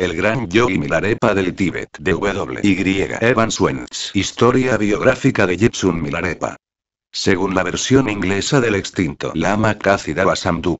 El gran yogi Milarepa del Tíbet de W. Y. Evan Historia biográfica de Jitsun Milarepa. Según la versión inglesa del extinto Lama Kathidava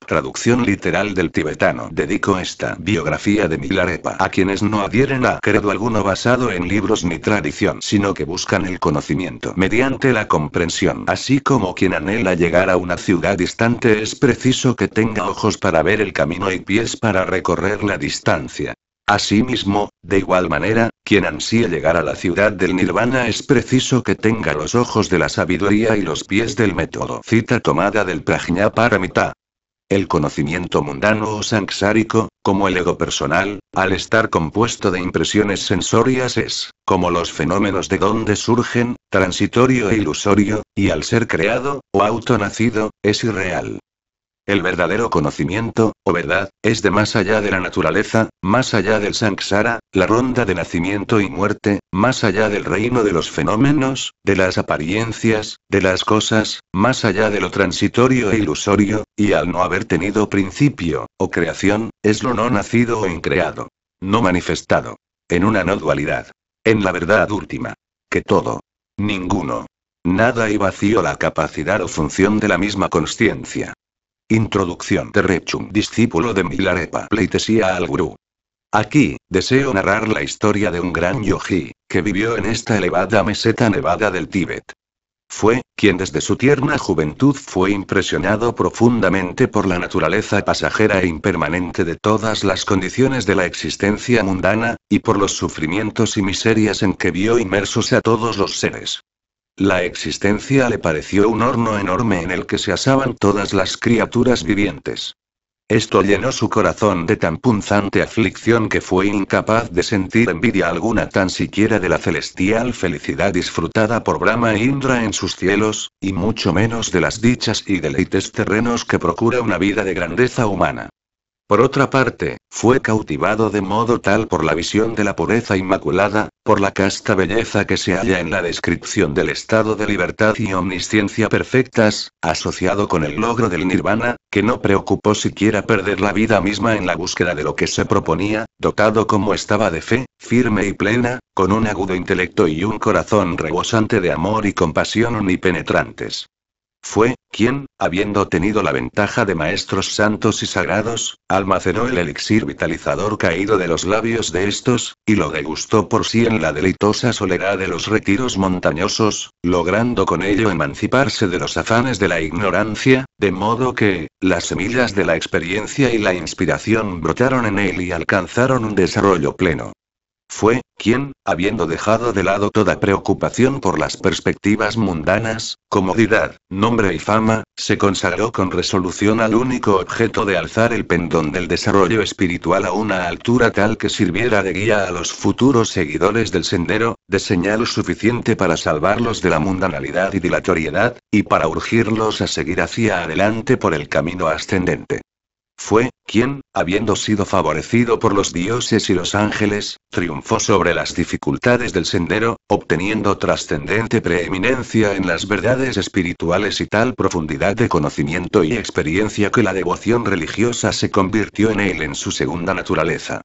traducción literal del tibetano, dedico esta biografía de Milarepa a quienes no adhieren a credo alguno basado en libros ni tradición, sino que buscan el conocimiento mediante la comprensión. Así como quien anhela llegar a una ciudad distante es preciso que tenga ojos para ver el camino y pies para recorrer la distancia. Asimismo, de igual manera, quien ansía llegar a la ciudad del nirvana es preciso que tenga los ojos de la sabiduría y los pies del método. Cita tomada del mitad. El conocimiento mundano o sansárico, como el ego personal, al estar compuesto de impresiones sensorias es, como los fenómenos de donde surgen, transitorio e ilusorio, y al ser creado, o autonacido, es irreal. El verdadero conocimiento, o verdad, es de más allá de la naturaleza, más allá del samsara, la ronda de nacimiento y muerte, más allá del reino de los fenómenos, de las apariencias, de las cosas, más allá de lo transitorio e ilusorio, y al no haber tenido principio, o creación, es lo no nacido o increado. No manifestado. En una no dualidad. En la verdad última. Que todo. Ninguno. Nada y vacío la capacidad o función de la misma conciencia. Introducción de Rechum, discípulo de Milarepa pleitesía al gurú. Aquí, deseo narrar la historia de un gran yogi, que vivió en esta elevada meseta nevada del Tíbet. Fue, quien desde su tierna juventud fue impresionado profundamente por la naturaleza pasajera e impermanente de todas las condiciones de la existencia mundana, y por los sufrimientos y miserias en que vio inmersos a todos los seres. La existencia le pareció un horno enorme en el que se asaban todas las criaturas vivientes. Esto llenó su corazón de tan punzante aflicción que fue incapaz de sentir envidia alguna tan siquiera de la celestial felicidad disfrutada por Brahma e Indra en sus cielos, y mucho menos de las dichas y deleites terrenos que procura una vida de grandeza humana. Por otra parte, fue cautivado de modo tal por la visión de la pureza inmaculada, por la casta belleza que se halla en la descripción del estado de libertad y omnisciencia perfectas, asociado con el logro del nirvana, que no preocupó siquiera perder la vida misma en la búsqueda de lo que se proponía, dotado como estaba de fe, firme y plena, con un agudo intelecto y un corazón rebosante de amor y compasión unipenetrantes. Fue, quien, habiendo tenido la ventaja de maestros santos y sagrados, almacenó el elixir vitalizador caído de los labios de estos, y lo degustó por sí en la deleitosa soledad de los retiros montañosos, logrando con ello emanciparse de los afanes de la ignorancia, de modo que, las semillas de la experiencia y la inspiración brotaron en él y alcanzaron un desarrollo pleno. Fue, quien, habiendo dejado de lado toda preocupación por las perspectivas mundanas, comodidad, nombre y fama, se consagró con resolución al único objeto de alzar el pendón del desarrollo espiritual a una altura tal que sirviera de guía a los futuros seguidores del sendero, de señal suficiente para salvarlos de la mundanalidad y dilatoriedad, y para urgirlos a seguir hacia adelante por el camino ascendente fue, quien, habiendo sido favorecido por los dioses y los ángeles, triunfó sobre las dificultades del sendero, obteniendo trascendente preeminencia en las verdades espirituales y tal profundidad de conocimiento y experiencia que la devoción religiosa se convirtió en él en su segunda naturaleza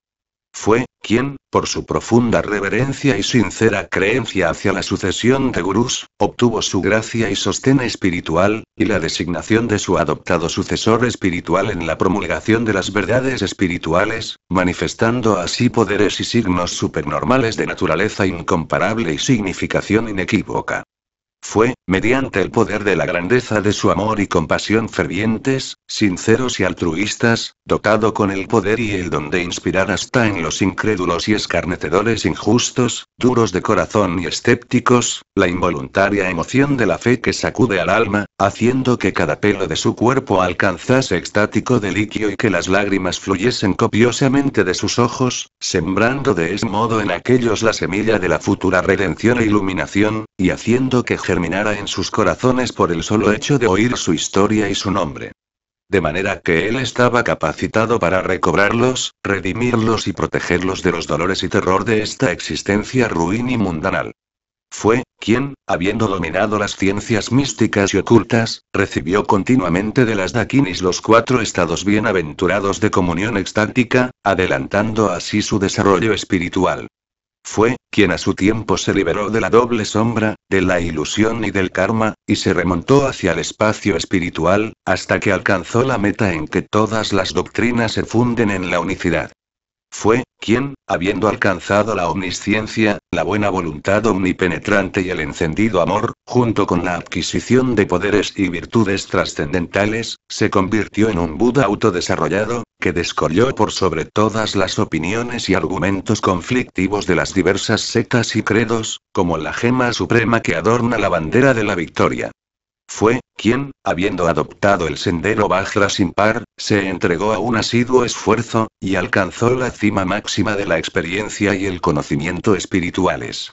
fue, quien, por su profunda reverencia y sincera creencia hacia la sucesión de gurús, obtuvo su gracia y sostén espiritual, y la designación de su adoptado sucesor espiritual en la promulgación de las verdades espirituales, manifestando así poderes y signos supernormales de naturaleza incomparable y significación inequívoca. Fue, mediante el poder de la grandeza de su amor y compasión fervientes, sinceros y altruistas, dotado con el poder y el don de inspirar hasta en los incrédulos y escarnecedores injustos, duros de corazón y escépticos, la involuntaria emoción de la fe que sacude al alma, haciendo que cada pelo de su cuerpo alcanzase extático deliquio y que las lágrimas fluyesen copiosamente de sus ojos, sembrando de ese modo en aquellos la semilla de la futura redención e iluminación, y haciendo que germinara en sus corazones por el solo hecho de oír su historia y su nombre. De manera que él estaba capacitado para recobrarlos, redimirlos y protegerlos de los dolores y terror de esta existencia ruin y mundanal. Fue, quien, habiendo dominado las ciencias místicas y ocultas, recibió continuamente de las Dakinis los cuatro estados bienaventurados de comunión extática, adelantando así su desarrollo espiritual. Fue, quien a su tiempo se liberó de la doble sombra, de la ilusión y del karma, y se remontó hacia el espacio espiritual, hasta que alcanzó la meta en que todas las doctrinas se funden en la unicidad. Fue, quien, habiendo alcanzado la omnisciencia, la buena voluntad omnipenetrante y el encendido amor, junto con la adquisición de poderes y virtudes trascendentales, se convirtió en un Buda autodesarrollado, que descolló por sobre todas las opiniones y argumentos conflictivos de las diversas sectas y credos, como la gema suprema que adorna la bandera de la victoria. Fue, quien, habiendo adoptado el sendero Bajra sin par, se entregó a un asiduo esfuerzo, y alcanzó la cima máxima de la experiencia y el conocimiento espirituales.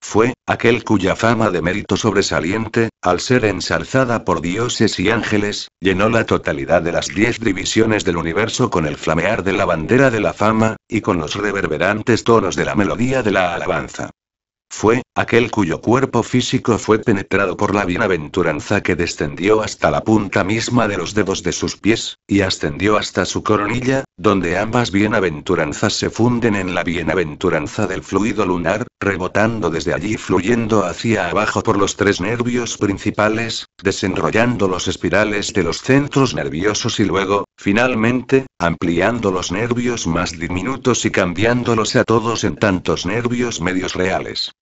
Fue, aquel cuya fama de mérito sobresaliente, al ser ensalzada por dioses y ángeles, llenó la totalidad de las diez divisiones del universo con el flamear de la bandera de la fama, y con los reverberantes tonos de la melodía de la alabanza. Fue, aquel cuyo cuerpo físico fue penetrado por la bienaventuranza que descendió hasta la punta misma de los dedos de sus pies, y ascendió hasta su coronilla, donde ambas bienaventuranzas se funden en la bienaventuranza del fluido lunar, rebotando desde allí fluyendo hacia abajo por los tres nervios principales, desenrollando los espirales de los centros nerviosos y luego, finalmente, ampliando los nervios más diminutos y cambiándolos a todos en tantos nervios medios reales.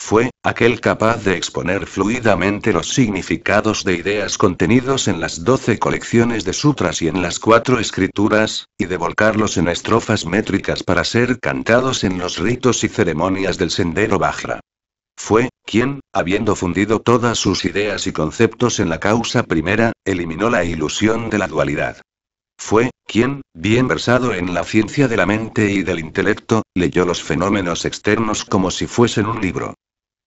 Fue, aquel capaz de exponer fluidamente los significados de ideas contenidos en las doce colecciones de sutras y en las cuatro escrituras, y de volcarlos en estrofas métricas para ser cantados en los ritos y ceremonias del sendero Bajra. Fue, quien, habiendo fundido todas sus ideas y conceptos en la causa primera, eliminó la ilusión de la dualidad. Fue, quien, bien versado en la ciencia de la mente y del intelecto, leyó los fenómenos externos como si fuesen un libro.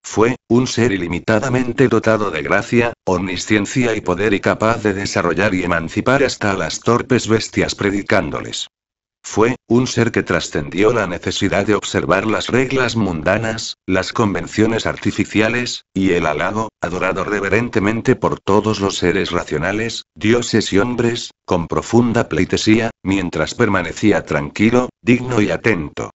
Fue, un ser ilimitadamente dotado de gracia, omnisciencia y poder y capaz de desarrollar y emancipar hasta a las torpes bestias predicándoles. Fue, un ser que trascendió la necesidad de observar las reglas mundanas, las convenciones artificiales, y el halago, adorado reverentemente por todos los seres racionales, dioses y hombres, con profunda pleitesía, mientras permanecía tranquilo, digno y atento.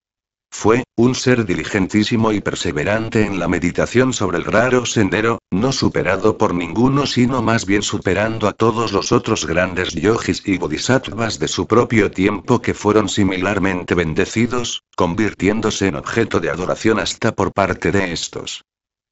Fue, un ser diligentísimo y perseverante en la meditación sobre el raro sendero, no superado por ninguno sino más bien superando a todos los otros grandes yogis y bodhisattvas de su propio tiempo que fueron similarmente bendecidos, convirtiéndose en objeto de adoración hasta por parte de estos.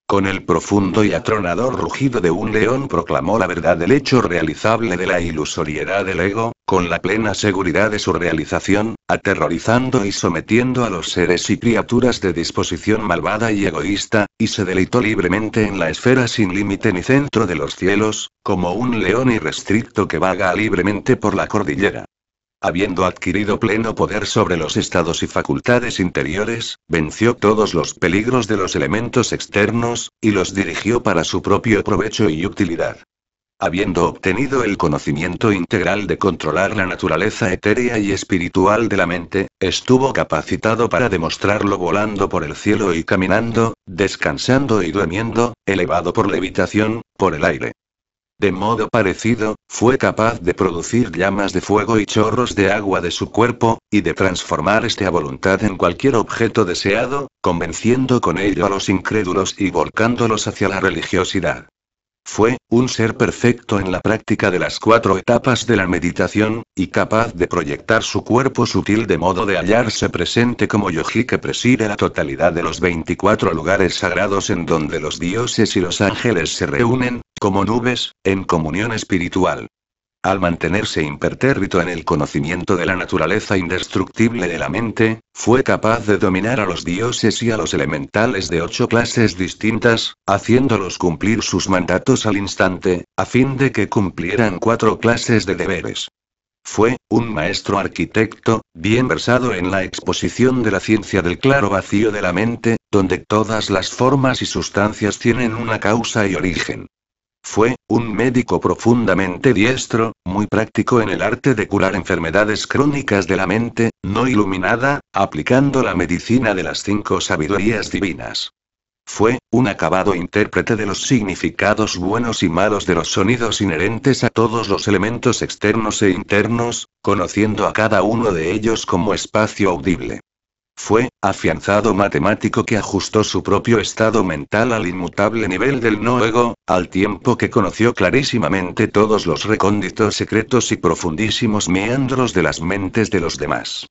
Con el profundo y atronador rugido de un león proclamó la verdad del hecho realizable de la ilusoriedad del ego, con la plena seguridad de su realización, aterrorizando y sometiendo a los seres y criaturas de disposición malvada y egoísta, y se deleitó libremente en la esfera sin límite ni centro de los cielos, como un león irrestricto que vaga libremente por la cordillera habiendo adquirido pleno poder sobre los estados y facultades interiores, venció todos los peligros de los elementos externos, y los dirigió para su propio provecho y utilidad. Habiendo obtenido el conocimiento integral de controlar la naturaleza etérea y espiritual de la mente, estuvo capacitado para demostrarlo volando por el cielo y caminando, descansando y durmiendo, elevado por levitación, por el aire. De modo parecido, fue capaz de producir llamas de fuego y chorros de agua de su cuerpo, y de transformar este a voluntad en cualquier objeto deseado, convenciendo con ello a los incrédulos y volcándolos hacia la religiosidad. Fue, un ser perfecto en la práctica de las cuatro etapas de la meditación, y capaz de proyectar su cuerpo sutil de modo de hallarse presente como yogi que preside la totalidad de los 24 lugares sagrados en donde los dioses y los ángeles se reúnen, como nubes, en comunión espiritual. Al mantenerse impertérrito en el conocimiento de la naturaleza indestructible de la mente, fue capaz de dominar a los dioses y a los elementales de ocho clases distintas, haciéndolos cumplir sus mandatos al instante, a fin de que cumplieran cuatro clases de deberes. Fue, un maestro arquitecto, bien versado en la exposición de la ciencia del claro vacío de la mente, donde todas las formas y sustancias tienen una causa y origen. Fue, un médico profundamente diestro, muy práctico en el arte de curar enfermedades crónicas de la mente, no iluminada, aplicando la medicina de las cinco sabidurías divinas. Fue, un acabado intérprete de los significados buenos y malos de los sonidos inherentes a todos los elementos externos e internos, conociendo a cada uno de ellos como espacio audible. Fue, afianzado matemático que ajustó su propio estado mental al inmutable nivel del no ego, al tiempo que conoció clarísimamente todos los recónditos secretos y profundísimos meandros de las mentes de los demás.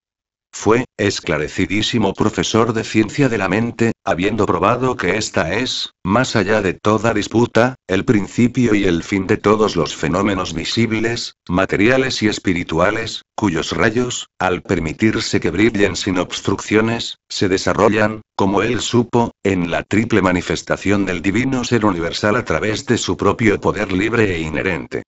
Fue, esclarecidísimo profesor de ciencia de la mente, habiendo probado que esta es, más allá de toda disputa, el principio y el fin de todos los fenómenos visibles, materiales y espirituales, cuyos rayos, al permitirse que brillen sin obstrucciones, se desarrollan, como él supo, en la triple manifestación del divino ser universal a través de su propio poder libre e inherente.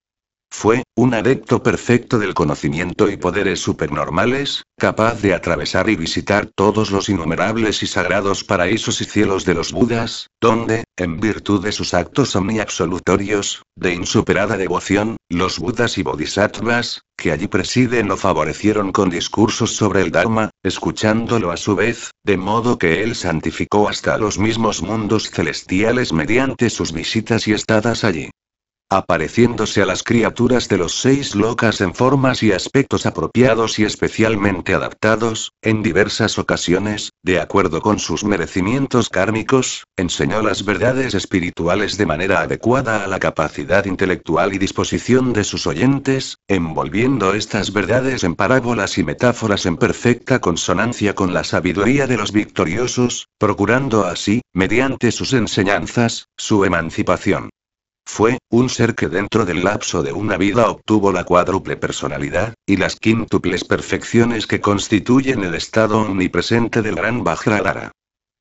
Fue, un adepto perfecto del conocimiento y poderes supernormales, capaz de atravesar y visitar todos los innumerables y sagrados paraísos y cielos de los Budas, donde, en virtud de sus actos omniabsolutorios, de insuperada devoción, los Budas y Bodhisattvas, que allí presiden lo favorecieron con discursos sobre el Dharma, escuchándolo a su vez, de modo que él santificó hasta los mismos mundos celestiales mediante sus visitas y estadas allí apareciéndose a las criaturas de los seis locas en formas y aspectos apropiados y especialmente adaptados, en diversas ocasiones, de acuerdo con sus merecimientos kármicos, enseñó las verdades espirituales de manera adecuada a la capacidad intelectual y disposición de sus oyentes, envolviendo estas verdades en parábolas y metáforas en perfecta consonancia con la sabiduría de los victoriosos, procurando así, mediante sus enseñanzas, su emancipación. Fue, un ser que dentro del lapso de una vida obtuvo la cuádruple personalidad, y las quíntuples perfecciones que constituyen el estado omnipresente del gran Dara.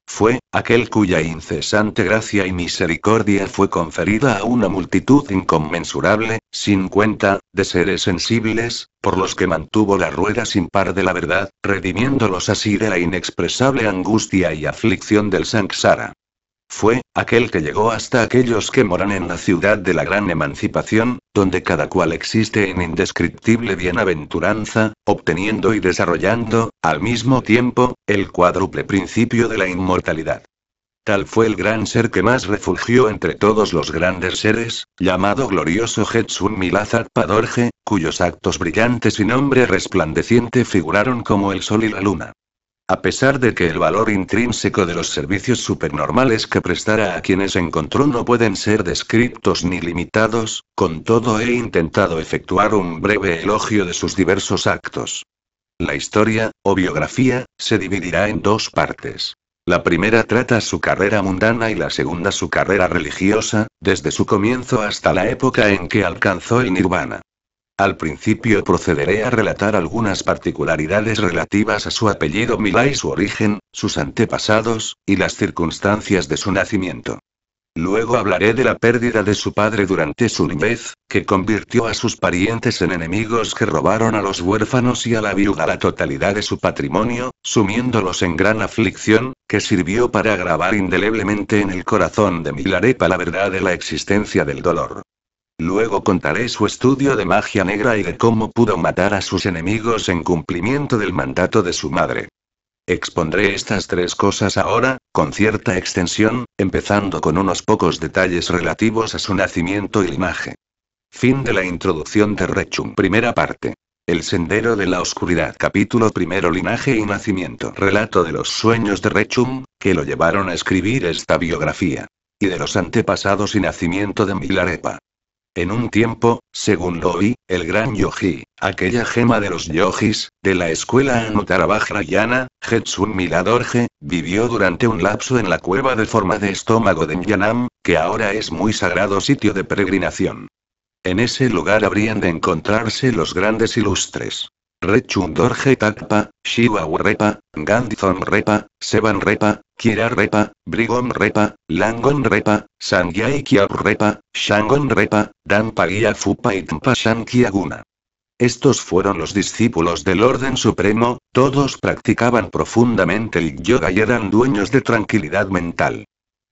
Fue, aquel cuya incesante gracia y misericordia fue conferida a una multitud inconmensurable, sin cuenta, de seres sensibles, por los que mantuvo la rueda sin par de la verdad, redimiéndolos así de la inexpresable angustia y aflicción del samsara. Fue, aquel que llegó hasta aquellos que moran en la ciudad de la gran emancipación, donde cada cual existe en indescriptible bienaventuranza, obteniendo y desarrollando, al mismo tiempo, el cuádruple principio de la inmortalidad. Tal fue el gran ser que más refugió entre todos los grandes seres, llamado glorioso Jetsun Milazar Padorje, cuyos actos brillantes y nombre resplandeciente figuraron como el sol y la luna. A pesar de que el valor intrínseco de los servicios supernormales que prestara a quienes encontró no pueden ser descriptos ni limitados, con todo he intentado efectuar un breve elogio de sus diversos actos. La historia, o biografía, se dividirá en dos partes. La primera trata su carrera mundana y la segunda su carrera religiosa, desde su comienzo hasta la época en que alcanzó el nirvana. Al principio procederé a relatar algunas particularidades relativas a su apellido Milá y su origen, sus antepasados, y las circunstancias de su nacimiento. Luego hablaré de la pérdida de su padre durante su niñez, que convirtió a sus parientes en enemigos que robaron a los huérfanos y a la viuda la totalidad de su patrimonio, sumiéndolos en gran aflicción, que sirvió para grabar indeleblemente en el corazón de Milarepa la verdad de la existencia del dolor. Luego contaré su estudio de magia negra y de cómo pudo matar a sus enemigos en cumplimiento del mandato de su madre. Expondré estas tres cosas ahora, con cierta extensión, empezando con unos pocos detalles relativos a su nacimiento y linaje. Fin de la introducción de Rechum, primera parte. El sendero de la oscuridad, capítulo primero, linaje y nacimiento, relato de los sueños de Rechum, que lo llevaron a escribir esta biografía. Y de los antepasados y nacimiento de Milarepa. En un tiempo, según lo el gran yogi, aquella gema de los yogis, de la escuela Anuttarabajrayana, Jetsun Miladorje, vivió durante un lapso en la cueva de forma de estómago de Nyanam, que ahora es muy sagrado sitio de peregrinación. En ese lugar habrían de encontrarse los grandes ilustres. Rechundorje Takpa, Shiva Repa, Repa, Seban Repa, Shangonrepa, Repa, Brigom Repa, Langon Repa, Sangyai Repa, Shangon Repa, y Kiaguna. Estos fueron los discípulos del orden supremo, todos practicaban profundamente el yoga y eran dueños de tranquilidad mental.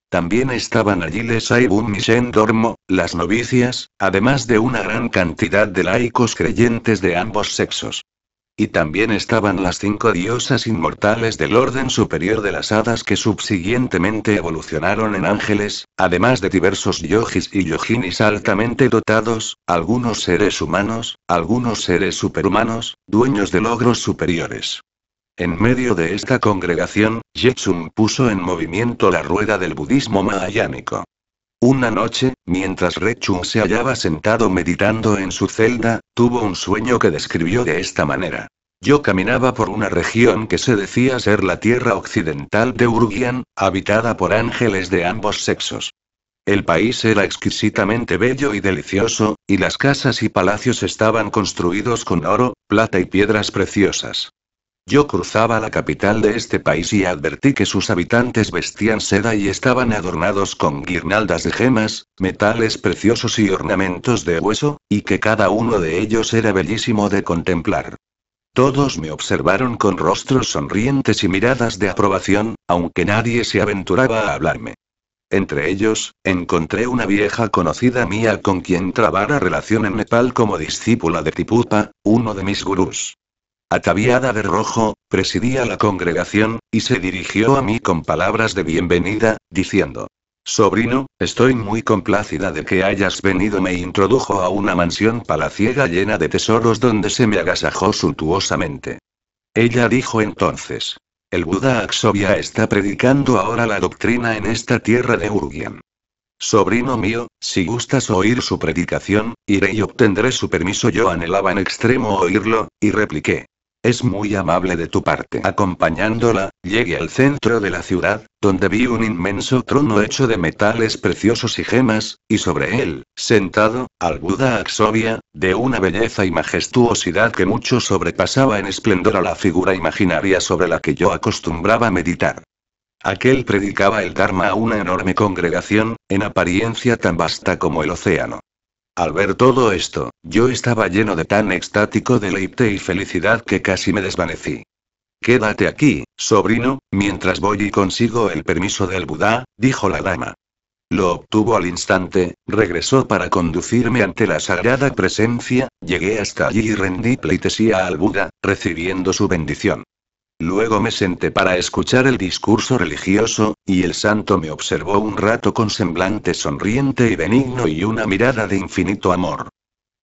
También estaban allí les Misen Dormo, las novicias, además de una gran cantidad de laicos creyentes de ambos sexos. Y también estaban las cinco diosas inmortales del orden superior de las hadas que subsiguientemente evolucionaron en ángeles, además de diversos yogis y yoginis altamente dotados, algunos seres humanos, algunos seres superhumanos, dueños de logros superiores. En medio de esta congregación, Jetsun puso en movimiento la rueda del budismo mahayánico. Una noche, mientras Rechun se hallaba sentado meditando en su celda, tuvo un sueño que describió de esta manera. Yo caminaba por una región que se decía ser la tierra occidental de Urugian, habitada por ángeles de ambos sexos. El país era exquisitamente bello y delicioso, y las casas y palacios estaban construidos con oro, plata y piedras preciosas. Yo cruzaba la capital de este país y advertí que sus habitantes vestían seda y estaban adornados con guirnaldas de gemas, metales preciosos y ornamentos de hueso, y que cada uno de ellos era bellísimo de contemplar. Todos me observaron con rostros sonrientes y miradas de aprobación, aunque nadie se aventuraba a hablarme. Entre ellos, encontré una vieja conocida mía con quien trabara relación en Nepal como discípula de Tipupa, uno de mis gurús ataviada de rojo, presidía la congregación, y se dirigió a mí con palabras de bienvenida, diciendo, Sobrino, estoy muy complacida de que hayas venido. Me introdujo a una mansión palaciega llena de tesoros donde se me agasajó suntuosamente. Ella dijo entonces, el Buda Axovia está predicando ahora la doctrina en esta tierra de Urgian. Sobrino mío, si gustas oír su predicación, iré y obtendré su permiso. Yo anhelaba en extremo oírlo, y repliqué. Es muy amable de tu parte. Acompañándola, llegué al centro de la ciudad, donde vi un inmenso trono hecho de metales preciosos y gemas, y sobre él, sentado, al Buda Axovia, de una belleza y majestuosidad que mucho sobrepasaba en esplendor a la figura imaginaria sobre la que yo acostumbraba meditar. Aquel predicaba el Dharma a una enorme congregación, en apariencia tan vasta como el océano. Al ver todo esto, yo estaba lleno de tan extático deleite y felicidad que casi me desvanecí. Quédate aquí, sobrino, mientras voy y consigo el permiso del Buda, dijo la dama. Lo obtuvo al instante, regresó para conducirme ante la sagrada presencia, llegué hasta allí y rendí pleitesía al Buda, recibiendo su bendición. Luego me senté para escuchar el discurso religioso, y el santo me observó un rato con semblante sonriente y benigno y una mirada de infinito amor.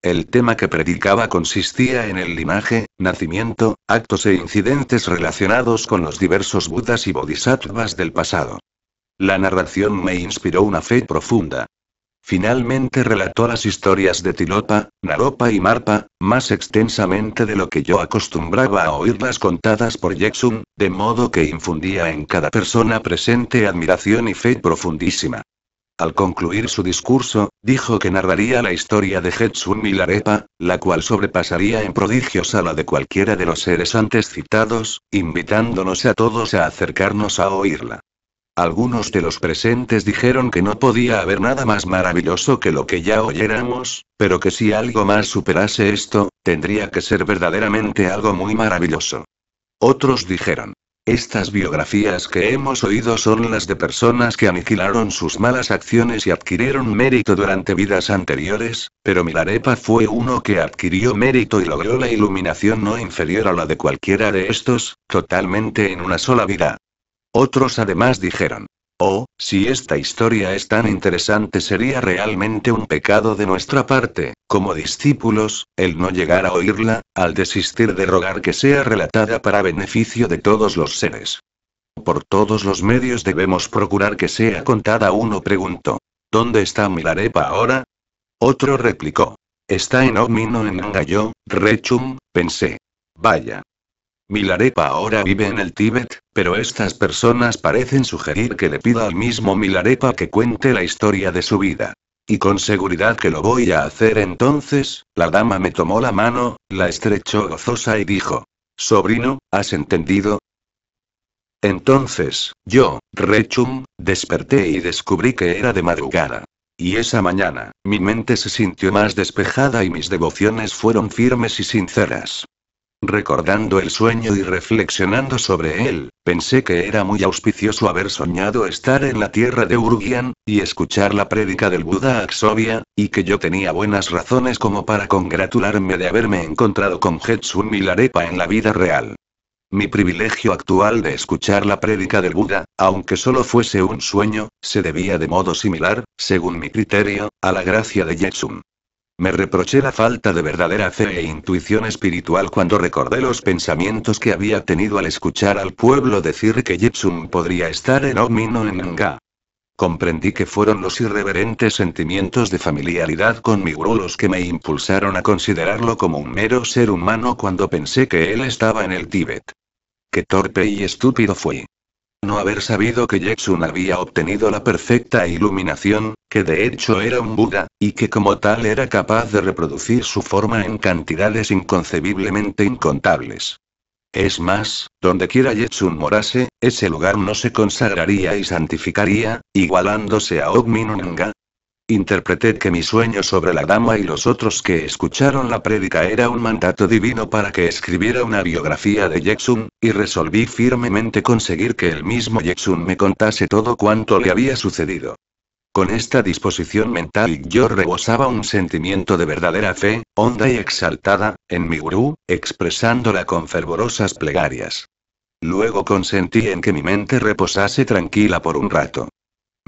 El tema que predicaba consistía en el linaje, nacimiento, actos e incidentes relacionados con los diversos budas y bodhisattvas del pasado. La narración me inspiró una fe profunda, Finalmente relató las historias de Tilopa, Naropa y Marpa, más extensamente de lo que yo acostumbraba a oírlas contadas por Jetsun, de modo que infundía en cada persona presente admiración y fe profundísima. Al concluir su discurso, dijo que narraría la historia de Jetsun y Larepa, la cual sobrepasaría en prodigios a la de cualquiera de los seres antes citados, invitándonos a todos a acercarnos a oírla. Algunos de los presentes dijeron que no podía haber nada más maravilloso que lo que ya oyéramos, pero que si algo más superase esto, tendría que ser verdaderamente algo muy maravilloso. Otros dijeron, estas biografías que hemos oído son las de personas que aniquilaron sus malas acciones y adquirieron mérito durante vidas anteriores, pero Milarepa fue uno que adquirió mérito y logró la iluminación no inferior a la de cualquiera de estos, totalmente en una sola vida. Otros además dijeron, oh, si esta historia es tan interesante sería realmente un pecado de nuestra parte, como discípulos, el no llegar a oírla, al desistir de rogar que sea relatada para beneficio de todos los seres. Por todos los medios debemos procurar que sea contada. Uno preguntó, ¿dónde está Milarepa ahora? Otro replicó, está en Omino en Angayo, Rechum, pensé. Vaya, Milarepa ahora vive en el Tíbet, pero estas personas parecen sugerir que le pida al mismo Milarepa que cuente la historia de su vida. Y con seguridad que lo voy a hacer entonces, la dama me tomó la mano, la estrechó gozosa y dijo, Sobrino, ¿has entendido? Entonces, yo, Rechum, desperté y descubrí que era de madrugada. Y esa mañana, mi mente se sintió más despejada y mis devociones fueron firmes y sinceras. Recordando el sueño y reflexionando sobre él, pensé que era muy auspicioso haber soñado estar en la tierra de Uruguian, y escuchar la prédica del Buda Axovia, y que yo tenía buenas razones como para congratularme de haberme encontrado con Jetsun y Larepa en la vida real. Mi privilegio actual de escuchar la prédica del Buda, aunque solo fuese un sueño, se debía de modo similar, según mi criterio, a la gracia de Jetsun. Me reproché la falta de verdadera fe e intuición espiritual cuando recordé los pensamientos que había tenido al escuchar al pueblo decir que Jetsun podría estar en Omino en Nga. Comprendí que fueron los irreverentes sentimientos de familiaridad con mi los que me impulsaron a considerarlo como un mero ser humano cuando pensé que él estaba en el Tíbet. Qué torpe y estúpido fui no haber sabido que Jetsun había obtenido la perfecta iluminación, que de hecho era un Buda, y que como tal era capaz de reproducir su forma en cantidades inconcebiblemente incontables. Es más, dondequiera Jetsun morase, ese lugar no se consagraría y santificaría, igualándose a Ogminonga, Interpreté que mi sueño sobre la dama y los otros que escucharon la prédica era un mandato divino para que escribiera una biografía de Jackson, y resolví firmemente conseguir que el mismo Jackson me contase todo cuanto le había sucedido. Con esta disposición mental yo rebosaba un sentimiento de verdadera fe, honda y exaltada, en mi gurú, expresándola con fervorosas plegarias. Luego consentí en que mi mente reposase tranquila por un rato.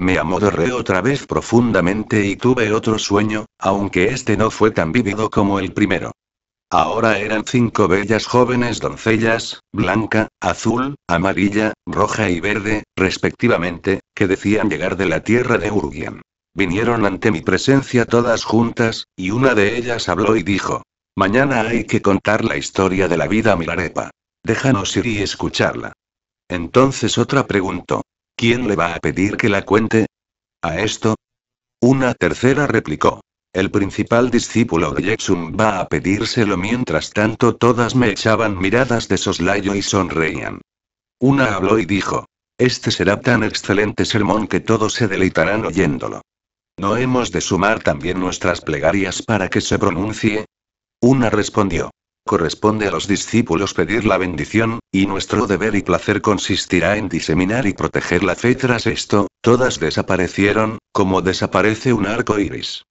Me amodorré otra vez profundamente y tuve otro sueño, aunque este no fue tan vívido como el primero. Ahora eran cinco bellas jóvenes doncellas, blanca, azul, amarilla, roja y verde, respectivamente, que decían llegar de la tierra de Urgian. Vinieron ante mi presencia todas juntas, y una de ellas habló y dijo, Mañana hay que contar la historia de la vida Milarepa. Déjanos ir y escucharla. Entonces otra preguntó, ¿Quién le va a pedir que la cuente? ¿A esto? Una tercera replicó. El principal discípulo de Jackson va a pedírselo mientras tanto todas me echaban miradas de soslayo y sonreían. Una habló y dijo. Este será tan excelente sermón que todos se deleitarán oyéndolo. ¿No hemos de sumar también nuestras plegarias para que se pronuncie? Una respondió corresponde a los discípulos pedir la bendición, y nuestro deber y placer consistirá en diseminar y proteger la fe. Tras esto, todas desaparecieron, como desaparece un arco iris.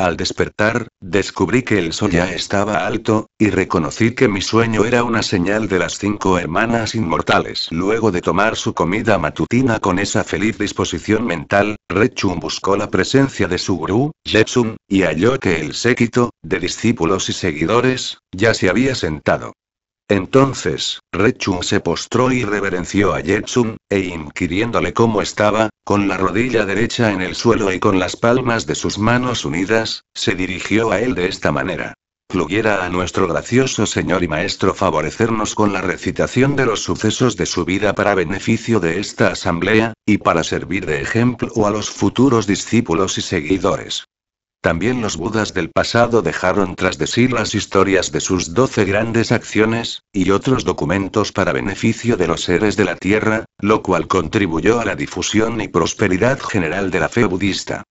Al despertar, descubrí que el sol ya estaba alto, y reconocí que mi sueño era una señal de las cinco hermanas inmortales. Luego de tomar su comida matutina con esa feliz disposición mental, Rechun buscó la presencia de su gurú, Jetsun, y halló que el séquito, de discípulos y seguidores, ya se había sentado. Entonces, Rechung se postró y reverenció a Jetsun, e inquiriéndole cómo estaba, con la rodilla derecha en el suelo y con las palmas de sus manos unidas, se dirigió a él de esta manera. Pluguiera a nuestro gracioso señor y maestro favorecernos con la recitación de los sucesos de su vida para beneficio de esta asamblea, y para servir de ejemplo a los futuros discípulos y seguidores. También los budas del pasado dejaron tras de sí las historias de sus doce grandes acciones, y otros documentos para beneficio de los seres de la tierra, lo cual contribuyó a la difusión y prosperidad general de la fe budista.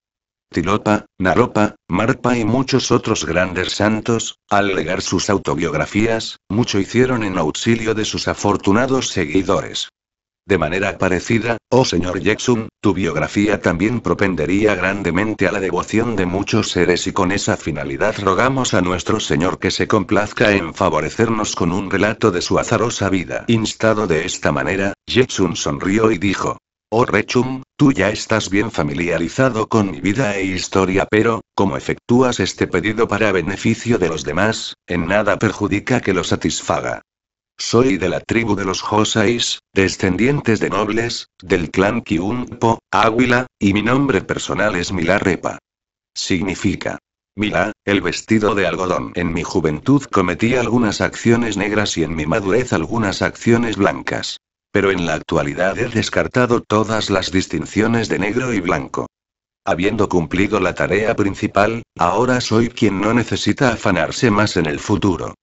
Tilopa, Naropa, Marpa y muchos otros grandes santos, al legar sus autobiografías, mucho hicieron en auxilio de sus afortunados seguidores. De manera parecida, oh señor Jackson, tu biografía también propendería grandemente a la devoción de muchos seres y con esa finalidad rogamos a nuestro Señor que se complazca en favorecernos con un relato de su azarosa vida. Instado de esta manera, Jackson sonrió y dijo, Oh Rechum, tú ya estás bien familiarizado con mi vida e historia, pero, como efectúas este pedido para beneficio de los demás, en nada perjudica que lo satisfaga. Soy de la tribu de los Josais, descendientes de nobles, del clan Kiunpo, Águila, y mi nombre personal es Repa. Significa. Mila, el vestido de algodón. En mi juventud cometí algunas acciones negras y en mi madurez algunas acciones blancas. Pero en la actualidad he descartado todas las distinciones de negro y blanco. Habiendo cumplido la tarea principal, ahora soy quien no necesita afanarse más en el futuro.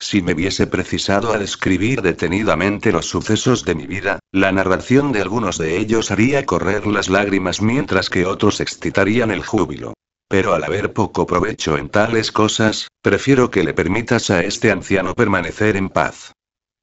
Si me viese precisado a describir detenidamente los sucesos de mi vida, la narración de algunos de ellos haría correr las lágrimas mientras que otros excitarían el júbilo. Pero al haber poco provecho en tales cosas, prefiero que le permitas a este anciano permanecer en paz.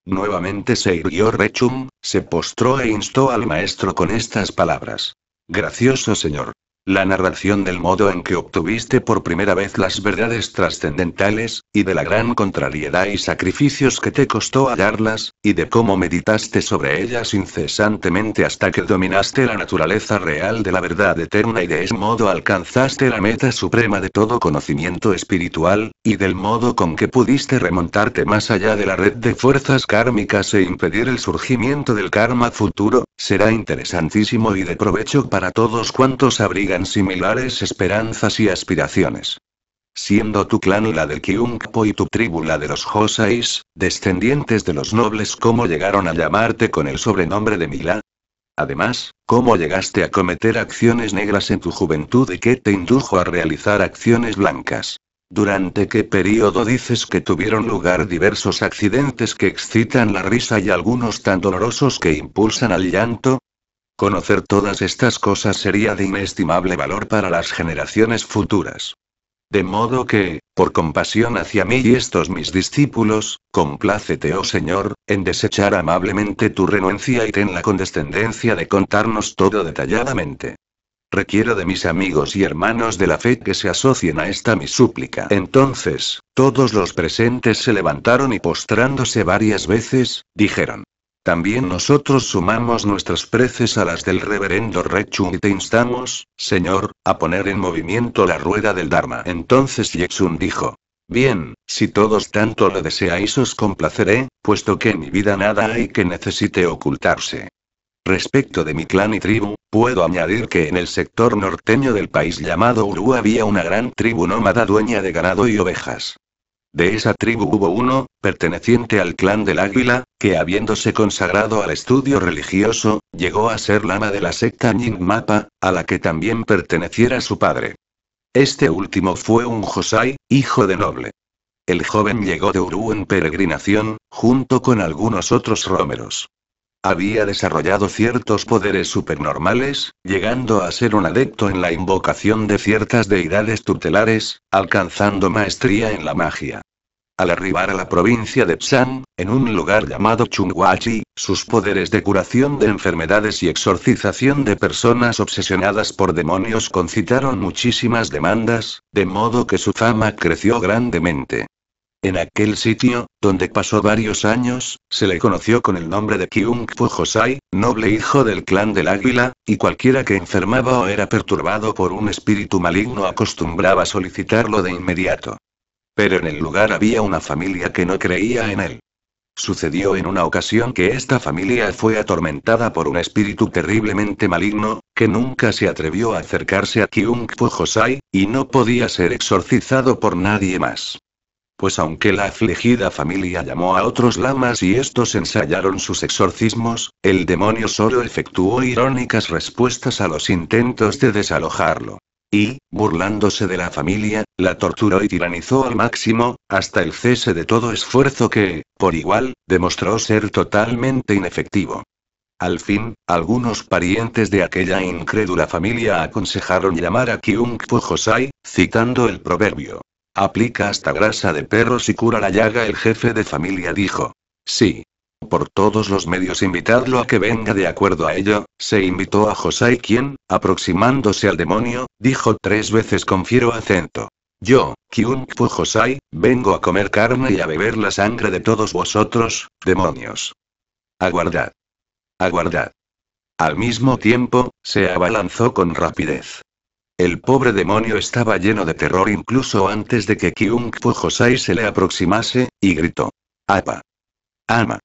Nuevamente se irguió Rechum, se postró e instó al maestro con estas palabras. Gracioso señor, la narración del modo en que obtuviste por primera vez las verdades trascendentales, y de la gran contrariedad y sacrificios que te costó hallarlas, y de cómo meditaste sobre ellas incesantemente hasta que dominaste la naturaleza real de la verdad eterna y de ese modo alcanzaste la meta suprema de todo conocimiento espiritual, y del modo con que pudiste remontarte más allá de la red de fuerzas kármicas e impedir el surgimiento del karma futuro, será interesantísimo y de provecho para todos cuantos abrigan similares esperanzas y aspiraciones. Siendo tu clan la del Kiunkpo y tu tribu la de los Hosais, descendientes de los nobles, ¿cómo llegaron a llamarte con el sobrenombre de Mila? Además, ¿cómo llegaste a cometer acciones negras en tu juventud y qué te indujo a realizar acciones blancas? ¿Durante qué periodo dices que tuvieron lugar diversos accidentes que excitan la risa y algunos tan dolorosos que impulsan al llanto? Conocer todas estas cosas sería de inestimable valor para las generaciones futuras. De modo que, por compasión hacia mí y estos mis discípulos, complácete, oh Señor, en desechar amablemente tu renuencia y ten la condescendencia de contarnos todo detalladamente. Requiero de mis amigos y hermanos de la fe que se asocien a esta mi súplica. Entonces, todos los presentes se levantaron y postrándose varias veces, dijeron, también nosotros sumamos nuestras preces a las del reverendo Rechung y te instamos, Señor, a poner en movimiento la rueda del Dharma. Entonces Yexun dijo. Bien, si todos tanto lo deseáis os complaceré, puesto que en mi vida nada hay que necesite ocultarse. Respecto de mi clan y tribu, puedo añadir que en el sector norteño del país llamado Uru había una gran tribu nómada dueña de ganado y ovejas. De esa tribu hubo uno, perteneciente al clan del Águila, que habiéndose consagrado al estudio religioso, llegó a ser lama de la secta Nyingmapa, a la que también perteneciera su padre. Este último fue un Josai, hijo de noble. El joven llegó de Uru en peregrinación, junto con algunos otros rómeros. Había desarrollado ciertos poderes supernormales, llegando a ser un adepto en la invocación de ciertas deidades tutelares, alcanzando maestría en la magia. Al arribar a la provincia de Psan, en un lugar llamado Chunghuachi, sus poderes de curación de enfermedades y exorcización de personas obsesionadas por demonios concitaron muchísimas demandas, de modo que su fama creció grandemente. En aquel sitio, donde pasó varios años, se le conoció con el nombre de Kyung Fu Josai, noble hijo del clan del águila, y cualquiera que enfermaba o era perturbado por un espíritu maligno acostumbraba solicitarlo de inmediato. Pero en el lugar había una familia que no creía en él. Sucedió en una ocasión que esta familia fue atormentada por un espíritu terriblemente maligno, que nunca se atrevió a acercarse a Kyung Po Josai, y no podía ser exorcizado por nadie más. Pues aunque la afligida familia llamó a otros lamas y estos ensayaron sus exorcismos, el demonio solo efectuó irónicas respuestas a los intentos de desalojarlo y, burlándose de la familia, la torturó y tiranizó al máximo, hasta el cese de todo esfuerzo que, por igual, demostró ser totalmente inefectivo. Al fin, algunos parientes de aquella incrédula familia aconsejaron llamar a Kyung Fu Josai, citando el proverbio. Aplica hasta grasa de perros y cura la llaga. El jefe de familia dijo. Sí, por todos los medios invitarlo a que venga de acuerdo a ello, se invitó a Josai quien, aproximándose al demonio, dijo tres veces con fiero acento. Yo, Kyung Fu Josai, vengo a comer carne y a beber la sangre de todos vosotros, demonios. Aguardad. Aguardad. Al mismo tiempo, se abalanzó con rapidez. El pobre demonio estaba lleno de terror incluso antes de que Kyung Fu Josai se le aproximase, y gritó. Apa. Ama.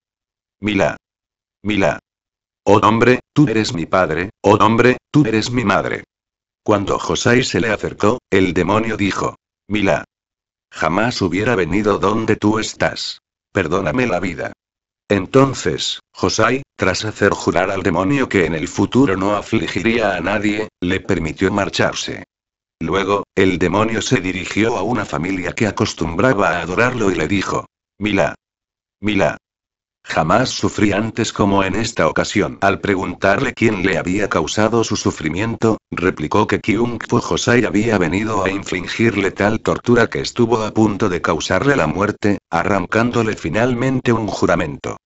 Mila, Mila. Oh hombre, tú eres mi padre, oh hombre, tú eres mi madre. Cuando Josai se le acercó, el demonio dijo, Mila, Jamás hubiera venido donde tú estás. Perdóname la vida. Entonces, Josai, tras hacer jurar al demonio que en el futuro no afligiría a nadie, le permitió marcharse. Luego, el demonio se dirigió a una familia que acostumbraba a adorarlo y le dijo, Mila, Mila. Jamás sufrí antes como en esta ocasión. Al preguntarle quién le había causado su sufrimiento, replicó que Kyung Fu Josai había venido a infligirle tal tortura que estuvo a punto de causarle la muerte, arrancándole finalmente un juramento.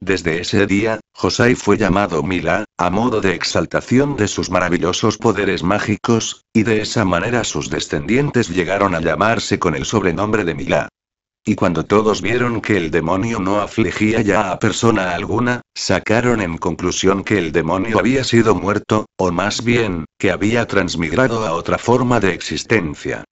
Desde ese día, Josai fue llamado Mila, a modo de exaltación de sus maravillosos poderes mágicos, y de esa manera sus descendientes llegaron a llamarse con el sobrenombre de Mila. Y cuando todos vieron que el demonio no afligía ya a persona alguna, sacaron en conclusión que el demonio había sido muerto, o más bien, que había transmigrado a otra forma de existencia.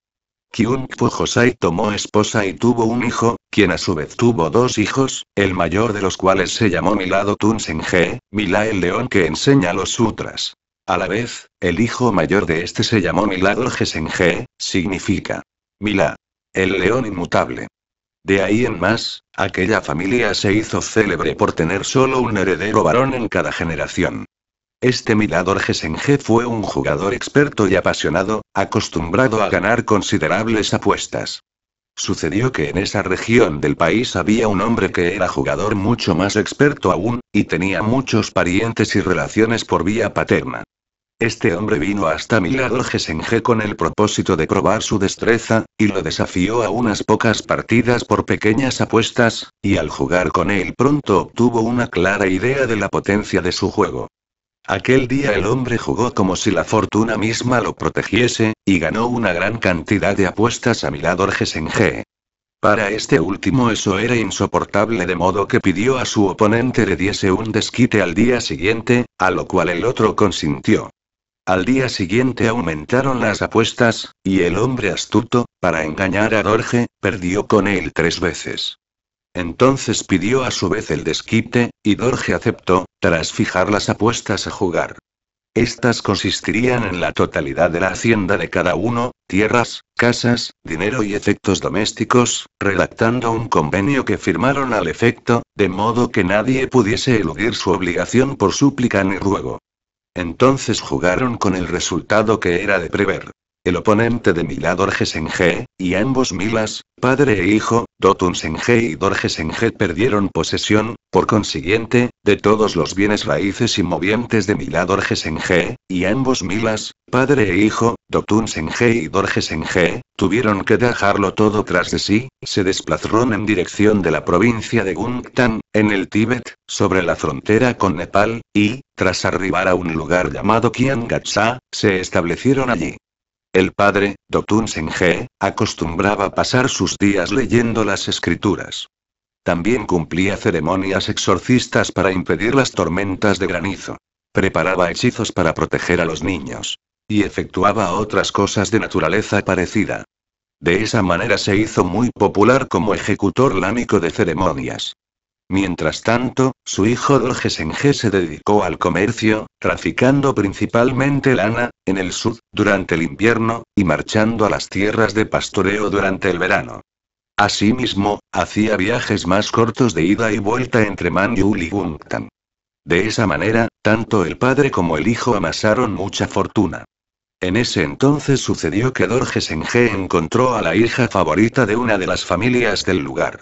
Kyung Fu Josai tomó esposa y tuvo un hijo, quien a su vez tuvo dos hijos, el mayor de los cuales se llamó Milado Tunsenje, Milá el león que enseña los sutras. A la vez, el hijo mayor de este se llamó Milado Gesenje, significa Milá, el león inmutable. De ahí en más, aquella familia se hizo célebre por tener solo un heredero varón en cada generación. Este Milador Gesenge fue un jugador experto y apasionado, acostumbrado a ganar considerables apuestas. Sucedió que en esa región del país había un hombre que era jugador mucho más experto aún, y tenía muchos parientes y relaciones por vía paterna. Este hombre vino hasta Milador con el propósito de probar su destreza, y lo desafió a unas pocas partidas por pequeñas apuestas, y al jugar con él pronto obtuvo una clara idea de la potencia de su juego. Aquel día el hombre jugó como si la fortuna misma lo protegiese, y ganó una gran cantidad de apuestas a Milador Para este último eso era insoportable de modo que pidió a su oponente le diese un desquite al día siguiente, a lo cual el otro consintió. Al día siguiente aumentaron las apuestas, y el hombre astuto, para engañar a Dorje, perdió con él tres veces. Entonces pidió a su vez el desquite, y Dorje aceptó, tras fijar las apuestas a jugar. Estas consistirían en la totalidad de la hacienda de cada uno, tierras, casas, dinero y efectos domésticos, redactando un convenio que firmaron al efecto, de modo que nadie pudiese eludir su obligación por súplica ni ruego. Entonces jugaron con el resultado que era de prever. El oponente de Milad en g y ambos Milas, padre e hijo, Dotun y en perdieron posesión, por consiguiente, de todos los bienes raíces y movientes de Milad en g y ambos Milas, Padre e hijo, Doktun y Dorje tuvieron que dejarlo todo tras de sí, se desplazaron en dirección de la provincia de Gungtan, en el Tíbet, sobre la frontera con Nepal, y, tras arribar a un lugar llamado Kiangatsa, se establecieron allí. El padre, Doktun Senge, acostumbraba pasar sus días leyendo las escrituras. También cumplía ceremonias exorcistas para impedir las tormentas de granizo. Preparaba hechizos para proteger a los niños. Y efectuaba otras cosas de naturaleza parecida. De esa manera se hizo muy popular como ejecutor lámico de ceremonias. Mientras tanto, su hijo Dorgesenje se dedicó al comercio, traficando principalmente lana, en el sur, durante el invierno, y marchando a las tierras de pastoreo durante el verano. Asimismo, hacía viajes más cortos de ida y vuelta entre Manju y Gungtan. De esa manera, tanto el padre como el hijo amasaron mucha fortuna. En ese entonces sucedió que Dorjes G encontró a la hija favorita de una de las familias del lugar.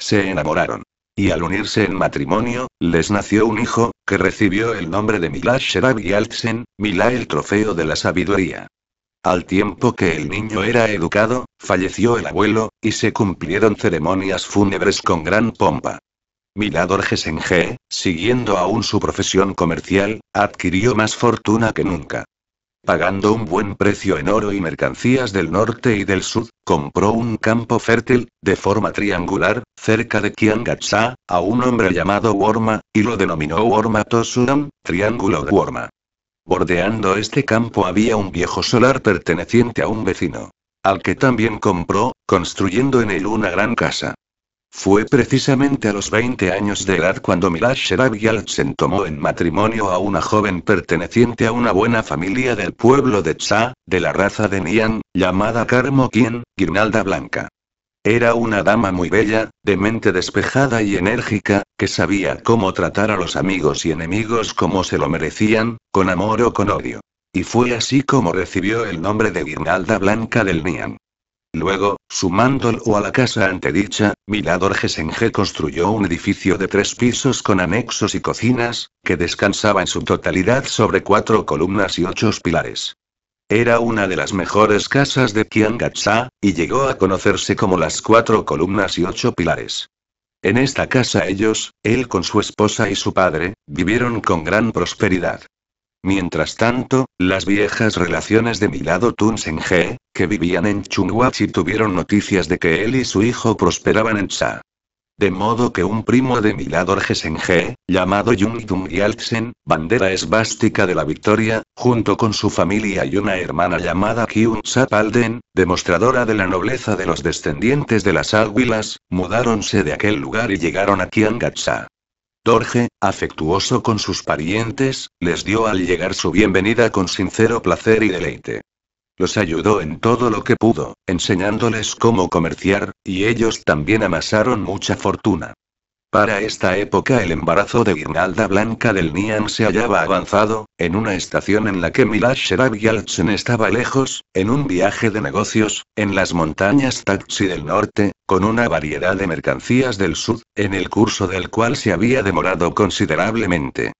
Se enamoraron. Y al unirse en matrimonio, les nació un hijo, que recibió el nombre de Milá Sherab Yaltzen, Milá el trofeo de la sabiduría. Al tiempo que el niño era educado, falleció el abuelo, y se cumplieron ceremonias fúnebres con gran pompa. Milador G, siguiendo aún su profesión comercial, adquirió más fortuna que nunca pagando un buen precio en oro y mercancías del norte y del sur, compró un campo fértil, de forma triangular, cerca de Kiangatsa, a un hombre llamado Worma, y lo denominó Worma Tosudam, Triángulo de Worma. Bordeando este campo había un viejo solar perteneciente a un vecino, al que también compró, construyendo en él una gran casa. Fue precisamente a los 20 años de edad cuando Milash yaltsen tomó en matrimonio a una joven perteneciente a una buena familia del pueblo de Tsa, de la raza de Nian, llamada Carmo Kien, Guirnalda Blanca. Era una dama muy bella, de mente despejada y enérgica, que sabía cómo tratar a los amigos y enemigos como se lo merecían, con amor o con odio. Y fue así como recibió el nombre de Guirnalda Blanca del Nian. Luego, sumándolo a la casa antedicha, Milador Gesenge construyó un edificio de tres pisos con anexos y cocinas, que descansaba en su totalidad sobre cuatro columnas y ocho pilares. Era una de las mejores casas de Kiangatsa, y llegó a conocerse como las cuatro columnas y ocho pilares. En esta casa ellos, él con su esposa y su padre, vivieron con gran prosperidad. Mientras tanto, las viejas relaciones de Milado Tunsen-G, que vivían en Chungwachi tuvieron noticias de que él y su hijo prosperaban en Cha. De modo que un primo de Milador Gesenge, llamado Yungdum Yaltsen, bandera esvástica de la victoria, junto con su familia y una hermana llamada Kyun Chapalden, demostradora de la nobleza de los descendientes de las águilas, mudáronse de aquel lugar y llegaron a Kiangacha. Torge, afectuoso con sus parientes, les dio al llegar su bienvenida con sincero placer y deleite. Los ayudó en todo lo que pudo, enseñándoles cómo comerciar, y ellos también amasaron mucha fortuna. Para esta época el embarazo de Guirnalda Blanca del Nian se hallaba avanzado, en una estación en la que Milash estaba lejos, en un viaje de negocios, en las montañas Taxi del norte, con una variedad de mercancías del sur, en el curso del cual se había demorado considerablemente.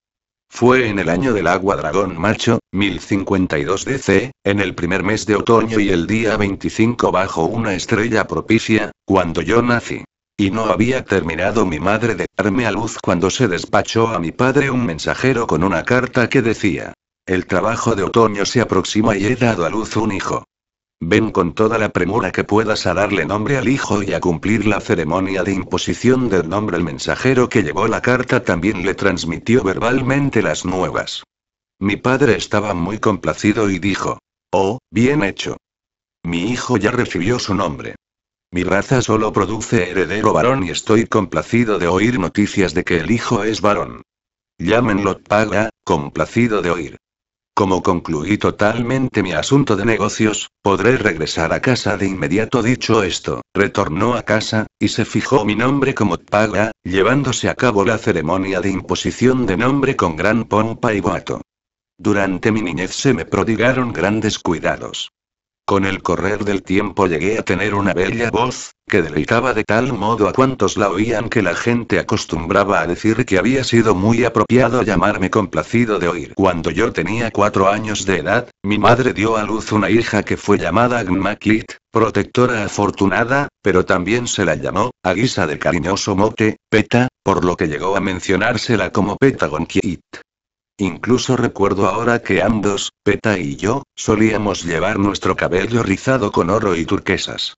Fue en el año del agua dragón macho, 1052 DC, en el primer mes de otoño y el día 25 bajo una estrella propicia, cuando yo nací. Y no había terminado mi madre de darme a luz cuando se despachó a mi padre un mensajero con una carta que decía, el trabajo de otoño se aproxima y he dado a luz un hijo. Ven con toda la premura que puedas a darle nombre al hijo y a cumplir la ceremonia de imposición del nombre. El mensajero que llevó la carta también le transmitió verbalmente las nuevas. Mi padre estaba muy complacido y dijo, Oh, bien hecho. Mi hijo ya recibió su nombre. Mi raza solo produce heredero varón y estoy complacido de oír noticias de que el hijo es varón. Llámenlo Tpaga, complacido de oír. Como concluí totalmente mi asunto de negocios, podré regresar a casa de inmediato. Dicho esto, retornó a casa, y se fijó mi nombre como Tpaga, llevándose a cabo la ceremonia de imposición de nombre con gran pompa y boato. Durante mi niñez se me prodigaron grandes cuidados. Con el correr del tiempo llegué a tener una bella voz, que deleitaba de tal modo a cuantos la oían que la gente acostumbraba a decir que había sido muy apropiado llamarme complacido de oír. Cuando yo tenía cuatro años de edad, mi madre dio a luz una hija que fue llamada Gmaklit, protectora afortunada, pero también se la llamó, a guisa de cariñoso mote, Peta, por lo que llegó a mencionársela como Peta Incluso recuerdo ahora que ambos, Peta y yo, solíamos llevar nuestro cabello rizado con oro y turquesas.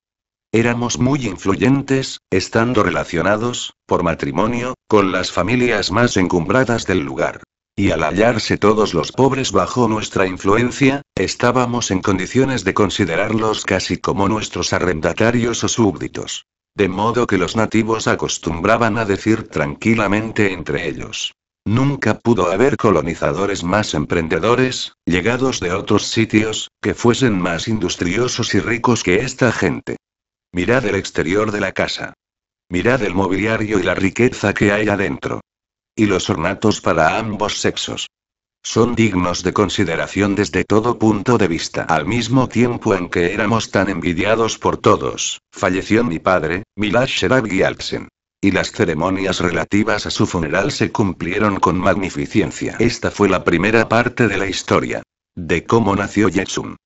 Éramos muy influyentes, estando relacionados, por matrimonio, con las familias más encumbradas del lugar. Y al hallarse todos los pobres bajo nuestra influencia, estábamos en condiciones de considerarlos casi como nuestros arrendatarios o súbditos. De modo que los nativos acostumbraban a decir tranquilamente entre ellos, Nunca pudo haber colonizadores más emprendedores, llegados de otros sitios, que fuesen más industriosos y ricos que esta gente. Mirad el exterior de la casa. Mirad el mobiliario y la riqueza que hay adentro. Y los ornatos para ambos sexos. Son dignos de consideración desde todo punto de vista. Al mismo tiempo en que éramos tan envidiados por todos, falleció mi padre, Milash Sherab Gyaltsen y las ceremonias relativas a su funeral se cumplieron con magnificencia. Esta fue la primera parte de la historia. De cómo nació Yetsun.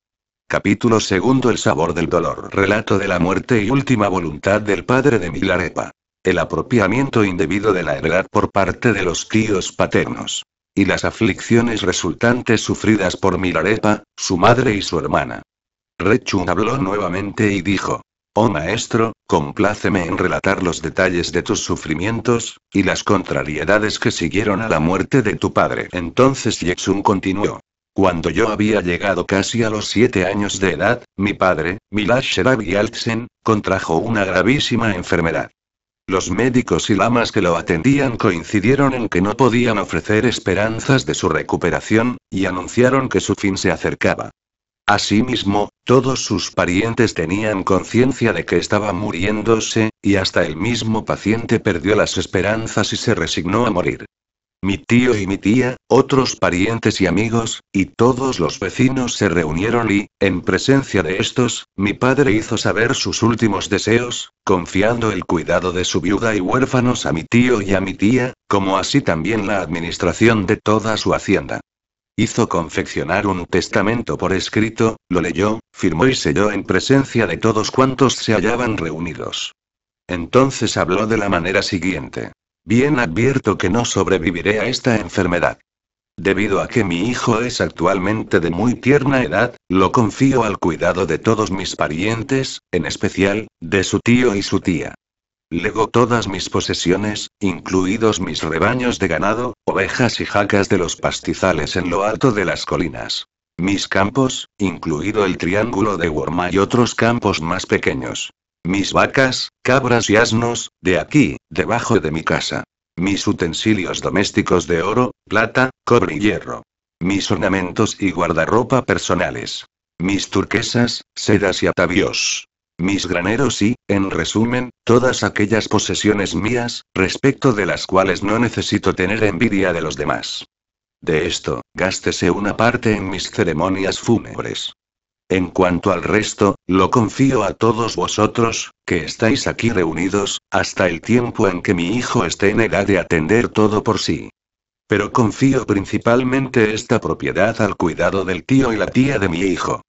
Capítulo segundo El sabor del dolor. Relato de la muerte y última voluntad del padre de Milarepa. El apropiamiento indebido de la heredad por parte de los tíos paternos. Y las aflicciones resultantes sufridas por Milarepa, su madre y su hermana. Rechun habló nuevamente y dijo, Oh maestro, compláceme en relatar los detalles de tus sufrimientos, y las contrariedades que siguieron a la muerte de tu padre. Entonces Yexun continuó. Cuando yo había llegado casi a los siete años de edad, mi padre, Milash Yaltzen, contrajo una gravísima enfermedad. Los médicos y lamas que lo atendían coincidieron en que no podían ofrecer esperanzas de su recuperación, y anunciaron que su fin se acercaba. Asimismo, todos sus parientes tenían conciencia de que estaba muriéndose, y hasta el mismo paciente perdió las esperanzas y se resignó a morir. Mi tío y mi tía, otros parientes y amigos, y todos los vecinos se reunieron y, en presencia de estos, mi padre hizo saber sus últimos deseos, confiando el cuidado de su viuda y huérfanos a mi tío y a mi tía, como así también la administración de toda su hacienda. Hizo confeccionar un testamento por escrito, lo leyó, firmó y selló en presencia de todos cuantos se hallaban reunidos. Entonces habló de la manera siguiente. Bien advierto que no sobreviviré a esta enfermedad. Debido a que mi hijo es actualmente de muy tierna edad, lo confío al cuidado de todos mis parientes, en especial, de su tío y su tía. Lego todas mis posesiones, incluidos mis rebaños de ganado, ovejas y jacas de los pastizales en lo alto de las colinas. Mis campos, incluido el triángulo de Worma y otros campos más pequeños. Mis vacas, cabras y asnos, de aquí, debajo de mi casa. Mis utensilios domésticos de oro, plata, cobre y hierro. Mis ornamentos y guardarropa personales. Mis turquesas, sedas y atavíos. Mis graneros y, en resumen, todas aquellas posesiones mías, respecto de las cuales no necesito tener envidia de los demás. De esto, gástese una parte en mis ceremonias fúnebres. En cuanto al resto, lo confío a todos vosotros, que estáis aquí reunidos, hasta el tiempo en que mi hijo esté en edad de atender todo por sí. Pero confío principalmente esta propiedad al cuidado del tío y la tía de mi hijo.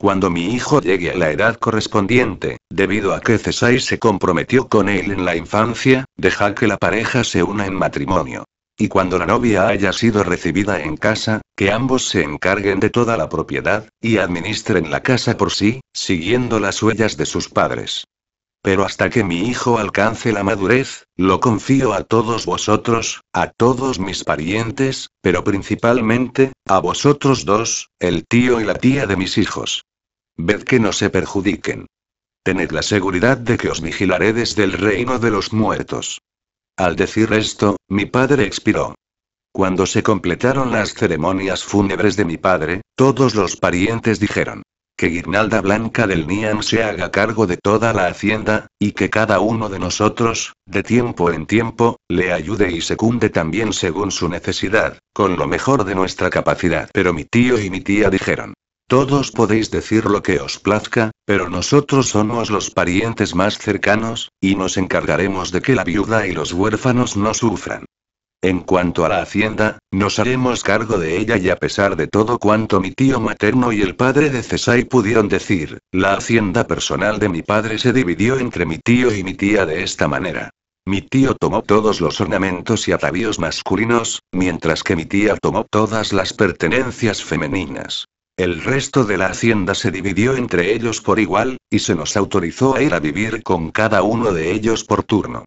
Cuando mi hijo llegue a la edad correspondiente, debido a que César se comprometió con él en la infancia, deja que la pareja se una en matrimonio. Y cuando la novia haya sido recibida en casa, que ambos se encarguen de toda la propiedad, y administren la casa por sí, siguiendo las huellas de sus padres. Pero hasta que mi hijo alcance la madurez, lo confío a todos vosotros, a todos mis parientes, pero principalmente, a vosotros dos, el tío y la tía de mis hijos. Ved que no se perjudiquen. Tened la seguridad de que os vigilaré desde el reino de los muertos. Al decir esto, mi padre expiró. Cuando se completaron las ceremonias fúnebres de mi padre, todos los parientes dijeron que Guirnalda Blanca del Nian se haga cargo de toda la hacienda, y que cada uno de nosotros, de tiempo en tiempo, le ayude y secunde también según su necesidad, con lo mejor de nuestra capacidad. Pero mi tío y mi tía dijeron, todos podéis decir lo que os plazca, pero nosotros somos los parientes más cercanos, y nos encargaremos de que la viuda y los huérfanos no sufran. En cuanto a la hacienda, nos haremos cargo de ella y a pesar de todo cuanto mi tío materno y el padre de Cesai pudieron decir, la hacienda personal de mi padre se dividió entre mi tío y mi tía de esta manera. Mi tío tomó todos los ornamentos y atavíos masculinos, mientras que mi tía tomó todas las pertenencias femeninas. El resto de la hacienda se dividió entre ellos por igual, y se nos autorizó a ir a vivir con cada uno de ellos por turno.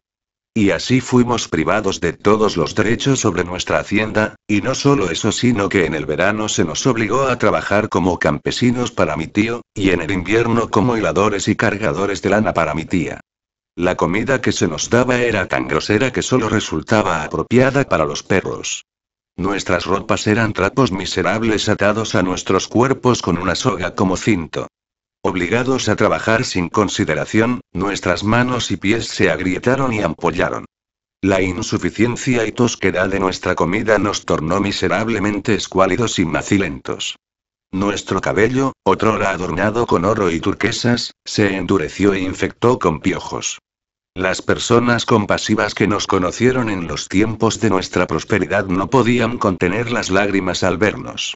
Y así fuimos privados de todos los derechos sobre nuestra hacienda, y no solo eso sino que en el verano se nos obligó a trabajar como campesinos para mi tío, y en el invierno como hiladores y cargadores de lana para mi tía. La comida que se nos daba era tan grosera que solo resultaba apropiada para los perros. Nuestras ropas eran trapos miserables atados a nuestros cuerpos con una soga como cinto. Obligados a trabajar sin consideración, nuestras manos y pies se agrietaron y ampollaron. La insuficiencia y tosquedad de nuestra comida nos tornó miserablemente escuálidos y macilentos. Nuestro cabello, otrora adornado con oro y turquesas, se endureció e infectó con piojos. Las personas compasivas que nos conocieron en los tiempos de nuestra prosperidad no podían contener las lágrimas al vernos.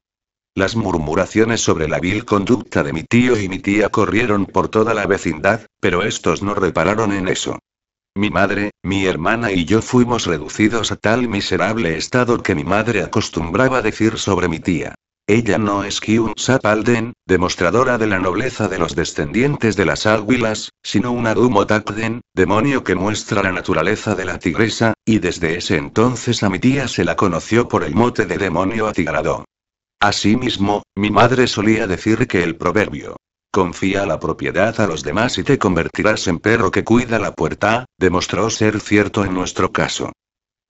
Las murmuraciones sobre la vil conducta de mi tío y mi tía corrieron por toda la vecindad, pero estos no repararon en eso. Mi madre, mi hermana y yo fuimos reducidos a tal miserable estado que mi madre acostumbraba decir sobre mi tía, ella no es Kiun Sapalden, demostradora de la nobleza de los descendientes de las águilas, sino una Dumo demonio que muestra la naturaleza de la tigresa, y desde ese entonces a mi tía se la conoció por el mote de demonio atigrado. Asimismo, mi madre solía decir que el proverbio confía la propiedad a los demás y te convertirás en perro que cuida la puerta, demostró ser cierto en nuestro caso.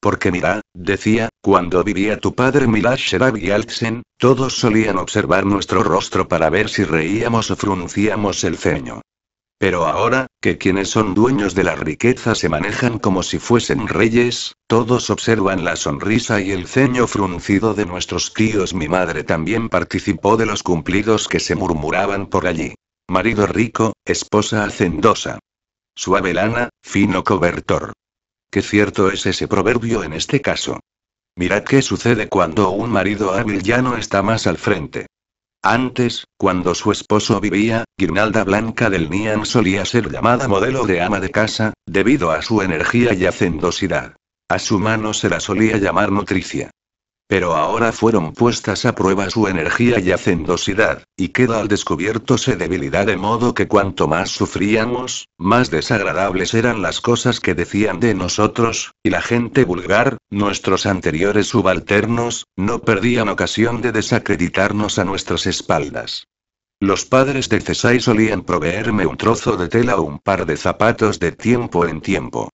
Porque mira, decía, cuando vivía tu padre Milash Sherab y Altsen, todos solían observar nuestro rostro para ver si reíamos o fruncíamos el ceño. Pero ahora, que quienes son dueños de la riqueza se manejan como si fuesen reyes, todos observan la sonrisa y el ceño fruncido de nuestros tíos. Mi madre también participó de los cumplidos que se murmuraban por allí. Marido rico, esposa hacendosa. Suave lana, fino cobertor cierto es ese proverbio en este caso. Mirad qué sucede cuando un marido hábil ya no está más al frente. Antes, cuando su esposo vivía, Guirnalda Blanca del Nian solía ser llamada modelo de ama de casa, debido a su energía y hacendosidad. A su mano se la solía llamar nutricia. Pero ahora fueron puestas a prueba su energía y hacendosidad, y queda al descubierto su debilidad de modo que cuanto más sufríamos, más desagradables eran las cosas que decían de nosotros, y la gente vulgar, nuestros anteriores subalternos, no perdían ocasión de desacreditarnos a nuestras espaldas. Los padres de Cesai solían proveerme un trozo de tela o un par de zapatos de tiempo en tiempo.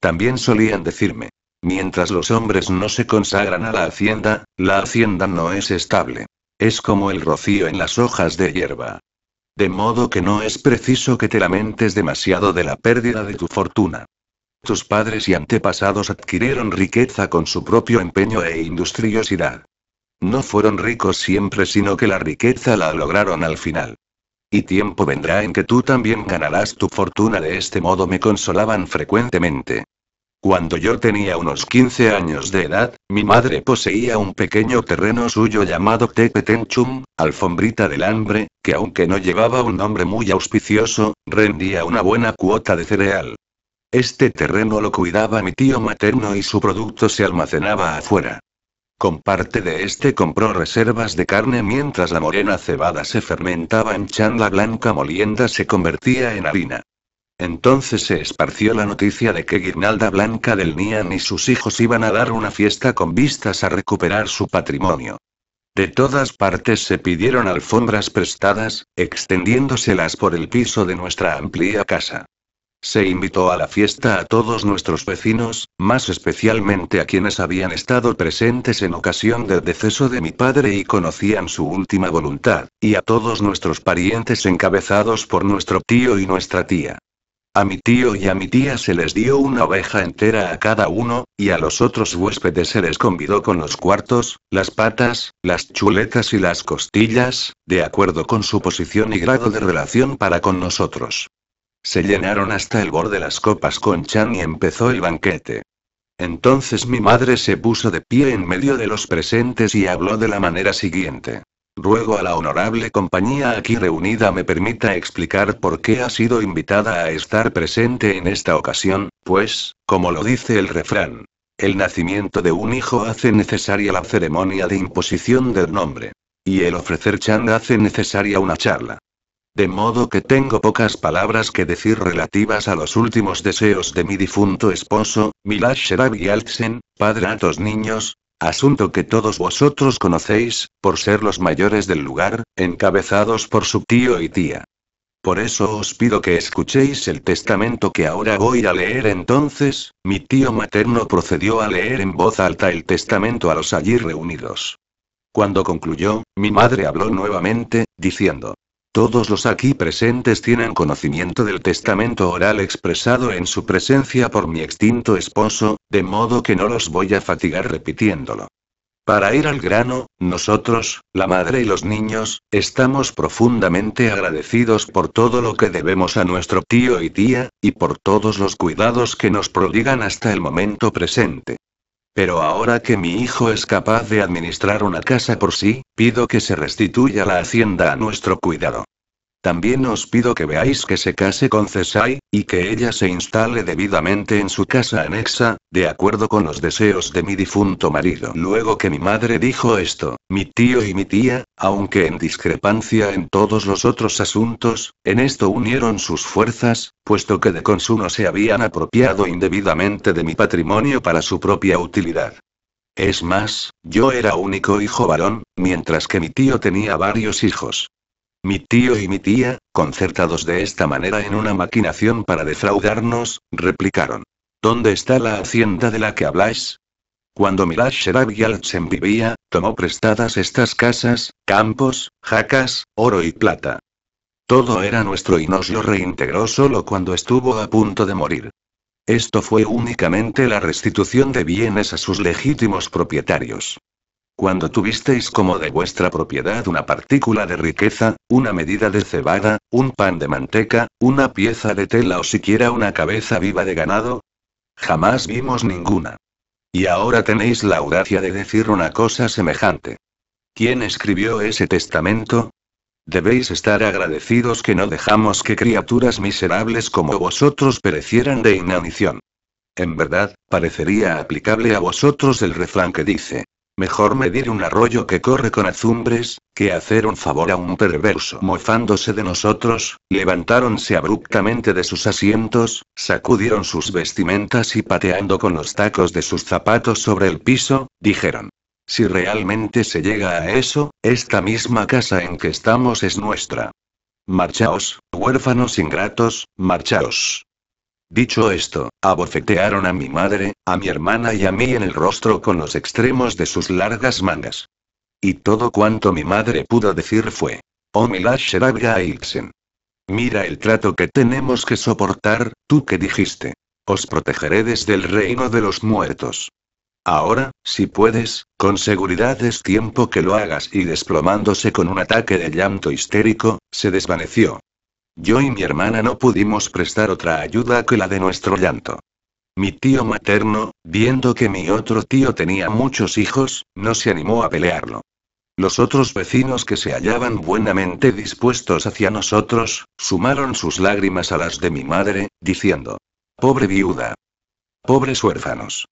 También solían decirme, Mientras los hombres no se consagran a la hacienda, la hacienda no es estable. Es como el rocío en las hojas de hierba. De modo que no es preciso que te lamentes demasiado de la pérdida de tu fortuna. Tus padres y antepasados adquirieron riqueza con su propio empeño e industriosidad. No fueron ricos siempre, sino que la riqueza la lograron al final. Y tiempo vendrá en que tú también ganarás tu fortuna de este modo, me consolaban frecuentemente. Cuando yo tenía unos 15 años de edad, mi madre poseía un pequeño terreno suyo llamado Tepetenchum, alfombrita del hambre, que aunque no llevaba un nombre muy auspicioso, rendía una buena cuota de cereal. Este terreno lo cuidaba mi tío materno y su producto se almacenaba afuera. Con parte de este compró reservas de carne mientras la morena cebada se fermentaba en chan la blanca molienda se convertía en harina. Entonces se esparció la noticia de que Guirnalda Blanca del Nian y sus hijos iban a dar una fiesta con vistas a recuperar su patrimonio. De todas partes se pidieron alfombras prestadas, extendiéndoselas por el piso de nuestra amplia casa. Se invitó a la fiesta a todos nuestros vecinos, más especialmente a quienes habían estado presentes en ocasión del deceso de mi padre y conocían su última voluntad, y a todos nuestros parientes encabezados por nuestro tío y nuestra tía. A mi tío y a mi tía se les dio una oveja entera a cada uno, y a los otros huéspedes se les convidó con los cuartos, las patas, las chuletas y las costillas, de acuerdo con su posición y grado de relación para con nosotros. Se llenaron hasta el borde las copas con chan y empezó el banquete. Entonces mi madre se puso de pie en medio de los presentes y habló de la manera siguiente. Ruego a la honorable compañía aquí reunida me permita explicar por qué ha sido invitada a estar presente en esta ocasión, pues, como lo dice el refrán, el nacimiento de un hijo hace necesaria la ceremonia de imposición del nombre. Y el ofrecer chan hace necesaria una charla. De modo que tengo pocas palabras que decir relativas a los últimos deseos de mi difunto esposo, Milash Sherab padre a dos niños, asunto que todos vosotros conocéis, por ser los mayores del lugar, encabezados por su tío y tía. Por eso os pido que escuchéis el testamento que ahora voy a leer entonces, mi tío materno procedió a leer en voz alta el testamento a los allí reunidos. Cuando concluyó, mi madre habló nuevamente, diciendo, todos los aquí presentes tienen conocimiento del testamento oral expresado en su presencia por mi extinto esposo, de modo que no los voy a fatigar repitiéndolo. Para ir al grano, nosotros, la madre y los niños, estamos profundamente agradecidos por todo lo que debemos a nuestro tío y tía, y por todos los cuidados que nos prodigan hasta el momento presente. Pero ahora que mi hijo es capaz de administrar una casa por sí, pido que se restituya la hacienda a nuestro cuidado. También os pido que veáis que se case con Cesai, y que ella se instale debidamente en su casa anexa, de acuerdo con los deseos de mi difunto marido. Luego que mi madre dijo esto, mi tío y mi tía, aunque en discrepancia en todos los otros asuntos, en esto unieron sus fuerzas, puesto que de consumo se habían apropiado indebidamente de mi patrimonio para su propia utilidad. Es más, yo era único hijo varón, mientras que mi tío tenía varios hijos. Mi tío y mi tía, concertados de esta manera en una maquinación para defraudarnos, replicaron. ¿Dónde está la hacienda de la que habláis? Cuando Milash y Altsen vivía, tomó prestadas estas casas, campos, jacas, oro y plata. Todo era nuestro y nos lo reintegró solo cuando estuvo a punto de morir. Esto fue únicamente la restitución de bienes a sus legítimos propietarios. Cuando tuvisteis como de vuestra propiedad una partícula de riqueza, una medida de cebada, un pan de manteca, una pieza de tela o siquiera una cabeza viva de ganado, jamás vimos ninguna. Y ahora tenéis la audacia de decir una cosa semejante. ¿Quién escribió ese testamento? Debéis estar agradecidos que no dejamos que criaturas miserables como vosotros perecieran de inanición. En verdad, parecería aplicable a vosotros el refrán que dice, Mejor medir un arroyo que corre con azumbres, que hacer un favor a un perverso. Mofándose de nosotros, levantáronse abruptamente de sus asientos, sacudieron sus vestimentas y pateando con los tacos de sus zapatos sobre el piso, dijeron. Si realmente se llega a eso, esta misma casa en que estamos es nuestra. Marchaos, huérfanos ingratos, marchaos. Dicho esto, abofetearon a mi madre, a mi hermana y a mí en el rostro con los extremos de sus largas mangas. Y todo cuanto mi madre pudo decir fue: Oh a Ibsen. Mira el trato que tenemos que soportar, tú que dijiste. Os protegeré desde el reino de los muertos. Ahora, si puedes, con seguridad es tiempo que lo hagas y desplomándose con un ataque de llanto histérico, se desvaneció. Yo y mi hermana no pudimos prestar otra ayuda que la de nuestro llanto. Mi tío materno, viendo que mi otro tío tenía muchos hijos, no se animó a pelearlo. Los otros vecinos que se hallaban buenamente dispuestos hacia nosotros, sumaron sus lágrimas a las de mi madre, diciendo, Pobre viuda. Pobres huérfanos.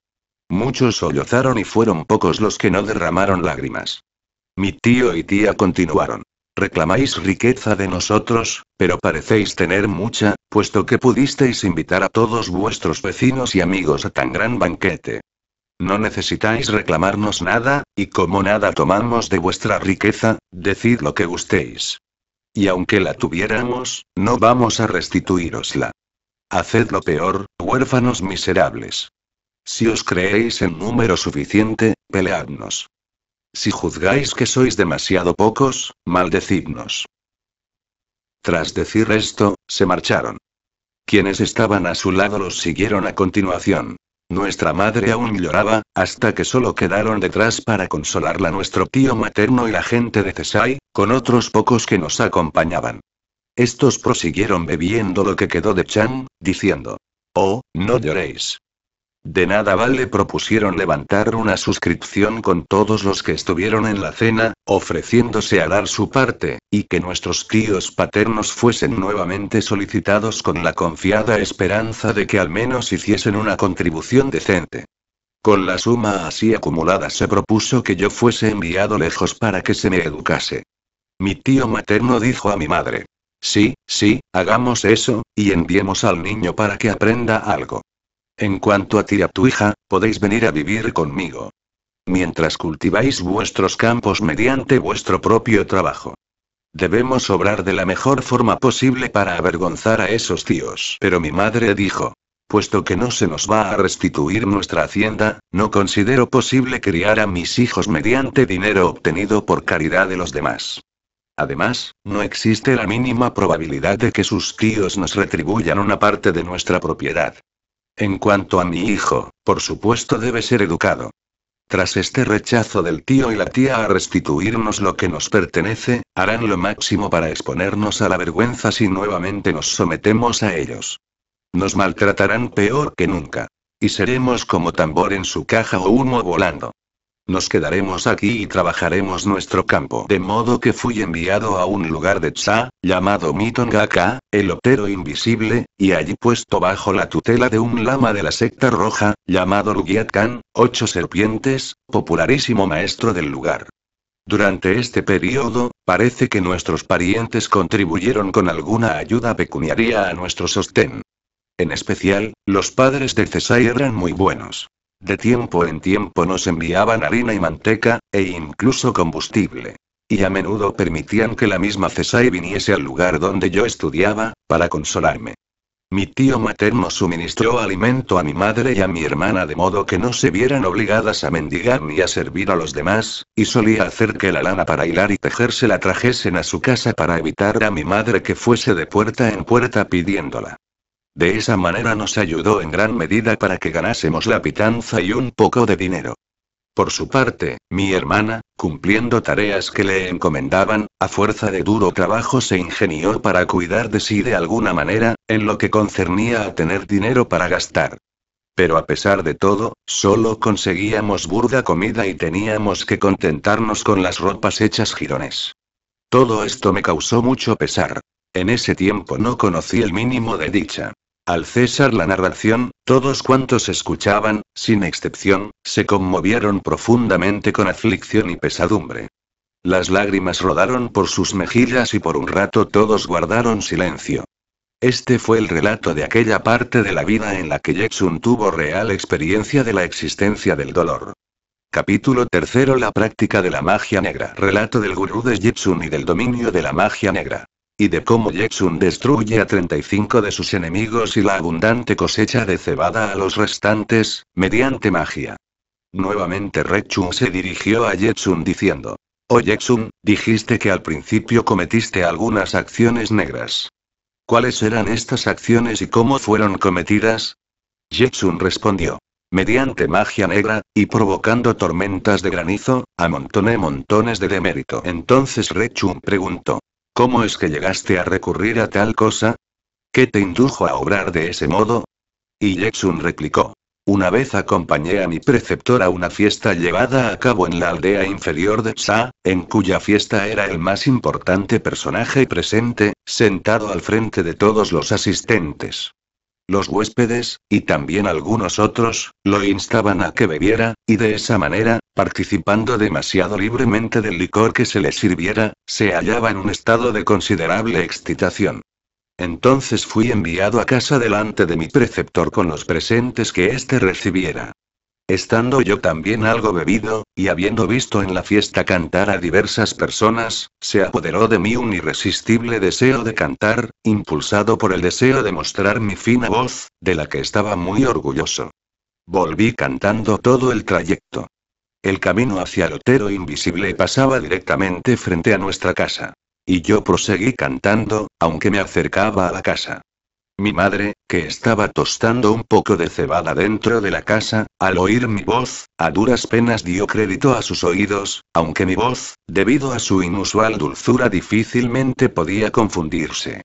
Muchos sollozaron y fueron pocos los que no derramaron lágrimas. Mi tío y tía continuaron reclamáis riqueza de nosotros, pero parecéis tener mucha, puesto que pudisteis invitar a todos vuestros vecinos y amigos a tan gran banquete. No necesitáis reclamarnos nada, y como nada tomamos de vuestra riqueza, decid lo que gustéis. Y aunque la tuviéramos, no vamos a restituírosla. Haced lo peor, huérfanos miserables. Si os creéis en número suficiente, peleadnos. Si juzgáis que sois demasiado pocos, maldecidnos. Tras decir esto, se marcharon. Quienes estaban a su lado los siguieron a continuación. Nuestra madre aún lloraba, hasta que solo quedaron detrás para consolarla nuestro tío materno y la gente de Cesai, con otros pocos que nos acompañaban. Estos prosiguieron bebiendo lo que quedó de Chan, diciendo, Oh, no lloréis. De nada vale propusieron levantar una suscripción con todos los que estuvieron en la cena, ofreciéndose a dar su parte, y que nuestros tíos paternos fuesen nuevamente solicitados con la confiada esperanza de que al menos hiciesen una contribución decente. Con la suma así acumulada se propuso que yo fuese enviado lejos para que se me educase. Mi tío materno dijo a mi madre, Sí, sí, hagamos eso, y enviemos al niño para que aprenda algo. En cuanto a ti y a tu hija, podéis venir a vivir conmigo. Mientras cultiváis vuestros campos mediante vuestro propio trabajo. Debemos obrar de la mejor forma posible para avergonzar a esos tíos. Pero mi madre dijo, puesto que no se nos va a restituir nuestra hacienda, no considero posible criar a mis hijos mediante dinero obtenido por caridad de los demás. Además, no existe la mínima probabilidad de que sus tíos nos retribuyan una parte de nuestra propiedad. En cuanto a mi hijo, por supuesto debe ser educado. Tras este rechazo del tío y la tía a restituirnos lo que nos pertenece, harán lo máximo para exponernos a la vergüenza si nuevamente nos sometemos a ellos. Nos maltratarán peor que nunca. Y seremos como tambor en su caja o humo volando. Nos quedaremos aquí y trabajaremos nuestro campo. De modo que fui enviado a un lugar de Tsa, llamado Mitongaka, el optero invisible, y allí puesto bajo la tutela de un lama de la secta roja, llamado Lugiatkan, Khan, ocho serpientes, popularísimo maestro del lugar. Durante este periodo, parece que nuestros parientes contribuyeron con alguna ayuda pecuniaria a nuestro sostén. En especial, los padres de Cesai eran muy buenos. De tiempo en tiempo nos enviaban harina y manteca, e incluso combustible. Y a menudo permitían que la misma y viniese al lugar donde yo estudiaba, para consolarme. Mi tío materno suministró alimento a mi madre y a mi hermana de modo que no se vieran obligadas a mendigar ni a servir a los demás, y solía hacer que la lana para hilar y tejerse la trajesen a su casa para evitar a mi madre que fuese de puerta en puerta pidiéndola. De esa manera nos ayudó en gran medida para que ganásemos la pitanza y un poco de dinero. Por su parte, mi hermana, cumpliendo tareas que le encomendaban, a fuerza de duro trabajo se ingenió para cuidar de sí de alguna manera, en lo que concernía a tener dinero para gastar. Pero a pesar de todo, solo conseguíamos burda comida y teníamos que contentarnos con las ropas hechas jirones. Todo esto me causó mucho pesar. En ese tiempo no conocí el mínimo de dicha. Al cesar la narración, todos cuantos escuchaban, sin excepción, se conmovieron profundamente con aflicción y pesadumbre. Las lágrimas rodaron por sus mejillas y por un rato todos guardaron silencio. Este fue el relato de aquella parte de la vida en la que Jackson tuvo real experiencia de la existencia del dolor. Capítulo 3 La práctica de la magia negra. Relato del gurú de Jetun y del dominio de la magia negra y de cómo Jetsun destruye a 35 de sus enemigos y la abundante cosecha de cebada a los restantes, mediante magia. Nuevamente Rechun se dirigió a Jetsun diciendo, Oh Jetsun, dijiste que al principio cometiste algunas acciones negras. ¿Cuáles eran estas acciones y cómo fueron cometidas? Jetsun respondió, Mediante magia negra, y provocando tormentas de granizo, amontoné montones de demérito. Entonces Rechun preguntó, ¿Cómo es que llegaste a recurrir a tal cosa? ¿Qué te indujo a obrar de ese modo? Y Jackson replicó. Una vez acompañé a mi preceptor a una fiesta llevada a cabo en la aldea inferior de Tsa, en cuya fiesta era el más importante personaje presente, sentado al frente de todos los asistentes. Los huéspedes, y también algunos otros, lo instaban a que bebiera, y de esa manera, participando demasiado libremente del licor que se le sirviera, se hallaba en un estado de considerable excitación. Entonces fui enviado a casa delante de mi preceptor con los presentes que éste recibiera. Estando yo también algo bebido, y habiendo visto en la fiesta cantar a diversas personas, se apoderó de mí un irresistible deseo de cantar, impulsado por el deseo de mostrar mi fina voz, de la que estaba muy orgulloso. Volví cantando todo el trayecto. El camino hacia el otero invisible pasaba directamente frente a nuestra casa. Y yo proseguí cantando, aunque me acercaba a la casa. Mi madre, que estaba tostando un poco de cebada dentro de la casa, al oír mi voz, a duras penas dio crédito a sus oídos, aunque mi voz, debido a su inusual dulzura, difícilmente podía confundirse.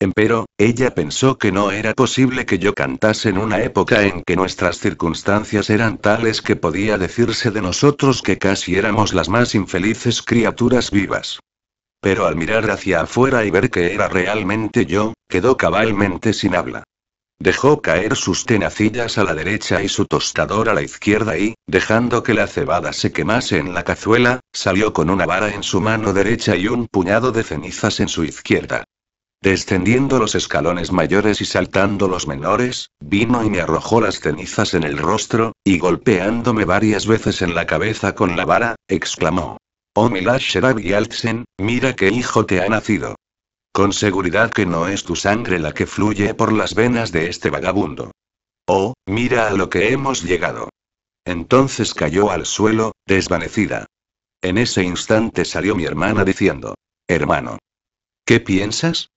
Empero, ella pensó que no era posible que yo cantase en una época en que nuestras circunstancias eran tales que podía decirse de nosotros que casi éramos las más infelices criaturas vivas pero al mirar hacia afuera y ver que era realmente yo, quedó cabalmente sin habla. Dejó caer sus tenacillas a la derecha y su tostador a la izquierda y, dejando que la cebada se quemase en la cazuela, salió con una vara en su mano derecha y un puñado de cenizas en su izquierda. Descendiendo los escalones mayores y saltando los menores, vino y me arrojó las cenizas en el rostro, y golpeándome varias veces en la cabeza con la vara, exclamó. Oh Milash Sherab mira qué hijo te ha nacido. Con seguridad que no es tu sangre la que fluye por las venas de este vagabundo. Oh, mira a lo que hemos llegado. Entonces cayó al suelo, desvanecida. En ese instante salió mi hermana diciendo, Hermano. ¿Qué piensas?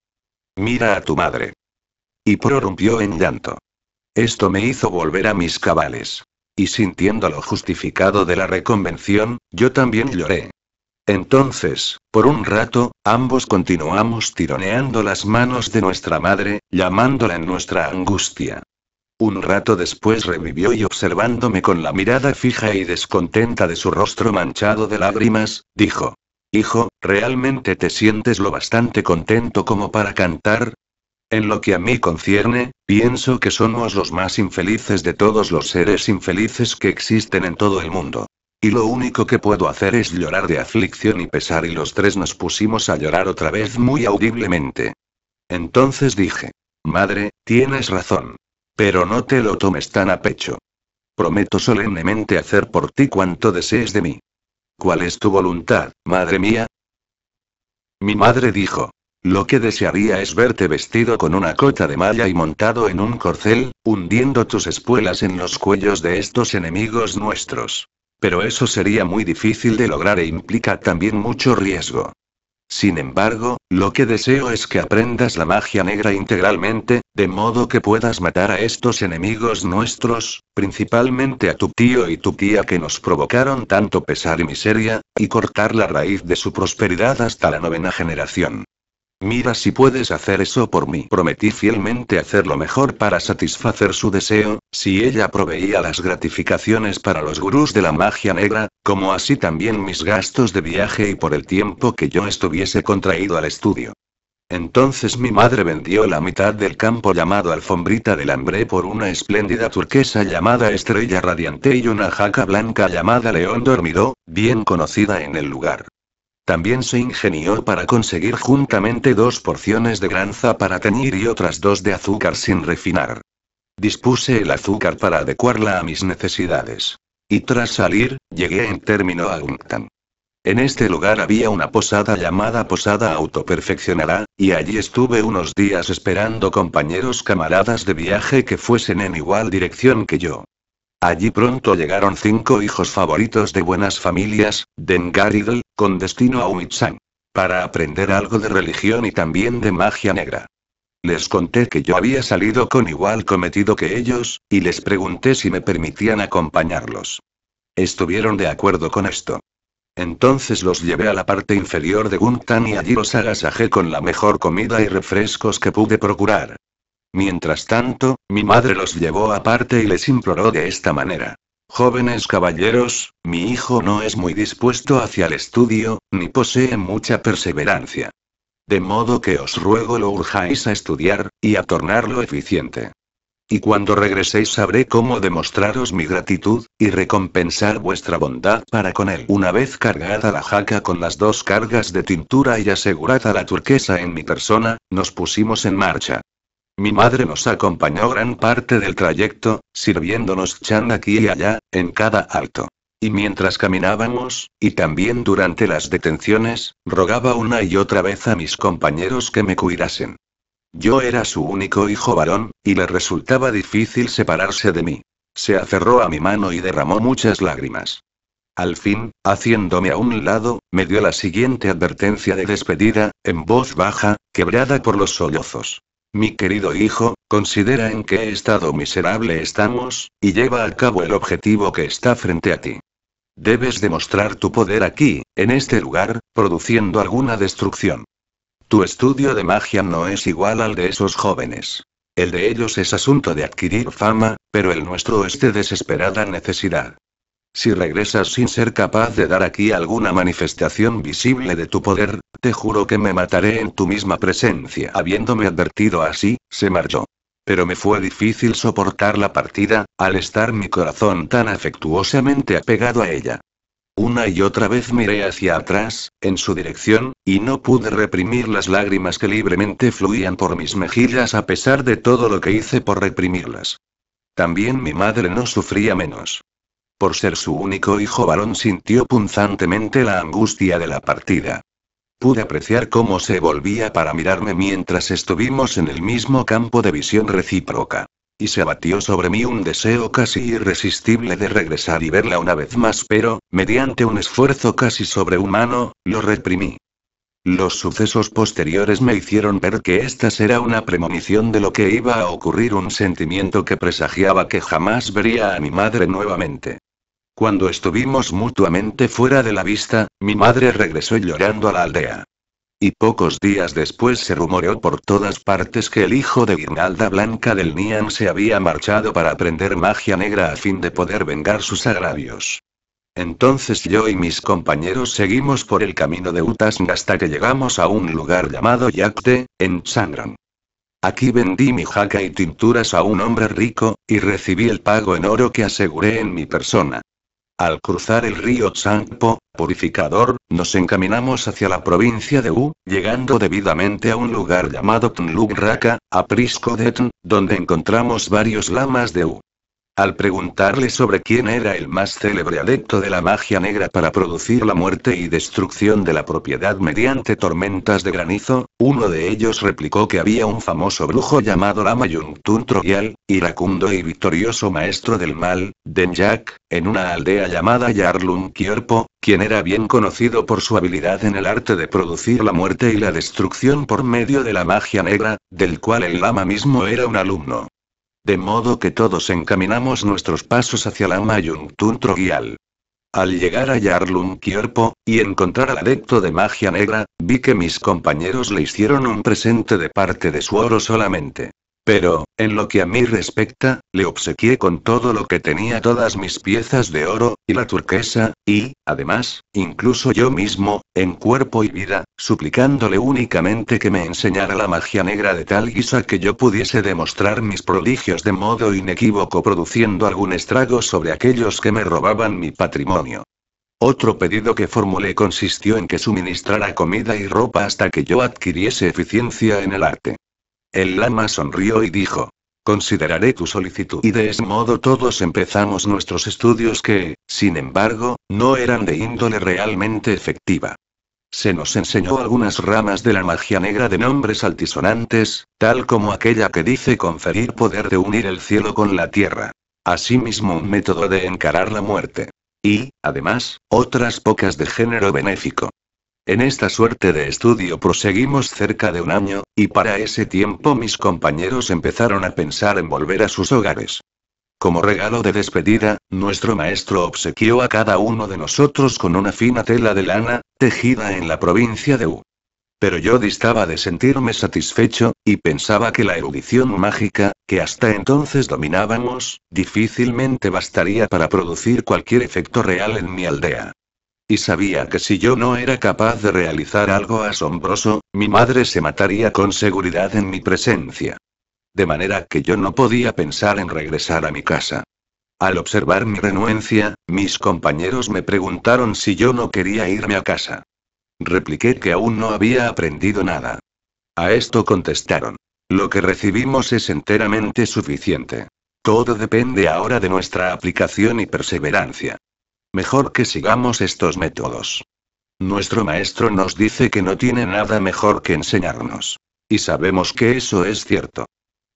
Mira a tu madre. Y prorrumpió en llanto. Esto me hizo volver a mis cabales. Y sintiendo lo justificado de la reconvención, yo también lloré. Entonces, por un rato, ambos continuamos tironeando las manos de nuestra madre, llamándola en nuestra angustia. Un rato después revivió y observándome con la mirada fija y descontenta de su rostro manchado de lágrimas, dijo, Hijo, ¿realmente te sientes lo bastante contento como para cantar? En lo que a mí concierne, pienso que somos los más infelices de todos los seres infelices que existen en todo el mundo. Y lo único que puedo hacer es llorar de aflicción y pesar y los tres nos pusimos a llorar otra vez muy audiblemente. Entonces dije, Madre, tienes razón. Pero no te lo tomes tan a pecho. Prometo solemnemente hacer por ti cuanto desees de mí. ¿Cuál es tu voluntad, madre mía? Mi madre dijo, lo que desearía es verte vestido con una cota de malla y montado en un corcel, hundiendo tus espuelas en los cuellos de estos enemigos nuestros. Pero eso sería muy difícil de lograr e implica también mucho riesgo. Sin embargo, lo que deseo es que aprendas la magia negra integralmente, de modo que puedas matar a estos enemigos nuestros, principalmente a tu tío y tu tía que nos provocaron tanto pesar y miseria, y cortar la raíz de su prosperidad hasta la novena generación. Mira si puedes hacer eso por mí. Prometí fielmente hacer lo mejor para satisfacer su deseo, si ella proveía las gratificaciones para los gurús de la magia negra, como así también mis gastos de viaje y por el tiempo que yo estuviese contraído al estudio. Entonces mi madre vendió la mitad del campo llamado Alfombrita del Hambre por una espléndida turquesa llamada Estrella Radiante y una jaca blanca llamada León Dormido, bien conocida en el lugar. También se ingenió para conseguir juntamente dos porciones de granza para teñir y otras dos de azúcar sin refinar. Dispuse el azúcar para adecuarla a mis necesidades. Y tras salir, llegué en término a Unctan. En este lugar había una posada llamada Posada Autoperfeccionará, y allí estuve unos días esperando compañeros camaradas de viaje que fuesen en igual dirección que yo. Allí pronto llegaron cinco hijos favoritos de buenas familias, Del, con destino a Umitzang, para aprender algo de religión y también de magia negra. Les conté que yo había salido con igual cometido que ellos, y les pregunté si me permitían acompañarlos. Estuvieron de acuerdo con esto. Entonces los llevé a la parte inferior de Guntan y allí los agasajé con la mejor comida y refrescos que pude procurar. Mientras tanto, mi madre los llevó aparte y les imploró de esta manera. Jóvenes caballeros, mi hijo no es muy dispuesto hacia el estudio, ni posee mucha perseverancia. De modo que os ruego lo urjáis a estudiar, y a tornarlo eficiente. Y cuando regreséis sabré cómo demostraros mi gratitud, y recompensar vuestra bondad para con él. Una vez cargada la jaca con las dos cargas de tintura y asegurada la turquesa en mi persona, nos pusimos en marcha. Mi madre nos acompañó gran parte del trayecto, sirviéndonos chan aquí y allá, en cada alto. Y mientras caminábamos, y también durante las detenciones, rogaba una y otra vez a mis compañeros que me cuidasen. Yo era su único hijo varón, y le resultaba difícil separarse de mí. Se aferró a mi mano y derramó muchas lágrimas. Al fin, haciéndome a un lado, me dio la siguiente advertencia de despedida, en voz baja, quebrada por los sollozos. Mi querido hijo, considera en qué estado miserable estamos, y lleva a cabo el objetivo que está frente a ti. Debes demostrar tu poder aquí, en este lugar, produciendo alguna destrucción. Tu estudio de magia no es igual al de esos jóvenes. El de ellos es asunto de adquirir fama, pero el nuestro es de desesperada necesidad. Si regresas sin ser capaz de dar aquí alguna manifestación visible de tu poder, te juro que me mataré en tu misma presencia. Habiéndome advertido así, se marchó. Pero me fue difícil soportar la partida, al estar mi corazón tan afectuosamente apegado a ella. Una y otra vez miré hacia atrás, en su dirección, y no pude reprimir las lágrimas que libremente fluían por mis mejillas a pesar de todo lo que hice por reprimirlas. También mi madre no sufría menos. Por ser su único hijo varón sintió punzantemente la angustia de la partida. Pude apreciar cómo se volvía para mirarme mientras estuvimos en el mismo campo de visión recíproca. Y se abatió sobre mí un deseo casi irresistible de regresar y verla una vez más, pero, mediante un esfuerzo casi sobrehumano, lo reprimí. Los sucesos posteriores me hicieron ver que esta era una premonición de lo que iba a ocurrir, un sentimiento que presagiaba que jamás vería a mi madre nuevamente. Cuando estuvimos mutuamente fuera de la vista, mi madre regresó llorando a la aldea. Y pocos días después se rumoreó por todas partes que el hijo de Guirnalda Blanca del Nian se había marchado para aprender magia negra a fin de poder vengar sus agravios. Entonces yo y mis compañeros seguimos por el camino de Utasn hasta que llegamos a un lugar llamado Yakte, en Changran. Aquí vendí mi jaca y tinturas a un hombre rico, y recibí el pago en oro que aseguré en mi persona. Al cruzar el río Changpo, purificador, nos encaminamos hacia la provincia de U, llegando debidamente a un lugar llamado Tnlug Raka, aprisco de Tn, donde encontramos varios lamas de U. Al preguntarle sobre quién era el más célebre adepto de la magia negra para producir la muerte y destrucción de la propiedad mediante tormentas de granizo, uno de ellos replicó que había un famoso brujo llamado Lama Yungtun Troyal, iracundo y victorioso maestro del mal, Denjak, en una aldea llamada Yarlung Kierpo, quien era bien conocido por su habilidad en el arte de producir la muerte y la destrucción por medio de la magia negra, del cual el lama mismo era un alumno. De modo que todos encaminamos nuestros pasos hacia la Mayuntun Trogial. Al llegar a Yarlum Kierpo, y encontrar al adepto de magia negra, vi que mis compañeros le hicieron un presente de parte de su oro solamente. Pero, en lo que a mí respecta, le obsequié con todo lo que tenía todas mis piezas de oro, y la turquesa, y, además, incluso yo mismo, en cuerpo y vida, suplicándole únicamente que me enseñara la magia negra de tal guisa que yo pudiese demostrar mis prodigios de modo inequívoco produciendo algún estrago sobre aquellos que me robaban mi patrimonio. Otro pedido que formulé consistió en que suministrara comida y ropa hasta que yo adquiriese eficiencia en el arte. El lama sonrió y dijo. Consideraré tu solicitud. Y de ese modo todos empezamos nuestros estudios que, sin embargo, no eran de índole realmente efectiva. Se nos enseñó algunas ramas de la magia negra de nombres altisonantes, tal como aquella que dice conferir poder de unir el cielo con la tierra. Asimismo un método de encarar la muerte. Y, además, otras pocas de género benéfico. En esta suerte de estudio proseguimos cerca de un año, y para ese tiempo mis compañeros empezaron a pensar en volver a sus hogares. Como regalo de despedida, nuestro maestro obsequió a cada uno de nosotros con una fina tela de lana, tejida en la provincia de U. Pero yo distaba de sentirme satisfecho, y pensaba que la erudición mágica, que hasta entonces dominábamos, difícilmente bastaría para producir cualquier efecto real en mi aldea. Y sabía que si yo no era capaz de realizar algo asombroso, mi madre se mataría con seguridad en mi presencia. De manera que yo no podía pensar en regresar a mi casa. Al observar mi renuencia, mis compañeros me preguntaron si yo no quería irme a casa. Repliqué que aún no había aprendido nada. A esto contestaron. Lo que recibimos es enteramente suficiente. Todo depende ahora de nuestra aplicación y perseverancia. Mejor que sigamos estos métodos. Nuestro maestro nos dice que no tiene nada mejor que enseñarnos. Y sabemos que eso es cierto.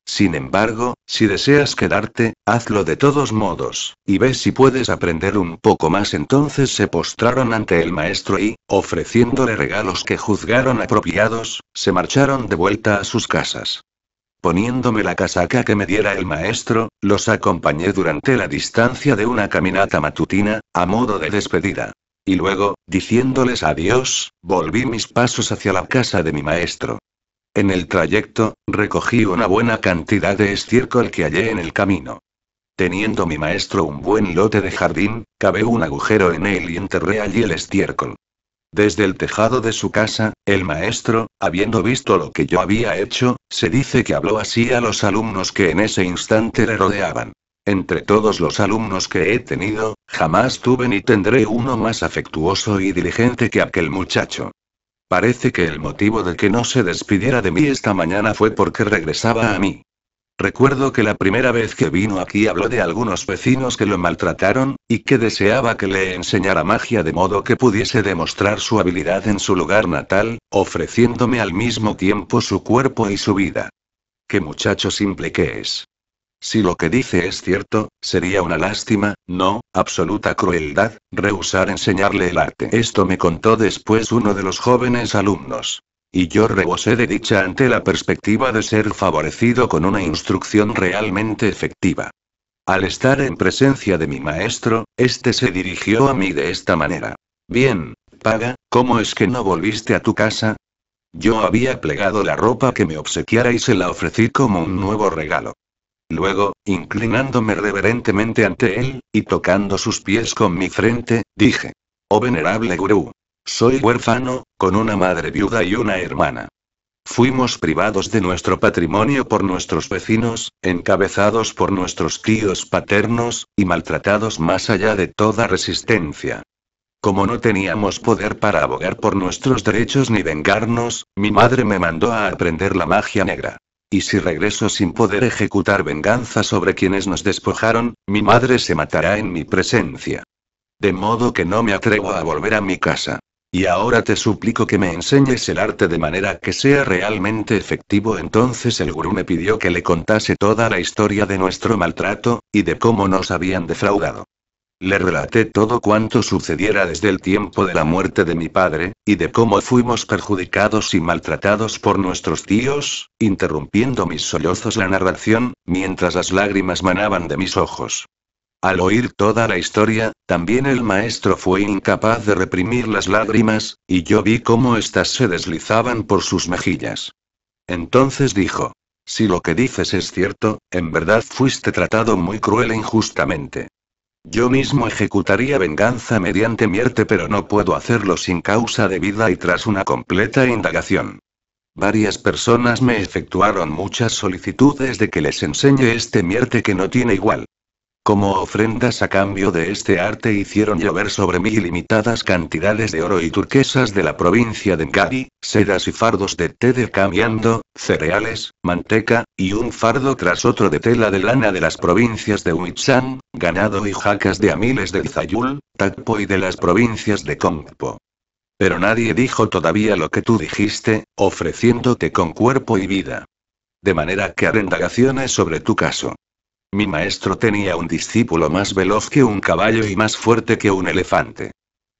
Sin embargo, si deseas quedarte, hazlo de todos modos, y ve si puedes aprender un poco más. Entonces se postraron ante el maestro y, ofreciéndole regalos que juzgaron apropiados, se marcharon de vuelta a sus casas. Poniéndome la casaca que me diera el maestro, los acompañé durante la distancia de una caminata matutina, a modo de despedida. Y luego, diciéndoles adiós, volví mis pasos hacia la casa de mi maestro. En el trayecto, recogí una buena cantidad de estiércol que hallé en el camino. Teniendo mi maestro un buen lote de jardín, cavé un agujero en él y enterré allí el estiércol. Desde el tejado de su casa, el maestro, habiendo visto lo que yo había hecho, se dice que habló así a los alumnos que en ese instante le rodeaban. Entre todos los alumnos que he tenido, jamás tuve ni tendré uno más afectuoso y diligente que aquel muchacho. Parece que el motivo de que no se despidiera de mí esta mañana fue porque regresaba a mí. Recuerdo que la primera vez que vino aquí habló de algunos vecinos que lo maltrataron, y que deseaba que le enseñara magia de modo que pudiese demostrar su habilidad en su lugar natal, ofreciéndome al mismo tiempo su cuerpo y su vida. Qué muchacho simple que es. Si lo que dice es cierto, sería una lástima, no, absoluta crueldad, rehusar enseñarle el arte. Esto me contó después uno de los jóvenes alumnos. Y yo rebosé de dicha ante la perspectiva de ser favorecido con una instrucción realmente efectiva. Al estar en presencia de mi maestro, este se dirigió a mí de esta manera. Bien, paga, ¿cómo es que no volviste a tu casa? Yo había plegado la ropa que me obsequiara y se la ofrecí como un nuevo regalo. Luego, inclinándome reverentemente ante él, y tocando sus pies con mi frente, dije, Oh venerable gurú, soy huérfano, con una madre viuda y una hermana. Fuimos privados de nuestro patrimonio por nuestros vecinos, encabezados por nuestros tíos paternos, y maltratados más allá de toda resistencia. Como no teníamos poder para abogar por nuestros derechos ni vengarnos, mi madre me mandó a aprender la magia negra. Y si regreso sin poder ejecutar venganza sobre quienes nos despojaron, mi madre se matará en mi presencia. De modo que no me atrevo a volver a mi casa. Y ahora te suplico que me enseñes el arte de manera que sea realmente efectivo. Entonces el gurú me pidió que le contase toda la historia de nuestro maltrato, y de cómo nos habían defraudado. Le relaté todo cuanto sucediera desde el tiempo de la muerte de mi padre, y de cómo fuimos perjudicados y maltratados por nuestros tíos, interrumpiendo mis sollozos la narración, mientras las lágrimas manaban de mis ojos. Al oír toda la historia, también el maestro fue incapaz de reprimir las lágrimas, y yo vi cómo éstas se deslizaban por sus mejillas. Entonces dijo, si lo que dices es cierto, en verdad fuiste tratado muy cruel e injustamente. Yo mismo ejecutaría venganza mediante mierte, pero no puedo hacerlo sin causa debida y tras una completa indagación. Varias personas me efectuaron muchas solicitudes de que les enseñe este mierte que no tiene igual. Como ofrendas a cambio de este arte hicieron llover sobre mí ilimitadas cantidades de oro y turquesas de la provincia de Ngari, sedas y fardos de té de camiando, cereales, manteca, y un fardo tras otro de tela de lana de las provincias de Huitzán, ganado y jacas de Amiles del Zayul, Tacpo y de las provincias de Kongpo. Pero nadie dijo todavía lo que tú dijiste, ofreciéndote con cuerpo y vida. De manera que haré indagaciones sobre tu caso. Mi maestro tenía un discípulo más veloz que un caballo y más fuerte que un elefante.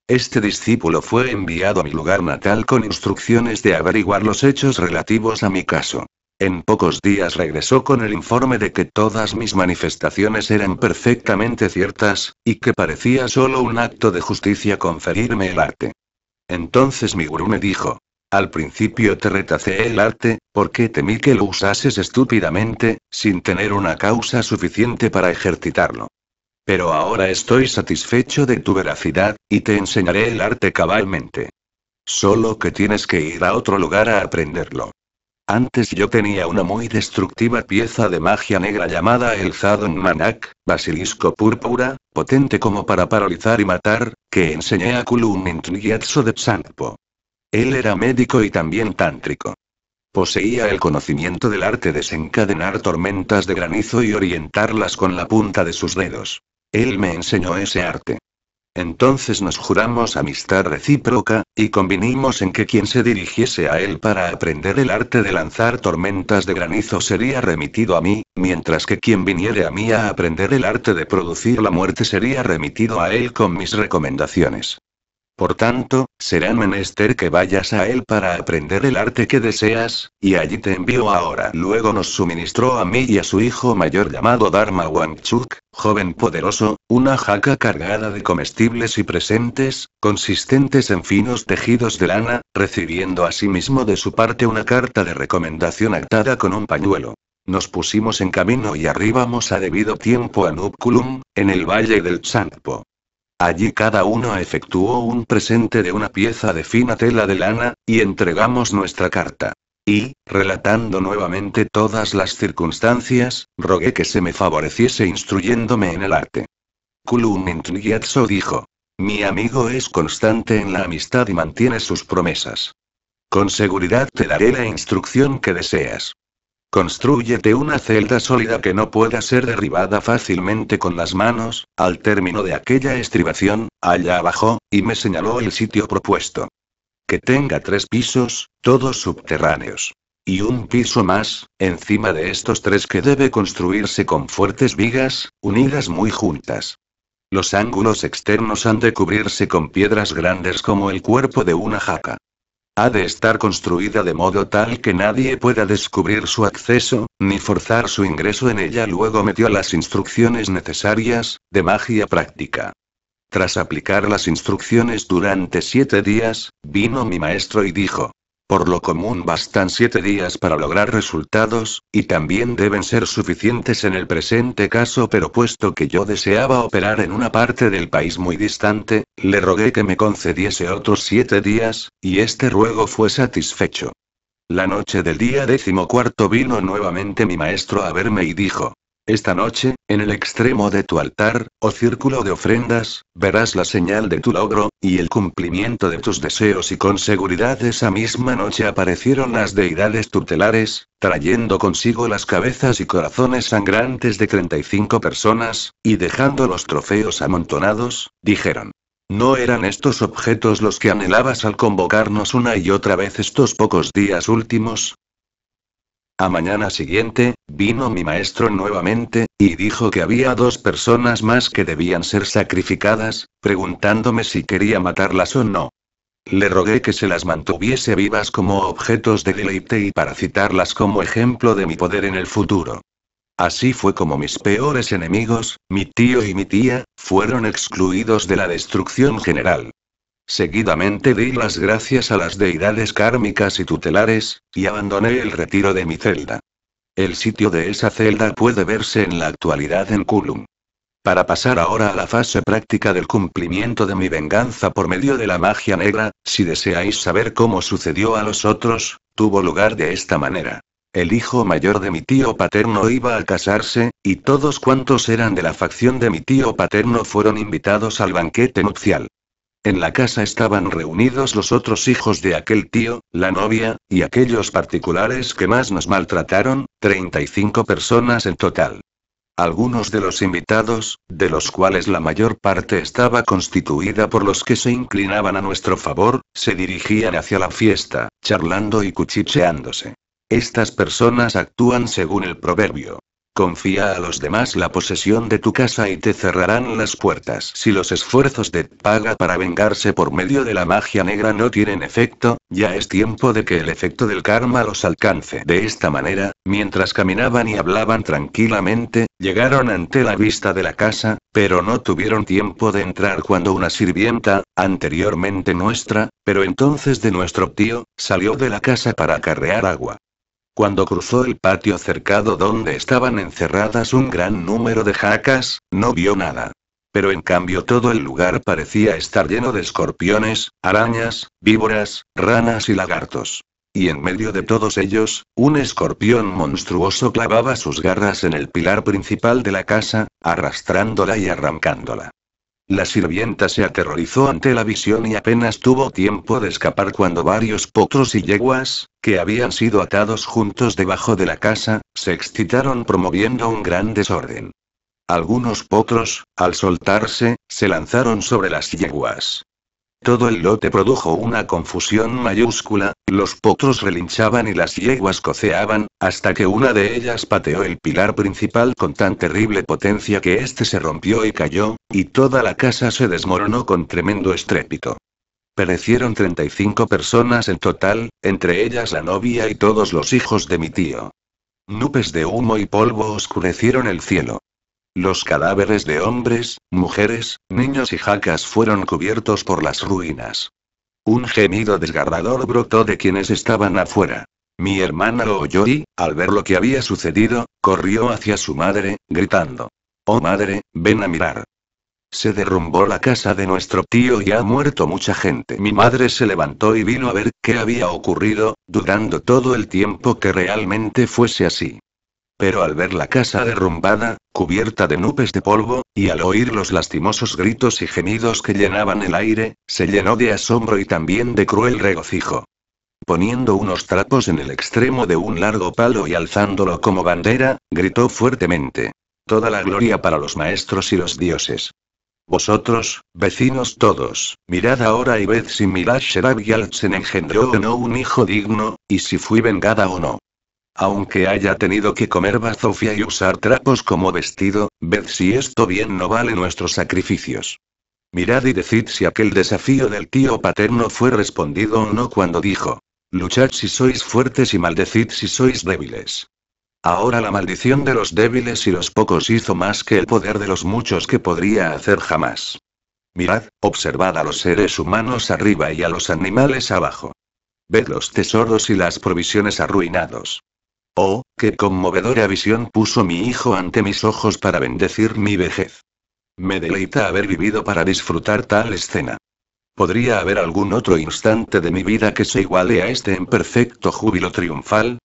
Este discípulo fue enviado a mi lugar natal con instrucciones de averiguar los hechos relativos a mi caso. En pocos días regresó con el informe de que todas mis manifestaciones eran perfectamente ciertas, y que parecía solo un acto de justicia conferirme el arte. Entonces mi gurú me dijo, al principio te retacé el arte, porque temí que lo usases estúpidamente, sin tener una causa suficiente para ejercitarlo. Pero ahora estoy satisfecho de tu veracidad, y te enseñaré el arte cabalmente. Solo que tienes que ir a otro lugar a aprenderlo. Antes yo tenía una muy destructiva pieza de magia negra llamada el Zadon Manak, basilisco púrpura, potente como para paralizar y matar, que enseñé a Kulun Intnigyatso de él era médico y también tántrico. Poseía el conocimiento del arte de desencadenar tormentas de granizo y orientarlas con la punta de sus dedos. Él me enseñó ese arte. Entonces nos juramos amistad recíproca, y convinimos en que quien se dirigiese a él para aprender el arte de lanzar tormentas de granizo sería remitido a mí, mientras que quien viniere a mí a aprender el arte de producir la muerte sería remitido a él con mis recomendaciones. Por tanto, será menester que vayas a él para aprender el arte que deseas, y allí te envío ahora. Luego nos suministró a mí y a su hijo mayor llamado Dharma Wangchuk, joven poderoso, una jaca cargada de comestibles y presentes, consistentes en finos tejidos de lana, recibiendo asimismo de su parte una carta de recomendación actada con un pañuelo. Nos pusimos en camino y arribamos a debido tiempo a Nubculum, en el valle del Changpo. Allí cada uno efectuó un presente de una pieza de fina tela de lana, y entregamos nuestra carta. Y, relatando nuevamente todas las circunstancias, rogué que se me favoreciese instruyéndome en el arte. Kulumintniatso dijo. Mi amigo es constante en la amistad y mantiene sus promesas. Con seguridad te daré la instrucción que deseas. Constrúyete una celda sólida que no pueda ser derribada fácilmente con las manos, al término de aquella estribación, allá abajo, y me señaló el sitio propuesto. Que tenga tres pisos, todos subterráneos. Y un piso más, encima de estos tres que debe construirse con fuertes vigas, unidas muy juntas. Los ángulos externos han de cubrirse con piedras grandes como el cuerpo de una jaca. Ha de estar construida de modo tal que nadie pueda descubrir su acceso, ni forzar su ingreso en ella. Luego metió las instrucciones necesarias, de magia práctica. Tras aplicar las instrucciones durante siete días, vino mi maestro y dijo, por lo común bastan siete días para lograr resultados, y también deben ser suficientes en el presente caso pero puesto que yo deseaba operar en una parte del país muy distante, le rogué que me concediese otros siete días, y este ruego fue satisfecho. La noche del día décimo vino nuevamente mi maestro a verme y dijo, esta noche, en el extremo de tu altar, o oh círculo de ofrendas, verás la señal de tu logro, y el cumplimiento de tus deseos y con seguridad esa misma noche aparecieron las deidades tutelares, trayendo consigo las cabezas y corazones sangrantes de 35 personas, y dejando los trofeos amontonados, dijeron. ¿No eran estos objetos los que anhelabas al convocarnos una y otra vez estos pocos días últimos? A mañana siguiente, vino mi maestro nuevamente, y dijo que había dos personas más que debían ser sacrificadas, preguntándome si quería matarlas o no. Le rogué que se las mantuviese vivas como objetos de deleite y para citarlas como ejemplo de mi poder en el futuro. Así fue como mis peores enemigos, mi tío y mi tía, fueron excluidos de la destrucción general. Seguidamente di las gracias a las deidades kármicas y tutelares, y abandoné el retiro de mi celda. El sitio de esa celda puede verse en la actualidad en Kulum. Para pasar ahora a la fase práctica del cumplimiento de mi venganza por medio de la magia negra, si deseáis saber cómo sucedió a los otros, tuvo lugar de esta manera. El hijo mayor de mi tío paterno iba a casarse, y todos cuantos eran de la facción de mi tío paterno fueron invitados al banquete nupcial. En la casa estaban reunidos los otros hijos de aquel tío, la novia, y aquellos particulares que más nos maltrataron, 35 personas en total. Algunos de los invitados, de los cuales la mayor parte estaba constituida por los que se inclinaban a nuestro favor, se dirigían hacia la fiesta, charlando y cuchicheándose. Estas personas actúan según el proverbio. Confía a los demás la posesión de tu casa y te cerrarán las puertas. Si los esfuerzos de paga para vengarse por medio de la magia negra no tienen efecto, ya es tiempo de que el efecto del karma los alcance. De esta manera, mientras caminaban y hablaban tranquilamente, llegaron ante la vista de la casa, pero no tuvieron tiempo de entrar cuando una sirvienta, anteriormente nuestra, pero entonces de nuestro tío, salió de la casa para acarrear agua. Cuando cruzó el patio cercado donde estaban encerradas un gran número de jacas, no vio nada. Pero en cambio todo el lugar parecía estar lleno de escorpiones, arañas, víboras, ranas y lagartos. Y en medio de todos ellos, un escorpión monstruoso clavaba sus garras en el pilar principal de la casa, arrastrándola y arrancándola. La sirvienta se aterrorizó ante la visión y apenas tuvo tiempo de escapar cuando varios potros y yeguas, que habían sido atados juntos debajo de la casa, se excitaron promoviendo un gran desorden. Algunos potros, al soltarse, se lanzaron sobre las yeguas. Todo el lote produjo una confusión mayúscula, los potros relinchaban y las yeguas coceaban, hasta que una de ellas pateó el pilar principal con tan terrible potencia que éste se rompió y cayó, y toda la casa se desmoronó con tremendo estrépito. Perecieron 35 personas en total, entre ellas la novia y todos los hijos de mi tío. Nupes de humo y polvo oscurecieron el cielo. Los cadáveres de hombres, mujeres, niños y jacas fueron cubiertos por las ruinas. Un gemido desgarrador brotó de quienes estaban afuera. Mi hermana lo oyó y, al ver lo que había sucedido, corrió hacia su madre, gritando. Oh madre, ven a mirar. Se derrumbó la casa de nuestro tío y ha muerto mucha gente. Mi madre se levantó y vino a ver qué había ocurrido, dudando todo el tiempo que realmente fuese así pero al ver la casa derrumbada, cubierta de nubes de polvo, y al oír los lastimosos gritos y gemidos que llenaban el aire, se llenó de asombro y también de cruel regocijo. Poniendo unos trapos en el extremo de un largo palo y alzándolo como bandera, gritó fuertemente. Toda la gloria para los maestros y los dioses. Vosotros, vecinos todos, mirad ahora y ved si Milash Sherab engendró o no un hijo digno, y si fui vengada o no. Aunque haya tenido que comer bazofia y usar trapos como vestido, ved si esto bien no vale nuestros sacrificios. Mirad y decid si aquel desafío del tío paterno fue respondido o no cuando dijo, luchad si sois fuertes y maldecid si sois débiles. Ahora la maldición de los débiles y los pocos hizo más que el poder de los muchos que podría hacer jamás. Mirad, observad a los seres humanos arriba y a los animales abajo. Ved los tesoros y las provisiones arruinados. Oh, qué conmovedora visión puso mi hijo ante mis ojos para bendecir mi vejez. Me deleita haber vivido para disfrutar tal escena. ¿Podría haber algún otro instante de mi vida que se iguale a este en perfecto júbilo triunfal?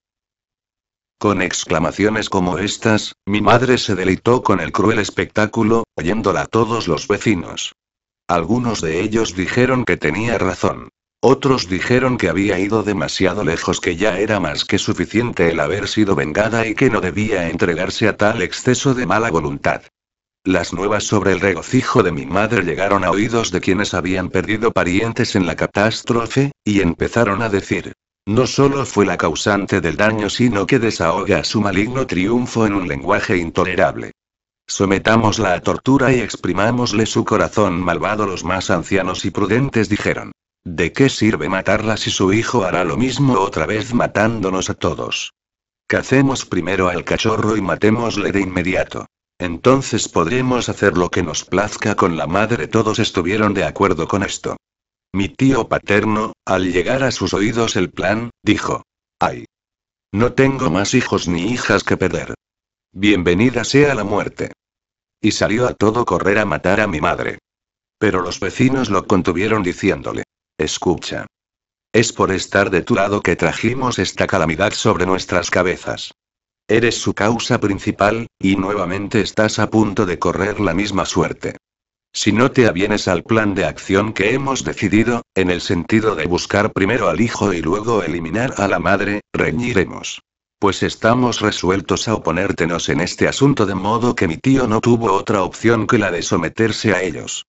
Con exclamaciones como estas, mi madre se deleitó con el cruel espectáculo, oyéndola a todos los vecinos. Algunos de ellos dijeron que tenía razón. Otros dijeron que había ido demasiado lejos, que ya era más que suficiente el haber sido vengada y que no debía entregarse a tal exceso de mala voluntad. Las nuevas sobre el regocijo de mi madre llegaron a oídos de quienes habían perdido parientes en la catástrofe, y empezaron a decir, no solo fue la causante del daño, sino que desahoga su maligno triunfo en un lenguaje intolerable. Sometámosla a tortura y exprimámosle su corazón malvado, los más ancianos y prudentes dijeron. ¿De qué sirve matarla si su hijo hará lo mismo otra vez matándonos a todos? Cacemos primero al cachorro y matémosle de inmediato. Entonces podremos hacer lo que nos plazca con la madre. Todos estuvieron de acuerdo con esto. Mi tío paterno, al llegar a sus oídos el plan, dijo. Ay. No tengo más hijos ni hijas que perder. Bienvenida sea la muerte. Y salió a todo correr a matar a mi madre. Pero los vecinos lo contuvieron diciéndole. Escucha. Es por estar de tu lado que trajimos esta calamidad sobre nuestras cabezas. Eres su causa principal, y nuevamente estás a punto de correr la misma suerte. Si no te avienes al plan de acción que hemos decidido, en el sentido de buscar primero al hijo y luego eliminar a la madre, reñiremos. Pues estamos resueltos a oponértenos en este asunto de modo que mi tío no tuvo otra opción que la de someterse a ellos.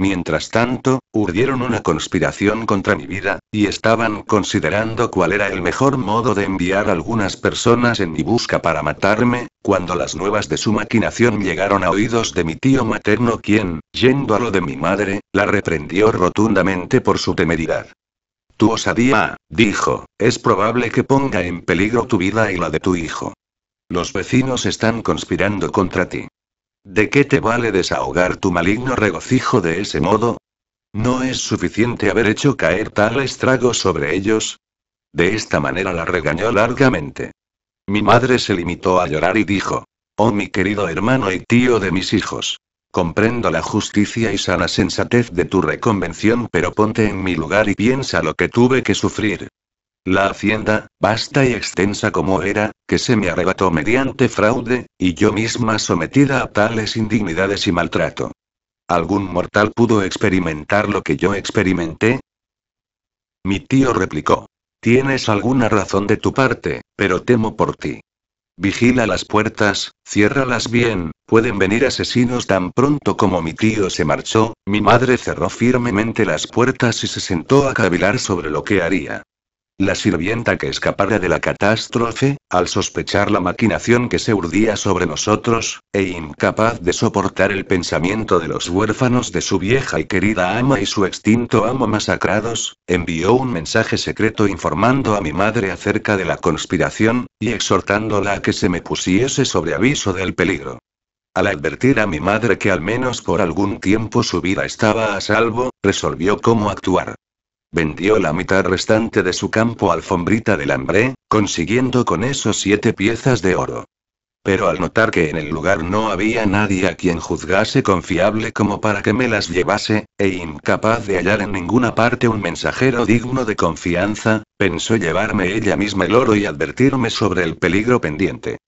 Mientras tanto, urdieron una conspiración contra mi vida, y estaban considerando cuál era el mejor modo de enviar algunas personas en mi busca para matarme, cuando las nuevas de su maquinación llegaron a oídos de mi tío materno quien, yendo a lo de mi madre, la reprendió rotundamente por su temeridad. Tu osadía, dijo, es probable que ponga en peligro tu vida y la de tu hijo. Los vecinos están conspirando contra ti. ¿De qué te vale desahogar tu maligno regocijo de ese modo? ¿No es suficiente haber hecho caer tal estrago sobre ellos? De esta manera la regañó largamente. Mi madre se limitó a llorar y dijo, Oh mi querido hermano y tío de mis hijos. Comprendo la justicia y sana sensatez de tu reconvención, pero ponte en mi lugar y piensa lo que tuve que sufrir. La hacienda, vasta y extensa como era, que se me arrebató mediante fraude, y yo misma sometida a tales indignidades y maltrato. ¿Algún mortal pudo experimentar lo que yo experimenté? Mi tío replicó. Tienes alguna razón de tu parte, pero temo por ti. Vigila las puertas, ciérralas bien, pueden venir asesinos tan pronto como mi tío se marchó, mi madre cerró firmemente las puertas y se sentó a cavilar sobre lo que haría. La sirvienta que escapara de la catástrofe, al sospechar la maquinación que se urdía sobre nosotros, e incapaz de soportar el pensamiento de los huérfanos de su vieja y querida ama y su extinto amo masacrados, envió un mensaje secreto informando a mi madre acerca de la conspiración, y exhortándola a que se me pusiese sobre aviso del peligro. Al advertir a mi madre que al menos por algún tiempo su vida estaba a salvo, resolvió cómo actuar. Vendió la mitad restante de su campo alfombrita del hambre, consiguiendo con eso siete piezas de oro. Pero al notar que en el lugar no había nadie a quien juzgase confiable como para que me las llevase, e incapaz de hallar en ninguna parte un mensajero digno de confianza, pensó llevarme ella misma el oro y advertirme sobre el peligro pendiente.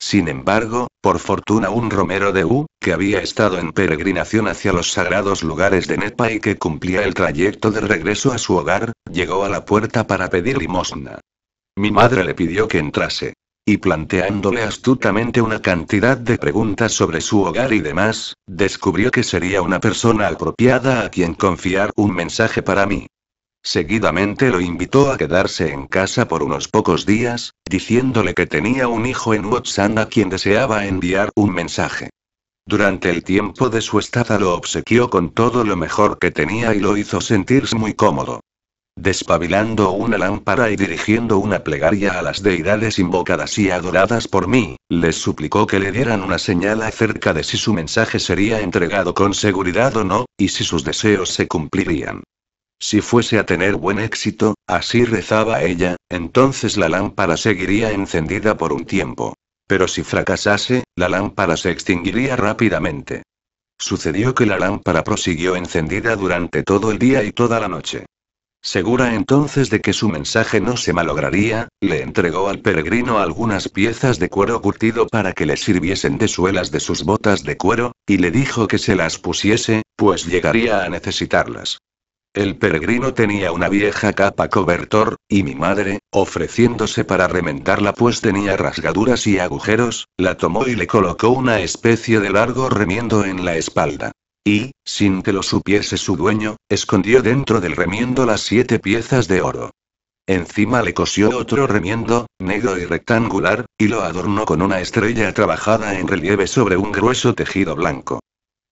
Sin embargo, por fortuna un romero de U, que había estado en peregrinación hacia los sagrados lugares de Nepa y que cumplía el trayecto de regreso a su hogar, llegó a la puerta para pedir limosna. Mi madre le pidió que entrase. Y planteándole astutamente una cantidad de preguntas sobre su hogar y demás, descubrió que sería una persona apropiada a quien confiar un mensaje para mí. Seguidamente lo invitó a quedarse en casa por unos pocos días, diciéndole que tenía un hijo en Watson a quien deseaba enviar un mensaje. Durante el tiempo de su estada lo obsequió con todo lo mejor que tenía y lo hizo sentirse muy cómodo. Despabilando una lámpara y dirigiendo una plegaria a las deidades invocadas y adoradas por mí, les suplicó que le dieran una señal acerca de si su mensaje sería entregado con seguridad o no, y si sus deseos se cumplirían. Si fuese a tener buen éxito, así rezaba ella, entonces la lámpara seguiría encendida por un tiempo. Pero si fracasase, la lámpara se extinguiría rápidamente. Sucedió que la lámpara prosiguió encendida durante todo el día y toda la noche. Segura entonces de que su mensaje no se malograría, le entregó al peregrino algunas piezas de cuero curtido para que le sirviesen de suelas de sus botas de cuero, y le dijo que se las pusiese, pues llegaría a necesitarlas. El peregrino tenía una vieja capa cobertor, y mi madre, ofreciéndose para remendarla pues tenía rasgaduras y agujeros, la tomó y le colocó una especie de largo remiendo en la espalda. Y, sin que lo supiese su dueño, escondió dentro del remiendo las siete piezas de oro. Encima le cosió otro remiendo, negro y rectangular, y lo adornó con una estrella trabajada en relieve sobre un grueso tejido blanco.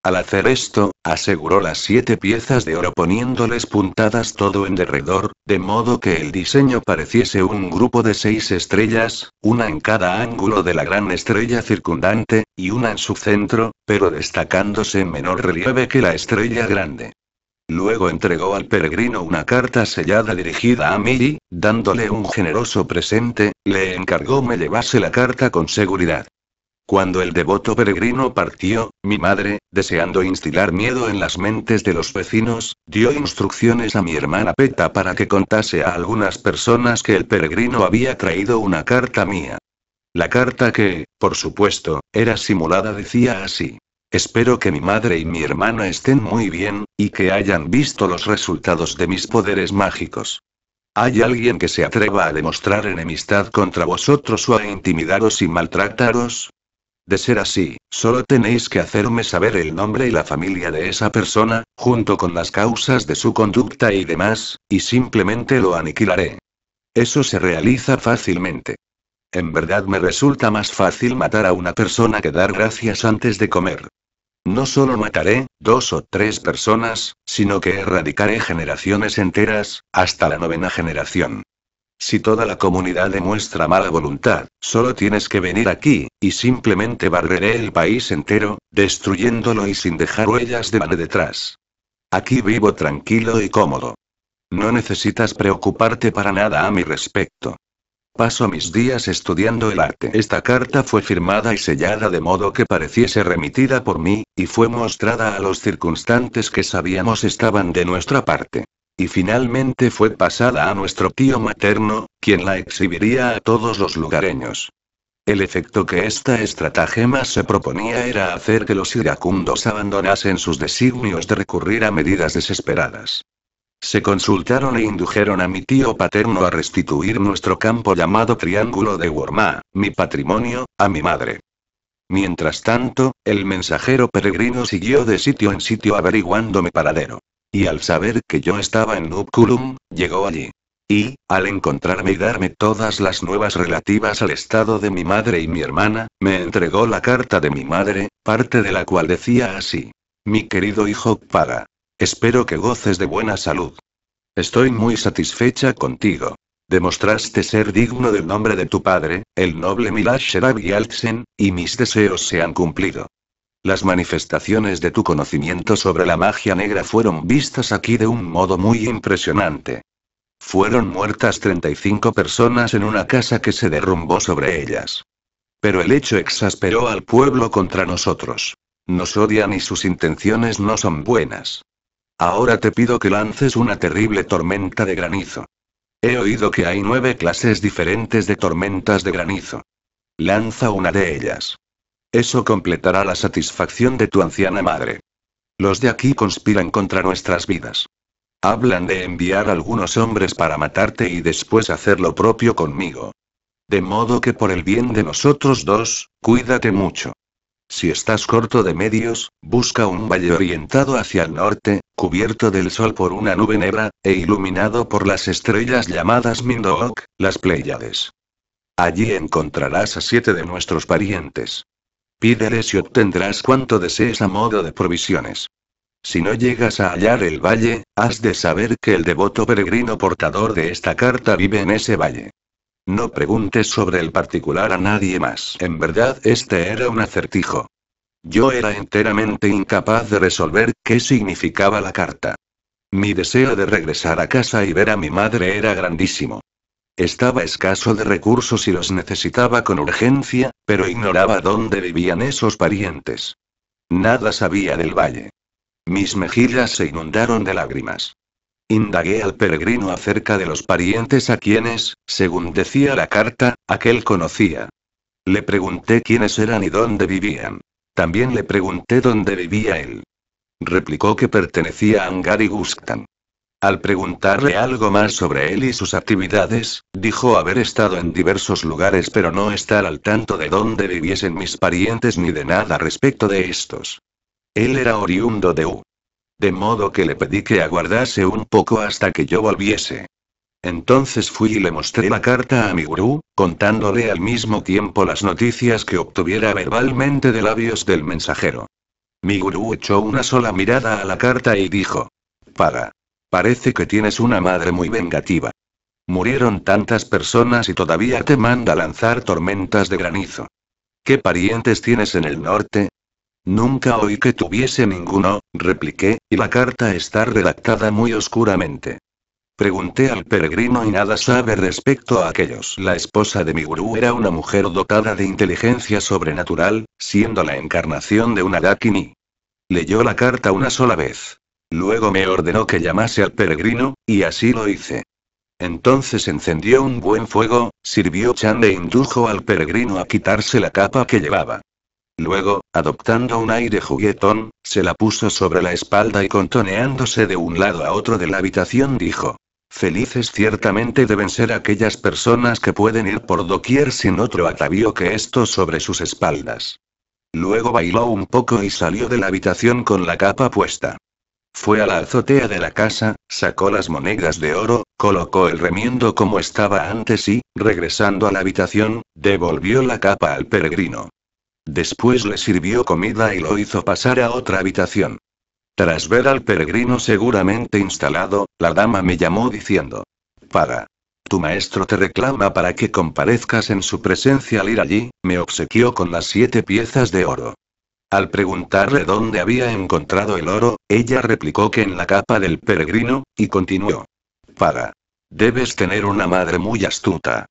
Al hacer esto, aseguró las siete piezas de oro poniéndoles puntadas todo en derredor, de modo que el diseño pareciese un grupo de seis estrellas, una en cada ángulo de la gran estrella circundante, y una en su centro, pero destacándose en menor relieve que la estrella grande. Luego entregó al peregrino una carta sellada dirigida a y, dándole un generoso presente, le encargó me llevase la carta con seguridad. Cuando el devoto peregrino partió, mi madre, deseando instilar miedo en las mentes de los vecinos, dio instrucciones a mi hermana Peta para que contase a algunas personas que el peregrino había traído una carta mía. La carta que, por supuesto, era simulada decía así. Espero que mi madre y mi hermana estén muy bien, y que hayan visto los resultados de mis poderes mágicos. ¿Hay alguien que se atreva a demostrar enemistad contra vosotros o a intimidaros y maltrataros? De ser así, solo tenéis que hacerme saber el nombre y la familia de esa persona, junto con las causas de su conducta y demás, y simplemente lo aniquilaré. Eso se realiza fácilmente. En verdad me resulta más fácil matar a una persona que dar gracias antes de comer. No solo mataré, dos o tres personas, sino que erradicaré generaciones enteras, hasta la novena generación. Si toda la comunidad demuestra mala voluntad, solo tienes que venir aquí, y simplemente barreré el país entero, destruyéndolo y sin dejar huellas de mano detrás. Aquí vivo tranquilo y cómodo. No necesitas preocuparte para nada a mi respecto. Paso mis días estudiando el arte. Esta carta fue firmada y sellada de modo que pareciese remitida por mí, y fue mostrada a los circunstantes que sabíamos estaban de nuestra parte y finalmente fue pasada a nuestro tío materno, quien la exhibiría a todos los lugareños. El efecto que esta estratagema se proponía era hacer que los iracundos abandonasen sus designios de recurrir a medidas desesperadas. Se consultaron e indujeron a mi tío paterno a restituir nuestro campo llamado Triángulo de Wormá, mi patrimonio, a mi madre. Mientras tanto, el mensajero peregrino siguió de sitio en sitio averiguando mi paradero y al saber que yo estaba en Nubculum, llegó allí. Y, al encontrarme y darme todas las nuevas relativas al estado de mi madre y mi hermana, me entregó la carta de mi madre, parte de la cual decía así. Mi querido hijo Paga. Espero que goces de buena salud. Estoy muy satisfecha contigo. Demostraste ser digno del nombre de tu padre, el noble Milash Sherab Yaltzen, y mis deseos se han cumplido. Las manifestaciones de tu conocimiento sobre la magia negra fueron vistas aquí de un modo muy impresionante. Fueron muertas 35 personas en una casa que se derrumbó sobre ellas. Pero el hecho exasperó al pueblo contra nosotros. Nos odian y sus intenciones no son buenas. Ahora te pido que lances una terrible tormenta de granizo. He oído que hay nueve clases diferentes de tormentas de granizo. Lanza una de ellas. Eso completará la satisfacción de tu anciana madre. Los de aquí conspiran contra nuestras vidas. Hablan de enviar algunos hombres para matarte y después hacer lo propio conmigo. De modo que por el bien de nosotros dos, cuídate mucho. Si estás corto de medios, busca un valle orientado hacia el norte, cubierto del sol por una nube negra, e iluminado por las estrellas llamadas Mindook, las Pléyades. Allí encontrarás a siete de nuestros parientes. Pídeles y obtendrás cuanto desees a modo de provisiones. Si no llegas a hallar el valle, has de saber que el devoto peregrino portador de esta carta vive en ese valle. No preguntes sobre el particular a nadie más. En verdad, este era un acertijo. Yo era enteramente incapaz de resolver qué significaba la carta. Mi deseo de regresar a casa y ver a mi madre era grandísimo. Estaba escaso de recursos y los necesitaba con urgencia, pero ignoraba dónde vivían esos parientes. Nada sabía del valle. Mis mejillas se inundaron de lágrimas. Indagué al peregrino acerca de los parientes a quienes, según decía la carta, aquel conocía. Le pregunté quiénes eran y dónde vivían. También le pregunté dónde vivía él. Replicó que pertenecía a y Gustan. Al preguntarle algo más sobre él y sus actividades, dijo haber estado en diversos lugares pero no estar al tanto de dónde viviesen mis parientes ni de nada respecto de estos. Él era oriundo de U. De modo que le pedí que aguardase un poco hasta que yo volviese. Entonces fui y le mostré la carta a mi gurú, contándole al mismo tiempo las noticias que obtuviera verbalmente de labios del mensajero. Mi gurú echó una sola mirada a la carta y dijo, «Para». Parece que tienes una madre muy vengativa. Murieron tantas personas y todavía te manda lanzar tormentas de granizo. ¿Qué parientes tienes en el norte? Nunca oí que tuviese ninguno, repliqué, y la carta está redactada muy oscuramente. Pregunté al peregrino y nada sabe respecto a aquellos. La esposa de mi gurú era una mujer dotada de inteligencia sobrenatural, siendo la encarnación de una Dakini. Leyó la carta una sola vez. Luego me ordenó que llamase al peregrino, y así lo hice. Entonces encendió un buen fuego, sirvió Chan e indujo al peregrino a quitarse la capa que llevaba. Luego, adoptando un aire juguetón, se la puso sobre la espalda y contoneándose de un lado a otro de la habitación dijo. Felices ciertamente deben ser aquellas personas que pueden ir por doquier sin otro atavío que esto sobre sus espaldas. Luego bailó un poco y salió de la habitación con la capa puesta. Fue a la azotea de la casa, sacó las monedas de oro, colocó el remiendo como estaba antes y, regresando a la habitación, devolvió la capa al peregrino. Después le sirvió comida y lo hizo pasar a otra habitación. Tras ver al peregrino seguramente instalado, la dama me llamó diciendo, Para. Tu maestro te reclama para que comparezcas en su presencia al ir allí, me obsequió con las siete piezas de oro. Al preguntarle dónde había encontrado el oro, ella replicó que en la capa del peregrino, y continuó. Para. Debes tener una madre muy astuta.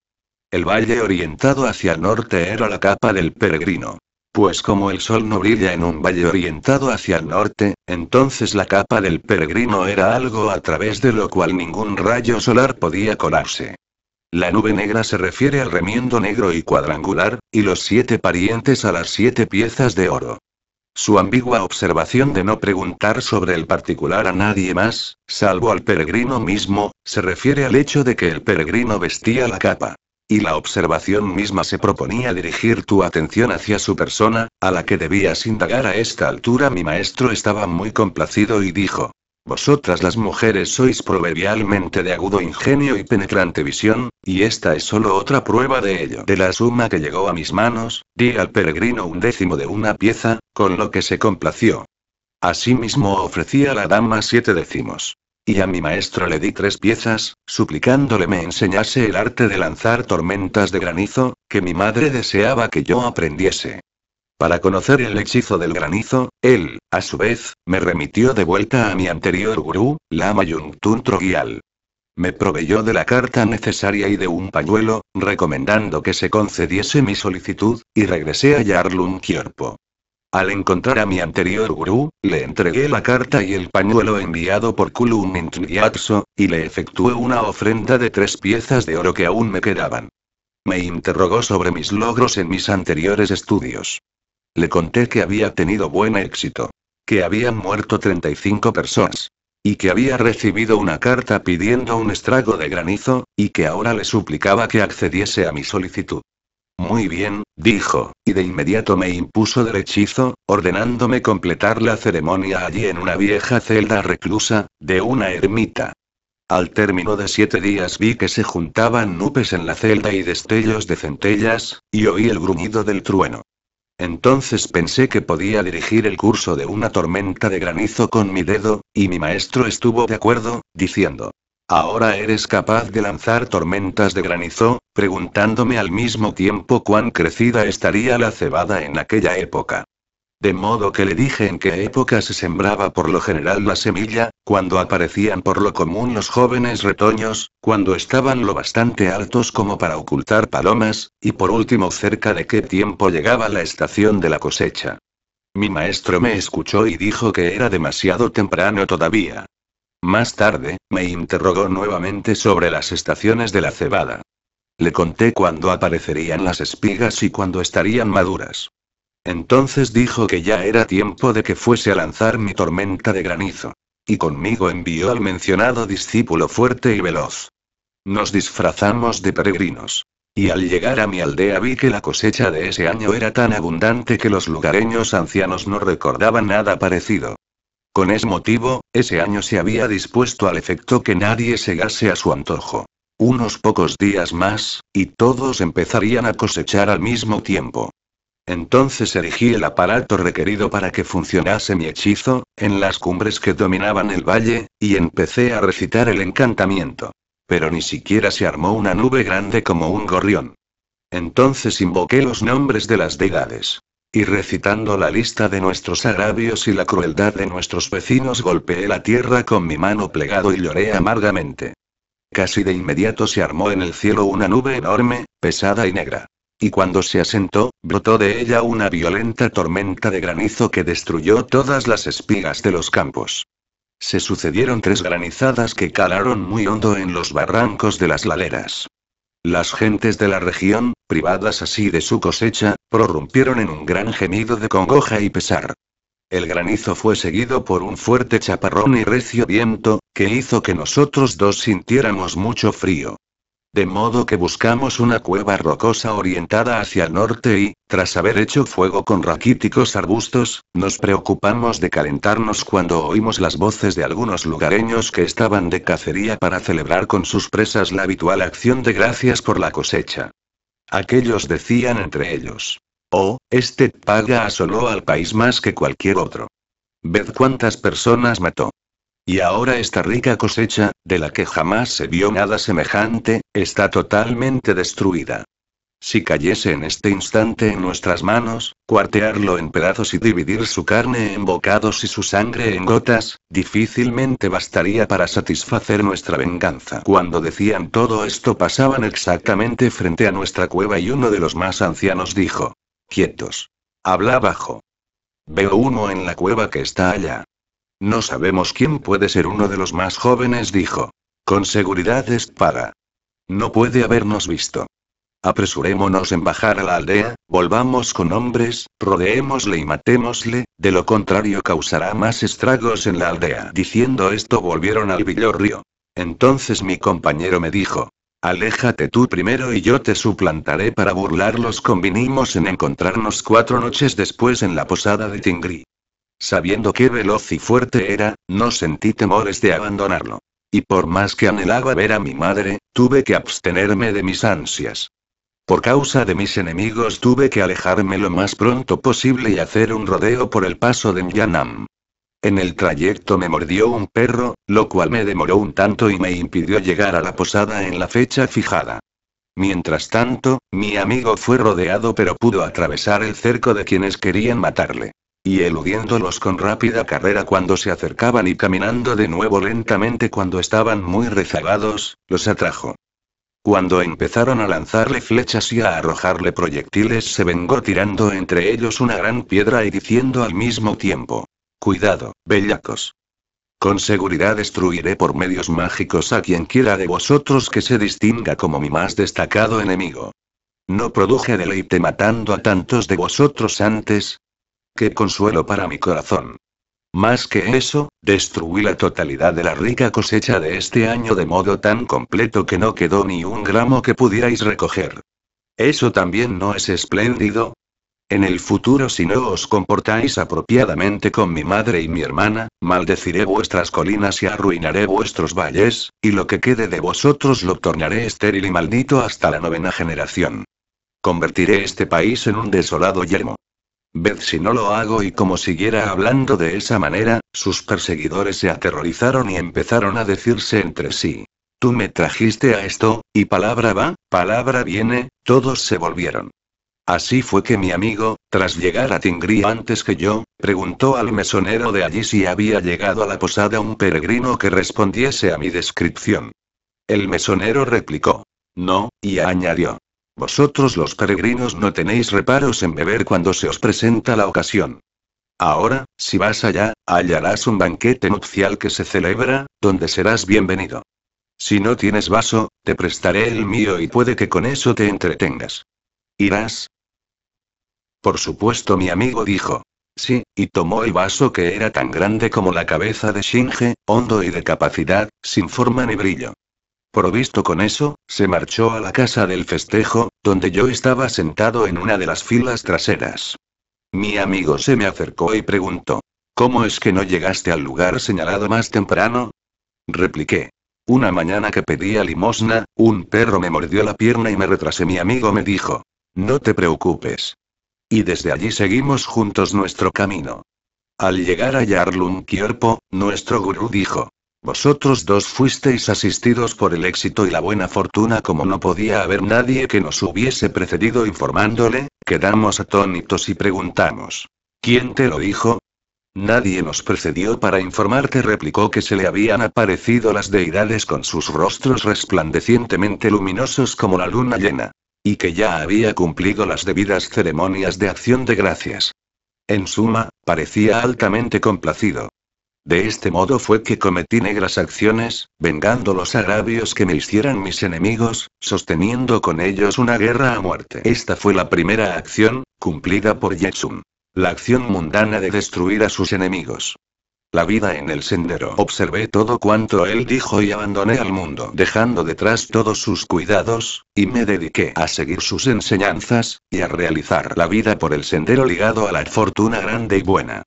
El valle orientado hacia el norte era la capa del peregrino. Pues como el sol no brilla en un valle orientado hacia el norte, entonces la capa del peregrino era algo a través de lo cual ningún rayo solar podía colarse. La nube negra se refiere al remiendo negro y cuadrangular, y los siete parientes a las siete piezas de oro. Su ambigua observación de no preguntar sobre el particular a nadie más, salvo al peregrino mismo, se refiere al hecho de que el peregrino vestía la capa. Y la observación misma se proponía dirigir tu atención hacia su persona, a la que debías indagar a esta altura. Mi maestro estaba muy complacido y dijo, vosotras las mujeres sois proverbialmente de agudo ingenio y penetrante visión, y esta es solo otra prueba de ello. De la suma que llegó a mis manos, di al peregrino un décimo de una pieza, con lo que se complació. Asimismo ofrecí a la dama siete décimos. Y a mi maestro le di tres piezas, suplicándole me enseñase el arte de lanzar tormentas de granizo, que mi madre deseaba que yo aprendiese. Para conocer el hechizo del granizo, él, a su vez, me remitió de vuelta a mi anterior gurú, Lama Yungtun Trogyal. Me proveyó de la carta necesaria y de un pañuelo, recomendando que se concediese mi solicitud, y regresé a Yarlun kierpo Al encontrar a mi anterior gurú, le entregué la carta y el pañuelo enviado por Kulun y le efectué una ofrenda de tres piezas de oro que aún me quedaban. Me interrogó sobre mis logros en mis anteriores estudios. Le conté que había tenido buen éxito. Que habían muerto 35 personas. Y que había recibido una carta pidiendo un estrago de granizo, y que ahora le suplicaba que accediese a mi solicitud. Muy bien, dijo, y de inmediato me impuso del hechizo, ordenándome completar la ceremonia allí en una vieja celda reclusa, de una ermita. Al término de siete días vi que se juntaban nubes en la celda y destellos de centellas, y oí el gruñido del trueno. Entonces pensé que podía dirigir el curso de una tormenta de granizo con mi dedo, y mi maestro estuvo de acuerdo, diciendo, ¿Ahora eres capaz de lanzar tormentas de granizo? preguntándome al mismo tiempo cuán crecida estaría la cebada en aquella época. De modo que le dije en qué época se sembraba por lo general la semilla, cuando aparecían por lo común los jóvenes retoños, cuando estaban lo bastante altos como para ocultar palomas, y por último cerca de qué tiempo llegaba la estación de la cosecha. Mi maestro me escuchó y dijo que era demasiado temprano todavía. Más tarde, me interrogó nuevamente sobre las estaciones de la cebada. Le conté cuándo aparecerían las espigas y cuándo estarían maduras. Entonces dijo que ya era tiempo de que fuese a lanzar mi tormenta de granizo. Y conmigo envió al mencionado discípulo fuerte y veloz. Nos disfrazamos de peregrinos. Y al llegar a mi aldea vi que la cosecha de ese año era tan abundante que los lugareños ancianos no recordaban nada parecido. Con ese motivo, ese año se había dispuesto al efecto que nadie segase a su antojo. Unos pocos días más, y todos empezarían a cosechar al mismo tiempo. Entonces erigí el aparato requerido para que funcionase mi hechizo, en las cumbres que dominaban el valle, y empecé a recitar el encantamiento. Pero ni siquiera se armó una nube grande como un gorrión. Entonces invoqué los nombres de las deidades. Y recitando la lista de nuestros agravios y la crueldad de nuestros vecinos golpeé la tierra con mi mano plegado y lloré amargamente. Casi de inmediato se armó en el cielo una nube enorme, pesada y negra y cuando se asentó, brotó de ella una violenta tormenta de granizo que destruyó todas las espigas de los campos. Se sucedieron tres granizadas que calaron muy hondo en los barrancos de las laderas. Las gentes de la región, privadas así de su cosecha, prorrumpieron en un gran gemido de congoja y pesar. El granizo fue seguido por un fuerte chaparrón y recio viento, que hizo que nosotros dos sintiéramos mucho frío. De modo que buscamos una cueva rocosa orientada hacia el norte y, tras haber hecho fuego con raquíticos arbustos, nos preocupamos de calentarnos cuando oímos las voces de algunos lugareños que estaban de cacería para celebrar con sus presas la habitual acción de gracias por la cosecha. Aquellos decían entre ellos. Oh, este paga asoló al país más que cualquier otro. Ved cuántas personas mató. Y ahora esta rica cosecha, de la que jamás se vio nada semejante, está totalmente destruida. Si cayese en este instante en nuestras manos, cuartearlo en pedazos y dividir su carne en bocados y su sangre en gotas, difícilmente bastaría para satisfacer nuestra venganza. Cuando decían todo esto pasaban exactamente frente a nuestra cueva y uno de los más ancianos dijo, Quietos. Habla abajo. Veo uno en la cueva que está allá. No sabemos quién puede ser uno de los más jóvenes, dijo. Con seguridad es para. No puede habernos visto. Apresurémonos en bajar a la aldea, volvamos con hombres, rodeémosle y matémosle, de lo contrario causará más estragos en la aldea. Diciendo esto volvieron al villorrio. Entonces mi compañero me dijo, Aléjate tú primero y yo te suplantaré para burlarlos. Convinimos en encontrarnos cuatro noches después en la posada de Tingri. Sabiendo qué veloz y fuerte era, no sentí temores de abandonarlo. Y por más que anhelaba ver a mi madre, tuve que abstenerme de mis ansias. Por causa de mis enemigos tuve que alejarme lo más pronto posible y hacer un rodeo por el paso de Myanam. En el trayecto me mordió un perro, lo cual me demoró un tanto y me impidió llegar a la posada en la fecha fijada. Mientras tanto, mi amigo fue rodeado pero pudo atravesar el cerco de quienes querían matarle y eludiéndolos con rápida carrera cuando se acercaban y caminando de nuevo lentamente cuando estaban muy rezagados, los atrajo. Cuando empezaron a lanzarle flechas y a arrojarle proyectiles se vengó tirando entre ellos una gran piedra y diciendo al mismo tiempo, Cuidado, bellacos. Con seguridad destruiré por medios mágicos a quien quiera de vosotros que se distinga como mi más destacado enemigo. No produje deleite matando a tantos de vosotros antes, qué consuelo para mi corazón. Más que eso, destruí la totalidad de la rica cosecha de este año de modo tan completo que no quedó ni un gramo que pudierais recoger. ¿Eso también no es espléndido? En el futuro si no os comportáis apropiadamente con mi madre y mi hermana, maldeciré vuestras colinas y arruinaré vuestros valles, y lo que quede de vosotros lo tornaré estéril y maldito hasta la novena generación. Convertiré este país en un desolado yermo. Ved si no lo hago y como siguiera hablando de esa manera, sus perseguidores se aterrorizaron y empezaron a decirse entre sí. Tú me trajiste a esto, y palabra va, palabra viene, todos se volvieron. Así fue que mi amigo, tras llegar a Tingri antes que yo, preguntó al mesonero de allí si había llegado a la posada un peregrino que respondiese a mi descripción. El mesonero replicó. No, y añadió. Vosotros los peregrinos no tenéis reparos en beber cuando se os presenta la ocasión. Ahora, si vas allá, hallarás un banquete nupcial que se celebra, donde serás bienvenido. Si no tienes vaso, te prestaré el mío y puede que con eso te entretengas. ¿Irás? Por supuesto, mi amigo dijo. Sí, y tomó el vaso que era tan grande como la cabeza de Shinge, hondo y de capacidad, sin forma ni brillo. Provisto con eso, se marchó a la casa del festejo, donde yo estaba sentado en una de las filas traseras. Mi amigo se me acercó y preguntó, ¿Cómo es que no llegaste al lugar señalado más temprano? Repliqué. Una mañana que pedía limosna, un perro me mordió la pierna y me retrasé. Mi amigo me dijo, no te preocupes. Y desde allí seguimos juntos nuestro camino. Al llegar a Yarlun Kierpo, nuestro gurú dijo, vosotros dos fuisteis asistidos por el éxito y la buena fortuna como no podía haber nadie que nos hubiese precedido informándole, quedamos atónitos y preguntamos. ¿Quién te lo dijo? Nadie nos precedió para informarte, replicó que se le habían aparecido las deidades con sus rostros resplandecientemente luminosos como la luna llena. Y que ya había cumplido las debidas ceremonias de acción de gracias. En suma, parecía altamente complacido. De este modo fue que cometí negras acciones, vengando los agravios que me hicieran mis enemigos, sosteniendo con ellos una guerra a muerte. Esta fue la primera acción, cumplida por Yetsun. La acción mundana de destruir a sus enemigos. La vida en el sendero. Observé todo cuanto él dijo y abandoné al mundo, dejando detrás todos sus cuidados, y me dediqué a seguir sus enseñanzas, y a realizar la vida por el sendero ligado a la fortuna grande y buena.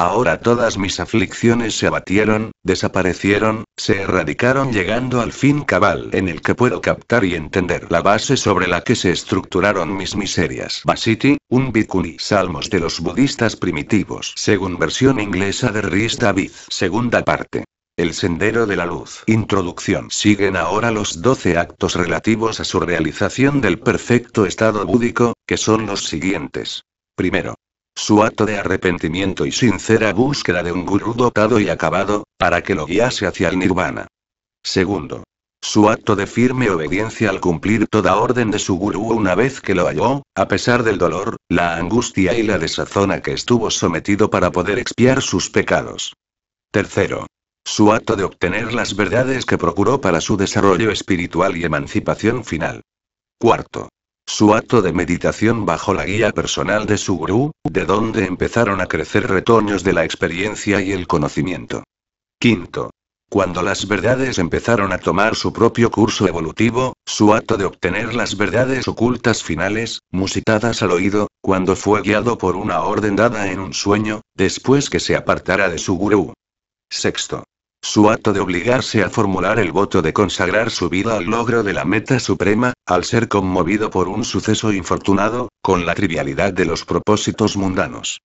Ahora todas mis aflicciones se abatieron, desaparecieron, se erradicaron llegando al fin cabal en el que puedo captar y entender la base sobre la que se estructuraron mis miserias. Basiti, un bikuni. Salmos de los budistas primitivos. Según versión inglesa de Rhys David. Segunda parte. El Sendero de la Luz. Introducción. Siguen ahora los doce actos relativos a su realización del perfecto estado búdico, que son los siguientes. Primero, su acto de arrepentimiento y sincera búsqueda de un gurú dotado y acabado, para que lo guiase hacia el nirvana. Segundo. Su acto de firme obediencia al cumplir toda orden de su gurú una vez que lo halló, a pesar del dolor, la angustia y la desazón a que estuvo sometido para poder expiar sus pecados. Tercero. Su acto de obtener las verdades que procuró para su desarrollo espiritual y emancipación final. Cuarto su acto de meditación bajo la guía personal de su gurú, de donde empezaron a crecer retoños de la experiencia y el conocimiento. Quinto. Cuando las verdades empezaron a tomar su propio curso evolutivo, su acto de obtener las verdades ocultas finales, musitadas al oído, cuando fue guiado por una orden dada en un sueño, después que se apartara de su gurú. Sexto. Su acto de obligarse a formular el voto de consagrar su vida al logro de la meta suprema, al ser conmovido por un suceso infortunado, con la trivialidad de los propósitos mundanos.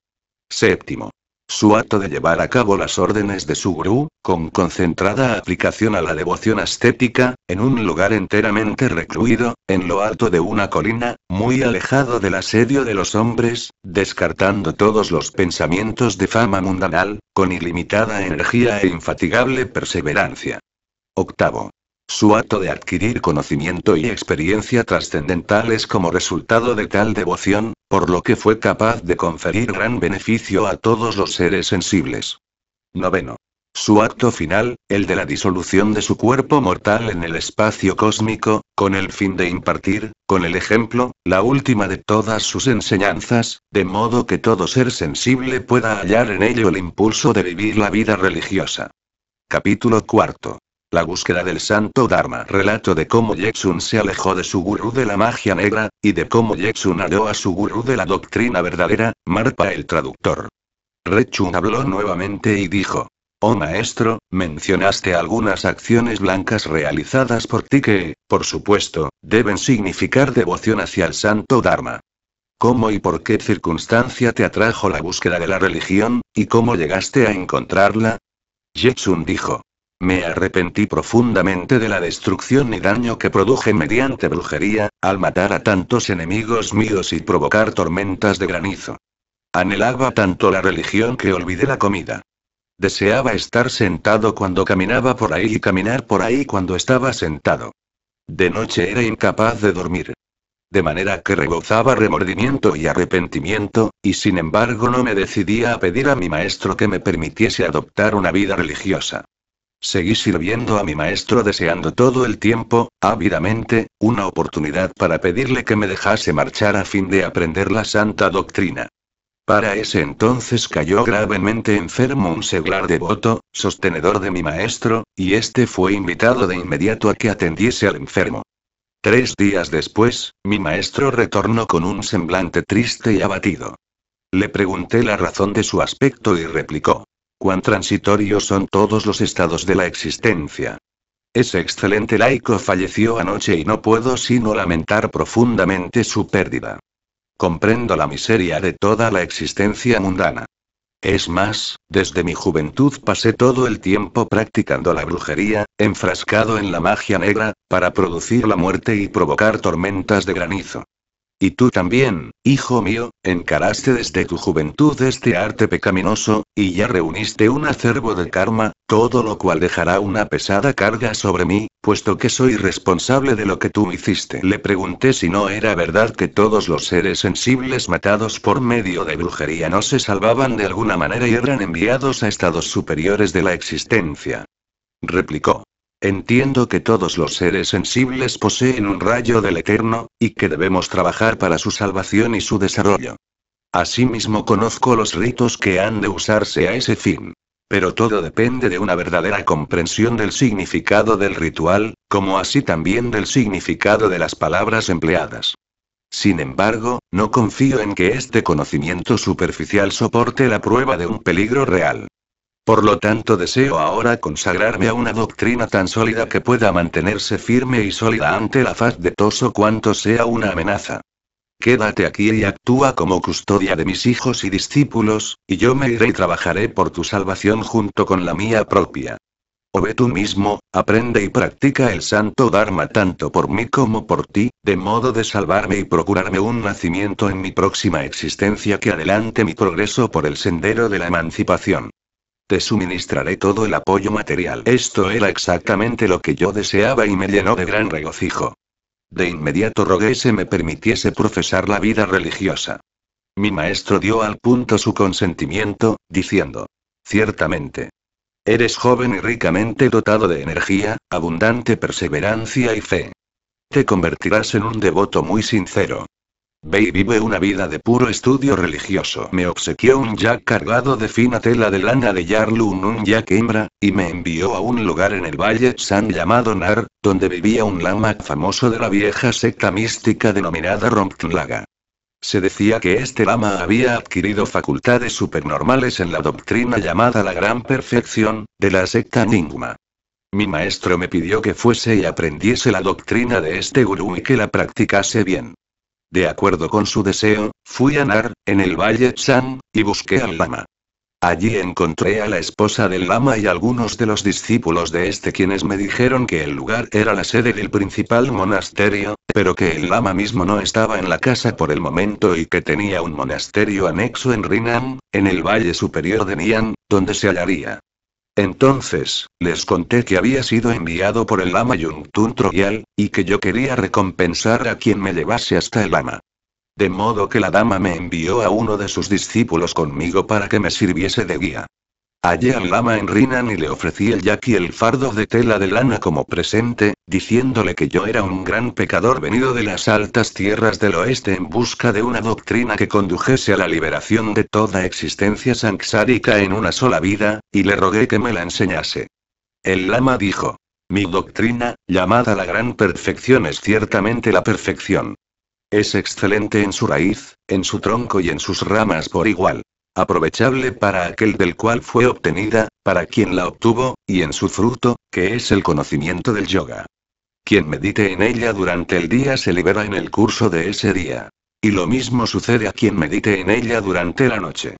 Séptimo. Su acto de llevar a cabo las órdenes de su gurú, con concentrada aplicación a la devoción ascética, en un lugar enteramente recluido, en lo alto de una colina, muy alejado del asedio de los hombres, descartando todos los pensamientos de fama mundanal, con ilimitada energía e infatigable perseverancia. Octavo. Su acto de adquirir conocimiento y experiencia trascendentales como resultado de tal devoción, por lo que fue capaz de conferir gran beneficio a todos los seres sensibles. Noveno. Su acto final, el de la disolución de su cuerpo mortal en el espacio cósmico, con el fin de impartir, con el ejemplo, la última de todas sus enseñanzas, de modo que todo ser sensible pueda hallar en ello el impulso de vivir la vida religiosa. Capítulo cuarto. La búsqueda del santo Dharma. Relato de cómo jexun se alejó de su gurú de la magia negra, y de cómo jexun halló a su gurú de la doctrina verdadera, Marpa el traductor. Rechun habló nuevamente y dijo. Oh maestro, mencionaste algunas acciones blancas realizadas por ti que, por supuesto, deben significar devoción hacia el santo Dharma. ¿Cómo y por qué circunstancia te atrajo la búsqueda de la religión, y cómo llegaste a encontrarla? Jetsun dijo. Me arrepentí profundamente de la destrucción y daño que produje mediante brujería, al matar a tantos enemigos míos y provocar tormentas de granizo. Anhelaba tanto la religión que olvidé la comida. Deseaba estar sentado cuando caminaba por ahí y caminar por ahí cuando estaba sentado. De noche era incapaz de dormir. De manera que rebozaba remordimiento y arrepentimiento, y sin embargo no me decidía a pedir a mi maestro que me permitiese adoptar una vida religiosa. Seguí sirviendo a mi maestro deseando todo el tiempo, ávidamente, una oportunidad para pedirle que me dejase marchar a fin de aprender la santa doctrina. Para ese entonces cayó gravemente enfermo un seglar devoto, sostenedor de mi maestro, y este fue invitado de inmediato a que atendiese al enfermo. Tres días después, mi maestro retornó con un semblante triste y abatido. Le pregunté la razón de su aspecto y replicó, cuán transitorios son todos los estados de la existencia. Ese excelente laico falleció anoche y no puedo sino lamentar profundamente su pérdida. Comprendo la miseria de toda la existencia mundana. Es más, desde mi juventud pasé todo el tiempo practicando la brujería, enfrascado en la magia negra, para producir la muerte y provocar tormentas de granizo. Y tú también, hijo mío, encaraste desde tu juventud este arte pecaminoso, y ya reuniste un acervo de karma, todo lo cual dejará una pesada carga sobre mí, puesto que soy responsable de lo que tú hiciste. Le pregunté si no era verdad que todos los seres sensibles matados por medio de brujería no se salvaban de alguna manera y eran enviados a estados superiores de la existencia. Replicó. Entiendo que todos los seres sensibles poseen un rayo del eterno, y que debemos trabajar para su salvación y su desarrollo. Asimismo conozco los ritos que han de usarse a ese fin. Pero todo depende de una verdadera comprensión del significado del ritual, como así también del significado de las palabras empleadas. Sin embargo, no confío en que este conocimiento superficial soporte la prueba de un peligro real. Por lo tanto deseo ahora consagrarme a una doctrina tan sólida que pueda mantenerse firme y sólida ante la faz de Toso cuanto sea una amenaza. Quédate aquí y actúa como custodia de mis hijos y discípulos, y yo me iré y trabajaré por tu salvación junto con la mía propia. O ve tú mismo, aprende y practica el santo Dharma tanto por mí como por ti, de modo de salvarme y procurarme un nacimiento en mi próxima existencia que adelante mi progreso por el sendero de la emancipación. Te suministraré todo el apoyo material. Esto era exactamente lo que yo deseaba y me llenó de gran regocijo. De inmediato rogué se me permitiese profesar la vida religiosa. Mi maestro dio al punto su consentimiento, diciendo, ciertamente. Eres joven y ricamente dotado de energía, abundante perseverancia y fe. Te convertirás en un devoto muy sincero. Ve vive una vida de puro estudio religioso. Me obsequió un jack cargado de fina tela de lana de Yarlun, un jack hembra, y me envió a un lugar en el Valle San llamado Nar, donde vivía un lama famoso de la vieja secta mística denominada Romptlaga. Se decía que este lama había adquirido facultades supernormales en la doctrina llamada la Gran Perfección, de la secta Ningma. Mi maestro me pidió que fuese y aprendiese la doctrina de este gurú y que la practicase bien. De acuerdo con su deseo, fui a Nar, en el Valle Shan, y busqué al lama. Allí encontré a la esposa del lama y algunos de los discípulos de este quienes me dijeron que el lugar era la sede del principal monasterio, pero que el lama mismo no estaba en la casa por el momento y que tenía un monasterio anexo en Rinan, en el valle superior de Nian, donde se hallaría. Entonces, les conté que había sido enviado por el lama Yungtun Troyal, y que yo quería recompensar a quien me llevase hasta el lama. De modo que la dama me envió a uno de sus discípulos conmigo para que me sirviese de guía. Hallé al lama en Rinan y le ofrecí el yak el fardo de tela de lana como presente, diciéndole que yo era un gran pecador venido de las altas tierras del oeste en busca de una doctrina que condujese a la liberación de toda existencia sansárica en una sola vida, y le rogué que me la enseñase. El lama dijo, mi doctrina, llamada la gran perfección, es ciertamente la perfección. Es excelente en su raíz, en su tronco y en sus ramas por igual aprovechable para aquel del cual fue obtenida, para quien la obtuvo, y en su fruto, que es el conocimiento del yoga. Quien medite en ella durante el día se libera en el curso de ese día. Y lo mismo sucede a quien medite en ella durante la noche.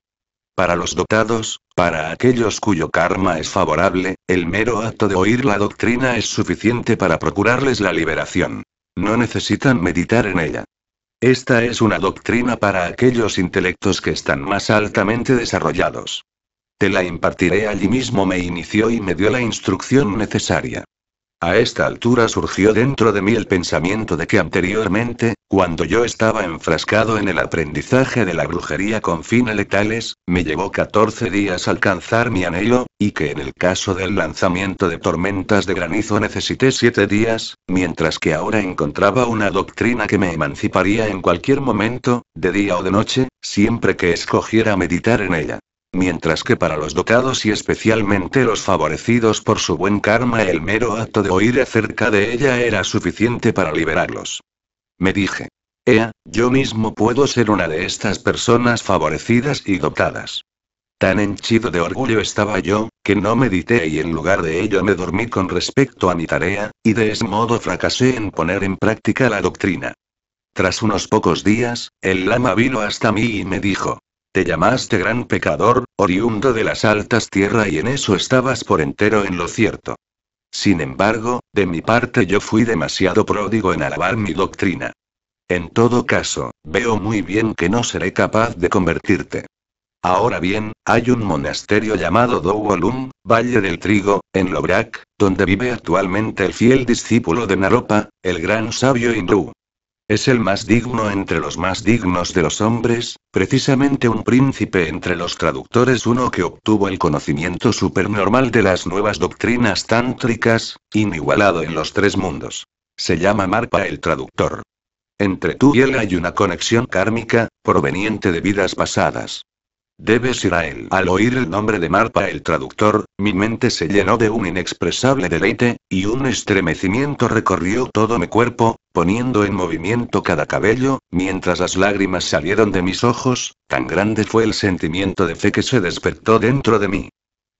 Para los dotados, para aquellos cuyo karma es favorable, el mero acto de oír la doctrina es suficiente para procurarles la liberación. No necesitan meditar en ella. Esta es una doctrina para aquellos intelectos que están más altamente desarrollados. Te la impartiré allí mismo, me inició y me dio la instrucción necesaria. A esta altura surgió dentro de mí el pensamiento de que anteriormente, cuando yo estaba enfrascado en el aprendizaje de la brujería con fines letales, me llevó 14 días alcanzar mi anhelo, y que en el caso del lanzamiento de tormentas de granizo necesité siete días, mientras que ahora encontraba una doctrina que me emanciparía en cualquier momento, de día o de noche, siempre que escogiera meditar en ella mientras que para los dotados y especialmente los favorecidos por su buen karma el mero acto de oír acerca de ella era suficiente para liberarlos. Me dije. Ea, yo mismo puedo ser una de estas personas favorecidas y dotadas. Tan henchido de orgullo estaba yo, que no medité y en lugar de ello me dormí con respecto a mi tarea, y de ese modo fracasé en poner en práctica la doctrina. Tras unos pocos días, el lama vino hasta mí y me dijo, te llamaste gran pecador, oriundo de las altas tierras y en eso estabas por entero en lo cierto. Sin embargo, de mi parte yo fui demasiado pródigo en alabar mi doctrina. En todo caso, veo muy bien que no seré capaz de convertirte. Ahora bien, hay un monasterio llamado Douolum, Valle del Trigo, en Lobrak, donde vive actualmente el fiel discípulo de Naropa, el gran sabio hindú, es el más digno entre los más dignos de los hombres, precisamente un príncipe entre los traductores, uno que obtuvo el conocimiento supernormal de las nuevas doctrinas tántricas, inigualado en los tres mundos. Se llama Marpa el traductor. Entre tú y él hay una conexión kármica, proveniente de vidas pasadas. Debes ir a él. Al oír el nombre de Marpa el traductor, mi mente se llenó de un inexpresable deleite, y un estremecimiento recorrió todo mi cuerpo, poniendo en movimiento cada cabello, mientras las lágrimas salieron de mis ojos, tan grande fue el sentimiento de fe que se despertó dentro de mí.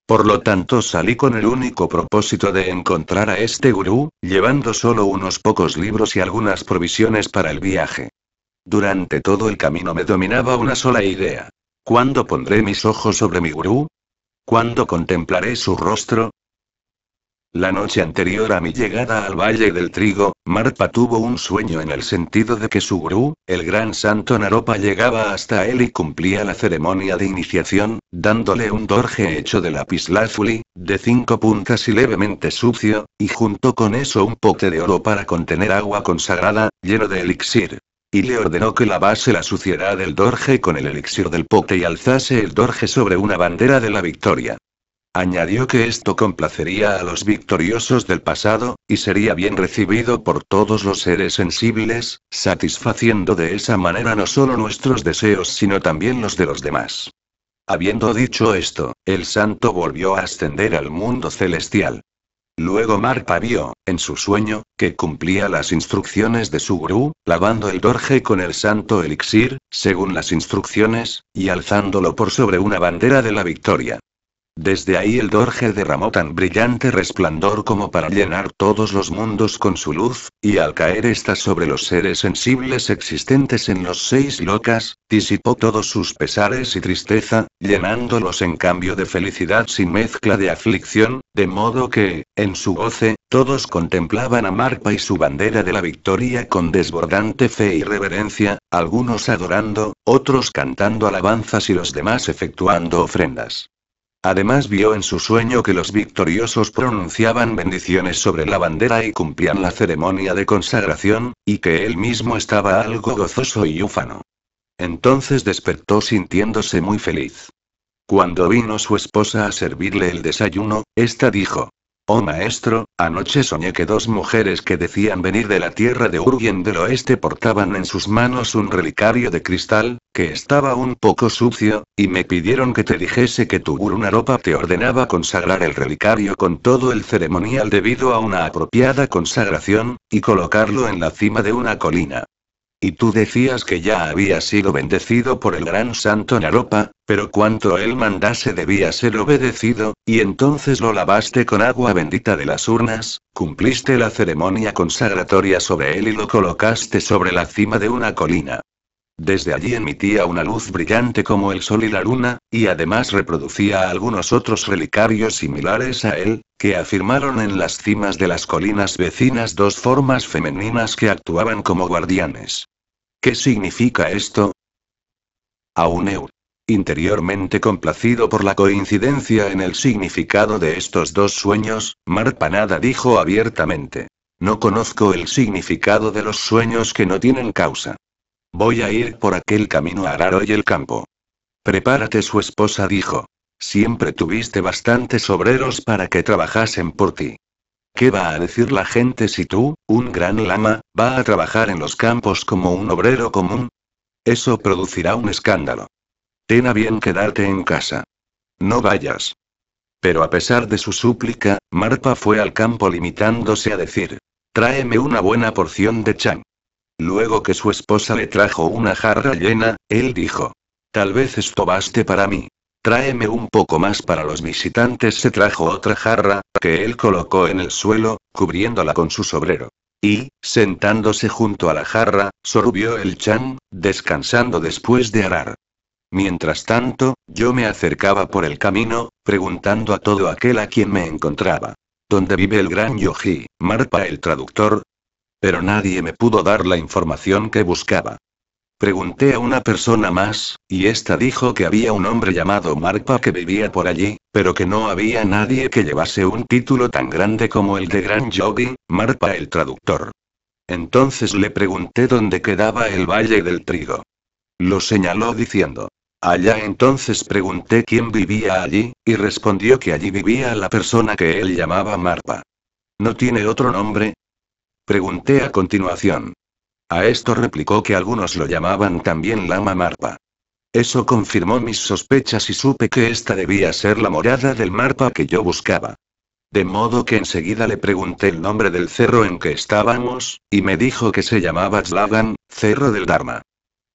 Por lo tanto salí con el único propósito de encontrar a este gurú, llevando solo unos pocos libros y algunas provisiones para el viaje. Durante todo el camino me dominaba una sola idea. ¿Cuándo pondré mis ojos sobre mi gurú? ¿Cuándo contemplaré su rostro? La noche anterior a mi llegada al Valle del Trigo, Marpa tuvo un sueño en el sentido de que su gurú, el gran santo Naropa, llegaba hasta él y cumplía la ceremonia de iniciación, dándole un dorje hecho de lapislázuli, de cinco puntas y levemente sucio, y junto con eso un pote de oro para contener agua consagrada, lleno de elixir. Y le ordenó que lavase la suciedad del dorje con el elixir del pote y alzase el dorje sobre una bandera de la victoria. Añadió que esto complacería a los victoriosos del pasado, y sería bien recibido por todos los seres sensibles, satisfaciendo de esa manera no solo nuestros deseos sino también los de los demás. Habiendo dicho esto, el santo volvió a ascender al mundo celestial. Luego Marpa vio, en su sueño, que cumplía las instrucciones de su gurú, lavando el dorje con el santo elixir, según las instrucciones, y alzándolo por sobre una bandera de la victoria. Desde ahí el Dorje derramó tan brillante resplandor como para llenar todos los mundos con su luz, y al caer ésta sobre los seres sensibles existentes en los seis locas, disipó todos sus pesares y tristeza, llenándolos en cambio de felicidad sin mezcla de aflicción, de modo que, en su goce, todos contemplaban a Marpa y su bandera de la victoria con desbordante fe y reverencia, algunos adorando, otros cantando alabanzas y los demás efectuando ofrendas. Además vio en su sueño que los victoriosos pronunciaban bendiciones sobre la bandera y cumplían la ceremonia de consagración, y que él mismo estaba algo gozoso y ufano. Entonces despertó sintiéndose muy feliz. Cuando vino su esposa a servirle el desayuno, ésta dijo, Oh maestro, anoche soñé que dos mujeres que decían venir de la tierra de Urgen del Oeste portaban en sus manos un relicario de cristal, que estaba un poco sucio, y me pidieron que te dijese que tu Gurunaropa te ordenaba consagrar el relicario con todo el ceremonial debido a una apropiada consagración, y colocarlo en la cima de una colina. Y tú decías que ya había sido bendecido por el gran santo Naropa, pero cuanto él mandase debía ser obedecido, y entonces lo lavaste con agua bendita de las urnas, cumpliste la ceremonia consagratoria sobre él y lo colocaste sobre la cima de una colina. Desde allí emitía una luz brillante como el sol y la luna, y además reproducía algunos otros relicarios similares a él, que afirmaron en las cimas de las colinas vecinas dos formas femeninas que actuaban como guardianes. ¿Qué significa esto? Auneur. Interiormente complacido por la coincidencia en el significado de estos dos sueños, Marpanada dijo abiertamente. No conozco el significado de los sueños que no tienen causa. Voy a ir por aquel camino a arar hoy el campo. Prepárate, su esposa dijo. Siempre tuviste bastantes obreros para que trabajasen por ti. ¿Qué va a decir la gente si tú, un gran lama, va a trabajar en los campos como un obrero común? Eso producirá un escándalo. Ten a bien quedarte en casa. No vayas. Pero a pesar de su súplica, Marpa fue al campo limitándose a decir, tráeme una buena porción de chan. Luego que su esposa le trajo una jarra llena, él dijo. Tal vez esto baste para mí. Tráeme un poco más para los visitantes. Se trajo otra jarra, que él colocó en el suelo, cubriéndola con su sobrero. Y, sentándose junto a la jarra, sorbió el chan, descansando después de arar. Mientras tanto, yo me acercaba por el camino, preguntando a todo aquel a quien me encontraba. ¿Dónde vive el gran Yoji, Marpa el traductor, pero nadie me pudo dar la información que buscaba. Pregunté a una persona más, y esta dijo que había un hombre llamado Marpa que vivía por allí, pero que no había nadie que llevase un título tan grande como el de Gran Yogi, Marpa el traductor. Entonces le pregunté dónde quedaba el Valle del Trigo. Lo señaló diciendo. Allá entonces pregunté quién vivía allí, y respondió que allí vivía la persona que él llamaba Marpa. No tiene otro nombre, Pregunté a continuación. A esto replicó que algunos lo llamaban también Lama Marpa. Eso confirmó mis sospechas y supe que esta debía ser la morada del Marpa que yo buscaba. De modo que enseguida le pregunté el nombre del cerro en que estábamos, y me dijo que se llamaba Slagan, Cerro del Dharma.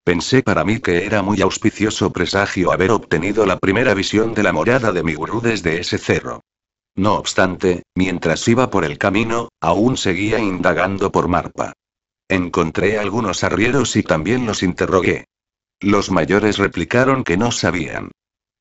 Pensé para mí que era muy auspicioso presagio haber obtenido la primera visión de la morada de mi gurú desde ese cerro. No obstante, mientras iba por el camino, aún seguía indagando por Marpa. Encontré algunos arrieros y también los interrogué. Los mayores replicaron que no sabían.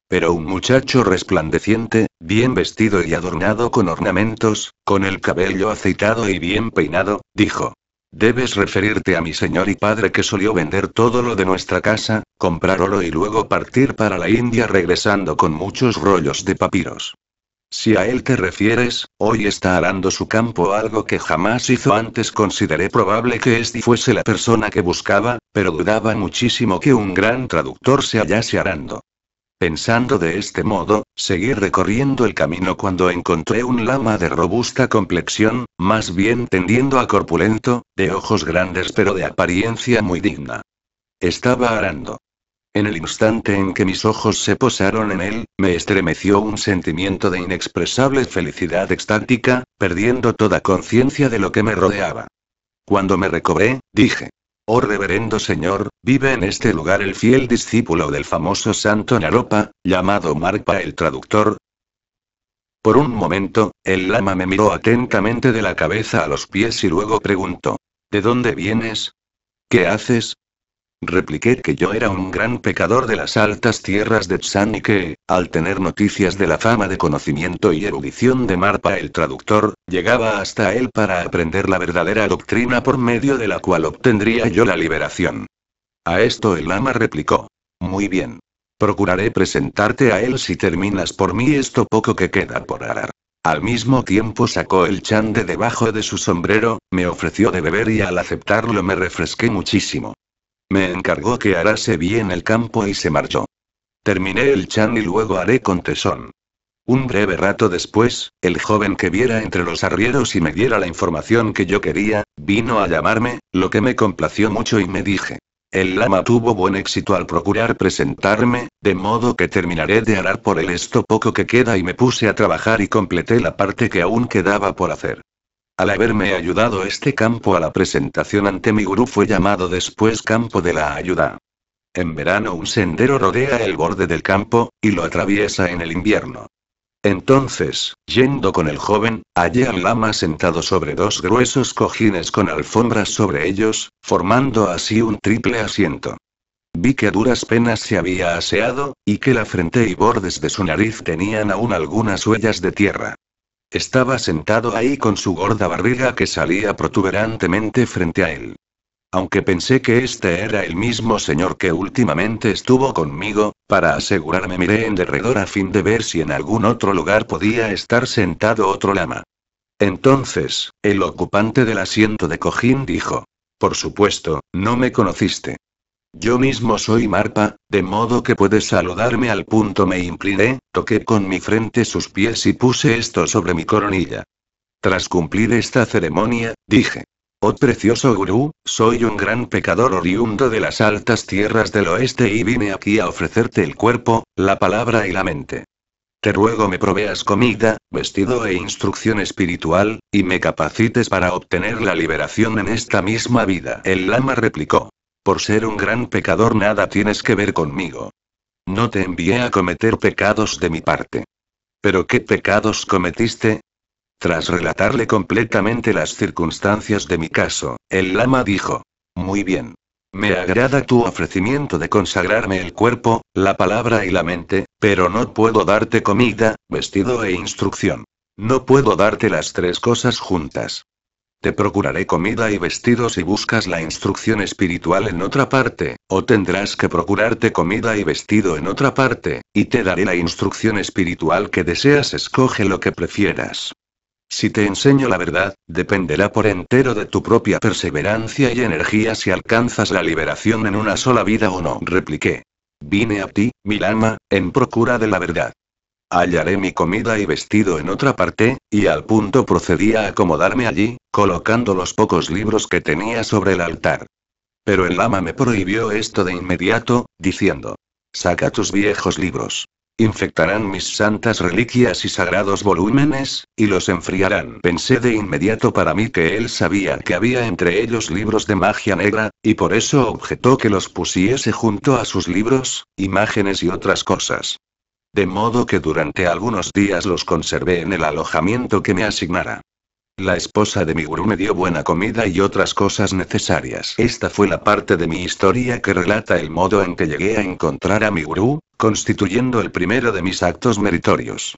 Pero un muchacho resplandeciente, bien vestido y adornado con ornamentos, con el cabello aceitado y bien peinado, dijo. Debes referirte a mi señor y padre que solió vender todo lo de nuestra casa, comprar oro y luego partir para la India regresando con muchos rollos de papiros. Si a él te refieres, hoy está arando su campo algo que jamás hizo antes. Consideré probable que este fuese la persona que buscaba, pero dudaba muchísimo que un gran traductor se hallase arando. Pensando de este modo, seguí recorriendo el camino cuando encontré un lama de robusta complexión, más bien tendiendo a corpulento, de ojos grandes pero de apariencia muy digna. Estaba arando. En el instante en que mis ojos se posaron en él, me estremeció un sentimiento de inexpresable felicidad extática, perdiendo toda conciencia de lo que me rodeaba. Cuando me recobré, dije, Oh reverendo señor, vive en este lugar el fiel discípulo del famoso santo Naropa, llamado Marpa el traductor. Por un momento, el lama me miró atentamente de la cabeza a los pies y luego preguntó, ¿De dónde vienes? ¿Qué haces? Repliqué que yo era un gran pecador de las altas tierras de Tsan y que, al tener noticias de la fama de conocimiento y erudición de Marpa el traductor, llegaba hasta él para aprender la verdadera doctrina por medio de la cual obtendría yo la liberación. A esto el lama replicó. Muy bien. Procuraré presentarte a él si terminas por mí esto poco que queda por arar. Al mismo tiempo sacó el chan de debajo de su sombrero, me ofreció de beber y al aceptarlo me refresqué muchísimo. Me encargó que arase bien el campo y se marchó. Terminé el chan y luego haré con tesón. Un breve rato después, el joven que viera entre los arrieros y me diera la información que yo quería, vino a llamarme, lo que me complació mucho y me dije. El lama tuvo buen éxito al procurar presentarme, de modo que terminaré de arar por el esto poco que queda y me puse a trabajar y completé la parte que aún quedaba por hacer. Al haberme ayudado este campo a la presentación ante mi gurú fue llamado después campo de la ayuda. En verano un sendero rodea el borde del campo, y lo atraviesa en el invierno. Entonces, yendo con el joven, hallé al lama sentado sobre dos gruesos cojines con alfombras sobre ellos, formando así un triple asiento. Vi que a duras penas se había aseado, y que la frente y bordes de su nariz tenían aún algunas huellas de tierra. Estaba sentado ahí con su gorda barriga que salía protuberantemente frente a él. Aunque pensé que este era el mismo señor que últimamente estuvo conmigo, para asegurarme miré en derredor a fin de ver si en algún otro lugar podía estar sentado otro lama. Entonces, el ocupante del asiento de cojín dijo. Por supuesto, no me conociste. Yo mismo soy Marpa, de modo que puedes saludarme al punto. Me incliné, toqué con mi frente sus pies y puse esto sobre mi coronilla. Tras cumplir esta ceremonia, dije. Oh precioso gurú, soy un gran pecador oriundo de las altas tierras del oeste y vine aquí a ofrecerte el cuerpo, la palabra y la mente. Te ruego me proveas comida, vestido e instrucción espiritual, y me capacites para obtener la liberación en esta misma vida. El lama replicó. Por ser un gran pecador nada tienes que ver conmigo. No te envié a cometer pecados de mi parte. ¿Pero qué pecados cometiste? Tras relatarle completamente las circunstancias de mi caso, el lama dijo. Muy bien. Me agrada tu ofrecimiento de consagrarme el cuerpo, la palabra y la mente, pero no puedo darte comida, vestido e instrucción. No puedo darte las tres cosas juntas. Te procuraré comida y vestido si buscas la instrucción espiritual en otra parte, o tendrás que procurarte comida y vestido en otra parte, y te daré la instrucción espiritual que deseas. Escoge lo que prefieras. Si te enseño la verdad, dependerá por entero de tu propia perseverancia y energía si alcanzas la liberación en una sola vida o no, repliqué. Vine a ti, mi alma en procura de la verdad. Hallaré mi comida y vestido en otra parte, y al punto procedí a acomodarme allí, colocando los pocos libros que tenía sobre el altar. Pero el lama me prohibió esto de inmediato, diciendo, Saca tus viejos libros. Infectarán mis santas reliquias y sagrados volúmenes, y los enfriarán. Pensé de inmediato para mí que él sabía que había entre ellos libros de magia negra, y por eso objetó que los pusiese junto a sus libros, imágenes y otras cosas. De modo que durante algunos días los conservé en el alojamiento que me asignara. La esposa de mi gurú me dio buena comida y otras cosas necesarias. Esta fue la parte de mi historia que relata el modo en que llegué a encontrar a mi gurú, constituyendo el primero de mis actos meritorios.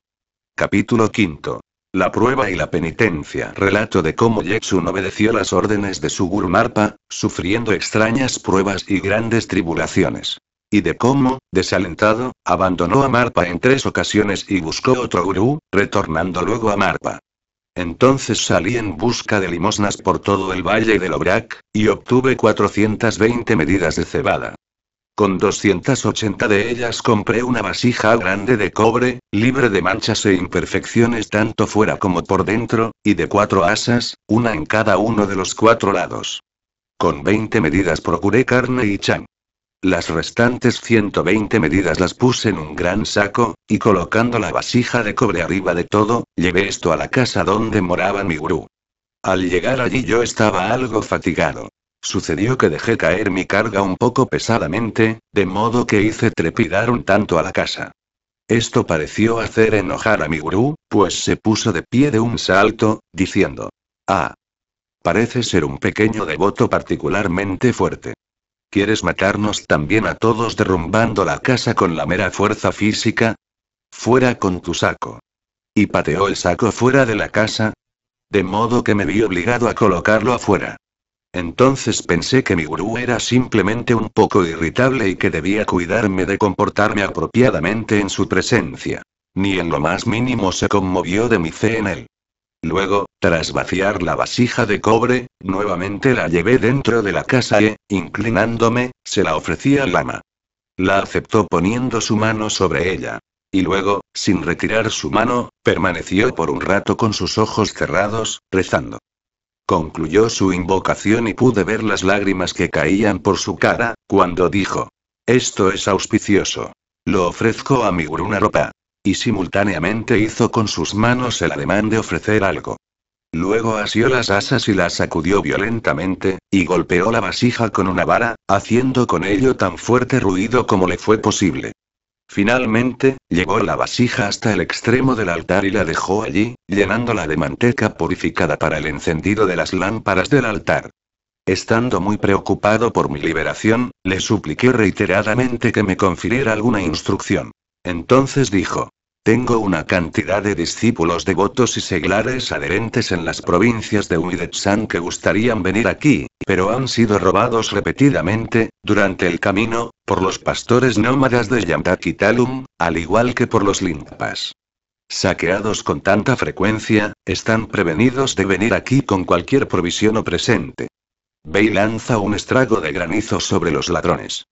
Capítulo 5. La prueba y la penitencia. Relato de cómo Jetsun obedeció las órdenes de su gurú Marpa, sufriendo extrañas pruebas y grandes tribulaciones y de cómo, desalentado, abandonó a Marpa en tres ocasiones y buscó otro gurú, retornando luego a Marpa. Entonces salí en busca de limosnas por todo el valle del Obrak, y obtuve 420 medidas de cebada. Con 280 de ellas compré una vasija grande de cobre, libre de manchas e imperfecciones tanto fuera como por dentro, y de cuatro asas, una en cada uno de los cuatro lados. Con 20 medidas procuré carne y chan. Las restantes 120 medidas las puse en un gran saco, y colocando la vasija de cobre arriba de todo, llevé esto a la casa donde moraba mi gurú. Al llegar allí yo estaba algo fatigado. Sucedió que dejé caer mi carga un poco pesadamente, de modo que hice trepidar un tanto a la casa. Esto pareció hacer enojar a mi gurú, pues se puso de pie de un salto, diciendo, Ah, parece ser un pequeño devoto particularmente fuerte. ¿Quieres matarnos también a todos derrumbando la casa con la mera fuerza física? Fuera con tu saco. Y pateó el saco fuera de la casa. De modo que me vi obligado a colocarlo afuera. Entonces pensé que mi gurú era simplemente un poco irritable y que debía cuidarme de comportarme apropiadamente en su presencia. Ni en lo más mínimo se conmovió de mi fe en él. Luego, tras vaciar la vasija de cobre, nuevamente la llevé dentro de la casa e, inclinándome, se la ofrecí al lama. La aceptó poniendo su mano sobre ella. Y luego, sin retirar su mano, permaneció por un rato con sus ojos cerrados, rezando. Concluyó su invocación y pude ver las lágrimas que caían por su cara, cuando dijo, Esto es auspicioso. Lo ofrezco a mi guruna ropa. Y simultáneamente hizo con sus manos el ademán de ofrecer algo. Luego asió las asas y las sacudió violentamente, y golpeó la vasija con una vara, haciendo con ello tan fuerte ruido como le fue posible. Finalmente, llegó la vasija hasta el extremo del altar y la dejó allí, llenándola de manteca purificada para el encendido de las lámparas del altar. Estando muy preocupado por mi liberación, le supliqué reiteradamente que me confiriera alguna instrucción. Entonces dijo, tengo una cantidad de discípulos devotos y seglares adherentes en las provincias de Huidetsan que gustarían venir aquí, pero han sido robados repetidamente, durante el camino, por los pastores nómadas de Yamdakitalum, al igual que por los Limpas. Saqueados con tanta frecuencia, están prevenidos de venir aquí con cualquier provisión o presente. Ve lanza un estrago de granizo sobre los ladrones.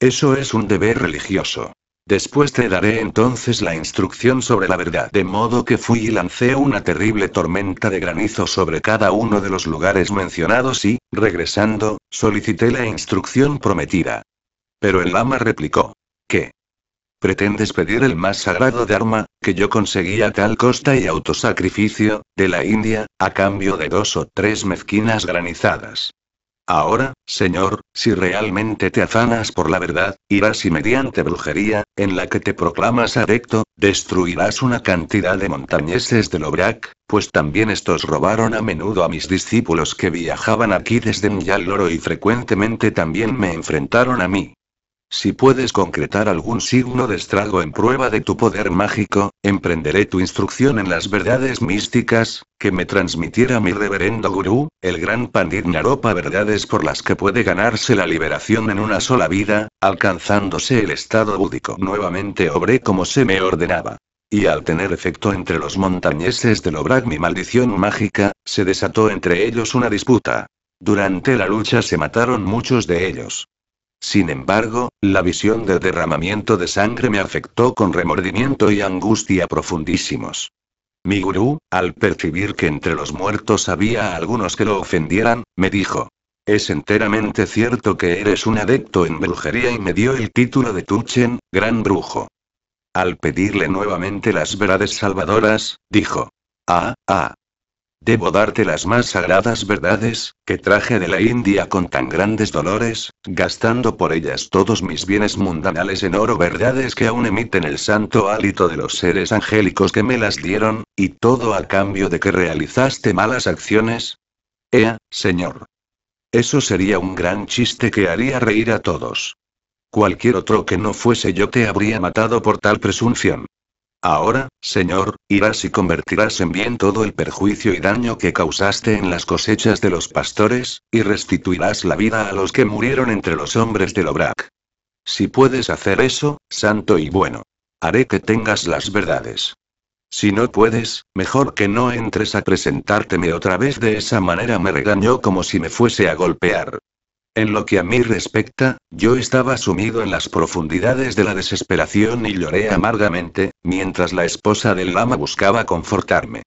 Eso es un deber religioso. Después te daré entonces la instrucción sobre la verdad. De modo que fui y lancé una terrible tormenta de granizo sobre cada uno de los lugares mencionados y, regresando, solicité la instrucción prometida. Pero el lama replicó. ¿Qué? ¿Pretendes pedir el más sagrado Dharma, que yo conseguí a tal costa y autosacrificio, de la India, a cambio de dos o tres mezquinas granizadas? Ahora, Señor, si realmente te afanas por la verdad, irás y mediante brujería, en la que te proclamas adecto, destruirás una cantidad de montañeses de Obrak, pues también estos robaron a menudo a mis discípulos que viajaban aquí desde Nyaloro y frecuentemente también me enfrentaron a mí. Si puedes concretar algún signo de estrago en prueba de tu poder mágico, emprenderé tu instrucción en las verdades místicas, que me transmitiera mi reverendo gurú, el gran Pandit Naropa, verdades por las que puede ganarse la liberación en una sola vida, alcanzándose el estado búdico. Nuevamente obré como se me ordenaba. Y al tener efecto entre los montañeses del Obrak mi maldición mágica, se desató entre ellos una disputa. Durante la lucha se mataron muchos de ellos. Sin embargo, la visión del derramamiento de sangre me afectó con remordimiento y angustia profundísimos. Mi gurú, al percibir que entre los muertos había algunos que lo ofendieran, me dijo, es enteramente cierto que eres un adepto en brujería y me dio el título de Tuchen, gran brujo. Al pedirle nuevamente las verdades salvadoras, dijo, ah, ah, Debo darte las más sagradas verdades, que traje de la India con tan grandes dolores, gastando por ellas todos mis bienes mundanales en oro, verdades que aún emiten el santo hálito de los seres angélicos que me las dieron, y todo a cambio de que realizaste malas acciones. Ea, señor. Eso sería un gran chiste que haría reír a todos. Cualquier otro que no fuese yo te habría matado por tal presunción. Ahora, Señor, irás y convertirás en bien todo el perjuicio y daño que causaste en las cosechas de los pastores, y restituirás la vida a los que murieron entre los hombres de Obrac. Si puedes hacer eso, santo y bueno. Haré que tengas las verdades. Si no puedes, mejor que no entres a presentárteme otra vez de esa manera me regañó como si me fuese a golpear. En lo que a mí respecta, yo estaba sumido en las profundidades de la desesperación y lloré amargamente, mientras la esposa del lama buscaba confortarme.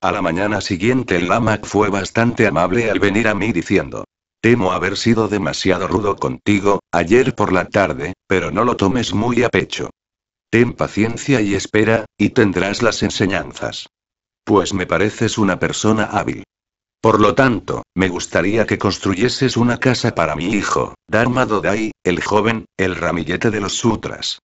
A la mañana siguiente el lama fue bastante amable al venir a mí diciendo, Temo haber sido demasiado rudo contigo, ayer por la tarde, pero no lo tomes muy a pecho. Ten paciencia y espera, y tendrás las enseñanzas. Pues me pareces una persona hábil. Por lo tanto, me gustaría que construyeses una casa para mi hijo, Dharma Dodai, el joven, el ramillete de los sutras.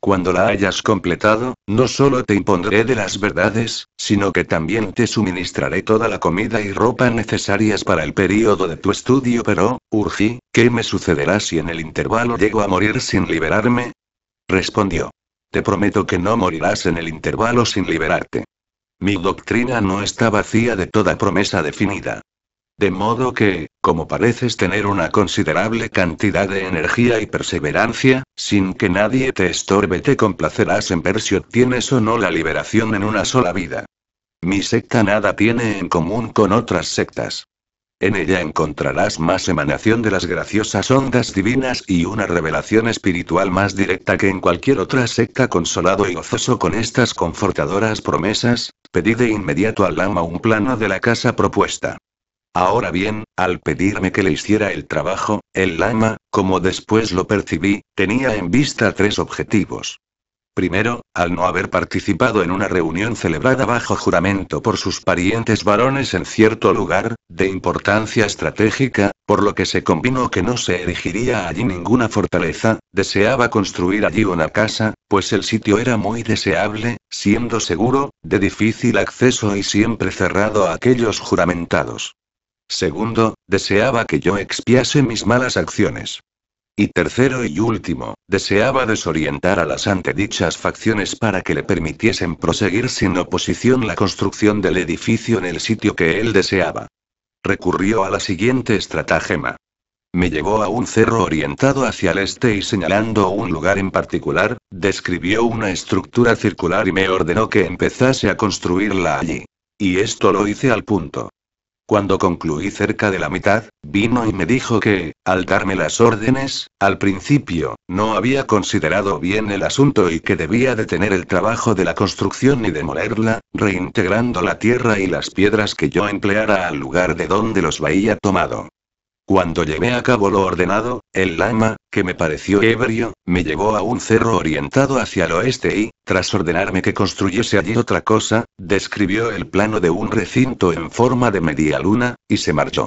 Cuando la hayas completado, no solo te impondré de las verdades, sino que también te suministraré toda la comida y ropa necesarias para el período de tu estudio. Pero, Urgi, ¿qué me sucederá si en el intervalo llego a morir sin liberarme? Respondió. Te prometo que no morirás en el intervalo sin liberarte. Mi doctrina no está vacía de toda promesa definida. De modo que, como pareces tener una considerable cantidad de energía y perseverancia, sin que nadie te estorbe, te complacerás en ver si obtienes o no la liberación en una sola vida. Mi secta nada tiene en común con otras sectas. En ella encontrarás más emanación de las graciosas ondas divinas y una revelación espiritual más directa que en cualquier otra secta consolado y gozoso con estas confortadoras promesas, pedí de inmediato al lama un plano de la casa propuesta. Ahora bien, al pedirme que le hiciera el trabajo, el lama, como después lo percibí, tenía en vista tres objetivos. Primero, al no haber participado en una reunión celebrada bajo juramento por sus parientes varones en cierto lugar, de importancia estratégica, por lo que se combinó que no se erigiría allí ninguna fortaleza, deseaba construir allí una casa, pues el sitio era muy deseable, siendo seguro, de difícil acceso y siempre cerrado a aquellos juramentados. Segundo, deseaba que yo expiase mis malas acciones. Y tercero y último, Deseaba desorientar a las antedichas facciones para que le permitiesen proseguir sin oposición la construcción del edificio en el sitio que él deseaba. Recurrió a la siguiente estratagema. Me llevó a un cerro orientado hacia el este y señalando un lugar en particular, describió una estructura circular y me ordenó que empezase a construirla allí. Y esto lo hice al punto. Cuando concluí cerca de la mitad, vino y me dijo que, al darme las órdenes, al principio, no había considerado bien el asunto y que debía detener el trabajo de la construcción y demolerla, reintegrando la tierra y las piedras que yo empleara al lugar de donde los había tomado. Cuando llevé a cabo lo ordenado, el lama, que me pareció ebrio, me llevó a un cerro orientado hacia el oeste y, tras ordenarme que construyese allí otra cosa, describió el plano de un recinto en forma de media luna, y se marchó.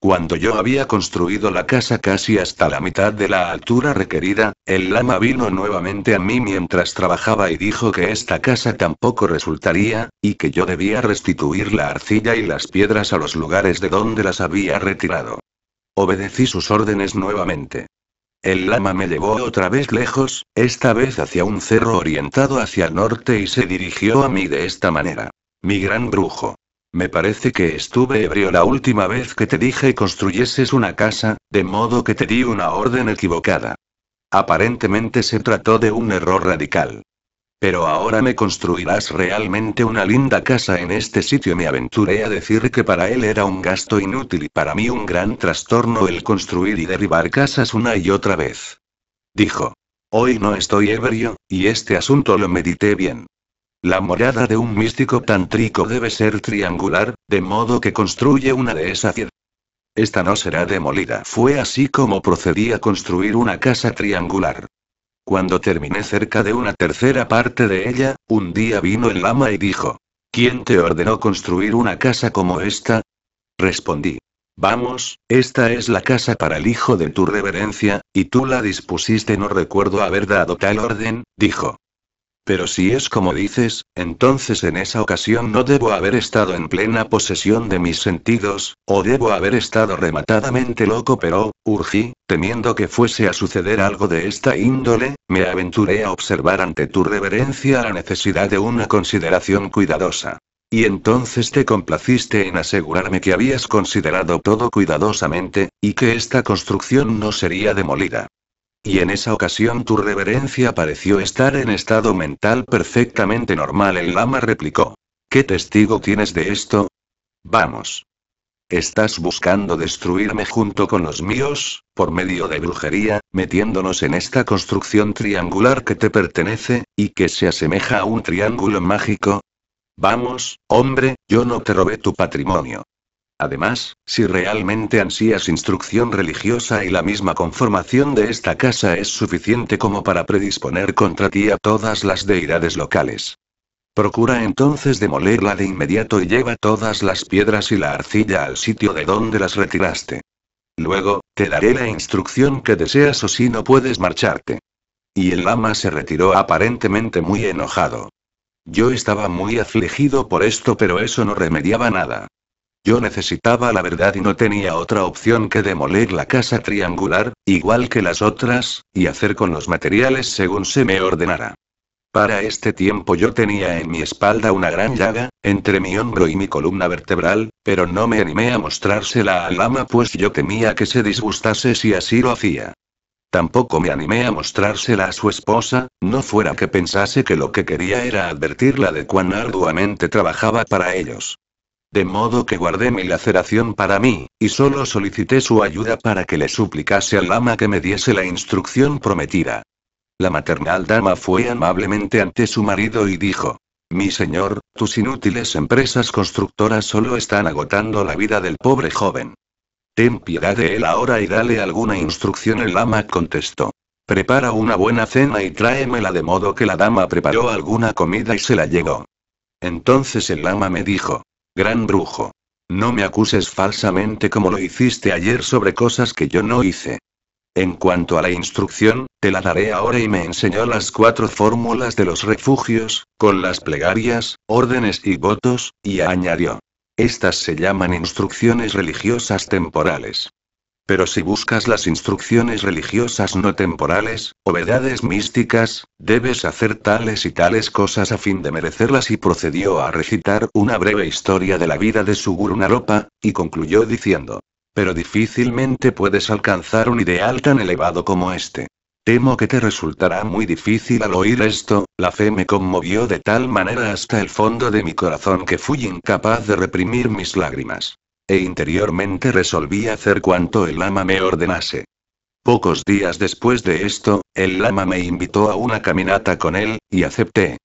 Cuando yo había construido la casa casi hasta la mitad de la altura requerida, el lama vino nuevamente a mí mientras trabajaba y dijo que esta casa tampoco resultaría, y que yo debía restituir la arcilla y las piedras a los lugares de donde las había retirado. Obedecí sus órdenes nuevamente. El lama me llevó otra vez lejos, esta vez hacia un cerro orientado hacia el norte y se dirigió a mí de esta manera. Mi gran brujo. Me parece que estuve ebrio la última vez que te dije construyeses una casa, de modo que te di una orden equivocada. Aparentemente se trató de un error radical. Pero ahora me construirás realmente una linda casa en este sitio. Me aventuré a decir que para él era un gasto inútil y para mí un gran trastorno el construir y derribar casas una y otra vez. Dijo. Hoy no estoy ebrio, y este asunto lo medité bien. La morada de un místico tantrico debe ser triangular, de modo que construye una de esas Esta no será demolida. Fue así como procedí a construir una casa triangular. Cuando terminé cerca de una tercera parte de ella, un día vino el lama y dijo, ¿Quién te ordenó construir una casa como esta? Respondí, Vamos, esta es la casa para el hijo de tu reverencia, y tú la dispusiste. No recuerdo haber dado tal orden, dijo. Pero si es como dices, entonces en esa ocasión no debo haber estado en plena posesión de mis sentidos, o debo haber estado rematadamente loco pero, urgí, temiendo que fuese a suceder algo de esta índole, me aventuré a observar ante tu reverencia la necesidad de una consideración cuidadosa. Y entonces te complaciste en asegurarme que habías considerado todo cuidadosamente, y que esta construcción no sería demolida. Y en esa ocasión tu reverencia pareció estar en estado mental perfectamente normal, el lama replicó. ¿Qué testigo tienes de esto? Vamos. Estás buscando destruirme junto con los míos, por medio de brujería, metiéndonos en esta construcción triangular que te pertenece, y que se asemeja a un triángulo mágico. Vamos, hombre, yo no te robé tu patrimonio. Además, si realmente ansías instrucción religiosa y la misma conformación de esta casa es suficiente como para predisponer contra ti a todas las deidades locales. Procura entonces demolerla de inmediato y lleva todas las piedras y la arcilla al sitio de donde las retiraste. Luego, te daré la instrucción que deseas o si no puedes marcharte. Y el lama se retiró aparentemente muy enojado. Yo estaba muy afligido por esto pero eso no remediaba nada. Yo necesitaba la verdad y no tenía otra opción que demoler la casa triangular, igual que las otras, y hacer con los materiales según se me ordenara. Para este tiempo yo tenía en mi espalda una gran llaga, entre mi hombro y mi columna vertebral, pero no me animé a mostrársela al ama pues yo temía que se disgustase si así lo hacía. Tampoco me animé a mostrársela a su esposa, no fuera que pensase que lo que quería era advertirla de cuán arduamente trabajaba para ellos. De modo que guardé mi laceración para mí, y solo solicité su ayuda para que le suplicase al lama que me diese la instrucción prometida. La maternal dama fue amablemente ante su marido y dijo, Mi señor, tus inútiles empresas constructoras solo están agotando la vida del pobre joven. Ten piedad de él ahora y dale alguna instrucción. El lama contestó. Prepara una buena cena y tráemela de modo que la dama preparó alguna comida y se la llevó. Entonces el lama me dijo, gran brujo. No me acuses falsamente como lo hiciste ayer sobre cosas que yo no hice. En cuanto a la instrucción, te la daré ahora y me enseñó las cuatro fórmulas de los refugios, con las plegarias, órdenes y votos, y añadió. Estas se llaman instrucciones religiosas temporales. Pero si buscas las instrucciones religiosas no temporales, o vedades místicas, debes hacer tales y tales cosas a fin de merecerlas y procedió a recitar una breve historia de la vida de su guru Naropa, y concluyó diciendo, pero difícilmente puedes alcanzar un ideal tan elevado como este. Temo que te resultará muy difícil al oír esto, la fe me conmovió de tal manera hasta el fondo de mi corazón que fui incapaz de reprimir mis lágrimas e interiormente resolví hacer cuanto el lama me ordenase. Pocos días después de esto, el lama me invitó a una caminata con él, y acepté.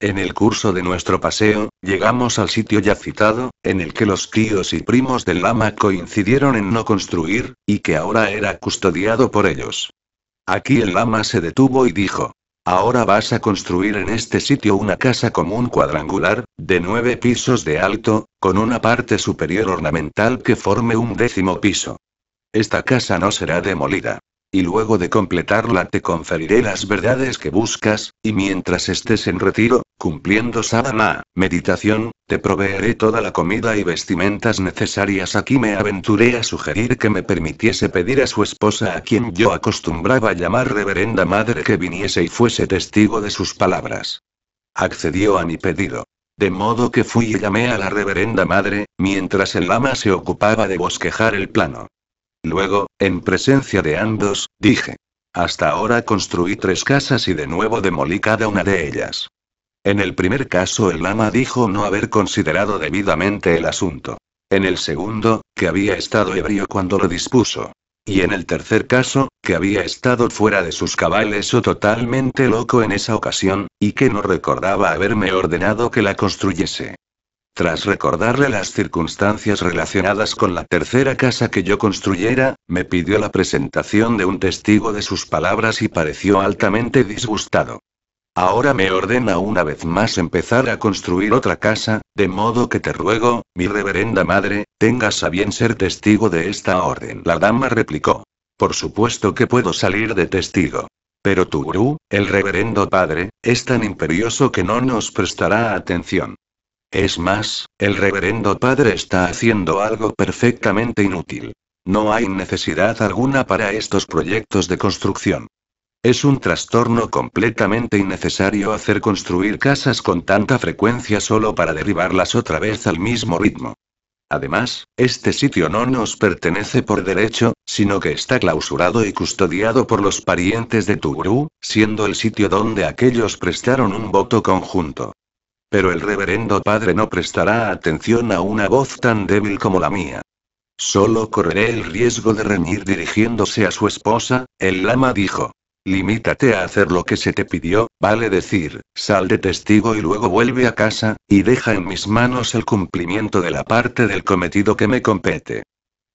En el curso de nuestro paseo, llegamos al sitio ya citado, en el que los tíos y primos del lama coincidieron en no construir, y que ahora era custodiado por ellos. Aquí el lama se detuvo y dijo, Ahora vas a construir en este sitio una casa común cuadrangular, de nueve pisos de alto, con una parte superior ornamental que forme un décimo piso. Esta casa no será demolida. Y luego de completarla te conferiré las verdades que buscas, y mientras estés en retiro, cumpliendo sadhana, meditación, te proveeré toda la comida y vestimentas necesarias. Aquí me aventuré a sugerir que me permitiese pedir a su esposa a quien yo acostumbraba llamar reverenda madre que viniese y fuese testigo de sus palabras. Accedió a mi pedido. De modo que fui y llamé a la reverenda madre, mientras el lama se ocupaba de bosquejar el plano. Luego, en presencia de ambos, dije. Hasta ahora construí tres casas y de nuevo demolí cada una de ellas. En el primer caso el lama dijo no haber considerado debidamente el asunto. En el segundo, que había estado ebrio cuando lo dispuso. Y en el tercer caso, que había estado fuera de sus cabales o totalmente loco en esa ocasión, y que no recordaba haberme ordenado que la construyese. Tras recordarle las circunstancias relacionadas con la tercera casa que yo construyera, me pidió la presentación de un testigo de sus palabras y pareció altamente disgustado. Ahora me ordena una vez más empezar a construir otra casa, de modo que te ruego, mi reverenda madre, tengas a bien ser testigo de esta orden. La dama replicó. Por supuesto que puedo salir de testigo. Pero tu gurú, el reverendo padre, es tan imperioso que no nos prestará atención. Es más, el reverendo padre está haciendo algo perfectamente inútil. No hay necesidad alguna para estos proyectos de construcción. Es un trastorno completamente innecesario hacer construir casas con tanta frecuencia solo para derribarlas otra vez al mismo ritmo. Además, este sitio no nos pertenece por derecho, sino que está clausurado y custodiado por los parientes de Tugurú, siendo el sitio donde aquellos prestaron un voto conjunto. Pero el reverendo padre no prestará atención a una voz tan débil como la mía. Solo correré el riesgo de reñir dirigiéndose a su esposa, el lama dijo. Limítate a hacer lo que se te pidió, vale decir, sal de testigo y luego vuelve a casa, y deja en mis manos el cumplimiento de la parte del cometido que me compete.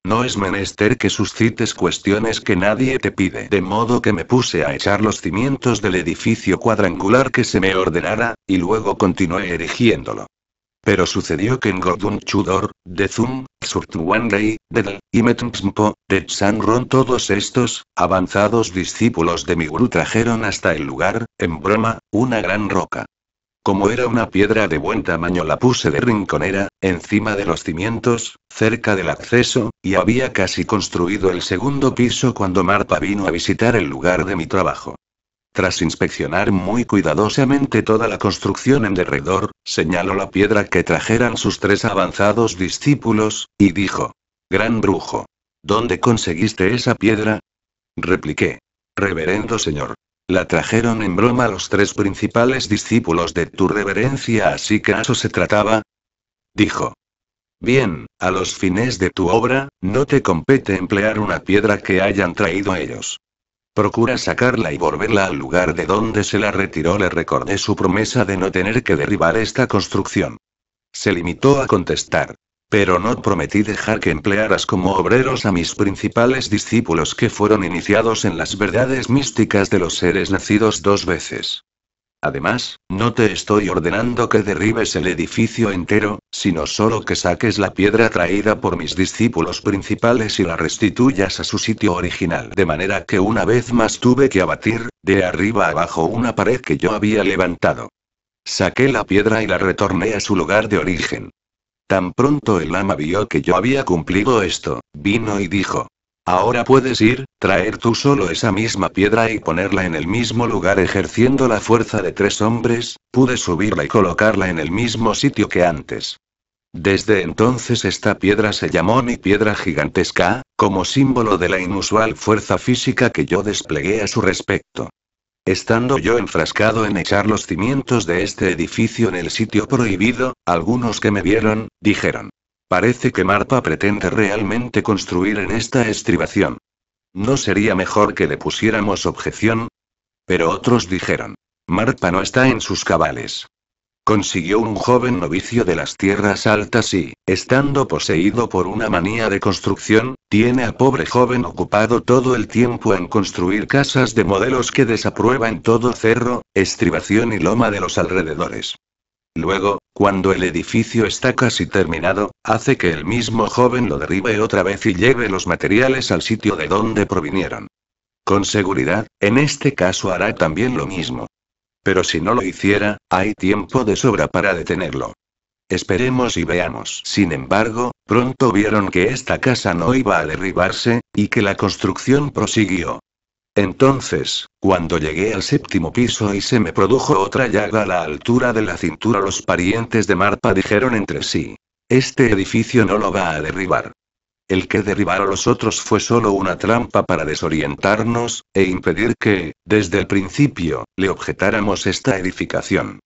No es menester que suscites cuestiones que nadie te pide. De modo que me puse a echar los cimientos del edificio cuadrangular que se me ordenara, y luego continué erigiéndolo. Pero sucedió que en Godun Chudor, de Zum, de Del, y de Tsanron todos estos, avanzados discípulos de mi guru trajeron hasta el lugar, en broma, una gran roca. Como era una piedra de buen tamaño la puse de rinconera, encima de los cimientos, cerca del acceso, y había casi construido el segundo piso cuando Marta vino a visitar el lugar de mi trabajo. Tras inspeccionar muy cuidadosamente toda la construcción en derredor, señaló la piedra que trajeran sus tres avanzados discípulos, y dijo, Gran brujo. ¿Dónde conseguiste esa piedra? Repliqué. Reverendo señor, la trajeron en broma los tres principales discípulos de tu reverencia, así que eso se trataba. Dijo. Bien, a los fines de tu obra, no te compete emplear una piedra que hayan traído ellos. Procura sacarla y volverla al lugar de donde se la retiró. Le recordé su promesa de no tener que derribar esta construcción. Se limitó a contestar. Pero no prometí dejar que emplearas como obreros a mis principales discípulos que fueron iniciados en las verdades místicas de los seres nacidos dos veces. Además, no te estoy ordenando que derribes el edificio entero, sino solo que saques la piedra traída por mis discípulos principales y la restituyas a su sitio original. De manera que una vez más tuve que abatir, de arriba abajo, una pared que yo había levantado. Saqué la piedra y la retorné a su lugar de origen. Tan pronto el ama vio que yo había cumplido esto, vino y dijo. Ahora puedes ir, traer tú solo esa misma piedra y ponerla en el mismo lugar ejerciendo la fuerza de tres hombres, pude subirla y colocarla en el mismo sitio que antes. Desde entonces esta piedra se llamó mi piedra gigantesca, como símbolo de la inusual fuerza física que yo desplegué a su respecto. Estando yo enfrascado en echar los cimientos de este edificio en el sitio prohibido, algunos que me vieron, dijeron. Parece que Marpa pretende realmente construir en esta estribación. ¿No sería mejor que le pusiéramos objeción? Pero otros dijeron. Marpa no está en sus cabales consiguió un joven novicio de las tierras altas y, estando poseído por una manía de construcción, tiene a pobre joven ocupado todo el tiempo en construir casas de modelos que desaprueba en todo cerro, estribación y loma de los alrededores. Luego, cuando el edificio está casi terminado, hace que el mismo joven lo derribe otra vez y lleve los materiales al sitio de donde provinieron. Con seguridad, en este caso hará también lo mismo, pero si no lo hiciera, hay tiempo de sobra para detenerlo. Esperemos y veamos. Sin embargo, pronto vieron que esta casa no iba a derribarse, y que la construcción prosiguió. Entonces, cuando llegué al séptimo piso y se me produjo otra llaga a la altura de la cintura, los parientes de Marpa dijeron entre sí. Este edificio no lo va a derribar. El que derribara a los otros fue solo una trampa para desorientarnos, e impedir que, desde el principio, le objetáramos esta edificación.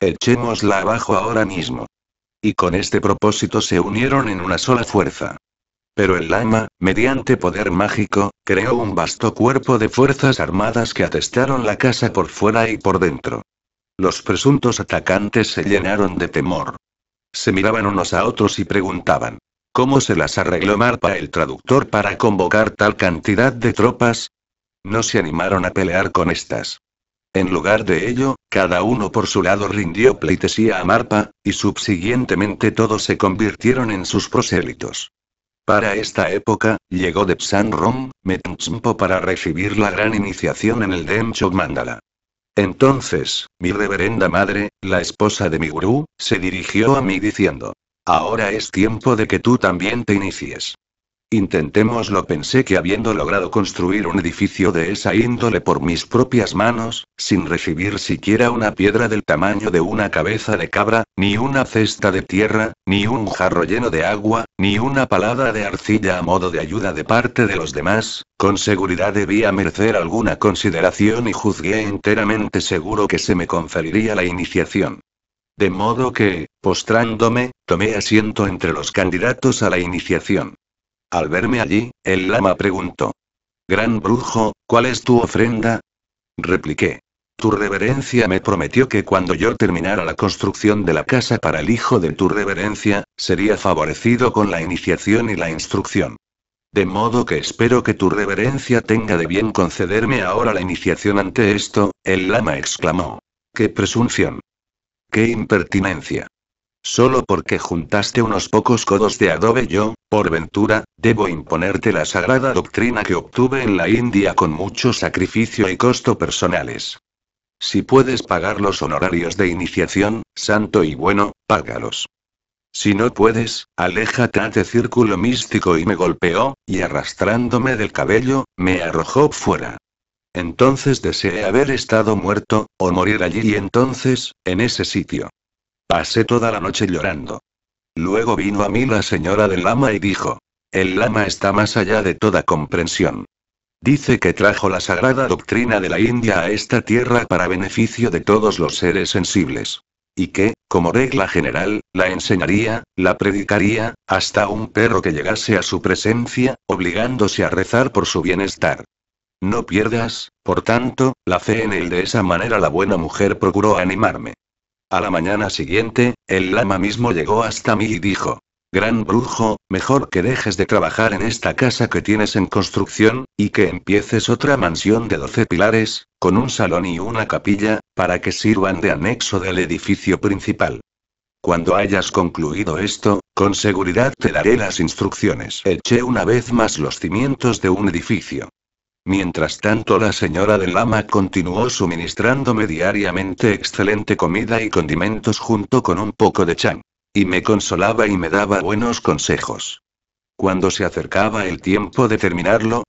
Echémosla abajo ahora mismo. Y con este propósito se unieron en una sola fuerza. Pero el lama, mediante poder mágico, creó un vasto cuerpo de fuerzas armadas que atestaron la casa por fuera y por dentro. Los presuntos atacantes se llenaron de temor. Se miraban unos a otros y preguntaban, ¿Cómo se las arregló Marpa el traductor para convocar tal cantidad de tropas? No se animaron a pelear con estas. En lugar de ello, cada uno por su lado rindió pleitesía a Marpa, y subsiguientemente todos se convirtieron en sus prosélitos. Para esta época, llegó de Psan Rom, para recibir la gran iniciación en el Demchok Mandala. Entonces, mi reverenda madre, la esposa de mi gurú, se dirigió a mí diciendo, Ahora es tiempo de que tú también te inicies. Intentémoslo. Pensé que habiendo logrado construir un edificio de esa índole por mis propias manos, sin recibir siquiera una piedra del tamaño de una cabeza de cabra, ni una cesta de tierra, ni un jarro lleno de agua, ni una palada de arcilla a modo de ayuda de parte de los demás, con seguridad debía merecer alguna consideración y juzgué enteramente seguro que se me conferiría la iniciación. De modo que, postrándome, tomé asiento entre los candidatos a la iniciación. Al verme allí, el lama preguntó. Gran brujo, ¿cuál es tu ofrenda? Repliqué. Tu reverencia me prometió que cuando yo terminara la construcción de la casa para el hijo de tu reverencia, sería favorecido con la iniciación y la instrucción. De modo que espero que tu reverencia tenga de bien concederme ahora la iniciación ante esto, el lama exclamó. ¡Qué presunción! ¡Qué impertinencia! Solo porque juntaste unos pocos codos de adobe yo, por ventura, debo imponerte la sagrada doctrina que obtuve en la India con mucho sacrificio y costo personales. Si puedes pagar los honorarios de iniciación, santo y bueno, págalos. Si no puedes, aléjate de círculo místico y me golpeó, y arrastrándome del cabello, me arrojó fuera. Entonces deseé haber estado muerto, o morir allí y entonces, en ese sitio. Pasé toda la noche llorando. Luego vino a mí la señora del lama y dijo, el lama está más allá de toda comprensión. Dice que trajo la sagrada doctrina de la India a esta tierra para beneficio de todos los seres sensibles. Y que, como regla general, la enseñaría, la predicaría, hasta un perro que llegase a su presencia, obligándose a rezar por su bienestar. No pierdas, por tanto, la fe en él. De esa manera la buena mujer procuró animarme. A la mañana siguiente, el lama mismo llegó hasta mí y dijo, Gran brujo, mejor que dejes de trabajar en esta casa que tienes en construcción, y que empieces otra mansión de doce pilares, con un salón y una capilla, para que sirvan de anexo del edificio principal. Cuando hayas concluido esto, con seguridad te daré las instrucciones. Eché una vez más los cimientos de un edificio. Mientras tanto la señora del lama continuó suministrándome diariamente excelente comida y condimentos junto con un poco de chan. Y me consolaba y me daba buenos consejos. Cuando se acercaba el tiempo de terminarlo,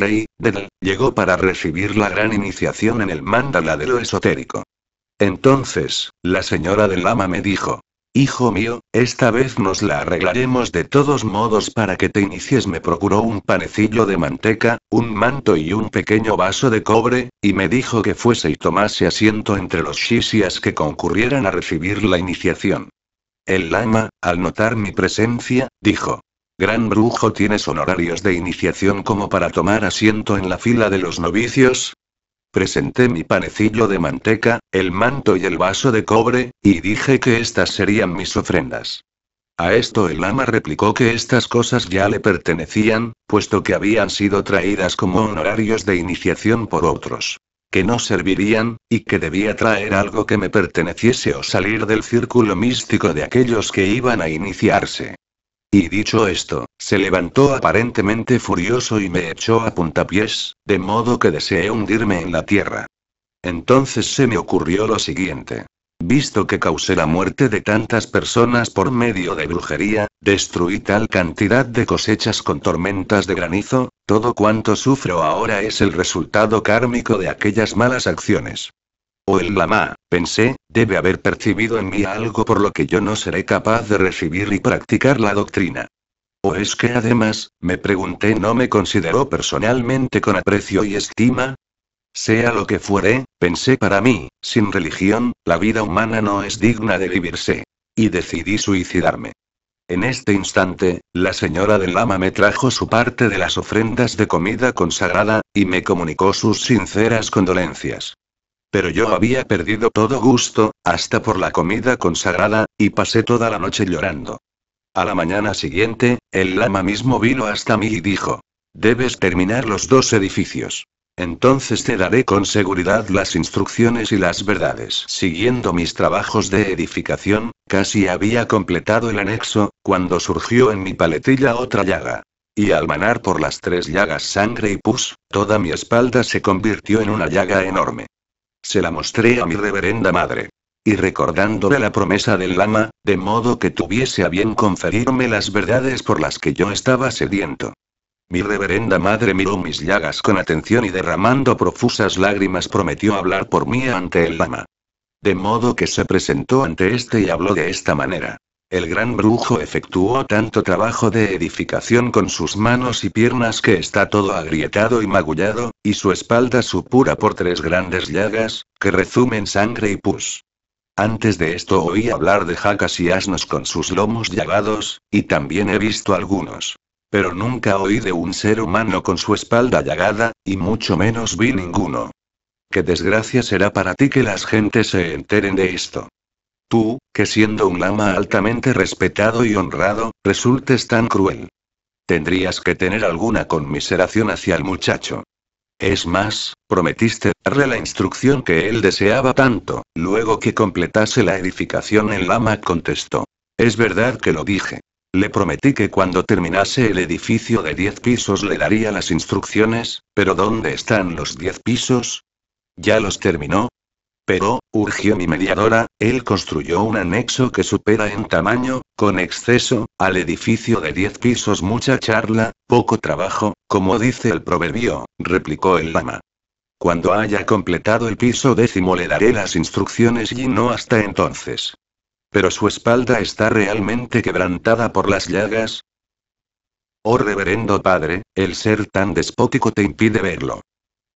Lei, Dedal, llegó para recibir la gran iniciación en el mandala de lo esotérico. Entonces, la señora del lama me dijo, Hijo mío, esta vez nos la arreglaremos de todos modos para que te inicies. Me procuró un panecillo de manteca, un manto y un pequeño vaso de cobre, y me dijo que fuese y tomase asiento entre los shishias que concurrieran a recibir la iniciación. El lama, al notar mi presencia, dijo. Gran brujo tienes honorarios de iniciación como para tomar asiento en la fila de los novicios, Presenté mi panecillo de manteca, el manto y el vaso de cobre, y dije que estas serían mis ofrendas. A esto el ama replicó que estas cosas ya le pertenecían, puesto que habían sido traídas como honorarios de iniciación por otros que no servirían, y que debía traer algo que me perteneciese o salir del círculo místico de aquellos que iban a iniciarse. Y dicho esto, se levantó aparentemente furioso y me echó a puntapiés, de modo que deseé hundirme en la tierra. Entonces se me ocurrió lo siguiente. Visto que causé la muerte de tantas personas por medio de brujería, destruí tal cantidad de cosechas con tormentas de granizo, todo cuanto sufro ahora es el resultado kármico de aquellas malas acciones. O el lama, pensé, debe haber percibido en mí algo por lo que yo no seré capaz de recibir y practicar la doctrina. ¿O es que además, me pregunté, no me consideró personalmente con aprecio y estima? Sea lo que fuere, pensé para mí, sin religión, la vida humana no es digna de vivirse. Y decidí suicidarme. En este instante, la señora del lama me trajo su parte de las ofrendas de comida consagrada, y me comunicó sus sinceras condolencias. Pero yo había perdido todo gusto, hasta por la comida consagrada, y pasé toda la noche llorando. A la mañana siguiente, el lama mismo vino hasta mí y dijo, debes terminar los dos edificios. Entonces te daré con seguridad las instrucciones y las verdades. Siguiendo mis trabajos de edificación, casi había completado el anexo, cuando surgió en mi paletilla otra llaga. Y al manar por las tres llagas sangre y pus, toda mi espalda se convirtió en una llaga enorme. Se la mostré a mi reverenda madre. Y recordándole la promesa del lama, de modo que tuviese a bien conferirme las verdades por las que yo estaba sediento. Mi reverenda madre miró mis llagas con atención y derramando profusas lágrimas prometió hablar por mí ante el lama. De modo que se presentó ante este y habló de esta manera. El gran brujo efectuó tanto trabajo de edificación con sus manos y piernas que está todo agrietado y magullado, y su espalda supura por tres grandes llagas, que resumen sangre y pus. Antes de esto oí hablar de jacas y asnos con sus lomos llagados, y también he visto algunos. Pero nunca oí de un ser humano con su espalda llagada, y mucho menos vi ninguno. Qué desgracia será para ti que las gentes se enteren de esto. Tú, que siendo un lama altamente respetado y honrado, resultes tan cruel. Tendrías que tener alguna conmiseración hacia el muchacho. Es más, prometiste darle la instrucción que él deseaba tanto, luego que completase la edificación el lama contestó. Es verdad que lo dije. Le prometí que cuando terminase el edificio de diez pisos le daría las instrucciones, pero ¿dónde están los diez pisos? ¿Ya los terminó? Pero, urgió mi mediadora, él construyó un anexo que supera en tamaño, con exceso, al edificio de diez pisos. Mucha charla, poco trabajo, como dice el proverbio, replicó el lama. Cuando haya completado el piso décimo le daré las instrucciones y no hasta entonces. Pero su espalda está realmente quebrantada por las llagas. Oh reverendo padre, el ser tan despótico te impide verlo.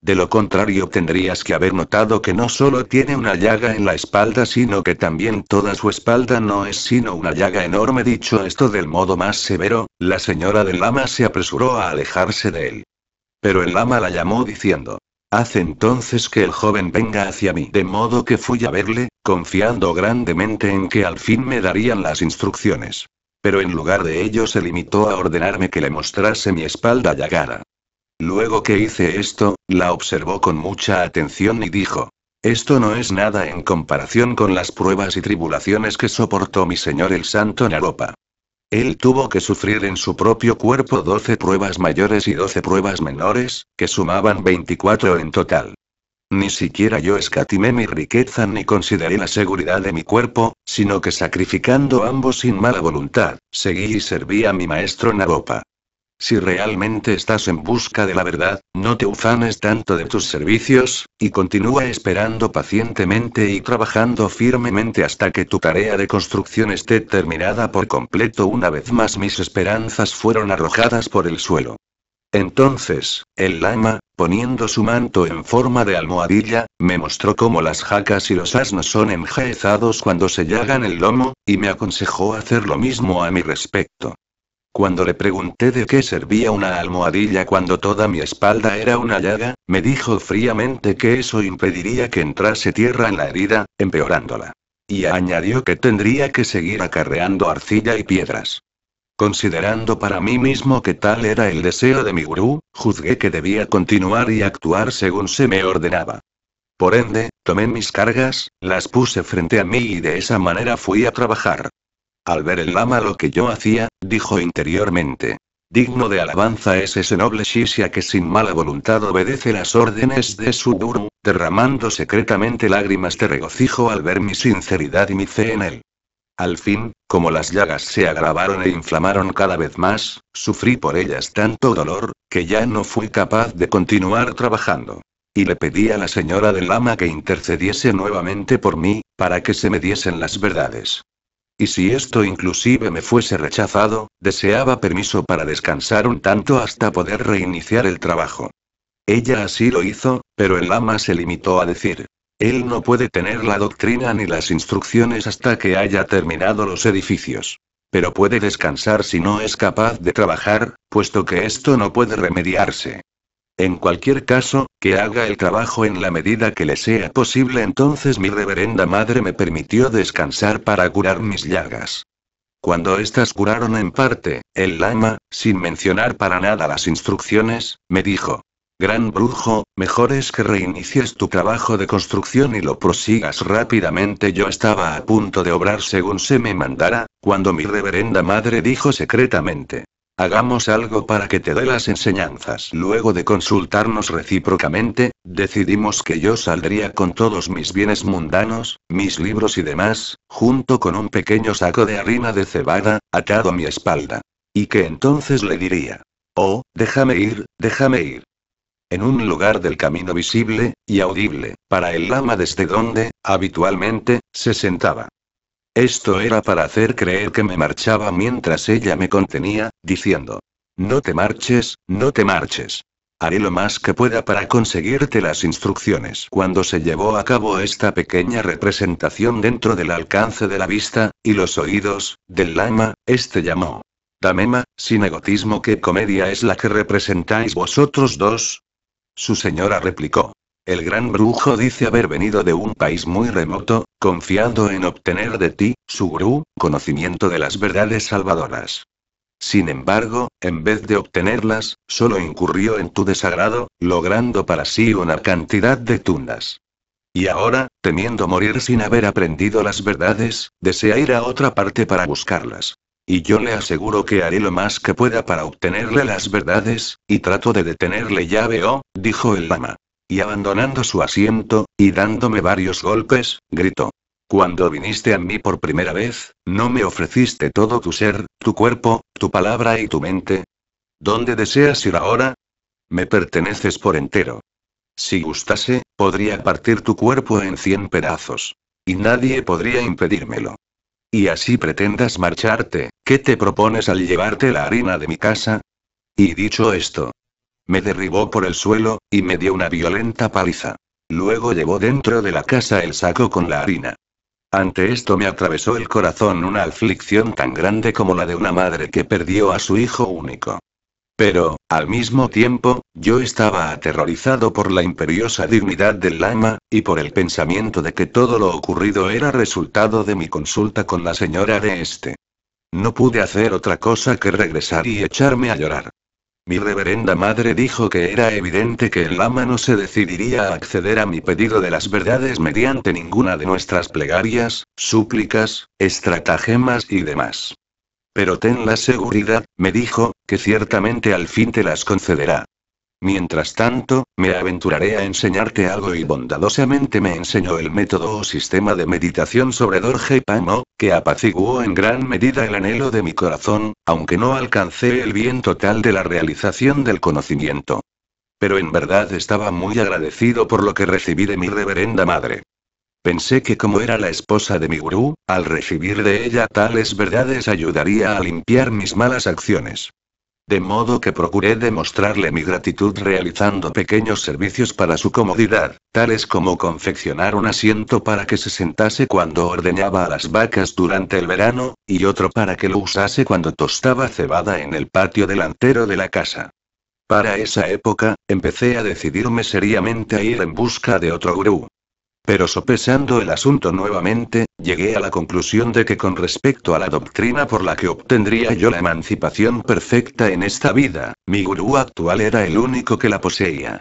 De lo contrario tendrías que haber notado que no solo tiene una llaga en la espalda, sino que también toda su espalda no es sino una llaga enorme. Dicho esto del modo más severo, la señora del lama se apresuró a alejarse de él. Pero el lama la llamó diciendo, Haz entonces que el joven venga hacia mí. De modo que fui a verle, confiando grandemente en que al fin me darían las instrucciones. Pero en lugar de ello se limitó a ordenarme que le mostrase mi espalda llagada. Luego que hice esto, la observó con mucha atención y dijo, esto no es nada en comparación con las pruebas y tribulaciones que soportó mi señor el santo Naropa. Él tuvo que sufrir en su propio cuerpo 12 pruebas mayores y 12 pruebas menores, que sumaban 24 en total. Ni siquiera yo escatimé mi riqueza ni consideré la seguridad de mi cuerpo, sino que sacrificando ambos sin mala voluntad, seguí y serví a mi maestro Naropa. Si realmente estás en busca de la verdad, no te ufanes tanto de tus servicios, y continúa esperando pacientemente y trabajando firmemente hasta que tu tarea de construcción esté terminada por completo. Una vez más mis esperanzas fueron arrojadas por el suelo. Entonces, el lama, poniendo su manto en forma de almohadilla, me mostró cómo las jacas y los asnos son enjaezados cuando se llagan el lomo, y me aconsejó hacer lo mismo a mi respecto. Cuando le pregunté de qué servía una almohadilla cuando toda mi espalda era una llaga, me dijo fríamente que eso impediría que entrase tierra en la herida, empeorándola. Y añadió que tendría que seguir acarreando arcilla y piedras. Considerando para mí mismo que tal era el deseo de mi gurú, juzgué que debía continuar y actuar según se me ordenaba. Por ende, tomé mis cargas, las puse frente a mí y de esa manera fui a trabajar. Al ver el lama lo que yo hacía, dijo interiormente. Digno de alabanza es ese noble Shishia que sin mala voluntad obedece las órdenes de su guru, derramando secretamente lágrimas de regocijo al ver mi sinceridad y mi fe en él. Al fin, como las llagas se agravaron e inflamaron cada vez más, sufrí por ellas tanto dolor, que ya no fui capaz de continuar trabajando. Y le pedí a la señora del lama que intercediese nuevamente por mí, para que se me diesen las verdades. Y si esto inclusive me fuese rechazado, deseaba permiso para descansar un tanto hasta poder reiniciar el trabajo. Ella así lo hizo, pero el ama se limitó a decir, él no puede tener la doctrina ni las instrucciones hasta que haya terminado los edificios. Pero puede descansar si no es capaz de trabajar, puesto que esto no puede remediarse. En cualquier caso, que haga el trabajo en la medida que le sea posible. Entonces mi reverenda madre me permitió descansar para curar mis llagas. Cuando éstas curaron en parte, el lama, sin mencionar para nada las instrucciones, me dijo, Gran brujo, mejor es que reinicies tu trabajo de construcción y lo prosigas rápidamente. Yo estaba a punto de obrar según se me mandara, cuando mi reverenda madre dijo secretamente. Hagamos algo para que te dé las enseñanzas. Luego de consultarnos recíprocamente, decidimos que yo saldría con todos mis bienes mundanos, mis libros y demás, junto con un pequeño saco de harina de cebada, atado a mi espalda. Y que entonces le diría, oh, déjame ir, déjame ir. En un lugar del camino visible, y audible, para el lama desde donde, habitualmente, se sentaba. Esto era para hacer creer que me marchaba mientras ella me contenía, diciendo, no te marches, no te marches. Haré lo más que pueda para conseguirte las instrucciones. Cuando se llevó a cabo esta pequeña representación dentro del alcance de la vista, y los oídos, del lama, este llamó. Tamema, sin egotismo, ¿qué comedia es la que representáis vosotros dos? Su señora replicó. El gran brujo dice haber venido de un país muy remoto, confiando en obtener de ti, su gurú, conocimiento de las verdades salvadoras. Sin embargo, en vez de obtenerlas, solo incurrió en tu desagrado, logrando para sí una cantidad de tundas. Y ahora, temiendo morir sin haber aprendido las verdades, desea ir a otra parte para buscarlas. Y yo le aseguro que haré lo más que pueda para obtenerle las verdades, y trato de detenerle ya veo, dijo el lama y abandonando su asiento, y dándome varios golpes, gritó. Cuando viniste a mí por primera vez, ¿no me ofreciste todo tu ser, tu cuerpo, tu palabra y tu mente? ¿Dónde deseas ir ahora? Me perteneces por entero. Si gustase, podría partir tu cuerpo en cien pedazos. Y nadie podría impedírmelo. Y así pretendas marcharte, ¿qué te propones al llevarte la harina de mi casa? Y dicho esto, me derribó por el suelo, y me dio una violenta paliza. Luego llevó dentro de la casa el saco con la harina. Ante esto me atravesó el corazón una aflicción tan grande como la de una madre que perdió a su hijo único. Pero, al mismo tiempo, yo estaba aterrorizado por la imperiosa dignidad del lama, y por el pensamiento de que todo lo ocurrido era resultado de mi consulta con la señora de este. No pude hacer otra cosa que regresar y echarme a llorar. Mi reverenda madre dijo que era evidente que el lama no se decidiría a acceder a mi pedido de las verdades mediante ninguna de nuestras plegarias, súplicas, estratagemas y demás. Pero ten la seguridad, me dijo, que ciertamente al fin te las concederá. Mientras tanto, me aventuraré a enseñarte algo y bondadosamente me enseñó el método o sistema de meditación sobre Dorje Pamo, que apaciguó en gran medida el anhelo de mi corazón, aunque no alcancé el bien total de la realización del conocimiento. Pero en verdad estaba muy agradecido por lo que recibí de mi reverenda madre. Pensé que como era la esposa de mi gurú, al recibir de ella tales verdades ayudaría a limpiar mis malas acciones. De modo que procuré demostrarle mi gratitud realizando pequeños servicios para su comodidad, tales como confeccionar un asiento para que se sentase cuando ordeñaba a las vacas durante el verano, y otro para que lo usase cuando tostaba cebada en el patio delantero de la casa. Para esa época, empecé a decidirme seriamente a ir en busca de otro gurú, pero sopesando el asunto nuevamente, llegué a la conclusión de que con respecto a la doctrina por la que obtendría yo la emancipación perfecta en esta vida, mi gurú actual era el único que la poseía.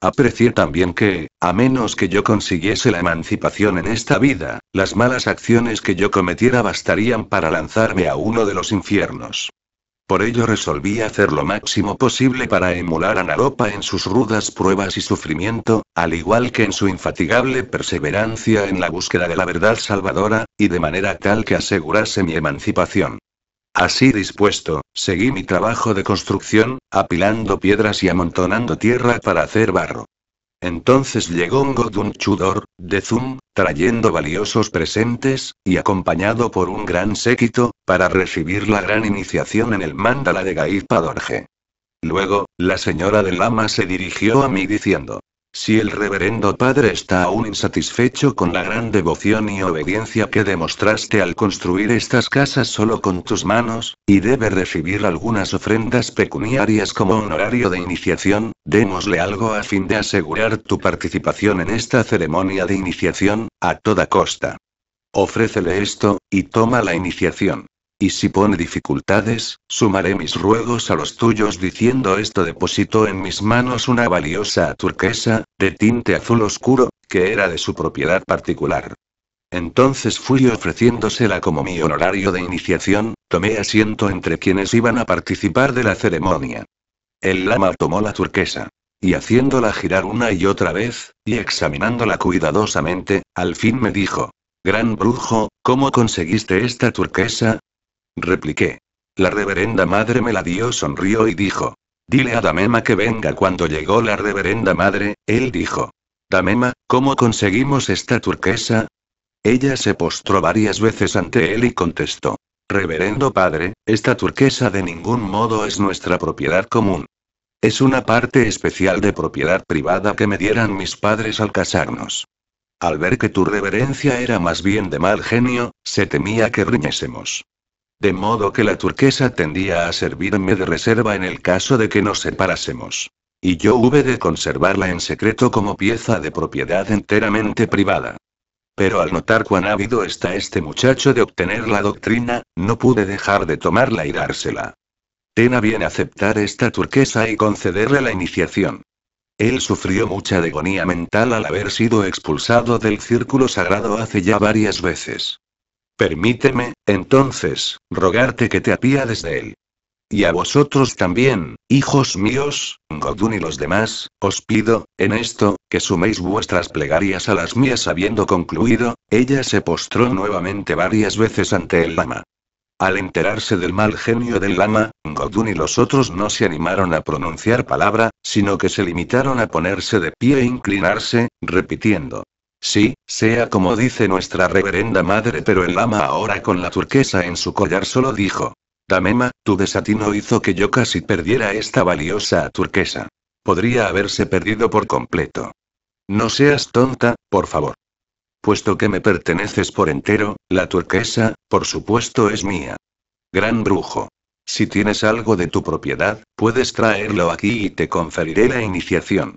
Aprecié también que, a menos que yo consiguiese la emancipación en esta vida, las malas acciones que yo cometiera bastarían para lanzarme a uno de los infiernos. Por ello resolví hacer lo máximo posible para emular a Naropa en sus rudas pruebas y sufrimiento, al igual que en su infatigable perseverancia en la búsqueda de la verdad salvadora, y de manera tal que asegurase mi emancipación. Así dispuesto, seguí mi trabajo de construcción, apilando piedras y amontonando tierra para hacer barro. Entonces llegó un Godun Chudor, de Zum, trayendo valiosos presentes, y acompañado por un gran séquito, para recibir la gran iniciación en el mandala de Gaif Padorje. Luego, la señora del lama se dirigió a mí diciendo, si el reverendo padre está aún insatisfecho con la gran devoción y obediencia que demostraste al construir estas casas solo con tus manos, y debe recibir algunas ofrendas pecuniarias como honorario de iniciación, démosle algo a fin de asegurar tu participación en esta ceremonia de iniciación, a toda costa. Ofrécele esto, y toma la iniciación. Y si pone dificultades, sumaré mis ruegos a los tuyos diciendo esto depositó en mis manos una valiosa turquesa, de tinte azul oscuro, que era de su propiedad particular. Entonces fui ofreciéndosela como mi honorario de iniciación, tomé asiento entre quienes iban a participar de la ceremonia. El lama tomó la turquesa. Y haciéndola girar una y otra vez, y examinándola cuidadosamente, al fin me dijo, Gran brujo, ¿cómo conseguiste esta turquesa? repliqué. La reverenda madre me la dio, sonrió y dijo. Dile a Damema que venga cuando llegó la reverenda madre, él dijo. Damema, ¿cómo conseguimos esta turquesa? Ella se postró varias veces ante él y contestó. Reverendo padre, esta turquesa de ningún modo es nuestra propiedad común. Es una parte especial de propiedad privada que me dieran mis padres al casarnos. Al ver que tu reverencia era más bien de mal genio, se temía que riñésemos de modo que la turquesa tendía a servirme de reserva en el caso de que nos separásemos. Y yo hube de conservarla en secreto como pieza de propiedad enteramente privada. Pero al notar cuán ávido está este muchacho de obtener la doctrina, no pude dejar de tomarla y dársela. Tena bien aceptar esta turquesa y concederle la iniciación. Él sufrió mucha agonía mental al haber sido expulsado del círculo sagrado hace ya varias veces. Permíteme, entonces, rogarte que te apiades de él. Y a vosotros también, hijos míos, Godún y los demás, os pido, en esto, que suméis vuestras plegarias a las mías. Habiendo concluido, ella se postró nuevamente varias veces ante el lama. Al enterarse del mal genio del lama, Godún y los otros no se animaron a pronunciar palabra, sino que se limitaron a ponerse de pie e inclinarse, repitiendo, Sí, sea como dice nuestra reverenda madre, pero el ama ahora con la turquesa en su collar solo dijo. Tamema, tu desatino hizo que yo casi perdiera esta valiosa turquesa. Podría haberse perdido por completo. No seas tonta, por favor. Puesto que me perteneces por entero, la turquesa, por supuesto, es mía. Gran brujo. Si tienes algo de tu propiedad, puedes traerlo aquí y te conferiré la iniciación.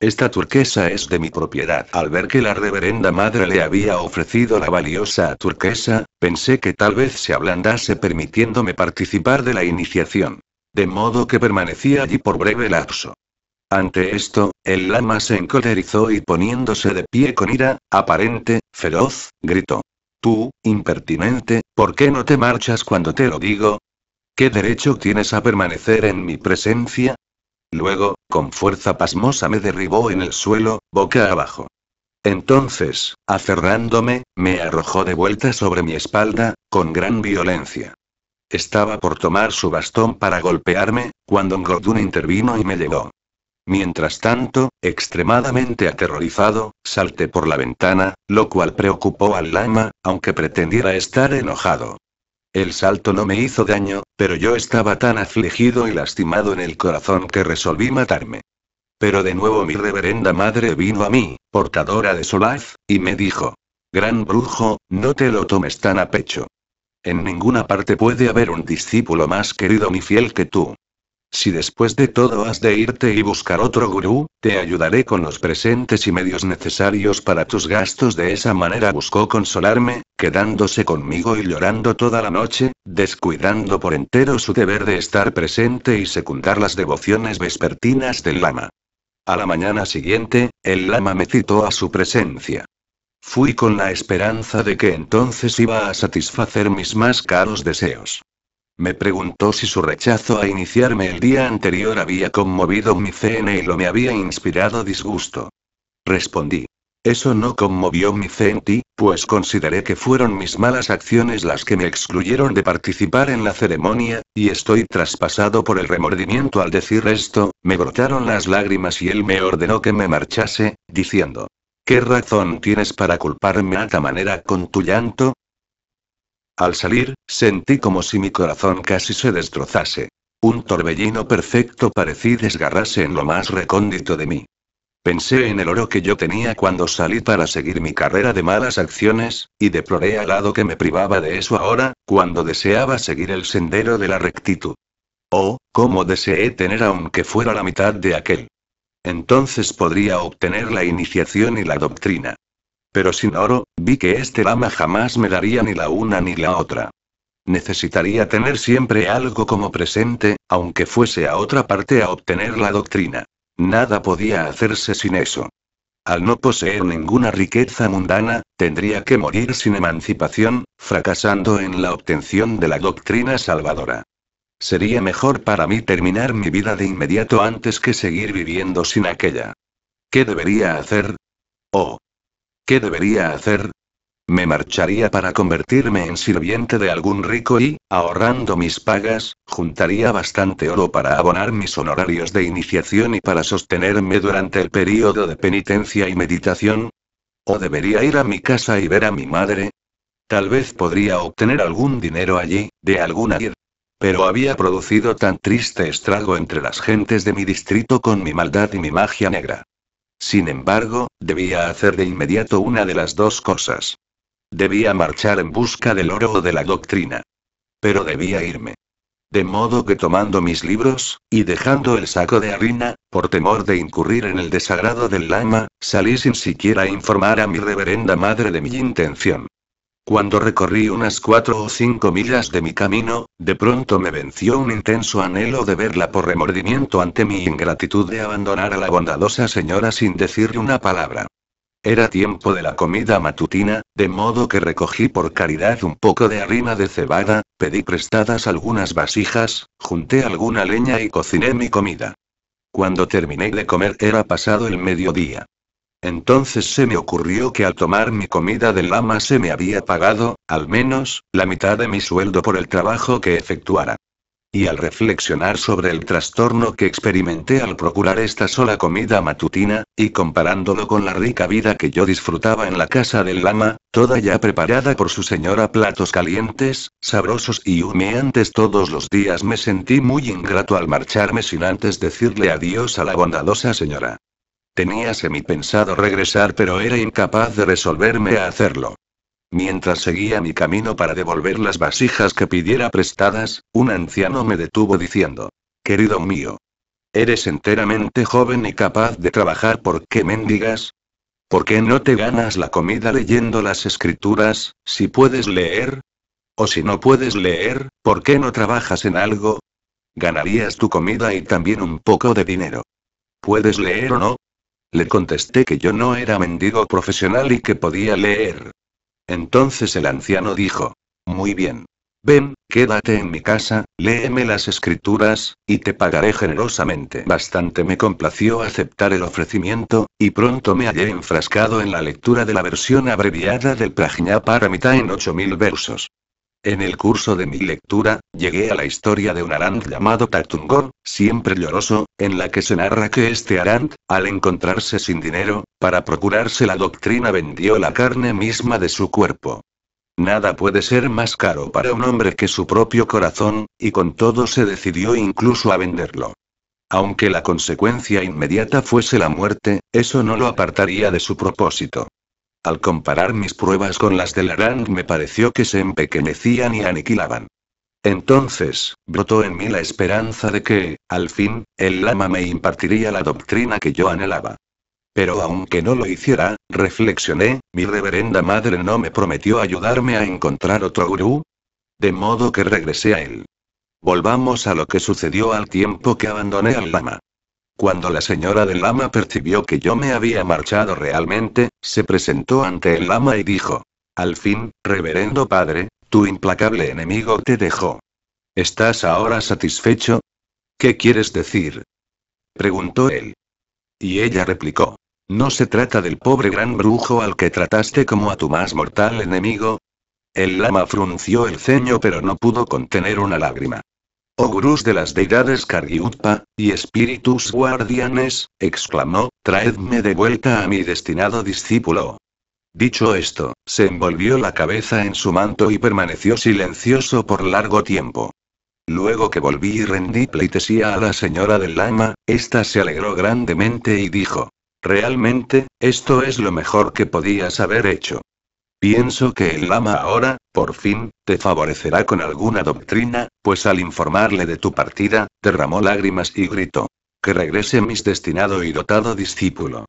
Esta turquesa es de mi propiedad. Al ver que la reverenda madre le había ofrecido la valiosa turquesa, pensé que tal vez se ablandase permitiéndome participar de la iniciación. De modo que permanecí allí por breve lapso. Ante esto, el lama se encolerizó y poniéndose de pie con ira, aparente, feroz, gritó. Tú, impertinente, ¿por qué no te marchas cuando te lo digo? ¿Qué derecho tienes a permanecer en mi presencia? Luego, con fuerza pasmosa me derribó en el suelo, boca abajo. Entonces, aferrándome, me arrojó de vuelta sobre mi espalda, con gran violencia. Estaba por tomar su bastón para golpearme, cuando Ngordun intervino y me llevó. Mientras tanto, extremadamente aterrorizado, salté por la ventana, lo cual preocupó al lama, aunque pretendiera estar enojado. El salto no me hizo daño, pero yo estaba tan afligido y lastimado en el corazón que resolví matarme. Pero de nuevo mi reverenda madre vino a mí, portadora de solaz, y me dijo, Gran brujo, no te lo tomes tan a pecho. En ninguna parte puede haber un discípulo más querido ni fiel que tú. Si después de todo has de irte y buscar otro gurú, te ayudaré con los presentes y medios necesarios para tus gastos. De esa manera buscó consolarme, quedándose conmigo y llorando toda la noche, descuidando por entero su deber de estar presente y secundar las devociones vespertinas del lama. A la mañana siguiente, el lama me citó a su presencia. Fui con la esperanza de que entonces iba a satisfacer mis más caros deseos. Me preguntó si su rechazo a iniciarme el día anterior había conmovido mi y lo me había inspirado disgusto. Respondí. Eso no conmovió mi CNT, pues consideré que fueron mis malas acciones las que me excluyeron de participar en la ceremonia, y estoy traspasado por el remordimiento al decir esto, me brotaron las lágrimas y él me ordenó que me marchase, diciendo, ¿qué razón tienes para culparme a esta manera con tu llanto? Al salir, sentí como si mi corazón casi se destrozase. Un torbellino perfecto parecí desgarrarse en lo más recóndito de mí. Pensé en el oro que yo tenía cuando salí para seguir mi carrera de malas acciones, y deploré al lado que me privaba de eso ahora, cuando deseaba seguir el sendero de la rectitud. Oh, cómo deseé tener aunque fuera la mitad de aquel. Entonces podría obtener la iniciación y la doctrina. Pero sin oro, vi que este lama jamás me daría ni la una ni la otra. Necesitaría tener siempre algo como presente, aunque fuese a otra parte a obtener la doctrina. Nada podía hacerse sin eso. Al no poseer ninguna riqueza mundana, tendría que morir sin emancipación, fracasando en la obtención de la doctrina salvadora. Sería mejor para mí terminar mi vida de inmediato antes que seguir viviendo sin aquella. ¿Qué debería hacer? Oh, ¿Qué debería hacer? Me marcharía para convertirme en sirviente de algún rico y, ahorrando mis pagas, juntaría bastante oro para abonar mis honorarios de iniciación y para sostenerme durante el periodo de penitencia y meditación. ¿O debería ir a mi casa y ver a mi madre? Tal vez podría obtener algún dinero allí, de alguna ir. Pero había producido tan triste estrago entre las gentes de mi distrito con mi maldad y mi magia negra. Sin embargo, debía hacer de inmediato una de las dos cosas. Debía marchar en busca del oro o de la doctrina. Pero debía irme. De modo que tomando mis libros, y dejando el saco de harina, por temor de incurrir en el desagrado del lama, salí sin siquiera informar a mi reverenda madre de mi intención. Cuando recorrí unas cuatro o cinco millas de mi camino, de pronto me venció un intenso anhelo de verla por remordimiento ante mi ingratitud de abandonar a la bondadosa señora sin decirle una palabra. Era tiempo de la comida matutina, de modo que recogí por caridad un poco de harina de cebada, pedí prestadas algunas vasijas, junté alguna leña y cociné mi comida. Cuando terminé de comer era pasado el mediodía. Entonces se me ocurrió que al tomar mi comida del lama se me había pagado, al menos, la mitad de mi sueldo por el trabajo que efectuara. Y al reflexionar sobre el trastorno que experimenté al procurar esta sola comida matutina, y comparándolo con la rica vida que yo disfrutaba en la casa del lama, toda ya preparada por su señora platos calientes, sabrosos y humeantes todos los días, me sentí muy ingrato al marcharme sin antes decirle adiós a la bondadosa señora. Tenía pensado regresar, pero era incapaz de resolverme a hacerlo. Mientras seguía mi camino para devolver las vasijas que pidiera prestadas, un anciano me detuvo diciendo, Querido mío, eres enteramente joven y capaz de trabajar, ¿por qué mendigas? ¿Por qué no te ganas la comida leyendo las escrituras, si puedes leer? O si no puedes leer, ¿por qué no trabajas en algo? Ganarías tu comida y también un poco de dinero. Puedes leer o no, le contesté que yo no era mendigo profesional y que podía leer. Entonces el anciano dijo, Muy bien. Ven, quédate en mi casa, léeme las escrituras, y te pagaré generosamente. Bastante me complació aceptar el ofrecimiento, y pronto me hallé enfrascado en la lectura de la versión abreviada del Prajñaparamita en ocho mil versos. En el curso de mi lectura, llegué a la historia de un Arant llamado Tatungor, siempre lloroso, en la que se narra que este Arant, al encontrarse sin dinero, para procurarse la doctrina vendió la carne misma de su cuerpo. Nada puede ser más caro para un hombre que su propio corazón, y con todo se decidió incluso a venderlo. Aunque la consecuencia inmediata fuese la muerte, eso no lo apartaría de su propósito. Al comparar mis pruebas con las del Arang me pareció que se empequeñecían y aniquilaban. Entonces, brotó en mí la esperanza de que, al fin, el lama me impartiría la doctrina que yo anhelaba. Pero aunque no lo hiciera, reflexioné, mi reverenda madre no me prometió ayudarme a encontrar otro gurú. De modo que regresé a él. Volvamos a lo que sucedió al tiempo que abandoné al lama. Cuando la señora del lama percibió que yo me había marchado realmente, se presentó ante el lama y dijo, Al fin, reverendo padre, tu implacable enemigo te dejó. ¿Estás ahora satisfecho? ¿Qué quieres decir? preguntó él. Y ella replicó, ¿no se trata del pobre gran brujo al que trataste como a tu más mortal enemigo? El lama frunció el ceño pero no pudo contener una lágrima. Oh gurús de las deidades Karyutpa, y espíritus guardianes, exclamó, traedme de vuelta a mi destinado discípulo. Dicho esto, se envolvió la cabeza en su manto y permaneció silencioso por largo tiempo. Luego que volví y rendí pleitesía a la señora del lama, ésta se alegró grandemente y dijo, Realmente, esto es lo mejor que podías haber hecho. Pienso que el lama ahora, por fin, te favorecerá con alguna doctrina, pues al informarle de tu partida, derramó lágrimas y gritó. Que regrese mis destinado y dotado discípulo.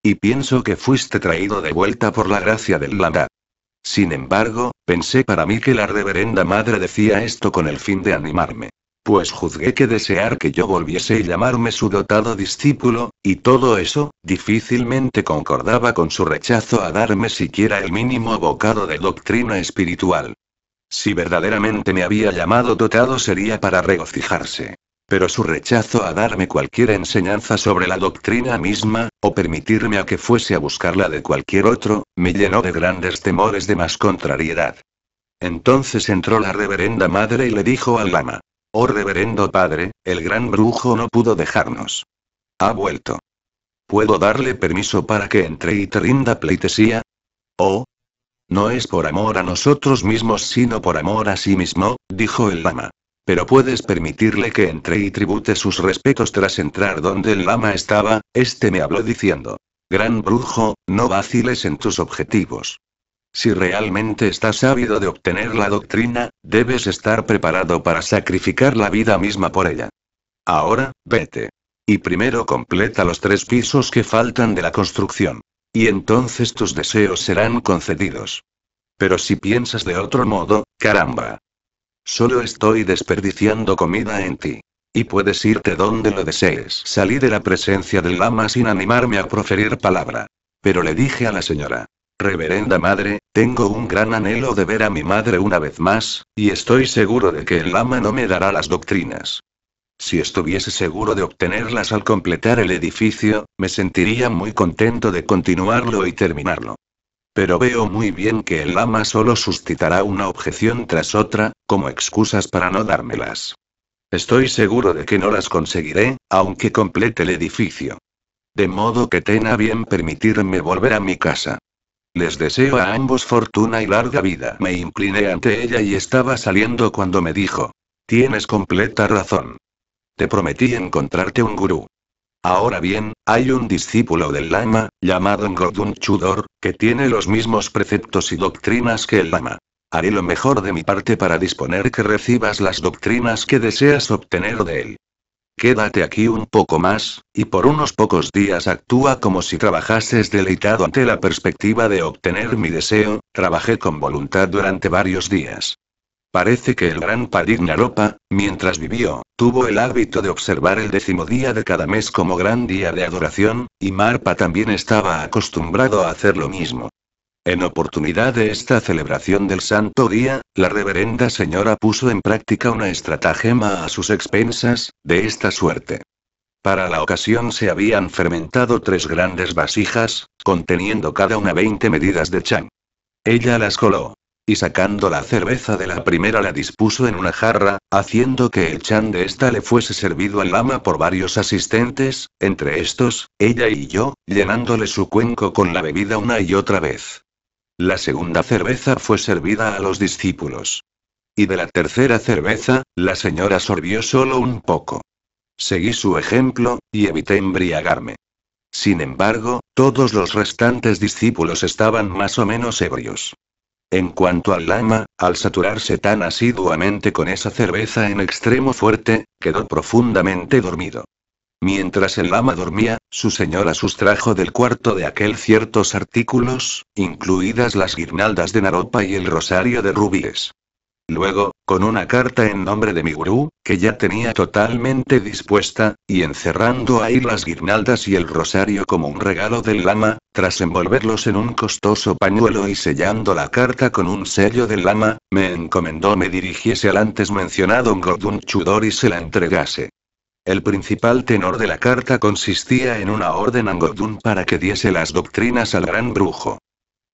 Y pienso que fuiste traído de vuelta por la gracia del lama. Sin embargo, pensé para mí que la reverenda madre decía esto con el fin de animarme pues juzgué que desear que yo volviese y llamarme su dotado discípulo, y todo eso, difícilmente concordaba con su rechazo a darme siquiera el mínimo bocado de doctrina espiritual. Si verdaderamente me había llamado dotado sería para regocijarse. Pero su rechazo a darme cualquier enseñanza sobre la doctrina misma, o permitirme a que fuese a buscarla de cualquier otro, me llenó de grandes temores de más contrariedad. Entonces entró la reverenda madre y le dijo al lama, Oh reverendo padre, el gran brujo no pudo dejarnos. Ha vuelto. ¿Puedo darle permiso para que entre y te rinda pleitesía? Oh. No es por amor a nosotros mismos, sino por amor a sí mismo, dijo el lama. Pero puedes permitirle que entre y tribute sus respetos tras entrar donde el lama estaba, este me habló diciendo. Gran brujo, no vaciles en tus objetivos. Si realmente estás ávido de obtener la doctrina, debes estar preparado para sacrificar la vida misma por ella. Ahora, vete. Y primero completa los tres pisos que faltan de la construcción. Y entonces tus deseos serán concedidos. Pero si piensas de otro modo, caramba. Solo estoy desperdiciando comida en ti. Y puedes irte donde lo desees. Salí de la presencia del lama sin animarme a proferir palabra. Pero le dije a la señora, Reverenda Madre, tengo un gran anhelo de ver a mi madre una vez más, y estoy seguro de que el lama no me dará las doctrinas. Si estuviese seguro de obtenerlas al completar el edificio, me sentiría muy contento de continuarlo y terminarlo. Pero veo muy bien que el lama solo suscitará una objeción tras otra, como excusas para no dármelas. Estoy seguro de que no las conseguiré, aunque complete el edificio. De modo que tenga bien permitirme volver a mi casa. Les deseo a ambos fortuna y larga vida. Me incliné ante ella y estaba saliendo cuando me dijo. Tienes completa razón. Te prometí encontrarte un gurú. Ahora bien, hay un discípulo del lama, llamado Ngodun Chudor, que tiene los mismos preceptos y doctrinas que el lama. Haré lo mejor de mi parte para disponer que recibas las doctrinas que deseas obtener de él. Quédate aquí un poco más, y por unos pocos días actúa como si trabajases deleitado ante la perspectiva de obtener mi deseo, trabajé con voluntad durante varios días. Parece que el gran Padignaropa, mientras vivió, tuvo el hábito de observar el décimo día de cada mes como gran día de adoración, y Marpa también estaba acostumbrado a hacer lo mismo. En oportunidad de esta celebración del santo día, la reverenda señora puso en práctica una estratagema a sus expensas, de esta suerte. Para la ocasión se habían fermentado tres grandes vasijas, conteniendo cada una veinte medidas de chan. Ella las coló. Y sacando la cerveza de la primera la dispuso en una jarra, haciendo que el chan de esta le fuese servido al lama por varios asistentes, entre estos, ella y yo, llenándole su cuenco con la bebida una y otra vez. La segunda cerveza fue servida a los discípulos. Y de la tercera cerveza, la señora sorbió solo un poco. Seguí su ejemplo, y evité embriagarme. Sin embargo, todos los restantes discípulos estaban más o menos ebrios. En cuanto al lama, al saturarse tan asiduamente con esa cerveza en extremo fuerte, quedó profundamente dormido. Mientras el lama dormía, su señora sustrajo del cuarto de aquel ciertos artículos, incluidas las guirnaldas de naropa y el rosario de rubíes. Luego, con una carta en nombre de mi gurú, que ya tenía totalmente dispuesta, y encerrando ahí las guirnaldas y el rosario como un regalo del lama, tras envolverlos en un costoso pañuelo y sellando la carta con un sello del lama, me encomendó me dirigiese al antes mencionado Godun Chudor y se la entregase. El principal tenor de la carta consistía en una orden a Godun para que diese las doctrinas al gran brujo.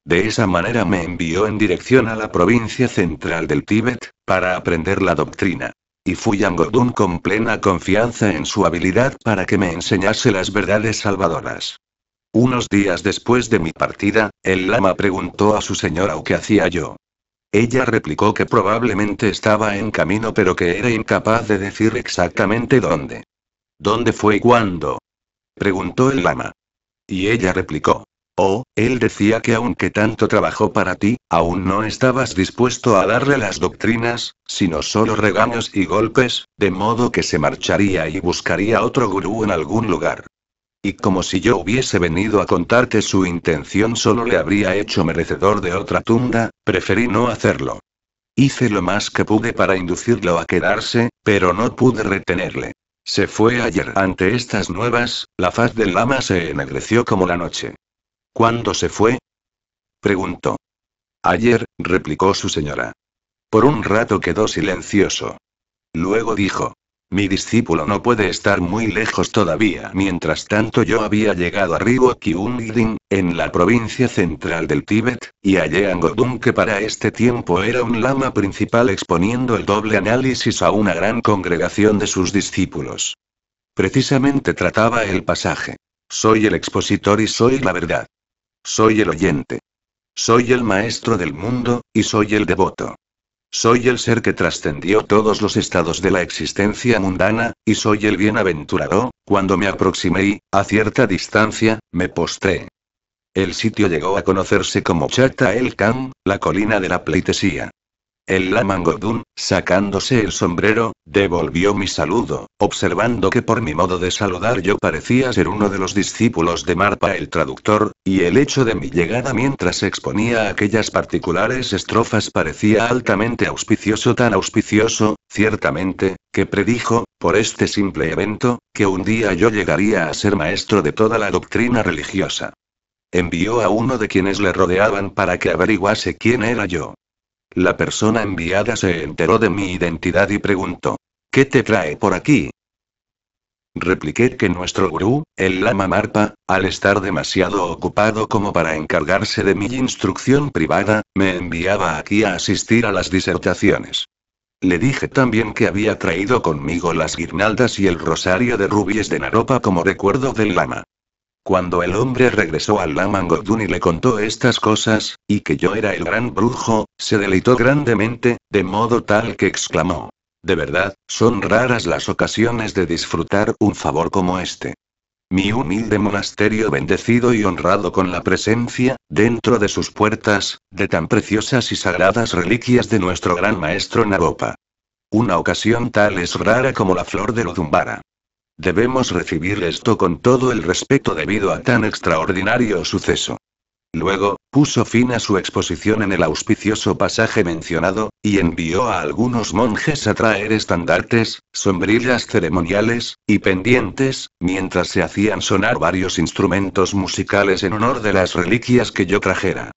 De esa manera me envió en dirección a la provincia central del Tíbet, para aprender la doctrina. Y fui a Godun con plena confianza en su habilidad para que me enseñase las verdades salvadoras. Unos días después de mi partida, el lama preguntó a su señora qué hacía yo. Ella replicó que probablemente estaba en camino pero que era incapaz de decir exactamente dónde. ¿Dónde fue y cuándo? preguntó el lama. Y ella replicó. Oh, él decía que aunque tanto trabajó para ti, aún no estabas dispuesto a darle las doctrinas, sino solo regaños y golpes, de modo que se marcharía y buscaría otro gurú en algún lugar. Y como si yo hubiese venido a contarte su intención solo le habría hecho merecedor de otra tunda, preferí no hacerlo. Hice lo más que pude para inducirlo a quedarse, pero no pude retenerle. Se fue ayer. Ante estas nuevas, la faz del lama se ennegreció como la noche. ¿Cuándo se fue? preguntó. Ayer, replicó su señora. Por un rato quedó silencioso. Luego dijo. Mi discípulo no puede estar muy lejos todavía. Mientras tanto yo había llegado a Riwokyungding, en la provincia central del Tíbet, y hallé a que para este tiempo era un lama principal exponiendo el doble análisis a una gran congregación de sus discípulos. Precisamente trataba el pasaje. Soy el expositor y soy la verdad. Soy el oyente. Soy el maestro del mundo, y soy el devoto. Soy el ser que trascendió todos los estados de la existencia mundana, y soy el bienaventurado, cuando me aproximé y, a cierta distancia, me postré. El sitio llegó a conocerse como Chata El Khan, la colina de la pleitesía. El Lamangodun, sacándose el sombrero, devolvió mi saludo, observando que por mi modo de saludar yo parecía ser uno de los discípulos de Marpa el traductor, y el hecho de mi llegada mientras exponía aquellas particulares estrofas parecía altamente auspicioso, tan auspicioso, ciertamente, que predijo, por este simple evento, que un día yo llegaría a ser maestro de toda la doctrina religiosa. Envió a uno de quienes le rodeaban para que averiguase quién era yo. La persona enviada se enteró de mi identidad y preguntó, ¿qué te trae por aquí? Repliqué que nuestro gurú, el lama Marpa, al estar demasiado ocupado como para encargarse de mi instrucción privada, me enviaba aquí a asistir a las disertaciones. Le dije también que había traído conmigo las guirnaldas y el rosario de rubíes de Naropa como recuerdo del lama. Cuando el hombre regresó al Lamangodun y le contó estas cosas, y que yo era el gran brujo, se deleitó grandemente, de modo tal que exclamó. De verdad, son raras las ocasiones de disfrutar un favor como este. Mi humilde monasterio bendecido y honrado con la presencia, dentro de sus puertas, de tan preciosas y sagradas reliquias de nuestro gran maestro Naropa. Una ocasión tal es rara como la flor de Lodumbara. Debemos recibir esto con todo el respeto debido a tan extraordinario suceso. Luego, puso fin a su exposición en el auspicioso pasaje mencionado, y envió a algunos monjes a traer estandartes, sombrillas ceremoniales, y pendientes, mientras se hacían sonar varios instrumentos musicales en honor de las reliquias que yo trajera.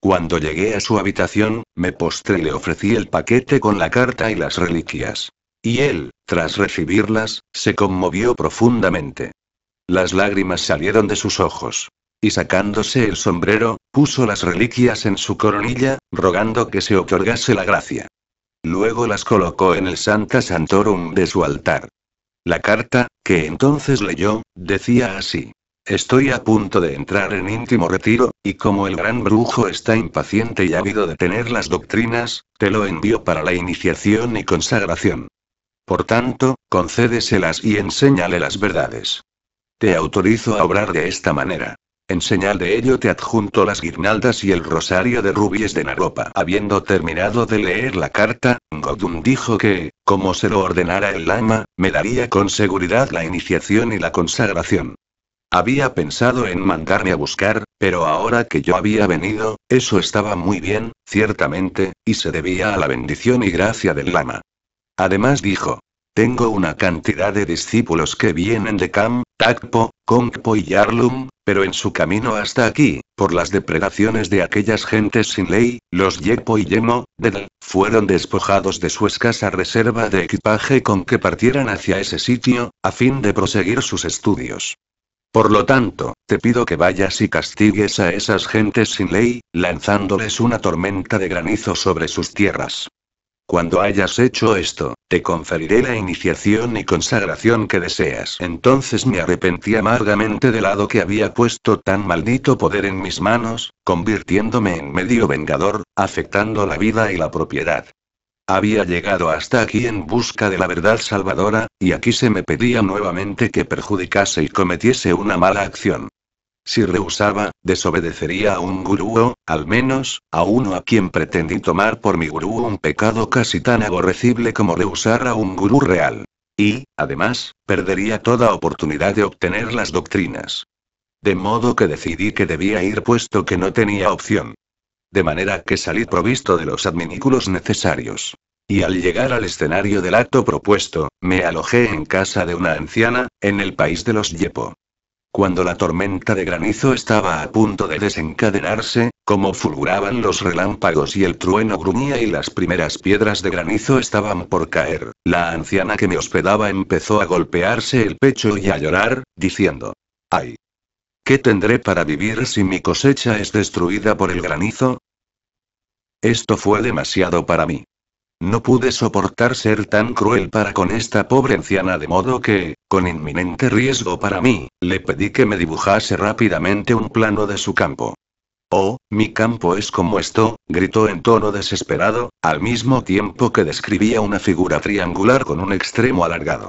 Cuando llegué a su habitación, me postré y le ofrecí el paquete con la carta y las reliquias. Y él, tras recibirlas, se conmovió profundamente. Las lágrimas salieron de sus ojos. Y sacándose el sombrero, puso las reliquias en su coronilla, rogando que se otorgase la gracia. Luego las colocó en el Santa Santorum de su altar. La carta, que entonces leyó, decía así. Estoy a punto de entrar en íntimo retiro, y como el gran brujo está impaciente y ávido de tener las doctrinas, te lo envío para la iniciación y consagración. Por tanto, concédeselas y enséñale las verdades. Te autorizo a obrar de esta manera. En señal de ello te adjunto las guirnaldas y el rosario de rubíes de Naropa. Habiendo terminado de leer la carta, Godun dijo que, como se lo ordenara el lama, me daría con seguridad la iniciación y la consagración. Había pensado en mandarme a buscar, pero ahora que yo había venido, eso estaba muy bien, ciertamente, y se debía a la bendición y gracia del lama. Además dijo. Tengo una cantidad de discípulos que vienen de Cam, Takpo, Kongpo y Yarlum, pero en su camino hasta aquí, por las depredaciones de aquellas gentes sin ley, los Yepo y Yemo, fueron despojados de su escasa reserva de equipaje con que partieran hacia ese sitio, a fin de proseguir sus estudios. Por lo tanto, te pido que vayas y castigues a esas gentes sin ley, lanzándoles una tormenta de granizo sobre sus tierras. Cuando hayas hecho esto, te conferiré la iniciación y consagración que deseas. Entonces me arrepentí amargamente del lado que había puesto tan maldito poder en mis manos, convirtiéndome en medio vengador, afectando la vida y la propiedad. Había llegado hasta aquí en busca de la verdad salvadora, y aquí se me pedía nuevamente que perjudicase y cometiese una mala acción. Si rehusaba, desobedecería a un gurú, al menos, a uno a quien pretendí tomar por mi gurú un pecado casi tan aborrecible como rehusar a un gurú real. Y, además, perdería toda oportunidad de obtener las doctrinas. De modo que decidí que debía ir puesto que no tenía opción. De manera que salí provisto de los adminículos necesarios. Y al llegar al escenario del acto propuesto, me alojé en casa de una anciana, en el país de los Yepo. Cuando la tormenta de granizo estaba a punto de desencadenarse, como fulguraban los relámpagos y el trueno gruñía y las primeras piedras de granizo estaban por caer, la anciana que me hospedaba empezó a golpearse el pecho y a llorar, diciendo, ¡ay! ¿Qué tendré para vivir si mi cosecha es destruida por el granizo? Esto fue demasiado para mí. No pude soportar ser tan cruel para con esta pobre anciana de modo que, con inminente riesgo para mí, le pedí que me dibujase rápidamente un plano de su campo. Oh, mi campo es como esto, gritó en tono desesperado, al mismo tiempo que describía una figura triangular con un extremo alargado.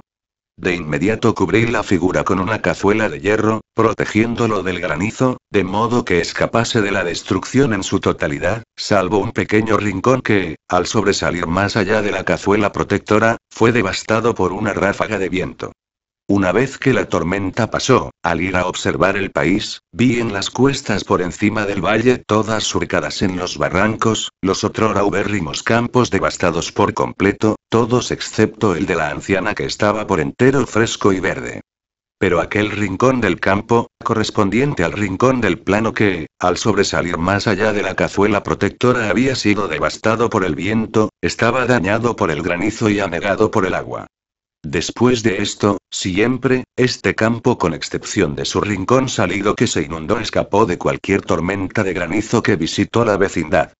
De inmediato cubrí la figura con una cazuela de hierro, protegiéndolo del granizo, de modo que escapase de la destrucción en su totalidad, salvo un pequeño rincón que, al sobresalir más allá de la cazuela protectora, fue devastado por una ráfaga de viento. Una vez que la tormenta pasó, al ir a observar el país, vi en las cuestas por encima del valle todas surcadas en los barrancos, los otrora ubérrimos campos devastados por completo, todos excepto el de la anciana que estaba por entero fresco y verde. Pero aquel rincón del campo, correspondiente al rincón del plano que, al sobresalir más allá de la cazuela protectora había sido devastado por el viento, estaba dañado por el granizo y anegado por el agua. Después de esto, siempre, este campo con excepción de su rincón salido que se inundó escapó de cualquier tormenta de granizo que visitó la vecindad.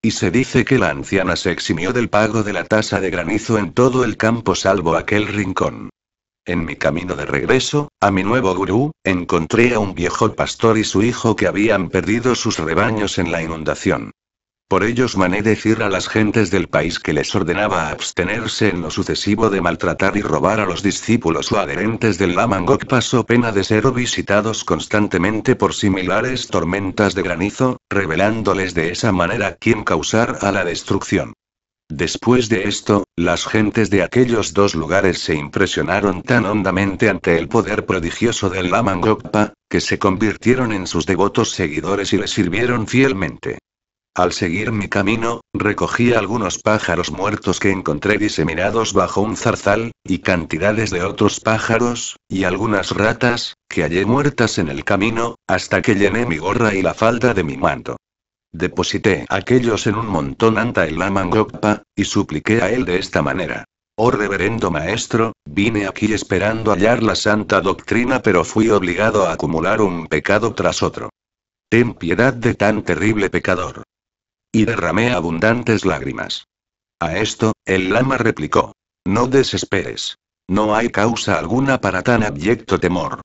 Y se dice que la anciana se eximió del pago de la tasa de granizo en todo el campo salvo aquel rincón. En mi camino de regreso, a mi nuevo gurú, encontré a un viejo pastor y su hijo que habían perdido sus rebaños en la inundación. Por ellos mané decir a las gentes del país que les ordenaba abstenerse en lo sucesivo de maltratar y robar a los discípulos o adherentes del Lamangokpa, so pena de ser visitados constantemente por similares tormentas de granizo, revelándoles de esa manera quién causar a la destrucción. Después de esto, las gentes de aquellos dos lugares se impresionaron tan hondamente ante el poder prodigioso del Lamangokpa que se convirtieron en sus devotos seguidores y le sirvieron fielmente. Al seguir mi camino, recogí algunos pájaros muertos que encontré diseminados bajo un zarzal, y cantidades de otros pájaros, y algunas ratas, que hallé muertas en el camino, hasta que llené mi gorra y la falda de mi manto. Deposité aquellos en un montón ante el Lamangokpa, y supliqué a él de esta manera. Oh reverendo maestro, vine aquí esperando hallar la santa doctrina pero fui obligado a acumular un pecado tras otro. Ten piedad de tan terrible pecador. Y derramé abundantes lágrimas. A esto, el lama replicó. No desesperes. No hay causa alguna para tan abyecto temor.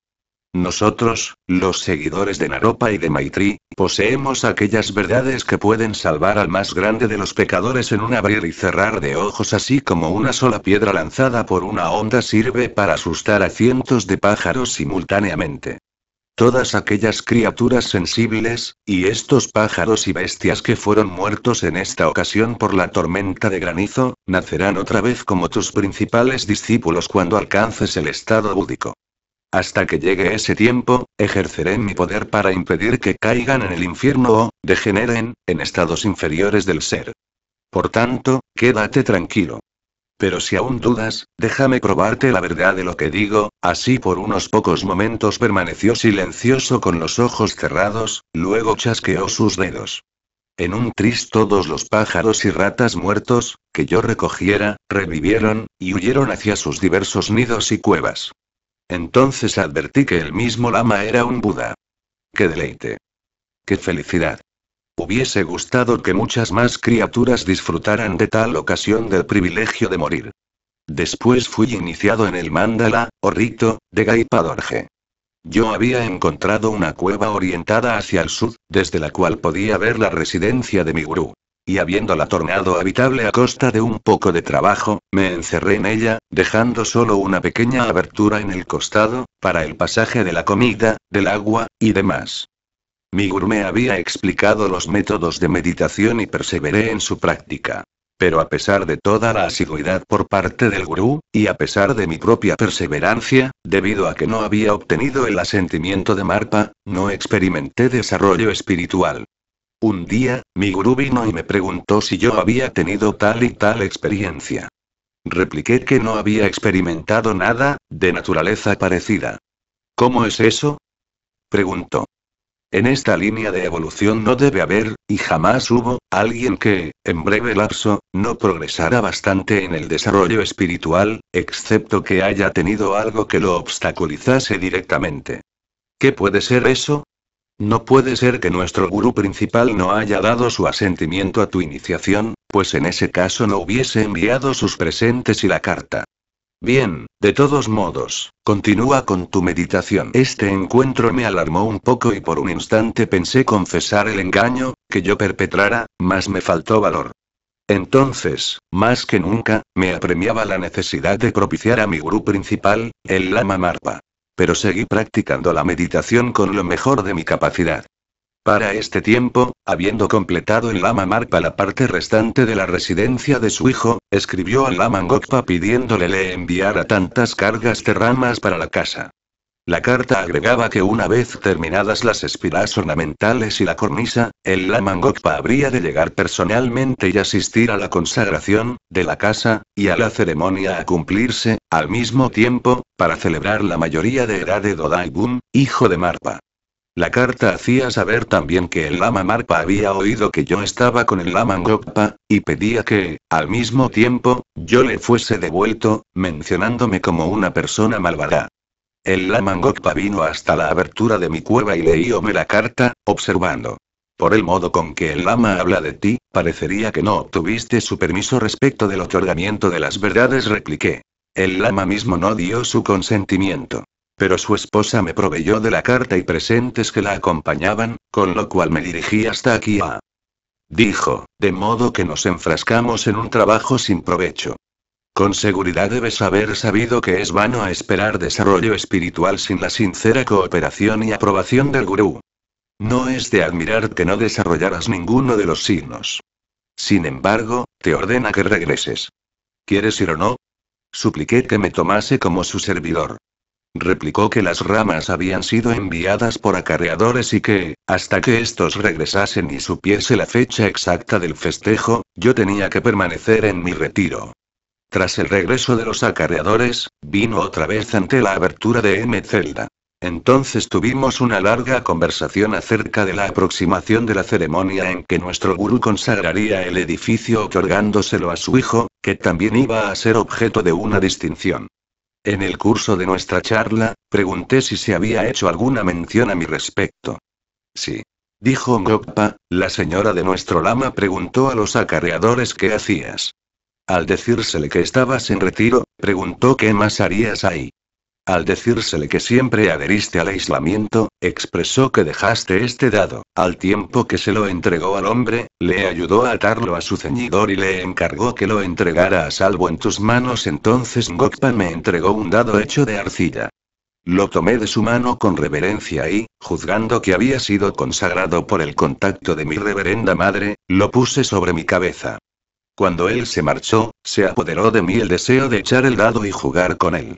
Nosotros, los seguidores de Naropa y de Maitri, poseemos aquellas verdades que pueden salvar al más grande de los pecadores en un abrir y cerrar de ojos, así como una sola piedra lanzada por una onda sirve para asustar a cientos de pájaros simultáneamente todas aquellas criaturas sensibles, y estos pájaros y bestias que fueron muertos en esta ocasión por la tormenta de granizo, nacerán otra vez como tus principales discípulos cuando alcances el estado búdico. Hasta que llegue ese tiempo, ejerceré mi poder para impedir que caigan en el infierno o, degeneren, en estados inferiores del ser. Por tanto, quédate tranquilo. Pero si aún dudas, déjame probarte la verdad de lo que digo, así por unos pocos momentos permaneció silencioso con los ojos cerrados, luego chasqueó sus dedos. En un tris todos los pájaros y ratas muertos, que yo recogiera, revivieron, y huyeron hacia sus diversos nidos y cuevas. Entonces advertí que el mismo lama era un Buda. ¡Qué deleite! ¡Qué felicidad! Hubiese gustado que muchas más criaturas disfrutaran de tal ocasión del privilegio de morir. Después fui iniciado en el mandala, o rito, de Gaipadorje. Yo había encontrado una cueva orientada hacia el sur, desde la cual podía ver la residencia de mi gurú. Y habiéndola tornado habitable a costa de un poco de trabajo, me encerré en ella, dejando solo una pequeña abertura en el costado, para el pasaje de la comida, del agua, y demás. Mi gurú me había explicado los métodos de meditación y perseveré en su práctica. Pero a pesar de toda la asiduidad por parte del gurú, y a pesar de mi propia perseverancia, debido a que no había obtenido el asentimiento de Marpa, no experimenté desarrollo espiritual. Un día, mi gurú vino y me preguntó si yo había tenido tal y tal experiencia. Repliqué que no había experimentado nada, de naturaleza parecida. ¿Cómo es eso? preguntó. En esta línea de evolución no debe haber, y jamás hubo, alguien que, en breve lapso, no progresara bastante en el desarrollo espiritual, excepto que haya tenido algo que lo obstaculizase directamente. ¿Qué puede ser eso? No puede ser que nuestro gurú principal no haya dado su asentimiento a tu iniciación, pues en ese caso no hubiese enviado sus presentes y la carta. Bien, de todos modos, continúa con tu meditación. Este encuentro me alarmó un poco y por un instante pensé confesar el engaño, que yo perpetrara, mas me faltó valor. Entonces, más que nunca, me apremiaba la necesidad de propiciar a mi gurú principal, el Lama Marpa. Pero seguí practicando la meditación con lo mejor de mi capacidad. Para este tiempo, habiendo completado el Lama Marpa la parte restante de la residencia de su hijo, escribió al Lama Ngokpa pidiéndole le enviara tantas cargas de ramas para la casa. La carta agregaba que una vez terminadas las espiras ornamentales y la cornisa, el Lama Ngokpa habría de llegar personalmente y asistir a la consagración de la casa y a la ceremonia a cumplirse, al mismo tiempo, para celebrar la mayoría de edad de Dodai hijo de Marpa. La carta hacía saber también que el lama Marpa había oído que yo estaba con el lama Ngokpa, y pedía que, al mismo tiempo, yo le fuese devuelto, mencionándome como una persona malvada. El lama Ngokpa vino hasta la abertura de mi cueva y leíome la carta, observando. Por el modo con que el lama habla de ti, parecería que no obtuviste su permiso respecto del otorgamiento de las verdades, repliqué. El lama mismo no dio su consentimiento pero su esposa me proveyó de la carta y presentes que la acompañaban, con lo cual me dirigí hasta aquí a... Dijo, de modo que nos enfrascamos en un trabajo sin provecho. Con seguridad debes haber sabido que es vano esperar desarrollo espiritual sin la sincera cooperación y aprobación del gurú. No es de admirar que no desarrollaras ninguno de los signos. Sin embargo, te ordena que regreses. ¿Quieres ir o no? Supliqué que me tomase como su servidor replicó que las ramas habían sido enviadas por acarreadores y que, hasta que estos regresasen y supiese la fecha exacta del festejo, yo tenía que permanecer en mi retiro. Tras el regreso de los acarreadores, vino otra vez ante la abertura de M. Zelda. Entonces tuvimos una larga conversación acerca de la aproximación de la ceremonia en que nuestro gurú consagraría el edificio otorgándoselo a su hijo, que también iba a ser objeto de una distinción. En el curso de nuestra charla, pregunté si se había hecho alguna mención a mi respecto. Sí. Dijo Ngokpa, la señora de nuestro lama preguntó a los acarreadores qué hacías. Al decírsele que estabas en retiro, preguntó qué más harías ahí. Al decírsele que siempre adheriste al aislamiento, expresó que dejaste este dado. Al tiempo que se lo entregó al hombre, le ayudó a atarlo a su ceñidor y le encargó que lo entregara a salvo en tus manos. Entonces Gokpa me entregó un dado hecho de arcilla. Lo tomé de su mano con reverencia y, juzgando que había sido consagrado por el contacto de mi reverenda madre, lo puse sobre mi cabeza. Cuando él se marchó, se apoderó de mí el deseo de echar el dado y jugar con él.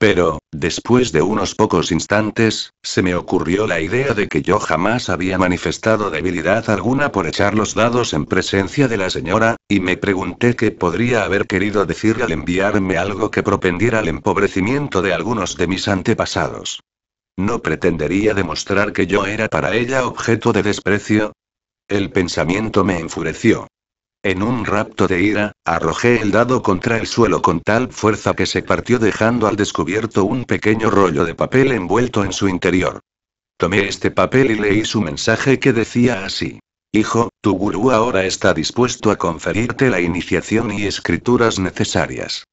Pero, después de unos pocos instantes, se me ocurrió la idea de que yo jamás había manifestado debilidad alguna por echar los dados en presencia de la señora, y me pregunté qué podría haber querido decir al enviarme algo que propendiera al empobrecimiento de algunos de mis antepasados. ¿No pretendería demostrar que yo era para ella objeto de desprecio? El pensamiento me enfureció. En un rapto de ira, arrojé el dado contra el suelo con tal fuerza que se partió dejando al descubierto un pequeño rollo de papel envuelto en su interior. Tomé este papel y leí su mensaje que decía así. Hijo, tu gurú ahora está dispuesto a conferirte la iniciación y escrituras necesarias.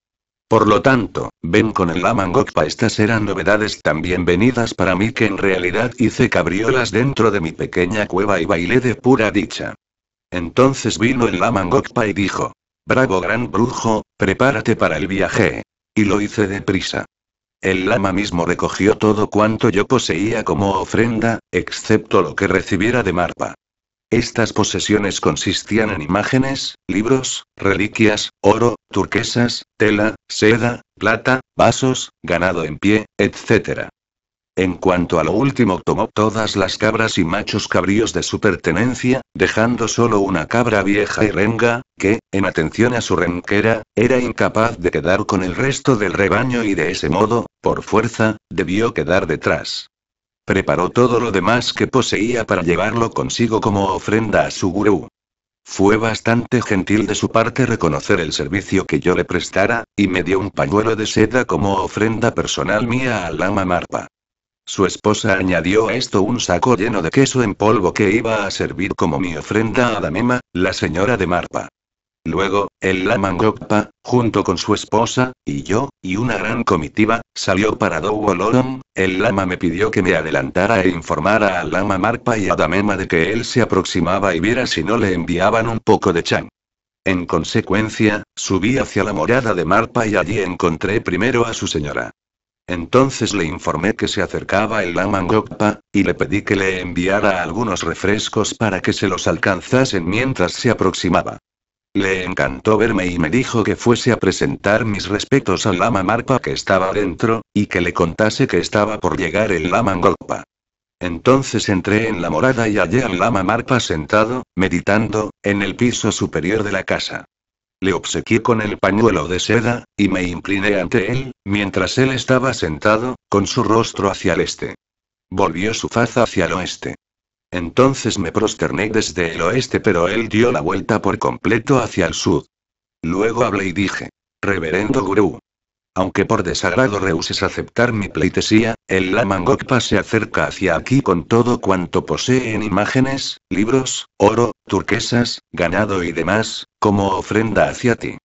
Por lo tanto, ven con el Lama Gokpa Estas eran novedades tan bienvenidas para mí que en realidad hice cabriolas dentro de mi pequeña cueva y bailé de pura dicha. Entonces vino el Lama Ngokpa y dijo. Bravo gran brujo, prepárate para el viaje. Y lo hice deprisa. El lama mismo recogió todo cuanto yo poseía como ofrenda, excepto lo que recibiera de Marpa. Estas posesiones consistían en imágenes, libros, reliquias, oro, turquesas, tela, seda, plata, vasos, ganado en pie, etc. En cuanto a lo último, tomó todas las cabras y machos cabríos de su pertenencia, dejando solo una cabra vieja y renga, que, en atención a su renquera, era incapaz de quedar con el resto del rebaño y de ese modo, por fuerza, debió quedar detrás. Preparó todo lo demás que poseía para llevarlo consigo como ofrenda a su gurú. Fue bastante gentil de su parte reconocer el servicio que yo le prestara, y me dio un pañuelo de seda como ofrenda personal mía al lama Marpa. Su esposa añadió a esto un saco lleno de queso en polvo que iba a servir como mi ofrenda a Damema, la señora de Marpa. Luego, el lama Ngokpa, junto con su esposa, y yo, y una gran comitiva, salió para Douolorom. El lama me pidió que me adelantara e informara al lama Marpa y a Damema de que él se aproximaba y viera si no le enviaban un poco de chan. En consecuencia, subí hacia la morada de Marpa y allí encontré primero a su señora. Entonces le informé que se acercaba el Lama Ngokpa, y le pedí que le enviara algunos refrescos para que se los alcanzasen mientras se aproximaba. Le encantó verme y me dijo que fuese a presentar mis respetos al Lama Marpa que estaba dentro, y que le contase que estaba por llegar el Lama Ngokpa. Entonces entré en la morada y hallé al Lama Marpa sentado, meditando, en el piso superior de la casa le obsequié con el pañuelo de seda, y me incliné ante él, mientras él estaba sentado, con su rostro hacia el este. Volvió su faz hacia el oeste. Entonces me prosterné desde el oeste, pero él dio la vuelta por completo hacia el sur. Luego hablé y dije, Reverendo Gurú, aunque por desagrado rehuses aceptar mi pleitesía, el Lama Gokpa se acerca hacia aquí con todo cuanto posee en imágenes, libros, oro, turquesas, ganado y demás, como ofrenda hacia ti.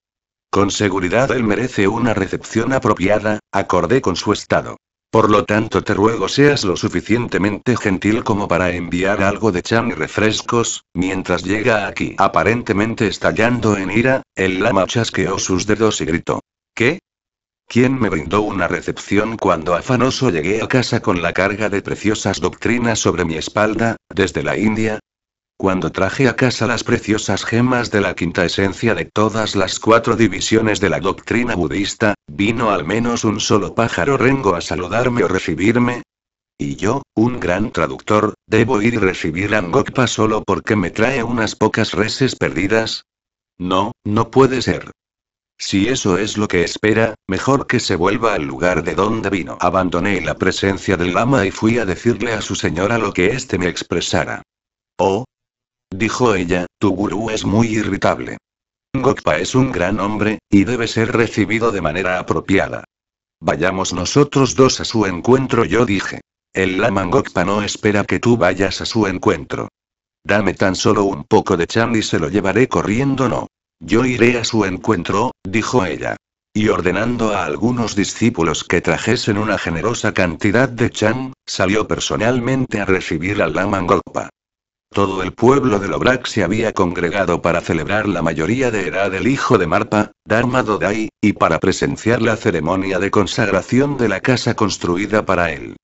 Con seguridad él merece una recepción apropiada, acordé con su estado. Por lo tanto te ruego seas lo suficientemente gentil como para enviar algo de cham y refrescos, mientras llega aquí. Aparentemente estallando en ira, el lama chasqueó sus dedos y gritó. ¿Qué? ¿Quién me brindó una recepción cuando afanoso llegué a casa con la carga de preciosas doctrinas sobre mi espalda, desde la India. Cuando traje a casa las preciosas gemas de la quinta esencia de todas las cuatro divisiones de la doctrina budista, vino al menos un solo pájaro rengo a saludarme o recibirme. Y yo, un gran traductor, debo ir y recibir a Ngokpa solo porque me trae unas pocas reses perdidas. No, no puede ser. Si eso es lo que espera, mejor que se vuelva al lugar de donde vino. Abandoné la presencia del lama y fui a decirle a su señora lo que éste me expresara. Oh. Dijo ella, tu gurú es muy irritable. Gokpa es un gran hombre, y debe ser recibido de manera apropiada. Vayamos nosotros dos a su encuentro, yo dije. El lama Gokpa no espera que tú vayas a su encuentro. Dame tan solo un poco de chan y se lo llevaré corriendo, no. Yo iré a su encuentro, dijo ella. Y ordenando a algunos discípulos que trajesen una generosa cantidad de chan, salió personalmente a recibir al lama ngolpa. Todo el pueblo de Lobrak se había congregado para celebrar la mayoría de edad del hijo de Marpa, Dharma Dodai, y para presenciar la ceremonia de consagración de la casa construida para él.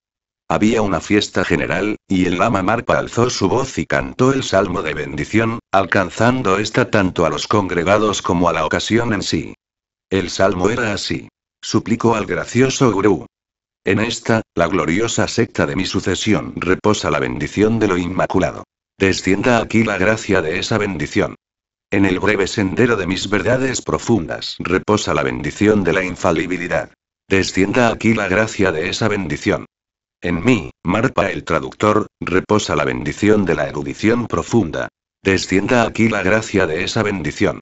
Había una fiesta general, y el lama Marpa alzó su voz y cantó el salmo de bendición, alcanzando esta tanto a los congregados como a la ocasión en sí. El salmo era así. Suplicó al gracioso gurú. En esta, la gloriosa secta de mi sucesión reposa la bendición de lo inmaculado. Descienda aquí la gracia de esa bendición. En el breve sendero de mis verdades profundas reposa la bendición de la infalibilidad. Descienda aquí la gracia de esa bendición. En mí, Marpa el traductor, reposa la bendición de la erudición profunda. Descienda aquí la gracia de esa bendición.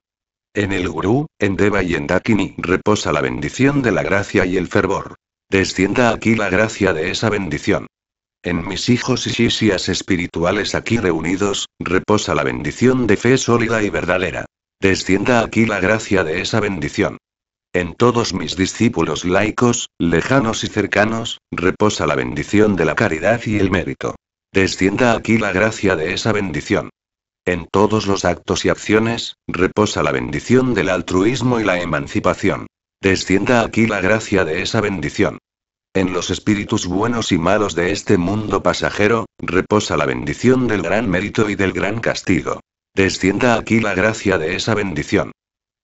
En el Gurú, en Deva y en Dakini reposa la bendición de la gracia y el fervor. Descienda aquí la gracia de esa bendición. En mis hijos y shishas espirituales aquí reunidos, reposa la bendición de fe sólida y verdadera. Descienda aquí la gracia de esa bendición. En todos mis discípulos laicos, lejanos y cercanos, reposa la bendición de la caridad y el mérito. Descienda aquí la gracia de esa bendición. En todos los actos y acciones, reposa la bendición del altruismo y la emancipación. Descienda aquí la gracia de esa bendición. En los espíritus buenos y malos de este mundo pasajero, reposa la bendición del gran mérito y del gran castigo. Descienda aquí la gracia de esa bendición.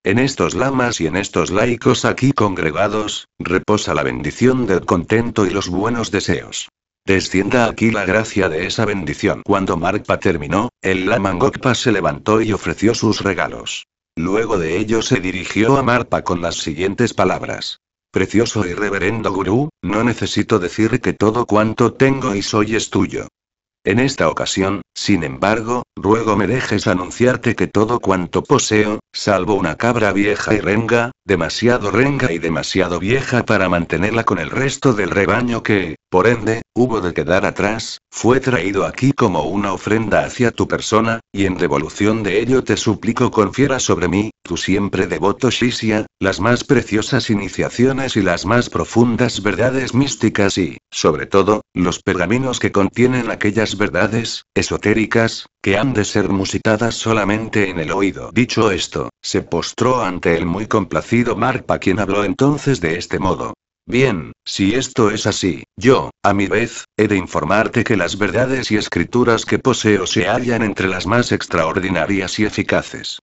En estos lamas y en estos laicos aquí congregados, reposa la bendición del contento y los buenos deseos. Descienda aquí la gracia de esa bendición. Cuando Marpa terminó, el lama Gokpa se levantó y ofreció sus regalos. Luego de ello se dirigió a Marpa con las siguientes palabras. Precioso y reverendo gurú, no necesito decir que todo cuanto tengo y soy es tuyo. En esta ocasión, sin embargo, ruego me dejes anunciarte que todo cuanto poseo, Salvo una cabra vieja y renga, demasiado renga y demasiado vieja para mantenerla con el resto del rebaño que, por ende, hubo de quedar atrás, fue traído aquí como una ofrenda hacia tu persona, y en devolución de ello te suplico confiera sobre mí, tu siempre devoto Shishia, las más preciosas iniciaciones y las más profundas verdades místicas y, sobre todo, los pergaminos que contienen aquellas verdades, esotéricas, que han de ser musitadas solamente en el oído. Dicho esto, se postró ante el muy complacido Marpa quien habló entonces de este modo. Bien, si esto es así, yo, a mi vez, he de informarte que las verdades y escrituras que poseo se hallan entre las más extraordinarias y eficaces.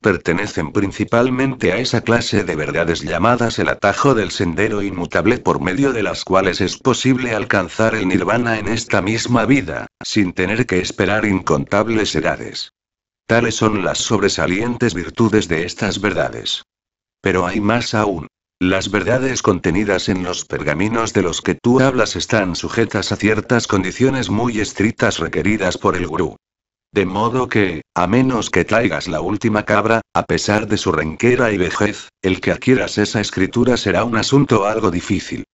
Pertenecen principalmente a esa clase de verdades llamadas el atajo del sendero inmutable por medio de las cuales es posible alcanzar el nirvana en esta misma vida, sin tener que esperar incontables edades. Tales son las sobresalientes virtudes de estas verdades. Pero hay más aún. Las verdades contenidas en los pergaminos de los que tú hablas están sujetas a ciertas condiciones muy estrictas requeridas por el gurú. De modo que, a menos que traigas la última cabra, a pesar de su renquera y vejez, el que adquieras esa escritura será un asunto algo difícil.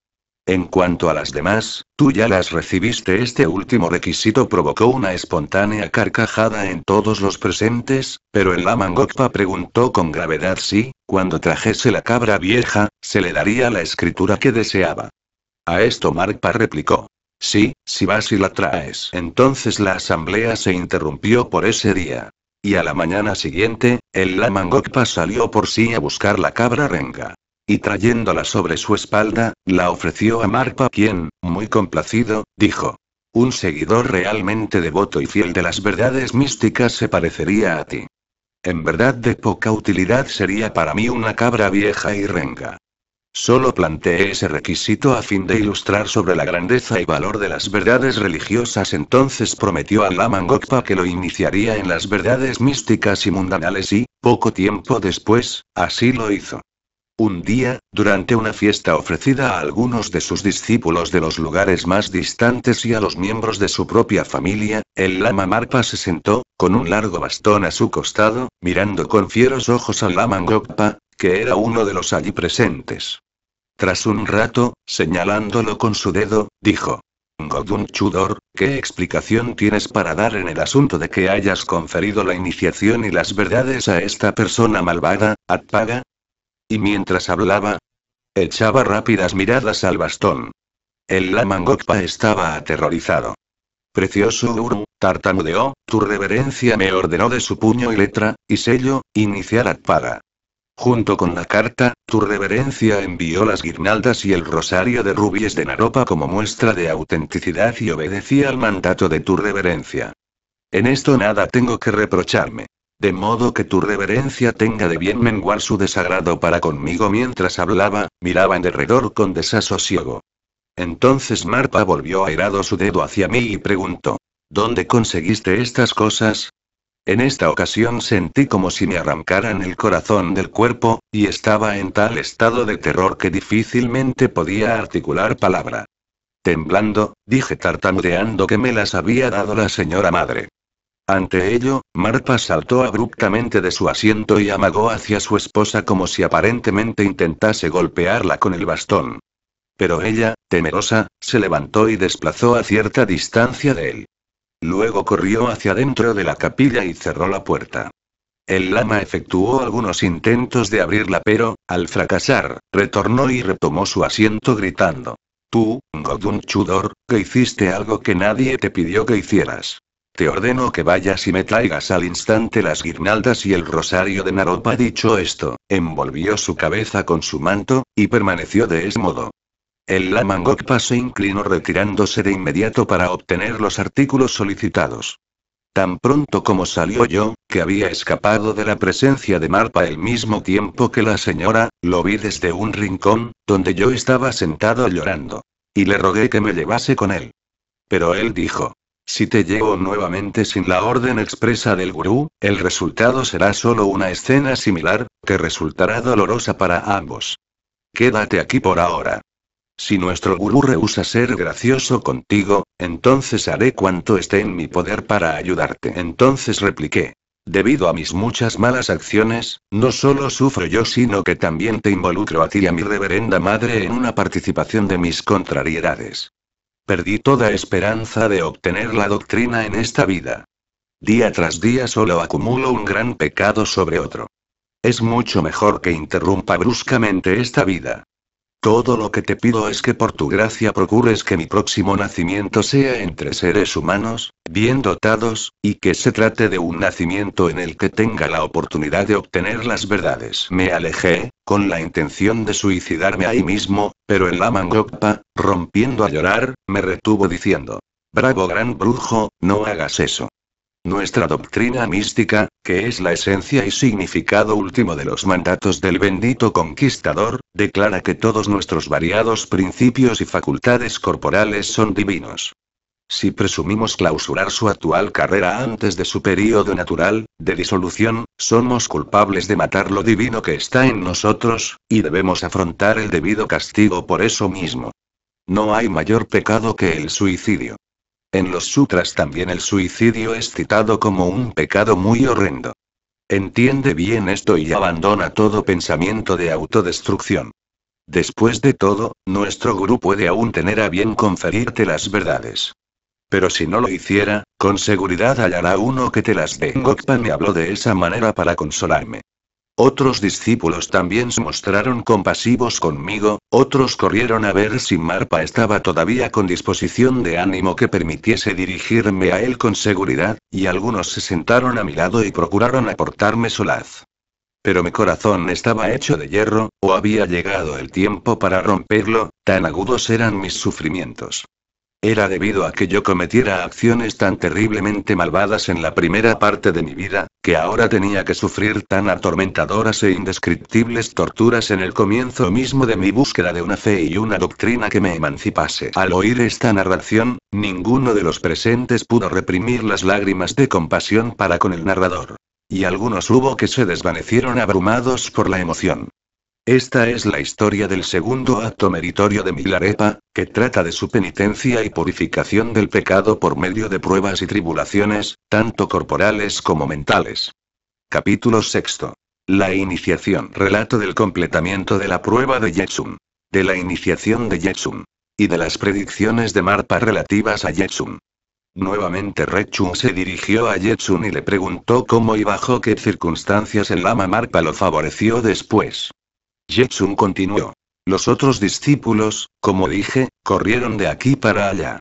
En cuanto a las demás, tú ya las recibiste. Este último requisito provocó una espontánea carcajada en todos los presentes, pero el Lamangokpa preguntó con gravedad si, cuando trajese la cabra vieja, se le daría la escritura que deseaba. A esto Markpa replicó. Sí, si vas y la traes. Entonces la asamblea se interrumpió por ese día. Y a la mañana siguiente, el Lamangokpa salió por sí a buscar la cabra renga y trayéndola sobre su espalda, la ofreció a Marpa quien, muy complacido, dijo. Un seguidor realmente devoto y fiel de las verdades místicas se parecería a ti. En verdad de poca utilidad sería para mí una cabra vieja y renga. Solo planteé ese requisito a fin de ilustrar sobre la grandeza y valor de las verdades religiosas. Entonces prometió a Lamangokpa Gokpa que lo iniciaría en las verdades místicas y mundanales y, poco tiempo después, así lo hizo. Un día, durante una fiesta ofrecida a algunos de sus discípulos de los lugares más distantes y a los miembros de su propia familia, el lama Marpa se sentó, con un largo bastón a su costado, mirando con fieros ojos al lama Ngokpa, que era uno de los allí presentes. Tras un rato, señalándolo con su dedo, dijo. Godun Chudor, ¿qué explicación tienes para dar en el asunto de que hayas conferido la iniciación y las verdades a esta persona malvada, Atpaga? Y mientras hablaba, echaba rápidas miradas al bastón. El Lamangokpa estaba aterrorizado. Precioso Urum, tartamudeó, tu reverencia me ordenó de su puño y letra, y sello, iniciar Atpada. Junto con la carta, tu reverencia envió las guirnaldas y el rosario de rubíes de Naropa como muestra de autenticidad y obedecía al mandato de tu reverencia. En esto nada tengo que reprocharme. De modo que tu reverencia tenga de bien menguar su desagrado para conmigo mientras hablaba, miraba en derredor con desasosiego. Entonces Marpa volvió airado su dedo hacia mí y preguntó: ¿Dónde conseguiste estas cosas? En esta ocasión sentí como si me arrancaran el corazón del cuerpo, y estaba en tal estado de terror que difícilmente podía articular palabra. Temblando, dije tartamudeando que me las había dado la señora madre. Ante ello, Marpa saltó abruptamente de su asiento y amagó hacia su esposa como si aparentemente intentase golpearla con el bastón. Pero ella, temerosa, se levantó y desplazó a cierta distancia de él. Luego corrió hacia dentro de la capilla y cerró la puerta. El lama efectuó algunos intentos de abrirla, pero, al fracasar, retornó y retomó su asiento gritando. Tú, Godun Chudor, que hiciste algo que nadie te pidió que hicieras. Te ordeno que vayas y me traigas al instante las guirnaldas y el rosario de Naropa. Dicho esto, envolvió su cabeza con su manto, y permaneció de ese modo. El Lamangokpa se inclinó retirándose de inmediato para obtener los artículos solicitados. Tan pronto como salió yo, que había escapado de la presencia de Marpa el mismo tiempo que la señora, lo vi desde un rincón, donde yo estaba sentado llorando. Y le rogué que me llevase con él. Pero él dijo, si te llego nuevamente sin la orden expresa del gurú, el resultado será solo una escena similar, que resultará dolorosa para ambos. Quédate aquí por ahora. Si nuestro gurú rehúsa ser gracioso contigo, entonces haré cuanto esté en mi poder para ayudarte. Entonces repliqué. Debido a mis muchas malas acciones, no solo sufro yo, sino que también te involucro a ti y a mi reverenda madre en una participación de mis contrariedades. Perdí toda esperanza de obtener la doctrina en esta vida. Día tras día solo acumulo un gran pecado sobre otro. Es mucho mejor que interrumpa bruscamente esta vida. Todo lo que te pido es que por tu gracia procures que mi próximo nacimiento sea entre seres humanos, bien dotados, y que se trate de un nacimiento en el que tenga la oportunidad de obtener las verdades. Me alejé, con la intención de suicidarme ahí mismo, pero en la mangoppa, Rompiendo a llorar, me retuvo diciendo, Bravo gran brujo, no hagas eso. Nuestra doctrina mística, que es la esencia y significado último de los mandatos del bendito conquistador, declara que todos nuestros variados principios y facultades corporales son divinos. Si presumimos clausurar su actual carrera antes de su periodo natural, de disolución, somos culpables de matar lo divino que está en nosotros, y debemos afrontar el debido castigo por eso mismo. No hay mayor pecado que el suicidio. En los sutras también el suicidio es citado como un pecado muy horrendo. Entiende bien esto y abandona todo pensamiento de autodestrucción. Después de todo, nuestro gurú puede aún tener a bien conferirte las verdades. Pero si no lo hiciera, con seguridad hallará uno que te las dé. Gokpa me habló de esa manera para consolarme. Otros discípulos también se mostraron compasivos conmigo, otros corrieron a ver si Marpa estaba todavía con disposición de ánimo que permitiese dirigirme a él con seguridad, y algunos se sentaron a mi lado y procuraron aportarme solaz. Pero mi corazón estaba hecho de hierro, o había llegado el tiempo para romperlo, tan agudos eran mis sufrimientos. Era debido a que yo cometiera acciones tan terriblemente malvadas en la primera parte de mi vida, que ahora tenía que sufrir tan atormentadoras e indescriptibles torturas en el comienzo mismo de mi búsqueda de una fe y una doctrina que me emancipase. Al oír esta narración, ninguno de los presentes pudo reprimir las lágrimas de compasión para con el narrador. Y algunos hubo que se desvanecieron abrumados por la emoción. Esta es la historia del segundo acto meritorio de Milarepa, que trata de su penitencia y purificación del pecado por medio de pruebas y tribulaciones, tanto corporales como mentales. Capítulo 6. La iniciación. Relato del completamiento de la prueba de Jetsun. De la iniciación de Jetsun. Y de las predicciones de Marpa relativas a Jetsun. Nuevamente Rechun se dirigió a Jetsun y le preguntó cómo y bajo qué circunstancias el lama Marpa lo favoreció después. Jetsun continuó. Los otros discípulos, como dije, corrieron de aquí para allá.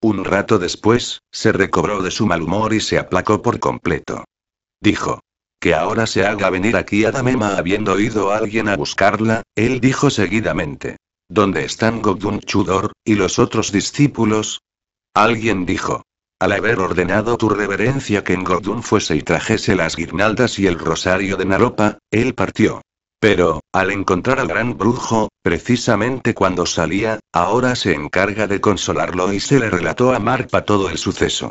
Un rato después, se recobró de su mal humor y se aplacó por completo. Dijo. Que ahora se haga venir aquí a Damema habiendo ido a alguien a buscarla, él dijo seguidamente. ¿Dónde están Godun Chudor, y los otros discípulos? Alguien dijo. Al haber ordenado tu reverencia que en fuese y trajese las guirnaldas y el rosario de Naropa, él partió. Pero, al encontrar al gran brujo, precisamente cuando salía, ahora se encarga de consolarlo y se le relató a Marpa todo el suceso.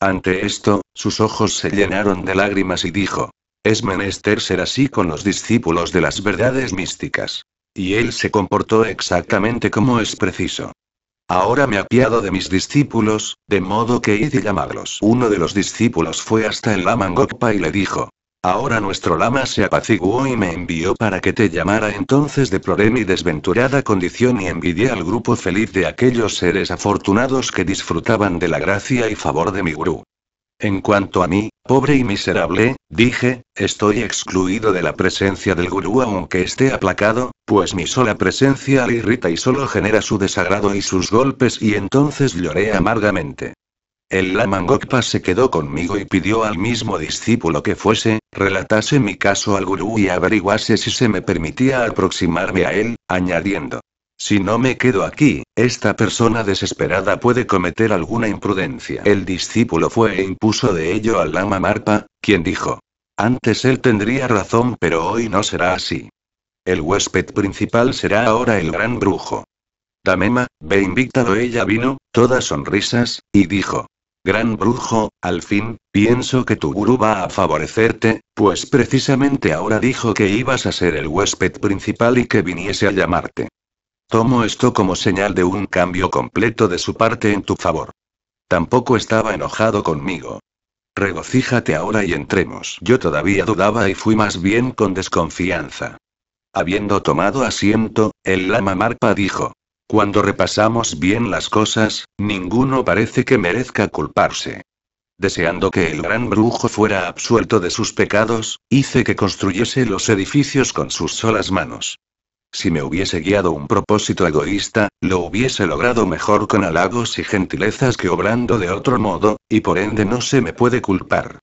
Ante esto, sus ojos se llenaron de lágrimas y dijo, es menester ser así con los discípulos de las verdades místicas. Y él se comportó exactamente como es preciso. Ahora me apiado de mis discípulos, de modo que hice llamarlos. Uno de los discípulos fue hasta el Lamangokpa y le dijo, Ahora nuestro lama se apaciguó y me envió para que te llamara entonces deploré mi desventurada condición y envidié al grupo feliz de aquellos seres afortunados que disfrutaban de la gracia y favor de mi gurú. En cuanto a mí, pobre y miserable, dije, estoy excluido de la presencia del gurú aunque esté aplacado, pues mi sola presencia le irrita y solo genera su desagrado y sus golpes y entonces lloré amargamente. El Lama Gokpa se quedó conmigo y pidió al mismo discípulo que fuese, relatase mi caso al gurú y averiguase si se me permitía aproximarme a él, añadiendo. Si no me quedo aquí, esta persona desesperada puede cometer alguna imprudencia. El discípulo fue e impuso de ello al Lama Marpa, quien dijo. Antes él tendría razón pero hoy no será así. El huésped principal será ahora el gran brujo. Tamema, ve invitado Ella vino, todas sonrisas, y dijo, Gran brujo, al fin, pienso que tu gurú va a favorecerte, pues precisamente ahora dijo que ibas a ser el huésped principal y que viniese a llamarte. Tomo esto como señal de un cambio completo de su parte en tu favor. Tampoco estaba enojado conmigo. Regocíjate ahora y entremos. Yo todavía dudaba y fui más bien con desconfianza. Habiendo tomado asiento, el lama Marpa dijo. Cuando repasamos bien las cosas, ninguno parece que merezca culparse. Deseando que el gran brujo fuera absuelto de sus pecados, hice que construyese los edificios con sus solas manos. Si me hubiese guiado un propósito egoísta, lo hubiese logrado mejor con halagos y gentilezas que obrando de otro modo, y por ende no se me puede culpar.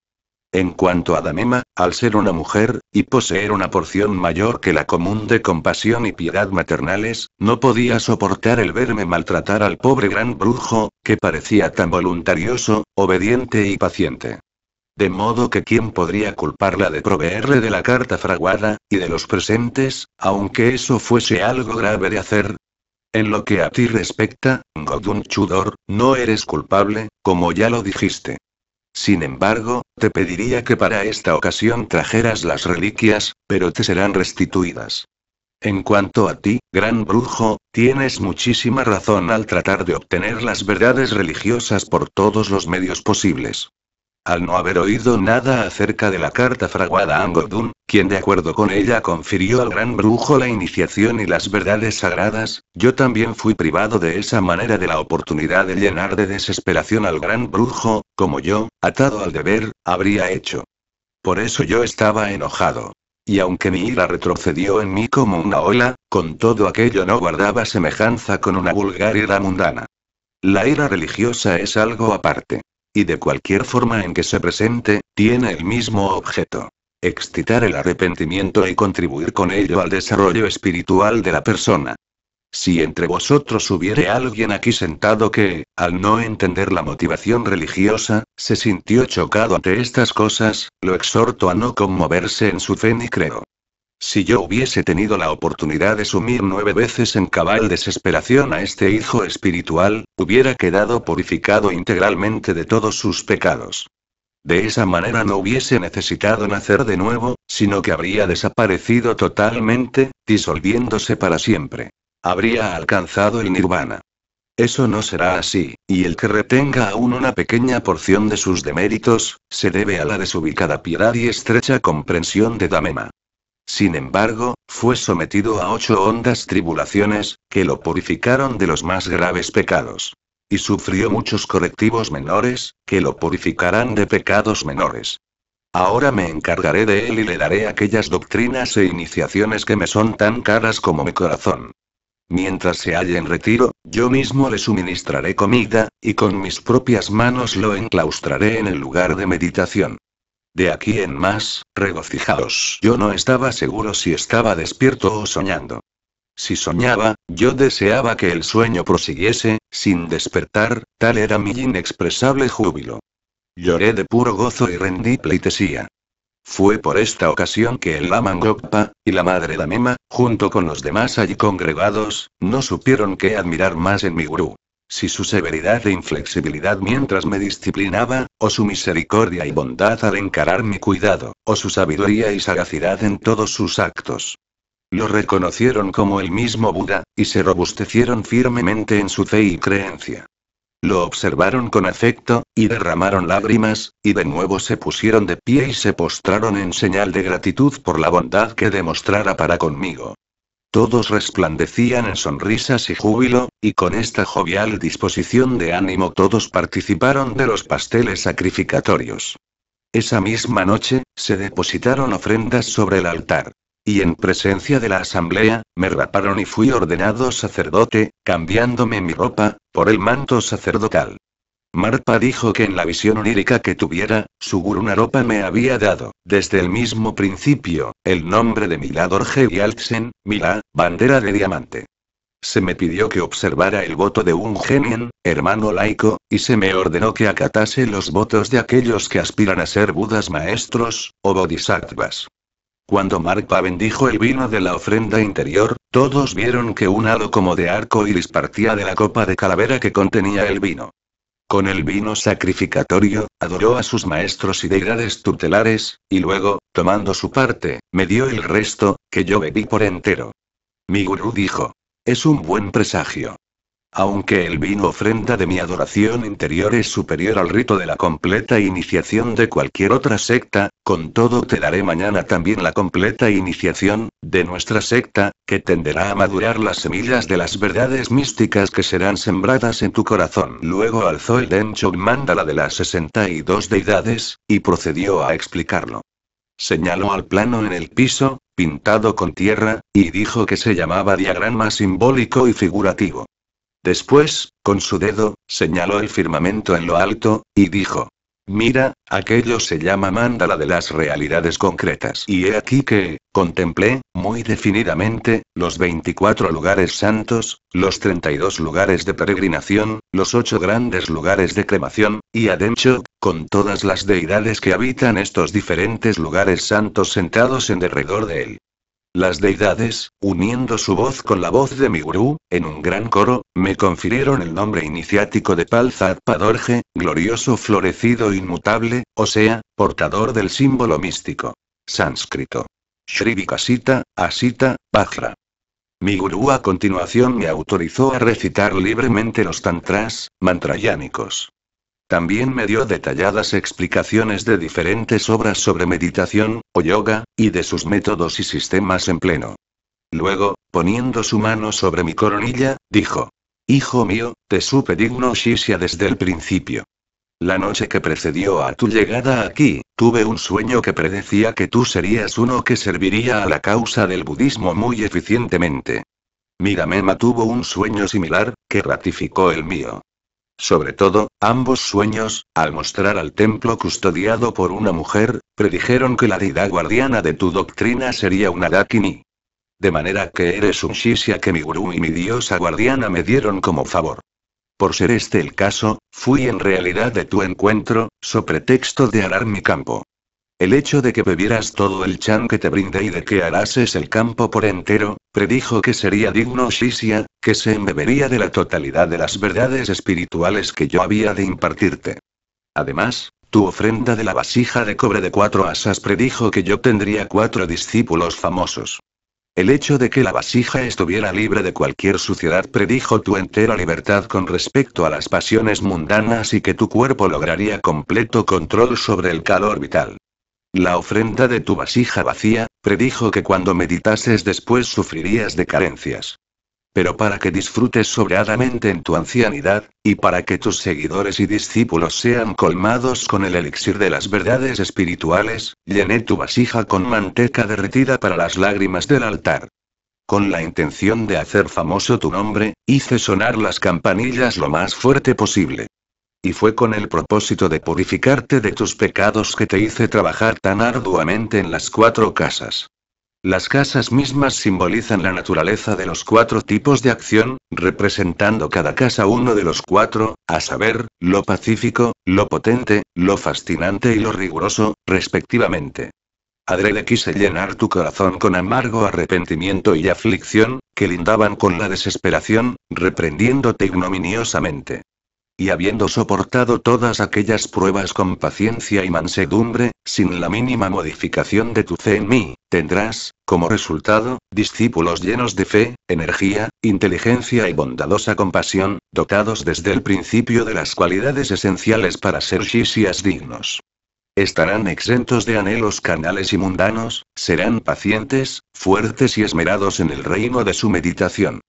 En cuanto a Damema, al ser una mujer, y poseer una porción mayor que la común de compasión y piedad maternales, no podía soportar el verme maltratar al pobre gran brujo, que parecía tan voluntarioso, obediente y paciente. De modo que quién podría culparla de proveerle de la carta fraguada, y de los presentes, aunque eso fuese algo grave de hacer. En lo que a ti respecta, Godun Chudor, no eres culpable, como ya lo dijiste. Sin embargo, te pediría que para esta ocasión trajeras las reliquias, pero te serán restituidas. En cuanto a ti, gran brujo, tienes muchísima razón al tratar de obtener las verdades religiosas por todos los medios posibles al no haber oído nada acerca de la carta fraguada a Angodun, quien de acuerdo con ella confirió al gran brujo la iniciación y las verdades sagradas, yo también fui privado de esa manera de la oportunidad de llenar de desesperación al gran brujo, como yo, atado al deber, habría hecho. Por eso yo estaba enojado. Y aunque mi ira retrocedió en mí como una ola, con todo aquello no guardaba semejanza con una vulgar ira mundana. La ira religiosa es algo aparte y de cualquier forma en que se presente, tiene el mismo objeto. Excitar el arrepentimiento y contribuir con ello al desarrollo espiritual de la persona. Si entre vosotros hubiere alguien aquí sentado que, al no entender la motivación religiosa, se sintió chocado ante estas cosas, lo exhorto a no conmoverse en su fe ni creo. Si yo hubiese tenido la oportunidad de sumir nueve veces en cabal desesperación a este hijo espiritual, hubiera quedado purificado integralmente de todos sus pecados. De esa manera no hubiese necesitado nacer de nuevo, sino que habría desaparecido totalmente, disolviéndose para siempre. Habría alcanzado el nirvana. Eso no será así, y el que retenga aún una pequeña porción de sus deméritos, se debe a la desubicada piedad y estrecha comprensión de Damema. Sin embargo, fue sometido a ocho hondas tribulaciones, que lo purificaron de los más graves pecados. Y sufrió muchos correctivos menores, que lo purificarán de pecados menores. Ahora me encargaré de él y le daré aquellas doctrinas e iniciaciones que me son tan caras como mi corazón. Mientras se halle en retiro, yo mismo le suministraré comida, y con mis propias manos lo enclaustraré en el lugar de meditación. De aquí en más, regocijados. Yo no estaba seguro si estaba despierto o soñando. Si soñaba, yo deseaba que el sueño prosiguiese, sin despertar, tal era mi inexpresable júbilo. Lloré de puro gozo y rendí pleitesía. Fue por esta ocasión que el Lama y la madre Damima, junto con los demás allí congregados, no supieron qué admirar más en mi gurú si su severidad e inflexibilidad mientras me disciplinaba, o su misericordia y bondad al encarar mi cuidado, o su sabiduría y sagacidad en todos sus actos. Lo reconocieron como el mismo Buda, y se robustecieron firmemente en su fe y creencia. Lo observaron con afecto, y derramaron lágrimas, y de nuevo se pusieron de pie y se postraron en señal de gratitud por la bondad que demostrara para conmigo. Todos resplandecían en sonrisas y júbilo, y con esta jovial disposición de ánimo todos participaron de los pasteles sacrificatorios. Esa misma noche, se depositaron ofrendas sobre el altar. Y en presencia de la asamblea, me raparon y fui ordenado sacerdote, cambiándome mi ropa, por el manto sacerdotal. Marpa dijo que en la visión onírica que tuviera, su guru Naropa me había dado, desde el mismo principio, el nombre de Milador Dorje Altsen, Milá, bandera de diamante. Se me pidió que observara el voto de un genien, hermano laico, y se me ordenó que acatase los votos de aquellos que aspiran a ser budas maestros, o bodhisattvas. Cuando Marpa bendijo el vino de la ofrenda interior, todos vieron que un halo como de arco iris partía de la copa de calavera que contenía el vino. Con el vino sacrificatorio, adoró a sus maestros y deidades tutelares, y luego, tomando su parte, me dio el resto, que yo bebí por entero. Mi gurú dijo. Es un buen presagio. Aunque el vino ofrenda de mi adoración interior es superior al rito de la completa iniciación de cualquier otra secta, con todo te daré mañana también la completa iniciación, de nuestra secta, que tenderá a madurar las semillas de las verdades místicas que serán sembradas en tu corazón. Luego alzó el dencho Mandala de las 62 deidades, y procedió a explicarlo. Señaló al plano en el piso, pintado con tierra, y dijo que se llamaba diagrama simbólico y figurativo. Después, con su dedo, señaló el firmamento en lo alto, y dijo, Mira, aquello se llama mandala de las realidades concretas. Y he aquí que, contemplé, muy definidamente, los 24 lugares santos, los 32 lugares de peregrinación, los 8 grandes lugares de cremación, y adentro con todas las deidades que habitan estos diferentes lugares santos sentados en derredor de él. Las deidades, uniendo su voz con la voz de mi gurú, en un gran coro, me confirieron el nombre iniciático de Palzad Padorje, glorioso florecido inmutable, o sea, portador del símbolo místico. Sánscrito. Srivikasita, Asita, Bajra. Mi gurú a continuación me autorizó a recitar libremente los tantras, mantrayánicos. También me dio detalladas explicaciones de diferentes obras sobre meditación, o yoga, y de sus métodos y sistemas en pleno. Luego, poniendo su mano sobre mi coronilla, dijo, Hijo mío, te supe digno Shishya desde el principio. La noche que precedió a tu llegada aquí, tuve un sueño que predecía que tú serías uno que serviría a la causa del budismo muy eficientemente. Miramema tuvo un sueño similar, que ratificó el mío. Sobre todo, ambos sueños, al mostrar al templo custodiado por una mujer, predijeron que la deidad guardiana de tu doctrina sería una Dakini. De manera que eres un Shishya que mi gurú y mi diosa guardiana me dieron como favor. Por ser este el caso, fui en realidad de tu encuentro, so pretexto de arar mi campo. El hecho de que bebieras todo el chan que te brindé y de que arases el campo por entero, predijo que sería digno Shisia, que se embebería de la totalidad de las verdades espirituales que yo había de impartirte. Además, tu ofrenda de la vasija de cobre de cuatro asas predijo que yo tendría cuatro discípulos famosos. El hecho de que la vasija estuviera libre de cualquier suciedad predijo tu entera libertad con respecto a las pasiones mundanas y que tu cuerpo lograría completo control sobre el calor vital. La ofrenda de tu vasija vacía, predijo que cuando meditases después sufrirías de carencias. Pero para que disfrutes sobradamente en tu ancianidad, y para que tus seguidores y discípulos sean colmados con el elixir de las verdades espirituales, llené tu vasija con manteca derretida para las lágrimas del altar. Con la intención de hacer famoso tu nombre, hice sonar las campanillas lo más fuerte posible. Y fue con el propósito de purificarte de tus pecados que te hice trabajar tan arduamente en las cuatro casas. Las casas mismas simbolizan la naturaleza de los cuatro tipos de acción, representando cada casa uno de los cuatro, a saber, lo pacífico, lo potente, lo fascinante y lo riguroso, respectivamente. Adrede quise llenar tu corazón con amargo arrepentimiento y aflicción, que lindaban con la desesperación, reprendiéndote ignominiosamente y habiendo soportado todas aquellas pruebas con paciencia y mansedumbre, sin la mínima modificación de tu fe en mí, tendrás, como resultado, discípulos llenos de fe, energía, inteligencia y bondadosa compasión, dotados desde el principio de las cualidades esenciales para ser shishias dignos. Estarán exentos de anhelos canales y mundanos, serán pacientes, fuertes y esmerados en el reino de su meditación.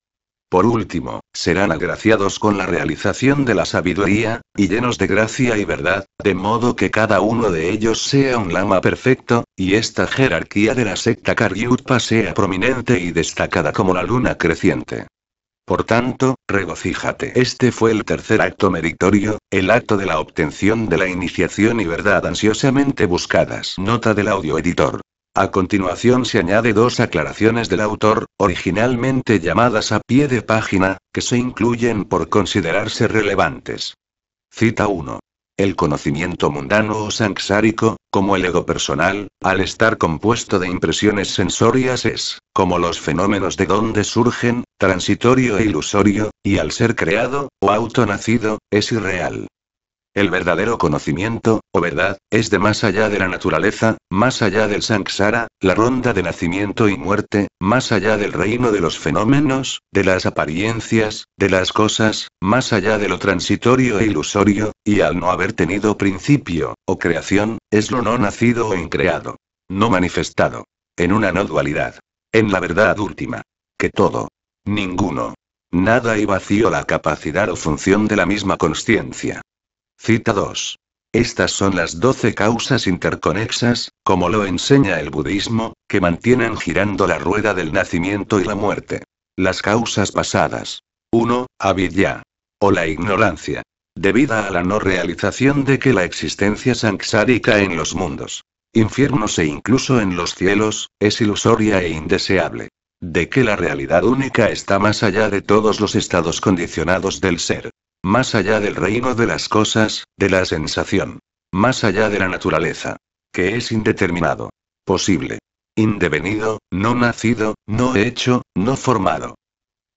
Por último, serán agraciados con la realización de la sabiduría, y llenos de gracia y verdad, de modo que cada uno de ellos sea un lama perfecto, y esta jerarquía de la secta Karyutpa sea prominente y destacada como la luna creciente. Por tanto, regocíjate. Este fue el tercer acto meritorio, el acto de la obtención de la iniciación y verdad ansiosamente buscadas. Nota del audio editor. A continuación se añade dos aclaraciones del autor, originalmente llamadas a pie de página, que se incluyen por considerarse relevantes. Cita 1. El conocimiento mundano o sanxárico, como el ego personal, al estar compuesto de impresiones sensorias es, como los fenómenos de donde surgen, transitorio e ilusorio, y al ser creado, o autonacido, es irreal. El verdadero conocimiento, o verdad, es de más allá de la naturaleza, más allá del samsara, la ronda de nacimiento y muerte, más allá del reino de los fenómenos, de las apariencias, de las cosas, más allá de lo transitorio e ilusorio, y al no haber tenido principio, o creación, es lo no nacido o increado. No manifestado. En una no dualidad. En la verdad última. Que todo. Ninguno. Nada y vacío la capacidad o función de la misma conciencia. Cita 2. Estas son las doce causas interconexas, como lo enseña el budismo, que mantienen girando la rueda del nacimiento y la muerte. Las causas pasadas. 1. Avidya. O la ignorancia. Debida a la no realización de que la existencia sánsarica en los mundos, infiernos e incluso en los cielos, es ilusoria e indeseable. De que la realidad única está más allá de todos los estados condicionados del ser. Más allá del reino de las cosas, de la sensación. Más allá de la naturaleza. Que es indeterminado. Posible. Indevenido, no nacido, no hecho, no formado.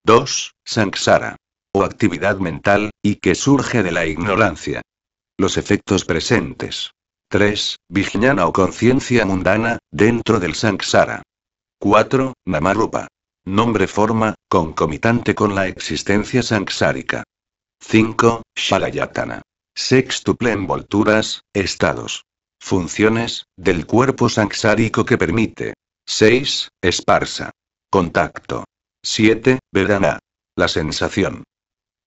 2. Sanksara. O actividad mental, y que surge de la ignorancia. Los efectos presentes. 3. Vijñana o conciencia mundana, dentro del Sanksara. 4. Namarupa. Nombre forma, concomitante con la existencia sangsárica. 5. Shalayatana. Sextuple envolturas, estados. Funciones, del cuerpo sansárico que permite. 6. Esparsa. Contacto. 7. Vedana. La sensación.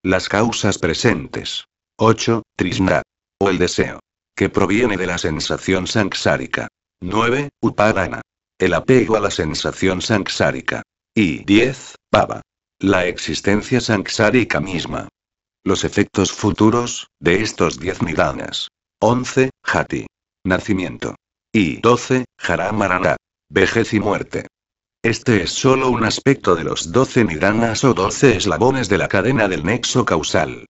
Las causas presentes. 8. Trishna. O el deseo. Que proviene de la sensación sansárica. 9. Upadana. El apego a la sensación sansárica. Y 10. Pava. La existencia sansárica misma. Los efectos futuros, de estos 10 nidanas. 11, Jati. Nacimiento. Y 12, marana. Vejez y muerte. Este es solo un aspecto de los 12 nidanas o 12 eslabones de la cadena del nexo causal.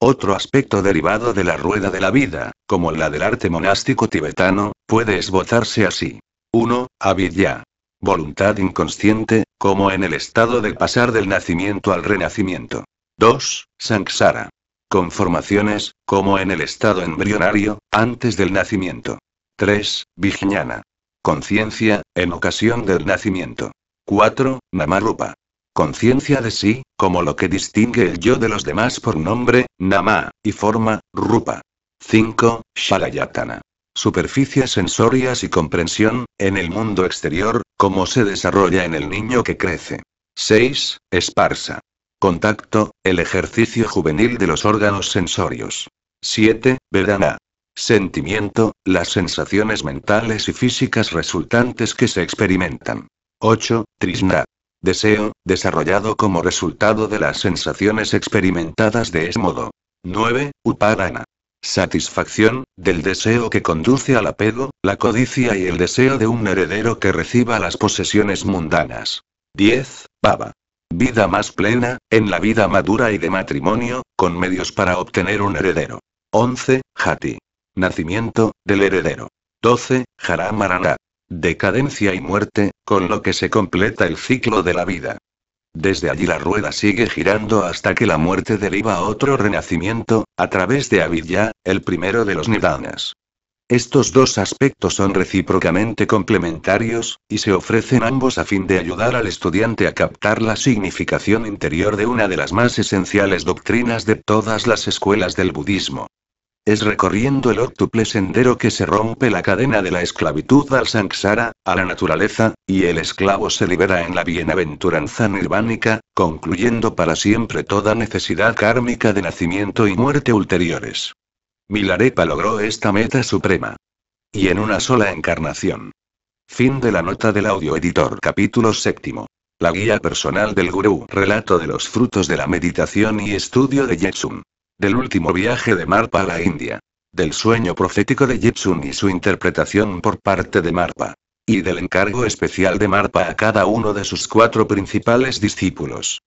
Otro aspecto derivado de la rueda de la vida, como la del arte monástico tibetano, puede esbozarse así. 1. Avidya. Voluntad inconsciente, como en el estado de pasar del nacimiento al renacimiento. 2. Sanksara. Conformaciones, como en el estado embrionario, antes del nacimiento. 3. Vijñana. Conciencia, en ocasión del nacimiento. 4. Namarupa. Conciencia de sí, como lo que distingue el yo de los demás por nombre, nama, y forma, rupa. 5. Shalayatana. Superficies sensorias y comprensión, en el mundo exterior, como se desarrolla en el niño que crece. 6. Esparsa. Contacto, el ejercicio juvenil de los órganos sensorios. 7. Vedana. Sentimiento, las sensaciones mentales y físicas resultantes que se experimentan. 8. Trishna. Deseo, desarrollado como resultado de las sensaciones experimentadas de ese modo. 9. Upadana. Satisfacción, del deseo que conduce al apego, la codicia y el deseo de un heredero que reciba las posesiones mundanas. 10. Baba. Vida más plena, en la vida madura y de matrimonio, con medios para obtener un heredero. 11. Jati. Nacimiento, del heredero. 12. Jaramarana. Decadencia y muerte, con lo que se completa el ciclo de la vida. Desde allí la rueda sigue girando hasta que la muerte deriva a otro renacimiento, a través de Avidya, el primero de los nidanas. Estos dos aspectos son recíprocamente complementarios, y se ofrecen ambos a fin de ayudar al estudiante a captar la significación interior de una de las más esenciales doctrinas de todas las escuelas del budismo. Es recorriendo el octuple sendero que se rompe la cadena de la esclavitud al samsara, a la naturaleza, y el esclavo se libera en la bienaventuranza nirvánica, concluyendo para siempre toda necesidad kármica de nacimiento y muerte ulteriores. Milarepa logró esta meta suprema. Y en una sola encarnación. Fin de la nota del audio editor capítulo séptimo. La guía personal del gurú. Relato de los frutos de la meditación y estudio de Jetsun. Del último viaje de Marpa a la India. Del sueño profético de Jetsun y su interpretación por parte de Marpa. Y del encargo especial de Marpa a cada uno de sus cuatro principales discípulos.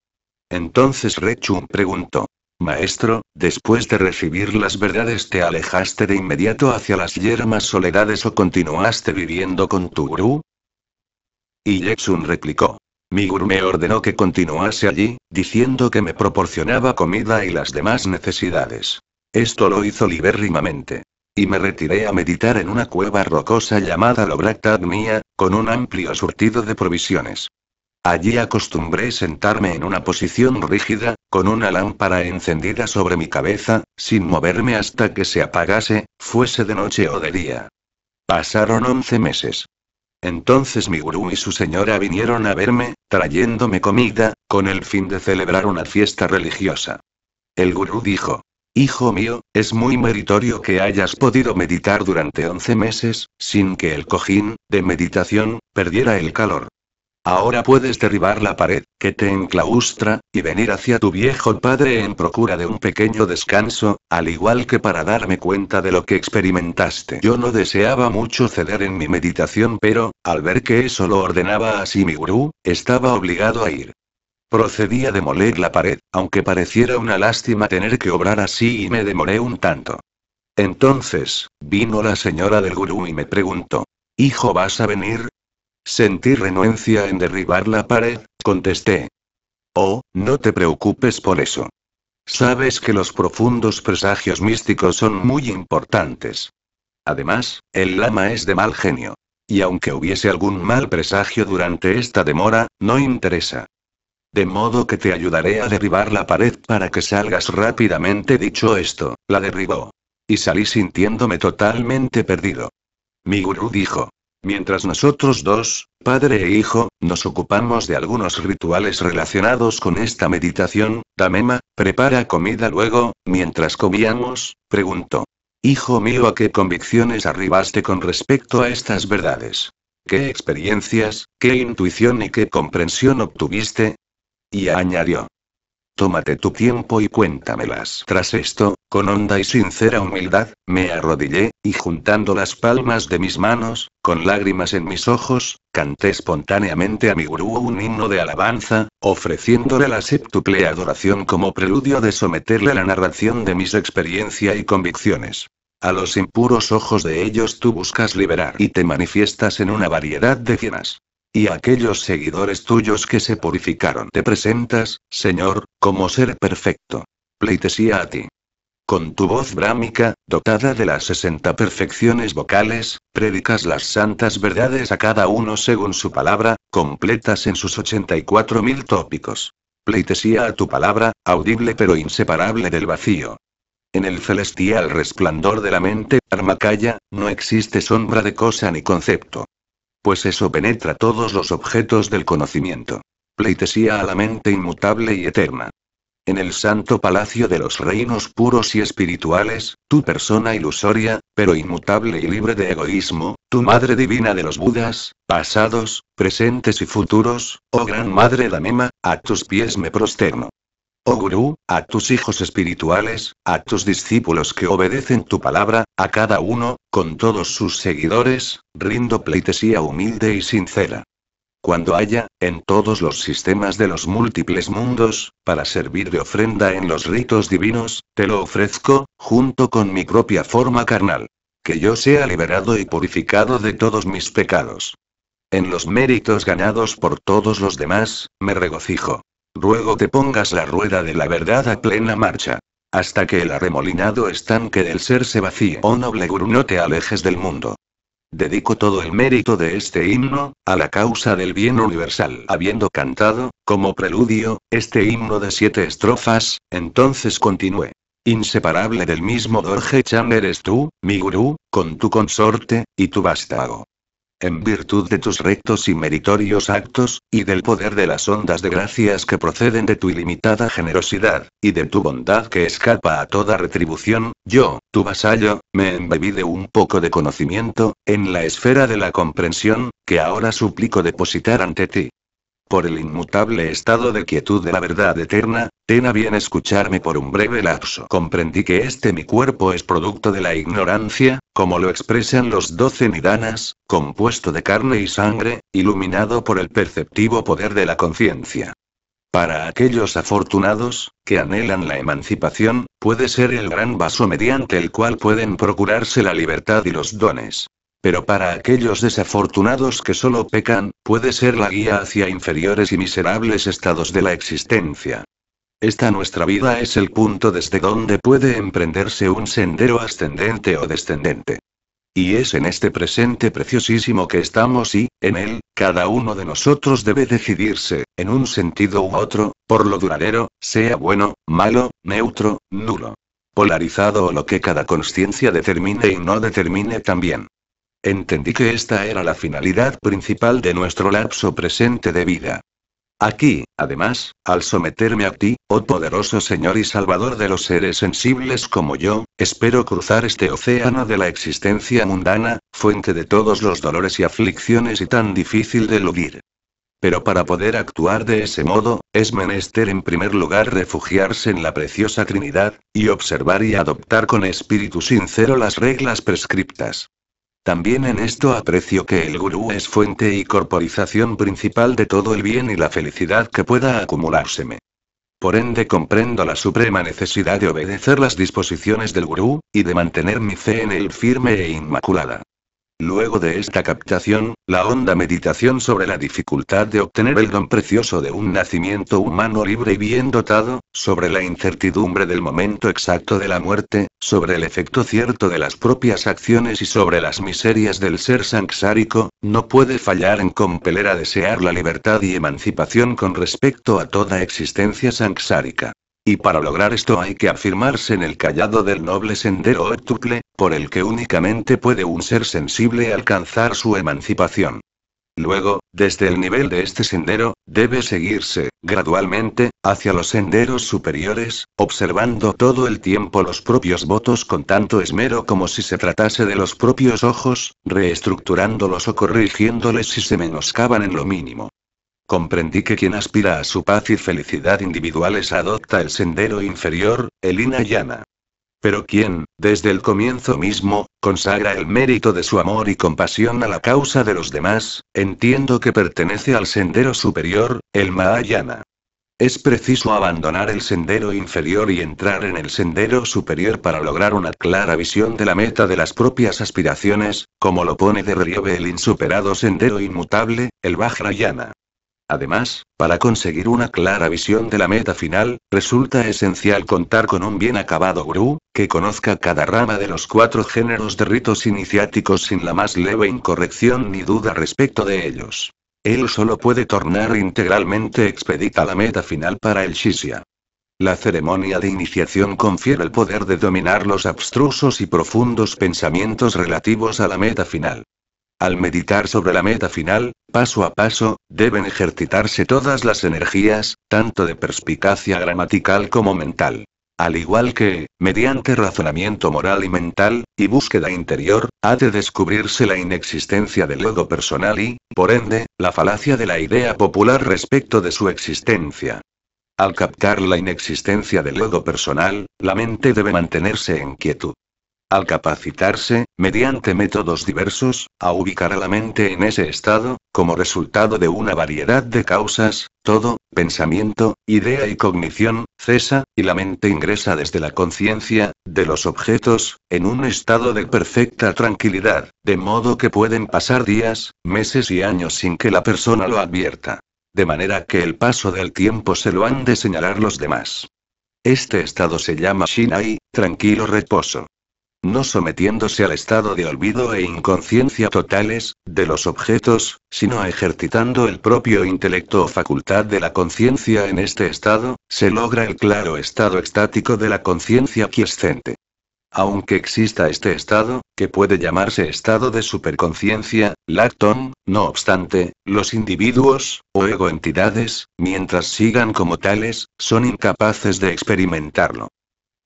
Entonces Rechun preguntó. Maestro, después de recibir las verdades te alejaste de inmediato hacia las yermas soledades o continuaste viviendo con tu gurú? Y Jetsun replicó. Mi gurú me ordenó que continuase allí, diciendo que me proporcionaba comida y las demás necesidades. Esto lo hizo libérrimamente. Y me retiré a meditar en una cueva rocosa llamada Lobractad Mía, con un amplio surtido de provisiones. Allí acostumbré sentarme en una posición rígida, con una lámpara encendida sobre mi cabeza, sin moverme hasta que se apagase, fuese de noche o de día. Pasaron once meses. Entonces mi gurú y su señora vinieron a verme, trayéndome comida, con el fin de celebrar una fiesta religiosa. El gurú dijo, Hijo mío, es muy meritorio que hayas podido meditar durante once meses, sin que el cojín, de meditación, perdiera el calor. Ahora puedes derribar la pared, que te enclaustra, y venir hacia tu viejo padre en procura de un pequeño descanso, al igual que para darme cuenta de lo que experimentaste. Yo no deseaba mucho ceder en mi meditación, pero, al ver que eso lo ordenaba así mi gurú, estaba obligado a ir. Procedí a demoler la pared, aunque pareciera una lástima tener que obrar así y me demoré un tanto. Entonces, vino la señora del gurú y me preguntó, Hijo, ¿vas a venir? Sentí renuencia en derribar la pared, contesté. Oh, no te preocupes por eso. Sabes que los profundos presagios místicos son muy importantes. Además, el lama es de mal genio. Y aunque hubiese algún mal presagio durante esta demora, no interesa. De modo que te ayudaré a derribar la pared para que salgas rápidamente. Dicho esto, la derribó. Y salí sintiéndome totalmente perdido. Mi gurú dijo. Mientras nosotros dos, padre e hijo, nos ocupamos de algunos rituales relacionados con esta meditación, Tamema, prepara comida luego, mientras comíamos, preguntó. Hijo mío, ¿a qué convicciones arribaste con respecto a estas verdades? ¿Qué experiencias, qué intuición y qué comprensión obtuviste? Y añadió. Tómate tu tiempo y cuéntamelas. Tras esto, con honda y sincera humildad, me arrodillé, y juntando las palmas de mis manos, con lágrimas en mis ojos, canté espontáneamente a mi gurú un himno de alabanza, ofreciéndole la séptuple adoración como preludio de someterle a la narración de mis experiencia y convicciones. A los impuros ojos de ellos tú buscas liberar y te manifiestas en una variedad de cienas y aquellos seguidores tuyos que se purificaron. Te presentas, Señor, como ser perfecto. Pleitesía a ti. Con tu voz brámica, dotada de las 60 perfecciones vocales, predicas las santas verdades a cada uno según su palabra, completas en sus ochenta mil tópicos. Pleitesía a tu palabra, audible pero inseparable del vacío. En el celestial resplandor de la mente, Armacaya, no existe sombra de cosa ni concepto pues eso penetra todos los objetos del conocimiento. Pleitesía a la mente inmutable y eterna. En el santo palacio de los reinos puros y espirituales, tu persona ilusoria, pero inmutable y libre de egoísmo, tu madre divina de los Budas, pasados, presentes y futuros, oh gran madre Damema, a tus pies me prosterno. Oh Gurú, a tus hijos espirituales, a tus discípulos que obedecen tu palabra, a cada uno, con todos sus seguidores, rindo pleitesía humilde y sincera. Cuando haya, en todos los sistemas de los múltiples mundos, para servir de ofrenda en los ritos divinos, te lo ofrezco, junto con mi propia forma carnal. Que yo sea liberado y purificado de todos mis pecados. En los méritos ganados por todos los demás, me regocijo. Ruego te pongas la rueda de la verdad a plena marcha. Hasta que el arremolinado estanque del ser se vacíe. Oh noble gurú, no te alejes del mundo. Dedico todo el mérito de este himno, a la causa del bien universal. Habiendo cantado, como preludio, este himno de siete estrofas, entonces continué. Inseparable del mismo Dorje Chan eres tú, mi gurú, con tu consorte, y tu vástago en virtud de tus rectos y meritorios actos, y del poder de las ondas de gracias que proceden de tu ilimitada generosidad, y de tu bondad que escapa a toda retribución, yo, tu vasallo, me embebí de un poco de conocimiento, en la esfera de la comprensión, que ahora suplico depositar ante ti por el inmutable estado de quietud de la verdad eterna, ten a bien escucharme por un breve lapso. Comprendí que este mi cuerpo es producto de la ignorancia, como lo expresan los doce nidanas, compuesto de carne y sangre, iluminado por el perceptivo poder de la conciencia. Para aquellos afortunados, que anhelan la emancipación, puede ser el gran vaso mediante el cual pueden procurarse la libertad y los dones pero para aquellos desafortunados que solo pecan, puede ser la guía hacia inferiores y miserables estados de la existencia. Esta nuestra vida es el punto desde donde puede emprenderse un sendero ascendente o descendente. Y es en este presente preciosísimo que estamos y, en él, cada uno de nosotros debe decidirse, en un sentido u otro, por lo duradero, sea bueno, malo, neutro, nulo, polarizado o lo que cada conciencia determine y no determine también entendí que esta era la finalidad principal de nuestro lapso presente de vida. Aquí, además, al someterme a ti, oh poderoso Señor y Salvador de los seres sensibles como yo, espero cruzar este océano de la existencia mundana, fuente de todos los dolores y aflicciones y tan difícil de eludir. Pero para poder actuar de ese modo, es menester en primer lugar refugiarse en la preciosa Trinidad, y observar y adoptar con espíritu sincero las reglas prescriptas. También en esto aprecio que el gurú es fuente y corporización principal de todo el bien y la felicidad que pueda acumulárseme. Por ende comprendo la suprema necesidad de obedecer las disposiciones del gurú, y de mantener mi fe en él firme e inmaculada. Luego de esta captación, la honda meditación sobre la dificultad de obtener el don precioso de un nacimiento humano libre y bien dotado, sobre la incertidumbre del momento exacto de la muerte, sobre el efecto cierto de las propias acciones y sobre las miserias del ser sanxárico, no puede fallar en compeler a desear la libertad y emancipación con respecto a toda existencia sanxárica. Y para lograr esto hay que afirmarse en el callado del noble sendero octuple, por el que únicamente puede un ser sensible alcanzar su emancipación. Luego, desde el nivel de este sendero, debe seguirse, gradualmente, hacia los senderos superiores, observando todo el tiempo los propios votos con tanto esmero como si se tratase de los propios ojos, reestructurándolos o corrigiéndoles si se menoscaban en lo mínimo. Comprendí que quien aspira a su paz y felicidad individuales adopta el sendero inferior, el Inayana. Pero quien, desde el comienzo mismo, consagra el mérito de su amor y compasión a la causa de los demás, entiendo que pertenece al sendero superior, el Mahayana. Es preciso abandonar el sendero inferior y entrar en el sendero superior para lograr una clara visión de la meta de las propias aspiraciones, como lo pone de relieve el insuperado sendero inmutable, el Vajrayana. Además, para conseguir una clara visión de la meta final, resulta esencial contar con un bien acabado gurú, que conozca cada rama de los cuatro géneros de ritos iniciáticos sin la más leve incorrección ni duda respecto de ellos. Él solo puede tornar integralmente expedita la meta final para el Shishya. La ceremonia de iniciación confiere el poder de dominar los abstrusos y profundos pensamientos relativos a la meta final. Al meditar sobre la meta final, paso a paso, deben ejercitarse todas las energías, tanto de perspicacia gramatical como mental. Al igual que, mediante razonamiento moral y mental, y búsqueda interior, ha de descubrirse la inexistencia del ego personal y, por ende, la falacia de la idea popular respecto de su existencia. Al captar la inexistencia del ego personal, la mente debe mantenerse en quietud. Al capacitarse, mediante métodos diversos, a ubicar a la mente en ese estado, como resultado de una variedad de causas, todo, pensamiento, idea y cognición, cesa, y la mente ingresa desde la conciencia, de los objetos, en un estado de perfecta tranquilidad, de modo que pueden pasar días, meses y años sin que la persona lo advierta. De manera que el paso del tiempo se lo han de señalar los demás. Este estado se llama Shinai, tranquilo reposo no sometiéndose al estado de olvido e inconsciencia totales, de los objetos, sino ejercitando el propio intelecto o facultad de la conciencia en este estado, se logra el claro estado estático de la conciencia quiescente. Aunque exista este estado, que puede llamarse estado de superconciencia, lacton, no obstante, los individuos, o entidades, mientras sigan como tales, son incapaces de experimentarlo.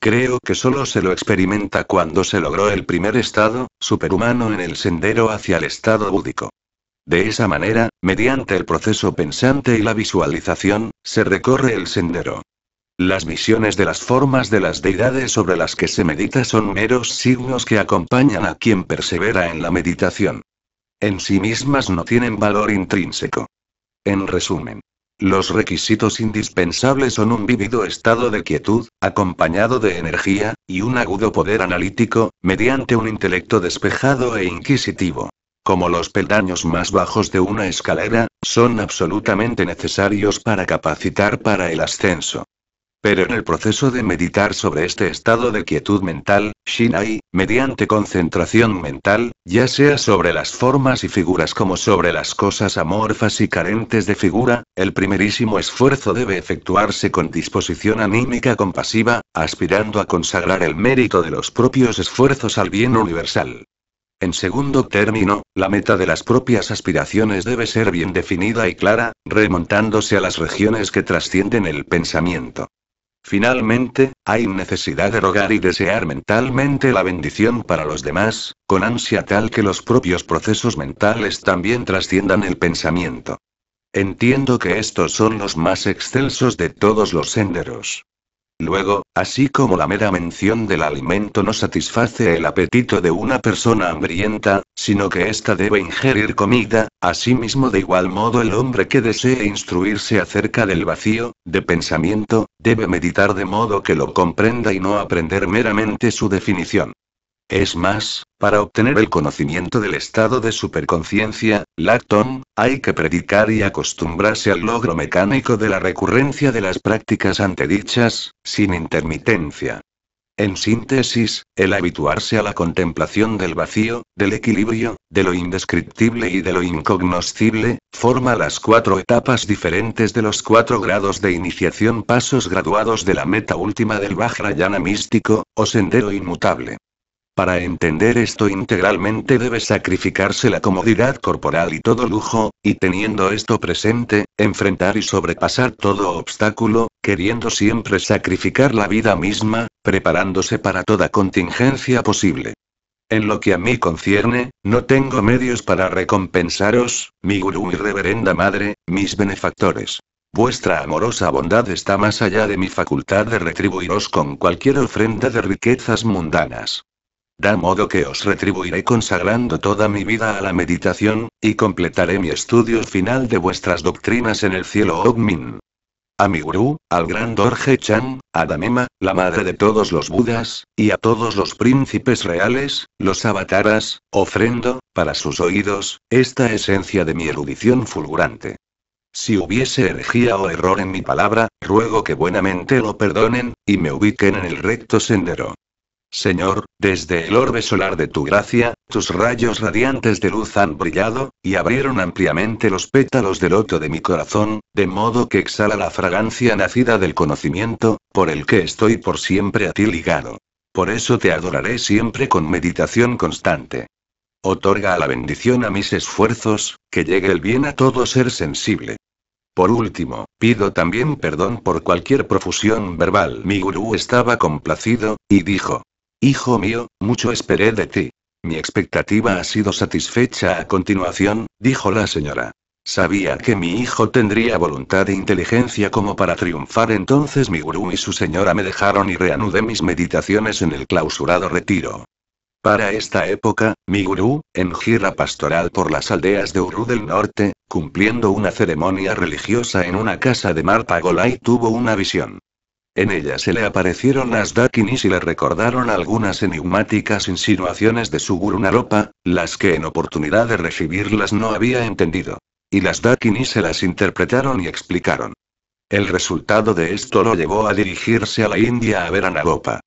Creo que solo se lo experimenta cuando se logró el primer estado, superhumano en el sendero hacia el estado búdico. De esa manera, mediante el proceso pensante y la visualización, se recorre el sendero. Las visiones de las formas de las deidades sobre las que se medita son meros signos que acompañan a quien persevera en la meditación. En sí mismas no tienen valor intrínseco. En resumen, los requisitos indispensables son un vívido estado de quietud, acompañado de energía, y un agudo poder analítico, mediante un intelecto despejado e inquisitivo. Como los peldaños más bajos de una escalera, son absolutamente necesarios para capacitar para el ascenso. Pero en el proceso de meditar sobre este estado de quietud mental, Shinai, mediante concentración mental, ya sea sobre las formas y figuras como sobre las cosas amorfas y carentes de figura, el primerísimo esfuerzo debe efectuarse con disposición anímica compasiva, aspirando a consagrar el mérito de los propios esfuerzos al bien universal. En segundo término, la meta de las propias aspiraciones debe ser bien definida y clara, remontándose a las regiones que trascienden el pensamiento. Finalmente, hay necesidad de rogar y desear mentalmente la bendición para los demás, con ansia tal que los propios procesos mentales también trasciendan el pensamiento. Entiendo que estos son los más excelsos de todos los senderos. Luego, así como la mera mención del alimento no satisface el apetito de una persona hambrienta, sino que ésta debe ingerir comida, asimismo de igual modo el hombre que desee instruirse acerca del vacío, de pensamiento, Debe meditar de modo que lo comprenda y no aprender meramente su definición. Es más, para obtener el conocimiento del estado de superconciencia, Lacton, hay que predicar y acostumbrarse al logro mecánico de la recurrencia de las prácticas antedichas, sin intermitencia. En síntesis, el habituarse a la contemplación del vacío, del equilibrio, de lo indescriptible y de lo incognoscible, forma las cuatro etapas diferentes de los cuatro grados de iniciación pasos graduados de la meta última del Vajrayana místico, o sendero inmutable. Para entender esto integralmente debe sacrificarse la comodidad corporal y todo lujo, y teniendo esto presente, enfrentar y sobrepasar todo obstáculo, queriendo siempre sacrificar la vida misma, preparándose para toda contingencia posible. En lo que a mí concierne, no tengo medios para recompensaros, mi gurú y reverenda madre, mis benefactores. Vuestra amorosa bondad está más allá de mi facultad de retribuiros con cualquier ofrenda de riquezas mundanas. Da modo que os retribuiré consagrando toda mi vida a la meditación, y completaré mi estudio final de vuestras doctrinas en el cielo Ogmin a mi gurú, al gran Dorje Chan, a Damema, la madre de todos los Budas, y a todos los príncipes reales, los avataras, ofrendo, para sus oídos, esta esencia de mi erudición fulgurante. Si hubiese herejía o error en mi palabra, ruego que buenamente lo perdonen, y me ubiquen en el recto sendero. Señor, desde el orbe solar de tu gracia, tus rayos radiantes de luz han brillado, y abrieron ampliamente los pétalos del loto de mi corazón, de modo que exhala la fragancia nacida del conocimiento, por el que estoy por siempre a ti ligado. Por eso te adoraré siempre con meditación constante. Otorga la bendición a mis esfuerzos, que llegue el bien a todo ser sensible. Por último, pido también perdón por cualquier profusión verbal. Mi gurú estaba complacido, y dijo, Hijo mío, mucho esperé de ti. Mi expectativa ha sido satisfecha a continuación, dijo la señora. Sabía que mi hijo tendría voluntad e inteligencia como para triunfar, entonces mi gurú y su señora me dejaron y reanudé mis meditaciones en el clausurado retiro. Para esta época, mi gurú, en gira pastoral por las aldeas de Uru del Norte, cumpliendo una ceremonia religiosa en una casa de golai tuvo una visión. En ella se le aparecieron las Dakinis y le recordaron algunas enigmáticas insinuaciones de su guru Naropa, las que en oportunidad de recibirlas no había entendido. Y las Dakinis se las interpretaron y explicaron. El resultado de esto lo llevó a dirigirse a la India a ver a Naropa.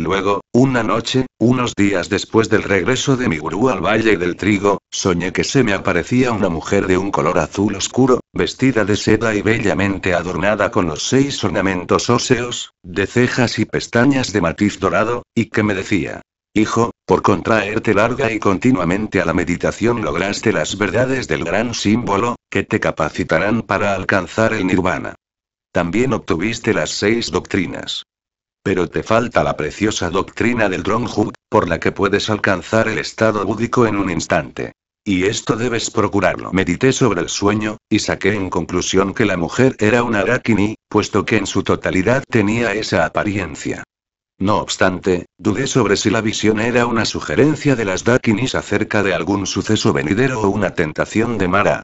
Luego, una noche, unos días después del regreso de mi gurú al Valle del Trigo, soñé que se me aparecía una mujer de un color azul oscuro, vestida de seda y bellamente adornada con los seis ornamentos óseos, de cejas y pestañas de matiz dorado, y que me decía, Hijo, por contraerte larga y continuamente a la meditación lograste las verdades del gran símbolo, que te capacitarán para alcanzar el nirvana. También obtuviste las seis doctrinas. Pero te falta la preciosa doctrina del Dronghuk, por la que puedes alcanzar el estado búdico en un instante. Y esto debes procurarlo. Medité sobre el sueño, y saqué en conclusión que la mujer era una Dakini, puesto que en su totalidad tenía esa apariencia. No obstante, dudé sobre si la visión era una sugerencia de las Dakinis acerca de algún suceso venidero o una tentación de Mara,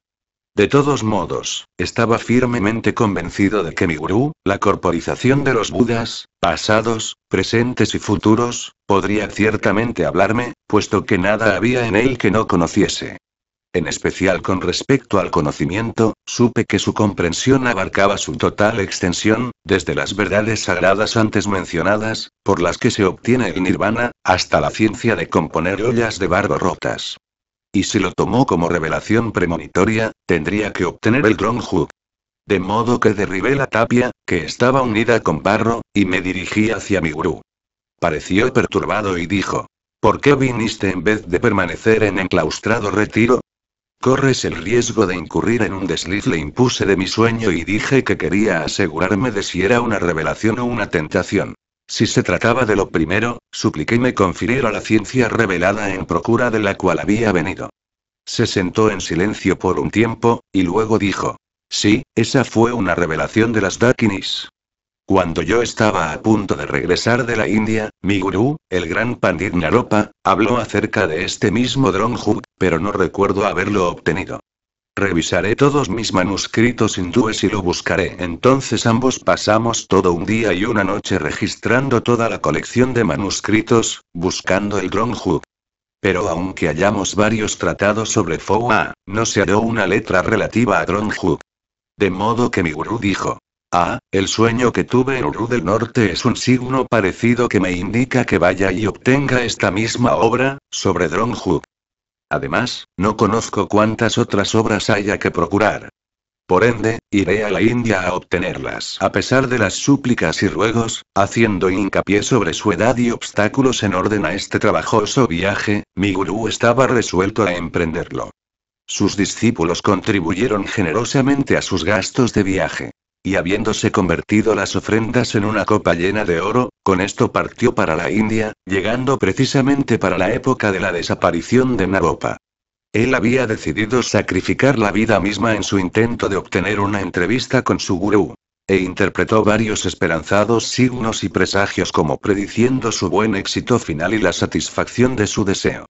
de todos modos, estaba firmemente convencido de que mi gurú, la corporización de los budas, pasados, presentes y futuros, podría ciertamente hablarme, puesto que nada había en él que no conociese. En especial con respecto al conocimiento, supe que su comprensión abarcaba su total extensión, desde las verdades sagradas antes mencionadas, por las que se obtiene el nirvana, hasta la ciencia de componer ollas de barro rotas y si lo tomó como revelación premonitoria, tendría que obtener el Drone Hook. De modo que derribé la tapia, que estaba unida con barro, y me dirigí hacia mi gurú. Pareció perturbado y dijo, ¿por qué viniste en vez de permanecer en enclaustrado retiro? Corres el riesgo de incurrir en un desliz, le impuse de mi sueño y dije que quería asegurarme de si era una revelación o una tentación. Si se trataba de lo primero, supliquéme me a la ciencia revelada en procura de la cual había venido. Se sentó en silencio por un tiempo, y luego dijo. Sí, esa fue una revelación de las Dakinis. Cuando yo estaba a punto de regresar de la India, mi gurú, el gran Pandit Naropa, habló acerca de este mismo Dronjuk, pero no recuerdo haberlo obtenido. Revisaré todos mis manuscritos hindúes y lo buscaré. Entonces ambos pasamos todo un día y una noche registrando toda la colección de manuscritos, buscando el dronjuk. Pero aunque hallamos varios tratados sobre Foa, no se halló una letra relativa a Dronghu. De modo que mi gurú dijo, Ah, el sueño que tuve en Uru del Norte es un signo parecido que me indica que vaya y obtenga esta misma obra, sobre Dronjuk. Además, no conozco cuántas otras obras haya que procurar. Por ende, iré a la India a obtenerlas. A pesar de las súplicas y ruegos, haciendo hincapié sobre su edad y obstáculos en orden a este trabajoso viaje, mi gurú estaba resuelto a emprenderlo. Sus discípulos contribuyeron generosamente a sus gastos de viaje y habiéndose convertido las ofrendas en una copa llena de oro, con esto partió para la India, llegando precisamente para la época de la desaparición de Naropa. Él había decidido sacrificar la vida misma en su intento de obtener una entrevista con su gurú, e interpretó varios esperanzados signos y presagios como prediciendo su buen éxito final y la satisfacción de su deseo.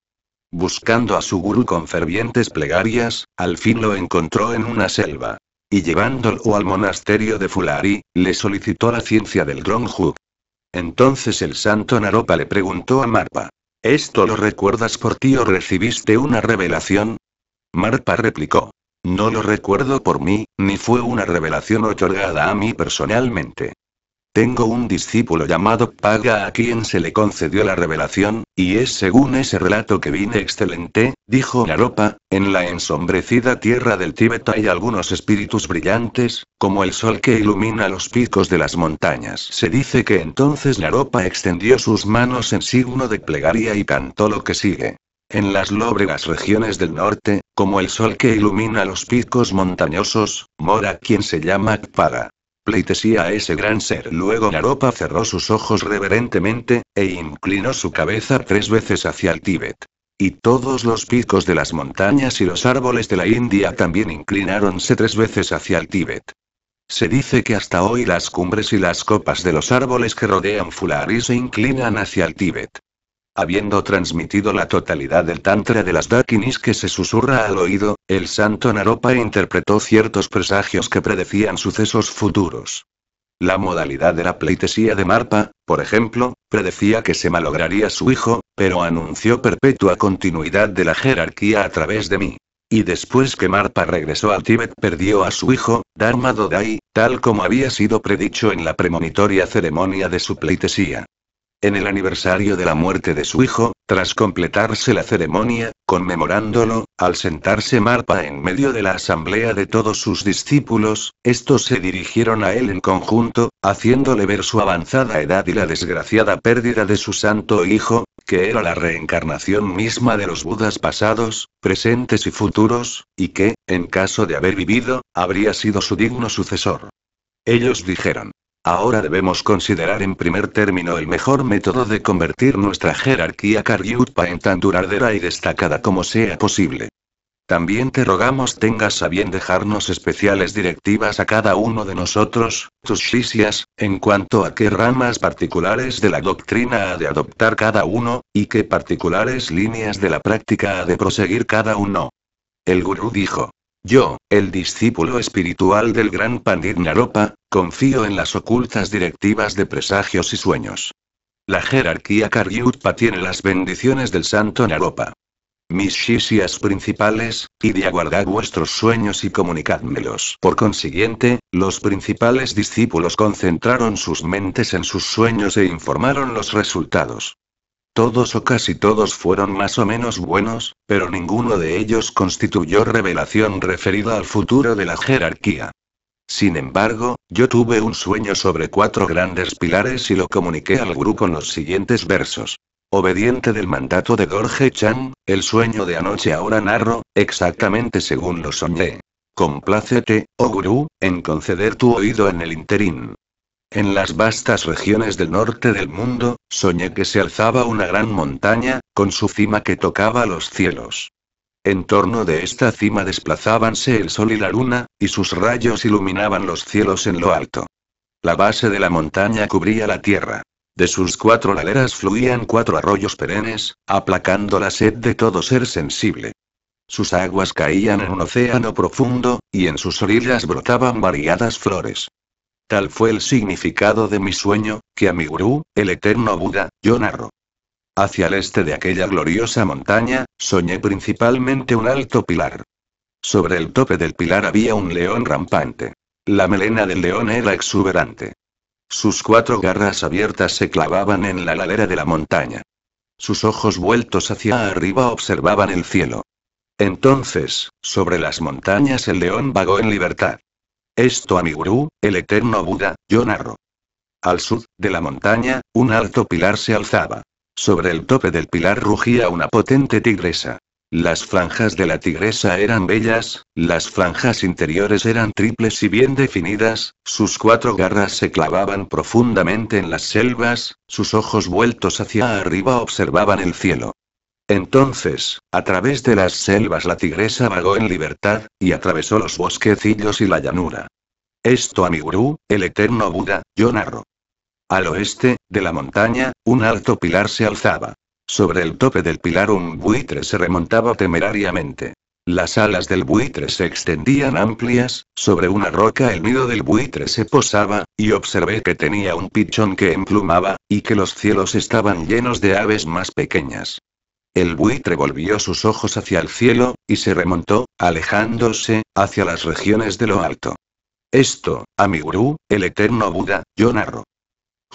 Buscando a su gurú con fervientes plegarias, al fin lo encontró en una selva y llevándolo al monasterio de Fulari, le solicitó la ciencia del Gronjuk. Entonces el santo Naropa le preguntó a Marpa, ¿esto lo recuerdas por ti o recibiste una revelación? Marpa replicó, no lo recuerdo por mí, ni fue una revelación otorgada a mí personalmente. Tengo un discípulo llamado Paga a quien se le concedió la revelación, y es según ese relato que vine excelente, dijo Naropa, en la ensombrecida tierra del Tíbet hay algunos espíritus brillantes, como el sol que ilumina los picos de las montañas. Se dice que entonces Naropa extendió sus manos en signo de plegaria y cantó lo que sigue. En las lóbregas regiones del norte, como el sol que ilumina los picos montañosos, mora quien se llama Paga pleitesía a ese gran ser. Luego Naropa cerró sus ojos reverentemente, e inclinó su cabeza tres veces hacia el Tíbet. Y todos los picos de las montañas y los árboles de la India también inclináronse tres veces hacia el Tíbet. Se dice que hasta hoy las cumbres y las copas de los árboles que rodean Fulari se inclinan hacia el Tíbet. Habiendo transmitido la totalidad del Tantra de las Dakinis que se susurra al oído, el santo Naropa interpretó ciertos presagios que predecían sucesos futuros. La modalidad de la pleitesía de Marpa, por ejemplo, predecía que se malograría su hijo, pero anunció perpetua continuidad de la jerarquía a través de mí. Y después que Marpa regresó al Tíbet perdió a su hijo, Dharma Dodai, tal como había sido predicho en la premonitoria ceremonia de su pleitesía en el aniversario de la muerte de su hijo, tras completarse la ceremonia, conmemorándolo, al sentarse Marpa en medio de la asamblea de todos sus discípulos, estos se dirigieron a él en conjunto, haciéndole ver su avanzada edad y la desgraciada pérdida de su santo hijo, que era la reencarnación misma de los Budas pasados, presentes y futuros, y que, en caso de haber vivido, habría sido su digno sucesor. Ellos dijeron, Ahora debemos considerar en primer término el mejor método de convertir nuestra jerarquía Karyutpa en tan duradera y destacada como sea posible. También te rogamos tengas a bien dejarnos especiales directivas a cada uno de nosotros, tus sisias, en cuanto a qué ramas particulares de la doctrina ha de adoptar cada uno, y qué particulares líneas de la práctica ha de proseguir cada uno. El gurú dijo. Yo, el discípulo espiritual del gran Pandit Naropa, Confío en las ocultas directivas de presagios y sueños. La jerarquía Karyutpa tiene las bendiciones del santo Naropa. Mis shisias principales, y de vuestros sueños y comunicádmelos. Por consiguiente, los principales discípulos concentraron sus mentes en sus sueños e informaron los resultados. Todos o casi todos fueron más o menos buenos, pero ninguno de ellos constituyó revelación referida al futuro de la jerarquía. Sin embargo, yo tuve un sueño sobre cuatro grandes pilares y lo comuniqué al gurú con los siguientes versos. Obediente del mandato de Gorge Chan, el sueño de anoche ahora narro, exactamente según lo soñé. Complácete, oh gurú, en conceder tu oído en el interín. En las vastas regiones del norte del mundo, soñé que se alzaba una gran montaña, con su cima que tocaba los cielos. En torno de esta cima desplazábanse el sol y la luna, y sus rayos iluminaban los cielos en lo alto. La base de la montaña cubría la tierra. De sus cuatro laderas fluían cuatro arroyos perennes, aplacando la sed de todo ser sensible. Sus aguas caían en un océano profundo, y en sus orillas brotaban variadas flores. Tal fue el significado de mi sueño, que a mi gurú, el eterno Buda, yo narro. Hacia el este de aquella gloriosa montaña, soñé principalmente un alto pilar. Sobre el tope del pilar había un león rampante. La melena del león era exuberante. Sus cuatro garras abiertas se clavaban en la ladera de la montaña. Sus ojos vueltos hacia arriba observaban el cielo. Entonces, sobre las montañas el león vagó en libertad. Esto a mi gurú, el eterno Buda, yo narro. Al sur, de la montaña, un alto pilar se alzaba. Sobre el tope del pilar rugía una potente tigresa. Las franjas de la tigresa eran bellas, las franjas interiores eran triples y bien definidas, sus cuatro garras se clavaban profundamente en las selvas, sus ojos vueltos hacia arriba observaban el cielo. Entonces, a través de las selvas la tigresa vagó en libertad, y atravesó los bosquecillos y la llanura. Esto a mi gurú, el eterno Buda, yo narro. Al oeste, de la montaña, un alto pilar se alzaba. Sobre el tope del pilar un buitre se remontaba temerariamente. Las alas del buitre se extendían amplias, sobre una roca el nido del buitre se posaba, y observé que tenía un pichón que emplumaba, y que los cielos estaban llenos de aves más pequeñas. El buitre volvió sus ojos hacia el cielo, y se remontó, alejándose, hacia las regiones de lo alto. Esto, a mi gurú, el eterno Buda, yo narro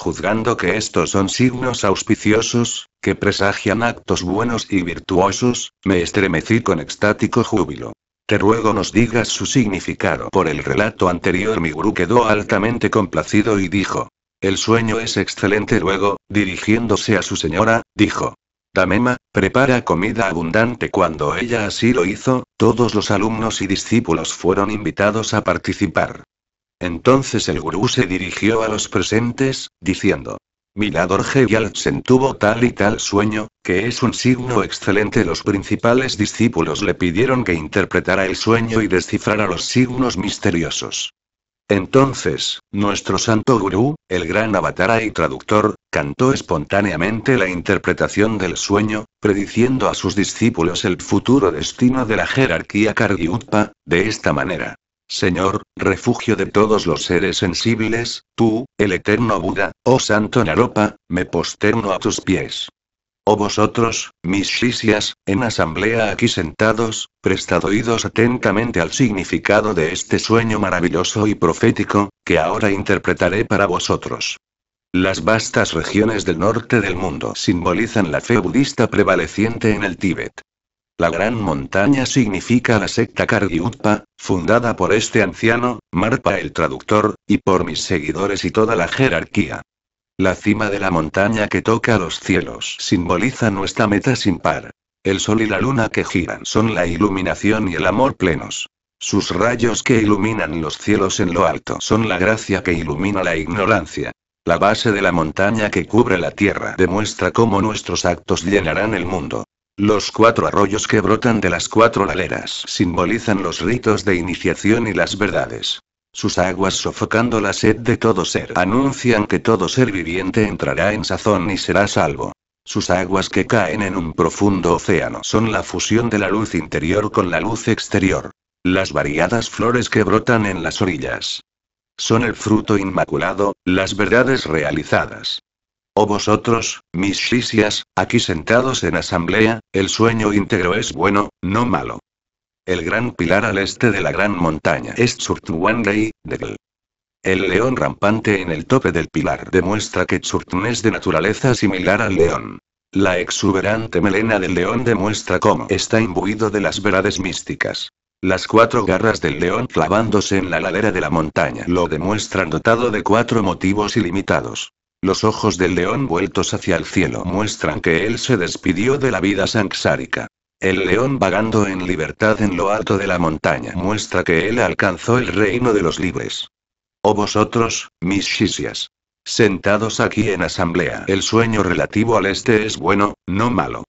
juzgando que estos son signos auspiciosos, que presagian actos buenos y virtuosos, me estremecí con extático júbilo. Te ruego nos digas su significado. Por el relato anterior mi gurú quedó altamente complacido y dijo, el sueño es excelente. Luego, dirigiéndose a su señora, dijo, Tamema, prepara comida abundante. Cuando ella así lo hizo, todos los alumnos y discípulos fueron invitados a participar. Entonces el gurú se dirigió a los presentes, diciendo, Milador Gyaltsen tuvo tal y tal sueño, que es un signo excelente. Los principales discípulos le pidieron que interpretara el sueño y descifrara los signos misteriosos. Entonces, nuestro santo gurú, el gran avatara y traductor, cantó espontáneamente la interpretación del sueño, prediciendo a sus discípulos el futuro destino de la jerarquía Karyutpa, de esta manera. Señor, refugio de todos los seres sensibles, tú, el eterno Buda, oh santo Naropa, me posterno a tus pies. Oh vosotros, mis shishyas, en asamblea aquí sentados, prestad oídos atentamente al significado de este sueño maravilloso y profético, que ahora interpretaré para vosotros. Las vastas regiones del norte del mundo simbolizan la fe budista prevaleciente en el Tíbet. La gran montaña significa la secta Kargyutpa, fundada por este anciano, Marpa el traductor, y por mis seguidores y toda la jerarquía. La cima de la montaña que toca los cielos simboliza nuestra meta sin par. El sol y la luna que giran son la iluminación y el amor plenos. Sus rayos que iluminan los cielos en lo alto son la gracia que ilumina la ignorancia. La base de la montaña que cubre la tierra demuestra cómo nuestros actos llenarán el mundo. Los cuatro arroyos que brotan de las cuatro laderas simbolizan los ritos de iniciación y las verdades. Sus aguas sofocando la sed de todo ser anuncian que todo ser viviente entrará en sazón y será salvo. Sus aguas que caen en un profundo océano son la fusión de la luz interior con la luz exterior. Las variadas flores que brotan en las orillas son el fruto inmaculado, las verdades realizadas vosotros, mis shishias, aquí sentados en asamblea, el sueño íntegro es bueno, no malo. El gran pilar al este de la gran montaña es de El león rampante en el tope del pilar demuestra que Tsurtun es de naturaleza similar al león. La exuberante melena del león demuestra cómo está imbuido de las verdades místicas. Las cuatro garras del león clavándose en la ladera de la montaña lo demuestran dotado de cuatro motivos ilimitados. Los ojos del león vueltos hacia el cielo muestran que él se despidió de la vida sanxárica. El león vagando en libertad en lo alto de la montaña muestra que él alcanzó el reino de los libres. O oh, vosotros, mis shisias. Sentados aquí en asamblea, el sueño relativo al este es bueno, no malo.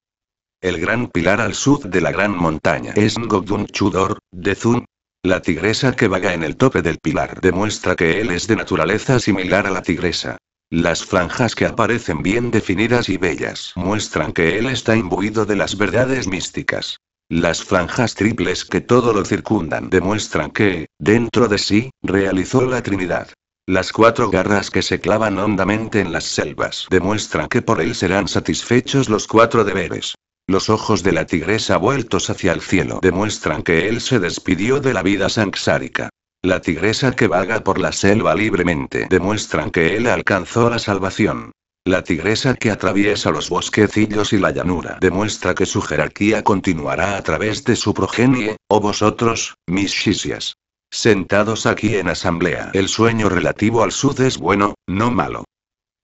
El gran pilar al sur de la gran montaña es Ngobdun Chudor, de Zun. La tigresa que vaga en el tope del pilar demuestra que él es de naturaleza similar a la tigresa. Las franjas que aparecen bien definidas y bellas muestran que él está imbuido de las verdades místicas. Las franjas triples que todo lo circundan demuestran que, dentro de sí, realizó la Trinidad. Las cuatro garras que se clavan hondamente en las selvas demuestran que por él serán satisfechos los cuatro deberes. Los ojos de la tigresa vueltos hacia el cielo demuestran que él se despidió de la vida sanxárica. La tigresa que vaga por la selva libremente demuestra que él alcanzó la salvación. La tigresa que atraviesa los bosquecillos y la llanura demuestra que su jerarquía continuará a través de su progenie, o vosotros, mis shisias. Sentados aquí en asamblea, el sueño relativo al sud es bueno, no malo.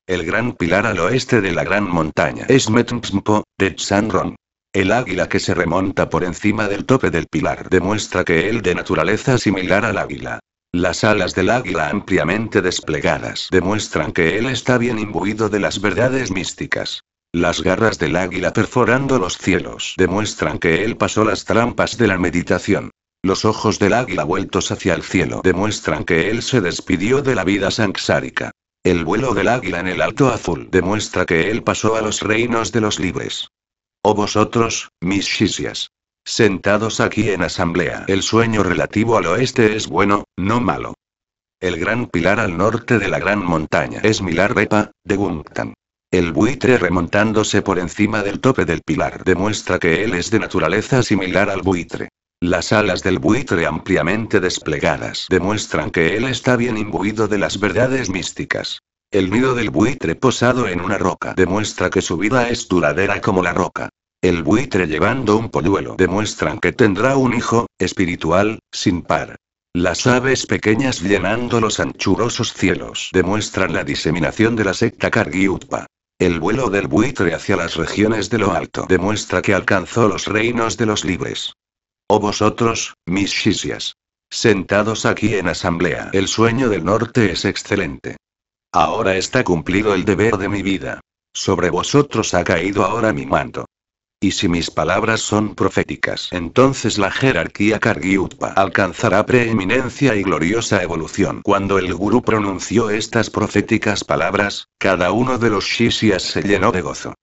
El gran pilar al oeste de la gran montaña es Metmpsmpo, de Tsanron. El águila que se remonta por encima del tope del pilar demuestra que él de naturaleza similar al águila. Las alas del águila ampliamente desplegadas demuestran que él está bien imbuido de las verdades místicas. Las garras del águila perforando los cielos demuestran que él pasó las trampas de la meditación. Los ojos del águila vueltos hacia el cielo demuestran que él se despidió de la vida sanxárica. El vuelo del águila en el alto azul demuestra que él pasó a los reinos de los libres. O vosotros, mis chisias, Sentados aquí en asamblea. El sueño relativo al oeste es bueno, no malo. El gran pilar al norte de la gran montaña es Milarepa, de Gungtan. El buitre remontándose por encima del tope del pilar demuestra que él es de naturaleza similar al buitre. Las alas del buitre ampliamente desplegadas demuestran que él está bien imbuido de las verdades místicas. El nido del buitre posado en una roca demuestra que su vida es duradera como la roca. El buitre llevando un polluelo demuestran que tendrá un hijo, espiritual, sin par. Las aves pequeñas llenando los anchurosos cielos demuestran la diseminación de la secta Kargiutpa. El vuelo del buitre hacia las regiones de lo alto demuestra que alcanzó los reinos de los libres. O oh vosotros, mis shishyas. Sentados aquí en asamblea, el sueño del norte es excelente. Ahora está cumplido el deber de mi vida. Sobre vosotros ha caído ahora mi manto. Y si mis palabras son proféticas, entonces la jerarquía Kargyutpa alcanzará preeminencia y gloriosa evolución. Cuando el gurú pronunció estas proféticas palabras, cada uno de los Shisias se llenó de gozo.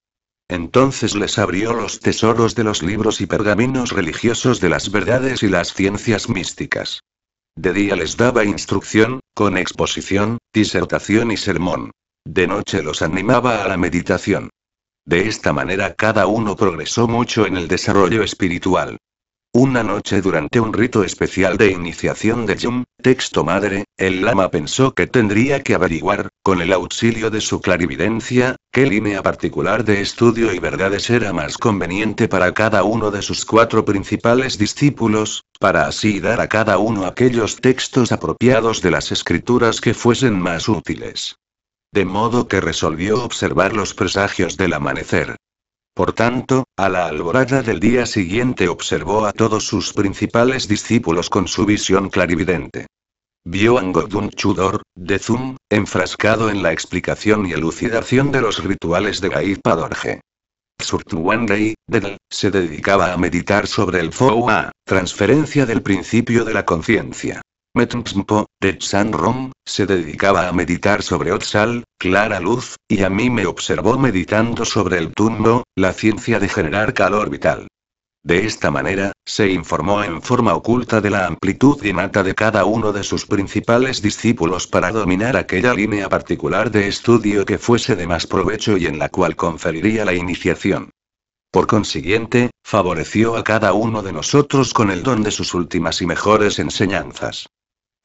Entonces les abrió los tesoros de los libros y pergaminos religiosos de las verdades y las ciencias místicas. De día les daba instrucción, con exposición, disertación y sermón. De noche los animaba a la meditación. De esta manera cada uno progresó mucho en el desarrollo espiritual. Una noche durante un rito especial de iniciación de Jung, texto madre, el lama pensó que tendría que averiguar, con el auxilio de su clarividencia, qué línea particular de estudio y verdades era más conveniente para cada uno de sus cuatro principales discípulos, para así dar a cada uno aquellos textos apropiados de las escrituras que fuesen más útiles. De modo que resolvió observar los presagios del amanecer. Por tanto, a la alborada del día siguiente observó a todos sus principales discípulos con su visión clarividente. Vio a Ngodun Chudor, de Zum, enfrascado en la explicación y elucidación de los rituales de Gaid Padorje. de Dedl, se dedicaba a meditar sobre el Foa, transferencia del principio de la conciencia. Metumsmpo, de San Rom, se dedicaba a meditar sobre Otsal, clara luz, y a mí me observó meditando sobre el tumbo, la ciencia de generar calor vital. De esta manera, se informó en forma oculta de la amplitud innata de cada uno de sus principales discípulos para dominar aquella línea particular de estudio que fuese de más provecho y en la cual conferiría la iniciación. Por consiguiente, favoreció a cada uno de nosotros con el don de sus últimas y mejores enseñanzas.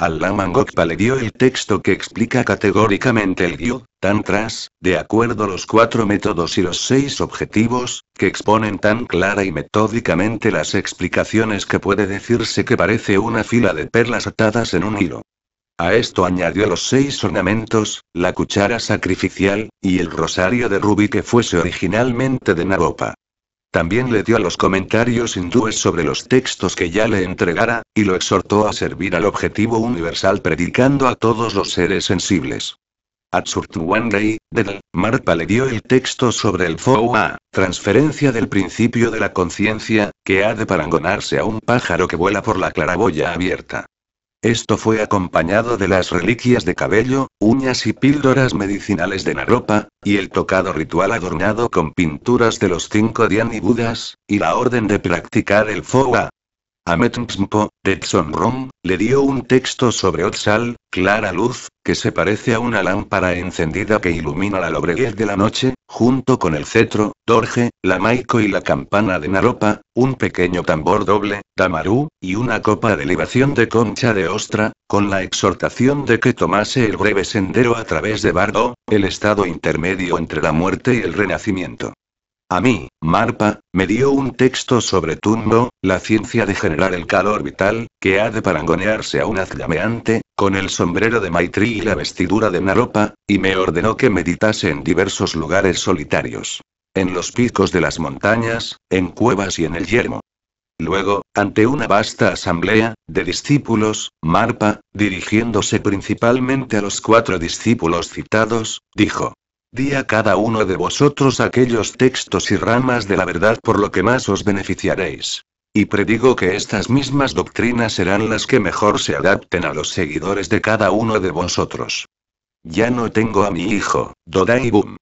Al-Lamangokpa le dio el texto que explica categóricamente el Gyu, Tantras, de acuerdo los cuatro métodos y los seis objetivos, que exponen tan clara y metódicamente las explicaciones que puede decirse que parece una fila de perlas atadas en un hilo. A esto añadió los seis ornamentos, la cuchara sacrificial, y el rosario de rubí que fuese originalmente de Naropa. También le dio a los comentarios hindúes sobre los textos que ya le entregara, y lo exhortó a servir al objetivo universal predicando a todos los seres sensibles. Atsurtuwanley, de Marpa le dio el texto sobre el Foua, transferencia del principio de la conciencia, que ha de parangonarse a un pájaro que vuela por la claraboya abierta. Esto fue acompañado de las reliquias de cabello, uñas y píldoras medicinales de Naropa, y el tocado ritual adornado con pinturas de los cinco Dhyani Budas, y la orden de practicar el Foa, a Tetson Rom, le dio un texto sobre Otsal, clara luz, que se parece a una lámpara encendida que ilumina la lobreguez de la noche, junto con el cetro, dorje, la maico y la campana de Naropa, un pequeño tambor doble, tamarú, y una copa de libación de concha de ostra, con la exhortación de que tomase el breve sendero a través de Bardo, el estado intermedio entre la muerte y el renacimiento. A mí, Marpa, me dio un texto sobre tundo, la ciencia de generar el calor vital, que ha de parangonearse a un haz con el sombrero de Maitri y la vestidura de Naropa, y me ordenó que meditase en diversos lugares solitarios. En los picos de las montañas, en cuevas y en el yermo. Luego, ante una vasta asamblea de discípulos, Marpa, dirigiéndose principalmente a los cuatro discípulos citados, dijo, Di a cada uno de vosotros aquellos textos y ramas de la verdad por lo que más os beneficiaréis. Y predigo que estas mismas doctrinas serán las que mejor se adapten a los seguidores de cada uno de vosotros. Ya no tengo a mi hijo, Dodai Boom.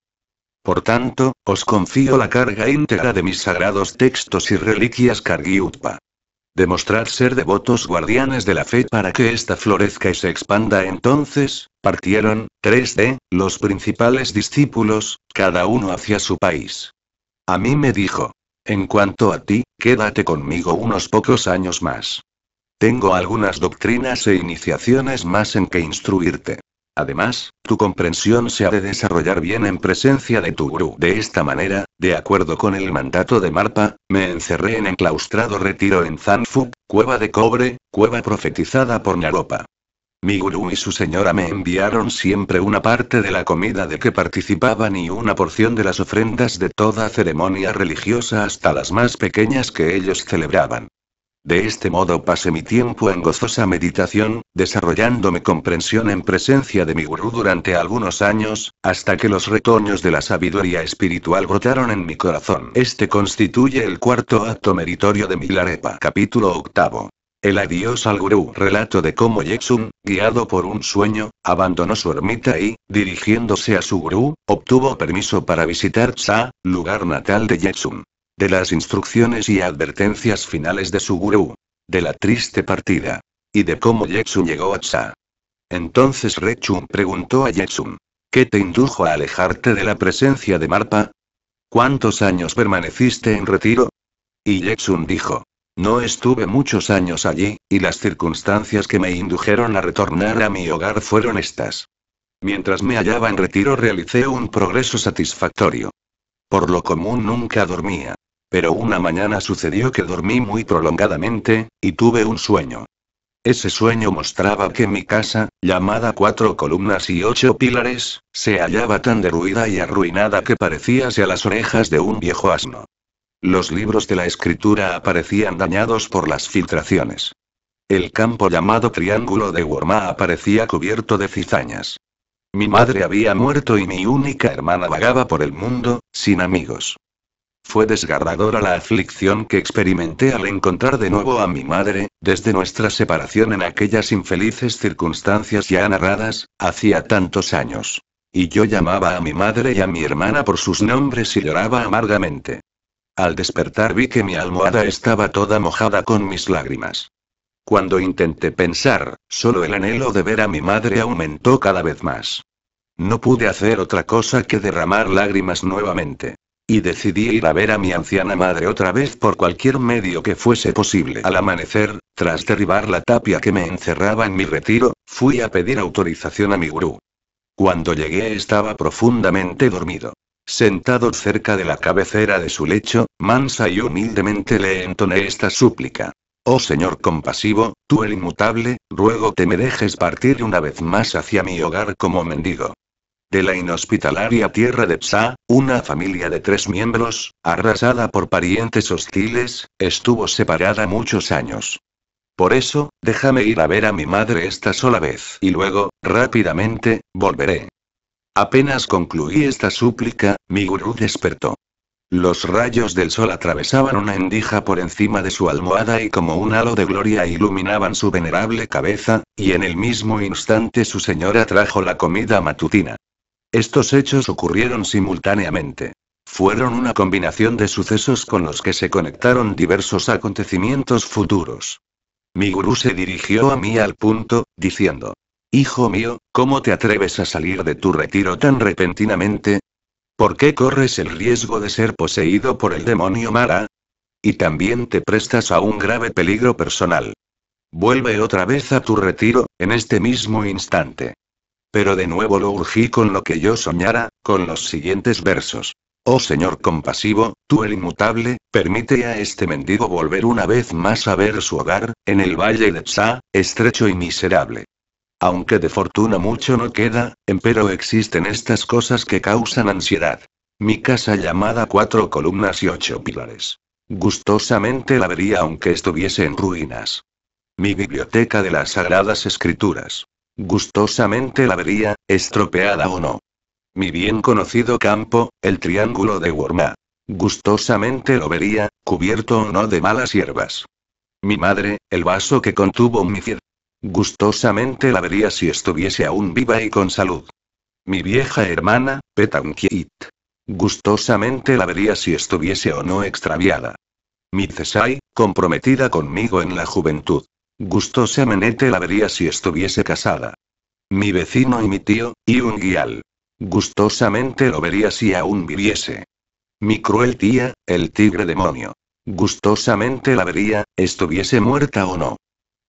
Por tanto, os confío la carga íntegra de mis sagrados textos y reliquias Kargyutpa. Demostrad ser devotos guardianes de la fe para que ésta florezca y se expanda. Entonces, partieron, tres de los principales discípulos, cada uno hacia su país. A mí me dijo. En cuanto a ti, quédate conmigo unos pocos años más. Tengo algunas doctrinas e iniciaciones más en que instruirte. Además, tu comprensión se ha de desarrollar bien en presencia de tu gurú. De esta manera, de acuerdo con el mandato de Marpa, me encerré en enclaustrado retiro en Zanfuk, cueva de cobre, cueva profetizada por Naropa. Mi gurú y su señora me enviaron siempre una parte de la comida de que participaban y una porción de las ofrendas de toda ceremonia religiosa hasta las más pequeñas que ellos celebraban. De este modo pasé mi tiempo en gozosa meditación, desarrollando mi comprensión en presencia de mi gurú durante algunos años, hasta que los retoños de la sabiduría espiritual brotaron en mi corazón. Este constituye el cuarto acto meritorio de mi Larepa. Capítulo octavo. El adiós al gurú. Relato de cómo Yexun, guiado por un sueño, abandonó su ermita y, dirigiéndose a su gurú, obtuvo permiso para visitar Tsa, lugar natal de Yexun de las instrucciones y advertencias finales de su gurú, de la triste partida, y de cómo Jetsun llegó a Tsa. Entonces Rechun preguntó a Jetsun. ¿qué te indujo a alejarte de la presencia de Marpa? ¿Cuántos años permaneciste en retiro? Y Jetsun dijo, no estuve muchos años allí, y las circunstancias que me indujeron a retornar a mi hogar fueron estas. Mientras me hallaba en retiro realicé un progreso satisfactorio. Por lo común nunca dormía, pero una mañana sucedió que dormí muy prolongadamente, y tuve un sueño. Ese sueño mostraba que mi casa, llamada cuatro columnas y ocho pilares, se hallaba tan derruida y arruinada que parecíase a las orejas de un viejo asno. Los libros de la escritura aparecían dañados por las filtraciones. El campo llamado Triángulo de Wormá aparecía cubierto de cizañas. Mi madre había muerto y mi única hermana vagaba por el mundo, sin amigos. Fue desgarradora la aflicción que experimenté al encontrar de nuevo a mi madre, desde nuestra separación en aquellas infelices circunstancias ya narradas, hacía tantos años. Y yo llamaba a mi madre y a mi hermana por sus nombres y lloraba amargamente. Al despertar vi que mi almohada estaba toda mojada con mis lágrimas. Cuando intenté pensar, solo el anhelo de ver a mi madre aumentó cada vez más. No pude hacer otra cosa que derramar lágrimas nuevamente. Y decidí ir a ver a mi anciana madre otra vez por cualquier medio que fuese posible. Al amanecer, tras derribar la tapia que me encerraba en mi retiro, fui a pedir autorización a mi gurú. Cuando llegué estaba profundamente dormido. Sentado cerca de la cabecera de su lecho, mansa y humildemente le entoné esta súplica. Oh Señor compasivo, tú el inmutable, ruego que me dejes partir una vez más hacia mi hogar como mendigo de la inhospitalaria tierra de Psa, una familia de tres miembros, arrasada por parientes hostiles, estuvo separada muchos años. Por eso, déjame ir a ver a mi madre esta sola vez y luego, rápidamente, volveré. Apenas concluí esta súplica, mi gurú despertó. Los rayos del sol atravesaban una endija por encima de su almohada y como un halo de gloria iluminaban su venerable cabeza, y en el mismo instante su señora trajo la comida matutina. Estos hechos ocurrieron simultáneamente. Fueron una combinación de sucesos con los que se conectaron diversos acontecimientos futuros. Mi gurú se dirigió a mí al punto, diciendo, Hijo mío, ¿cómo te atreves a salir de tu retiro tan repentinamente? ¿Por qué corres el riesgo de ser poseído por el demonio Mara? Y también te prestas a un grave peligro personal. Vuelve otra vez a tu retiro, en este mismo instante. Pero de nuevo lo urgí con lo que yo soñara, con los siguientes versos. Oh Señor compasivo, tú el inmutable, permite a este mendigo volver una vez más a ver su hogar, en el valle de Psá, estrecho y miserable. Aunque de fortuna mucho no queda, empero existen estas cosas que causan ansiedad. Mi casa llamada cuatro columnas y ocho pilares. Gustosamente la vería aunque estuviese en ruinas. Mi biblioteca de las Sagradas Escrituras. Gustosamente la vería, estropeada o no. Mi bien conocido campo, el triángulo de Worma. Gustosamente lo vería, cubierto o no de malas hierbas. Mi madre, el vaso que contuvo mi fiel. Gustosamente la vería si estuviese aún viva y con salud. Mi vieja hermana, Petankit, Gustosamente la vería si estuviese o no extraviada. Mi Cesai, comprometida conmigo en la juventud. Gustosamente la vería si estuviese casada. Mi vecino y mi tío, y un guial. Gustosamente lo vería si aún viviese. Mi cruel tía, el tigre demonio. Gustosamente la vería, estuviese muerta o no.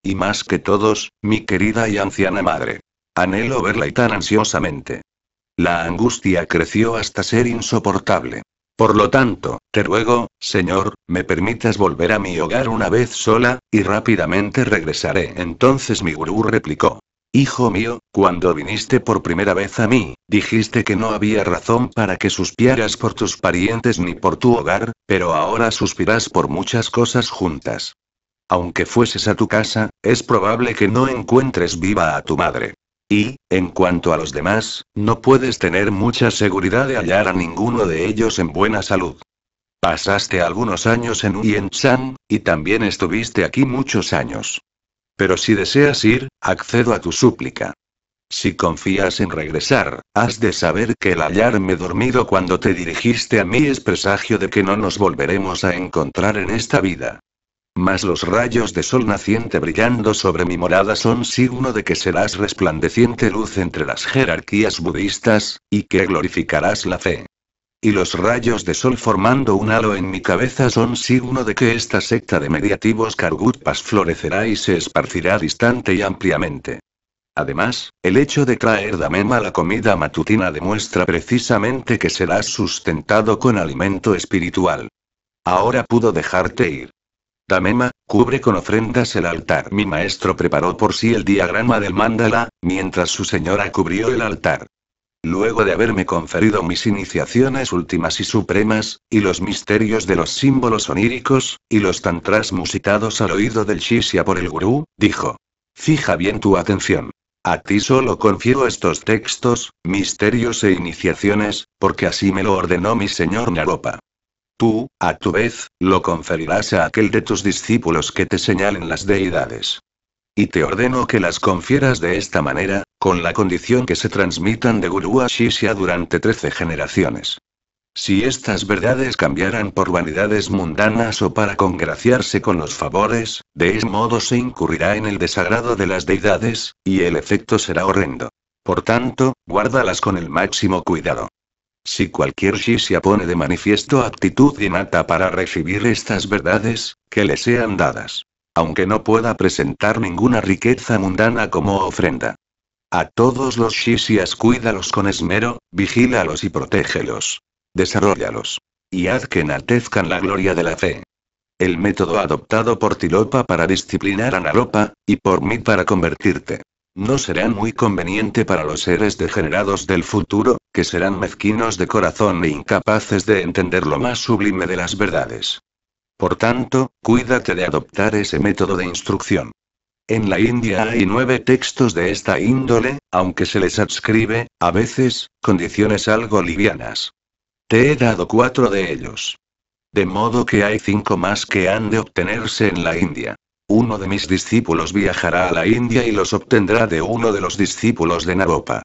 Y más que todos, mi querida y anciana madre. Anhelo verla y tan ansiosamente. La angustia creció hasta ser insoportable. Por lo tanto, te ruego, Señor, me permitas volver a mi hogar una vez sola, y rápidamente regresaré. Entonces mi gurú replicó. Hijo mío, cuando viniste por primera vez a mí, dijiste que no había razón para que suspiaras por tus parientes ni por tu hogar, pero ahora suspiras por muchas cosas juntas. Aunque fueses a tu casa, es probable que no encuentres viva a tu madre. Y, en cuanto a los demás, no puedes tener mucha seguridad de hallar a ninguno de ellos en buena salud. Pasaste algunos años en Uyenshan y también estuviste aquí muchos años. Pero si deseas ir, accedo a tu súplica. Si confías en regresar, has de saber que el hallarme dormido cuando te dirigiste a mí es presagio de que no nos volveremos a encontrar en esta vida. Mas los rayos de sol naciente brillando sobre mi morada son signo de que serás resplandeciente luz entre las jerarquías budistas, y que glorificarás la fe. Y los rayos de sol formando un halo en mi cabeza son signo de que esta secta de mediativos Kargutpas florecerá y se esparcirá distante y ampliamente. Además, el hecho de traer Damema la comida matutina demuestra precisamente que serás sustentado con alimento espiritual. Ahora pudo dejarte ir. Tamema, cubre con ofrendas el altar. Mi maestro preparó por sí el diagrama del mandala, mientras su señora cubrió el altar. Luego de haberme conferido mis iniciaciones últimas y supremas, y los misterios de los símbolos oníricos, y los tantras musitados al oído del Shishya por el gurú, dijo. Fija bien tu atención. A ti solo confiero estos textos, misterios e iniciaciones, porque así me lo ordenó mi señor Naropa. Tú, a tu vez, lo conferirás a aquel de tus discípulos que te señalen las deidades. Y te ordeno que las confieras de esta manera, con la condición que se transmitan de Gurú a Shishya durante trece generaciones. Si estas verdades cambiaran por vanidades mundanas o para congraciarse con los favores, de ese modo se incurrirá en el desagrado de las deidades, y el efecto será horrendo. Por tanto, guárdalas con el máximo cuidado. Si cualquier shishia pone de manifiesto aptitud nata para recibir estas verdades, que le sean dadas. Aunque no pueda presentar ninguna riqueza mundana como ofrenda. A todos los Shishias cuídalos con esmero, vigílalos y protégelos. Desarrollalos. Y haz que enaltezcan la gloria de la fe. El método adoptado por Tilopa para disciplinar a Naropa, y por mí para convertirte no será muy conveniente para los seres degenerados del futuro, que serán mezquinos de corazón e incapaces de entender lo más sublime de las verdades. Por tanto, cuídate de adoptar ese método de instrucción. En la India hay nueve textos de esta índole, aunque se les adscribe, a veces, condiciones algo livianas. Te he dado cuatro de ellos. De modo que hay cinco más que han de obtenerse en la India. Uno de mis discípulos viajará a la India y los obtendrá de uno de los discípulos de Naropa.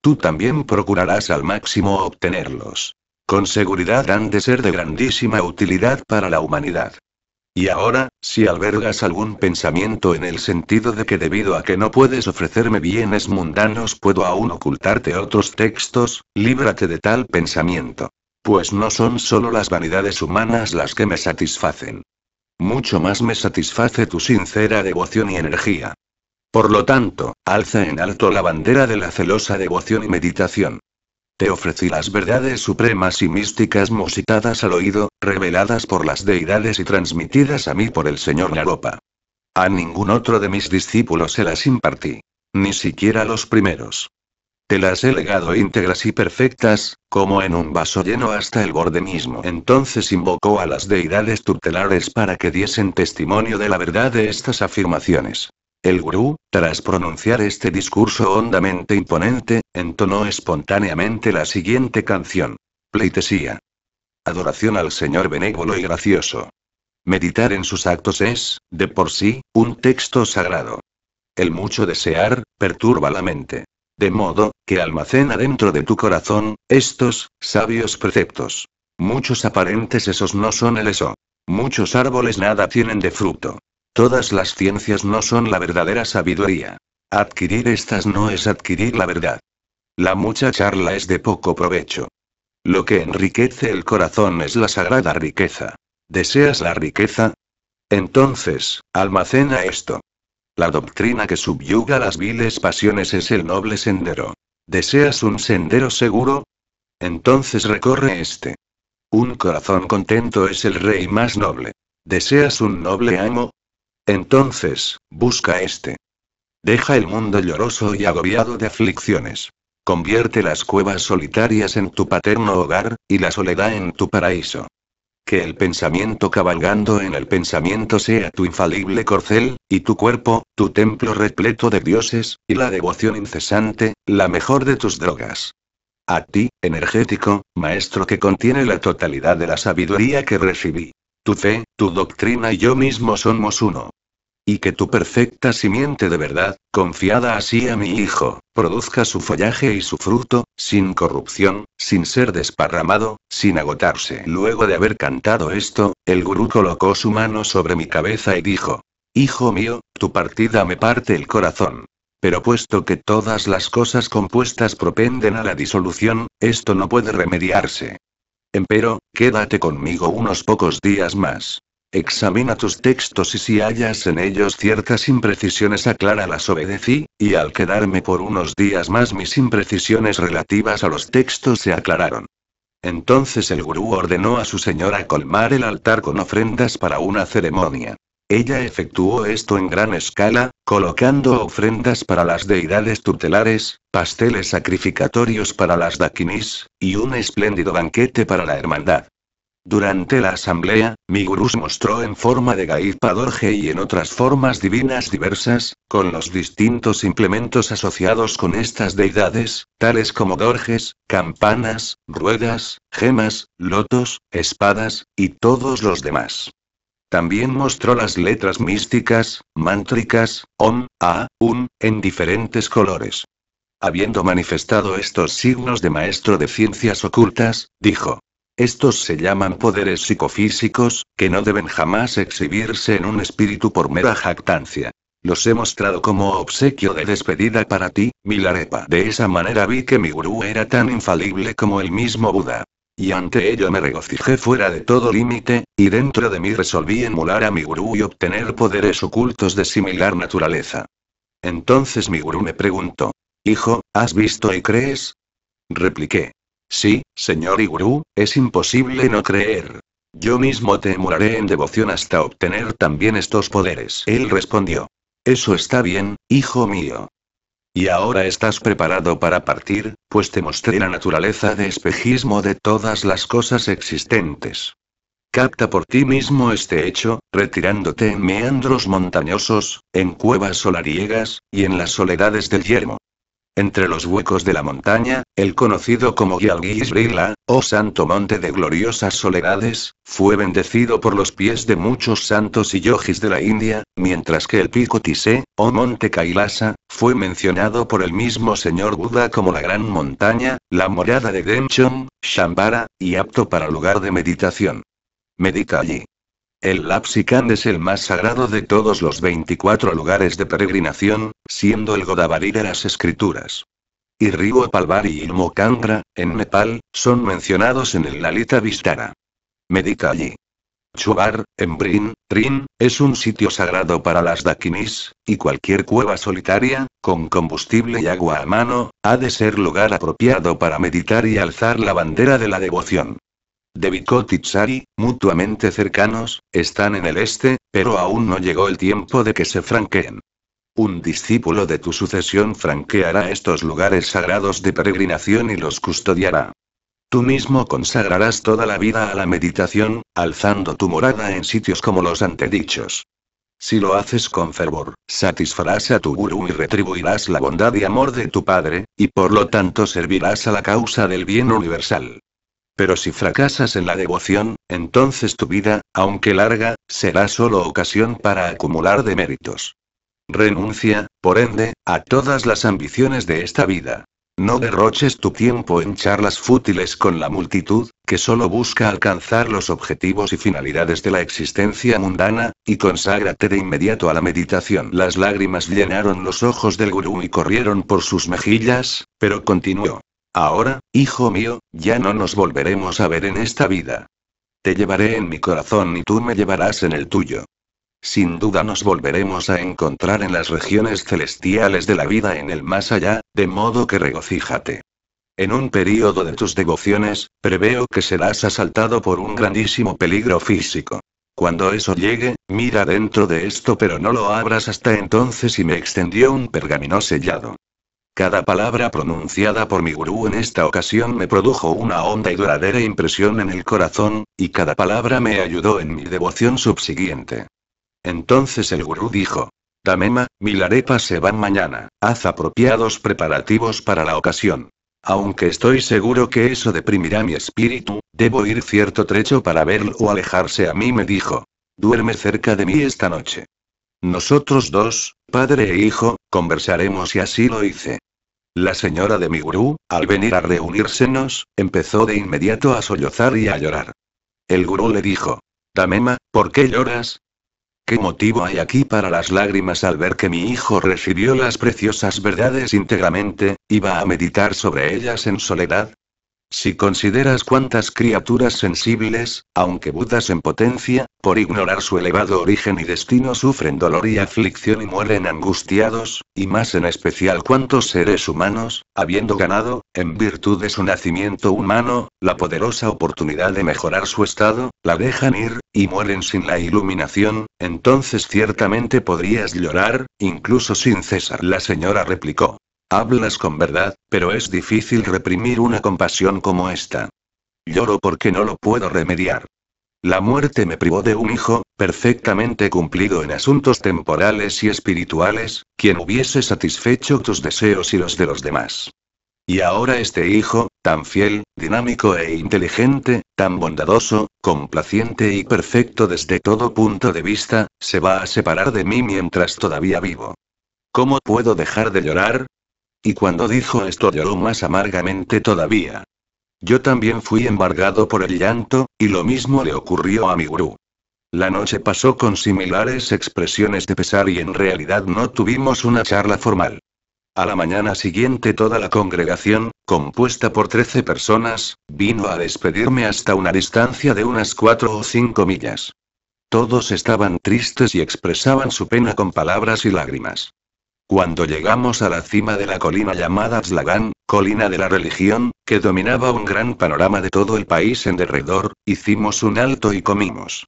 Tú también procurarás al máximo obtenerlos. Con seguridad han de ser de grandísima utilidad para la humanidad. Y ahora, si albergas algún pensamiento en el sentido de que debido a que no puedes ofrecerme bienes mundanos puedo aún ocultarte otros textos, líbrate de tal pensamiento. Pues no son solo las vanidades humanas las que me satisfacen mucho más me satisface tu sincera devoción y energía. Por lo tanto, alza en alto la bandera de la celosa devoción y meditación. Te ofrecí las verdades supremas y místicas musitadas al oído, reveladas por las deidades y transmitidas a mí por el Señor Naropa. A ningún otro de mis discípulos se las impartí. Ni siquiera los primeros. Te las he legado íntegras y perfectas, como en un vaso lleno hasta el borde mismo. Entonces invocó a las deidades tutelares para que diesen testimonio de la verdad de estas afirmaciones. El gurú, tras pronunciar este discurso hondamente imponente, entonó espontáneamente la siguiente canción. Pleitesía. Adoración al Señor benévolo y gracioso. Meditar en sus actos es, de por sí, un texto sagrado. El mucho desear, perturba la mente de modo, que almacena dentro de tu corazón, estos, sabios preceptos. Muchos aparentes esos no son el eso. Muchos árboles nada tienen de fruto. Todas las ciencias no son la verdadera sabiduría. Adquirir estas no es adquirir la verdad. La mucha charla es de poco provecho. Lo que enriquece el corazón es la sagrada riqueza. ¿Deseas la riqueza? Entonces, almacena esto. La doctrina que subyuga las viles pasiones es el noble sendero. ¿Deseas un sendero seguro? Entonces recorre este. Un corazón contento es el rey más noble. ¿Deseas un noble amo? Entonces, busca este. Deja el mundo lloroso y agobiado de aflicciones. Convierte las cuevas solitarias en tu paterno hogar, y la soledad en tu paraíso. Que el pensamiento cabalgando en el pensamiento sea tu infalible corcel, y tu cuerpo, tu templo repleto de dioses, y la devoción incesante, la mejor de tus drogas. A ti, energético, maestro que contiene la totalidad de la sabiduría que recibí. Tu fe, tu doctrina y yo mismo somos uno. Y que tu perfecta simiente de verdad, confiada así a mi Hijo, produzca su follaje y su fruto, sin corrupción, sin ser desparramado, sin agotarse. Luego de haber cantado esto, el gurú colocó su mano sobre mi cabeza y dijo, Hijo mío, tu partida me parte el corazón. Pero puesto que todas las cosas compuestas propenden a la disolución, esto no puede remediarse. Empero, quédate conmigo unos pocos días más. Examina tus textos y si hallas en ellos ciertas imprecisiones aclara las obedecí, y al quedarme por unos días más mis imprecisiones relativas a los textos se aclararon. Entonces el gurú ordenó a su señora colmar el altar con ofrendas para una ceremonia. Ella efectuó esto en gran escala, colocando ofrendas para las deidades tutelares, pasteles sacrificatorios para las dakinis, y un espléndido banquete para la hermandad. Durante la asamblea, Migurus mostró en forma de Gaipa Dorje y en otras formas divinas diversas, con los distintos implementos asociados con estas deidades, tales como dorjes, campanas, ruedas, gemas, lotos, espadas, y todos los demás. También mostró las letras místicas, mántricas, om, a, un, en diferentes colores. Habiendo manifestado estos signos de maestro de ciencias ocultas, dijo, estos se llaman poderes psicofísicos, que no deben jamás exhibirse en un espíritu por mera jactancia. Los he mostrado como obsequio de despedida para ti, Milarepa. De esa manera vi que mi gurú era tan infalible como el mismo Buda. Y ante ello me regocijé fuera de todo límite, y dentro de mí resolví emular a mi gurú y obtener poderes ocultos de similar naturaleza. Entonces mi gurú me preguntó, Hijo, ¿has visto y crees? Repliqué, Sí, señor Iguru, es imposible no creer. Yo mismo te emularé en devoción hasta obtener también estos poderes. Él respondió. Eso está bien, hijo mío. Y ahora estás preparado para partir, pues te mostré la naturaleza de espejismo de todas las cosas existentes. Capta por ti mismo este hecho, retirándote en meandros montañosos, en cuevas solariegas, y en las soledades del yermo. Entre los huecos de la montaña, el conocido como Yalguisbrila, o santo monte de gloriosas soledades, fue bendecido por los pies de muchos santos y yogis de la India, mientras que el pico Tise, o monte Kailasa, fue mencionado por el mismo señor Buda como la gran montaña, la morada de Densham, Shambara, y apto para lugar de meditación. Medita allí. El Lapsikan es el más sagrado de todos los 24 lugares de peregrinación, siendo el Godavari de las escrituras. Y y Mokangra, en Nepal, son mencionados en el Lalita Vistara. Medita allí. Chubar, en Brin, Trin, es un sitio sagrado para las dakinis, y cualquier cueva solitaria, con combustible y agua a mano, ha de ser lugar apropiado para meditar y alzar la bandera de la devoción. De y Tsari, mutuamente cercanos, están en el este, pero aún no llegó el tiempo de que se franqueen. Un discípulo de tu sucesión franqueará estos lugares sagrados de peregrinación y los custodiará. Tú mismo consagrarás toda la vida a la meditación, alzando tu morada en sitios como los antedichos. Si lo haces con fervor, satisfarás a tu gurú y retribuirás la bondad y amor de tu padre, y por lo tanto servirás a la causa del bien universal. Pero si fracasas en la devoción, entonces tu vida, aunque larga, será solo ocasión para acumular deméritos. Renuncia, por ende, a todas las ambiciones de esta vida. No derroches tu tiempo en charlas fútiles con la multitud, que solo busca alcanzar los objetivos y finalidades de la existencia mundana, y conságrate de inmediato a la meditación. Las lágrimas llenaron los ojos del gurú y corrieron por sus mejillas, pero continuó. Ahora, hijo mío, ya no nos volveremos a ver en esta vida. Te llevaré en mi corazón y tú me llevarás en el tuyo. Sin duda nos volveremos a encontrar en las regiones celestiales de la vida en el más allá, de modo que regocíjate. En un período de tus devociones, preveo que serás asaltado por un grandísimo peligro físico. Cuando eso llegue, mira dentro de esto pero no lo abras hasta entonces y me extendió un pergamino sellado. Cada palabra pronunciada por mi gurú en esta ocasión me produjo una honda y duradera impresión en el corazón, y cada palabra me ayudó en mi devoción subsiguiente. Entonces el gurú dijo, Damema, arepas se van mañana, haz apropiados preparativos para la ocasión. Aunque estoy seguro que eso deprimirá mi espíritu, debo ir cierto trecho para verlo o alejarse a mí, me dijo. Duerme cerca de mí esta noche. Nosotros dos, Padre e hijo, conversaremos y así lo hice. La señora de mi gurú, al venir a reunírsenos, empezó de inmediato a sollozar y a llorar. El gurú le dijo, Tamema, ¿por qué lloras? ¿Qué motivo hay aquí para las lágrimas al ver que mi hijo recibió las preciosas verdades íntegramente, y va a meditar sobre ellas en soledad? Si consideras cuántas criaturas sensibles, aunque Budas en potencia, por ignorar su elevado origen y destino sufren dolor y aflicción y mueren angustiados, y más en especial cuántos seres humanos, habiendo ganado, en virtud de su nacimiento humano, la poderosa oportunidad de mejorar su estado, la dejan ir, y mueren sin la iluminación, entonces ciertamente podrías llorar, incluso sin cesar. La señora replicó. Hablas con verdad, pero es difícil reprimir una compasión como esta. Lloro porque no lo puedo remediar. La muerte me privó de un hijo, perfectamente cumplido en asuntos temporales y espirituales, quien hubiese satisfecho tus deseos y los de los demás. Y ahora este hijo, tan fiel, dinámico e inteligente, tan bondadoso, complaciente y perfecto desde todo punto de vista, se va a separar de mí mientras todavía vivo. ¿Cómo puedo dejar de llorar? Y cuando dijo esto lloró más amargamente todavía. Yo también fui embargado por el llanto, y lo mismo le ocurrió a mi gurú. La noche pasó con similares expresiones de pesar y en realidad no tuvimos una charla formal. A la mañana siguiente toda la congregación, compuesta por trece personas, vino a despedirme hasta una distancia de unas cuatro o cinco millas. Todos estaban tristes y expresaban su pena con palabras y lágrimas. Cuando llegamos a la cima de la colina llamada Zlagan, colina de la religión, que dominaba un gran panorama de todo el país en derredor, hicimos un alto y comimos.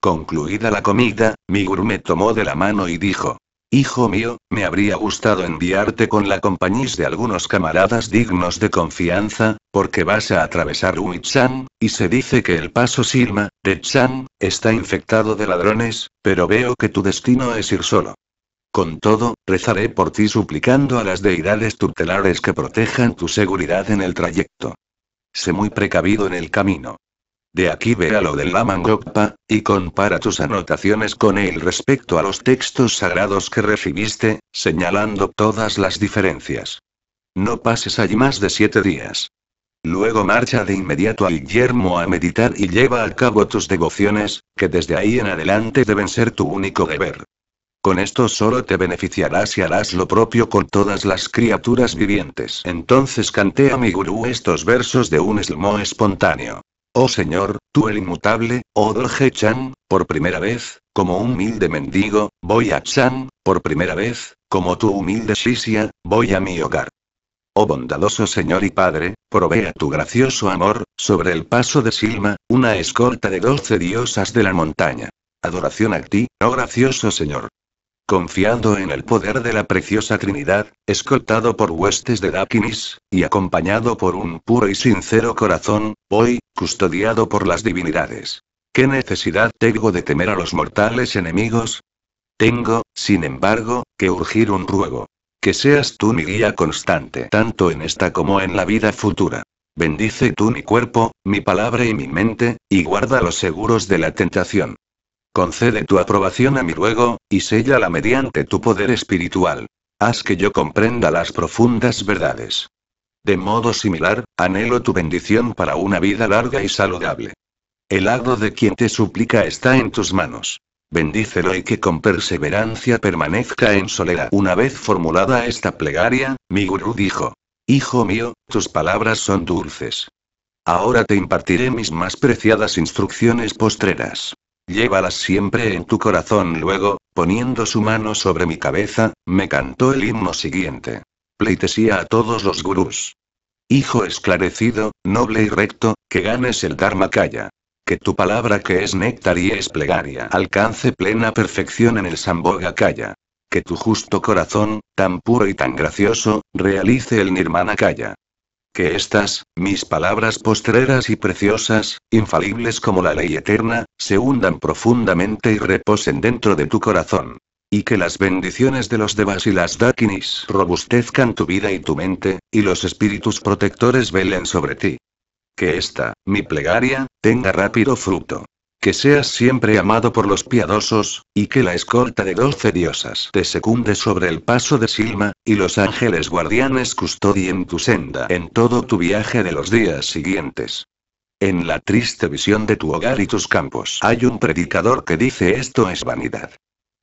Concluida la comida, mi me tomó de la mano y dijo, Hijo mío, me habría gustado enviarte con la compañía de algunos camaradas dignos de confianza, porque vas a atravesar Uichan, y se dice que el paso Sirma, de Chan, está infectado de ladrones, pero veo que tu destino es ir solo. Con todo, rezaré por ti suplicando a las deidades tutelares que protejan tu seguridad en el trayecto. Sé muy precavido en el camino. De aquí verá lo del la y compara tus anotaciones con él respecto a los textos sagrados que recibiste, señalando todas las diferencias. No pases allí más de siete días. Luego marcha de inmediato al yermo a meditar y lleva a cabo tus devociones, que desde ahí en adelante deben ser tu único deber. Con esto solo te beneficiarás y harás lo propio con todas las criaturas vivientes. Entonces canté a mi gurú estos versos de un esmo espontáneo. Oh Señor, tú el inmutable, oh Dorje Chan, por primera vez, como humilde mendigo, voy a Chan, por primera vez, como tu humilde sisia, voy a mi hogar. Oh bondadoso Señor y Padre, provea tu gracioso amor, sobre el paso de Silma, una escolta de doce diosas de la montaña. Adoración a ti, oh gracioso Señor. Confiando en el poder de la preciosa Trinidad, escoltado por huestes de Dakinis, y acompañado por un puro y sincero corazón, hoy, custodiado por las divinidades. ¿Qué necesidad tengo de temer a los mortales enemigos? Tengo, sin embargo, que urgir un ruego. Que seas tú mi guía constante, tanto en esta como en la vida futura. Bendice tú mi cuerpo, mi palabra y mi mente, y guarda los seguros de la tentación. Concede tu aprobación a mi ruego, y la mediante tu poder espiritual. Haz que yo comprenda las profundas verdades. De modo similar, anhelo tu bendición para una vida larga y saludable. El hago de quien te suplica está en tus manos. Bendícelo y que con perseverancia permanezca en soledad. Una vez formulada esta plegaria, mi gurú dijo, Hijo mío, tus palabras son dulces. Ahora te impartiré mis más preciadas instrucciones postreras llévalas siempre en tu corazón. Luego, poniendo su mano sobre mi cabeza, me cantó el himno siguiente. Pleitesía a todos los gurús. Hijo esclarecido, noble y recto, que ganes el Dharma Kaya. Que tu palabra que es néctar y es plegaria alcance plena perfección en el Sambhogakaya. Que tu justo corazón, tan puro y tan gracioso, realice el Nirmanakaya que estas, mis palabras postreras y preciosas, infalibles como la ley eterna, se hundan profundamente y reposen dentro de tu corazón. Y que las bendiciones de los Devas y las Dakinis robustezcan tu vida y tu mente, y los espíritus protectores velen sobre ti. Que esta, mi plegaria, tenga rápido fruto que seas siempre amado por los piadosos, y que la escolta de doce diosas te secunde sobre el paso de Silma, y los ángeles guardianes custodien tu senda en todo tu viaje de los días siguientes. En la triste visión de tu hogar y tus campos hay un predicador que dice esto es vanidad.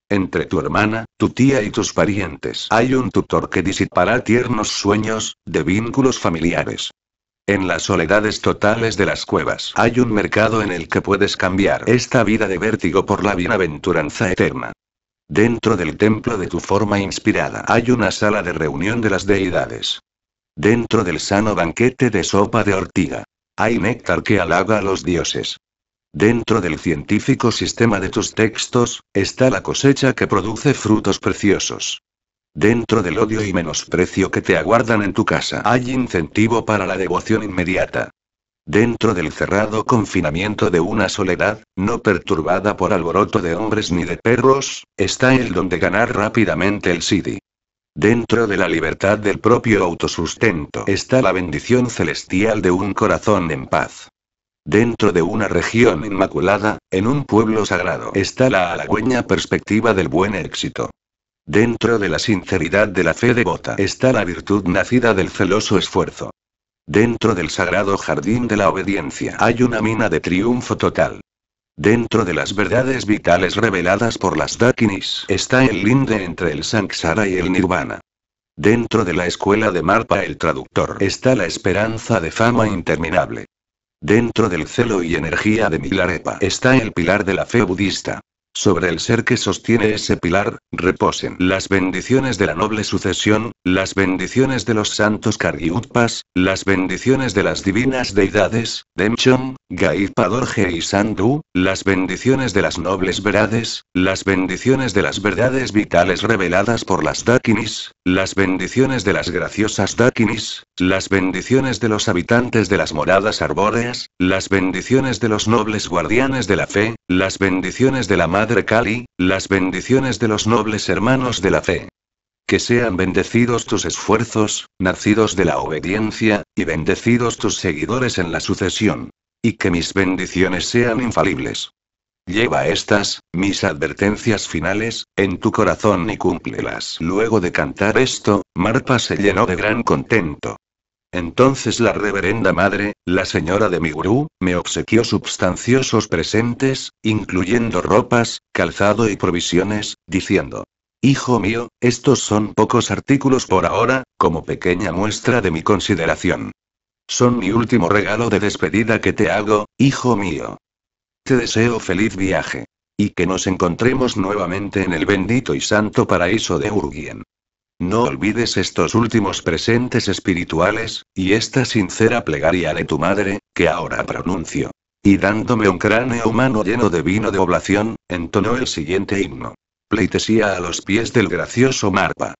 Entre tu hermana, tu tía y tus parientes hay un tutor que disipará tiernos sueños, de vínculos familiares. En las soledades totales de las cuevas hay un mercado en el que puedes cambiar esta vida de vértigo por la bienaventuranza eterna. Dentro del templo de tu forma inspirada hay una sala de reunión de las deidades. Dentro del sano banquete de sopa de ortiga. Hay néctar que halaga a los dioses. Dentro del científico sistema de tus textos, está la cosecha que produce frutos preciosos. Dentro del odio y menosprecio que te aguardan en tu casa hay incentivo para la devoción inmediata. Dentro del cerrado confinamiento de una soledad, no perturbada por alboroto de hombres ni de perros, está el donde ganar rápidamente el Sidi. Dentro de la libertad del propio autosustento está la bendición celestial de un corazón en paz. Dentro de una región inmaculada, en un pueblo sagrado, está la halagüeña perspectiva del buen éxito. Dentro de la sinceridad de la fe devota está la virtud nacida del celoso esfuerzo. Dentro del sagrado jardín de la obediencia hay una mina de triunfo total. Dentro de las verdades vitales reveladas por las Dakinis está el linde entre el Sanksara y el Nirvana. Dentro de la escuela de Marpa el traductor está la esperanza de fama interminable. Dentro del celo y energía de Milarepa está el pilar de la fe budista. Sobre el ser que sostiene ese pilar, reposen las bendiciones de la noble sucesión, las bendiciones de los santos Kargyutpas, las bendiciones de las divinas deidades, Demchon, Gaipa y Sandu, las bendiciones de las nobles verdades, las bendiciones de las verdades vitales reveladas por las Dakinis, las bendiciones de las graciosas Dakinis, las bendiciones de los habitantes de las moradas arbóreas, las bendiciones de los nobles guardianes de la fe, las bendiciones de la madre Padre Cali, las bendiciones de los nobles hermanos de la fe. Que sean bendecidos tus esfuerzos, nacidos de la obediencia, y bendecidos tus seguidores en la sucesión. Y que mis bendiciones sean infalibles. Lleva estas, mis advertencias finales, en tu corazón y cúmplelas. Luego de cantar esto, Marpa se llenó de gran contento. Entonces la reverenda madre, la señora de mi gurú, me obsequió substanciosos presentes, incluyendo ropas, calzado y provisiones, diciendo, Hijo mío, estos son pocos artículos por ahora, como pequeña muestra de mi consideración. Son mi último regalo de despedida que te hago, hijo mío. Te deseo feliz viaje. Y que nos encontremos nuevamente en el bendito y santo paraíso de Urgien. No olvides estos últimos presentes espirituales, y esta sincera plegaria de tu madre, que ahora pronuncio. Y dándome un cráneo humano lleno de vino de oblación, entonó el siguiente himno. Pleitesía a los pies del gracioso Marpa.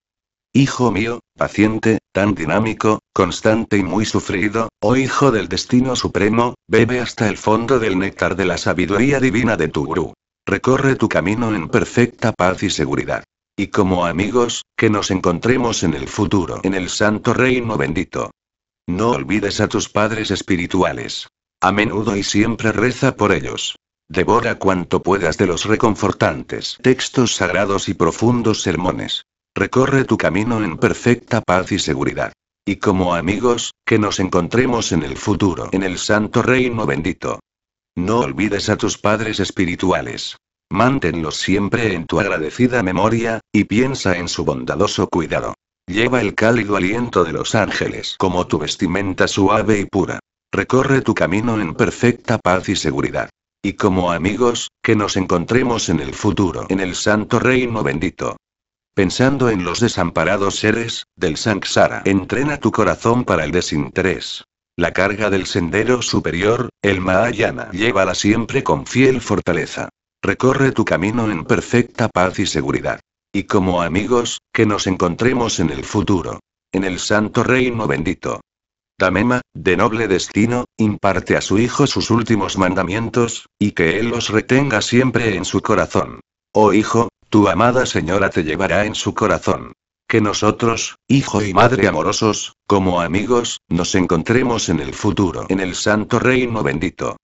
Hijo mío, paciente, tan dinámico, constante y muy sufrido, oh hijo del destino supremo, bebe hasta el fondo del néctar de la sabiduría divina de tu gurú. Recorre tu camino en perfecta paz y seguridad. Y como amigos, que nos encontremos en el futuro, en el santo reino bendito. No olvides a tus padres espirituales. A menudo y siempre reza por ellos. Devora cuanto puedas de los reconfortantes textos sagrados y profundos sermones. Recorre tu camino en perfecta paz y seguridad. Y como amigos, que nos encontremos en el futuro, en el santo reino bendito. No olvides a tus padres espirituales. Manténlos siempre en tu agradecida memoria, y piensa en su bondadoso cuidado. Lleva el cálido aliento de los ángeles como tu vestimenta suave y pura. Recorre tu camino en perfecta paz y seguridad. Y como amigos, que nos encontremos en el futuro, en el santo reino bendito. Pensando en los desamparados seres, del Sanksara, entrena tu corazón para el desinterés. La carga del sendero superior, el Mahayana, llévala siempre con fiel fortaleza. Recorre tu camino en perfecta paz y seguridad. Y como amigos, que nos encontremos en el futuro. En el santo reino bendito. Tamema, de noble destino, imparte a su hijo sus últimos mandamientos, y que él los retenga siempre en su corazón. Oh hijo, tu amada señora te llevará en su corazón. Que nosotros, hijo y madre amorosos, como amigos, nos encontremos en el futuro, en el santo reino bendito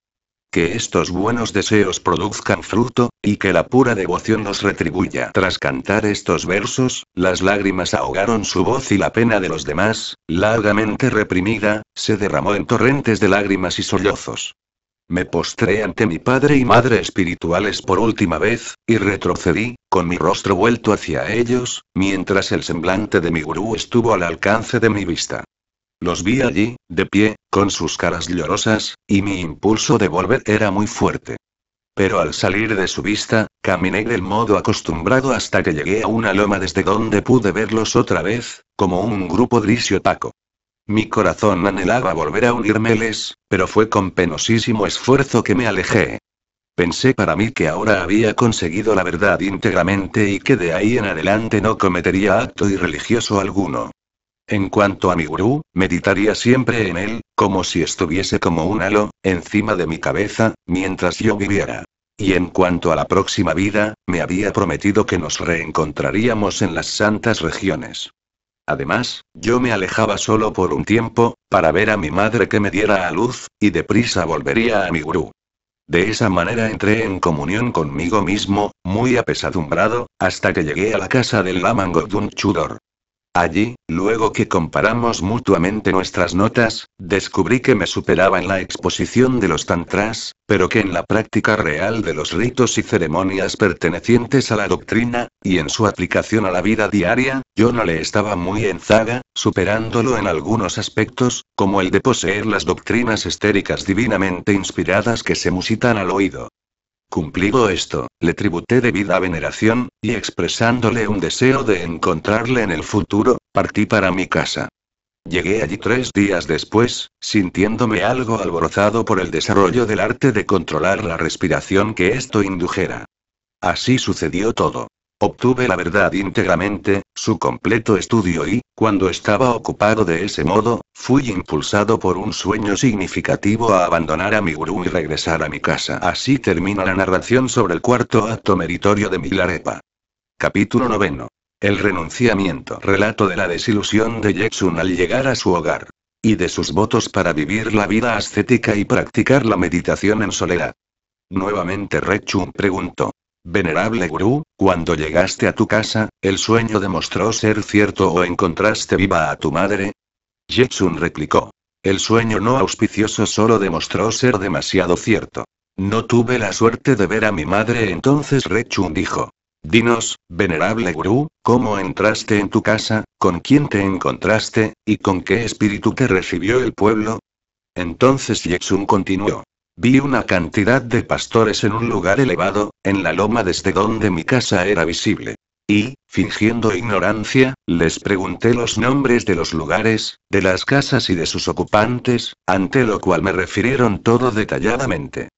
que estos buenos deseos produzcan fruto, y que la pura devoción nos retribuya. Tras cantar estos versos, las lágrimas ahogaron su voz y la pena de los demás, largamente reprimida, se derramó en torrentes de lágrimas y sollozos. Me postré ante mi padre y madre espirituales por última vez, y retrocedí, con mi rostro vuelto hacia ellos, mientras el semblante de mi gurú estuvo al alcance de mi vista. Los vi allí, de pie, con sus caras llorosas, y mi impulso de volver era muy fuerte. Pero al salir de su vista, caminé del modo acostumbrado hasta que llegué a una loma desde donde pude verlos otra vez, como un grupo gris y Mi corazón anhelaba volver a unirmeles, pero fue con penosísimo esfuerzo que me alejé. Pensé para mí que ahora había conseguido la verdad íntegramente y que de ahí en adelante no cometería acto irreligioso alguno. En cuanto a mi gurú, meditaría siempre en él, como si estuviese como un halo, encima de mi cabeza, mientras yo viviera. Y en cuanto a la próxima vida, me había prometido que nos reencontraríamos en las santas regiones. Además, yo me alejaba solo por un tiempo, para ver a mi madre que me diera a luz, y deprisa volvería a mi gurú. De esa manera entré en comunión conmigo mismo, muy apesadumbrado, hasta que llegué a la casa del Lamangodun Chudor. Allí, luego que comparamos mutuamente nuestras notas, descubrí que me superaba en la exposición de los tantras, pero que en la práctica real de los ritos y ceremonias pertenecientes a la doctrina, y en su aplicación a la vida diaria, yo no le estaba muy en zaga, superándolo en algunos aspectos, como el de poseer las doctrinas estéricas divinamente inspiradas que se musitan al oído. Cumplido esto, le tributé debida veneración, y expresándole un deseo de encontrarle en el futuro, partí para mi casa. Llegué allí tres días después, sintiéndome algo alborozado por el desarrollo del arte de controlar la respiración que esto indujera. Así sucedió todo. Obtuve la verdad íntegramente, su completo estudio y, cuando estaba ocupado de ese modo, fui impulsado por un sueño significativo a abandonar a mi gurú y regresar a mi casa. Así termina la narración sobre el cuarto acto meritorio de Milarepa. Capítulo noveno. El renunciamiento. Relato de la desilusión de Jetsun al llegar a su hogar. Y de sus votos para vivir la vida ascética y practicar la meditación en soledad. Nuevamente Rechun preguntó. Venerable gurú, cuando llegaste a tu casa, ¿el sueño demostró ser cierto o encontraste viva a tu madre? Jetsun replicó. El sueño no auspicioso solo demostró ser demasiado cierto. No tuve la suerte de ver a mi madre entonces Rechun dijo. Dinos, venerable gurú, ¿cómo entraste en tu casa, con quién te encontraste, y con qué espíritu te recibió el pueblo? Entonces Jetsun continuó. Vi una cantidad de pastores en un lugar elevado, en la loma desde donde mi casa era visible. Y, fingiendo ignorancia, les pregunté los nombres de los lugares, de las casas y de sus ocupantes, ante lo cual me refirieron todo detalladamente.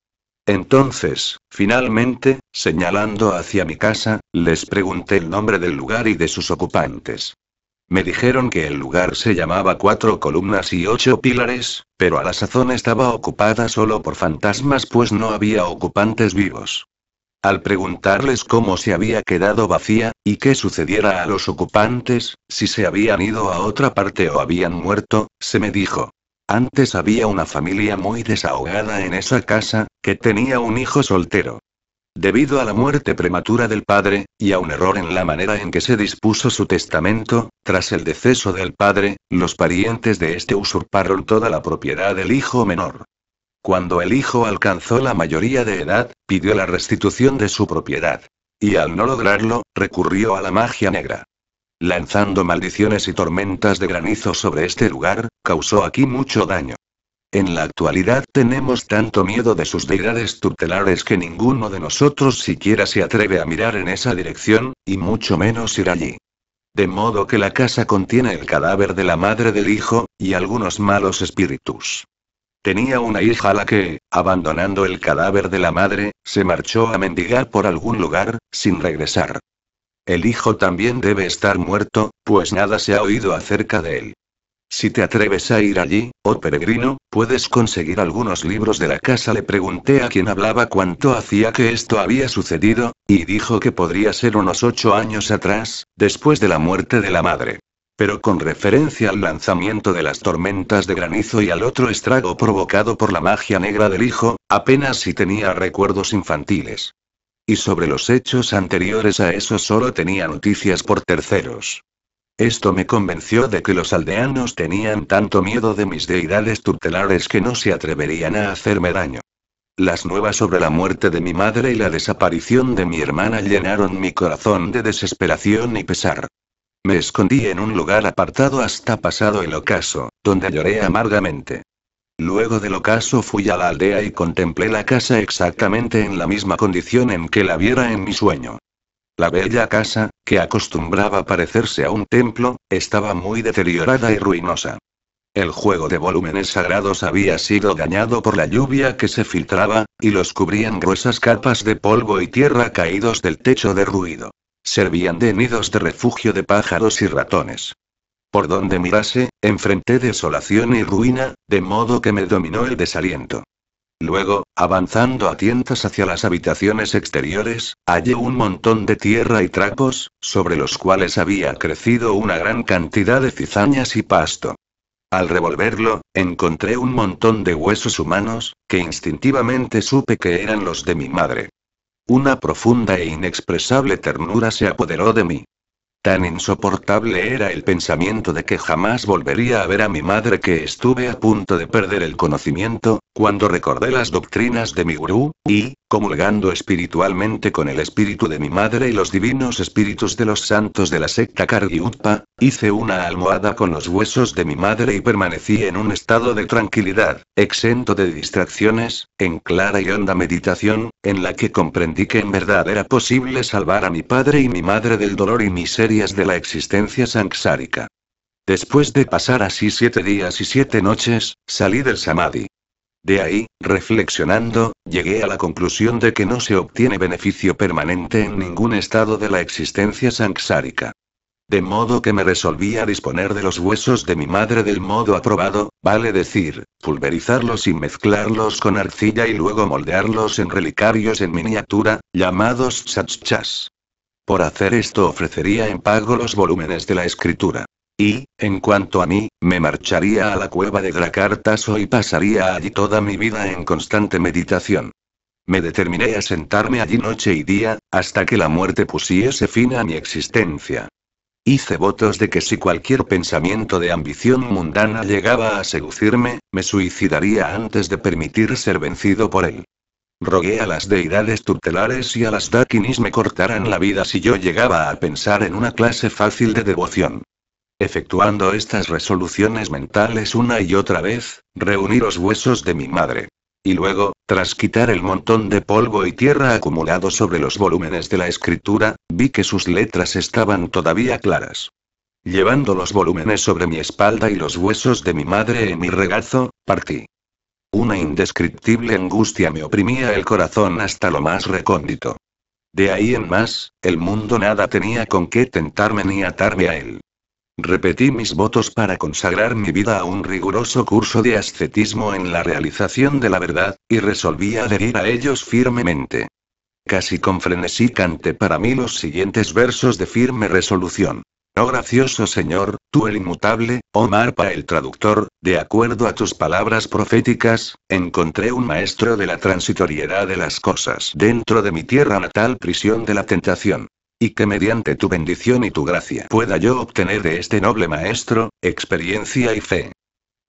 Entonces, finalmente, señalando hacia mi casa, les pregunté el nombre del lugar y de sus ocupantes. Me dijeron que el lugar se llamaba Cuatro Columnas y Ocho Pilares, pero a la sazón estaba ocupada solo por fantasmas pues no había ocupantes vivos. Al preguntarles cómo se había quedado vacía, y qué sucediera a los ocupantes, si se habían ido a otra parte o habían muerto, se me dijo. Antes había una familia muy desahogada en esa casa, que tenía un hijo soltero. Debido a la muerte prematura del padre, y a un error en la manera en que se dispuso su testamento, tras el deceso del padre, los parientes de este usurparon toda la propiedad del hijo menor. Cuando el hijo alcanzó la mayoría de edad, pidió la restitución de su propiedad. Y al no lograrlo, recurrió a la magia negra. Lanzando maldiciones y tormentas de granizo sobre este lugar, causó aquí mucho daño. En la actualidad tenemos tanto miedo de sus deidades tutelares que ninguno de nosotros siquiera se atreve a mirar en esa dirección, y mucho menos ir allí. De modo que la casa contiene el cadáver de la madre del hijo, y algunos malos espíritus. Tenía una hija a la que, abandonando el cadáver de la madre, se marchó a mendigar por algún lugar, sin regresar. El hijo también debe estar muerto, pues nada se ha oído acerca de él. Si te atreves a ir allí, oh peregrino, puedes conseguir algunos libros de la casa. Le pregunté a quien hablaba cuánto hacía que esto había sucedido, y dijo que podría ser unos ocho años atrás, después de la muerte de la madre. Pero con referencia al lanzamiento de las tormentas de granizo y al otro estrago provocado por la magia negra del hijo, apenas si tenía recuerdos infantiles. Y sobre los hechos anteriores a eso solo tenía noticias por terceros. Esto me convenció de que los aldeanos tenían tanto miedo de mis deidades tutelares que no se atreverían a hacerme daño. Las nuevas sobre la muerte de mi madre y la desaparición de mi hermana llenaron mi corazón de desesperación y pesar. Me escondí en un lugar apartado hasta pasado el ocaso, donde lloré amargamente. Luego del ocaso fui a la aldea y contemplé la casa exactamente en la misma condición en que la viera en mi sueño. La bella casa, que acostumbraba parecerse a un templo, estaba muy deteriorada y ruinosa. El juego de volúmenes sagrados había sido dañado por la lluvia que se filtraba, y los cubrían gruesas capas de polvo y tierra caídos del techo derruido. Servían de nidos de refugio de pájaros y ratones. Por donde mirase, enfrenté desolación y ruina, de modo que me dominó el desaliento. Luego, avanzando a tientas hacia las habitaciones exteriores, hallé un montón de tierra y trapos, sobre los cuales había crecido una gran cantidad de cizañas y pasto. Al revolverlo, encontré un montón de huesos humanos, que instintivamente supe que eran los de mi madre. Una profunda e inexpresable ternura se apoderó de mí. Tan insoportable era el pensamiento de que jamás volvería a ver a mi madre que estuve a punto de perder el conocimiento, cuando recordé las doctrinas de mi gurú, y, comulgando espiritualmente con el espíritu de mi madre y los divinos espíritus de los santos de la secta Kargyutpa, hice una almohada con los huesos de mi madre y permanecí en un estado de tranquilidad, exento de distracciones, en clara y honda meditación, en la que comprendí que en verdad era posible salvar a mi padre y mi madre del dolor y miserias de la existencia sanksárica. Después de pasar así siete días y siete noches, salí del samadhi. De ahí, reflexionando, llegué a la conclusión de que no se obtiene beneficio permanente en ningún estado de la existencia sansárica. De modo que me resolví a disponer de los huesos de mi madre del modo aprobado, vale decir, pulverizarlos y mezclarlos con arcilla y luego moldearlos en relicarios en miniatura, llamados satchas. Por hacer esto ofrecería en pago los volúmenes de la escritura. Y, en cuanto a mí, me marcharía a la cueva de Dracartaso y pasaría allí toda mi vida en constante meditación. Me determiné a sentarme allí noche y día, hasta que la muerte pusiese fin a mi existencia. Hice votos de que si cualquier pensamiento de ambición mundana llegaba a seducirme, me suicidaría antes de permitir ser vencido por él. Rogué a las deidades tutelares y a las dakinis me cortaran la vida si yo llegaba a pensar en una clase fácil de devoción efectuando estas resoluciones mentales una y otra vez, reuní los huesos de mi madre. Y luego, tras quitar el montón de polvo y tierra acumulado sobre los volúmenes de la escritura, vi que sus letras estaban todavía claras. Llevando los volúmenes sobre mi espalda y los huesos de mi madre en mi regazo, partí. Una indescriptible angustia me oprimía el corazón hasta lo más recóndito. De ahí en más, el mundo nada tenía con qué tentarme ni atarme a él. Repetí mis votos para consagrar mi vida a un riguroso curso de ascetismo en la realización de la verdad, y resolví adherir a ellos firmemente. Casi con frenesí canté para mí los siguientes versos de firme resolución. Oh gracioso Señor, tú el inmutable, oh Marpa el traductor, de acuerdo a tus palabras proféticas, encontré un maestro de la transitoriedad de las cosas dentro de mi tierra natal prisión de la tentación y que mediante tu bendición y tu gracia pueda yo obtener de este noble maestro, experiencia y fe.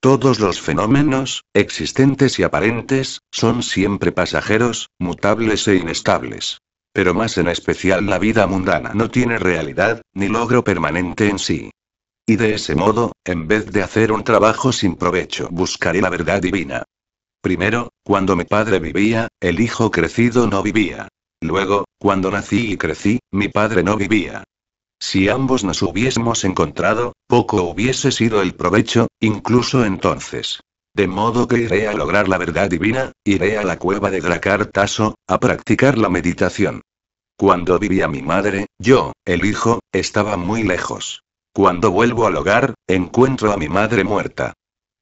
Todos los fenómenos, existentes y aparentes, son siempre pasajeros, mutables e inestables. Pero más en especial la vida mundana no tiene realidad, ni logro permanente en sí. Y de ese modo, en vez de hacer un trabajo sin provecho, buscaré la verdad divina. Primero, cuando mi padre vivía, el hijo crecido no vivía, Luego, cuando nací y crecí, mi padre no vivía. Si ambos nos hubiésemos encontrado, poco hubiese sido el provecho, incluso entonces. De modo que iré a lograr la verdad divina, iré a la cueva de Drakartaso a practicar la meditación. Cuando vivía mi madre, yo, el hijo, estaba muy lejos. Cuando vuelvo al hogar, encuentro a mi madre muerta.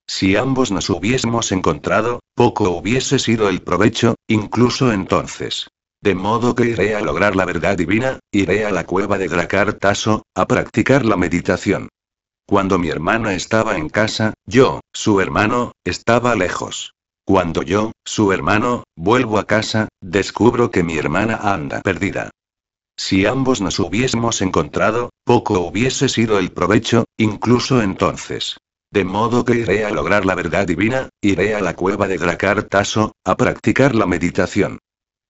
Si ambos nos hubiésemos encontrado, poco hubiese sido el provecho, incluso entonces. De modo que iré a lograr la verdad divina, iré a la cueva de Dracar a practicar la meditación. Cuando mi hermana estaba en casa, yo, su hermano, estaba lejos. Cuando yo, su hermano, vuelvo a casa, descubro que mi hermana anda perdida. Si ambos nos hubiésemos encontrado, poco hubiese sido el provecho, incluso entonces. De modo que iré a lograr la verdad divina, iré a la cueva de Dracar a practicar la meditación.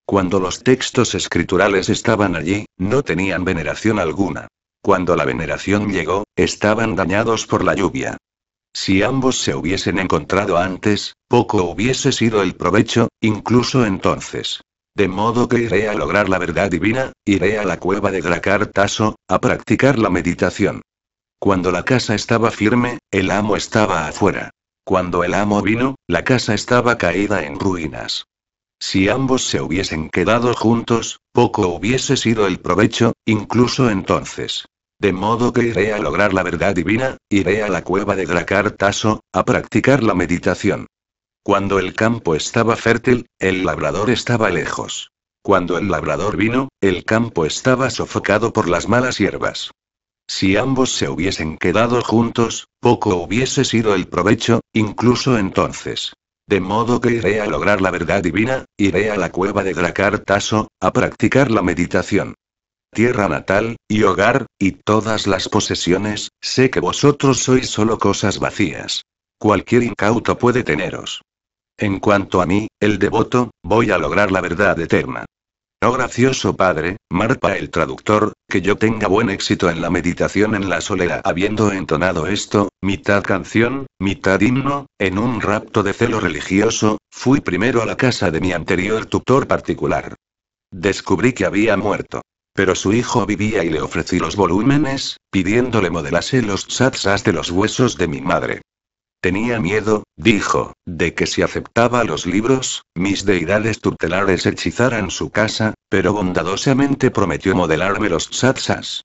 Cuando los textos escriturales estaban allí, no tenían veneración alguna. Cuando la veneración llegó, estaban dañados por la lluvia. Si ambos se hubiesen encontrado antes, poco hubiese sido el provecho, incluso entonces. De modo que iré a lograr la verdad divina, iré a la cueva de Drakartaso a practicar la meditación. Cuando la casa estaba firme, el amo estaba afuera. Cuando el amo vino, la casa estaba caída en ruinas. Si ambos se hubiesen quedado juntos, poco hubiese sido el provecho, incluso entonces. De modo que iré a lograr la verdad divina, iré a la cueva de Dracar a practicar la meditación. Cuando el campo estaba fértil, el labrador estaba lejos. Cuando el labrador vino, el campo estaba sofocado por las malas hierbas. Si ambos se hubiesen quedado juntos, poco hubiese sido el provecho, incluso entonces. De modo que iré a lograr la verdad divina, iré a la cueva de Dracar a practicar la meditación. Tierra natal, y hogar, y todas las posesiones, sé que vosotros sois solo cosas vacías. Cualquier incauto puede teneros. En cuanto a mí, el devoto, voy a lograr la verdad eterna. No oh, gracioso padre, Marpa el traductor, que yo tenga buen éxito en la meditación en la solera. Habiendo entonado esto, mitad canción, mitad himno, en un rapto de celo religioso, fui primero a la casa de mi anterior tutor particular. Descubrí que había muerto. Pero su hijo vivía y le ofrecí los volúmenes, pidiéndole modelase los chatsas de los huesos de mi madre. Tenía miedo, dijo, de que si aceptaba los libros, mis deidades tutelares hechizaran su casa, pero bondadosamente prometió modelarme los satsas.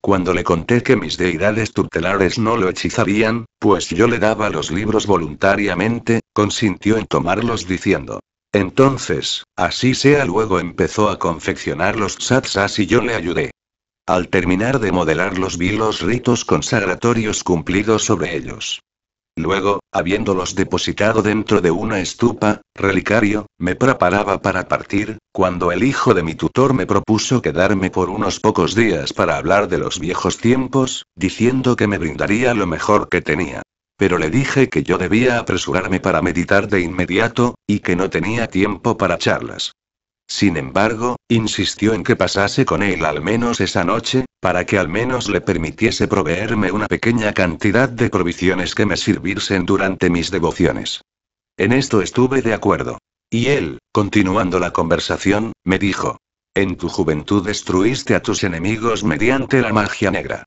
Cuando le conté que mis deidades tutelares no lo hechizarían, pues yo le daba los libros voluntariamente, consintió en tomarlos diciendo. Entonces, así sea luego empezó a confeccionar los satsas y yo le ayudé. Al terminar de modelarlos vi los ritos consagratorios cumplidos sobre ellos. Luego, habiéndolos depositado dentro de una estupa, relicario, me preparaba para partir, cuando el hijo de mi tutor me propuso quedarme por unos pocos días para hablar de los viejos tiempos, diciendo que me brindaría lo mejor que tenía. Pero le dije que yo debía apresurarme para meditar de inmediato, y que no tenía tiempo para charlas. Sin embargo, insistió en que pasase con él al menos esa noche, para que al menos le permitiese proveerme una pequeña cantidad de provisiones que me sirviesen durante mis devociones. En esto estuve de acuerdo. Y él, continuando la conversación, me dijo, en tu juventud destruiste a tus enemigos mediante la magia negra.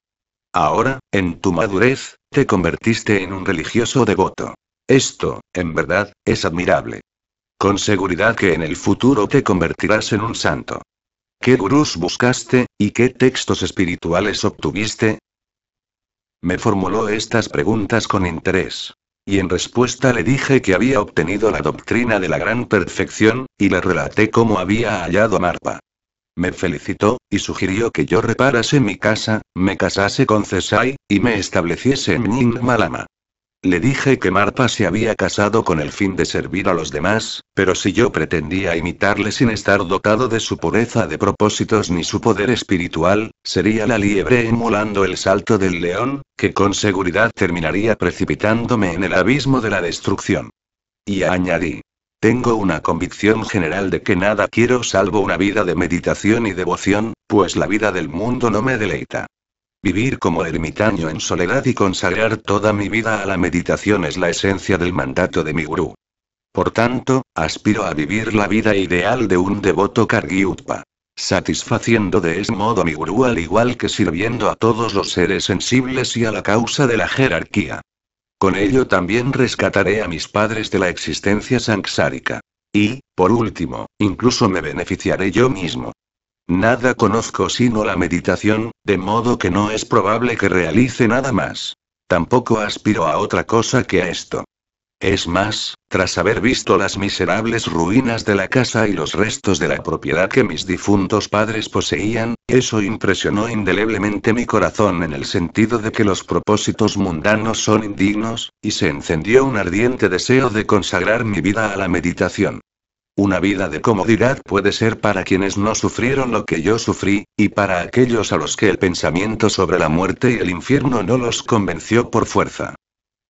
Ahora, en tu madurez, te convertiste en un religioso devoto. Esto, en verdad, es admirable. Con seguridad que en el futuro te convertirás en un santo. ¿Qué gurús buscaste, y qué textos espirituales obtuviste? Me formuló estas preguntas con interés. Y en respuesta le dije que había obtenido la doctrina de la gran perfección, y le relaté cómo había hallado a Marpa. Me felicitó, y sugirió que yo reparase mi casa, me casase con Cesai, y me estableciese en Ning le dije que Marpa se había casado con el fin de servir a los demás, pero si yo pretendía imitarle sin estar dotado de su pureza de propósitos ni su poder espiritual, sería la liebre emulando el salto del león, que con seguridad terminaría precipitándome en el abismo de la destrucción. Y añadí. Tengo una convicción general de que nada quiero salvo una vida de meditación y devoción, pues la vida del mundo no me deleita. Vivir como ermitaño en soledad y consagrar toda mi vida a la meditación es la esencia del mandato de mi gurú. Por tanto, aspiro a vivir la vida ideal de un devoto Kargyutpa. Satisfaciendo de ese modo a mi gurú al igual que sirviendo a todos los seres sensibles y a la causa de la jerarquía. Con ello también rescataré a mis padres de la existencia sansárica. Y, por último, incluso me beneficiaré yo mismo. Nada conozco sino la meditación, de modo que no es probable que realice nada más. Tampoco aspiro a otra cosa que a esto. Es más, tras haber visto las miserables ruinas de la casa y los restos de la propiedad que mis difuntos padres poseían, eso impresionó indeleblemente mi corazón en el sentido de que los propósitos mundanos son indignos, y se encendió un ardiente deseo de consagrar mi vida a la meditación. Una vida de comodidad puede ser para quienes no sufrieron lo que yo sufrí, y para aquellos a los que el pensamiento sobre la muerte y el infierno no los convenció por fuerza.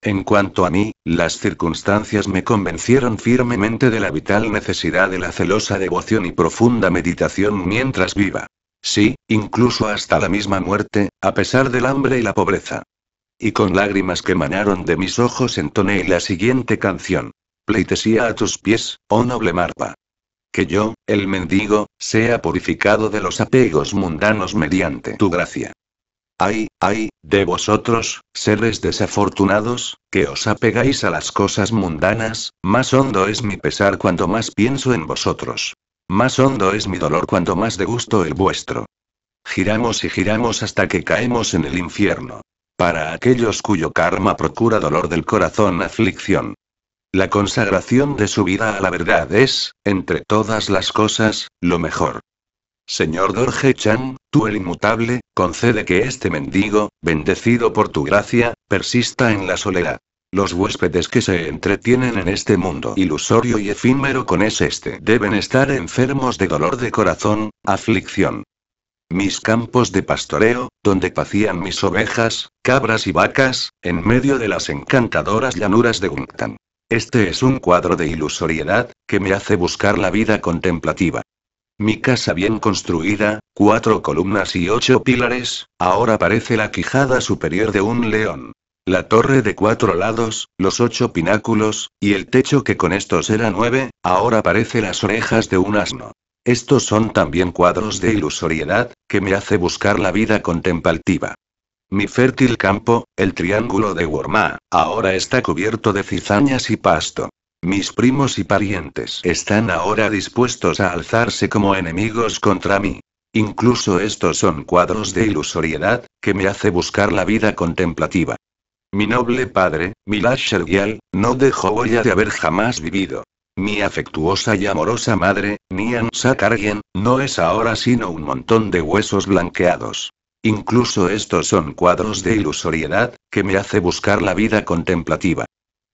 En cuanto a mí, las circunstancias me convencieron firmemente de la vital necesidad de la celosa devoción y profunda meditación mientras viva. Sí, incluso hasta la misma muerte, a pesar del hambre y la pobreza. Y con lágrimas que manaron de mis ojos entoné la siguiente canción pleitesía a tus pies, oh noble Marpa. Que yo, el mendigo, sea purificado de los apegos mundanos mediante tu gracia. Ay, ay, de vosotros, seres desafortunados, que os apegáis a las cosas mundanas, más hondo es mi pesar cuanto más pienso en vosotros. Más hondo es mi dolor cuanto más de gusto el vuestro. Giramos y giramos hasta que caemos en el infierno. Para aquellos cuyo karma procura dolor del corazón aflicción. La consagración de su vida a la verdad es, entre todas las cosas, lo mejor. Señor Dorje Chan, tú el inmutable, concede que este mendigo, bendecido por tu gracia, persista en la soledad. Los huéspedes que se entretienen en este mundo ilusorio y efímero con es este deben estar enfermos de dolor de corazón, aflicción. Mis campos de pastoreo, donde pacían mis ovejas, cabras y vacas, en medio de las encantadoras llanuras de Guntan. Este es un cuadro de ilusoriedad, que me hace buscar la vida contemplativa. Mi casa bien construida, cuatro columnas y ocho pilares, ahora parece la quijada superior de un león. La torre de cuatro lados, los ocho pináculos, y el techo que con estos era nueve, ahora parece las orejas de un asno. Estos son también cuadros de ilusoriedad, que me hace buscar la vida contemplativa. Mi fértil campo, el triángulo de Wormah, ahora está cubierto de cizañas y pasto. Mis primos y parientes están ahora dispuestos a alzarse como enemigos contra mí. Incluso estos son cuadros de ilusoriedad, que me hace buscar la vida contemplativa. Mi noble padre, Milash Ergial, no dejó huella de haber jamás vivido. Mi afectuosa y amorosa madre, Nian Sakarien, no es ahora sino un montón de huesos blanqueados. Incluso estos son cuadros de ilusoriedad, que me hace buscar la vida contemplativa.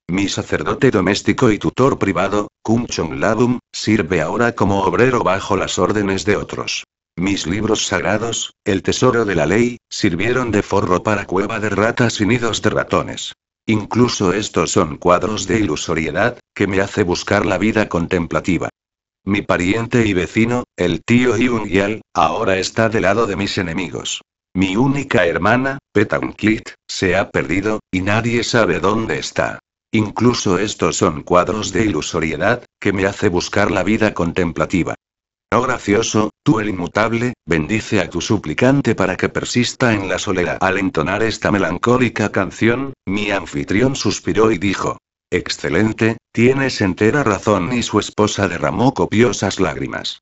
Mi sacerdote doméstico y tutor privado, Kum Chong sirve ahora como obrero bajo las órdenes de otros. Mis libros sagrados, el tesoro de la ley, sirvieron de forro para cueva de ratas y nidos de ratones. Incluso estos son cuadros de ilusoriedad, que me hace buscar la vida contemplativa. Mi pariente y vecino, el tío Yal, ahora está del lado de mis enemigos. Mi única hermana, Petanclit, se ha perdido, y nadie sabe dónde está. Incluso estos son cuadros de ilusoriedad, que me hace buscar la vida contemplativa. Oh gracioso, tú el inmutable, bendice a tu suplicante para que persista en la soledad. Al entonar esta melancólica canción, mi anfitrión suspiró y dijo, Excelente, tienes entera razón y su esposa derramó copiosas lágrimas.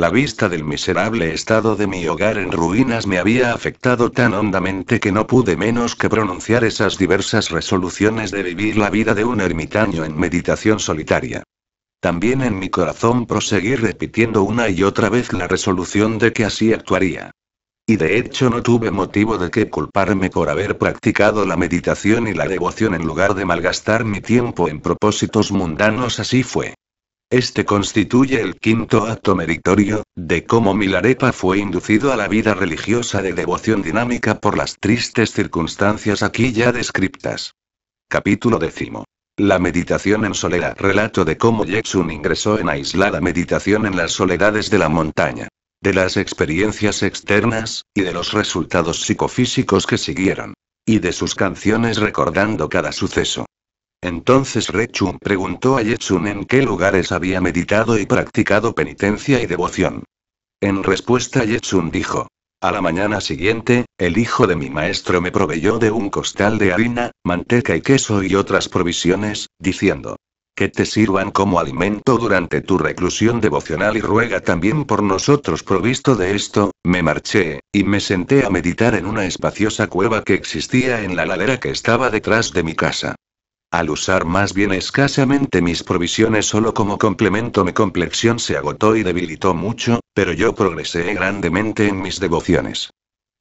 La vista del miserable estado de mi hogar en ruinas me había afectado tan hondamente que no pude menos que pronunciar esas diversas resoluciones de vivir la vida de un ermitaño en meditación solitaria. También en mi corazón proseguí repitiendo una y otra vez la resolución de que así actuaría. Y de hecho no tuve motivo de que culparme por haber practicado la meditación y la devoción en lugar de malgastar mi tiempo en propósitos mundanos, así fue. Este constituye el quinto acto meritorio, de cómo Milarepa fue inducido a la vida religiosa de devoción dinámica por las tristes circunstancias aquí ya descriptas. Capítulo décimo. La meditación en soledad. Relato de cómo Jetsun ingresó en aislada meditación en las soledades de la montaña. De las experiencias externas, y de los resultados psicofísicos que siguieron. Y de sus canciones recordando cada suceso. Entonces Rechun preguntó a Yetsun en qué lugares había meditado y practicado penitencia y devoción. En respuesta Yetsun dijo, a la mañana siguiente, el hijo de mi maestro me proveyó de un costal de harina, manteca y queso y otras provisiones, diciendo, que te sirvan como alimento durante tu reclusión devocional y ruega también por nosotros. Provisto de esto, me marché, y me senté a meditar en una espaciosa cueva que existía en la ladera que estaba detrás de mi casa. Al usar más bien escasamente mis provisiones solo como complemento mi complexión se agotó y debilitó mucho, pero yo progresé grandemente en mis devociones.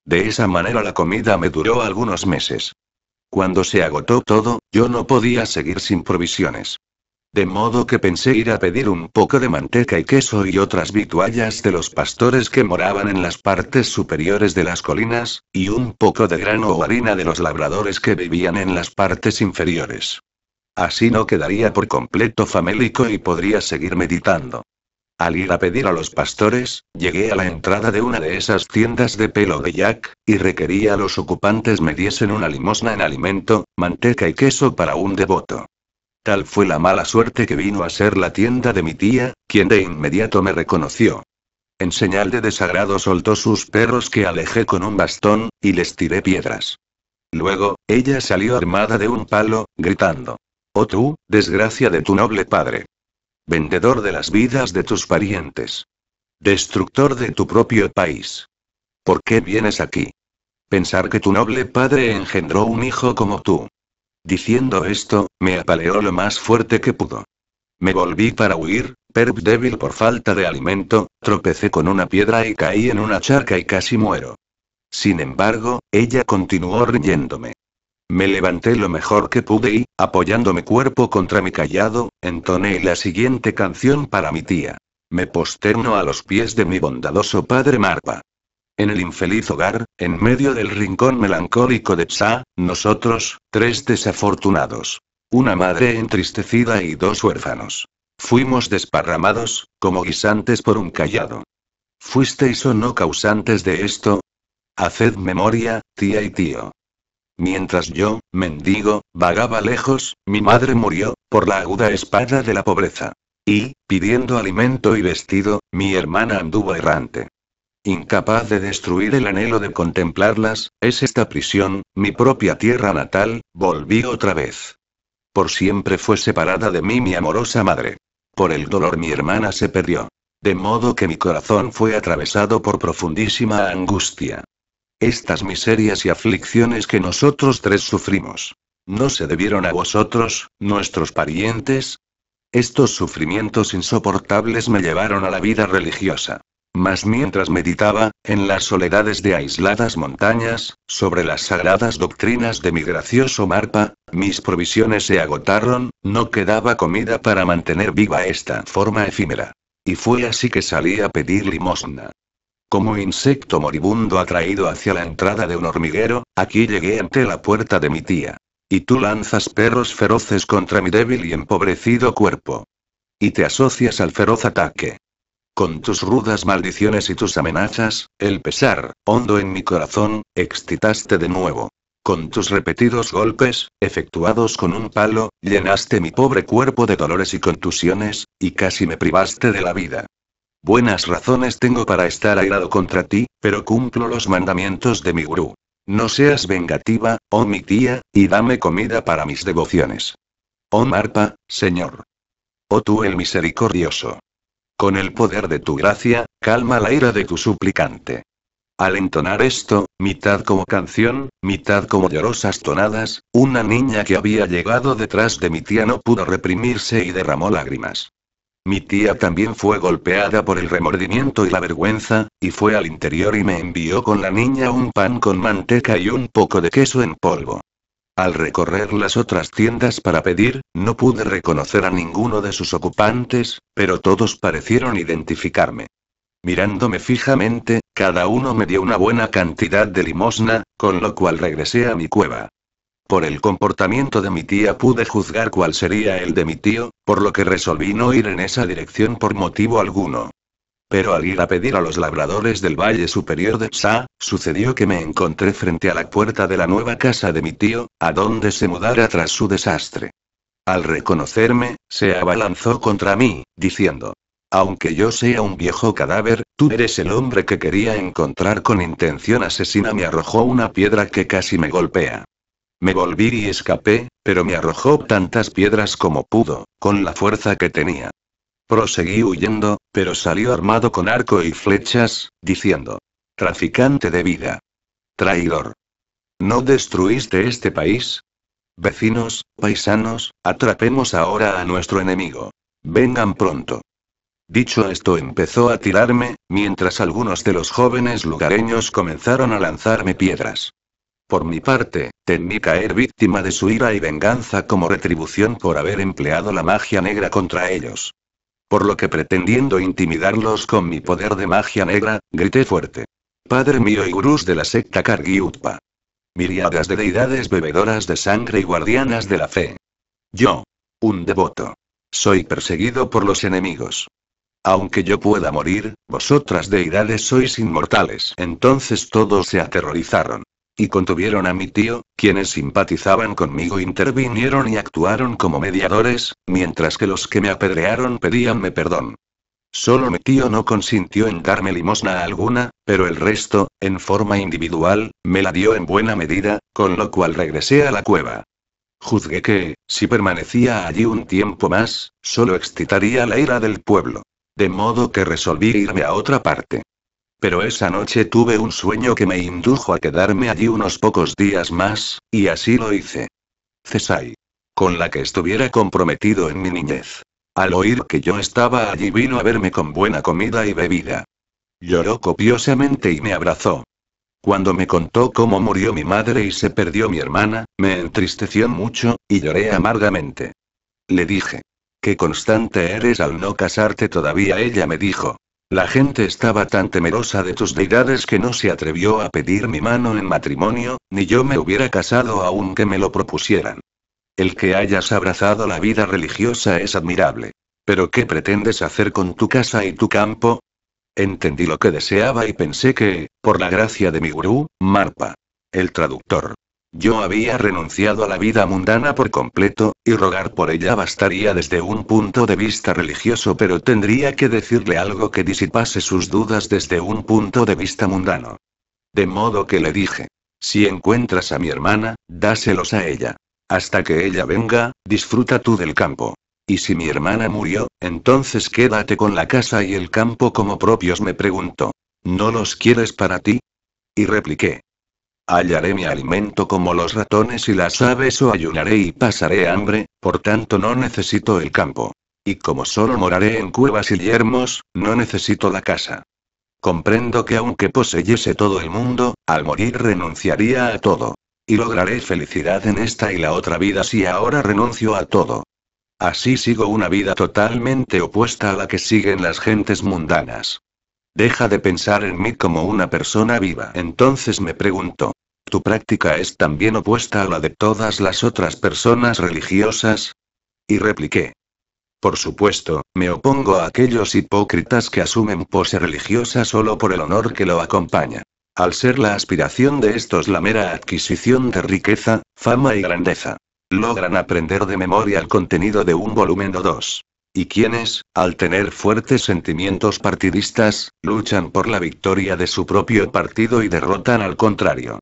De esa manera la comida me duró algunos meses. Cuando se agotó todo, yo no podía seguir sin provisiones. De modo que pensé ir a pedir un poco de manteca y queso y otras vituallas de los pastores que moraban en las partes superiores de las colinas, y un poco de grano o harina de los labradores que vivían en las partes inferiores. Así no quedaría por completo famélico y podría seguir meditando. Al ir a pedir a los pastores, llegué a la entrada de una de esas tiendas de pelo de Jack, y requería a los ocupantes me diesen una limosna en alimento, manteca y queso para un devoto. Tal fue la mala suerte que vino a ser la tienda de mi tía, quien de inmediato me reconoció. En señal de desagrado soltó sus perros que alejé con un bastón, y les tiré piedras. Luego, ella salió armada de un palo, gritando. Oh tú, desgracia de tu noble padre. Vendedor de las vidas de tus parientes. Destructor de tu propio país. ¿Por qué vienes aquí? Pensar que tu noble padre engendró un hijo como tú. Diciendo esto, me apaleó lo más fuerte que pudo. Me volví para huir, perp débil por falta de alimento, tropecé con una piedra y caí en una charca y casi muero. Sin embargo, ella continuó riéndome. Me levanté lo mejor que pude y, apoyando mi cuerpo contra mi callado, entoné la siguiente canción para mi tía. Me posterno a los pies de mi bondadoso padre Marpa. En el infeliz hogar, en medio del rincón melancólico de Psa, nosotros, tres desafortunados. Una madre entristecida y dos huérfanos. Fuimos desparramados, como guisantes por un callado. ¿Fuisteis o no causantes de esto? Haced memoria, tía y tío. Mientras yo, mendigo, vagaba lejos, mi madre murió, por la aguda espada de la pobreza. Y, pidiendo alimento y vestido, mi hermana anduvo errante incapaz de destruir el anhelo de contemplarlas, es esta prisión, mi propia tierra natal, volví otra vez. Por siempre fue separada de mí mi amorosa madre. Por el dolor mi hermana se perdió. De modo que mi corazón fue atravesado por profundísima angustia. Estas miserias y aflicciones que nosotros tres sufrimos. ¿No se debieron a vosotros, nuestros parientes? Estos sufrimientos insoportables me llevaron a la vida religiosa. Mas mientras meditaba, en las soledades de aisladas montañas, sobre las sagradas doctrinas de mi gracioso Marpa, mis provisiones se agotaron, no quedaba comida para mantener viva esta forma efímera. Y fue así que salí a pedir limosna. Como insecto moribundo atraído hacia la entrada de un hormiguero, aquí llegué ante la puerta de mi tía. Y tú lanzas perros feroces contra mi débil y empobrecido cuerpo. Y te asocias al feroz ataque. Con tus rudas maldiciones y tus amenazas, el pesar, hondo en mi corazón, excitaste de nuevo. Con tus repetidos golpes, efectuados con un palo, llenaste mi pobre cuerpo de dolores y contusiones, y casi me privaste de la vida. Buenas razones tengo para estar airado contra ti, pero cumplo los mandamientos de mi gurú. No seas vengativa, oh mi tía, y dame comida para mis devociones. Oh Marpa, Señor. Oh tú el misericordioso. Con el poder de tu gracia, calma la ira de tu suplicante. Al entonar esto, mitad como canción, mitad como llorosas tonadas, una niña que había llegado detrás de mi tía no pudo reprimirse y derramó lágrimas. Mi tía también fue golpeada por el remordimiento y la vergüenza, y fue al interior y me envió con la niña un pan con manteca y un poco de queso en polvo. Al recorrer las otras tiendas para pedir, no pude reconocer a ninguno de sus ocupantes, pero todos parecieron identificarme. Mirándome fijamente, cada uno me dio una buena cantidad de limosna, con lo cual regresé a mi cueva. Por el comportamiento de mi tía pude juzgar cuál sería el de mi tío, por lo que resolví no ir en esa dirección por motivo alguno. Pero al ir a pedir a los labradores del Valle Superior de Tsa, sucedió que me encontré frente a la puerta de la nueva casa de mi tío, a donde se mudara tras su desastre. Al reconocerme, se abalanzó contra mí, diciendo, aunque yo sea un viejo cadáver, tú eres el hombre que quería encontrar con intención asesina. Me arrojó una piedra que casi me golpea. Me volví y escapé, pero me arrojó tantas piedras como pudo, con la fuerza que tenía. Proseguí huyendo, pero salió armado con arco y flechas, diciendo, Traficante de vida. Traidor. ¿No destruiste este país? Vecinos, paisanos, atrapemos ahora a nuestro enemigo. Vengan pronto. Dicho esto empezó a tirarme, mientras algunos de los jóvenes lugareños comenzaron a lanzarme piedras. Por mi parte, temí caer víctima de su ira y venganza como retribución por haber empleado la magia negra contra ellos. Por lo que pretendiendo intimidarlos con mi poder de magia negra, grité fuerte. Padre mío y gurús de la secta Kargiutpa. Miriadas de deidades bebedoras de sangre y guardianas de la fe. Yo. Un devoto. Soy perseguido por los enemigos. Aunque yo pueda morir, vosotras deidades sois inmortales. Entonces todos se aterrorizaron y contuvieron a mi tío, quienes simpatizaban conmigo intervinieron y actuaron como mediadores, mientras que los que me apedrearon pedíanme perdón. Solo mi tío no consintió en darme limosna alguna, pero el resto, en forma individual, me la dio en buena medida, con lo cual regresé a la cueva. Juzgué que, si permanecía allí un tiempo más, solo excitaría la ira del pueblo. De modo que resolví irme a otra parte. Pero esa noche tuve un sueño que me indujo a quedarme allí unos pocos días más, y así lo hice. Cesai. Con la que estuviera comprometido en mi niñez. Al oír que yo estaba allí vino a verme con buena comida y bebida. Lloró copiosamente y me abrazó. Cuando me contó cómo murió mi madre y se perdió mi hermana, me entristeció mucho, y lloré amargamente. Le dije. Qué constante eres al no casarte todavía. Ella me dijo. La gente estaba tan temerosa de tus deidades que no se atrevió a pedir mi mano en matrimonio, ni yo me hubiera casado aunque me lo propusieran. El que hayas abrazado la vida religiosa es admirable. Pero ¿qué pretendes hacer con tu casa y tu campo? Entendí lo que deseaba y pensé que, por la gracia de mi gurú, Marpa, el traductor, yo había renunciado a la vida mundana por completo, y rogar por ella bastaría desde un punto de vista religioso, pero tendría que decirle algo que disipase sus dudas desde un punto de vista mundano. De modo que le dije, si encuentras a mi hermana, dáselos a ella. Hasta que ella venga, disfruta tú del campo. Y si mi hermana murió, entonces quédate con la casa y el campo como propios, me preguntó. ¿No los quieres para ti? Y repliqué, Hallaré mi alimento como los ratones y las aves o ayunaré y pasaré hambre, por tanto no necesito el campo. Y como solo moraré en cuevas y yermos, no necesito la casa. Comprendo que aunque poseyese todo el mundo, al morir renunciaría a todo. Y lograré felicidad en esta y la otra vida si ahora renuncio a todo. Así sigo una vida totalmente opuesta a la que siguen las gentes mundanas. Deja de pensar en mí como una persona viva. Entonces me pregunto, ¿Tu práctica es también opuesta a la de todas las otras personas religiosas? Y repliqué. Por supuesto, me opongo a aquellos hipócritas que asumen pose religiosa solo por el honor que lo acompaña. Al ser la aspiración de estos la mera adquisición de riqueza, fama y grandeza. Logran aprender de memoria el contenido de un volumen o dos. Y quienes, al tener fuertes sentimientos partidistas, luchan por la victoria de su propio partido y derrotan al contrario.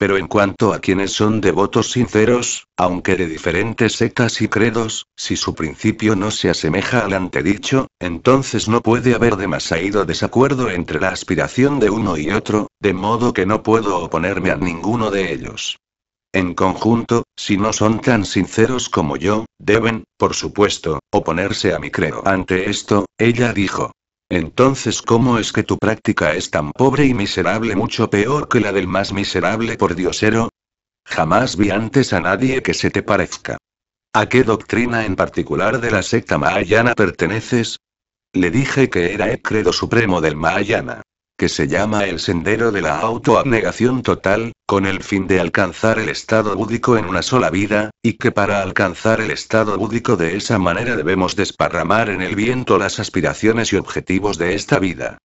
Pero en cuanto a quienes son devotos sinceros, aunque de diferentes sectas y credos, si su principio no se asemeja al antedicho, entonces no puede haber más demasiado desacuerdo entre la aspiración de uno y otro, de modo que no puedo oponerme a ninguno de ellos. En conjunto, si no son tan sinceros como yo, deben, por supuesto, oponerse a mi credo. Ante esto, ella dijo, entonces, ¿cómo es que tu práctica es tan pobre y miserable mucho peor que la del más miserable por diosero? Jamás vi antes a nadie que se te parezca. ¿A qué doctrina en particular de la secta mahayana perteneces? Le dije que era el credo supremo del mahayana que se llama el sendero de la autoabnegación total, con el fin de alcanzar el estado búdico en una sola vida, y que para alcanzar el estado búdico de esa manera debemos desparramar en el viento las aspiraciones y objetivos de esta vida.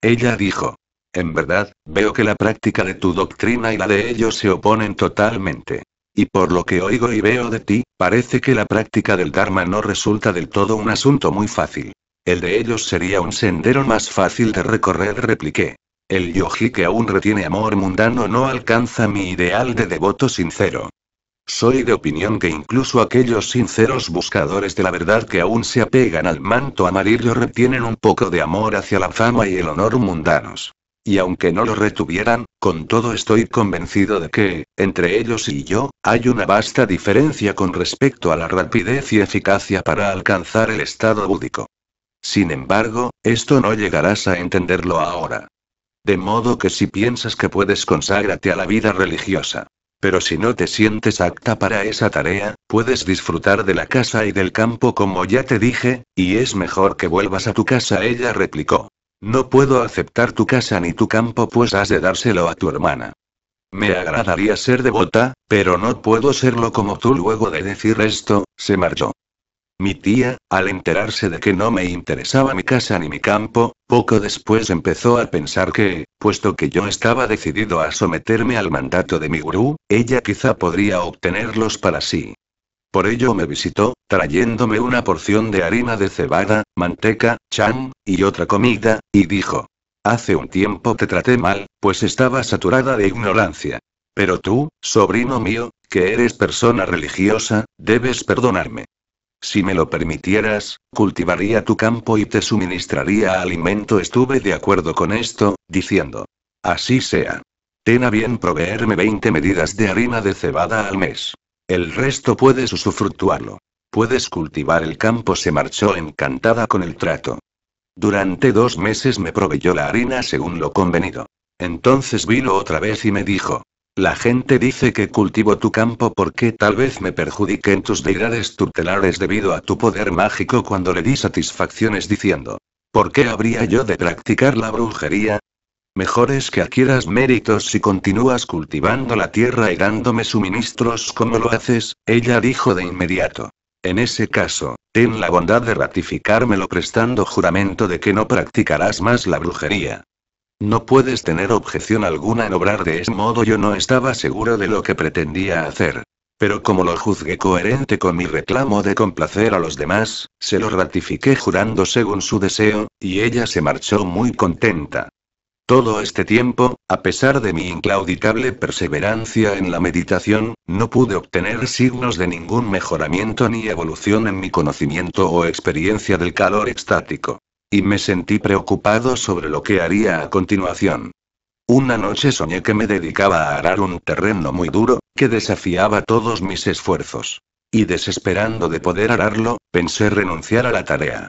Ella dijo. En verdad, veo que la práctica de tu doctrina y la de ellos se oponen totalmente. Y por lo que oigo y veo de ti, parece que la práctica del Dharma no resulta del todo un asunto muy fácil. El de ellos sería un sendero más fácil de recorrer, repliqué. El yogi que aún retiene amor mundano no alcanza mi ideal de devoto sincero. Soy de opinión que incluso aquellos sinceros buscadores de la verdad que aún se apegan al manto amarillo retienen un poco de amor hacia la fama y el honor mundanos. Y aunque no lo retuvieran, con todo estoy convencido de que, entre ellos y yo, hay una vasta diferencia con respecto a la rapidez y eficacia para alcanzar el estado búdico. Sin embargo, esto no llegarás a entenderlo ahora. De modo que si piensas que puedes conságrate a la vida religiosa. Pero si no te sientes apta para esa tarea, puedes disfrutar de la casa y del campo como ya te dije, y es mejor que vuelvas a tu casa, ella replicó. No puedo aceptar tu casa ni tu campo, pues has de dárselo a tu hermana. Me agradaría ser devota, pero no puedo serlo como tú. Luego de decir esto, se marchó. Mi tía, al enterarse de que no me interesaba mi casa ni mi campo, poco después empezó a pensar que, puesto que yo estaba decidido a someterme al mandato de mi gurú, ella quizá podría obtenerlos para sí. Por ello me visitó, trayéndome una porción de harina de cebada, manteca, chan, y otra comida, y dijo, Hace un tiempo te traté mal, pues estaba saturada de ignorancia. Pero tú, sobrino mío, que eres persona religiosa, debes perdonarme. Si me lo permitieras, cultivaría tu campo y te suministraría alimento. Estuve de acuerdo con esto, diciendo. Así sea. Ten a bien proveerme 20 medidas de harina de cebada al mes. El resto puedes usufructuarlo. Puedes cultivar el campo. Se marchó encantada con el trato. Durante dos meses me proveyó la harina según lo convenido. Entonces vino otra vez y me dijo, la gente dice que cultivo tu campo porque tal vez me perjudiquen tus deidades tutelares debido a tu poder mágico cuando le di satisfacciones diciendo, ¿por qué habría yo de practicar la brujería? Mejor es que adquieras méritos si continúas cultivando la tierra y dándome suministros como lo haces, ella dijo de inmediato. En ese caso, ten la bondad de ratificármelo prestando juramento de que no practicarás más la brujería. No puedes tener objeción alguna en obrar de ese modo. Yo no estaba seguro de lo que pretendía hacer. Pero como lo juzgué coherente con mi reclamo de complacer a los demás, se lo ratifiqué jurando según su deseo, y ella se marchó muy contenta. Todo este tiempo, a pesar de mi inclaudicable perseverancia en la meditación, no pude obtener signos de ningún mejoramiento ni evolución en mi conocimiento o experiencia del calor extático. Y me sentí preocupado sobre lo que haría a continuación. Una noche soñé que me dedicaba a arar un terreno muy duro, que desafiaba todos mis esfuerzos. Y desesperando de poder ararlo, pensé renunciar a la tarea.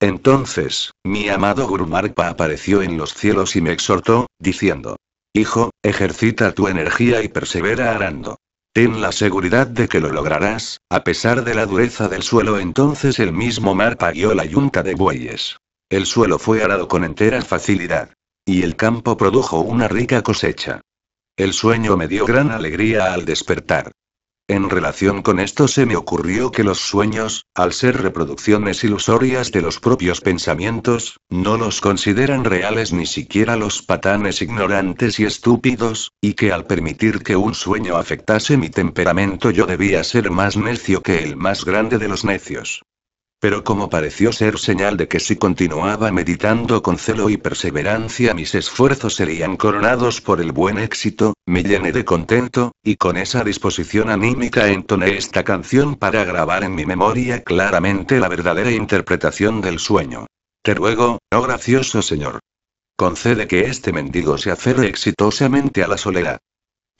Entonces, mi amado Gurumarpa apareció en los cielos y me exhortó, diciendo, Hijo, ejercita tu energía y persevera arando. Ten la seguridad de que lo lograrás, a pesar de la dureza del suelo. Entonces el mismo Marpa guió la yunta de bueyes, el suelo fue arado con entera facilidad. Y el campo produjo una rica cosecha. El sueño me dio gran alegría al despertar. En relación con esto se me ocurrió que los sueños, al ser reproducciones ilusorias de los propios pensamientos, no los consideran reales ni siquiera los patanes ignorantes y estúpidos, y que al permitir que un sueño afectase mi temperamento yo debía ser más necio que el más grande de los necios. Pero como pareció ser señal de que si continuaba meditando con celo y perseverancia mis esfuerzos serían coronados por el buen éxito, me llené de contento, y con esa disposición anímica entoné esta canción para grabar en mi memoria claramente la verdadera interpretación del sueño. Te ruego, oh gracioso señor, concede que este mendigo se aferre exitosamente a la soledad.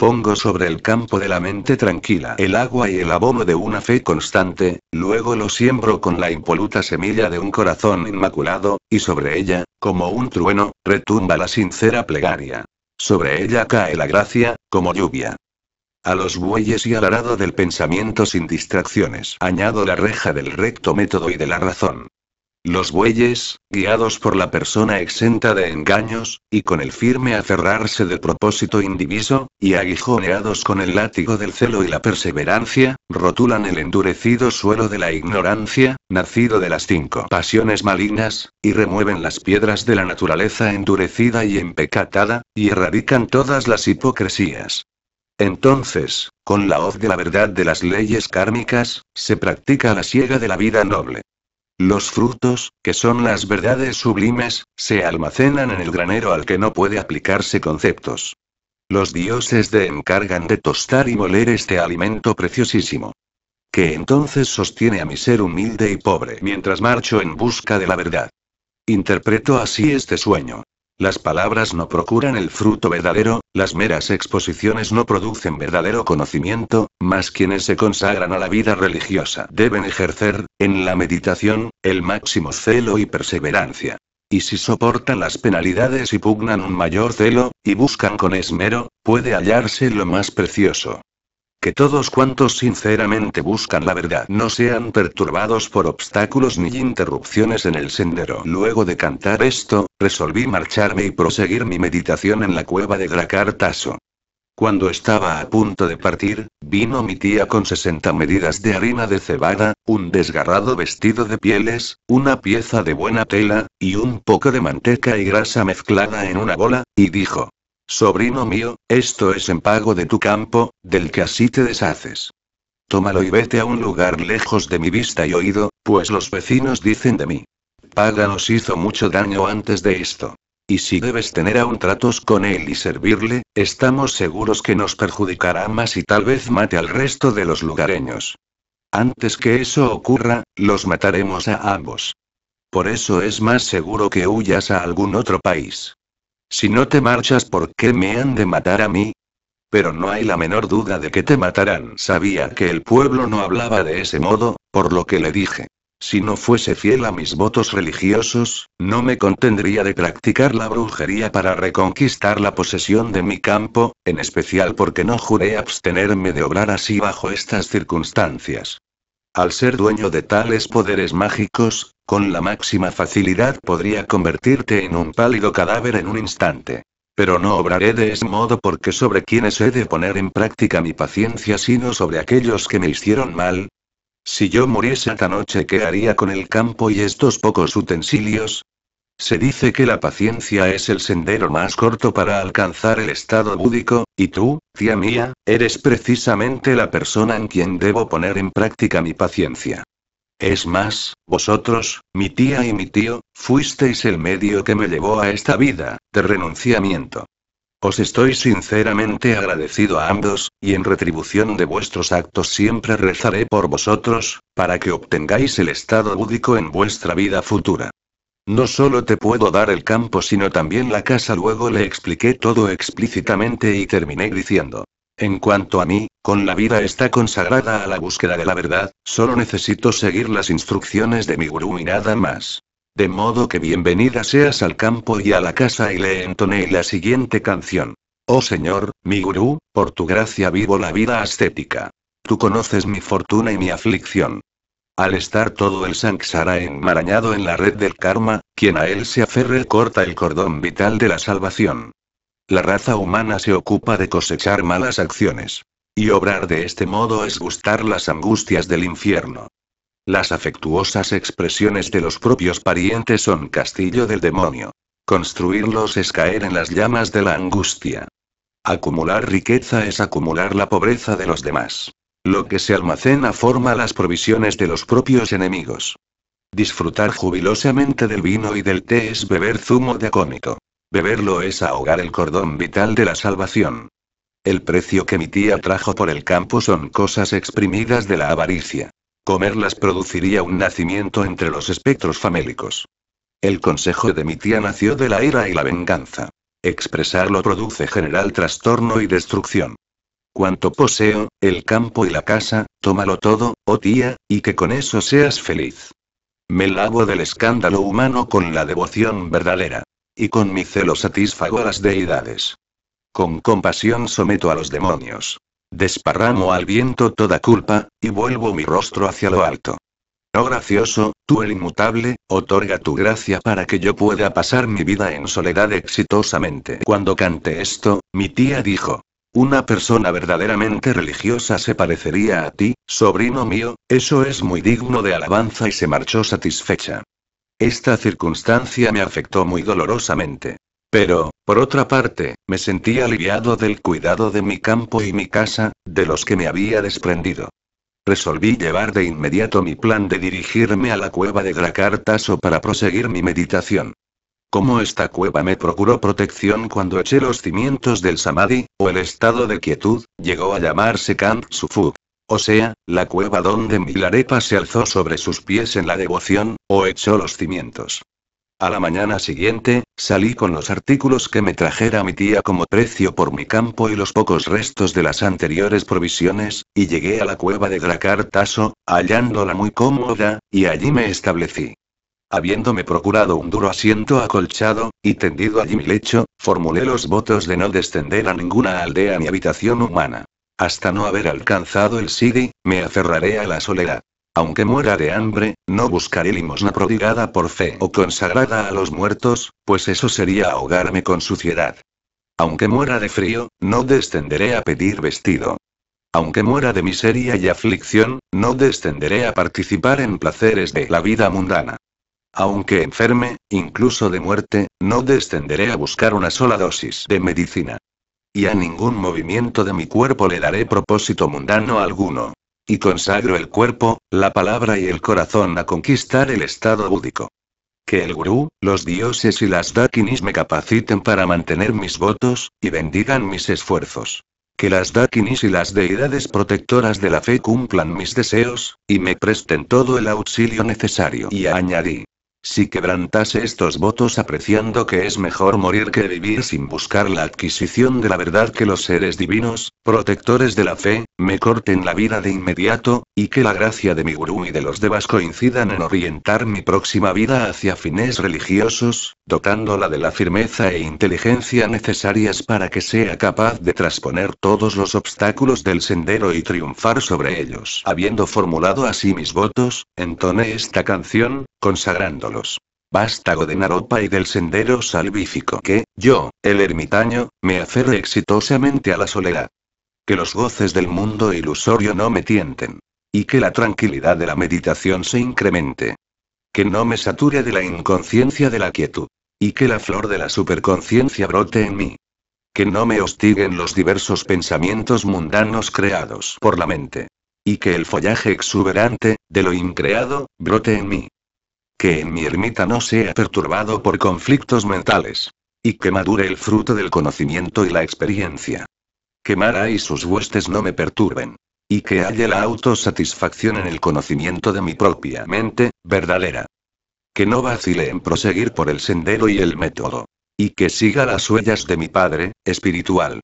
Pongo sobre el campo de la mente tranquila el agua y el abono de una fe constante, luego lo siembro con la impoluta semilla de un corazón inmaculado, y sobre ella, como un trueno, retumba la sincera plegaria. Sobre ella cae la gracia, como lluvia. A los bueyes y al arado del pensamiento sin distracciones añado la reja del recto método y de la razón. Los bueyes, guiados por la persona exenta de engaños, y con el firme aferrarse de propósito indiviso, y aguijoneados con el látigo del celo y la perseverancia, rotulan el endurecido suelo de la ignorancia, nacido de las cinco pasiones malignas, y remueven las piedras de la naturaleza endurecida y empecatada, y erradican todas las hipocresías. Entonces, con la hoz de la verdad de las leyes kármicas, se practica la siega de la vida noble. Los frutos, que son las verdades sublimes, se almacenan en el granero al que no puede aplicarse conceptos. Los dioses de encargan de tostar y moler este alimento preciosísimo. Que entonces sostiene a mi ser humilde y pobre mientras marcho en busca de la verdad. Interpreto así este sueño. Las palabras no procuran el fruto verdadero, las meras exposiciones no producen verdadero conocimiento, mas quienes se consagran a la vida religiosa deben ejercer, en la meditación, el máximo celo y perseverancia. Y si soportan las penalidades y pugnan un mayor celo, y buscan con esmero, puede hallarse lo más precioso, que todos cuantos sinceramente buscan la verdad no sean perturbados por obstáculos ni interrupciones en el sendero. Luego de cantar esto, resolví marcharme y proseguir mi meditación en la cueva de Dracartaso. Cuando estaba a punto de partir, vino mi tía con 60 medidas de harina de cebada, un desgarrado vestido de pieles, una pieza de buena tela, y un poco de manteca y grasa mezclada en una bola, y dijo, Sobrino mío, esto es en pago de tu campo, del que así te deshaces. Tómalo y vete a un lugar lejos de mi vista y oído, pues los vecinos dicen de mí. Paga nos hizo mucho daño antes de esto. Y si debes tener aún tratos con él y servirle, estamos seguros que nos perjudicará más y tal vez mate al resto de los lugareños. Antes que eso ocurra, los mataremos a ambos. Por eso es más seguro que huyas a algún otro país. Si no te marchas, ¿por qué me han de matar a mí? Pero no hay la menor duda de que te matarán. Sabía que el pueblo no hablaba de ese modo, por lo que le dije. Si no fuese fiel a mis votos religiosos, no me contendría de practicar la brujería para reconquistar la posesión de mi campo, en especial porque no juré abstenerme de obrar así bajo estas circunstancias. Al ser dueño de tales poderes mágicos, con la máxima facilidad podría convertirte en un pálido cadáver en un instante. Pero no obraré de ese modo porque sobre quienes he de poner en práctica mi paciencia sino sobre aquellos que me hicieron mal. Si yo muriese esta noche, ¿qué haría con el campo y estos pocos utensilios? Se dice que la paciencia es el sendero más corto para alcanzar el estado búdico, y tú, tía mía, eres precisamente la persona en quien debo poner en práctica mi paciencia. Es más, vosotros, mi tía y mi tío, fuisteis el medio que me llevó a esta vida, de renunciamiento. Os estoy sinceramente agradecido a ambos, y en retribución de vuestros actos siempre rezaré por vosotros, para que obtengáis el estado búdico en vuestra vida futura. No solo te puedo dar el campo, sino también la casa. Luego le expliqué todo explícitamente y terminé diciendo, en cuanto a mí, con la vida está consagrada a la búsqueda de la verdad, solo necesito seguir las instrucciones de mi gurú y nada más. De modo que bienvenida seas al campo y a la casa y le entoné la siguiente canción. Oh Señor, mi gurú, por tu gracia vivo la vida ascética. Tú conoces mi fortuna y mi aflicción. Al estar todo el samsara enmarañado en la red del karma, quien a él se aferre corta el cordón vital de la salvación. La raza humana se ocupa de cosechar malas acciones. Y obrar de este modo es gustar las angustias del infierno. Las afectuosas expresiones de los propios parientes son castillo del demonio. Construirlos es caer en las llamas de la angustia. Acumular riqueza es acumular la pobreza de los demás. Lo que se almacena forma las provisiones de los propios enemigos. Disfrutar jubilosamente del vino y del té es beber zumo de acónito. Beberlo es ahogar el cordón vital de la salvación. El precio que mi tía trajo por el campo son cosas exprimidas de la avaricia. Comerlas produciría un nacimiento entre los espectros famélicos. El consejo de mi tía nació de la ira y la venganza. Expresarlo produce general trastorno y destrucción. Cuanto poseo, el campo y la casa, tómalo todo, oh tía, y que con eso seas feliz. Me lavo del escándalo humano con la devoción verdadera. Y con mi celo satisfago a las deidades. Con compasión someto a los demonios. Desparramo al viento toda culpa, y vuelvo mi rostro hacia lo alto. Oh gracioso, tú el inmutable, otorga tu gracia para que yo pueda pasar mi vida en soledad exitosamente. Cuando canté esto, mi tía dijo. Una persona verdaderamente religiosa se parecería a ti, sobrino mío, eso es muy digno de alabanza y se marchó satisfecha. Esta circunstancia me afectó muy dolorosamente. Pero, por otra parte, me sentí aliviado del cuidado de mi campo y mi casa, de los que me había desprendido. Resolví llevar de inmediato mi plan de dirigirme a la cueva de o para proseguir mi meditación. Como esta cueva me procuró protección cuando eché los cimientos del samadhi, o el estado de quietud, llegó a llamarse Kant Sufuk o sea, la cueva donde mi Milarepa se alzó sobre sus pies en la devoción, o echó los cimientos. A la mañana siguiente, salí con los artículos que me trajera mi tía como precio por mi campo y los pocos restos de las anteriores provisiones, y llegué a la cueva de Dracar hallándola muy cómoda, y allí me establecí. Habiéndome procurado un duro asiento acolchado, y tendido allí mi lecho, formulé los votos de no descender a ninguna aldea ni habitación humana. Hasta no haber alcanzado el SIDI, me aferraré a la soledad. Aunque muera de hambre, no buscaré limosna prodigada por fe o consagrada a los muertos, pues eso sería ahogarme con suciedad. Aunque muera de frío, no descenderé a pedir vestido. Aunque muera de miseria y aflicción, no descenderé a participar en placeres de la vida mundana. Aunque enferme, incluso de muerte, no descenderé a buscar una sola dosis de medicina. Y a ningún movimiento de mi cuerpo le daré propósito mundano alguno. Y consagro el cuerpo, la palabra y el corazón a conquistar el estado búdico. Que el gurú, los dioses y las dakinis me capaciten para mantener mis votos, y bendigan mis esfuerzos. Que las dakinis y las deidades protectoras de la fe cumplan mis deseos, y me presten todo el auxilio necesario. Y añadí, si quebrantase estos votos apreciando que es mejor morir que vivir sin buscar la adquisición de la verdad que los seres divinos, protectores de la fe, me corten la vida de inmediato, y que la gracia de mi gurú y de los devas coincidan en orientar mi próxima vida hacia fines religiosos, dotándola de la firmeza e inteligencia necesarias para que sea capaz de trasponer todos los obstáculos del sendero y triunfar sobre ellos. Habiendo formulado así mis votos, entoné esta canción, consagrando. Bástago Vástago de Naropa y del sendero salvífico que, yo, el ermitaño, me aferre exitosamente a la soledad. Que los goces del mundo ilusorio no me tienten. Y que la tranquilidad de la meditación se incremente. Que no me sature de la inconsciencia de la quietud. Y que la flor de la superconciencia brote en mí. Que no me hostiguen los diversos pensamientos mundanos creados por la mente. Y que el follaje exuberante, de lo increado, brote en mí que en mi ermita no sea perturbado por conflictos mentales. Y que madure el fruto del conocimiento y la experiencia. Que Mara y sus huestes no me perturben. Y que haya la autosatisfacción en el conocimiento de mi propia mente, verdadera. Que no vacile en proseguir por el sendero y el método. Y que siga las huellas de mi padre, espiritual.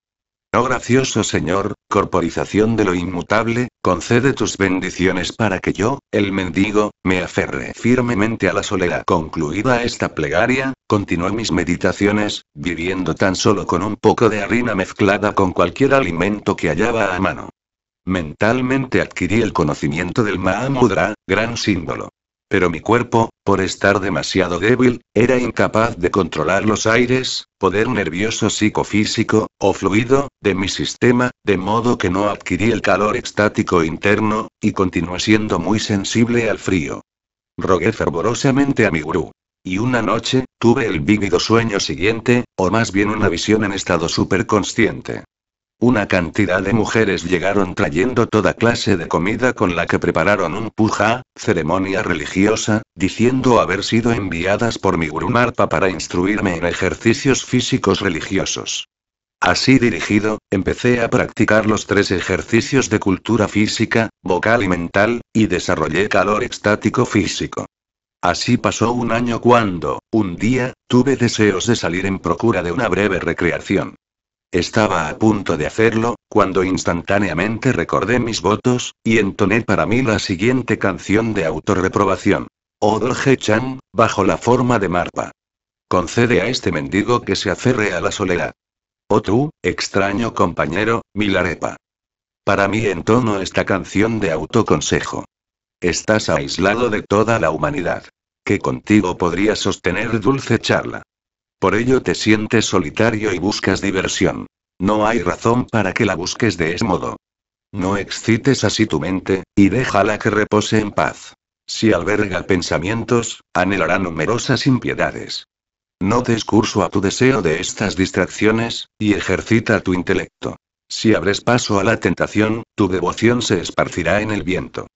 Oh gracioso Señor, corporización de lo inmutable, concede tus bendiciones para que yo, el mendigo, me aferre firmemente a la soledad. Concluida esta plegaria, continué mis meditaciones, viviendo tan solo con un poco de harina mezclada con cualquier alimento que hallaba a mano. Mentalmente adquirí el conocimiento del Mahamudra, gran símbolo. Pero mi cuerpo, por estar demasiado débil, era incapaz de controlar los aires, poder nervioso psicofísico, o fluido, de mi sistema, de modo que no adquirí el calor estático interno, y continué siendo muy sensible al frío. Rogué fervorosamente a mi gurú. Y una noche, tuve el vívido sueño siguiente, o más bien una visión en estado superconsciente. Una cantidad de mujeres llegaron trayendo toda clase de comida con la que prepararon un puja, ceremonia religiosa, diciendo haber sido enviadas por mi Gurumarpa para instruirme en ejercicios físicos religiosos. Así dirigido, empecé a practicar los tres ejercicios de cultura física, vocal y mental, y desarrollé calor estático físico. Así pasó un año cuando, un día, tuve deseos de salir en procura de una breve recreación. Estaba a punto de hacerlo, cuando instantáneamente recordé mis votos, y entoné para mí la siguiente canción de autorreprobación. Odorje oh, chan bajo la forma de Marpa. Concede a este mendigo que se aferre a la soledad. Oh tú, extraño compañero, Milarepa. Para mí entono esta canción de autoconsejo. Estás aislado de toda la humanidad. Que contigo podría sostener dulce charla. Por ello te sientes solitario y buscas diversión. No hay razón para que la busques de ese modo. No excites así tu mente, y déjala que repose en paz. Si alberga pensamientos, anhelará numerosas impiedades. No des curso a tu deseo de estas distracciones, y ejercita tu intelecto. Si abres paso a la tentación, tu devoción se esparcirá en el viento.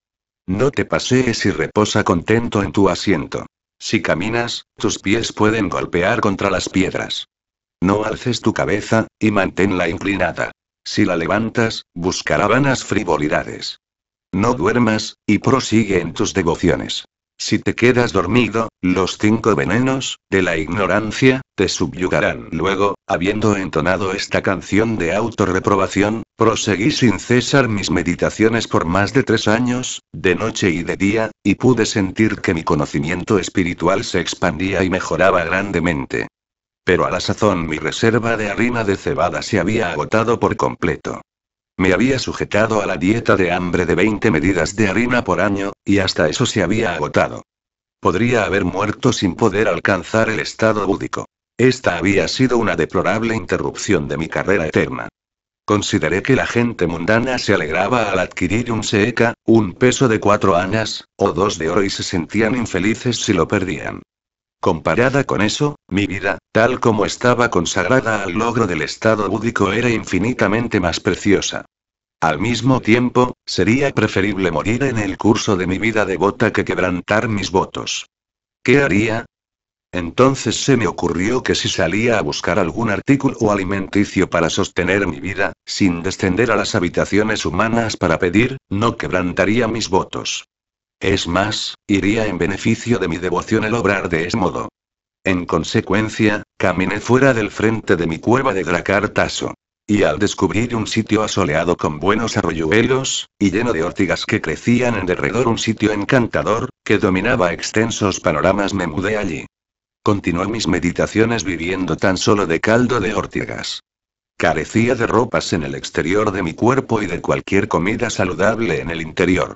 No te pasees y reposa contento en tu asiento. Si caminas, tus pies pueden golpear contra las piedras. No alces tu cabeza, y manténla inclinada. Si la levantas, buscará vanas frivolidades. No duermas, y prosigue en tus devociones. Si te quedas dormido, los cinco venenos, de la ignorancia, te subyugarán. Luego, habiendo entonado esta canción de autorreprobación, Proseguí sin cesar mis meditaciones por más de tres años, de noche y de día, y pude sentir que mi conocimiento espiritual se expandía y mejoraba grandemente. Pero a la sazón mi reserva de harina de cebada se había agotado por completo. Me había sujetado a la dieta de hambre de 20 medidas de harina por año, y hasta eso se había agotado. Podría haber muerto sin poder alcanzar el estado búdico. Esta había sido una deplorable interrupción de mi carrera eterna. Consideré que la gente mundana se alegraba al adquirir un seca, un peso de cuatro anas, o dos de oro y se sentían infelices si lo perdían. Comparada con eso, mi vida, tal como estaba consagrada al logro del estado búdico, era infinitamente más preciosa. Al mismo tiempo, sería preferible morir en el curso de mi vida devota que quebrantar mis votos. ¿Qué haría? Entonces se me ocurrió que si salía a buscar algún artículo o alimenticio para sostener mi vida, sin descender a las habitaciones humanas para pedir, no quebrantaría mis votos. Es más, iría en beneficio de mi devoción el obrar de ese modo. En consecuencia, caminé fuera del frente de mi cueva de Dracartaso. Y al descubrir un sitio asoleado con buenos arroyuelos, y lleno de ortigas que crecían en derredor, un sitio encantador, que dominaba extensos panoramas, me mudé allí. Continué mis meditaciones viviendo tan solo de caldo de ortigas. Carecía de ropas en el exterior de mi cuerpo y de cualquier comida saludable en el interior.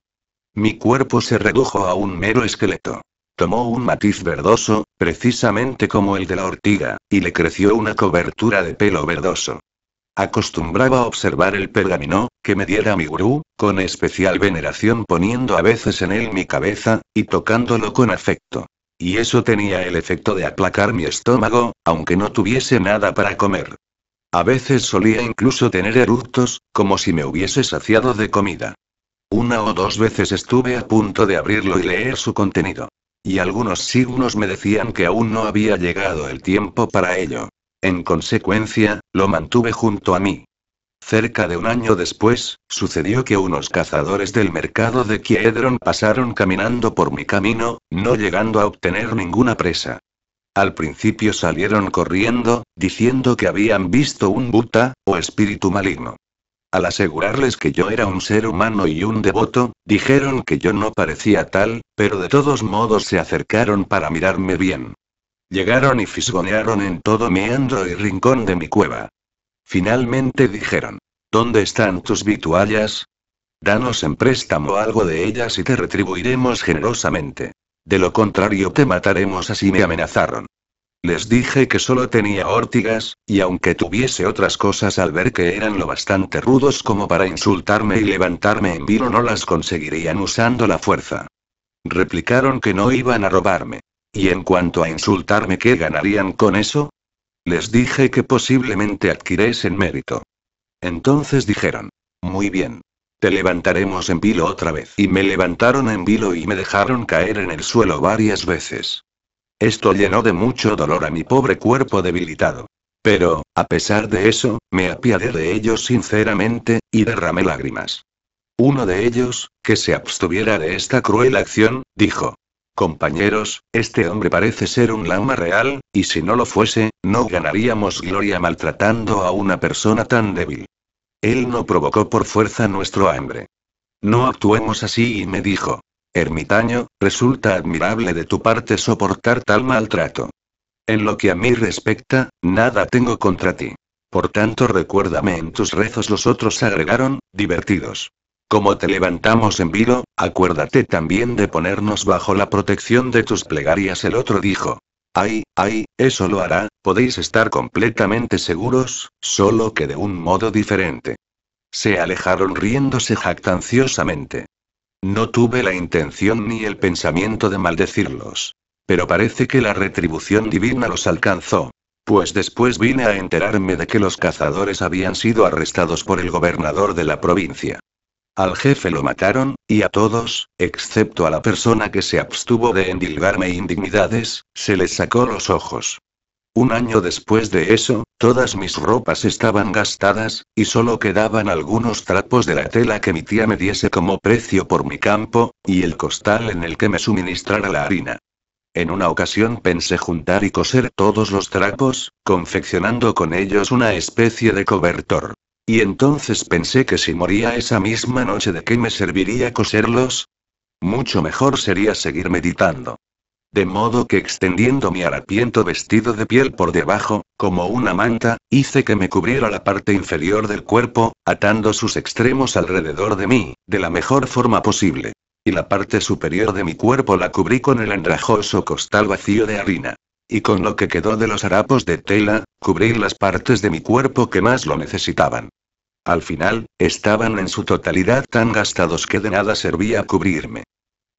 Mi cuerpo se redujo a un mero esqueleto. Tomó un matiz verdoso, precisamente como el de la ortiga, y le creció una cobertura de pelo verdoso. Acostumbraba a observar el pergamino, que me diera mi gurú, con especial veneración poniendo a veces en él mi cabeza, y tocándolo con afecto. Y eso tenía el efecto de aplacar mi estómago, aunque no tuviese nada para comer. A veces solía incluso tener eructos, como si me hubiese saciado de comida. Una o dos veces estuve a punto de abrirlo y leer su contenido. Y algunos signos me decían que aún no había llegado el tiempo para ello. En consecuencia, lo mantuve junto a mí. Cerca de un año después, sucedió que unos cazadores del mercado de Quiedron pasaron caminando por mi camino, no llegando a obtener ninguna presa. Al principio salieron corriendo, diciendo que habían visto un Buta, o espíritu maligno. Al asegurarles que yo era un ser humano y un devoto, dijeron que yo no parecía tal, pero de todos modos se acercaron para mirarme bien. Llegaron y fisgonearon en todo mi meandro y rincón de mi cueva. Finalmente dijeron, ¿dónde están tus vituallas? Danos en préstamo algo de ellas y te retribuiremos generosamente. De lo contrario te mataremos así me amenazaron. Les dije que solo tenía órtigas, y aunque tuviese otras cosas al ver que eran lo bastante rudos como para insultarme y levantarme en vino no las conseguirían usando la fuerza. Replicaron que no iban a robarme. Y en cuanto a insultarme, ¿qué ganarían con eso? Les dije que posiblemente adquiriesen mérito. Entonces dijeron, muy bien. Te levantaremos en vilo otra vez. Y me levantaron en vilo y me dejaron caer en el suelo varias veces. Esto llenó de mucho dolor a mi pobre cuerpo debilitado. Pero, a pesar de eso, me apiadé de ellos sinceramente, y derramé lágrimas. Uno de ellos, que se abstuviera de esta cruel acción, dijo, Compañeros, este hombre parece ser un lama real, y si no lo fuese, no ganaríamos gloria maltratando a una persona tan débil. Él no provocó por fuerza nuestro hambre. No actuemos así y me dijo. Ermitaño, resulta admirable de tu parte soportar tal maltrato. En lo que a mí respecta, nada tengo contra ti. Por tanto, recuérdame en tus rezos los otros agregaron, divertidos. Como te levantamos en vilo, acuérdate también de ponernos bajo la protección de tus plegarias. El otro dijo. Ay, ay, eso lo hará, podéis estar completamente seguros, solo que de un modo diferente. Se alejaron riéndose jactanciosamente. No tuve la intención ni el pensamiento de maldecirlos. Pero parece que la retribución divina los alcanzó. Pues después vine a enterarme de que los cazadores habían sido arrestados por el gobernador de la provincia. Al jefe lo mataron, y a todos, excepto a la persona que se abstuvo de endilgarme indignidades, se les sacó los ojos. Un año después de eso, todas mis ropas estaban gastadas, y solo quedaban algunos trapos de la tela que mi tía me diese como precio por mi campo, y el costal en el que me suministrara la harina. En una ocasión pensé juntar y coser todos los trapos, confeccionando con ellos una especie de cobertor. Y entonces pensé que si moría esa misma noche, ¿de qué me serviría coserlos? Mucho mejor sería seguir meditando. De modo que extendiendo mi harapiento vestido de piel por debajo, como una manta, hice que me cubriera la parte inferior del cuerpo, atando sus extremos alrededor de mí, de la mejor forma posible. Y la parte superior de mi cuerpo la cubrí con el andrajoso costal vacío de harina y con lo que quedó de los harapos de tela, cubrí las partes de mi cuerpo que más lo necesitaban. Al final, estaban en su totalidad tan gastados que de nada servía cubrirme.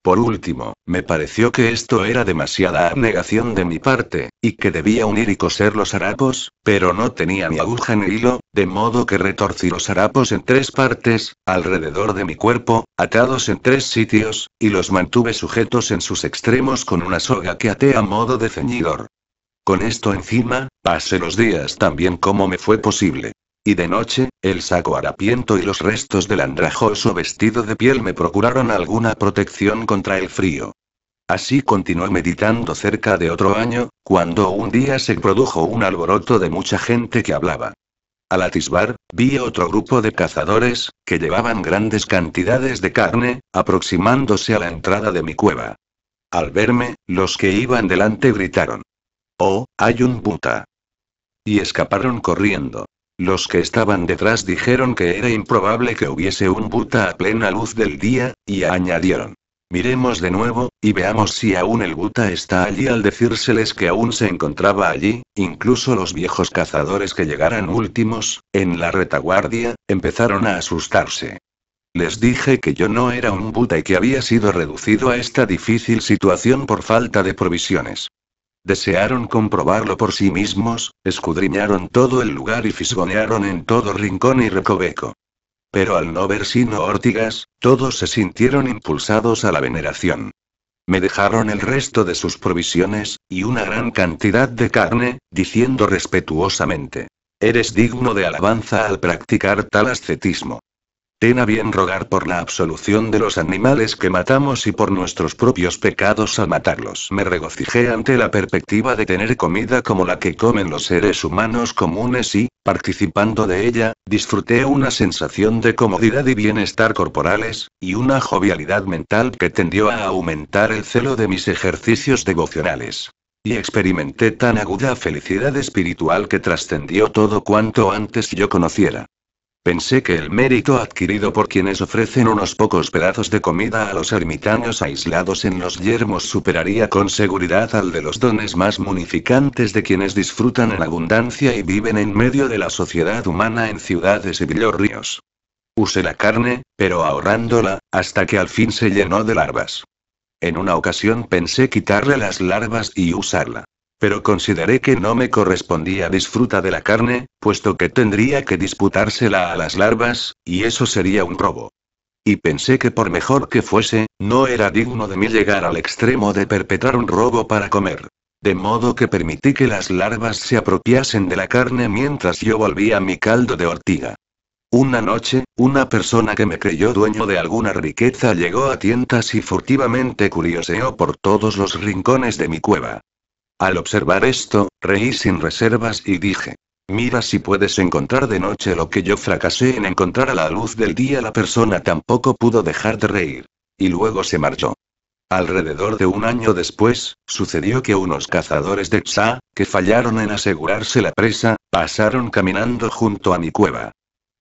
Por último, me pareció que esto era demasiada abnegación de mi parte, y que debía unir y coser los harapos, pero no tenía ni aguja ni hilo, de modo que retorcí los harapos en tres partes, alrededor de mi cuerpo, atados en tres sitios, y los mantuve sujetos en sus extremos con una soga que até a modo de ceñidor. Con esto encima, pasé los días tan bien como me fue posible. Y de noche, el saco harapiento y los restos del andrajoso vestido de piel me procuraron alguna protección contra el frío. Así continué meditando cerca de otro año, cuando un día se produjo un alboroto de mucha gente que hablaba. Al atisbar, vi otro grupo de cazadores, que llevaban grandes cantidades de carne, aproximándose a la entrada de mi cueva. Al verme, los que iban delante gritaron. ¡Oh, hay un puta! Y escaparon corriendo. Los que estaban detrás dijeron que era improbable que hubiese un Buta a plena luz del día, y añadieron. Miremos de nuevo, y veamos si aún el Buta está allí al decírseles que aún se encontraba allí, incluso los viejos cazadores que llegaran últimos, en la retaguardia, empezaron a asustarse. Les dije que yo no era un Buta y que había sido reducido a esta difícil situación por falta de provisiones. Desearon comprobarlo por sí mismos, escudriñaron todo el lugar y fisgonearon en todo rincón y recoveco. Pero al no ver sino Órtigas, todos se sintieron impulsados a la veneración. Me dejaron el resto de sus provisiones, y una gran cantidad de carne, diciendo respetuosamente. Eres digno de alabanza al practicar tal ascetismo. Ten a bien rogar por la absolución de los animales que matamos y por nuestros propios pecados al matarlos. Me regocijé ante la perspectiva de tener comida como la que comen los seres humanos comunes y, participando de ella, disfruté una sensación de comodidad y bienestar corporales, y una jovialidad mental que tendió a aumentar el celo de mis ejercicios devocionales y experimenté tan aguda felicidad espiritual que trascendió todo cuanto antes yo conociera. Pensé que el mérito adquirido por quienes ofrecen unos pocos pedazos de comida a los ermitaños aislados en los yermos superaría con seguridad al de los dones más munificantes de quienes disfrutan en abundancia y viven en medio de la sociedad humana en ciudades y villorrios. Usé la carne, pero ahorrándola, hasta que al fin se llenó de larvas. En una ocasión pensé quitarle las larvas y usarla. Pero consideré que no me correspondía disfruta de la carne, puesto que tendría que disputársela a las larvas, y eso sería un robo. Y pensé que por mejor que fuese, no era digno de mí llegar al extremo de perpetrar un robo para comer. De modo que permití que las larvas se apropiasen de la carne mientras yo volvía mi caldo de ortiga. Una noche, una persona que me creyó dueño de alguna riqueza llegó a tientas y furtivamente curioseó por todos los rincones de mi cueva. Al observar esto, reí sin reservas y dije, mira si puedes encontrar de noche lo que yo fracasé en encontrar a la luz del día. La persona tampoco pudo dejar de reír. Y luego se marchó. Alrededor de un año después, sucedió que unos cazadores de Tsa, que fallaron en asegurarse la presa, pasaron caminando junto a mi cueva.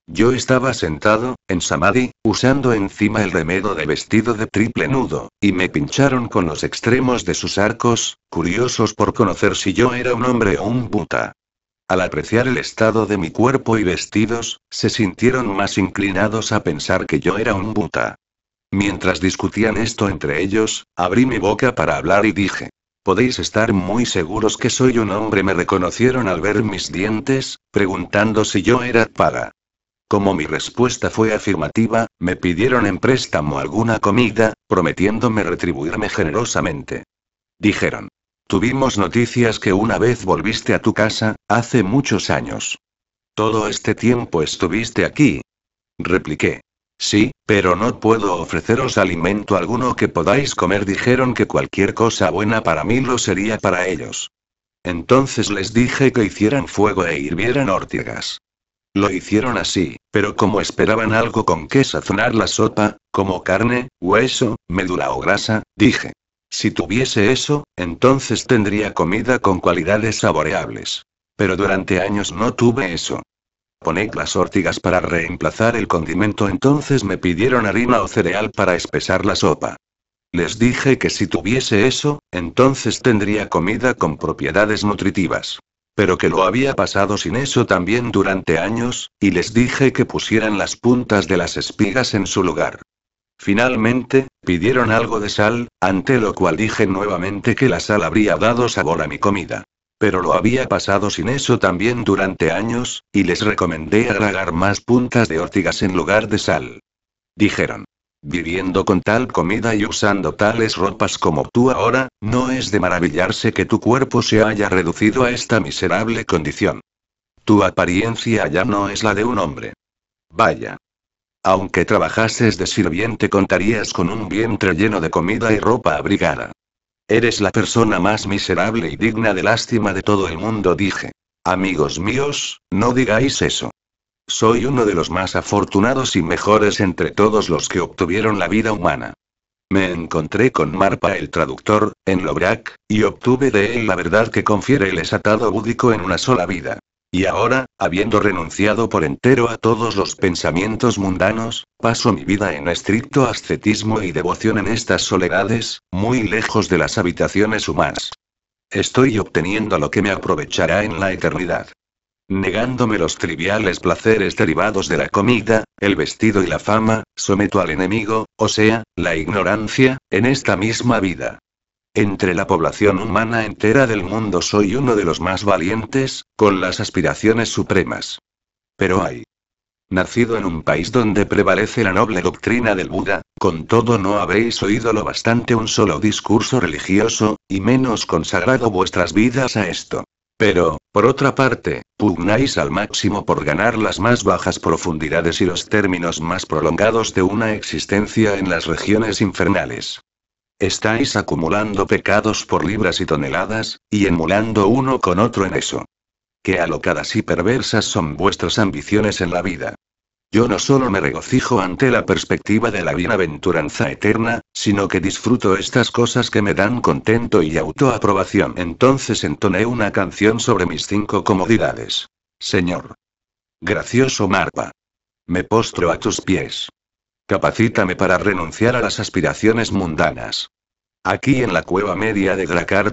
Yo estaba sentado, en Samadhi, usando encima el remedo de vestido de triple nudo, y me pincharon con los extremos de sus arcos, curiosos por conocer si yo era un hombre o un puta. Al apreciar el estado de mi cuerpo y vestidos, se sintieron más inclinados a pensar que yo era un buta. Mientras discutían esto entre ellos, abrí mi boca para hablar y dije, Podéis estar muy seguros que soy un hombre. Me reconocieron al ver mis dientes, preguntando si yo era para. Como mi respuesta fue afirmativa, me pidieron en préstamo alguna comida, prometiéndome retribuirme generosamente. Dijeron. Tuvimos noticias que una vez volviste a tu casa, hace muchos años. ¿Todo este tiempo estuviste aquí? Repliqué. Sí, pero no puedo ofreceros alimento alguno que podáis comer. Dijeron que cualquier cosa buena para mí lo sería para ellos. Entonces les dije que hicieran fuego e hirvieran órtigas. Lo hicieron así, pero como esperaban algo con que sazonar la sopa, como carne, hueso, médula o grasa, dije. Si tuviese eso, entonces tendría comida con cualidades saboreables. Pero durante años no tuve eso. Poned las órtigas para reemplazar el condimento, entonces me pidieron harina o cereal para espesar la sopa. Les dije que si tuviese eso, entonces tendría comida con propiedades nutritivas pero que lo había pasado sin eso también durante años, y les dije que pusieran las puntas de las espigas en su lugar. Finalmente, pidieron algo de sal, ante lo cual dije nuevamente que la sal habría dado sabor a mi comida. Pero lo había pasado sin eso también durante años, y les recomendé agregar más puntas de ortigas en lugar de sal. Dijeron, Viviendo con tal comida y usando tales ropas como tú ahora, no es de maravillarse que tu cuerpo se haya reducido a esta miserable condición. Tu apariencia ya no es la de un hombre. Vaya. Aunque trabajases de sirviente contarías con un vientre lleno de comida y ropa abrigada. Eres la persona más miserable y digna de lástima de todo el mundo, dije. Amigos míos, no digáis eso. Soy uno de los más afortunados y mejores entre todos los que obtuvieron la vida humana. Me encontré con Marpa el traductor, en Lobrak, y obtuve de él la verdad que confiere el esatado búdico en una sola vida. Y ahora, habiendo renunciado por entero a todos los pensamientos mundanos, paso mi vida en estricto ascetismo y devoción en estas soledades, muy lejos de las habitaciones humanas. Estoy obteniendo lo que me aprovechará en la eternidad. Negándome los triviales placeres derivados de la comida, el vestido y la fama, someto al enemigo, o sea, la ignorancia, en esta misma vida. Entre la población humana entera del mundo soy uno de los más valientes, con las aspiraciones supremas. Pero hay. Nacido en un país donde prevalece la noble doctrina del Buda, con todo no habéis oído lo bastante un solo discurso religioso, y menos consagrado vuestras vidas a esto. Pero, por otra parte, pugnáis al máximo por ganar las más bajas profundidades y los términos más prolongados de una existencia en las regiones infernales. Estáis acumulando pecados por libras y toneladas, y emulando uno con otro en eso. Qué alocadas y perversas son vuestras ambiciones en la vida. Yo no solo me regocijo ante la perspectiva de la bienaventuranza eterna, sino que disfruto estas cosas que me dan contento y autoaprobación. Entonces entoné una canción sobre mis cinco comodidades. Señor. Gracioso Marpa. Me postro a tus pies. Capacítame para renunciar a las aspiraciones mundanas. Aquí en la cueva media de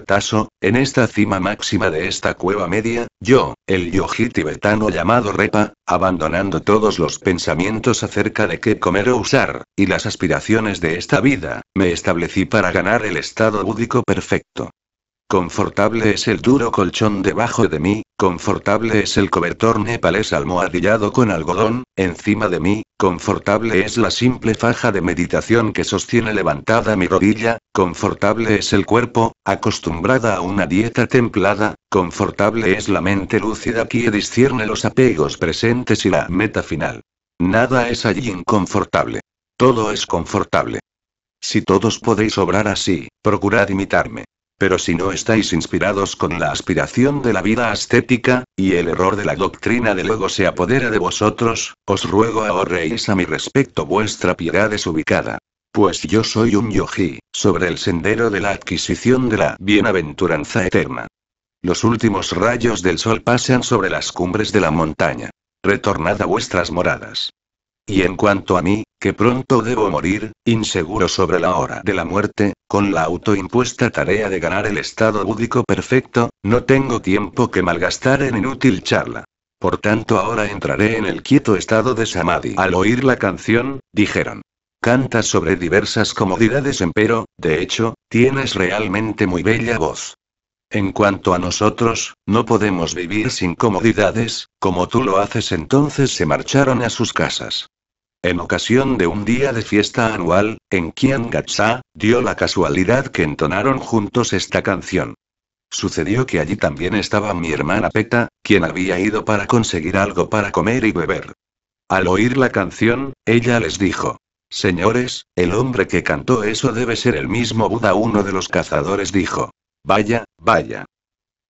Tasso, en esta cima máxima de esta cueva media, yo, el yogi tibetano llamado Repa, abandonando todos los pensamientos acerca de qué comer o usar, y las aspiraciones de esta vida, me establecí para ganar el estado búdico perfecto. Confortable es el duro colchón debajo de mí, confortable es el cobertor nepalés almohadillado con algodón, encima de mí, confortable es la simple faja de meditación que sostiene levantada mi rodilla, confortable es el cuerpo, acostumbrada a una dieta templada, confortable es la mente lúcida que discierne los apegos presentes y la meta final. Nada es allí inconfortable. Todo es confortable. Si todos podéis obrar así, procurad imitarme. Pero si no estáis inspirados con la aspiración de la vida ascética, y el error de la doctrina de luego se apodera de vosotros, os ruego ahorréis a mi respecto vuestra piedad desubicada. Pues yo soy un yogi, sobre el sendero de la adquisición de la bienaventuranza eterna. Los últimos rayos del sol pasan sobre las cumbres de la montaña. Retornad a vuestras moradas. Y en cuanto a mí, que pronto debo morir, inseguro sobre la hora de la muerte, con la autoimpuesta tarea de ganar el estado búdico perfecto, no tengo tiempo que malgastar en inútil charla. Por tanto ahora entraré en el quieto estado de Samadhi. Al oír la canción, dijeron. Cantas sobre diversas comodidades, empero, de hecho, tienes realmente muy bella voz. En cuanto a nosotros, no podemos vivir sin comodidades, como tú lo haces entonces se marcharon a sus casas. En ocasión de un día de fiesta anual, en Kiangatsa, dio la casualidad que entonaron juntos esta canción. Sucedió que allí también estaba mi hermana Peta, quien había ido para conseguir algo para comer y beber. Al oír la canción, ella les dijo, Señores, el hombre que cantó eso debe ser el mismo Buda. Uno de los cazadores dijo, Vaya, Vaya.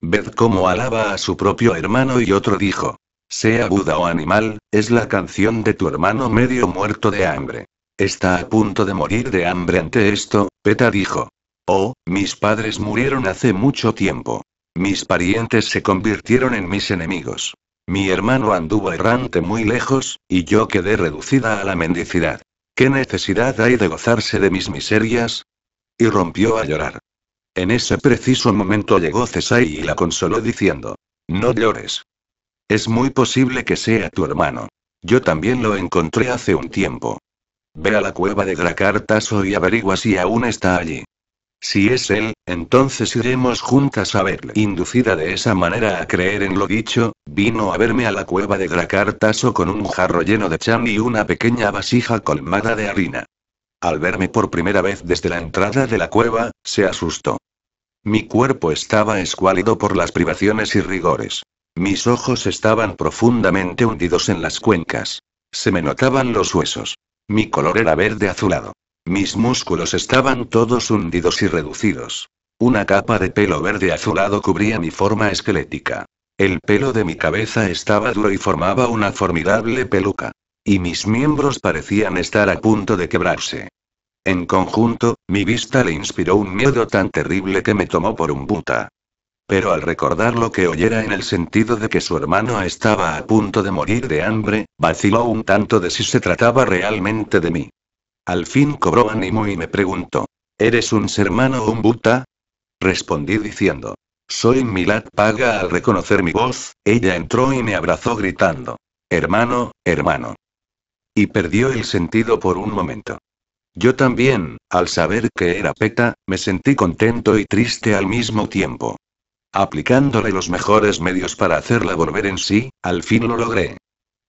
Ved cómo alaba a su propio hermano y otro dijo. Sea Buda o animal, es la canción de tu hermano medio muerto de hambre. Está a punto de morir de hambre ante esto, Peta dijo. Oh, mis padres murieron hace mucho tiempo. Mis parientes se convirtieron en mis enemigos. Mi hermano anduvo errante muy lejos, y yo quedé reducida a la mendicidad. ¿Qué necesidad hay de gozarse de mis miserias? Y rompió a llorar. En ese preciso momento llegó Cesai y la consoló diciendo, No llores. Es muy posible que sea tu hermano. Yo también lo encontré hace un tiempo. Ve a la cueva de Gracartaso y averigua si aún está allí. Si es él, entonces iremos juntas a verle. Inducida de esa manera a creer en lo dicho, vino a verme a la cueva de Gracartaso con un jarro lleno de chan y una pequeña vasija colmada de harina. Al verme por primera vez desde la entrada de la cueva, se asustó. Mi cuerpo estaba escuálido por las privaciones y rigores. Mis ojos estaban profundamente hundidos en las cuencas. Se me notaban los huesos. Mi color era verde azulado. Mis músculos estaban todos hundidos y reducidos. Una capa de pelo verde azulado cubría mi forma esquelética. El pelo de mi cabeza estaba duro y formaba una formidable peluca. Y mis miembros parecían estar a punto de quebrarse. En conjunto, mi vista le inspiró un miedo tan terrible que me tomó por un buta. Pero al recordar lo que oyera en el sentido de que su hermano estaba a punto de morir de hambre, vaciló un tanto de si se trataba realmente de mí. Al fin cobró ánimo y me preguntó, ¿eres un humano o un buta? Respondí diciendo, soy Milad Paga al reconocer mi voz, ella entró y me abrazó gritando, hermano, hermano. Y perdió el sentido por un momento. Yo también, al saber que era Peta, me sentí contento y triste al mismo tiempo. Aplicándole los mejores medios para hacerla volver en sí, al fin lo logré.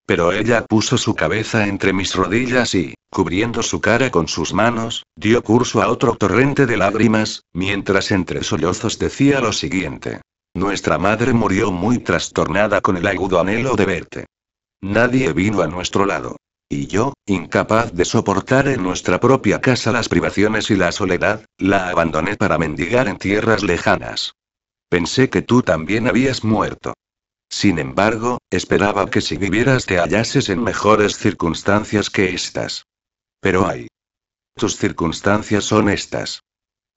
Pero ella puso su cabeza entre mis rodillas y, cubriendo su cara con sus manos, dio curso a otro torrente de lágrimas, mientras entre sollozos decía lo siguiente. Nuestra madre murió muy trastornada con el agudo anhelo de verte. Nadie vino a nuestro lado. Y yo, incapaz de soportar en nuestra propia casa las privaciones y la soledad, la abandoné para mendigar en tierras lejanas. Pensé que tú también habías muerto. Sin embargo, esperaba que si vivieras te hallases en mejores circunstancias que estas. Pero ay. Tus circunstancias son estas.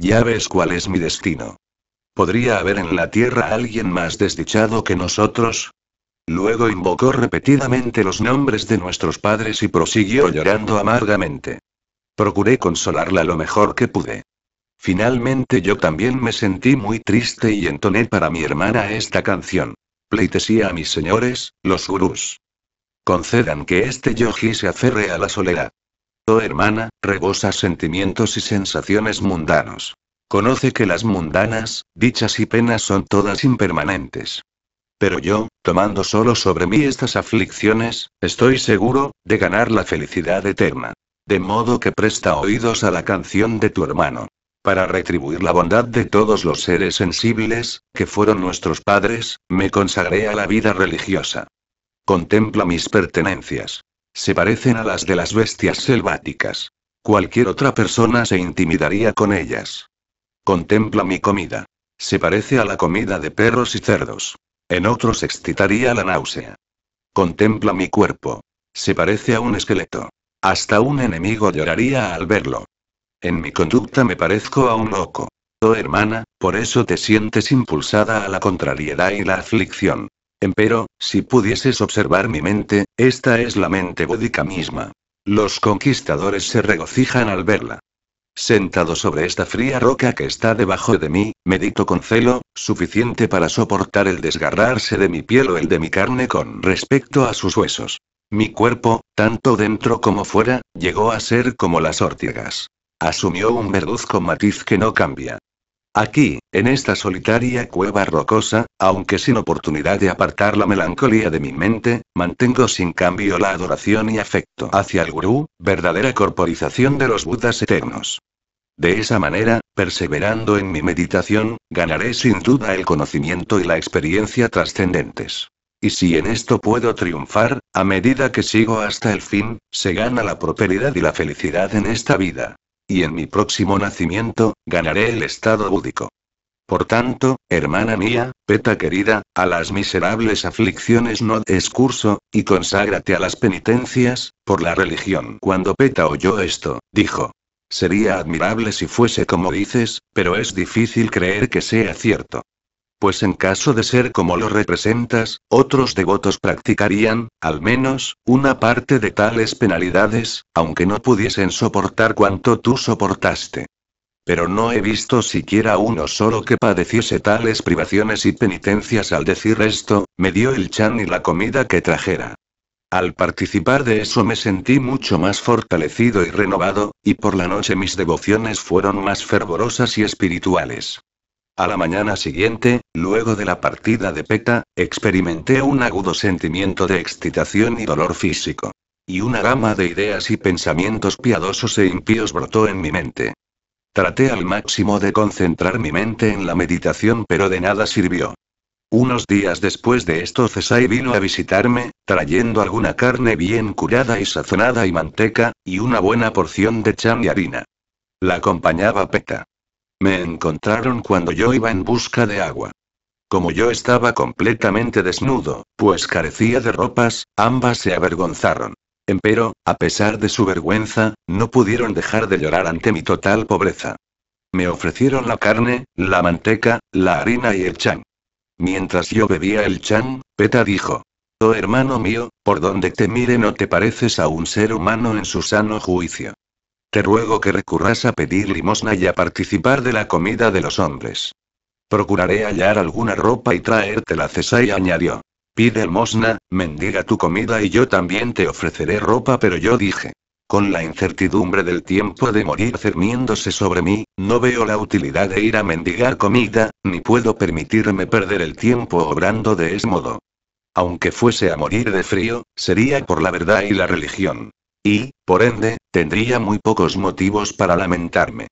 Ya ves cuál es mi destino. ¿Podría haber en la tierra alguien más desdichado que nosotros? Luego invocó repetidamente los nombres de nuestros padres y prosiguió llorando amargamente. Procuré consolarla lo mejor que pude. Finalmente yo también me sentí muy triste y entoné para mi hermana esta canción. Pleitesía a mis señores, los gurús. Concedan que este yogi se aferre a la soledad. Oh hermana, rebosa sentimientos y sensaciones mundanos. Conoce que las mundanas, dichas y penas son todas impermanentes. Pero yo, tomando solo sobre mí estas aflicciones, estoy seguro, de ganar la felicidad eterna. De modo que presta oídos a la canción de tu hermano. Para retribuir la bondad de todos los seres sensibles, que fueron nuestros padres, me consagré a la vida religiosa. Contempla mis pertenencias. Se parecen a las de las bestias selváticas. Cualquier otra persona se intimidaría con ellas. Contempla mi comida. Se parece a la comida de perros y cerdos. En otros excitaría la náusea. Contempla mi cuerpo. Se parece a un esqueleto. Hasta un enemigo lloraría al verlo. En mi conducta me parezco a un loco. Oh hermana, por eso te sientes impulsada a la contrariedad y la aflicción. Empero, si pudieses observar mi mente, esta es la mente bódica misma. Los conquistadores se regocijan al verla. Sentado sobre esta fría roca que está debajo de mí, medito con celo, suficiente para soportar el desgarrarse de mi piel o el de mi carne con respecto a sus huesos. Mi cuerpo, tanto dentro como fuera, llegó a ser como las ortigas. Asumió un verduzco matiz que no cambia. Aquí, en esta solitaria cueva rocosa, aunque sin oportunidad de apartar la melancolía de mi mente, mantengo sin cambio la adoración y afecto hacia el gurú, verdadera corporización de los budas eternos. De esa manera, perseverando en mi meditación, ganaré sin duda el conocimiento y la experiencia trascendentes. Y si en esto puedo triunfar, a medida que sigo hasta el fin, se gana la prosperidad y la felicidad en esta vida y en mi próximo nacimiento, ganaré el estado búdico. Por tanto, hermana mía, peta querida, a las miserables aflicciones no des y conságrate a las penitencias, por la religión. Cuando Peta oyó esto, dijo. Sería admirable si fuese como dices, pero es difícil creer que sea cierto pues en caso de ser como lo representas, otros devotos practicarían, al menos, una parte de tales penalidades, aunque no pudiesen soportar cuanto tú soportaste. Pero no he visto siquiera uno solo que padeciese tales privaciones y penitencias al decir esto, me dio el chan y la comida que trajera. Al participar de eso me sentí mucho más fortalecido y renovado, y por la noche mis devociones fueron más fervorosas y espirituales. A la mañana siguiente, luego de la partida de Peta, experimenté un agudo sentimiento de excitación y dolor físico. Y una gama de ideas y pensamientos piadosos e impíos brotó en mi mente. Traté al máximo de concentrar mi mente en la meditación, pero de nada sirvió. Unos días después de esto, Cesai vino a visitarme, trayendo alguna carne bien curada y sazonada y manteca, y una buena porción de chan y harina. La acompañaba Peta. Me encontraron cuando yo iba en busca de agua. Como yo estaba completamente desnudo, pues carecía de ropas, ambas se avergonzaron. Empero, a pesar de su vergüenza, no pudieron dejar de llorar ante mi total pobreza. Me ofrecieron la carne, la manteca, la harina y el chan. Mientras yo bebía el chan, Peta dijo, Oh hermano mío, por donde te mire no te pareces a un ser humano en su sano juicio. Te ruego que recurras a pedir limosna y a participar de la comida de los hombres. Procuraré hallar alguna ropa y traértela. y añadió. Pide limosna, mendiga tu comida y yo también te ofreceré ropa, pero yo dije. Con la incertidumbre del tiempo de morir cerniéndose sobre mí, no veo la utilidad de ir a mendigar comida, ni puedo permitirme perder el tiempo obrando de ese modo. Aunque fuese a morir de frío, sería por la verdad y la religión. Y, por ende, tendría muy pocos motivos para lamentarme.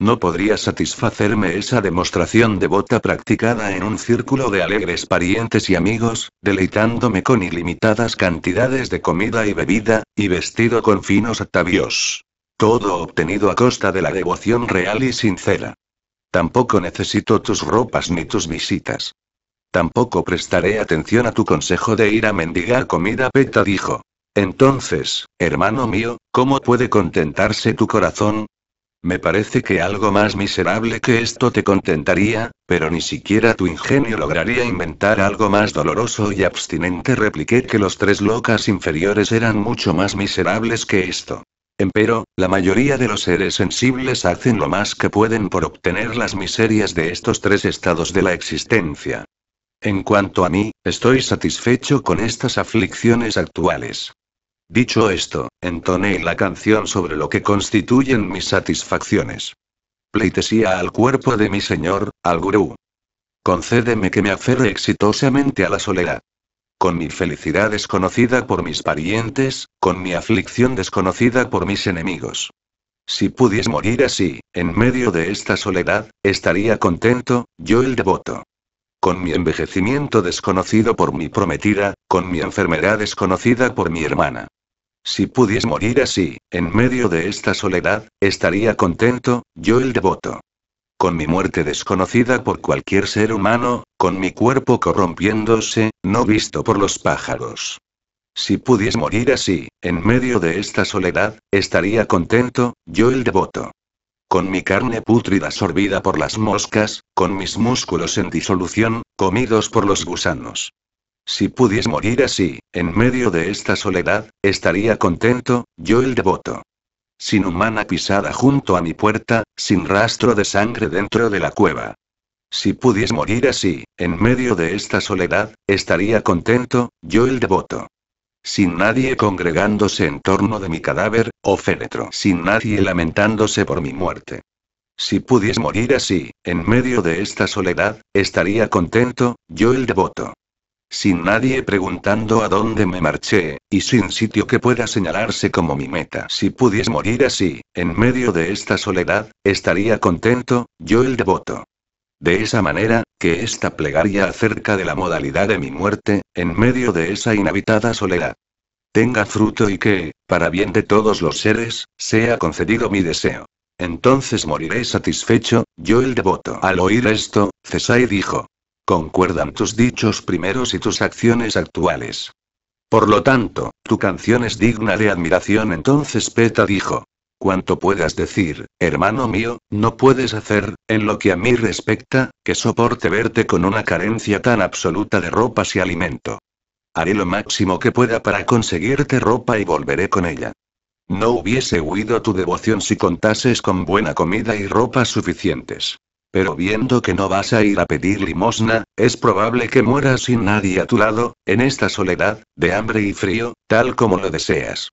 No podría satisfacerme esa demostración devota practicada en un círculo de alegres parientes y amigos, deleitándome con ilimitadas cantidades de comida y bebida, y vestido con finos atavíos. Todo obtenido a costa de la devoción real y sincera. Tampoco necesito tus ropas ni tus visitas. Tampoco prestaré atención a tu consejo de ir a mendigar comida, Peta dijo. Entonces, hermano mío, ¿cómo puede contentarse tu corazón? Me parece que algo más miserable que esto te contentaría, pero ni siquiera tu ingenio lograría inventar algo más doloroso y abstinente. Repliqué que los tres locas inferiores eran mucho más miserables que esto. Empero, la mayoría de los seres sensibles hacen lo más que pueden por obtener las miserias de estos tres estados de la existencia. En cuanto a mí, estoy satisfecho con estas aflicciones actuales. Dicho esto, entoné la canción sobre lo que constituyen mis satisfacciones. Pleitesía al cuerpo de mi señor, al gurú. Concédeme que me aferre exitosamente a la soledad. Con mi felicidad desconocida por mis parientes, con mi aflicción desconocida por mis enemigos. Si pudiese morir así, en medio de esta soledad, estaría contento, yo el devoto. Con mi envejecimiento desconocido por mi prometida, con mi enfermedad desconocida por mi hermana. Si pudiese morir así, en medio de esta soledad, estaría contento, yo el devoto. Con mi muerte desconocida por cualquier ser humano, con mi cuerpo corrompiéndose, no visto por los pájaros. Si pudies morir así, en medio de esta soledad, estaría contento, yo el devoto. Con mi carne pútrida sorbida por las moscas, con mis músculos en disolución, comidos por los gusanos. Si pudiese morir así, en medio de esta soledad, estaría contento, yo el devoto. Sin humana pisada junto a mi puerta, sin rastro de sangre dentro de la cueva. Si pudies morir así, en medio de esta soledad, estaría contento, yo el devoto. Sin nadie congregándose en torno de mi cadáver, o féretro. Sin nadie lamentándose por mi muerte. Si pudies morir así, en medio de esta soledad, estaría contento, yo el devoto sin nadie preguntando a dónde me marché, y sin sitio que pueda señalarse como mi meta. Si pudiese morir así, en medio de esta soledad, estaría contento, yo el devoto. De esa manera, que esta plegaria acerca de la modalidad de mi muerte, en medio de esa inhabitada soledad, tenga fruto y que, para bien de todos los seres, sea concedido mi deseo. Entonces moriré satisfecho, yo el devoto. Al oír esto, Cesai dijo, Concuerdan tus dichos primeros y tus acciones actuales. Por lo tanto, tu canción es digna de admiración. Entonces Peta dijo. Cuanto puedas decir, hermano mío, no puedes hacer, en lo que a mí respecta, que soporte verte con una carencia tan absoluta de ropas y alimento. Haré lo máximo que pueda para conseguirte ropa y volveré con ella. No hubiese huido tu devoción si contases con buena comida y ropa suficientes pero viendo que no vas a ir a pedir limosna, es probable que mueras sin nadie a tu lado, en esta soledad, de hambre y frío, tal como lo deseas.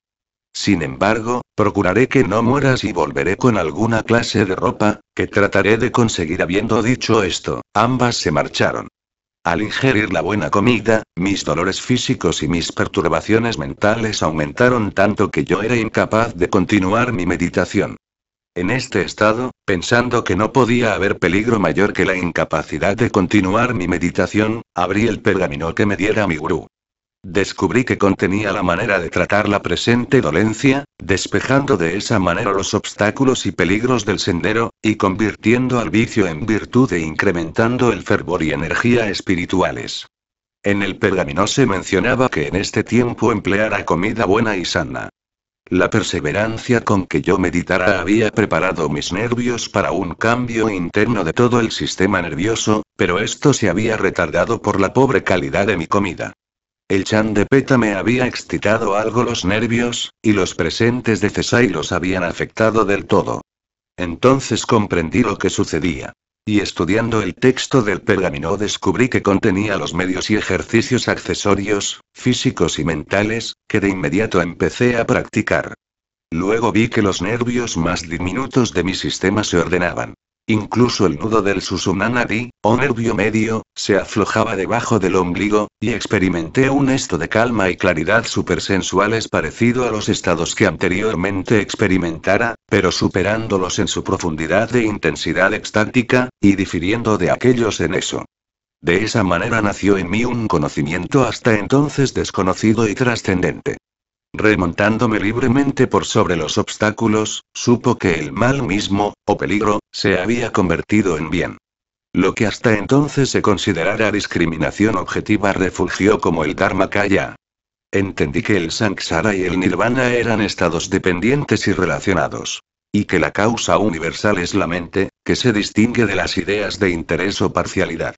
Sin embargo, procuraré que no mueras y volveré con alguna clase de ropa, que trataré de conseguir. Habiendo dicho esto, ambas se marcharon. Al ingerir la buena comida, mis dolores físicos y mis perturbaciones mentales aumentaron tanto que yo era incapaz de continuar mi meditación. En este estado, pensando que no podía haber peligro mayor que la incapacidad de continuar mi meditación, abrí el pergamino que me diera mi gurú. Descubrí que contenía la manera de tratar la presente dolencia, despejando de esa manera los obstáculos y peligros del sendero, y convirtiendo al vicio en virtud e incrementando el fervor y energía espirituales. En el pergamino se mencionaba que en este tiempo empleara comida buena y sana. La perseverancia con que yo meditara había preparado mis nervios para un cambio interno de todo el sistema nervioso, pero esto se había retardado por la pobre calidad de mi comida. El chan de peta me había excitado algo los nervios, y los presentes de Cesai los habían afectado del todo. Entonces comprendí lo que sucedía. Y estudiando el texto del pergamino descubrí que contenía los medios y ejercicios accesorios, físicos y mentales, que de inmediato empecé a practicar. Luego vi que los nervios más diminutos de mi sistema se ordenaban. Incluso el nudo del Susumanadi, o nervio medio, se aflojaba debajo del ombligo, y experimenté un esto de calma y claridad supersensuales parecido a los estados que anteriormente experimentara, pero superándolos en su profundidad de intensidad extática, y difiriendo de aquellos en eso. De esa manera nació en mí un conocimiento hasta entonces desconocido y trascendente. Remontándome libremente por sobre los obstáculos, supo que el mal mismo, o peligro, se había convertido en bien. Lo que hasta entonces se considerara discriminación objetiva refugió como el kaya. Entendí que el Samsara y el Nirvana eran estados dependientes y relacionados. Y que la causa universal es la mente, que se distingue de las ideas de interés o parcialidad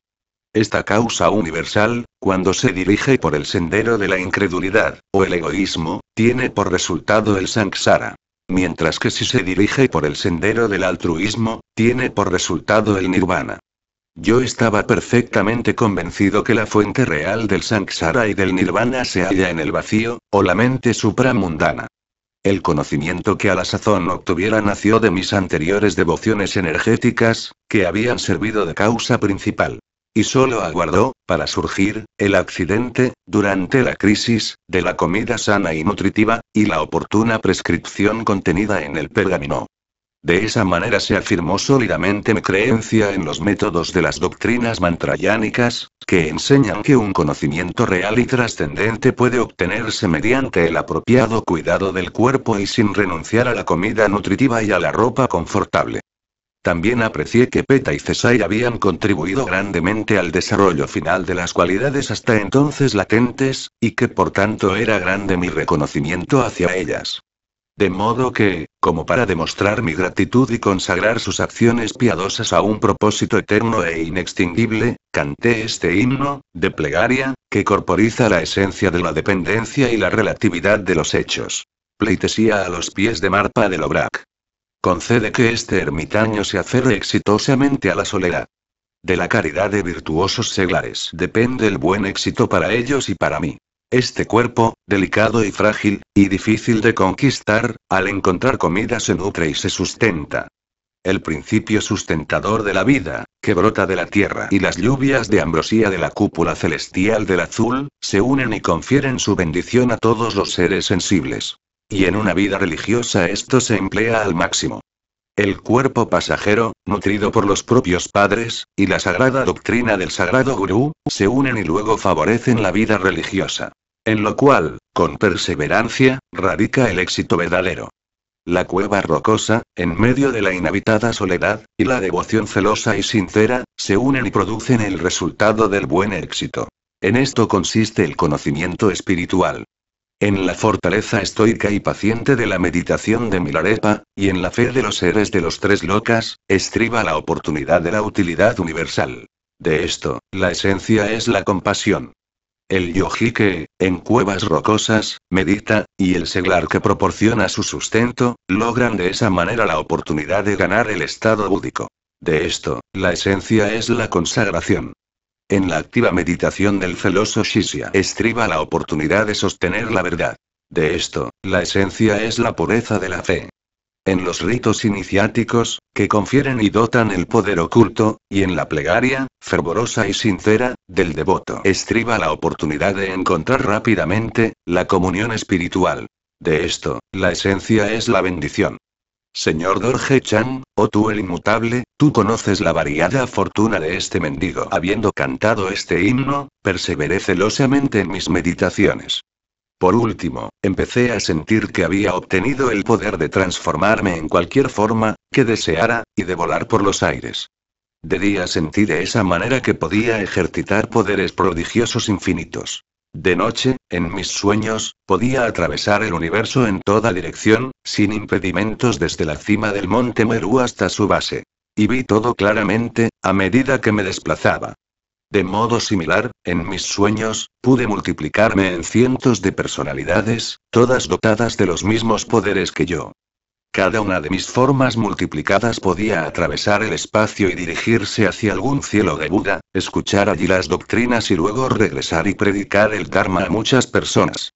esta causa universal, cuando se dirige por el sendero de la incredulidad, o el egoísmo, tiene por resultado el samsara. Mientras que si se dirige por el sendero del altruismo, tiene por resultado el nirvana. Yo estaba perfectamente convencido que la fuente real del samsara y del nirvana se halla en el vacío, o la mente supramundana. El conocimiento que a la sazón obtuviera nació de mis anteriores devociones energéticas, que habían servido de causa principal y solo aguardó, para surgir, el accidente, durante la crisis, de la comida sana y nutritiva, y la oportuna prescripción contenida en el pergamino. De esa manera se afirmó sólidamente mi creencia en los métodos de las doctrinas mantrayánicas, que enseñan que un conocimiento real y trascendente puede obtenerse mediante el apropiado cuidado del cuerpo y sin renunciar a la comida nutritiva y a la ropa confortable. También aprecié que Peta y Cesai habían contribuido grandemente al desarrollo final de las cualidades hasta entonces latentes, y que por tanto era grande mi reconocimiento hacia ellas. De modo que, como para demostrar mi gratitud y consagrar sus acciones piadosas a un propósito eterno e inextinguible, canté este himno, de plegaria, que corporiza la esencia de la dependencia y la relatividad de los hechos. Pleitesía a los pies de Marpa de Lobrac. Concede que este ermitaño se aferre exitosamente a la soledad. De la caridad de virtuosos seglares depende el buen éxito para ellos y para mí. Este cuerpo, delicado y frágil, y difícil de conquistar, al encontrar comida se nutre y se sustenta. El principio sustentador de la vida, que brota de la tierra y las lluvias de ambrosía de la cúpula celestial del azul, se unen y confieren su bendición a todos los seres sensibles. Y en una vida religiosa esto se emplea al máximo. El cuerpo pasajero, nutrido por los propios padres, y la sagrada doctrina del sagrado gurú, se unen y luego favorecen la vida religiosa. En lo cual, con perseverancia, radica el éxito verdadero. La cueva rocosa, en medio de la inhabitada soledad, y la devoción celosa y sincera, se unen y producen el resultado del buen éxito. En esto consiste el conocimiento espiritual. En la fortaleza estoica y paciente de la meditación de Milarepa, y en la fe de los seres de los tres locas, estriba la oportunidad de la utilidad universal. De esto, la esencia es la compasión. El yogi que, en cuevas rocosas, medita, y el seglar que proporciona su sustento, logran de esa manera la oportunidad de ganar el estado búdico. De esto, la esencia es la consagración. En la activa meditación del celoso Shishya estriba la oportunidad de sostener la verdad. De esto, la esencia es la pureza de la fe. En los ritos iniciáticos, que confieren y dotan el poder oculto, y en la plegaria, fervorosa y sincera, del devoto, estriba la oportunidad de encontrar rápidamente, la comunión espiritual. De esto, la esencia es la bendición. Señor Dorje Chan, oh tú el inmutable, tú conoces la variada fortuna de este mendigo. Habiendo cantado este himno, perseveré celosamente en mis meditaciones. Por último, empecé a sentir que había obtenido el poder de transformarme en cualquier forma, que deseara, y de volar por los aires. De día sentí de esa manera que podía ejercitar poderes prodigiosos infinitos. De noche, en mis sueños, podía atravesar el universo en toda dirección, sin impedimentos desde la cima del monte Meru hasta su base. Y vi todo claramente, a medida que me desplazaba. De modo similar, en mis sueños, pude multiplicarme en cientos de personalidades, todas dotadas de los mismos poderes que yo. Cada una de mis formas multiplicadas podía atravesar el espacio y dirigirse hacia algún cielo de Buda, escuchar allí las doctrinas y luego regresar y predicar el Dharma a muchas personas.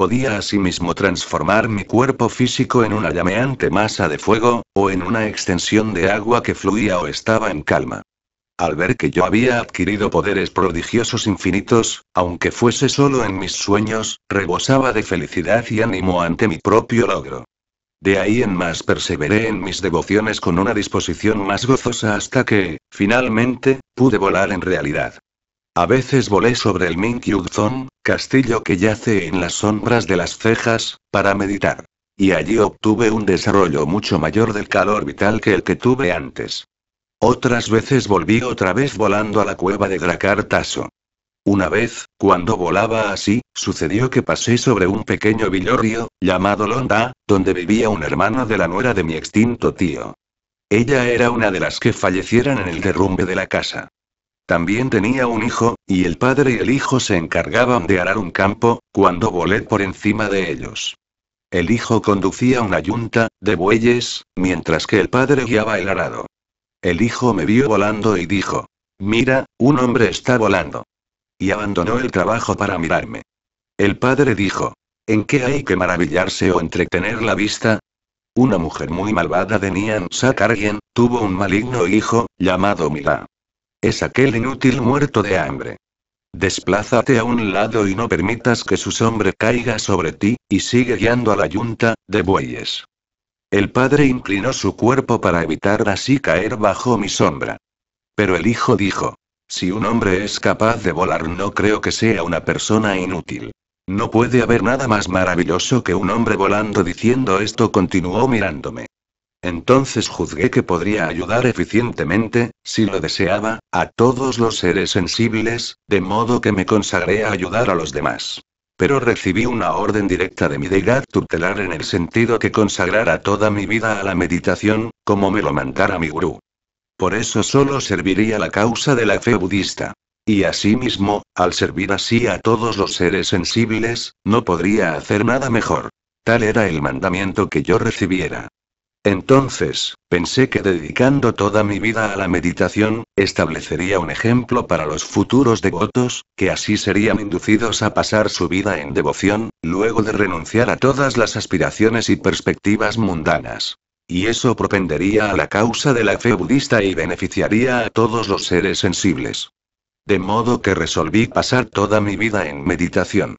Podía asimismo transformar mi cuerpo físico en una llameante masa de fuego, o en una extensión de agua que fluía o estaba en calma. Al ver que yo había adquirido poderes prodigiosos infinitos, aunque fuese solo en mis sueños, rebosaba de felicidad y ánimo ante mi propio logro. De ahí en más perseveré en mis devociones con una disposición más gozosa hasta que, finalmente, pude volar en realidad. A veces volé sobre el Minkyudzon, castillo que yace en las sombras de las cejas, para meditar. Y allí obtuve un desarrollo mucho mayor del calor vital que el que tuve antes. Otras veces volví otra vez volando a la cueva de Dracar Una vez, cuando volaba así, sucedió que pasé sobre un pequeño villorrio, llamado Londa, donde vivía un hermano de la nuera de mi extinto tío. Ella era una de las que fallecieran en el derrumbe de la casa. También tenía un hijo, y el padre y el hijo se encargaban de arar un campo, cuando volé por encima de ellos. El hijo conducía una yunta, de bueyes, mientras que el padre guiaba el arado. El hijo me vio volando y dijo, Mira, un hombre está volando. Y abandonó el trabajo para mirarme. El padre dijo, ¿en qué hay que maravillarse o entretener la vista? Una mujer muy malvada de Nian Sakarien, tuvo un maligno hijo, llamado Mila. Es aquel inútil muerto de hambre. Desplázate a un lado y no permitas que su sombra caiga sobre ti, y sigue guiando a la yunta, de bueyes. El padre inclinó su cuerpo para evitar así caer bajo mi sombra. Pero el hijo dijo, si un hombre es capaz de volar no creo que sea una persona inútil. No puede haber nada más maravilloso que un hombre volando diciendo esto continuó mirándome. Entonces juzgué que podría ayudar eficientemente, si lo deseaba, a todos los seres sensibles, de modo que me consagré a ayudar a los demás. Pero recibí una orden directa de mi deidad tutelar en el sentido que consagrara toda mi vida a la meditación, como me lo mandara mi gurú. Por eso solo serviría la causa de la fe budista. Y asimismo, al servir así a todos los seres sensibles, no podría hacer nada mejor. Tal era el mandamiento que yo recibiera. Entonces, pensé que dedicando toda mi vida a la meditación, establecería un ejemplo para los futuros devotos, que así serían inducidos a pasar su vida en devoción, luego de renunciar a todas las aspiraciones y perspectivas mundanas. Y eso propendería a la causa de la fe budista y beneficiaría a todos los seres sensibles. De modo que resolví pasar toda mi vida en meditación.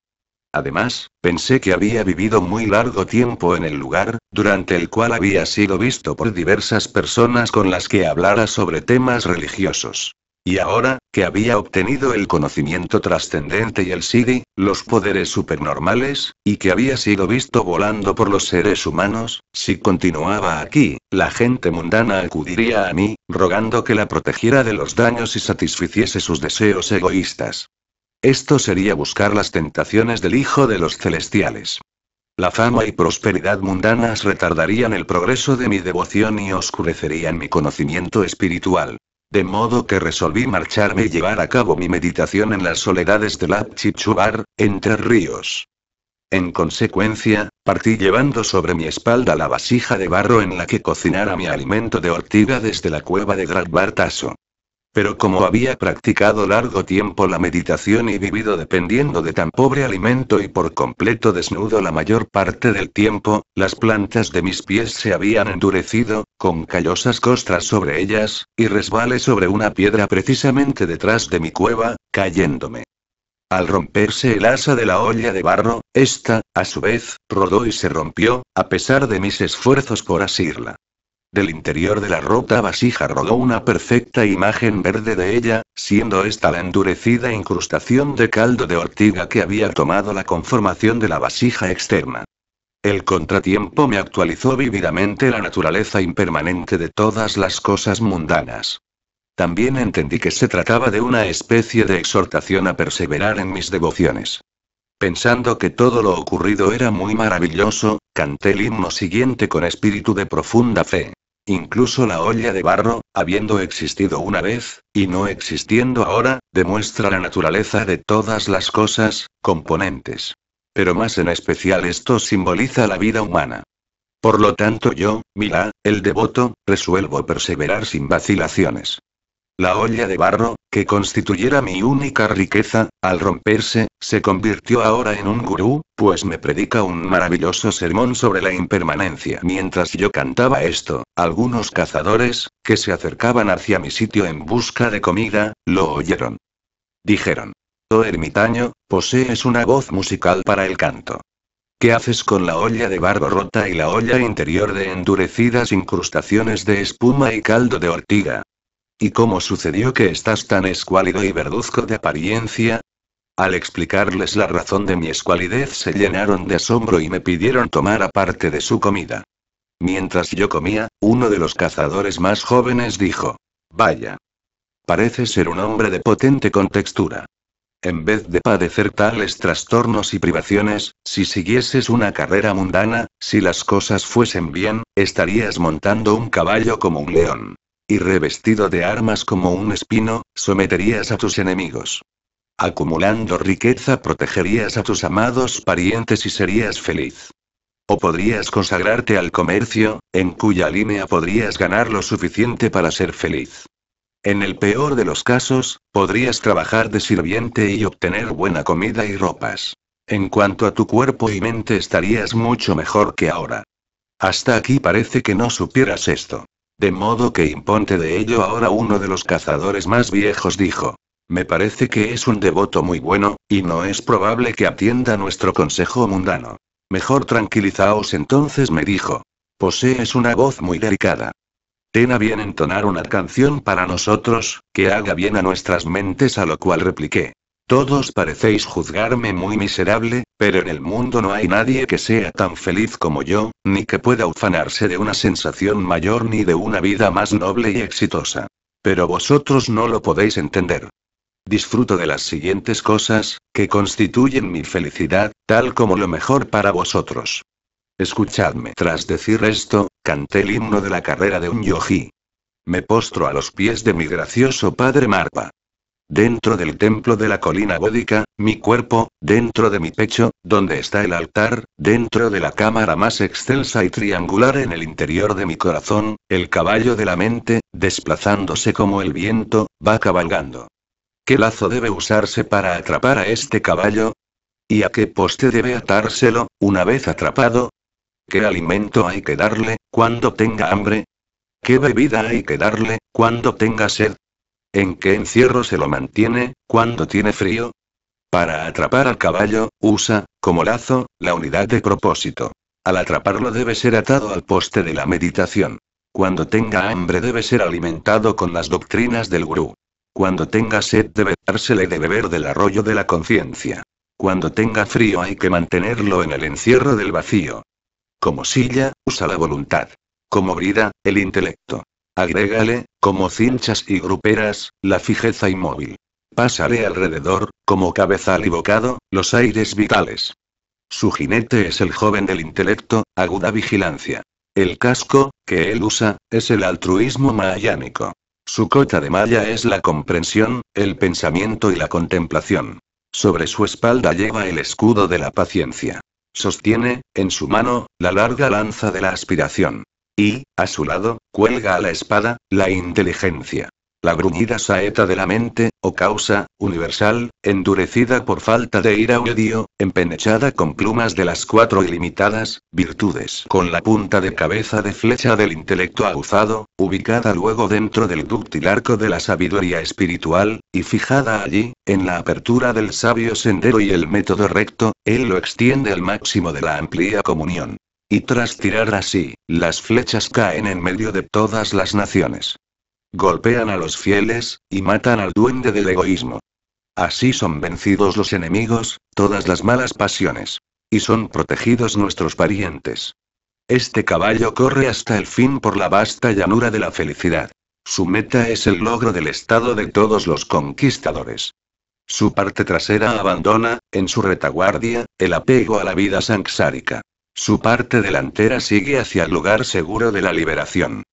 Además, pensé que había vivido muy largo tiempo en el lugar, durante el cual había sido visto por diversas personas con las que hablara sobre temas religiosos. Y ahora, que había obtenido el conocimiento trascendente y el Sidi, los poderes supernormales, y que había sido visto volando por los seres humanos, si continuaba aquí, la gente mundana acudiría a mí, rogando que la protegiera de los daños y satisficiese sus deseos egoístas. Esto sería buscar las tentaciones del Hijo de los Celestiales. La fama y prosperidad mundanas retardarían el progreso de mi devoción y oscurecerían mi conocimiento espiritual. De modo que resolví marcharme y llevar a cabo mi meditación en las soledades de la entre ríos. En consecuencia, partí llevando sobre mi espalda la vasija de barro en la que cocinara mi alimento de ortiga desde la cueva de Bartaso. Pero como había practicado largo tiempo la meditación y vivido dependiendo de tan pobre alimento y por completo desnudo la mayor parte del tiempo, las plantas de mis pies se habían endurecido, con callosas costras sobre ellas, y resbalé sobre una piedra precisamente detrás de mi cueva, cayéndome. Al romperse el asa de la olla de barro, esta, a su vez, rodó y se rompió, a pesar de mis esfuerzos por asirla. Del interior de la rota vasija rodó una perfecta imagen verde de ella, siendo esta la endurecida incrustación de caldo de ortiga que había tomado la conformación de la vasija externa. El contratiempo me actualizó vívidamente la naturaleza impermanente de todas las cosas mundanas. También entendí que se trataba de una especie de exhortación a perseverar en mis devociones. Pensando que todo lo ocurrido era muy maravilloso, canté el himno siguiente con espíritu de profunda fe. Incluso la olla de barro, habiendo existido una vez, y no existiendo ahora, demuestra la naturaleza de todas las cosas, componentes. Pero más en especial esto simboliza la vida humana. Por lo tanto yo, Mila, el devoto, resuelvo perseverar sin vacilaciones. La olla de barro, que constituyera mi única riqueza, al romperse, se convirtió ahora en un gurú, pues me predica un maravilloso sermón sobre la impermanencia. Mientras yo cantaba esto, algunos cazadores, que se acercaban hacia mi sitio en busca de comida, lo oyeron. Dijeron. Oh ermitaño, posees una voz musical para el canto. ¿Qué haces con la olla de barro rota y la olla interior de endurecidas incrustaciones de espuma y caldo de ortiga? ¿Y cómo sucedió que estás tan escuálido y verduzco de apariencia? Al explicarles la razón de mi escualidez se llenaron de asombro y me pidieron tomar aparte de su comida. Mientras yo comía, uno de los cazadores más jóvenes dijo, Vaya. Parece ser un hombre de potente contextura. En vez de padecer tales trastornos y privaciones, si siguieses una carrera mundana, si las cosas fuesen bien, estarías montando un caballo como un león y revestido de armas como un espino, someterías a tus enemigos. Acumulando riqueza protegerías a tus amados parientes y serías feliz. O podrías consagrarte al comercio, en cuya línea podrías ganar lo suficiente para ser feliz. En el peor de los casos, podrías trabajar de sirviente y obtener buena comida y ropas. En cuanto a tu cuerpo y mente estarías mucho mejor que ahora. Hasta aquí parece que no supieras esto. De modo que imponte de ello ahora uno de los cazadores más viejos dijo. Me parece que es un devoto muy bueno, y no es probable que atienda nuestro consejo mundano. Mejor tranquilizaos entonces me dijo. Posees una voz muy delicada. Ten a bien entonar una canción para nosotros, que haga bien a nuestras mentes, a lo cual repliqué. Todos parecéis juzgarme muy miserable, pero en el mundo no hay nadie que sea tan feliz como yo, ni que pueda ufanarse de una sensación mayor ni de una vida más noble y exitosa. Pero vosotros no lo podéis entender. Disfruto de las siguientes cosas, que constituyen mi felicidad, tal como lo mejor para vosotros. Escuchadme. Tras decir esto, canté el himno de la carrera de un yogi. Me postro a los pies de mi gracioso padre Marpa dentro del templo de la colina bódica, mi cuerpo, dentro de mi pecho, donde está el altar, dentro de la cámara más extensa y triangular en el interior de mi corazón, el caballo de la mente, desplazándose como el viento, va cabalgando. ¿Qué lazo debe usarse para atrapar a este caballo? ¿Y a qué poste debe atárselo, una vez atrapado? ¿Qué alimento hay que darle, cuando tenga hambre? ¿Qué bebida hay que darle, cuando tenga sed? ¿En qué encierro se lo mantiene, cuando tiene frío? Para atrapar al caballo, usa, como lazo, la unidad de propósito. Al atraparlo debe ser atado al poste de la meditación. Cuando tenga hambre debe ser alimentado con las doctrinas del gurú. Cuando tenga sed debe dársele de beber del arroyo de la conciencia. Cuando tenga frío hay que mantenerlo en el encierro del vacío. Como silla, usa la voluntad. Como brida, el intelecto. Agrégale, como cinchas y gruperas, la fijeza inmóvil. Pásale alrededor, como cabezal y bocado, los aires vitales. Su jinete es el joven del intelecto, aguda vigilancia. El casco, que él usa, es el altruismo mayánico. Su cota de malla es la comprensión, el pensamiento y la contemplación. Sobre su espalda lleva el escudo de la paciencia. Sostiene, en su mano, la larga lanza de la aspiración. Y, a su lado, cuelga a la espada, la inteligencia. La gruñida saeta de la mente, o causa, universal, endurecida por falta de ira o odio, empenechada con plumas de las cuatro ilimitadas, virtudes con la punta de cabeza de flecha del intelecto aguzado, ubicada luego dentro del dúctil arco de la sabiduría espiritual, y fijada allí, en la apertura del sabio sendero y el método recto, él lo extiende al máximo de la amplia comunión. Y tras tirar así, las flechas caen en medio de todas las naciones. Golpean a los fieles, y matan al duende del egoísmo. Así son vencidos los enemigos, todas las malas pasiones. Y son protegidos nuestros parientes. Este caballo corre hasta el fin por la vasta llanura de la felicidad. Su meta es el logro del estado de todos los conquistadores. Su parte trasera abandona, en su retaguardia, el apego a la vida sanxárica. Su parte delantera sigue hacia el lugar seguro de la liberación.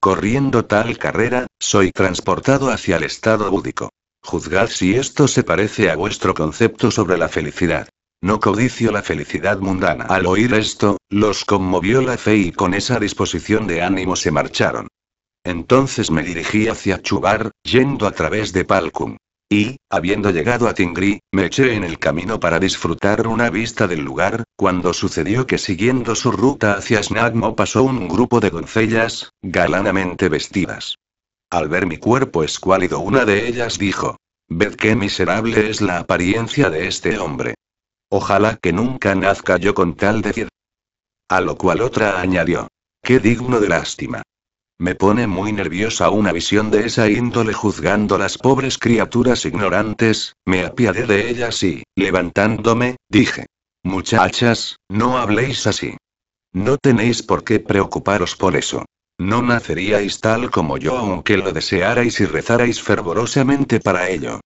Corriendo tal carrera, soy transportado hacia el estado búdico. Juzgad si esto se parece a vuestro concepto sobre la felicidad. No codicio la felicidad mundana. Al oír esto, los conmovió la fe y con esa disposición de ánimo se marcharon. Entonces me dirigí hacia Chubar, yendo a través de Palcum. Y, habiendo llegado a Tingri, me eché en el camino para disfrutar una vista del lugar, cuando sucedió que siguiendo su ruta hacia Snagmo pasó un grupo de doncellas, galanamente vestidas. Al ver mi cuerpo escuálido una de ellas dijo, ved qué miserable es la apariencia de este hombre. Ojalá que nunca nazca yo con tal de... A lo cual otra añadió, qué digno de lástima. Me pone muy nerviosa una visión de esa índole juzgando las pobres criaturas ignorantes, me apiadé de ellas y, levantándome, dije. Muchachas, no habléis así. No tenéis por qué preocuparos por eso. No naceríais tal como yo aunque lo desearais y rezarais fervorosamente para ello.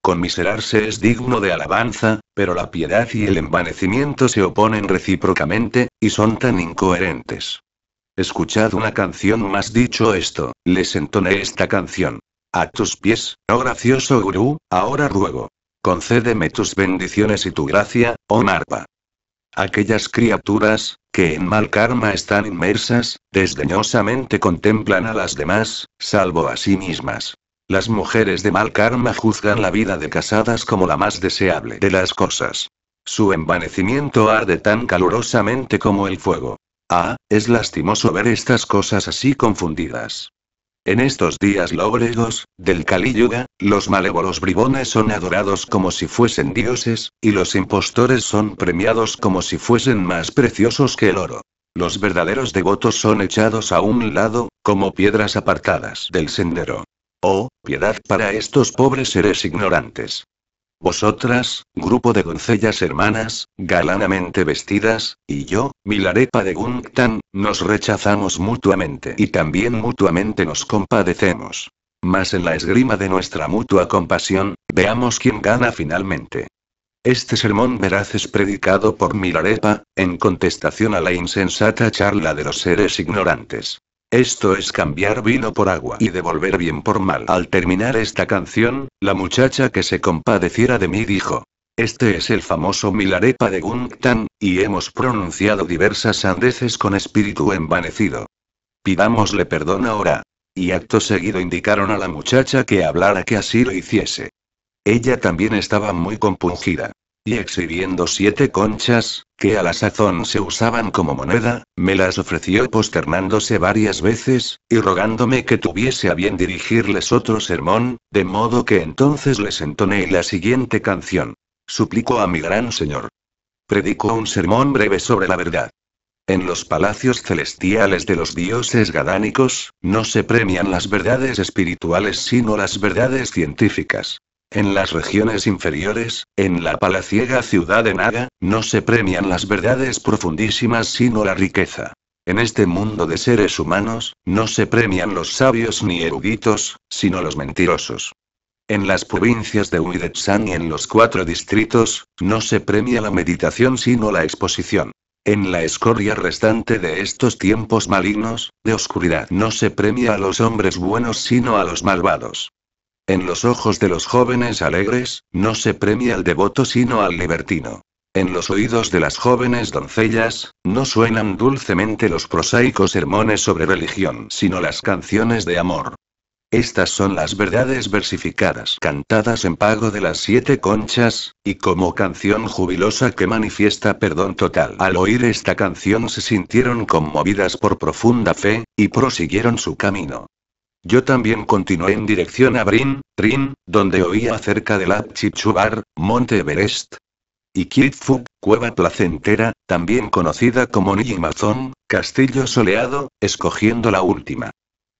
Conmiserarse es digno de alabanza, pero la piedad y el envanecimiento se oponen recíprocamente, y son tan incoherentes Escuchad una canción más dicho esto, les entoné esta canción. A tus pies, oh gracioso gurú, ahora ruego. Concédeme tus bendiciones y tu gracia, oh Narva. Aquellas criaturas, que en mal karma están inmersas, desdeñosamente contemplan a las demás, salvo a sí mismas. Las mujeres de mal karma juzgan la vida de casadas como la más deseable de las cosas. Su envanecimiento arde tan calurosamente como el fuego. Ah, es lastimoso ver estas cosas así confundidas. En estos días lóbregos, del Kali Yuga, los malévolos bribones son adorados como si fuesen dioses, y los impostores son premiados como si fuesen más preciosos que el oro. Los verdaderos devotos son echados a un lado, como piedras apartadas del sendero. Oh, piedad para estos pobres seres ignorantes. Vosotras, grupo de doncellas hermanas, galanamente vestidas, y yo, Milarepa de Gungtan, nos rechazamos mutuamente y también mutuamente nos compadecemos. Mas en la esgrima de nuestra mutua compasión, veamos quién gana finalmente. Este sermón veraz es predicado por Milarepa, en contestación a la insensata charla de los seres ignorantes. Esto es cambiar vino por agua y devolver bien por mal. Al terminar esta canción, la muchacha que se compadeciera de mí dijo. Este es el famoso Milarepa de Gungtan, y hemos pronunciado diversas sandeces con espíritu envanecido. Pidámosle perdón ahora. Y acto seguido indicaron a la muchacha que hablara que así lo hiciese. Ella también estaba muy compungida y exhibiendo siete conchas, que a la sazón se usaban como moneda, me las ofreció posternándose varias veces, y rogándome que tuviese a bien dirigirles otro sermón, de modo que entonces les entoné la siguiente canción. Suplico a mi gran Señor. Predicó un sermón breve sobre la verdad. En los palacios celestiales de los dioses gadánicos, no se premian las verdades espirituales sino las verdades científicas. En las regiones inferiores, en la palaciega ciudad de Naga, no se premian las verdades profundísimas sino la riqueza. En este mundo de seres humanos, no se premian los sabios ni eruditos, sino los mentirosos. En las provincias de Uidetsan y en los cuatro distritos, no se premia la meditación sino la exposición. En la escoria restante de estos tiempos malignos, de oscuridad, no se premia a los hombres buenos sino a los malvados. En los ojos de los jóvenes alegres, no se premia al devoto sino al libertino. En los oídos de las jóvenes doncellas, no suenan dulcemente los prosaicos sermones sobre religión, sino las canciones de amor. Estas son las verdades versificadas, cantadas en pago de las siete conchas, y como canción jubilosa que manifiesta perdón total. Al oír esta canción se sintieron conmovidas por profunda fe, y prosiguieron su camino. Yo también continué en dirección a Brin, Trin, donde oía acerca la Chichubar, Monte Everest. Y kitfu cueva placentera, también conocida como Nijimazón, castillo soleado, escogiendo la última.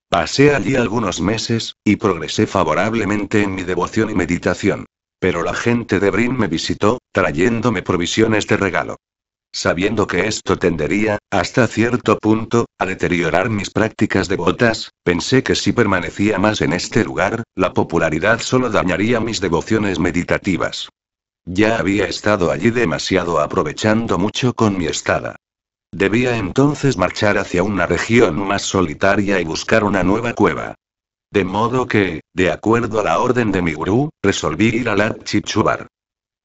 Pasé allí algunos meses, y progresé favorablemente en mi devoción y meditación. Pero la gente de Brin me visitó, trayéndome provisiones de regalo sabiendo que esto tendería, hasta cierto punto, a deteriorar mis prácticas devotas, pensé que si permanecía más en este lugar, la popularidad solo dañaría mis devociones meditativas. Ya había estado allí demasiado aprovechando mucho con mi estada. Debía entonces marchar hacia una región más solitaria y buscar una nueva cueva. De modo que, de acuerdo a la orden de mi gurú, resolví ir al Chichubar.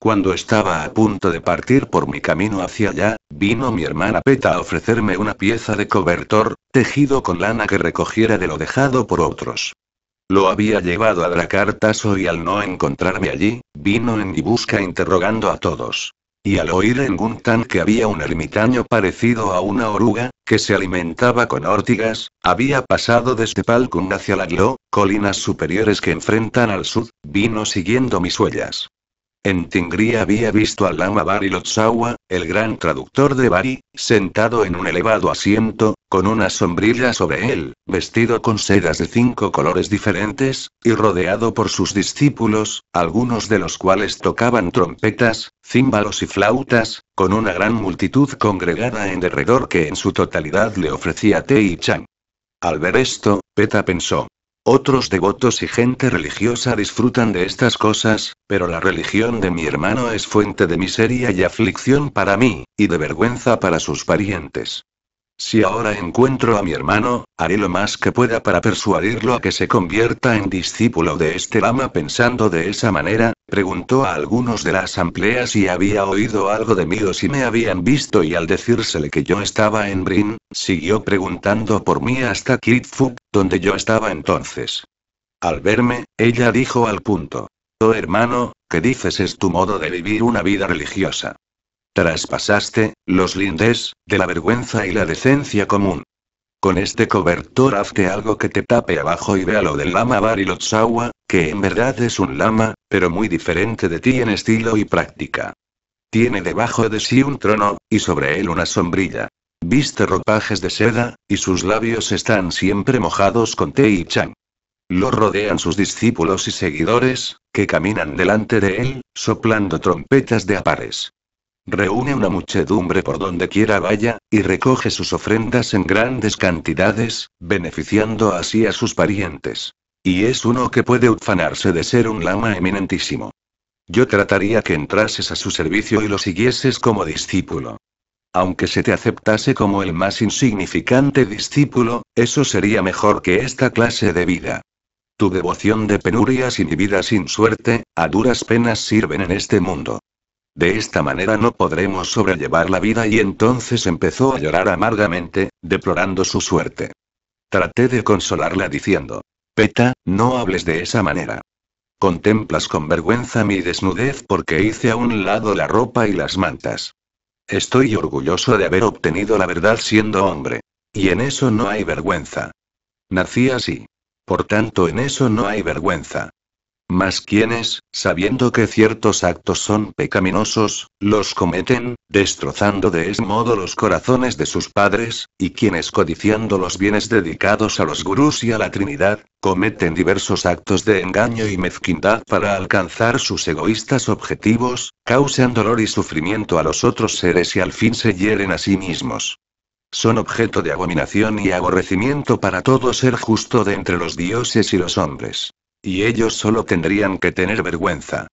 Cuando estaba a punto de partir por mi camino hacia allá, vino mi hermana Peta a ofrecerme una pieza de cobertor, tejido con lana que recogiera de lo dejado por otros. Lo había llevado a Dracartaso y al no encontrarme allí, vino en mi busca interrogando a todos. Y al oír en Guntan que había un ermitaño parecido a una oruga, que se alimentaba con órtigas, había pasado desde Palkun hacia la colinas superiores que enfrentan al sur, vino siguiendo mis huellas. En Tingri había visto al lama Bari Lotsawa, el gran traductor de Bari, sentado en un elevado asiento, con una sombrilla sobre él, vestido con sedas de cinco colores diferentes, y rodeado por sus discípulos, algunos de los cuales tocaban trompetas, címbalos y flautas, con una gran multitud congregada en derredor que en su totalidad le ofrecía té y chan. Al ver esto, Peta pensó, otros devotos y gente religiosa disfrutan de estas cosas, pero la religión de mi hermano es fuente de miseria y aflicción para mí, y de vergüenza para sus parientes. Si ahora encuentro a mi hermano, haré lo más que pueda para persuadirlo a que se convierta en discípulo de este lama pensando de esa manera, preguntó a algunos de las asamblea si había oído algo de mí o si me habían visto y al decírsele que yo estaba en Brin, siguió preguntando por mí hasta kitfu donde yo estaba entonces. Al verme, ella dijo al punto. Oh hermano, ¿qué dices es tu modo de vivir una vida religiosa? Traspasaste, los lindes, de la vergüenza y la decencia común. Con este cobertor hazte algo que te tape abajo y vea lo del lama Barilotsawa, que en verdad es un lama, pero muy diferente de ti en estilo y práctica. Tiene debajo de sí un trono, y sobre él una sombrilla. Viste ropajes de seda, y sus labios están siempre mojados con té y chan. Lo rodean sus discípulos y seguidores, que caminan delante de él, soplando trompetas de apares. Reúne una muchedumbre por donde quiera vaya, y recoge sus ofrendas en grandes cantidades, beneficiando así a sus parientes. Y es uno que puede ufanarse de ser un lama eminentísimo. Yo trataría que entrases a su servicio y lo siguieses como discípulo. Aunque se te aceptase como el más insignificante discípulo, eso sería mejor que esta clase de vida. Tu devoción de penurias y mi vida sin suerte, a duras penas sirven en este mundo. De esta manera no podremos sobrellevar la vida y entonces empezó a llorar amargamente, deplorando su suerte. Traté de consolarla diciendo, Peta, no hables de esa manera. Contemplas con vergüenza mi desnudez porque hice a un lado la ropa y las mantas. Estoy orgulloso de haber obtenido la verdad siendo hombre. Y en eso no hay vergüenza. Nací así. Por tanto, en eso no hay vergüenza. Mas quienes, sabiendo que ciertos actos son pecaminosos, los cometen, destrozando de ese modo los corazones de sus padres, y quienes codiciando los bienes dedicados a los gurús y a la Trinidad, cometen diversos actos de engaño y mezquindad para alcanzar sus egoístas objetivos, causan dolor y sufrimiento a los otros seres y al fin se hieren a sí mismos son objeto de abominación y aborrecimiento para todo ser justo de entre los dioses y los hombres. Y ellos solo tendrían que tener vergüenza.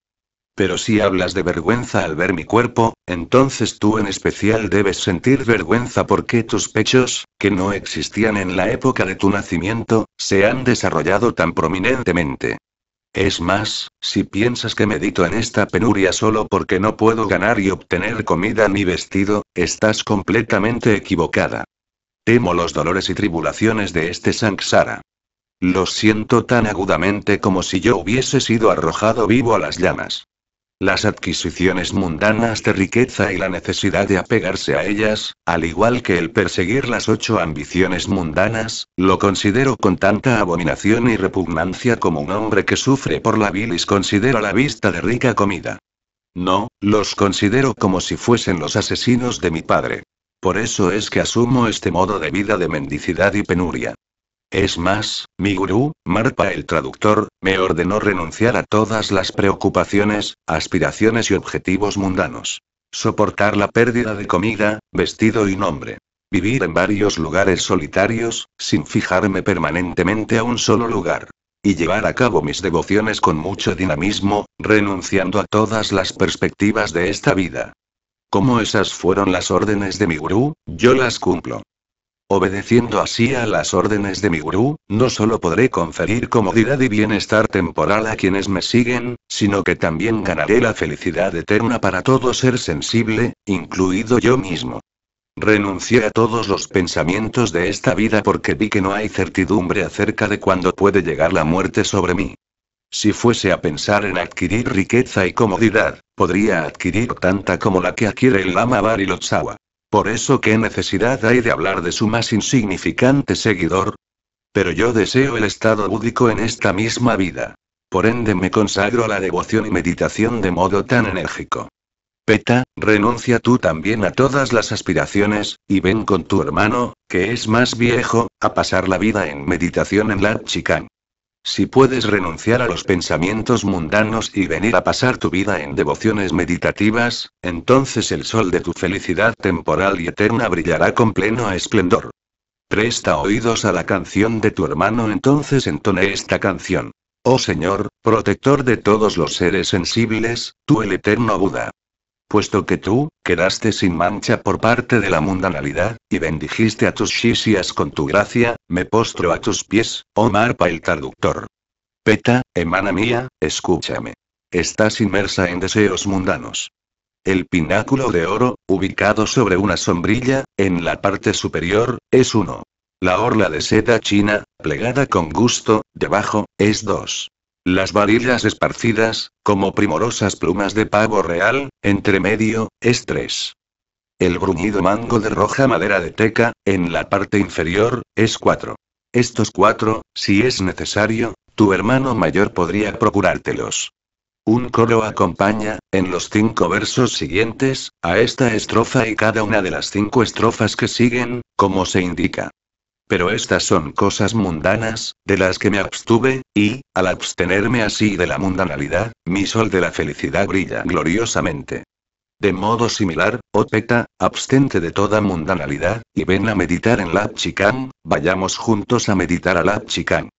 Pero si hablas de vergüenza al ver mi cuerpo, entonces tú en especial debes sentir vergüenza porque tus pechos, que no existían en la época de tu nacimiento, se han desarrollado tan prominentemente. Es más, si piensas que medito en esta penuria solo porque no puedo ganar y obtener comida ni vestido, estás completamente equivocada. Temo los dolores y tribulaciones de este Sanksara. Los siento tan agudamente como si yo hubiese sido arrojado vivo a las llamas. Las adquisiciones mundanas de riqueza y la necesidad de apegarse a ellas, al igual que el perseguir las ocho ambiciones mundanas, lo considero con tanta abominación y repugnancia como un hombre que sufre por la bilis considera la vista de rica comida. No, los considero como si fuesen los asesinos de mi padre. Por eso es que asumo este modo de vida de mendicidad y penuria. Es más, mi gurú, Marpa el traductor, me ordenó renunciar a todas las preocupaciones, aspiraciones y objetivos mundanos. Soportar la pérdida de comida, vestido y nombre. Vivir en varios lugares solitarios, sin fijarme permanentemente a un solo lugar. Y llevar a cabo mis devociones con mucho dinamismo, renunciando a todas las perspectivas de esta vida. Como esas fueron las órdenes de mi gurú, yo las cumplo. Obedeciendo así a las órdenes de mi gurú, no solo podré conferir comodidad y bienestar temporal a quienes me siguen, sino que también ganaré la felicidad eterna para todo ser sensible, incluido yo mismo. Renuncié a todos los pensamientos de esta vida porque vi que no hay certidumbre acerca de cuándo puede llegar la muerte sobre mí. Si fuese a pensar en adquirir riqueza y comodidad, podría adquirir tanta como la que adquiere el lama lotsawa por eso qué necesidad hay de hablar de su más insignificante seguidor. Pero yo deseo el estado búdico en esta misma vida. Por ende me consagro a la devoción y meditación de modo tan enérgico. Peta, renuncia tú también a todas las aspiraciones, y ven con tu hermano, que es más viejo, a pasar la vida en meditación en la Chikang. Si puedes renunciar a los pensamientos mundanos y venir a pasar tu vida en devociones meditativas, entonces el sol de tu felicidad temporal y eterna brillará con pleno esplendor. Presta oídos a la canción de tu hermano, entonces entone esta canción. Oh Señor, protector de todos los seres sensibles, tú el eterno Buda puesto que tú, quedaste sin mancha por parte de la mundanalidad, y bendijiste a tus shisias con tu gracia, me postro a tus pies, oh Marpa el traductor. Peta, hermana mía, escúchame. Estás inmersa en deseos mundanos. El pináculo de oro, ubicado sobre una sombrilla, en la parte superior, es uno. La orla de seda china, plegada con gusto, debajo, es dos. Las varillas esparcidas, como primorosas plumas de pavo real, entre medio, es El gruñido mango de roja madera de teca, en la parte inferior, es cuatro. Estos cuatro, si es necesario, tu hermano mayor podría procurártelos. Un coro acompaña, en los cinco versos siguientes, a esta estrofa y cada una de las cinco estrofas que siguen, como se indica. Pero estas son cosas mundanas, de las que me abstuve, y, al abstenerme así de la mundanalidad, mi sol de la felicidad brilla gloriosamente. De modo similar, oh Peta, abstente de toda mundanalidad, y ven a meditar en la vayamos juntos a meditar a la Chikan.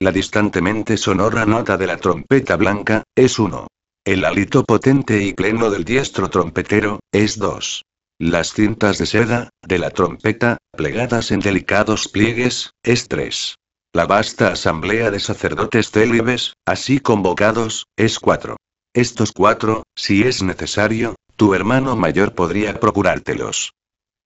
La distantemente sonora nota de la trompeta blanca, es uno. El alito potente y pleno del diestro trompetero, es dos. Las cintas de seda, de la trompeta, plegadas en delicados pliegues, es tres. La vasta asamblea de sacerdotes célibes, así convocados, es cuatro. Estos cuatro, si es necesario, tu hermano mayor podría procurártelos.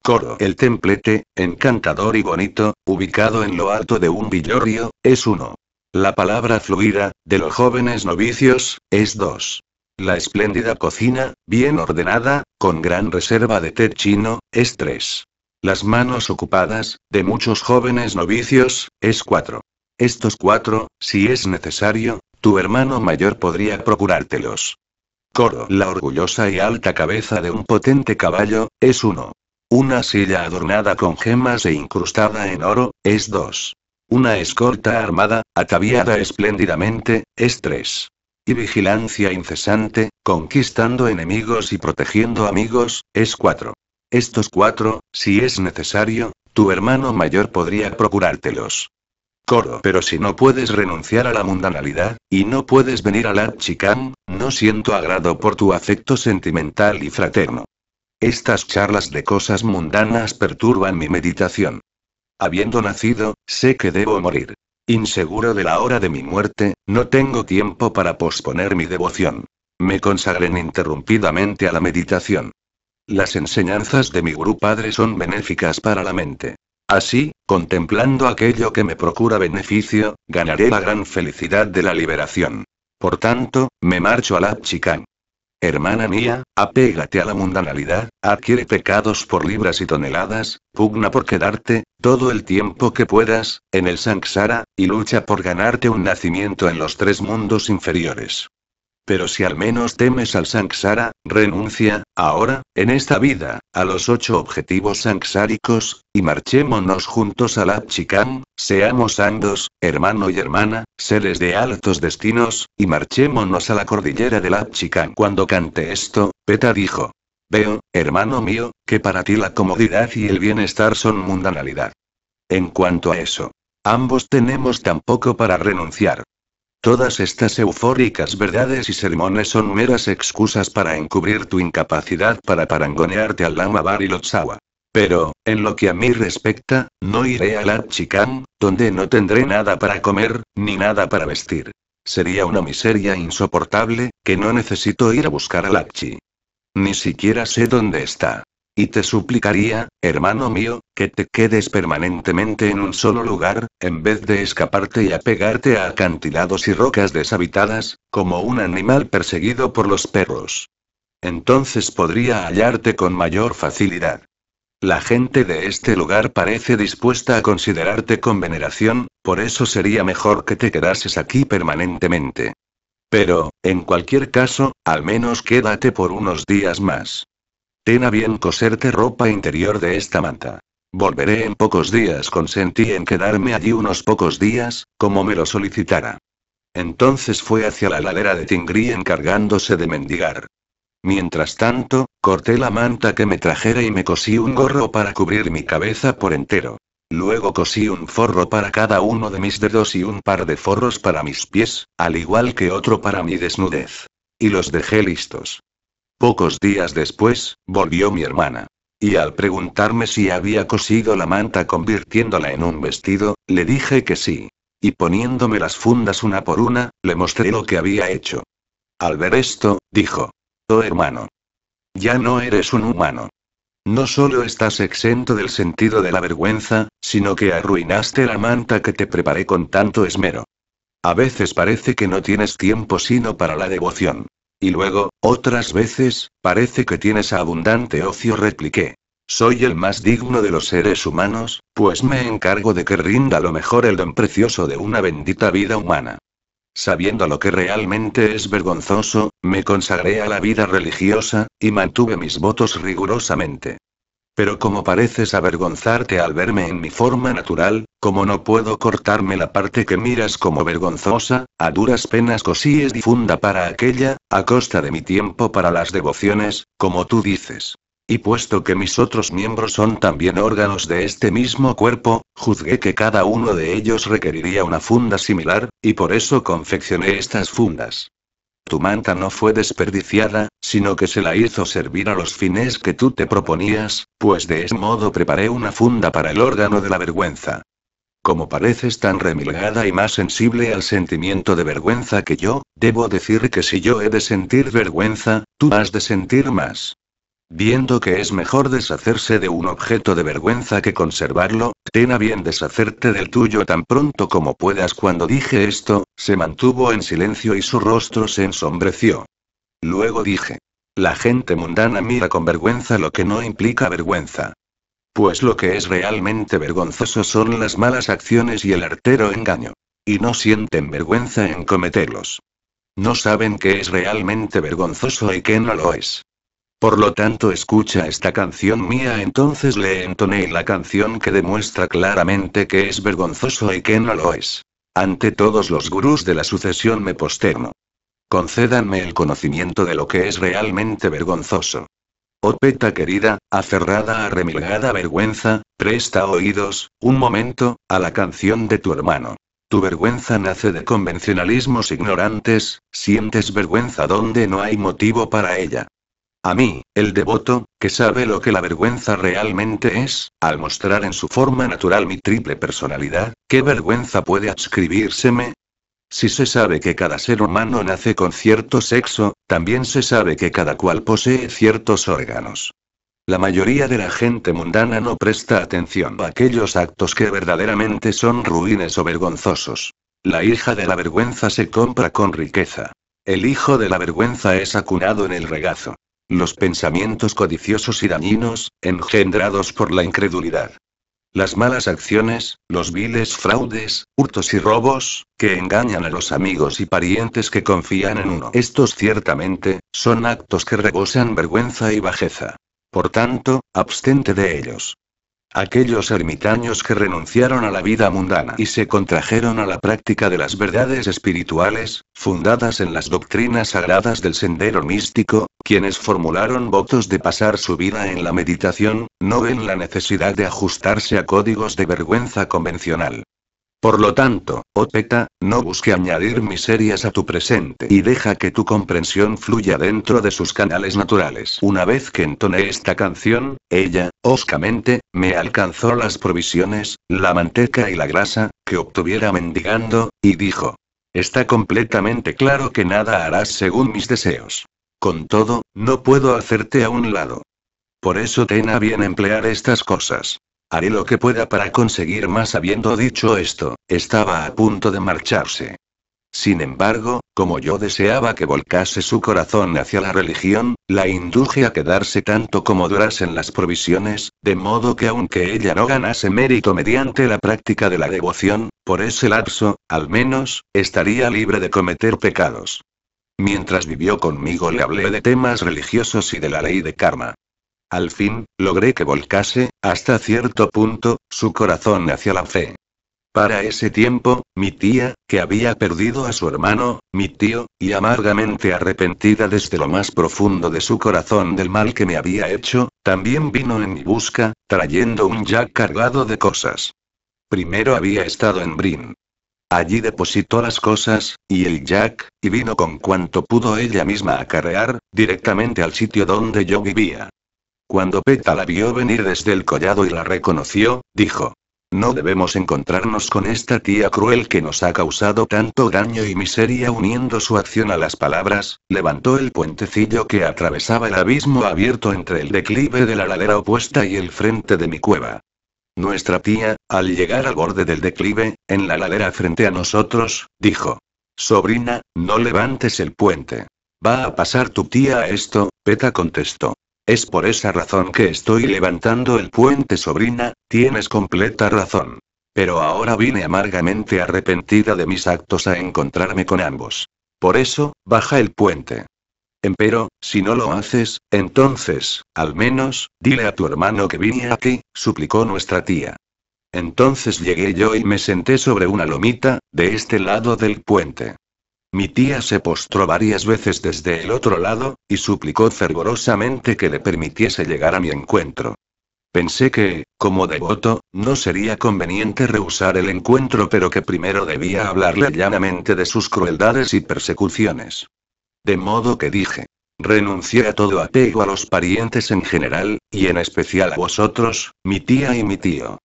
Coro. El templete, encantador y bonito, ubicado en lo alto de un villorrio, es uno. La palabra fluida, de los jóvenes novicios, es dos. La espléndida cocina, bien ordenada, con gran reserva de té chino, es 3. Las manos ocupadas, de muchos jóvenes novicios, es 4. Estos cuatro, si es necesario, tu hermano mayor podría procurártelos. Coro, la orgullosa y alta cabeza de un potente caballo, es 1. Una silla adornada con gemas e incrustada en oro, es 2. Una escorta armada, ataviada espléndidamente, es 3 y vigilancia incesante, conquistando enemigos y protegiendo amigos, es cuatro. Estos cuatro, si es necesario, tu hermano mayor podría procurártelos. Coro, pero si no puedes renunciar a la mundanalidad, y no puedes venir a la Archicam, no siento agrado por tu afecto sentimental y fraterno. Estas charlas de cosas mundanas perturban mi meditación. Habiendo nacido, sé que debo morir. Inseguro de la hora de mi muerte, no tengo tiempo para posponer mi devoción. Me consagren ininterrumpidamente a la meditación. Las enseñanzas de mi gurú Padre son benéficas para la mente. Así, contemplando aquello que me procura beneficio, ganaré la gran felicidad de la liberación. Por tanto, me marcho a la Hermana mía, apégate a la mundanalidad, adquiere pecados por libras y toneladas, pugna por quedarte, todo el tiempo que puedas, en el samsara, y lucha por ganarte un nacimiento en los tres mundos inferiores. Pero si al menos temes al Sanksara, renuncia, ahora, en esta vida, a los ocho objetivos sanksáricos, y marchémonos juntos al Apchikam, seamos andos, hermano y hermana, seres de altos destinos, y marchémonos a la cordillera del Apchikam. Cuando cante esto, Peta dijo. Veo, hermano mío, que para ti la comodidad y el bienestar son mundanalidad. En cuanto a eso, ambos tenemos tan poco para renunciar. Todas estas eufóricas verdades y sermones son meras excusas para encubrir tu incapacidad para parangonearte al lama Barilotsawa. Pero, en lo que a mí respecta, no iré al Lachikam, donde no tendré nada para comer, ni nada para vestir. Sería una miseria insoportable, que no necesito ir a buscar al Lachi. Ni siquiera sé dónde está. Y te suplicaría, hermano mío, que te quedes permanentemente en un solo lugar, en vez de escaparte y apegarte a acantilados y rocas deshabitadas, como un animal perseguido por los perros. Entonces podría hallarte con mayor facilidad. La gente de este lugar parece dispuesta a considerarte con veneración, por eso sería mejor que te quedases aquí permanentemente. Pero, en cualquier caso, al menos quédate por unos días más. Ten a bien coserte ropa interior de esta manta. Volveré en pocos días. Consentí en quedarme allí unos pocos días, como me lo solicitara. Entonces fue hacia la ladera de Tingri encargándose de mendigar. Mientras tanto, corté la manta que me trajera y me cosí un gorro para cubrir mi cabeza por entero. Luego cosí un forro para cada uno de mis dedos y un par de forros para mis pies, al igual que otro para mi desnudez. Y los dejé listos. Pocos días después, volvió mi hermana. Y al preguntarme si había cosido la manta convirtiéndola en un vestido, le dije que sí. Y poniéndome las fundas una por una, le mostré lo que había hecho. Al ver esto, dijo. Oh hermano. Ya no eres un humano. No solo estás exento del sentido de la vergüenza, sino que arruinaste la manta que te preparé con tanto esmero. A veces parece que no tienes tiempo sino para la devoción. Y luego, otras veces, parece que tienes abundante ocio, repliqué. Soy el más digno de los seres humanos, pues me encargo de que rinda lo mejor el don precioso de una bendita vida humana. Sabiendo lo que realmente es vergonzoso, me consagré a la vida religiosa, y mantuve mis votos rigurosamente. Pero como pareces avergonzarte al verme en mi forma natural, como no puedo cortarme la parte que miras como vergonzosa, a duras penas cosí es difunda para aquella, a costa de mi tiempo para las devociones, como tú dices. Y puesto que mis otros miembros son también órganos de este mismo cuerpo, juzgué que cada uno de ellos requeriría una funda similar, y por eso confeccioné estas fundas. Tu manta no fue desperdiciada, sino que se la hizo servir a los fines que tú te proponías, pues de ese modo preparé una funda para el órgano de la vergüenza. Como pareces tan remilgada y más sensible al sentimiento de vergüenza que yo, debo decir que si yo he de sentir vergüenza, tú has de sentir más. Viendo que es mejor deshacerse de un objeto de vergüenza que conservarlo, ten a bien deshacerte del tuyo tan pronto como puedas. Cuando dije esto, se mantuvo en silencio y su rostro se ensombreció. Luego dije, la gente mundana mira con vergüenza lo que no implica vergüenza. Pues lo que es realmente vergonzoso son las malas acciones y el artero engaño. Y no sienten vergüenza en cometerlos. No saben qué es realmente vergonzoso y qué no lo es. Por lo tanto, escucha esta canción mía. Entonces le entoné la canción que demuestra claramente que es vergonzoso y que no lo es. Ante todos los gurús de la sucesión me posterno. Concédanme el conocimiento de lo que es realmente vergonzoso. Oh peta querida, aferrada a remilgada vergüenza, presta oídos, un momento, a la canción de tu hermano. Tu vergüenza nace de convencionalismos ignorantes, sientes vergüenza donde no hay motivo para ella. A mí, el devoto, que sabe lo que la vergüenza realmente es, al mostrar en su forma natural mi triple personalidad, ¿qué vergüenza puede adscribírseme? Si se sabe que cada ser humano nace con cierto sexo, también se sabe que cada cual posee ciertos órganos. La mayoría de la gente mundana no presta atención a aquellos actos que verdaderamente son ruines o vergonzosos. La hija de la vergüenza se compra con riqueza. El hijo de la vergüenza es acunado en el regazo. Los pensamientos codiciosos y dañinos, engendrados por la incredulidad. Las malas acciones, los viles fraudes, hurtos y robos, que engañan a los amigos y parientes que confían en uno. Estos ciertamente, son actos que rebosan vergüenza y bajeza. Por tanto, abstente de ellos aquellos ermitaños que renunciaron a la vida mundana y se contrajeron a la práctica de las verdades espirituales, fundadas en las doctrinas sagradas del sendero místico, quienes formularon votos de pasar su vida en la meditación, no ven la necesidad de ajustarse a códigos de vergüenza convencional. Por lo tanto, oh no busque añadir miserias a tu presente y deja que tu comprensión fluya dentro de sus canales naturales. Una vez que entoné esta canción, ella, oscamente, me alcanzó las provisiones, la manteca y la grasa, que obtuviera mendigando, y dijo. Está completamente claro que nada harás según mis deseos. Con todo, no puedo hacerte a un lado. Por eso ten a bien emplear estas cosas. Haré lo que pueda para conseguir más. Habiendo dicho esto, estaba a punto de marcharse. Sin embargo, como yo deseaba que volcase su corazón hacia la religión, la induje a quedarse tanto como durasen las provisiones, de modo que aunque ella no ganase mérito mediante la práctica de la devoción, por ese lapso, al menos, estaría libre de cometer pecados. Mientras vivió conmigo le hablé de temas religiosos y de la ley de karma. Al fin, logré que volcase, hasta cierto punto, su corazón hacia la fe. Para ese tiempo, mi tía, que había perdido a su hermano, mi tío, y amargamente arrepentida desde lo más profundo de su corazón del mal que me había hecho, también vino en mi busca, trayendo un jack cargado de cosas. Primero había estado en Brin. Allí depositó las cosas, y el jack, y vino con cuanto pudo ella misma acarrear, directamente al sitio donde yo vivía. Cuando Peta la vio venir desde el collado y la reconoció, dijo. No debemos encontrarnos con esta tía cruel que nos ha causado tanto daño y miseria uniendo su acción a las palabras, levantó el puentecillo que atravesaba el abismo abierto entre el declive de la ladera opuesta y el frente de mi cueva. Nuestra tía, al llegar al borde del declive, en la ladera frente a nosotros, dijo. Sobrina, no levantes el puente. Va a pasar tu tía a esto, Peta contestó. Es por esa razón que estoy levantando el puente, sobrina, tienes completa razón. Pero ahora vine amargamente arrepentida de mis actos a encontrarme con ambos. Por eso, baja el puente. Empero, si no lo haces, entonces, al menos, dile a tu hermano que vine aquí, suplicó nuestra tía. Entonces llegué yo y me senté sobre una lomita, de este lado del puente. Mi tía se postró varias veces desde el otro lado, y suplicó fervorosamente que le permitiese llegar a mi encuentro. Pensé que, como devoto, no sería conveniente rehusar el encuentro, pero que primero debía hablarle llanamente de sus crueldades y persecuciones. De modo que dije, renuncié a todo apego a los parientes en general, y en especial a vosotros, mi tía y mi tío.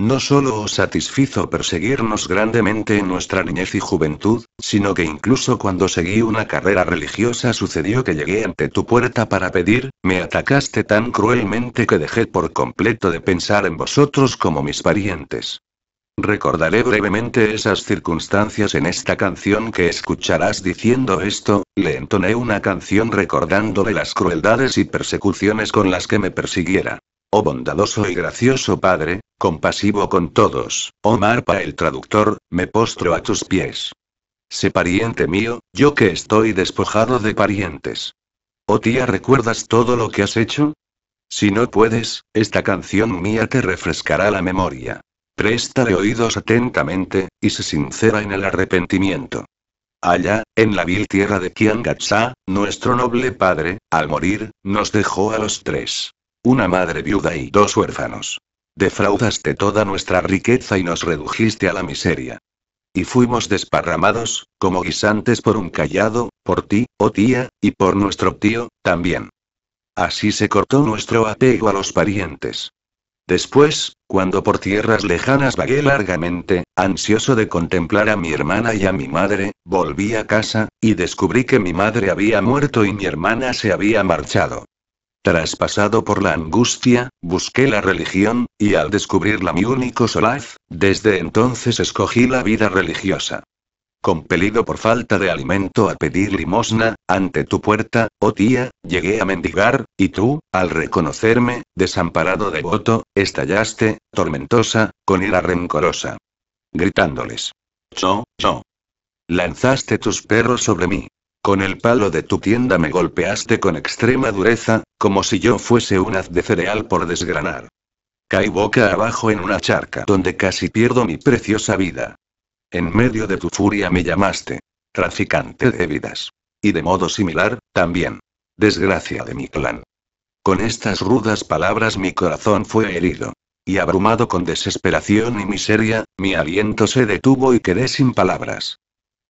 No solo os satisfizo perseguirnos grandemente en nuestra niñez y juventud, sino que incluso cuando seguí una carrera religiosa sucedió que llegué ante tu puerta para pedir, me atacaste tan cruelmente que dejé por completo de pensar en vosotros como mis parientes. Recordaré brevemente esas circunstancias en esta canción que escucharás diciendo esto, le entoné una canción recordándole las crueldades y persecuciones con las que me persiguiera. Oh bondadoso y gracioso Padre, compasivo con todos, oh Marpa el traductor, me postro a tus pies. Sé pariente mío, yo que estoy despojado de parientes. Oh tía, ¿recuerdas todo lo que has hecho? Si no puedes, esta canción mía te refrescará la memoria. Préstale oídos atentamente, y se sincera en el arrepentimiento. Allá, en la vil tierra de Kiangatsa, nuestro noble padre, al morir, nos dejó a los tres. Una madre viuda y dos huérfanos. Defraudaste toda nuestra riqueza y nos redujiste a la miseria. Y fuimos desparramados, como guisantes por un callado, por ti, oh tía, y por nuestro tío, también. Así se cortó nuestro apego a los parientes. Después, cuando por tierras lejanas vagué largamente, ansioso de contemplar a mi hermana y a mi madre, volví a casa, y descubrí que mi madre había muerto y mi hermana se había marchado. Traspasado por la angustia, busqué la religión, y al descubrirla mi único solaz, desde entonces escogí la vida religiosa. Compelido por falta de alimento a pedir limosna, ante tu puerta, oh tía, llegué a mendigar, y tú, al reconocerme, desamparado devoto, estallaste, tormentosa, con ira rencorosa. Gritándoles. Cho, yo. Lanzaste tus perros sobre mí, con el palo de tu tienda me golpeaste con extrema dureza, como si yo fuese un haz de cereal por desgranar. Caí boca abajo en una charca donde casi pierdo mi preciosa vida. En medio de tu furia me llamaste. Traficante de vidas. Y de modo similar, también. Desgracia de mi clan. Con estas rudas palabras mi corazón fue herido. Y abrumado con desesperación y miseria, mi aliento se detuvo y quedé sin palabras.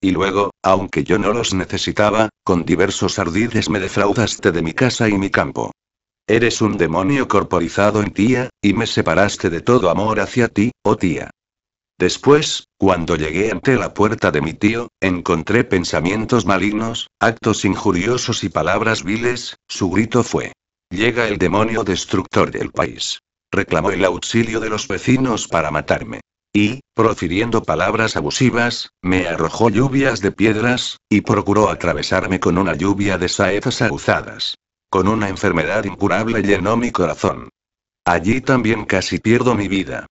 Y luego, aunque yo no los necesitaba, con diversos ardides me defraudaste de mi casa y mi campo. Eres un demonio corporizado en tía, y me separaste de todo amor hacia ti, oh tía. Después, cuando llegué ante la puerta de mi tío, encontré pensamientos malignos, actos injuriosos y palabras viles, su grito fue. Llega el demonio destructor del país. Reclamó el auxilio de los vecinos para matarme. Y, profiriendo palabras abusivas, me arrojó lluvias de piedras, y procuró atravesarme con una lluvia de saetas aguzadas. Con una enfermedad incurable llenó mi corazón. Allí también casi pierdo mi vida.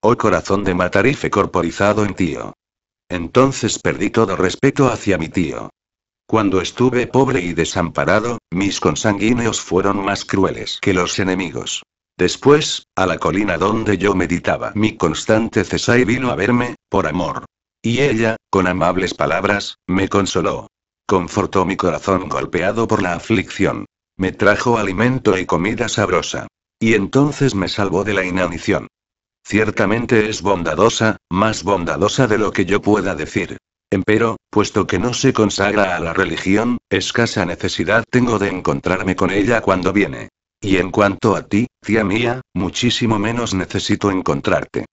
Oh corazón de matarife corporizado en tío. Entonces perdí todo respeto hacia mi tío. Cuando estuve pobre y desamparado, mis consanguíneos fueron más crueles que los enemigos. Después, a la colina donde yo meditaba mi constante y vino a verme, por amor. Y ella, con amables palabras, me consoló. Confortó mi corazón golpeado por la aflicción. Me trajo alimento y comida sabrosa. Y entonces me salvó de la inanición. Ciertamente es bondadosa, más bondadosa de lo que yo pueda decir. Empero, puesto que no se consagra a la religión, escasa necesidad tengo de encontrarme con ella cuando viene. Y en cuanto a ti, tía mía, muchísimo menos necesito encontrarte.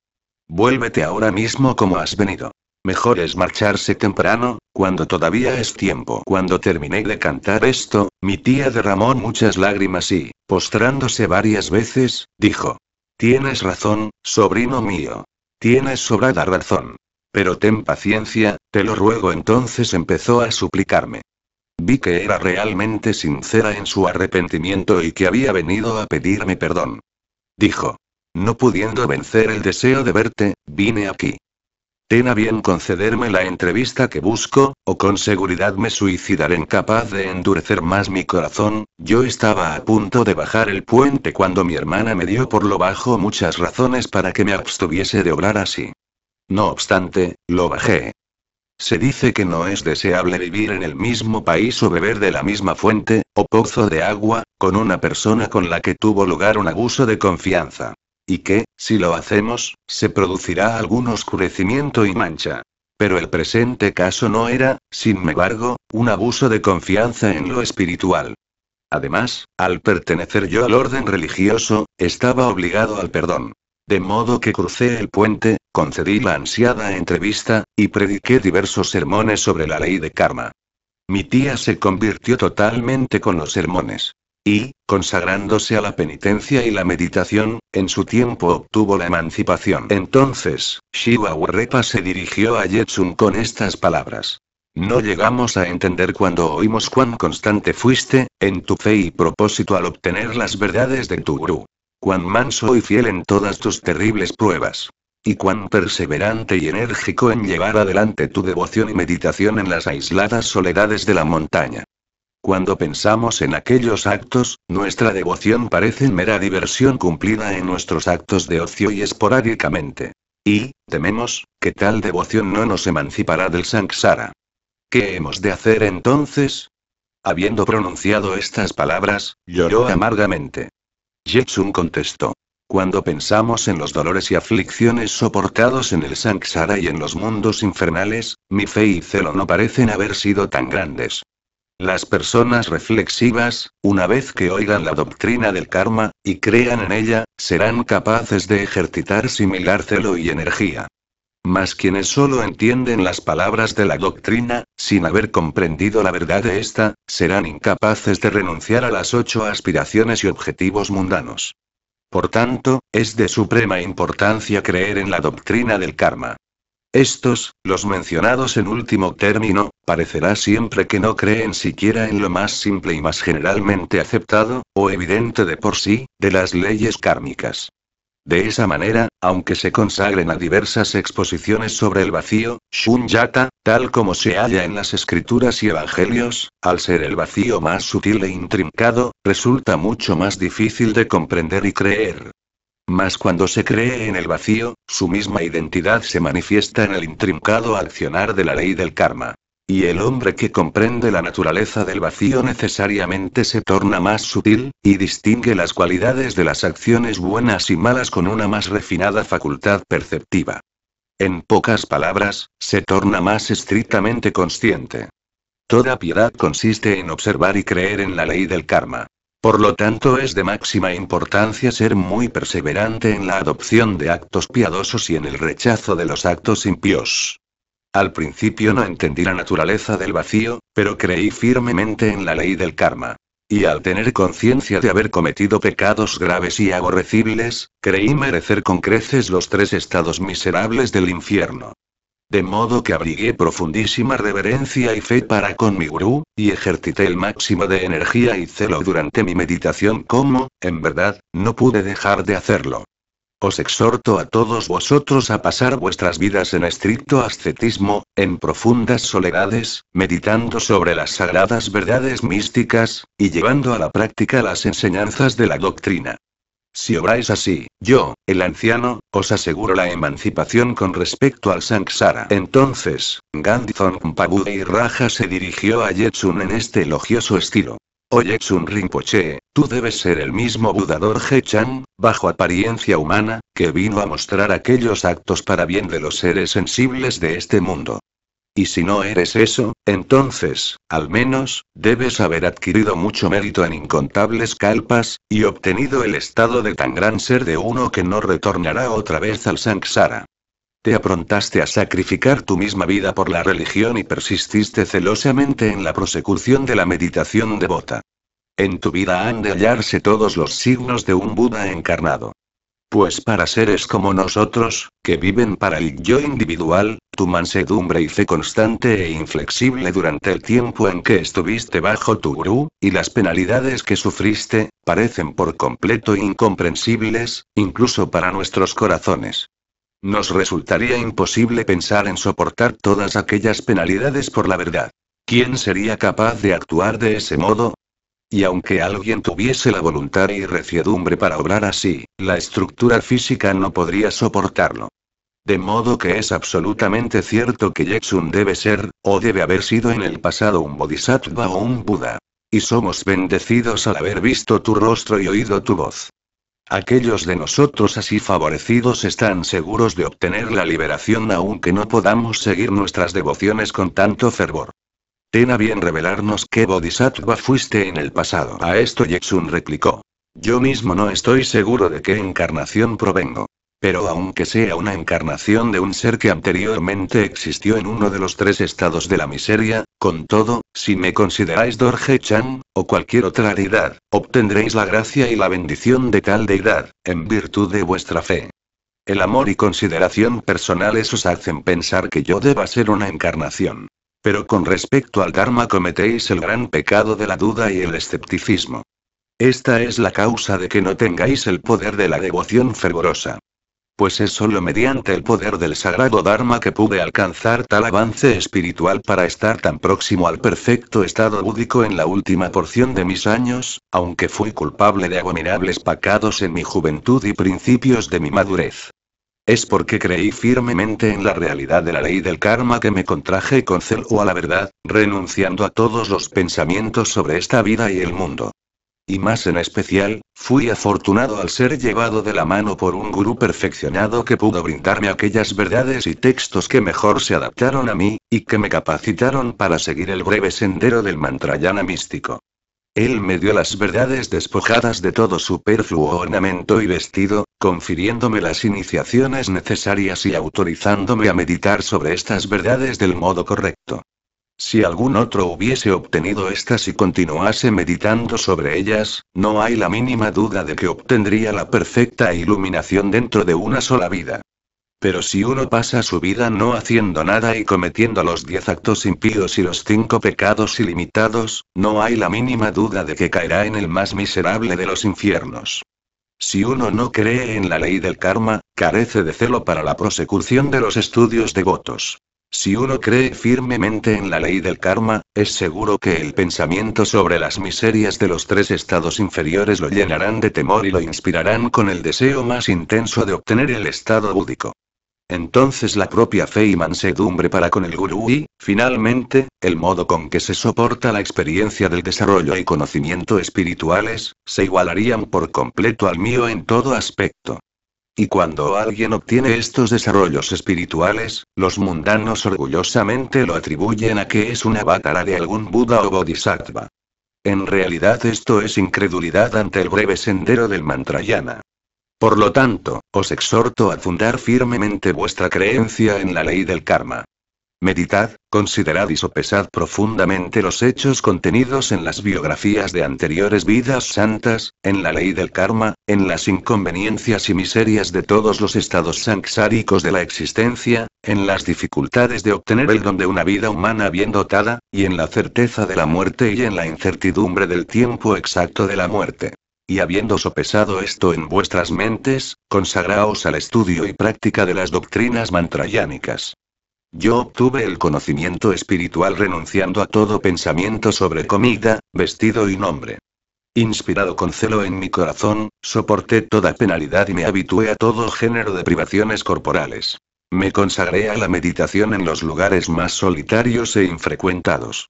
Vuélvete ahora mismo como has venido. Mejor es marcharse temprano, cuando todavía es tiempo. Cuando terminé de cantar esto, mi tía derramó muchas lágrimas y, postrándose varias veces, dijo. Tienes razón, sobrino mío. Tienes sobrada razón. Pero ten paciencia, te lo ruego. Entonces empezó a suplicarme. Vi que era realmente sincera en su arrepentimiento y que había venido a pedirme perdón. Dijo. No pudiendo vencer el deseo de verte, vine aquí. Ten a bien concederme la entrevista que busco, o con seguridad me suicidaré incapaz de endurecer más mi corazón. Yo estaba a punto de bajar el puente cuando mi hermana me dio por lo bajo muchas razones para que me abstuviese de obrar así. No obstante, lo bajé. Se dice que no es deseable vivir en el mismo país o beber de la misma fuente, o pozo de agua, con una persona con la que tuvo lugar un abuso de confianza. Y que, si lo hacemos, se producirá algún oscurecimiento y mancha. Pero el presente caso no era, sin embargo, un abuso de confianza en lo espiritual. Además, al pertenecer yo al orden religioso, estaba obligado al perdón. De modo que crucé el puente, concedí la ansiada entrevista, y prediqué diversos sermones sobre la ley de karma. Mi tía se convirtió totalmente con los sermones. Y, consagrándose a la penitencia y la meditación, en su tiempo obtuvo la emancipación. Entonces, Shiva Urrepa se dirigió a Jetsun con estas palabras. No llegamos a entender cuando oímos cuán constante fuiste, en tu fe y propósito al obtener las verdades de tu gurú cuán manso y fiel en todas tus terribles pruebas. Y cuán perseverante y enérgico en llevar adelante tu devoción y meditación en las aisladas soledades de la montaña. Cuando pensamos en aquellos actos, nuestra devoción parece mera diversión cumplida en nuestros actos de ocio y esporádicamente. Y, tememos, que tal devoción no nos emancipará del samsara. ¿Qué hemos de hacer entonces? Habiendo pronunciado estas palabras, lloró amargamente. Jetsun contestó. Cuando pensamos en los dolores y aflicciones soportados en el Sanksara y en los mundos infernales, mi fe y celo no parecen haber sido tan grandes. Las personas reflexivas, una vez que oigan la doctrina del karma, y crean en ella, serán capaces de ejercitar similar celo y energía. Mas quienes solo entienden las palabras de la doctrina, sin haber comprendido la verdad de esta, serán incapaces de renunciar a las ocho aspiraciones y objetivos mundanos. Por tanto, es de suprema importancia creer en la doctrina del karma. Estos, los mencionados en último término, parecerá siempre que no creen siquiera en lo más simple y más generalmente aceptado, o evidente de por sí, de las leyes kármicas. De esa manera, aunque se consagren a diversas exposiciones sobre el vacío, Shunyata, tal como se halla en las escrituras y evangelios, al ser el vacío más sutil e intrincado, resulta mucho más difícil de comprender y creer. Mas cuando se cree en el vacío, su misma identidad se manifiesta en el intrincado accionar de la ley del karma. Y el hombre que comprende la naturaleza del vacío necesariamente se torna más sutil, y distingue las cualidades de las acciones buenas y malas con una más refinada facultad perceptiva. En pocas palabras, se torna más estrictamente consciente. Toda piedad consiste en observar y creer en la ley del karma. Por lo tanto, es de máxima importancia ser muy perseverante en la adopción de actos piadosos y en el rechazo de los actos impíos. Al principio no entendí la naturaleza del vacío, pero creí firmemente en la ley del karma. Y al tener conciencia de haber cometido pecados graves y aborrecibles, creí merecer con creces los tres estados miserables del infierno. De modo que abrigué profundísima reverencia y fe para con mi gurú, y ejercité el máximo de energía y celo durante mi meditación como, en verdad, no pude dejar de hacerlo. Os exhorto a todos vosotros a pasar vuestras vidas en estricto ascetismo, en profundas soledades, meditando sobre las sagradas verdades místicas, y llevando a la práctica las enseñanzas de la doctrina. Si obráis así, yo, el anciano, os aseguro la emancipación con respecto al Sanksara. Entonces, Gandhi Tsongkhapa y Raja se dirigió a Jetsun en este elogioso estilo. Oye Sun Rinpoche, tú debes ser el mismo budador je bajo apariencia humana, que vino a mostrar aquellos actos para bien de los seres sensibles de este mundo. Y si no eres eso, entonces, al menos, debes haber adquirido mucho mérito en incontables calpas, y obtenido el estado de tan gran ser de uno que no retornará otra vez al Sangsara. Te aprontaste a sacrificar tu misma vida por la religión y persististe celosamente en la prosecución de la meditación devota. En tu vida han de hallarse todos los signos de un Buda encarnado. Pues para seres como nosotros, que viven para el yo individual, tu mansedumbre y fe constante e inflexible durante el tiempo en que estuviste bajo tu gurú, y las penalidades que sufriste, parecen por completo incomprensibles, incluso para nuestros corazones. Nos resultaría imposible pensar en soportar todas aquellas penalidades por la verdad. ¿Quién sería capaz de actuar de ese modo? Y aunque alguien tuviese la voluntad y reciedumbre para obrar así, la estructura física no podría soportarlo. De modo que es absolutamente cierto que Jetsun debe ser, o debe haber sido en el pasado un bodhisattva o un Buda. Y somos bendecidos al haber visto tu rostro y oído tu voz. Aquellos de nosotros así favorecidos están seguros de obtener la liberación aunque no podamos seguir nuestras devociones con tanto fervor. Ten a bien revelarnos qué bodhisattva fuiste en el pasado. A esto Yexun replicó. Yo mismo no estoy seguro de qué encarnación provengo. Pero aunque sea una encarnación de un ser que anteriormente existió en uno de los tres estados de la miseria, con todo, si me consideráis Dorje-chan, o cualquier otra deidad, obtendréis la gracia y la bendición de tal deidad, en virtud de vuestra fe. El amor y consideración personales os hacen pensar que yo deba ser una encarnación. Pero con respecto al karma cometéis el gran pecado de la duda y el escepticismo. Esta es la causa de que no tengáis el poder de la devoción fervorosa pues es solo mediante el poder del sagrado Dharma que pude alcanzar tal avance espiritual para estar tan próximo al perfecto estado búdico en la última porción de mis años, aunque fui culpable de abominables pecados en mi juventud y principios de mi madurez. Es porque creí firmemente en la realidad de la ley del karma que me contraje con o a la verdad, renunciando a todos los pensamientos sobre esta vida y el mundo. Y más en especial, Fui afortunado al ser llevado de la mano por un gurú perfeccionado que pudo brindarme aquellas verdades y textos que mejor se adaptaron a mí, y que me capacitaron para seguir el breve sendero del mantrayana místico. Él me dio las verdades despojadas de todo superfluo ornamento y vestido, confiriéndome las iniciaciones necesarias y autorizándome a meditar sobre estas verdades del modo correcto. Si algún otro hubiese obtenido estas y continuase meditando sobre ellas, no hay la mínima duda de que obtendría la perfecta iluminación dentro de una sola vida. Pero si uno pasa su vida no haciendo nada y cometiendo los diez actos impíos y los cinco pecados ilimitados, no hay la mínima duda de que caerá en el más miserable de los infiernos. Si uno no cree en la ley del karma, carece de celo para la prosecución de los estudios devotos. Si uno cree firmemente en la ley del karma, es seguro que el pensamiento sobre las miserias de los tres estados inferiores lo llenarán de temor y lo inspirarán con el deseo más intenso de obtener el estado búdico. Entonces la propia fe y mansedumbre para con el gurú y, finalmente, el modo con que se soporta la experiencia del desarrollo y conocimiento espirituales, se igualarían por completo al mío en todo aspecto. Y cuando alguien obtiene estos desarrollos espirituales, los mundanos orgullosamente lo atribuyen a que es un avatar de algún Buda o Bodhisattva. En realidad esto es incredulidad ante el breve sendero del Mantrayana. Por lo tanto, os exhorto a fundar firmemente vuestra creencia en la ley del karma. Meditad, considerad y sopesad profundamente los hechos contenidos en las biografías de anteriores vidas santas, en la ley del karma, en las inconveniencias y miserias de todos los estados sanxáricos de la existencia, en las dificultades de obtener el don de una vida humana bien dotada, y en la certeza de la muerte y en la incertidumbre del tiempo exacto de la muerte. Y habiendo sopesado esto en vuestras mentes, consagraos al estudio y práctica de las doctrinas mantrayánicas. Yo obtuve el conocimiento espiritual renunciando a todo pensamiento sobre comida, vestido y nombre. Inspirado con celo en mi corazón, soporté toda penalidad y me habitué a todo género de privaciones corporales. Me consagré a la meditación en los lugares más solitarios e infrecuentados.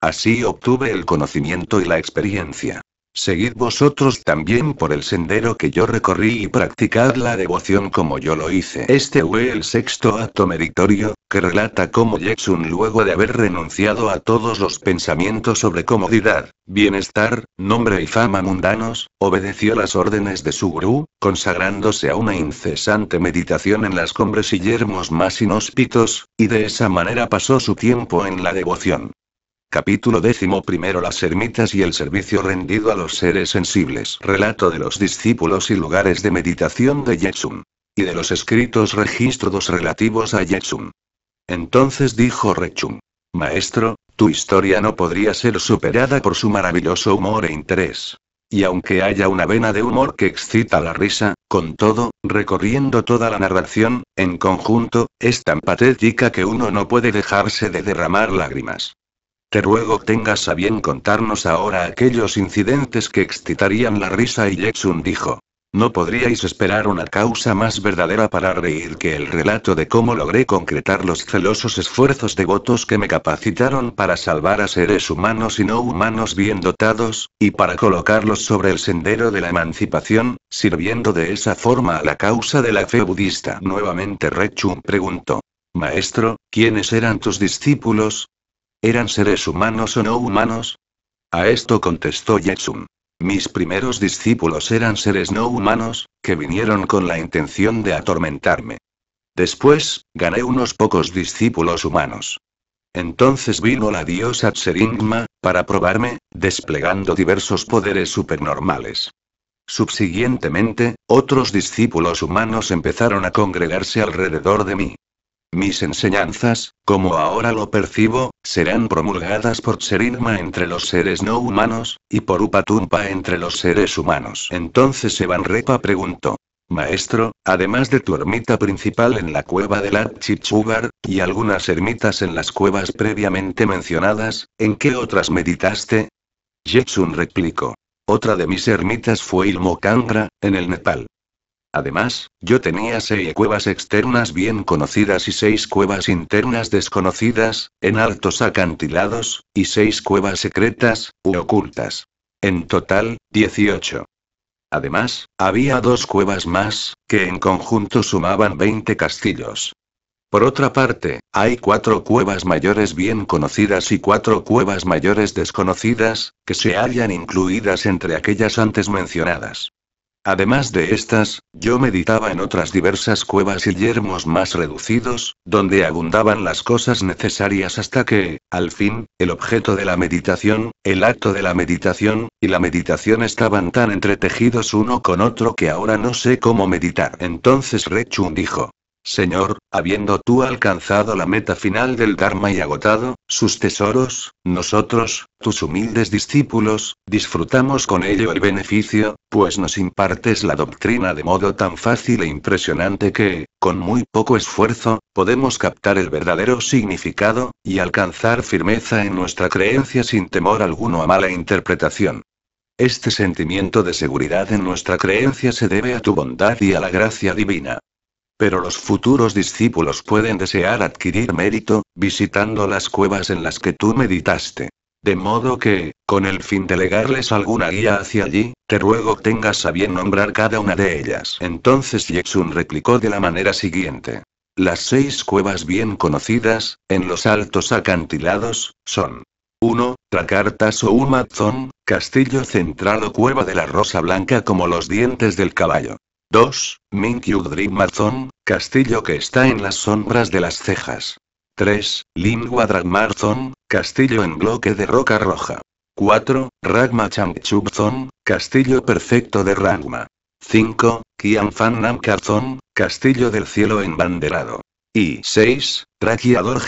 Así obtuve el conocimiento y la experiencia. Seguid vosotros también por el sendero que yo recorrí y practicad la devoción como yo lo hice. Este fue el sexto acto meritorio, que relata cómo Jetsun luego de haber renunciado a todos los pensamientos sobre comodidad, bienestar, nombre y fama mundanos, obedeció las órdenes de su gurú, consagrándose a una incesante meditación en las cumbres y yermos más inhóspitos, y de esa manera pasó su tiempo en la devoción. Capítulo décimo primero Las ermitas y el servicio rendido a los seres sensibles. Relato de los discípulos y lugares de meditación de Yetsum. Y de los escritos registrados relativos a Yetsum. Entonces dijo Rechum. Maestro, tu historia no podría ser superada por su maravilloso humor e interés. Y aunque haya una vena de humor que excita la risa, con todo, recorriendo toda la narración, en conjunto, es tan patética que uno no puede dejarse de derramar lágrimas. Te ruego tengas a bien contarnos ahora aquellos incidentes que excitarían la risa y Jackson dijo. No podríais esperar una causa más verdadera para reír que el relato de cómo logré concretar los celosos esfuerzos devotos que me capacitaron para salvar a seres humanos y no humanos bien dotados, y para colocarlos sobre el sendero de la emancipación, sirviendo de esa forma a la causa de la fe budista. Nuevamente Rechun preguntó. Maestro, ¿quiénes eran tus discípulos? ¿Eran seres humanos o no humanos? A esto contestó Yetsun. Mis primeros discípulos eran seres no humanos, que vinieron con la intención de atormentarme. Después, gané unos pocos discípulos humanos. Entonces vino la diosa Tseringma, para probarme, desplegando diversos poderes supernormales. Subsiguientemente, otros discípulos humanos empezaron a congregarse alrededor de mí. Mis enseñanzas, como ahora lo percibo, serán promulgadas por Tserinma entre los seres no humanos, y por Upatumpa entre los seres humanos. Entonces Evanrepa preguntó. Maestro, además de tu ermita principal en la cueva del Lachichugar y algunas ermitas en las cuevas previamente mencionadas, ¿en qué otras meditaste? Jetsun replicó. Otra de mis ermitas fue Ilmokangra, en el Nepal. Además, yo tenía seis cuevas externas bien conocidas y seis cuevas internas desconocidas, en altos acantilados, y seis cuevas secretas, u ocultas. En total, 18. Además, había dos cuevas más, que en conjunto sumaban 20 castillos. Por otra parte, hay cuatro cuevas mayores bien conocidas y cuatro cuevas mayores desconocidas, que se hallan incluidas entre aquellas antes mencionadas. Además de estas, yo meditaba en otras diversas cuevas y yermos más reducidos, donde abundaban las cosas necesarias hasta que, al fin, el objeto de la meditación, el acto de la meditación, y la meditación estaban tan entretejidos uno con otro que ahora no sé cómo meditar. Entonces Rechun dijo, Señor, habiendo tú alcanzado la meta final del Dharma y agotado sus tesoros, nosotros, tus humildes discípulos, disfrutamos con ello el beneficio, pues nos impartes la doctrina de modo tan fácil e impresionante que, con muy poco esfuerzo, podemos captar el verdadero significado, y alcanzar firmeza en nuestra creencia sin temor alguno a mala interpretación. Este sentimiento de seguridad en nuestra creencia se debe a tu bondad y a la gracia divina. Pero los futuros discípulos pueden desear adquirir mérito, visitando las cuevas en las que tú meditaste. De modo que, con el fin de legarles alguna guía hacia allí, te ruego tengas a bien nombrar cada una de ellas. Entonces Yexun replicó de la manera siguiente. Las seis cuevas bien conocidas, en los altos acantilados, son 1. Tracartas o Umatzón, Castillo Central o Cueva de la Rosa Blanca como los dientes del caballo. 2. Minkyu castillo que está en las sombras de las cejas. 3. Lingua Dragmarzón, castillo en bloque de roca roja. 4. Ragma Changchubzón, castillo perfecto de Ragma. 5. Kianfan castillo del cielo enbanderado. Y 6. Traqueador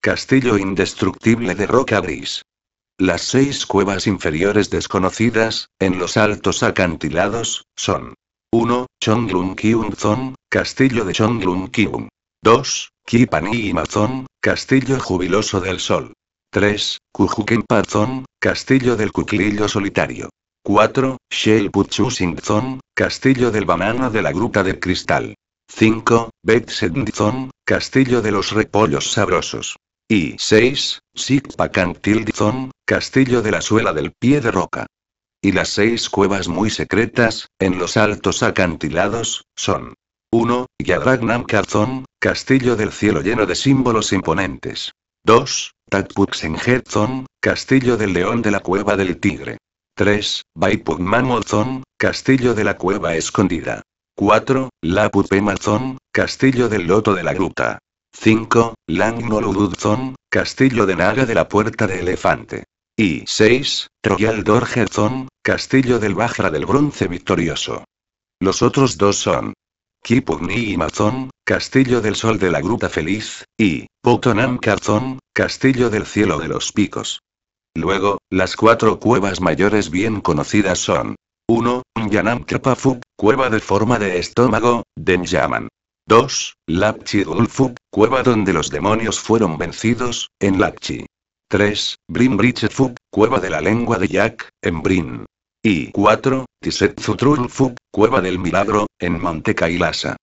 castillo indestructible de roca gris. Las seis cuevas inferiores desconocidas, en los altos acantilados, son 1. chonglun Castillo de chonglun 2. Kipani y Castillo Jubiloso del Sol. 3. kuju Castillo del Cuclillo Solitario. 4. shelputsu Castillo del Banano de la Gruta del Cristal. 5. Betsendzon, Castillo de los Repollos Sabrosos. Y 6. Sikpakantildzon, Castillo de la Suela del Pie de Roca. Y las seis cuevas muy secretas, en los altos acantilados, son 1. Yadragnam castillo del cielo lleno de símbolos imponentes. 2. Tatpuxenjetzon, castillo del león de la cueva del tigre. 3. Baipugmamozón, castillo de la cueva escondida. 4. Lapupemazón, castillo del loto de la gruta. 5. Langnoludzón, castillo de Naga de la puerta de elefante. Y 6. Royal Castillo del Bajra del Bronce Victorioso. Los otros dos son. Kipugni y Mazón, Castillo del Sol de la Gruta Feliz, y Potonam Carzón, Castillo del Cielo de los Picos. Luego, las cuatro cuevas mayores bien conocidas son 1. Yanam cueva de forma de estómago, Denjaman. 2. Lapchi Dulfuk, cueva donde los demonios fueron vencidos, en Lapchi. 3. Brin Cueva de la Lengua de Jack, en Brim. Y 4. Tisetzutrulfug, Cueva del Milagro, en Monte Kailasa.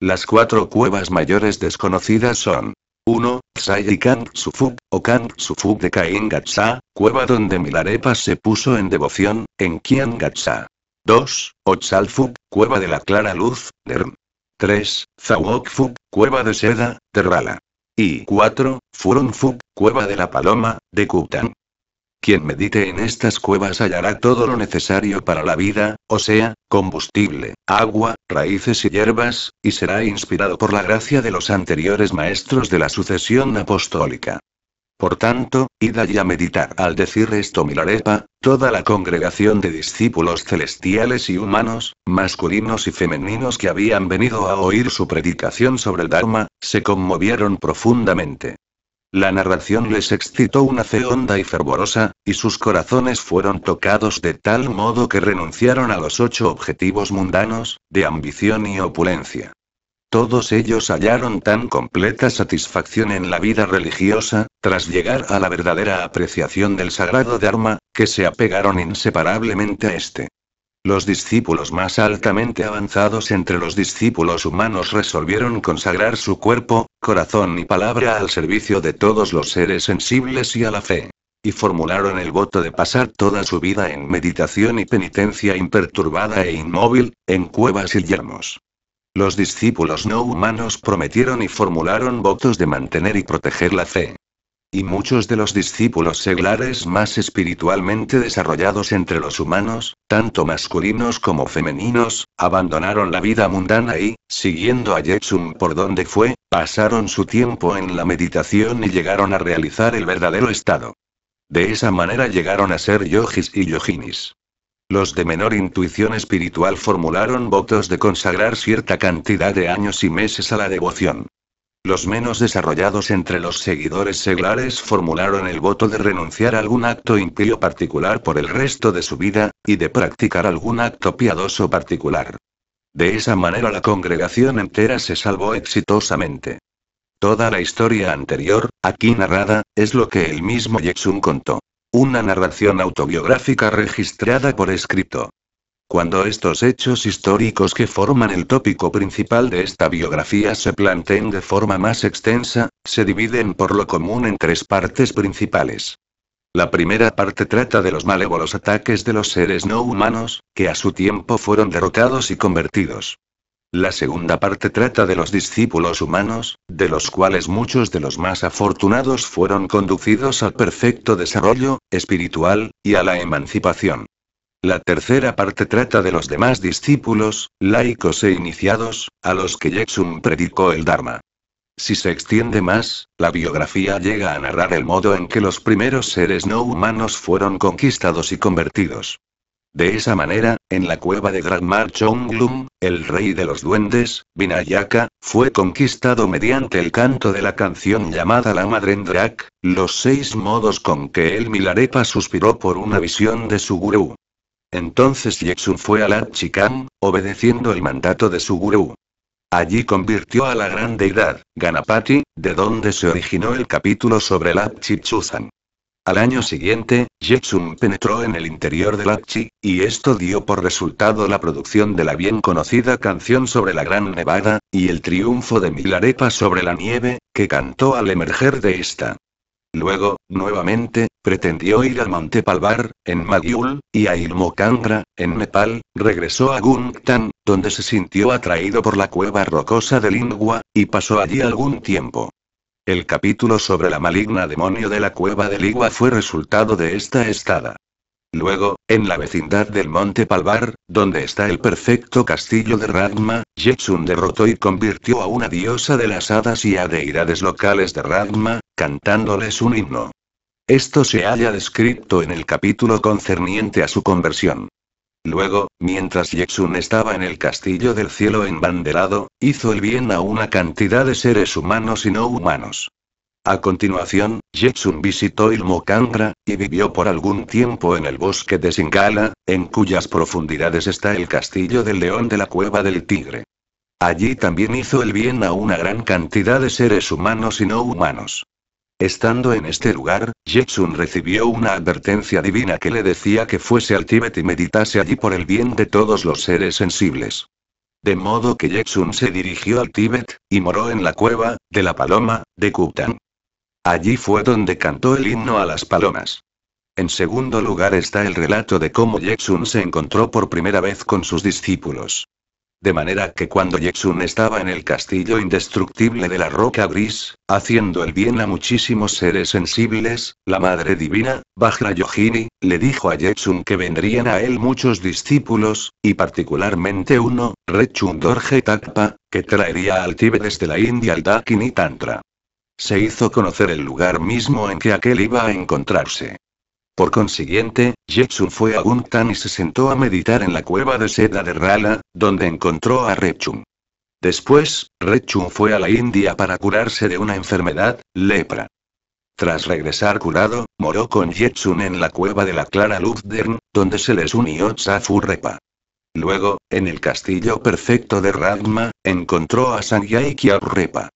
Las cuatro cuevas mayores desconocidas son 1. Tsai Sufug, o Sufug de Kaingatsa, cueva donde Milarepa se puso en devoción, en Kiangatsa. 2. Otsalfug, cueva de la clara luz, Nerm. 3. Zawokfug, cueva de seda, Terrala. Y 4. Furunfuk, Cueva de la Paloma, de Kutan. Quien medite en estas cuevas hallará todo lo necesario para la vida, o sea, combustible, agua, raíces y hierbas, y será inspirado por la gracia de los anteriores maestros de la sucesión apostólica. Por tanto, id ya a meditar. Al decir esto Milarepa, toda la congregación de discípulos celestiales y humanos, masculinos y femeninos que habían venido a oír su predicación sobre el Dharma, se conmovieron profundamente. La narración les excitó una fe honda y fervorosa, y sus corazones fueron tocados de tal modo que renunciaron a los ocho objetivos mundanos, de ambición y opulencia. Todos ellos hallaron tan completa satisfacción en la vida religiosa, tras llegar a la verdadera apreciación del sagrado Dharma, que se apegaron inseparablemente a este. Los discípulos más altamente avanzados entre los discípulos humanos resolvieron consagrar su cuerpo, corazón y palabra al servicio de todos los seres sensibles y a la fe. Y formularon el voto de pasar toda su vida en meditación y penitencia imperturbada e inmóvil, en cuevas y yermos. Los discípulos no humanos prometieron y formularon votos de mantener y proteger la fe. Y muchos de los discípulos seglares más espiritualmente desarrollados entre los humanos, tanto masculinos como femeninos, abandonaron la vida mundana y, siguiendo a Jetsum por donde fue, pasaron su tiempo en la meditación y llegaron a realizar el verdadero estado. De esa manera llegaron a ser yogis y yoginis. Los de menor intuición espiritual formularon votos de consagrar cierta cantidad de años y meses a la devoción. Los menos desarrollados entre los seguidores seglares formularon el voto de renunciar a algún acto impío particular por el resto de su vida, y de practicar algún acto piadoso particular. De esa manera la congregación entera se salvó exitosamente. Toda la historia anterior, aquí narrada, es lo que el mismo Jackson contó. Una narración autobiográfica registrada por escrito. Cuando estos hechos históricos que forman el tópico principal de esta biografía se planteen de forma más extensa, se dividen por lo común en tres partes principales. La primera parte trata de los malévolos ataques de los seres no humanos, que a su tiempo fueron derrotados y convertidos. La segunda parte trata de los discípulos humanos, de los cuales muchos de los más afortunados fueron conducidos al perfecto desarrollo espiritual y a la emancipación. La tercera parte trata de los demás discípulos, laicos e iniciados, a los que Jackson predicó el Dharma. Si se extiende más, la biografía llega a narrar el modo en que los primeros seres no humanos fueron conquistados y convertidos. De esa manera, en la cueva de Dragmar Chonglum, el rey de los duendes, Vinayaka, fue conquistado mediante el canto de la canción llamada La Madre Madrendrak, los seis modos con que el Milarepa suspiró por una visión de su gurú. Entonces Yexun fue a la obedeciendo el mandato de su gurú. Allí convirtió a la gran deidad, Ganapati, de donde se originó el capítulo sobre la al año siguiente, Jetsum penetró en el interior del lachi y esto dio por resultado la producción de la bien conocida canción sobre la Gran Nevada, y el triunfo de Milarepa sobre la nieve, que cantó al emerger de esta. Luego, nuevamente, pretendió ir al Monte Palvar, en Magyul, y a Ilmokangra, en Nepal, regresó a Gungtan, donde se sintió atraído por la cueva rocosa de Lingua, y pasó allí algún tiempo. El capítulo sobre la maligna demonio de la cueva de Ligua fue resultado de esta estada. Luego, en la vecindad del monte Palvar, donde está el perfecto castillo de Radma, Jetsun derrotó y convirtió a una diosa de las hadas y a deidades locales de Radma, cantándoles un himno. Esto se halla descrito en el capítulo concerniente a su conversión. Luego, mientras Jetsun estaba en el castillo del cielo embanderado, hizo el bien a una cantidad de seres humanos y no humanos. A continuación, Jetsun visitó Ilmokangra, y vivió por algún tiempo en el bosque de Singala, en cuyas profundidades está el castillo del león de la cueva del tigre. Allí también hizo el bien a una gran cantidad de seres humanos y no humanos. Estando en este lugar, Jetsun recibió una advertencia divina que le decía que fuese al Tíbet y meditase allí por el bien de todos los seres sensibles. De modo que Jetsun se dirigió al Tíbet, y moró en la cueva, de la paloma, de Kutan. Allí fue donde cantó el himno a las palomas. En segundo lugar está el relato de cómo Jetsun se encontró por primera vez con sus discípulos. De manera que cuando Jetsun estaba en el castillo indestructible de la roca gris, haciendo el bien a muchísimos seres sensibles, la madre divina, Bajra Yohini, le dijo a Jetsun que vendrían a él muchos discípulos, y particularmente uno, Rechundorje Takpa, que traería al Tíbet desde la India el Dakini Tantra. Se hizo conocer el lugar mismo en que aquel iba a encontrarse. Por consiguiente, Jetsun fue a Guntan y se sentó a meditar en la cueva de seda de Rala, donde encontró a Rechun. Después, Rechun fue a la India para curarse de una enfermedad, lepra. Tras regresar curado, moró con Jetsun en la cueva de la Clara Luzdern, donde se les unió Tsafu Repa. Luego, en el castillo perfecto de Ragma, encontró a Sanjay Repa.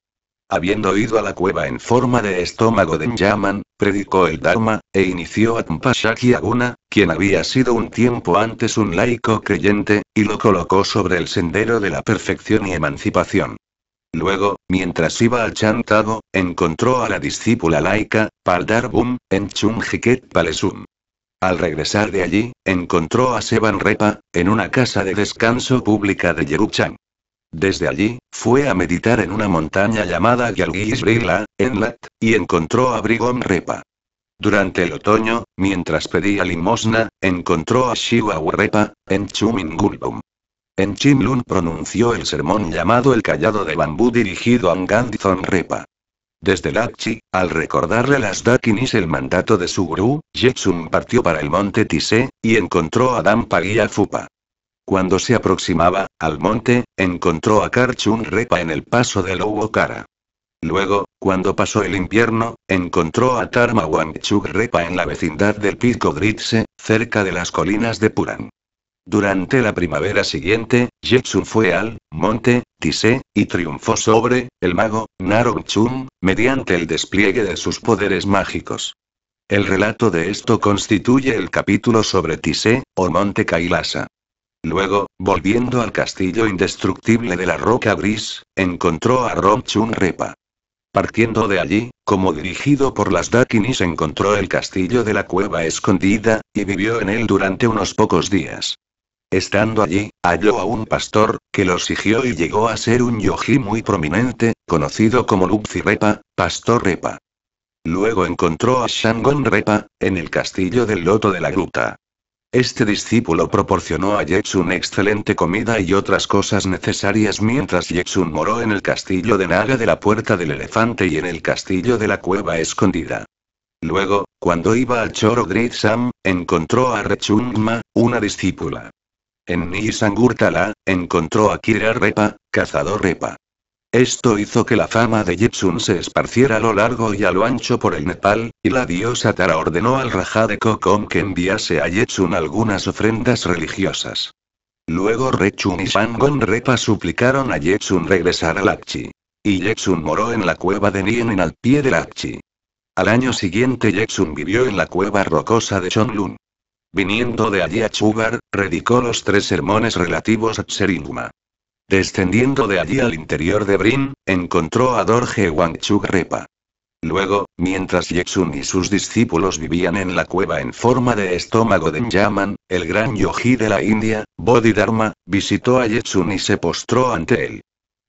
Habiendo ido a la cueva en forma de estómago de Nyaman, predicó el Dharma, e inició a Tumpashaki Aguna, quien había sido un tiempo antes un laico creyente, y lo colocó sobre el sendero de la perfección y emancipación. Luego, mientras iba al Chantago, encontró a la discípula laica, Paldarbum, en Chungjiket Palesum. Al regresar de allí, encontró a Sevan Repa, en una casa de descanso pública de Yeruchang. Desde allí, fue a meditar en una montaña llamada en Lat, y encontró a Brigom Repa. Durante el otoño, mientras pedía limosna, encontró a Shiva en Chumingulbum. En Chinlun pronunció el sermón llamado El Callado de Bambú dirigido a Ngandizon Repa. Desde Lachi, al recordarle las Dakinis el mandato de su gurú, Jetsun partió para el monte Tise, y encontró a a Fupa. Cuando se aproximaba, al monte, encontró a Karchun Repa en el paso de Lowokara. Luego, cuando pasó el invierno, encontró a Tarma Wangchuk Repa en la vecindad del pico Dritse, cerca de las colinas de Puran. Durante la primavera siguiente, Jetsun fue al monte Tise y triunfó sobre el mago Narong-chun mediante el despliegue de sus poderes mágicos. El relato de esto constituye el capítulo sobre Tise o monte Kailasa. Luego, volviendo al castillo indestructible de la roca gris, encontró a Romchun Repa. Partiendo de allí, como dirigido por las Dakinis, encontró el castillo de la cueva escondida, y vivió en él durante unos pocos días. Estando allí, halló a un pastor, que lo siguió y llegó a ser un yogi muy prominente, conocido como Lupzi Repa, Pastor Repa. Luego encontró a Shangon Repa, en el castillo del loto de la gruta. Este discípulo proporcionó a Jetsun excelente comida y otras cosas necesarias mientras Jetsun moró en el castillo de Naga de la Puerta del Elefante y en el castillo de la Cueva Escondida. Luego, cuando iba al Choro Great Sam, encontró a Rechungma, una discípula. En Nisangurtala, encontró a Kira Repa, cazador Repa. Esto hizo que la fama de Jetsun se esparciera a lo largo y a lo ancho por el Nepal, y la diosa Tara ordenó al Rajá de Kokom que enviase a Jetsun algunas ofrendas religiosas. Luego Rechun y Shangon Repa suplicaron a Jetsun regresar a Lakchi. Y Jetsun moró en la cueva de Nien al pie de Lakchi. Al año siguiente Jetsun vivió en la cueva rocosa de Chonglun. Viniendo de allí a Chugar, predicó los tres sermones relativos a Tseringma. Descendiendo de allí al interior de Brin, encontró a Dorje Wangchuk Repa. Luego, mientras Yexun y sus discípulos vivían en la cueva en forma de estómago de Nyaman, el gran yogi de la India, Bodhidharma, visitó a Yexun y se postró ante él.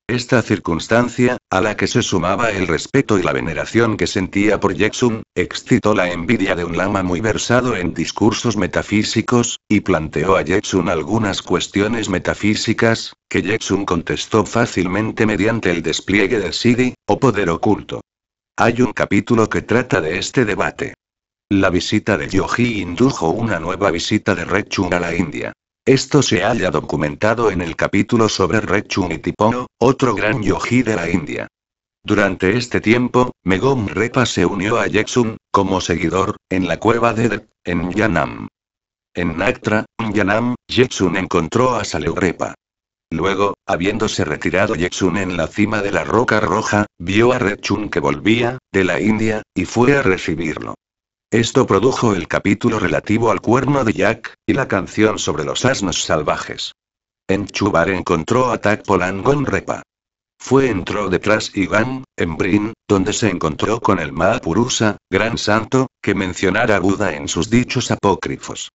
Esta circunstancia, a la que se sumaba el respeto y la veneración que sentía por Jackson, excitó la envidia de un lama muy versado en discursos metafísicos, y planteó a Jackson algunas cuestiones metafísicas, que Jackson contestó fácilmente mediante el despliegue de Sidi, o poder oculto. Hay un capítulo que trata de este debate. La visita de Yogi indujo una nueva visita de Rechung a la India. Esto se halla documentado en el capítulo sobre Rechun y Tipono, otro gran yogi de la India. Durante este tiempo, Megom Repa se unió a Jexun, como seguidor, en la cueva de en Yanam. En Naktra, Yanam, Jexun encontró a Repa. Luego, habiéndose retirado Jexun en la cima de la roca roja, vio a Rechun que volvía, de la India, y fue a recibirlo. Esto produjo el capítulo relativo al cuerno de Jack, y la canción sobre los asnos salvajes. En Chubar encontró a Takpolangonrepa. Repa. Fue entró detrás Iván, en Brin, donde se encontró con el Mahapurusa, gran santo, que mencionara a Buda en sus dichos apócrifos.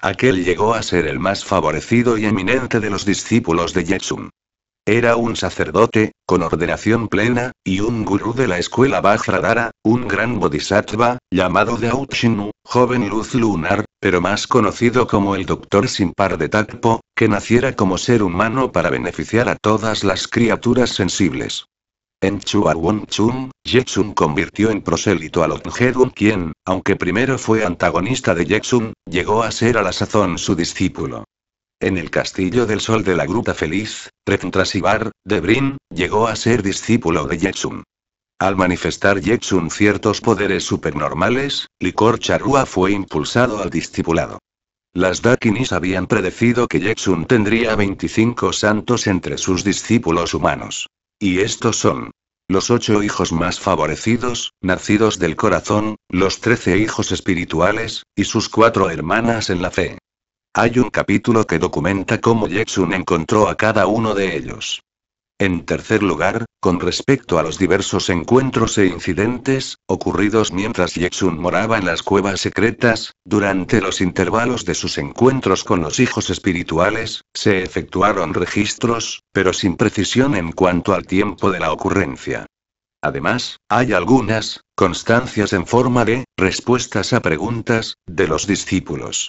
Aquel llegó a ser el más favorecido y eminente de los discípulos de Jetsun. Era un sacerdote, con ordenación plena, y un gurú de la escuela Bajradara, un gran bodhisattva, llamado Dauchinu, joven luz lunar, pero más conocido como el doctor sin par de Takpo, que naciera como ser humano para beneficiar a todas las criaturas sensibles. En Chuawon-chun, convirtió en prosélito a Longedun quien, aunque primero fue antagonista de Jetsun, llegó a ser a la sazón su discípulo. En el Castillo del Sol de la Gruta Feliz, Tretntrasibar, de Brin, llegó a ser discípulo de Yetsun. Al manifestar Yetsun ciertos poderes supernormales, Licor Charua fue impulsado al discipulado. Las Dakinis habían predecido que Yetsun tendría 25 santos entre sus discípulos humanos. Y estos son. Los ocho hijos más favorecidos, nacidos del corazón, los trece hijos espirituales, y sus cuatro hermanas en la fe. Hay un capítulo que documenta cómo Jetsun encontró a cada uno de ellos. En tercer lugar, con respecto a los diversos encuentros e incidentes, ocurridos mientras Jackson moraba en las cuevas secretas, durante los intervalos de sus encuentros con los hijos espirituales, se efectuaron registros, pero sin precisión en cuanto al tiempo de la ocurrencia. Además, hay algunas constancias en forma de respuestas a preguntas de los discípulos.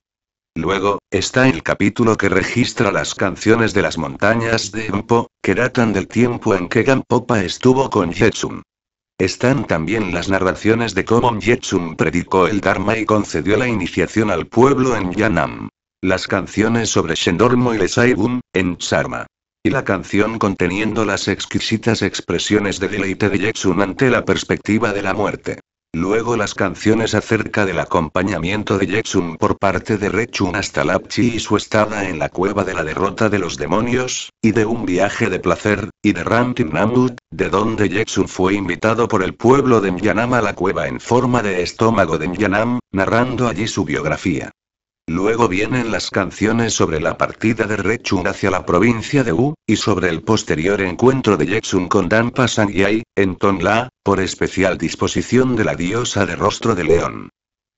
Luego, está el capítulo que registra las canciones de las montañas de Empo, que datan del tiempo en que Gampopa estuvo con Jetsun. Están también las narraciones de cómo Jetsun predicó el Dharma y concedió la iniciación al pueblo en Yanam. Las canciones sobre Shendormo y Lesaibun, en Sharma. Y la canción conteniendo las exquisitas expresiones de deleite de Jetsun ante la perspectiva de la muerte. Luego las canciones acerca del acompañamiento de Jackson por parte de Rechun hasta Lapchi y su estada en la cueva de la derrota de los demonios, y de un viaje de placer, y de Ramtimnamut, de donde Jetsun fue invitado por el pueblo de Nyanam a la cueva en forma de estómago de Nyanam, narrando allí su biografía. Luego vienen las canciones sobre la partida de Rechun hacia la provincia de Wu, y sobre el posterior encuentro de Yexun con Danpa Sangyai, en Tonla, por especial disposición de la diosa de rostro de león.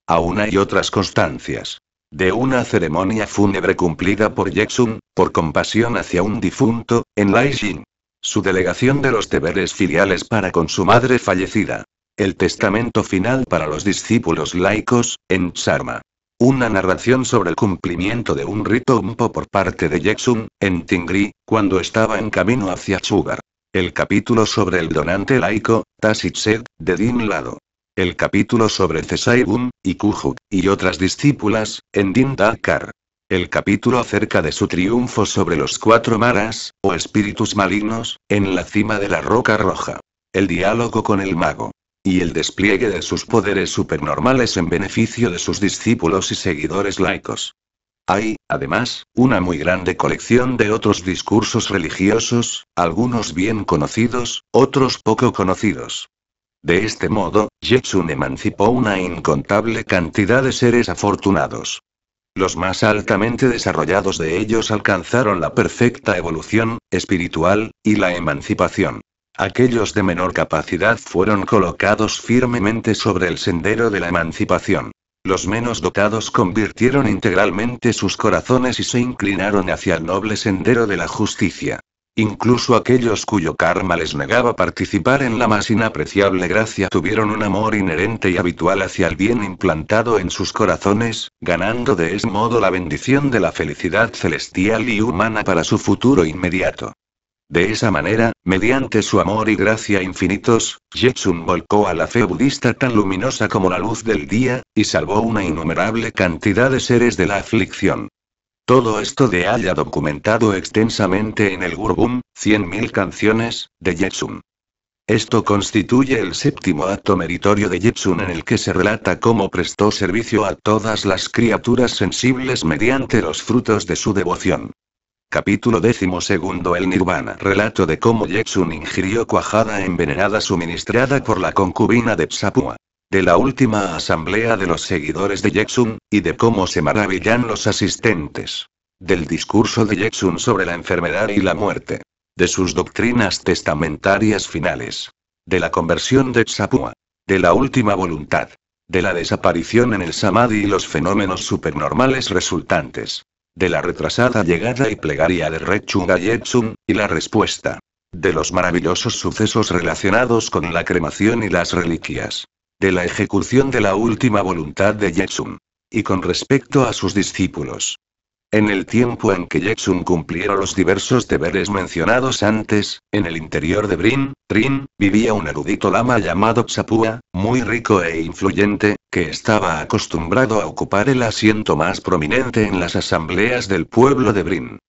Aún hay otras constancias. De una ceremonia fúnebre cumplida por Yexun, por compasión hacia un difunto, en Laijin. Su delegación de los deberes filiales para con su madre fallecida. El testamento final para los discípulos laicos, en Sharma. Una narración sobre el cumplimiento de un rito umpo por parte de Jackson, en Tingri, cuando estaba en camino hacia Chugar. El capítulo sobre el donante laico, Tashi de Din Lado. El capítulo sobre Cesaibun, y Kujuk, y otras discípulas, en Din Dakar. El capítulo acerca de su triunfo sobre los cuatro maras, o espíritus malignos, en la cima de la roca roja. El diálogo con el mago y el despliegue de sus poderes supernormales en beneficio de sus discípulos y seguidores laicos. Hay, además, una muy grande colección de otros discursos religiosos, algunos bien conocidos, otros poco conocidos. De este modo, Jetsun emancipó una incontable cantidad de seres afortunados. Los más altamente desarrollados de ellos alcanzaron la perfecta evolución espiritual y la emancipación. Aquellos de menor capacidad fueron colocados firmemente sobre el sendero de la emancipación. Los menos dotados convirtieron integralmente sus corazones y se inclinaron hacia el noble sendero de la justicia. Incluso aquellos cuyo karma les negaba participar en la más inapreciable gracia tuvieron un amor inherente y habitual hacia el bien implantado en sus corazones, ganando de ese modo la bendición de la felicidad celestial y humana para su futuro inmediato. De esa manera, mediante su amor y gracia infinitos, Jetsun volcó a la fe budista tan luminosa como la luz del día, y salvó una innumerable cantidad de seres de la aflicción. Todo esto de haya documentado extensamente en el Gurbum, 100.000 canciones, de Jetsun. Esto constituye el séptimo acto meritorio de Jetsun en el que se relata cómo prestó servicio a todas las criaturas sensibles mediante los frutos de su devoción. Capítulo décimo segundo El Nirvana. Relato de cómo Jetsun ingirió cuajada envenenada suministrada por la concubina de Tsapua De la última asamblea de los seguidores de Jetsun, y de cómo se maravillan los asistentes. Del discurso de Jetsun sobre la enfermedad y la muerte. De sus doctrinas testamentarias finales. De la conversión de Tsapua. De la última voluntad. De la desaparición en el Samadhi y los fenómenos supernormales resultantes. De la retrasada llegada y plegaria de Rechung Yetsun, y la respuesta. De los maravillosos sucesos relacionados con la cremación y las reliquias. De la ejecución de la última voluntad de Yetsun. Y con respecto a sus discípulos, en el tiempo en que Jetsun cumpliera los diversos deberes mencionados antes, en el interior de Brin, Trin, vivía un erudito lama llamado Xapua, muy rico e influyente, que estaba acostumbrado a ocupar el asiento más prominente en las asambleas del pueblo de Brin.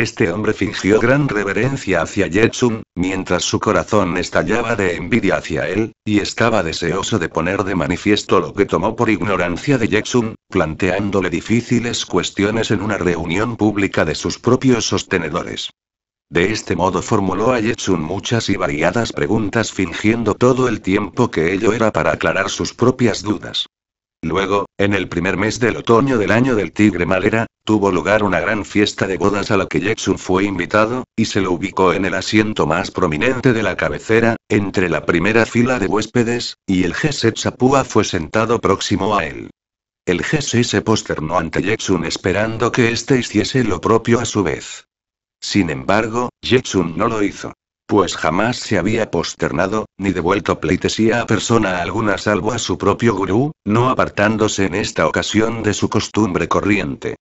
Este hombre fingió gran reverencia hacia Jetsun, mientras su corazón estallaba de envidia hacia él, y estaba deseoso de poner de manifiesto lo que tomó por ignorancia de Jetsun, planteándole difíciles cuestiones en una reunión pública de sus propios sostenedores. De este modo formuló a Jetsun muchas y variadas preguntas fingiendo todo el tiempo que ello era para aclarar sus propias dudas. Luego, en el primer mes del otoño del año del Tigre Malera, tuvo lugar una gran fiesta de bodas a la que Jetsun fue invitado, y se lo ubicó en el asiento más prominente de la cabecera, entre la primera fila de huéspedes, y el jefe sapua fue sentado próximo a él. El jefe se posternó ante Jetsun esperando que éste hiciese lo propio a su vez. Sin embargo, Jetsun no lo hizo pues jamás se había posternado, ni devuelto pleitesía a persona alguna salvo a su propio gurú, no apartándose en esta ocasión de su costumbre corriente.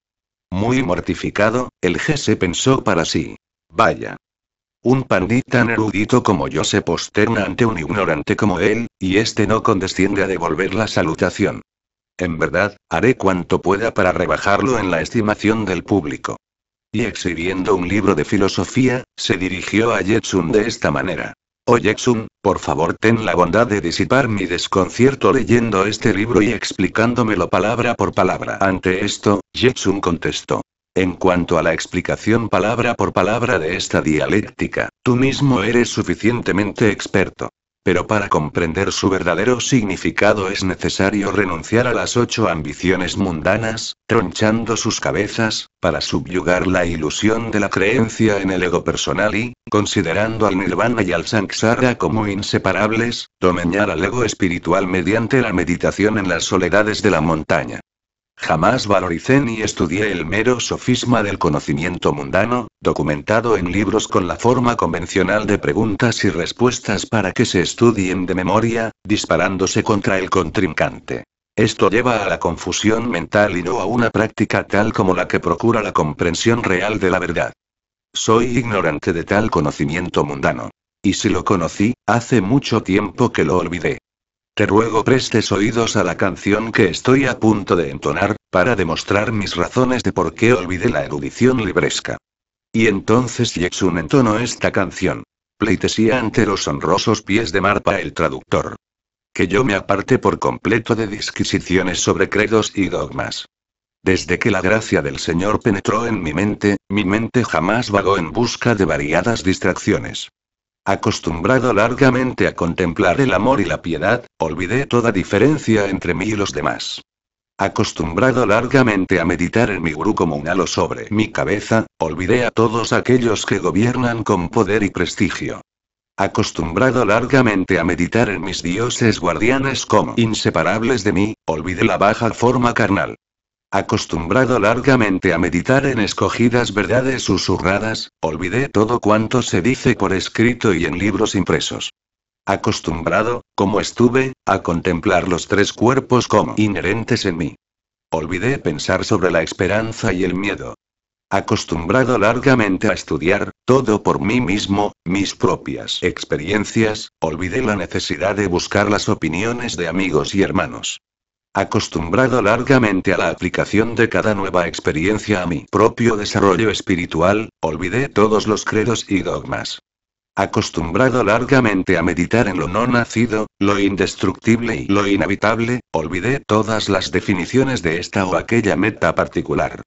Muy mortificado, el jefe pensó para sí. Vaya. Un pandita tan erudito como yo se posterna ante un ignorante como él, y este no condesciende a devolver la salutación. En verdad, haré cuanto pueda para rebajarlo en la estimación del público. Y exhibiendo un libro de filosofía, se dirigió a Jetsun de esta manera. Oh Jetsun, por favor ten la bondad de disipar mi desconcierto leyendo este libro y explicándomelo palabra por palabra. Ante esto, Jetsun contestó. En cuanto a la explicación palabra por palabra de esta dialéctica, tú mismo eres suficientemente experto pero para comprender su verdadero significado es necesario renunciar a las ocho ambiciones mundanas, tronchando sus cabezas, para subyugar la ilusión de la creencia en el ego personal y, considerando al nirvana y al samsara como inseparables, domeñar al ego espiritual mediante la meditación en las soledades de la montaña. Jamás valoricé ni estudié el mero sofisma del conocimiento mundano, documentado en libros con la forma convencional de preguntas y respuestas para que se estudien de memoria, disparándose contra el contrincante. Esto lleva a la confusión mental y no a una práctica tal como la que procura la comprensión real de la verdad. Soy ignorante de tal conocimiento mundano. Y si lo conocí, hace mucho tiempo que lo olvidé. Te ruego prestes oídos a la canción que estoy a punto de entonar, para demostrar mis razones de por qué olvidé la erudición libresca. Y entonces Yexun entonó esta canción. Pleitesía ante los honrosos pies de Marpa el traductor. Que yo me aparte por completo de disquisiciones sobre credos y dogmas. Desde que la gracia del Señor penetró en mi mente, mi mente jamás vagó en busca de variadas distracciones. Acostumbrado largamente a contemplar el amor y la piedad, olvidé toda diferencia entre mí y los demás. Acostumbrado largamente a meditar en mi gurú como un halo sobre mi cabeza, olvidé a todos aquellos que gobiernan con poder y prestigio. Acostumbrado largamente a meditar en mis dioses guardianes como inseparables de mí, olvidé la baja forma carnal. Acostumbrado largamente a meditar en escogidas verdades susurradas, olvidé todo cuanto se dice por escrito y en libros impresos. Acostumbrado, como estuve, a contemplar los tres cuerpos como inherentes en mí. Olvidé pensar sobre la esperanza y el miedo. Acostumbrado largamente a estudiar, todo por mí mismo, mis propias experiencias, olvidé la necesidad de buscar las opiniones de amigos y hermanos acostumbrado largamente a la aplicación de cada nueva experiencia a mi propio desarrollo espiritual, olvidé todos los credos y dogmas. Acostumbrado largamente a meditar en lo no nacido, lo indestructible y lo inhabitable, olvidé todas las definiciones de esta o aquella meta particular.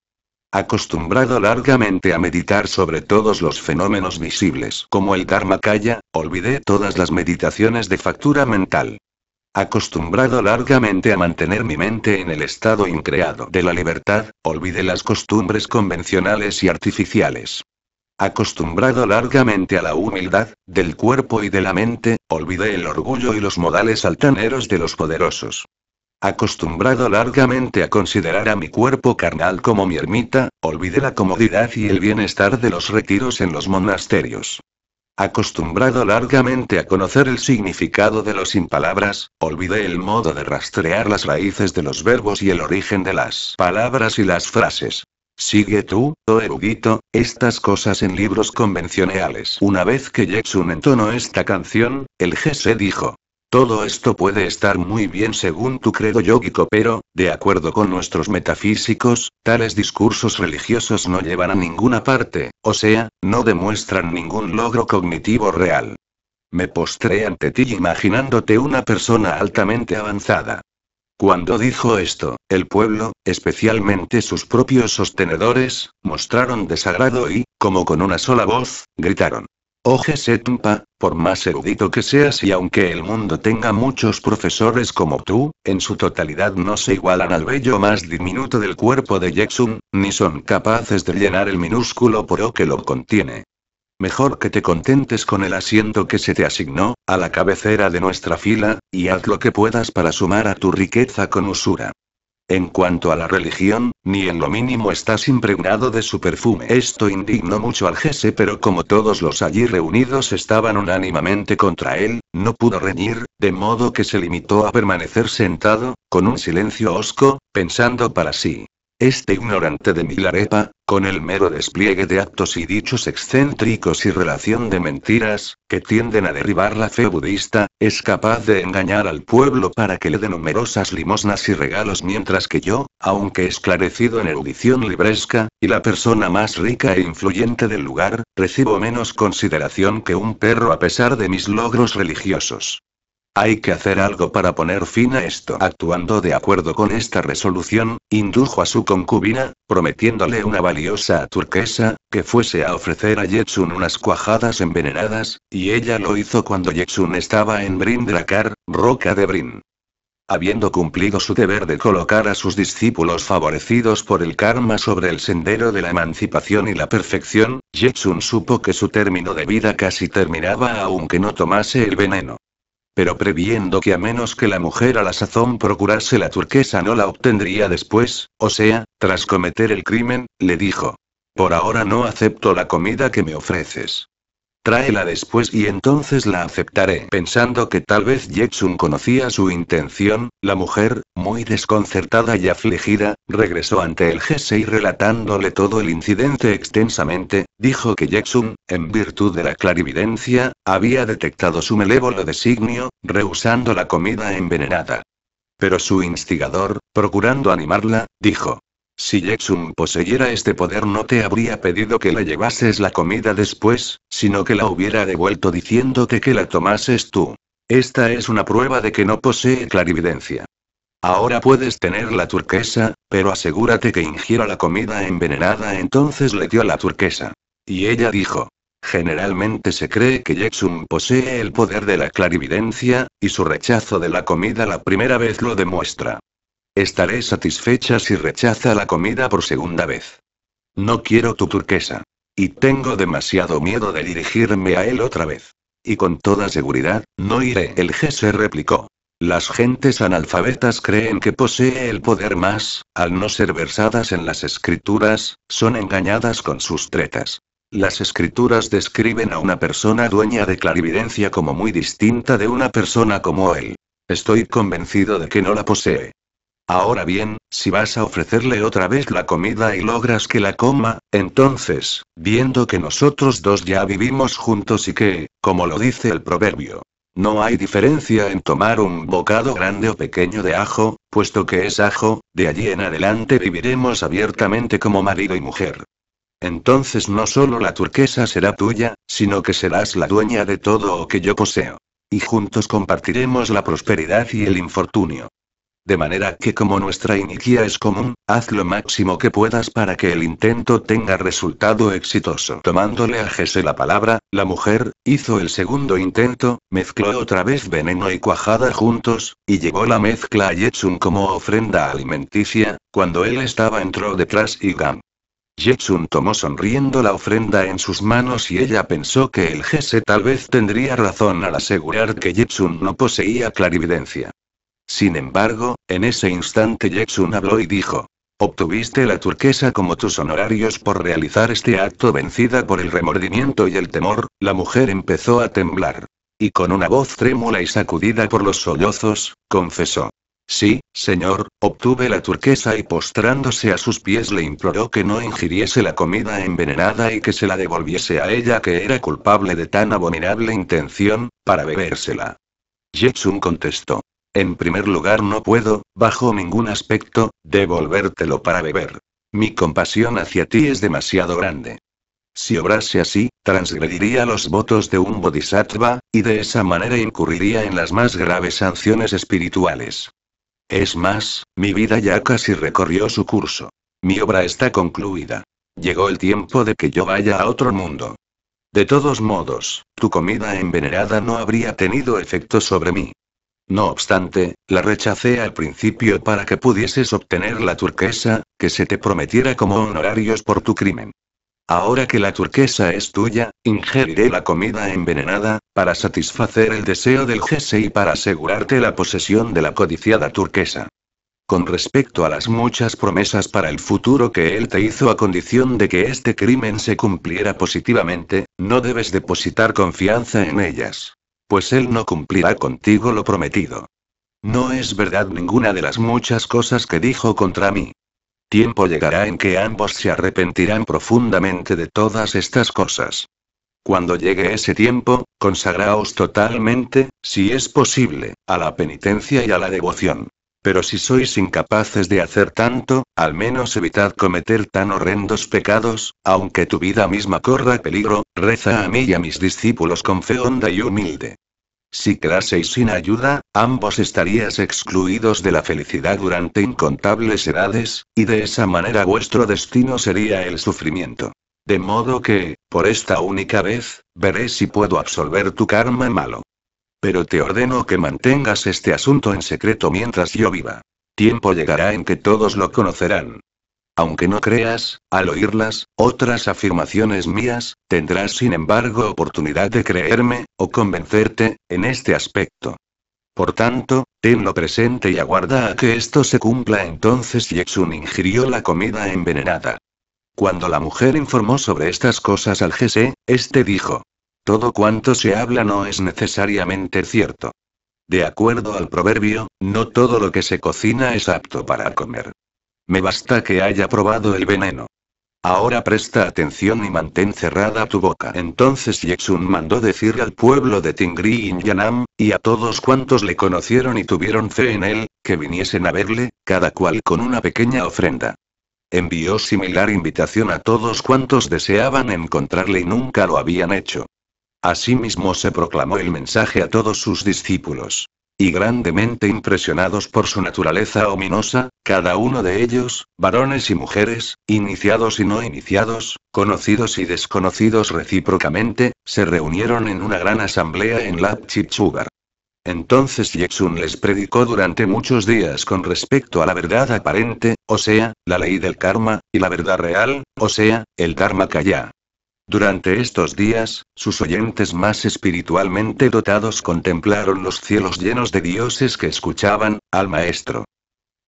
Acostumbrado largamente a meditar sobre todos los fenómenos visibles como el kaya, olvidé todas las meditaciones de factura mental. Acostumbrado largamente a mantener mi mente en el estado increado de la libertad, olvidé las costumbres convencionales y artificiales. Acostumbrado largamente a la humildad, del cuerpo y de la mente, olvidé el orgullo y los modales altaneros de los poderosos. Acostumbrado largamente a considerar a mi cuerpo carnal como mi ermita, olvidé la comodidad y el bienestar de los retiros en los monasterios. Acostumbrado largamente a conocer el significado de los sin palabras, olvidé el modo de rastrear las raíces de los verbos y el origen de las palabras y las frases. Sigue tú, oh erudito, estas cosas en libros convencionales. Una vez que Jackson entonó esta canción, el jese dijo, todo esto puede estar muy bien según tu credo yógico, pero, de acuerdo con nuestros metafísicos, tales discursos religiosos no llevan a ninguna parte, o sea, no demuestran ningún logro cognitivo real. Me postré ante ti imaginándote una persona altamente avanzada. Cuando dijo esto, el pueblo, especialmente sus propios sostenedores, mostraron desagrado y, como con una sola voz, gritaron, Oje Setumpa, por más erudito que seas y aunque el mundo tenga muchos profesores como tú, en su totalidad no se igualan al bello más diminuto del cuerpo de Jackson, ni son capaces de llenar el minúsculo poro que lo contiene. Mejor que te contentes con el asiento que se te asignó, a la cabecera de nuestra fila, y haz lo que puedas para sumar a tu riqueza con usura. En cuanto a la religión, ni en lo mínimo estás impregnado de su perfume. Esto indignó mucho al jefe, pero como todos los allí reunidos estaban unánimemente contra él, no pudo reñir, de modo que se limitó a permanecer sentado, con un silencio hosco, pensando para sí este ignorante de Milarepa, con el mero despliegue de actos y dichos excéntricos y relación de mentiras, que tienden a derribar la fe budista, es capaz de engañar al pueblo para que le dé numerosas limosnas y regalos mientras que yo, aunque esclarecido en erudición libresca, y la persona más rica e influyente del lugar, recibo menos consideración que un perro a pesar de mis logros religiosos. Hay que hacer algo para poner fin a esto. Actuando de acuerdo con esta resolución, indujo a su concubina, prometiéndole una valiosa turquesa, que fuese a ofrecer a Jetsun unas cuajadas envenenadas, y ella lo hizo cuando Jetsun estaba en Brindrakar, roca de Brin. Habiendo cumplido su deber de colocar a sus discípulos favorecidos por el karma sobre el sendero de la emancipación y la perfección, Jetsun supo que su término de vida casi terminaba aunque no tomase el veneno. Pero previendo que a menos que la mujer a la sazón procurase la turquesa no la obtendría después, o sea, tras cometer el crimen, le dijo. Por ahora no acepto la comida que me ofreces. Tráela después y entonces la aceptaré. Pensando que tal vez Jetsun conocía su intención, la mujer, muy desconcertada y afligida, regresó ante el y relatándole todo el incidente extensamente, dijo que Jetsun, en virtud de la clarividencia, había detectado su malévolo designio, rehusando la comida envenenada. Pero su instigador, procurando animarla, dijo, si Jackson poseyera este poder no te habría pedido que le llevases la comida después, sino que la hubiera devuelto diciéndote que la tomases tú. Esta es una prueba de que no posee clarividencia. Ahora puedes tener la turquesa, pero asegúrate que ingiera la comida envenenada. Entonces le dio la turquesa. Y ella dijo. Generalmente se cree que Jackson posee el poder de la clarividencia, y su rechazo de la comida la primera vez lo demuestra. Estaré satisfecha si rechaza la comida por segunda vez. No quiero tu turquesa. Y tengo demasiado miedo de dirigirme a él otra vez. Y con toda seguridad, no iré, el G se replicó. Las gentes analfabetas creen que posee el poder más, al no ser versadas en las escrituras, son engañadas con sus tretas. Las escrituras describen a una persona dueña de clarividencia como muy distinta de una persona como él. Estoy convencido de que no la posee. Ahora bien, si vas a ofrecerle otra vez la comida y logras que la coma, entonces, viendo que nosotros dos ya vivimos juntos y que, como lo dice el proverbio, no hay diferencia en tomar un bocado grande o pequeño de ajo, puesto que es ajo, de allí en adelante viviremos abiertamente como marido y mujer. Entonces no solo la turquesa será tuya, sino que serás la dueña de todo lo que yo poseo. Y juntos compartiremos la prosperidad y el infortunio. De manera que como nuestra iniquia es común, haz lo máximo que puedas para que el intento tenga resultado exitoso. Tomándole a Jesse la palabra, la mujer, hizo el segundo intento, mezcló otra vez veneno y cuajada juntos, y llevó la mezcla a Jetsun como ofrenda alimenticia, cuando él estaba entró detrás y Gam. Jetsun tomó sonriendo la ofrenda en sus manos y ella pensó que el Jesse tal vez tendría razón al asegurar que Jetsun no poseía clarividencia. Sin embargo, en ese instante Jetsun habló y dijo. Obtuviste la turquesa como tus honorarios por realizar este acto vencida por el remordimiento y el temor, la mujer empezó a temblar. Y con una voz trémula y sacudida por los sollozos, confesó. Sí, señor, obtuve la turquesa y postrándose a sus pies le imploró que no ingiriese la comida envenenada y que se la devolviese a ella que era culpable de tan abominable intención, para bebérsela. Jetsun contestó. En primer lugar, no puedo, bajo ningún aspecto, devolvértelo para beber. Mi compasión hacia ti es demasiado grande. Si obrase así, transgrediría los votos de un bodhisattva, y de esa manera incurriría en las más graves sanciones espirituales. Es más, mi vida ya casi recorrió su curso. Mi obra está concluida. Llegó el tiempo de que yo vaya a otro mundo. De todos modos, tu comida envenenada no habría tenido efecto sobre mí. No obstante, la rechacé al principio para que pudieses obtener la turquesa, que se te prometiera como honorarios por tu crimen. Ahora que la turquesa es tuya, ingeriré la comida envenenada, para satisfacer el deseo del jefe y para asegurarte la posesión de la codiciada turquesa. Con respecto a las muchas promesas para el futuro que él te hizo a condición de que este crimen se cumpliera positivamente, no debes depositar confianza en ellas pues él no cumplirá contigo lo prometido. No es verdad ninguna de las muchas cosas que dijo contra mí. Tiempo llegará en que ambos se arrepentirán profundamente de todas estas cosas. Cuando llegue ese tiempo, consagraos totalmente, si es posible, a la penitencia y a la devoción. Pero si sois incapaces de hacer tanto, al menos evitad cometer tan horrendos pecados, aunque tu vida misma corra peligro, reza a mí y a mis discípulos con fe honda y humilde. Si quedaseis sin ayuda, ambos estarías excluidos de la felicidad durante incontables edades, y de esa manera vuestro destino sería el sufrimiento. De modo que, por esta única vez, veré si puedo absolver tu karma malo. Pero te ordeno que mantengas este asunto en secreto mientras yo viva. Tiempo llegará en que todos lo conocerán, aunque no creas, al oírlas, otras afirmaciones mías, tendrás sin embargo oportunidad de creerme, o convencerte, en este aspecto. Por tanto, tenlo presente y aguarda a que esto se cumpla. Entonces Yexun ingirió la comida envenenada. Cuando la mujer informó sobre estas cosas al Jese, este dijo: Todo cuanto se habla no es necesariamente cierto. De acuerdo al proverbio, no todo lo que se cocina es apto para comer. Me basta que haya probado el veneno. Ahora presta atención y mantén cerrada tu boca. Entonces Yexun mandó decir al pueblo de Tingri Yanam, y a todos cuantos le conocieron y tuvieron fe en él, que viniesen a verle, cada cual con una pequeña ofrenda. Envió similar invitación a todos cuantos deseaban encontrarle y nunca lo habían hecho. Asimismo se proclamó el mensaje a todos sus discípulos. Y grandemente impresionados por su naturaleza ominosa, cada uno de ellos, varones y mujeres, iniciados y no iniciados, conocidos y desconocidos recíprocamente, se reunieron en una gran asamblea en la Chichugar. Entonces Yeksun les predicó durante muchos días con respecto a la verdad aparente, o sea, la ley del karma, y la verdad real, o sea, el karma kaya. Durante estos días, sus oyentes más espiritualmente dotados contemplaron los cielos llenos de dioses que escuchaban al Maestro.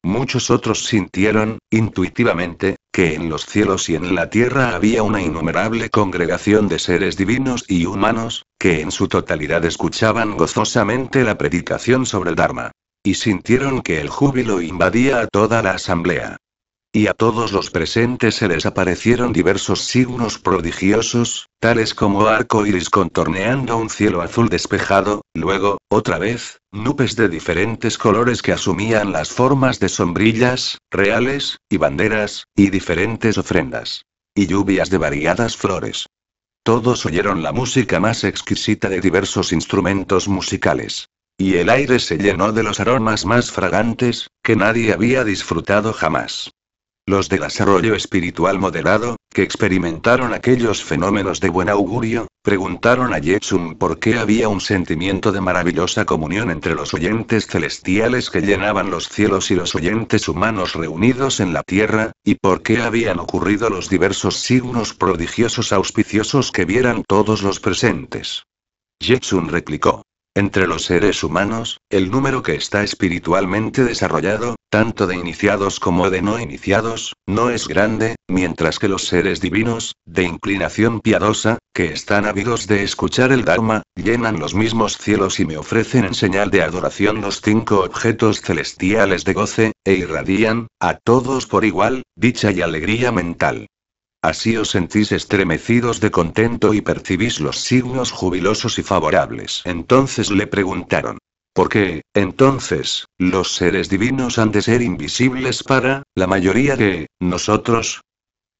Muchos otros sintieron, intuitivamente, que en los cielos y en la tierra había una innumerable congregación de seres divinos y humanos, que en su totalidad escuchaban gozosamente la predicación sobre el Dharma. Y sintieron que el júbilo invadía a toda la asamblea y a todos los presentes se les aparecieron diversos signos prodigiosos, tales como arco iris contorneando un cielo azul despejado, luego, otra vez, nubes de diferentes colores que asumían las formas de sombrillas, reales, y banderas, y diferentes ofrendas. Y lluvias de variadas flores. Todos oyeron la música más exquisita de diversos instrumentos musicales. Y el aire se llenó de los aromas más fragantes, que nadie había disfrutado jamás. Los de desarrollo espiritual moderado, que experimentaron aquellos fenómenos de buen augurio, preguntaron a Jetsun por qué había un sentimiento de maravillosa comunión entre los oyentes celestiales que llenaban los cielos y los oyentes humanos reunidos en la tierra, y por qué habían ocurrido los diversos signos prodigiosos auspiciosos que vieran todos los presentes. Jetsun replicó. Entre los seres humanos, el número que está espiritualmente desarrollado, tanto de iniciados como de no iniciados, no es grande, mientras que los seres divinos, de inclinación piadosa, que están ávidos de escuchar el Dharma, llenan los mismos cielos y me ofrecen en señal de adoración los cinco objetos celestiales de goce, e irradian, a todos por igual, dicha y alegría mental. Así os sentís estremecidos de contento y percibís los signos jubilosos y favorables. Entonces le preguntaron, porque, entonces, los seres divinos han de ser invisibles para, la mayoría de, nosotros.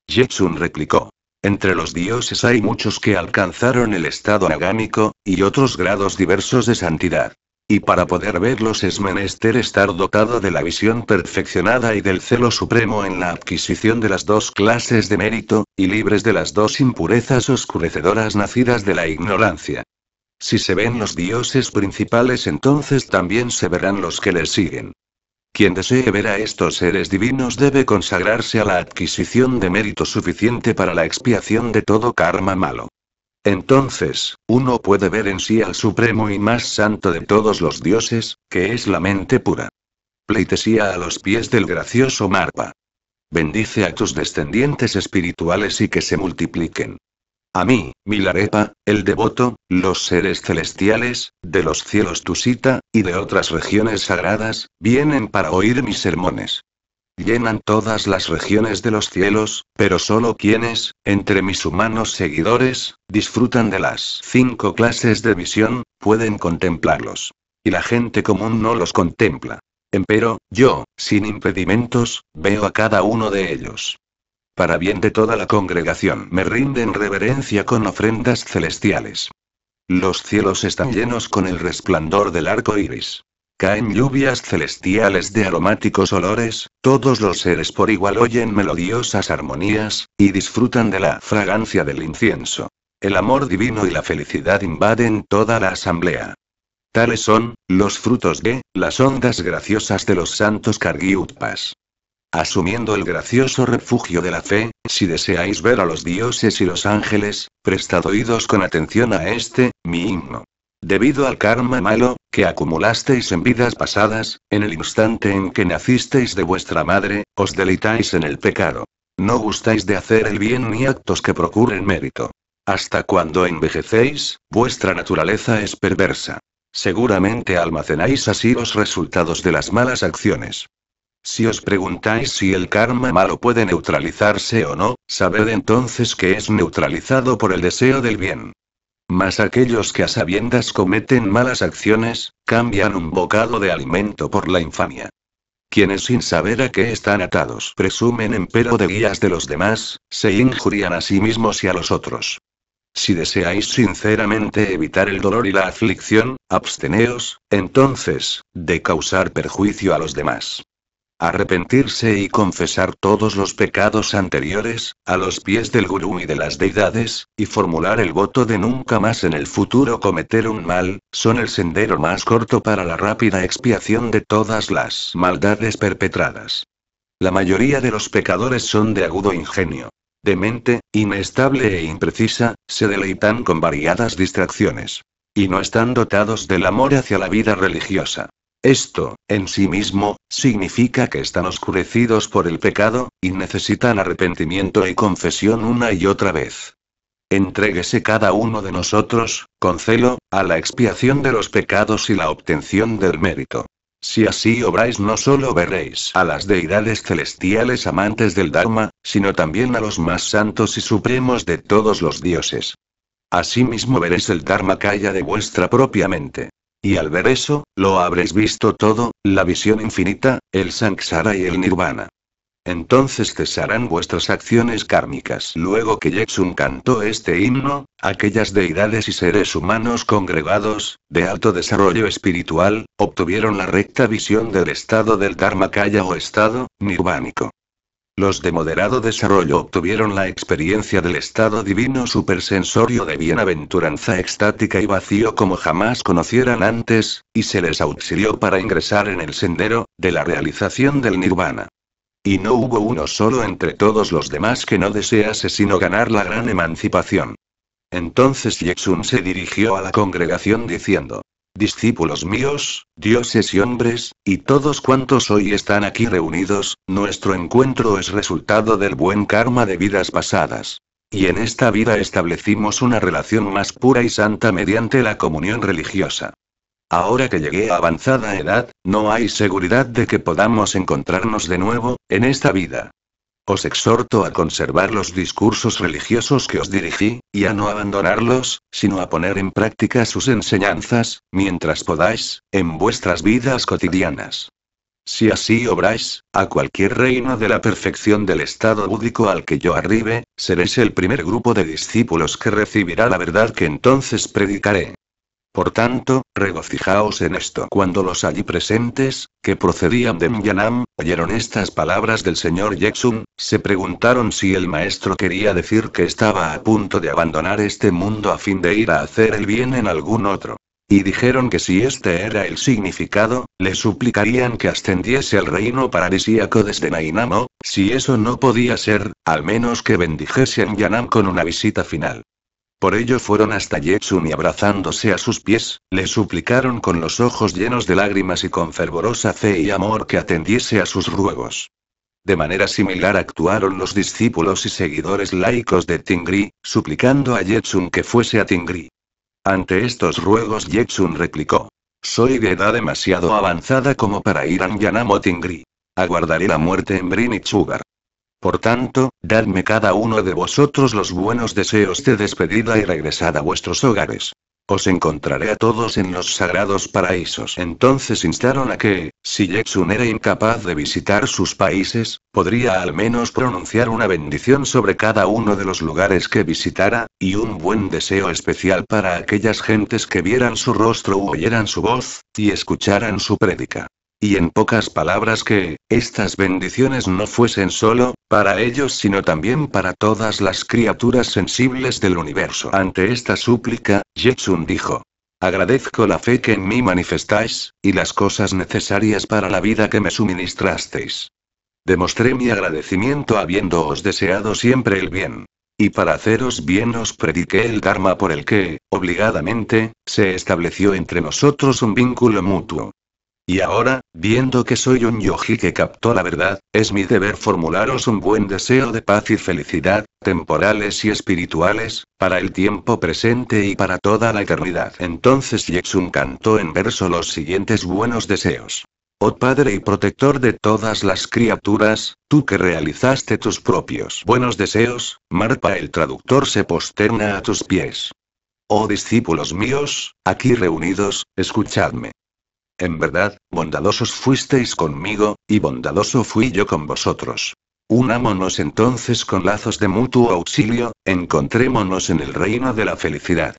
Jetsun replicó. Entre los dioses hay muchos que alcanzaron el estado agámico, y otros grados diversos de santidad. Y para poder verlos es menester estar dotado de la visión perfeccionada y del celo supremo en la adquisición de las dos clases de mérito, y libres de las dos impurezas oscurecedoras nacidas de la ignorancia. Si se ven los dioses principales entonces también se verán los que les siguen. Quien desee ver a estos seres divinos debe consagrarse a la adquisición de mérito suficiente para la expiación de todo karma malo. Entonces, uno puede ver en sí al supremo y más santo de todos los dioses, que es la mente pura. Pleitesía a los pies del gracioso Marpa. Bendice a tus descendientes espirituales y que se multipliquen. A mí, Milarepa, el devoto, los seres celestiales, de los cielos Tusita, y de otras regiones sagradas, vienen para oír mis sermones. Llenan todas las regiones de los cielos, pero solo quienes, entre mis humanos seguidores, disfrutan de las cinco clases de visión, pueden contemplarlos. Y la gente común no los contempla. Empero, yo, sin impedimentos, veo a cada uno de ellos. Para bien de toda la congregación me rinden reverencia con ofrendas celestiales. Los cielos están llenos con el resplandor del arco iris. Caen lluvias celestiales de aromáticos olores, todos los seres por igual oyen melodiosas armonías, y disfrutan de la fragancia del incienso. El amor divino y la felicidad invaden toda la asamblea. Tales son, los frutos de, las ondas graciosas de los santos Kargiutpas asumiendo el gracioso refugio de la fe, si deseáis ver a los dioses y los ángeles, prestad oídos con atención a este, mi himno. Debido al karma malo, que acumulasteis en vidas pasadas, en el instante en que nacisteis de vuestra madre, os delitáis en el pecado. No gustáis de hacer el bien ni actos que procuren mérito. Hasta cuando envejecéis, vuestra naturaleza es perversa. Seguramente almacenáis así los resultados de las malas acciones. Si os preguntáis si el karma malo puede neutralizarse o no, sabed entonces que es neutralizado por el deseo del bien. Mas aquellos que a sabiendas cometen malas acciones, cambian un bocado de alimento por la infamia. Quienes sin saber a qué están atados presumen empero de guías de los demás, se injurian a sí mismos y a los otros. Si deseáis sinceramente evitar el dolor y la aflicción, absteneos, entonces, de causar perjuicio a los demás arrepentirse y confesar todos los pecados anteriores, a los pies del gurú y de las deidades, y formular el voto de nunca más en el futuro cometer un mal, son el sendero más corto para la rápida expiación de todas las maldades perpetradas. La mayoría de los pecadores son de agudo ingenio. De mente, inestable e imprecisa, se deleitan con variadas distracciones. Y no están dotados del amor hacia la vida religiosa. Esto, en sí mismo, significa que están oscurecidos por el pecado, y necesitan arrepentimiento y confesión una y otra vez. Entréguese cada uno de nosotros, con celo, a la expiación de los pecados y la obtención del mérito. Si así obráis no solo veréis a las deidades celestiales amantes del Dharma, sino también a los más santos y supremos de todos los dioses. Asimismo veréis el Dharma calla de vuestra propia mente. Y al ver eso, lo habréis visto todo, la visión infinita, el samsara y el nirvana. Entonces cesarán vuestras acciones kármicas. Luego que Jetsun cantó este himno, aquellas deidades y seres humanos congregados, de alto desarrollo espiritual, obtuvieron la recta visión del estado del Dharmakaya o estado nirvánico. Los de moderado desarrollo obtuvieron la experiencia del estado divino supersensorio de bienaventuranza extática y vacío como jamás conocieran antes, y se les auxilió para ingresar en el sendero, de la realización del nirvana. Y no hubo uno solo entre todos los demás que no desease sino ganar la gran emancipación. Entonces Yexun se dirigió a la congregación diciendo, Discípulos míos, dioses y hombres, y todos cuantos hoy están aquí reunidos, nuestro encuentro es resultado del buen karma de vidas pasadas. Y en esta vida establecimos una relación más pura y santa mediante la comunión religiosa. Ahora que llegué a avanzada edad, no hay seguridad de que podamos encontrarnos de nuevo, en esta vida, os exhorto a conservar los discursos religiosos que os dirigí, y a no abandonarlos, sino a poner en práctica sus enseñanzas, mientras podáis, en vuestras vidas cotidianas. Si así obráis, a cualquier reino de la perfección del estado búdico al que yo arribe, seréis el primer grupo de discípulos que recibirá la verdad que entonces predicaré. Por tanto, regocijaos en esto. Cuando los allí presentes, que procedían de Myanam, oyeron estas palabras del señor Yeksun, se preguntaron si el maestro quería decir que estaba a punto de abandonar este mundo a fin de ir a hacer el bien en algún otro. Y dijeron que si este era el significado, le suplicarían que ascendiese al reino paradisíaco desde Nainamo, si eso no podía ser, al menos que bendijese a Myanam con una visita final. Por ello fueron hasta Yetsun y abrazándose a sus pies, le suplicaron con los ojos llenos de lágrimas y con fervorosa fe y amor que atendiese a sus ruegos. De manera similar actuaron los discípulos y seguidores laicos de Tingri, suplicando a Yetsun que fuese a Tingri. Ante estos ruegos Yetsun replicó. Soy de edad demasiado avanzada como para ir a Nyanamo Tingri. Aguardaré la muerte en Brinichugar. Por tanto, dadme cada uno de vosotros los buenos deseos de despedida y regresad a vuestros hogares. Os encontraré a todos en los sagrados paraísos. Entonces instaron a que, si Jetsun era incapaz de visitar sus países, podría al menos pronunciar una bendición sobre cada uno de los lugares que visitara, y un buen deseo especial para aquellas gentes que vieran su rostro u oyeran su voz, y escucharan su prédica. Y en pocas palabras que, estas bendiciones no fuesen solo, para ellos sino también para todas las criaturas sensibles del universo. Ante esta súplica, Jetsun dijo. Agradezco la fe que en mí manifestáis, y las cosas necesarias para la vida que me suministrasteis. Demostré mi agradecimiento habiéndoos deseado siempre el bien. Y para haceros bien os prediqué el Dharma por el que, obligadamente, se estableció entre nosotros un vínculo mutuo. Y ahora, viendo que soy un yogi que captó la verdad, es mi deber formularos un buen deseo de paz y felicidad, temporales y espirituales, para el tiempo presente y para toda la eternidad. Entonces Yexun cantó en verso los siguientes buenos deseos. Oh Padre y protector de todas las criaturas, tú que realizaste tus propios buenos deseos, Marpa el traductor se posterna a tus pies. Oh discípulos míos, aquí reunidos, escuchadme. En verdad, bondadosos fuisteis conmigo, y bondadoso fui yo con vosotros. Unámonos entonces con lazos de mutuo auxilio, encontrémonos en el reino de la felicidad.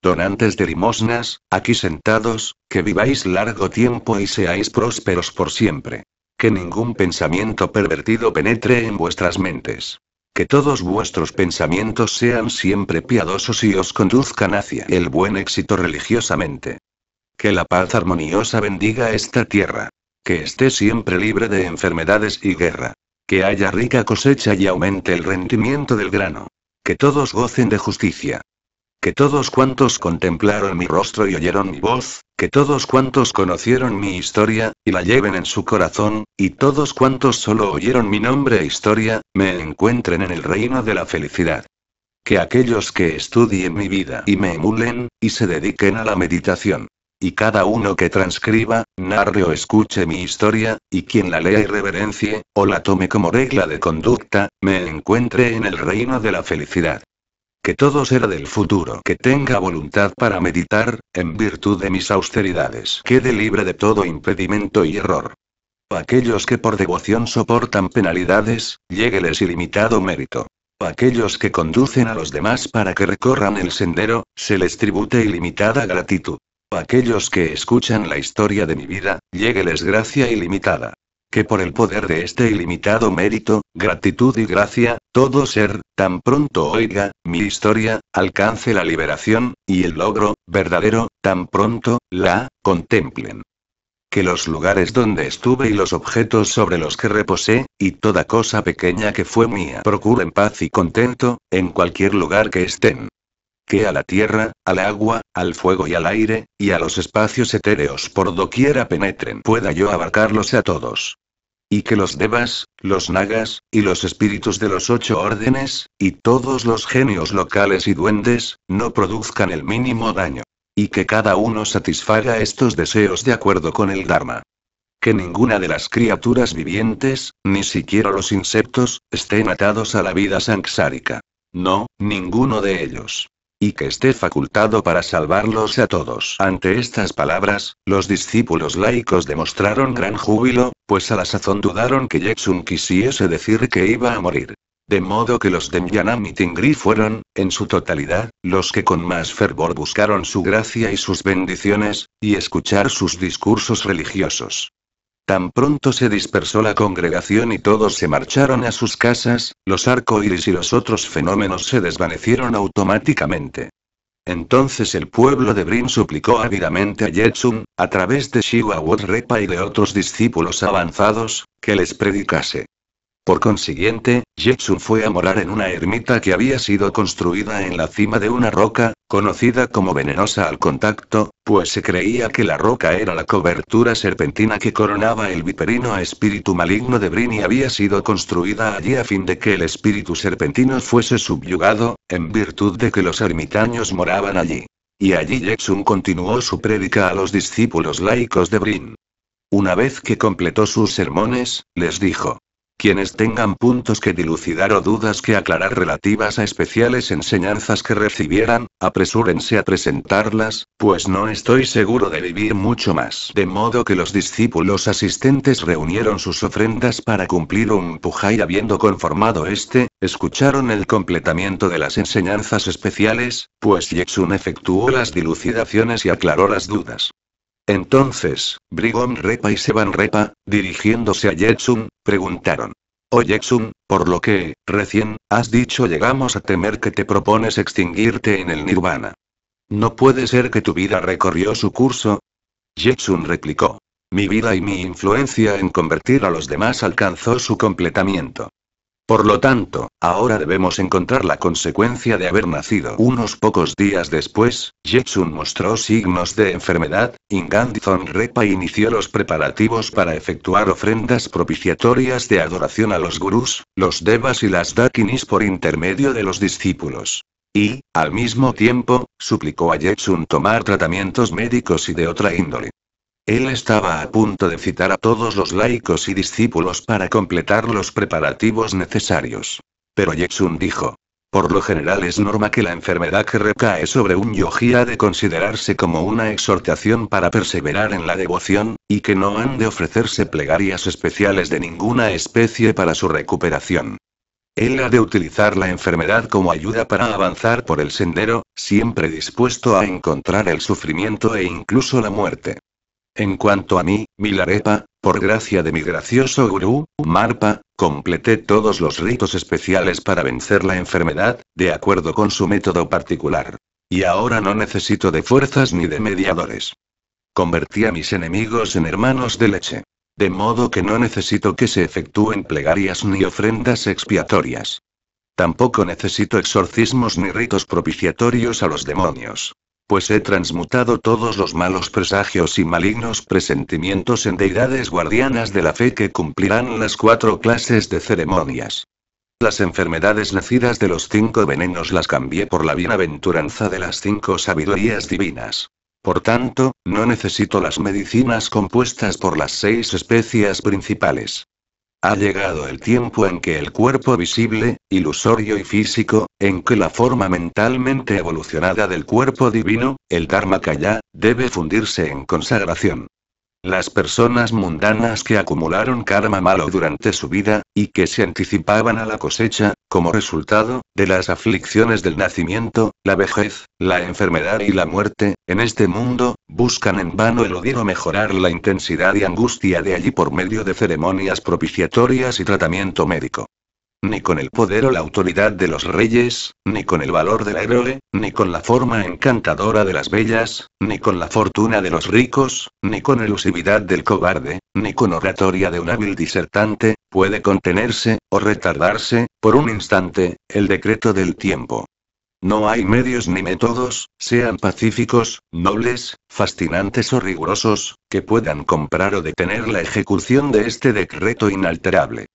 Donantes de limosnas, aquí sentados, que viváis largo tiempo y seáis prósperos por siempre. Que ningún pensamiento pervertido penetre en vuestras mentes. Que todos vuestros pensamientos sean siempre piadosos y os conduzcan hacia el buen éxito religiosamente. Que la paz armoniosa bendiga esta tierra. Que esté siempre libre de enfermedades y guerra. Que haya rica cosecha y aumente el rendimiento del grano. Que todos gocen de justicia. Que todos cuantos contemplaron mi rostro y oyeron mi voz, que todos cuantos conocieron mi historia, y la lleven en su corazón, y todos cuantos solo oyeron mi nombre e historia, me encuentren en el reino de la felicidad. Que aquellos que estudien mi vida y me emulen, y se dediquen a la meditación, y cada uno que transcriba, narre o escuche mi historia, y quien la lea y reverencie, o la tome como regla de conducta, me encuentre en el reino de la felicidad. Que todo será del futuro, que tenga voluntad para meditar, en virtud de mis austeridades, quede libre de todo impedimento y error. Aquellos que por devoción soportan penalidades, llegueles ilimitado mérito aquellos que conducen a los demás para que recorran el sendero, se les tribute ilimitada gratitud aquellos que escuchan la historia de mi vida, llegueles gracia ilimitada. Que por el poder de este ilimitado mérito, gratitud y gracia, todo ser, tan pronto oiga, mi historia, alcance la liberación, y el logro, verdadero, tan pronto, la, contemplen. Que los lugares donde estuve y los objetos sobre los que reposé, y toda cosa pequeña que fue mía, procuren paz y contento, en cualquier lugar que estén que a la tierra, al agua, al fuego y al aire, y a los espacios etéreos por doquiera penetren, pueda yo abarcarlos a todos. Y que los devas, los nagas, y los espíritus de los ocho órdenes, y todos los genios locales y duendes, no produzcan el mínimo daño. Y que cada uno satisfaga estos deseos de acuerdo con el Dharma que ninguna de las criaturas vivientes, ni siquiera los insectos, estén atados a la vida sansárica. No, ninguno de ellos y que esté facultado para salvarlos a todos. Ante estas palabras, los discípulos laicos demostraron gran júbilo, pues a la sazón dudaron que Jackson quisiese decir que iba a morir. De modo que los de Mianam y Tingri fueron, en su totalidad, los que con más fervor buscaron su gracia y sus bendiciones, y escuchar sus discursos religiosos. Tan pronto se dispersó la congregación y todos se marcharon a sus casas, los arcoíris y los otros fenómenos se desvanecieron automáticamente. Entonces el pueblo de Brim suplicó ávidamente a Yetsun, a través de Shiva Repa y de otros discípulos avanzados, que les predicase. Por consiguiente, Jetsun fue a morar en una ermita que había sido construida en la cima de una roca, conocida como venenosa al contacto, pues se creía que la roca era la cobertura serpentina que coronaba el viperino a espíritu maligno de Brin y había sido construida allí a fin de que el espíritu serpentino fuese subyugado, en virtud de que los ermitaños moraban allí. Y allí Jetsun continuó su prédica a los discípulos laicos de Brin. Una vez que completó sus sermones, les dijo, quienes tengan puntos que dilucidar o dudas que aclarar relativas a especiales enseñanzas que recibieran, apresúrense a presentarlas, pues no estoy seguro de vivir mucho más. De modo que los discípulos asistentes reunieron sus ofrendas para cumplir un puja y habiendo conformado este, escucharon el completamiento de las enseñanzas especiales, pues Yexun efectuó las dilucidaciones y aclaró las dudas. Entonces, Brigón Repa y Sevan Repa, dirigiéndose a Jetsun, preguntaron. Oh Jetsun, por lo que, recién, has dicho llegamos a temer que te propones extinguirte en el nirvana. No puede ser que tu vida recorrió su curso. Jetsun replicó. Mi vida y mi influencia en convertir a los demás alcanzó su completamiento. Por lo tanto, ahora debemos encontrar la consecuencia de haber nacido. Unos pocos días después, Jetsun mostró signos de enfermedad, Gandizon Repa inició los preparativos para efectuar ofrendas propiciatorias de adoración a los gurús, los devas y las dakinis por intermedio de los discípulos. Y, al mismo tiempo, suplicó a Jetsun tomar tratamientos médicos y de otra índole. Él estaba a punto de citar a todos los laicos y discípulos para completar los preparativos necesarios. Pero Jackson dijo. Por lo general es norma que la enfermedad que recae sobre un yogi ha de considerarse como una exhortación para perseverar en la devoción, y que no han de ofrecerse plegarias especiales de ninguna especie para su recuperación. Él ha de utilizar la enfermedad como ayuda para avanzar por el sendero, siempre dispuesto a encontrar el sufrimiento e incluso la muerte. En cuanto a mí, Milarepa, por gracia de mi gracioso gurú, Marpa, completé todos los ritos especiales para vencer la enfermedad, de acuerdo con su método particular. Y ahora no necesito de fuerzas ni de mediadores. Convertí a mis enemigos en hermanos de leche. De modo que no necesito que se efectúen plegarias ni ofrendas expiatorias. Tampoco necesito exorcismos ni ritos propiciatorios a los demonios pues he transmutado todos los malos presagios y malignos presentimientos en deidades guardianas de la fe que cumplirán las cuatro clases de ceremonias. Las enfermedades nacidas de los cinco venenos las cambié por la bienaventuranza de las cinco sabidurías divinas. Por tanto, no necesito las medicinas compuestas por las seis especias principales. Ha llegado el tiempo en que el cuerpo visible, ilusorio y físico, en que la forma mentalmente evolucionada del cuerpo divino, el kaya, debe fundirse en consagración, las personas mundanas que acumularon karma malo durante su vida, y que se anticipaban a la cosecha, como resultado, de las aflicciones del nacimiento, la vejez, la enfermedad y la muerte, en este mundo, buscan en vano eludir o mejorar la intensidad y angustia de allí por medio de ceremonias propiciatorias y tratamiento médico ni con el poder o la autoridad de los reyes, ni con el valor del héroe, ni con la forma encantadora de las bellas, ni con la fortuna de los ricos, ni con elusividad del cobarde, ni con oratoria de un hábil disertante, puede contenerse, o retardarse, por un instante, el decreto del tiempo. No hay medios ni métodos, sean pacíficos, nobles, fascinantes o rigurosos, que puedan comprar o detener la ejecución de este decreto inalterable.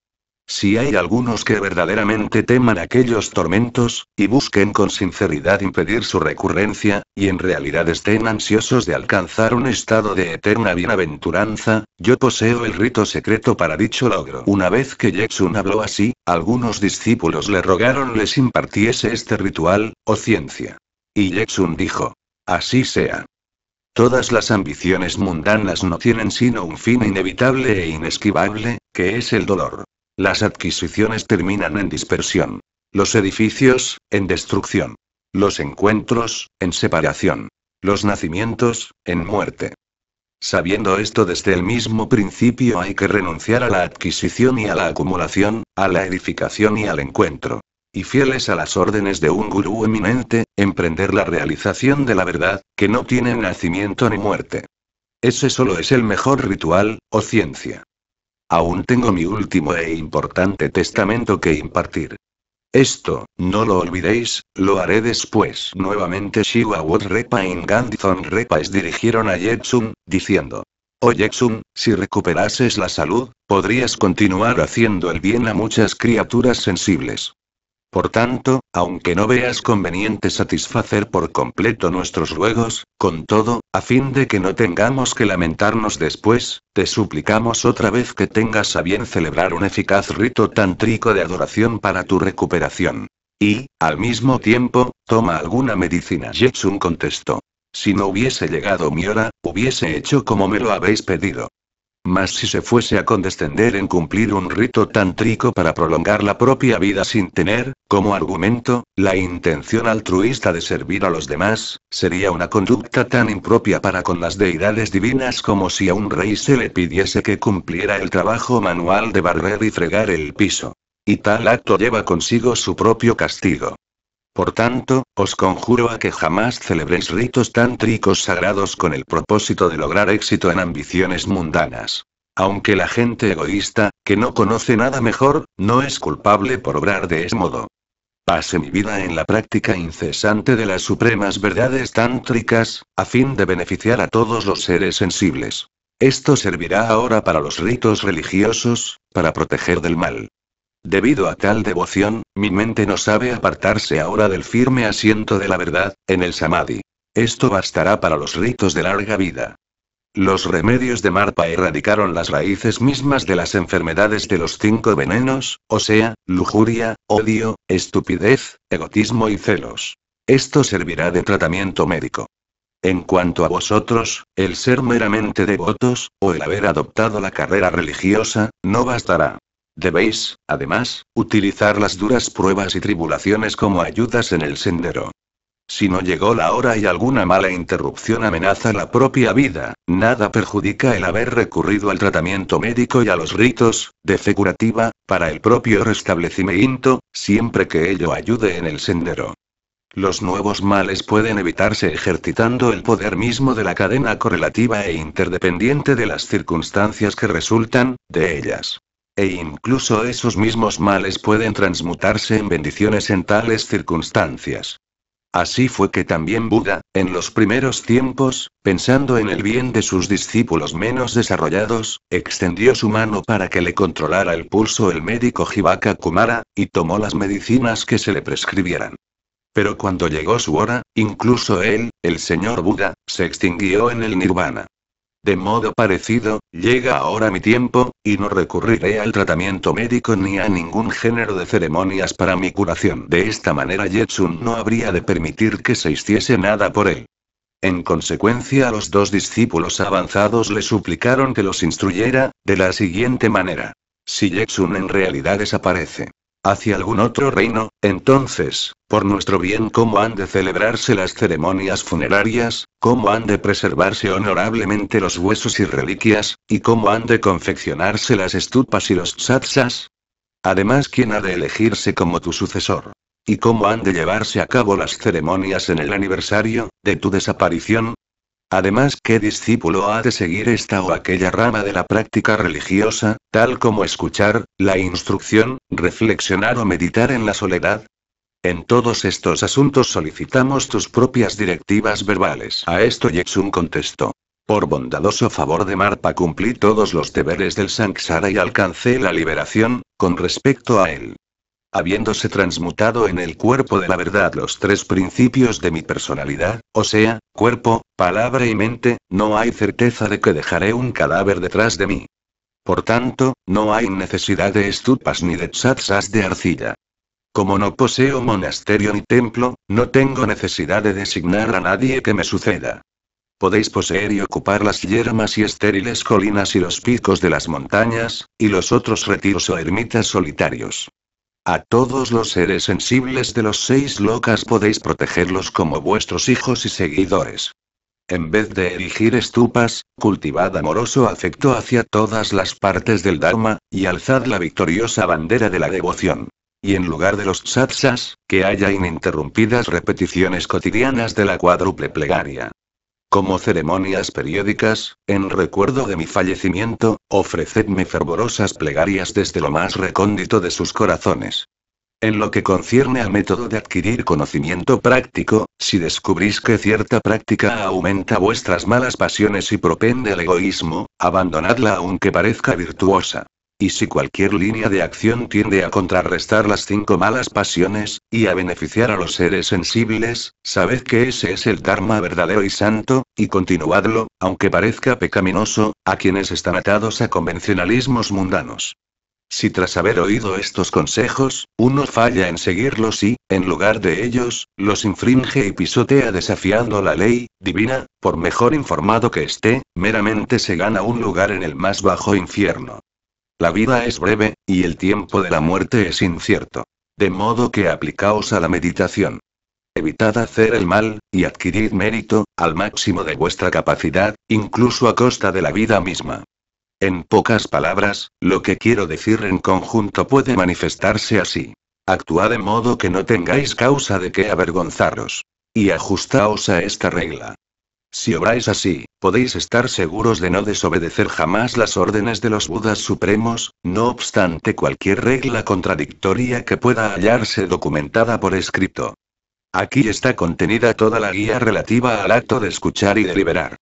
Si hay algunos que verdaderamente teman aquellos tormentos, y busquen con sinceridad impedir su recurrencia, y en realidad estén ansiosos de alcanzar un estado de eterna bienaventuranza, yo poseo el rito secreto para dicho logro. Una vez que Jetsun habló así, algunos discípulos le rogaron les impartiese este ritual, o ciencia. Y Jetsun dijo, así sea. Todas las ambiciones mundanas no tienen sino un fin inevitable e inesquivable, que es el dolor. Las adquisiciones terminan en dispersión. Los edificios, en destrucción. Los encuentros, en separación. Los nacimientos, en muerte. Sabiendo esto desde el mismo principio hay que renunciar a la adquisición y a la acumulación, a la edificación y al encuentro. Y fieles a las órdenes de un gurú eminente, emprender la realización de la verdad, que no tiene nacimiento ni muerte. Ese solo es el mejor ritual, o ciencia. Aún tengo mi último e importante testamento que impartir. Esto, no lo olvidéis, lo haré después. Nuevamente Shiwa Repa y Repa dirigieron a Jexun diciendo. Oh Jexun, si recuperases la salud, podrías continuar haciendo el bien a muchas criaturas sensibles. Por tanto, aunque no veas conveniente satisfacer por completo nuestros ruegos, con todo, a fin de que no tengamos que lamentarnos después, te suplicamos otra vez que tengas a bien celebrar un eficaz rito tantrico de adoración para tu recuperación. Y, al mismo tiempo, toma alguna medicina. Jetsun contestó. Si no hubiese llegado mi hora, hubiese hecho como me lo habéis pedido. Mas si se fuese a condescender en cumplir un rito trico para prolongar la propia vida sin tener, como argumento, la intención altruista de servir a los demás, sería una conducta tan impropia para con las deidades divinas como si a un rey se le pidiese que cumpliera el trabajo manual de barrer y fregar el piso. Y tal acto lleva consigo su propio castigo. Por tanto, os conjuro a que jamás celebréis ritos tántricos sagrados con el propósito de lograr éxito en ambiciones mundanas. Aunque la gente egoísta, que no conoce nada mejor, no es culpable por obrar de ese modo. Pase mi vida en la práctica incesante de las supremas verdades tántricas, a fin de beneficiar a todos los seres sensibles. Esto servirá ahora para los ritos religiosos, para proteger del mal. Debido a tal devoción, mi mente no sabe apartarse ahora del firme asiento de la verdad, en el samadhi. Esto bastará para los ritos de larga vida. Los remedios de Marpa erradicaron las raíces mismas de las enfermedades de los cinco venenos, o sea, lujuria, odio, estupidez, egotismo y celos. Esto servirá de tratamiento médico. En cuanto a vosotros, el ser meramente devotos, o el haber adoptado la carrera religiosa, no bastará. Debéis, además, utilizar las duras pruebas y tribulaciones como ayudas en el sendero. Si no llegó la hora y alguna mala interrupción amenaza la propia vida, nada perjudica el haber recurrido al tratamiento médico y a los ritos, de figurativa curativa, para el propio restablecimiento, siempre que ello ayude en el sendero. Los nuevos males pueden evitarse ejercitando el poder mismo de la cadena correlativa e interdependiente de las circunstancias que resultan, de ellas e incluso esos mismos males pueden transmutarse en bendiciones en tales circunstancias. Así fue que también Buda, en los primeros tiempos, pensando en el bien de sus discípulos menos desarrollados, extendió su mano para que le controlara el pulso el médico Jivaka Kumara, y tomó las medicinas que se le prescribieran. Pero cuando llegó su hora, incluso él, el señor Buda, se extinguió en el nirvana. De modo parecido, llega ahora mi tiempo, y no recurriré al tratamiento médico ni a ningún género de ceremonias para mi curación. De esta manera Jetsun no habría de permitir que se hiciese nada por él. En consecuencia, los dos discípulos avanzados le suplicaron que los instruyera, de la siguiente manera. Si Jetsun en realidad desaparece hacia algún otro reino, entonces, por nuestro bien cómo han de celebrarse las ceremonias funerarias, cómo han de preservarse honorablemente los huesos y reliquias, y cómo han de confeccionarse las estupas y los tzatzas. Además, quién ha de elegirse como tu sucesor. Y cómo han de llevarse a cabo las ceremonias en el aniversario de tu desaparición. Además, qué discípulo ha de seguir esta o aquella rama de la práctica religiosa, tal como escuchar, la instrucción, reflexionar o meditar en la soledad, en todos estos asuntos solicitamos tus propias directivas verbales. A esto Yexun contestó. Por bondadoso favor de Marpa cumplí todos los deberes del Sanksara y alcancé la liberación, con respecto a él. Habiéndose transmutado en el cuerpo de la verdad los tres principios de mi personalidad, o sea, cuerpo, palabra y mente, no hay certeza de que dejaré un cadáver detrás de mí. Por tanto, no hay necesidad de estupas ni de tzatzas de arcilla. Como no poseo monasterio ni templo, no tengo necesidad de designar a nadie que me suceda. Podéis poseer y ocupar las yermas y estériles colinas y los picos de las montañas, y los otros retiros o ermitas solitarios. A todos los seres sensibles de los seis locas podéis protegerlos como vuestros hijos y seguidores. En vez de erigir estupas, cultivad amoroso afecto hacia todas las partes del Dharma, y alzad la victoriosa bandera de la devoción y en lugar de los satsas que haya ininterrumpidas repeticiones cotidianas de la cuádruple plegaria. Como ceremonias periódicas, en recuerdo de mi fallecimiento, ofrecedme fervorosas plegarias desde lo más recóndito de sus corazones. En lo que concierne al método de adquirir conocimiento práctico, si descubrís que cierta práctica aumenta vuestras malas pasiones y propende al egoísmo, abandonadla aunque parezca virtuosa. Y si cualquier línea de acción tiende a contrarrestar las cinco malas pasiones, y a beneficiar a los seres sensibles, sabed que ese es el Dharma verdadero y santo, y continuadlo, aunque parezca pecaminoso, a quienes están atados a convencionalismos mundanos. Si tras haber oído estos consejos, uno falla en seguirlos y, en lugar de ellos, los infringe y pisotea desafiando la ley divina, por mejor informado que esté, meramente se gana un lugar en el más bajo infierno. La vida es breve, y el tiempo de la muerte es incierto. De modo que aplicaos a la meditación. Evitad hacer el mal, y adquirid mérito, al máximo de vuestra capacidad, incluso a costa de la vida misma. En pocas palabras, lo que quiero decir en conjunto puede manifestarse así. Actuad de modo que no tengáis causa de que avergonzaros. Y ajustaos a esta regla. Si obráis así, podéis estar seguros de no desobedecer jamás las órdenes de los Budas supremos, no obstante cualquier regla contradictoria que pueda hallarse documentada por escrito. Aquí está contenida toda la guía relativa al acto de escuchar y deliberar.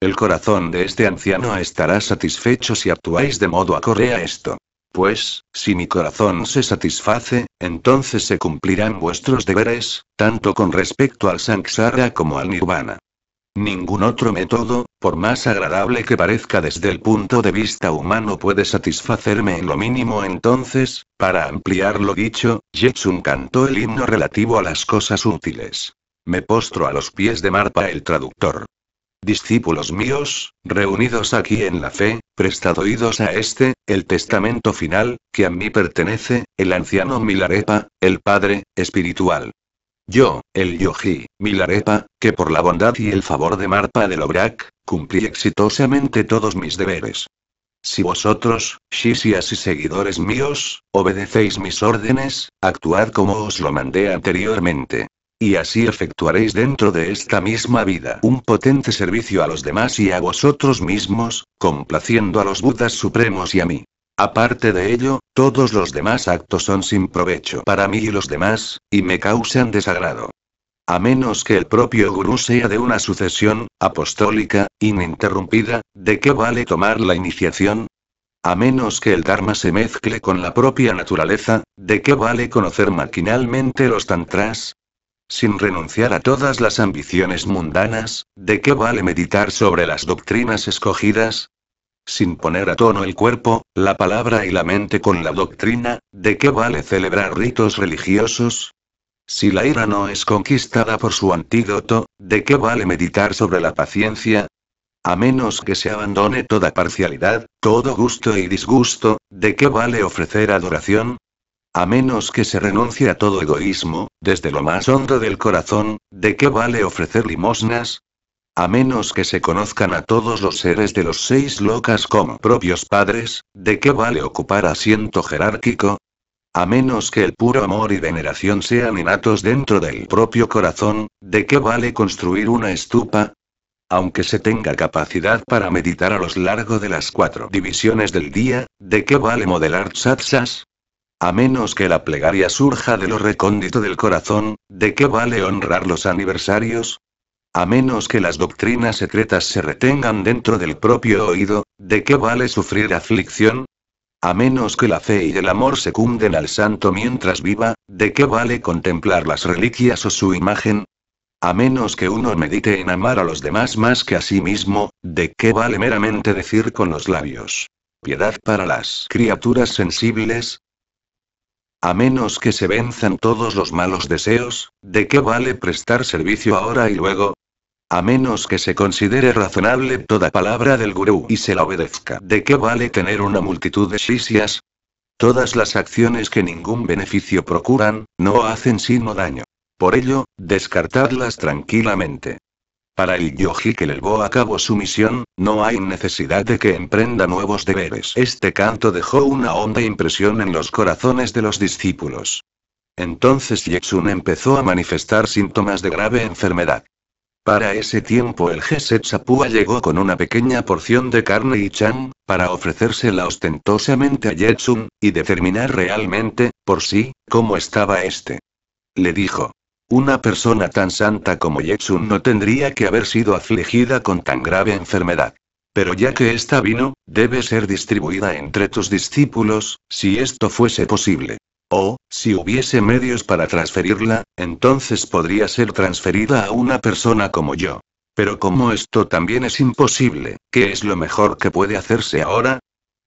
El corazón de este anciano estará satisfecho si actuáis de modo acorde a esto. Pues, si mi corazón se satisface, entonces se cumplirán vuestros deberes, tanto con respecto al Sanksara como al Nirvana. Ningún otro método, por más agradable que parezca desde el punto de vista humano, puede satisfacerme en lo mínimo. Entonces, para ampliar lo dicho, Jetsun cantó el himno relativo a las cosas útiles. Me postro a los pies de Marpa el traductor. Discípulos míos, reunidos aquí en la fe, prestad oídos a este, el testamento final, que a mí pertenece, el anciano Milarepa, el Padre, espiritual. Yo, el Yogi Milarepa, que por la bondad y el favor de Marpa de Obrak, cumplí exitosamente todos mis deberes. Si vosotros, Shishias y seguidores míos, obedecéis mis órdenes, actuad como os lo mandé anteriormente. Y así efectuaréis dentro de esta misma vida un potente servicio a los demás y a vosotros mismos, complaciendo a los Budas supremos y a mí. Aparte de ello, todos los demás actos son sin provecho para mí y los demás, y me causan desagrado. A menos que el propio gurú sea de una sucesión, apostólica, ininterrumpida, ¿de qué vale tomar la iniciación? A menos que el Dharma se mezcle con la propia naturaleza, ¿de qué vale conocer maquinalmente los tantras? Sin renunciar a todas las ambiciones mundanas, ¿de qué vale meditar sobre las doctrinas escogidas? sin poner a tono el cuerpo, la palabra y la mente con la doctrina, ¿de qué vale celebrar ritos religiosos? Si la ira no es conquistada por su antídoto, ¿de qué vale meditar sobre la paciencia? A menos que se abandone toda parcialidad, todo gusto y disgusto, ¿de qué vale ofrecer adoración? A menos que se renuncie a todo egoísmo, desde lo más hondo del corazón, ¿de qué vale ofrecer limosnas? A menos que se conozcan a todos los seres de los seis locas como propios padres, ¿de qué vale ocupar asiento jerárquico? A menos que el puro amor y veneración sean innatos dentro del propio corazón, ¿de qué vale construir una estupa? Aunque se tenga capacidad para meditar a lo largo de las cuatro divisiones del día, ¿de qué vale modelar tsatsas? A menos que la plegaria surja de lo recóndito del corazón, ¿de qué vale honrar los aniversarios? A menos que las doctrinas secretas se retengan dentro del propio oído, ¿de qué vale sufrir aflicción? A menos que la fe y el amor secunden al santo mientras viva, ¿de qué vale contemplar las reliquias o su imagen? A menos que uno medite en amar a los demás más que a sí mismo, ¿de qué vale meramente decir con los labios? Piedad para las criaturas sensibles. A menos que se venzan todos los malos deseos, ¿de qué vale prestar servicio ahora y luego? A menos que se considere razonable toda palabra del gurú y se la obedezca. ¿De qué vale tener una multitud de sisias. Todas las acciones que ningún beneficio procuran, no hacen sino daño. Por ello, descartadlas tranquilamente. Para el yogi que llevó a cabo su misión, no hay necesidad de que emprenda nuevos deberes. Este canto dejó una honda impresión en los corazones de los discípulos. Entonces Yexun empezó a manifestar síntomas de grave enfermedad. Para ese tiempo el Geset Sapúa llegó con una pequeña porción de carne y chan, para ofrecérsela ostentosamente a Yetsun y determinar realmente, por sí, cómo estaba este. Le dijo. Una persona tan santa como Yetsun no tendría que haber sido afligida con tan grave enfermedad. Pero ya que esta vino, debe ser distribuida entre tus discípulos, si esto fuese posible. O, si hubiese medios para transferirla, entonces podría ser transferida a una persona como yo. Pero como esto también es imposible, ¿qué es lo mejor que puede hacerse ahora?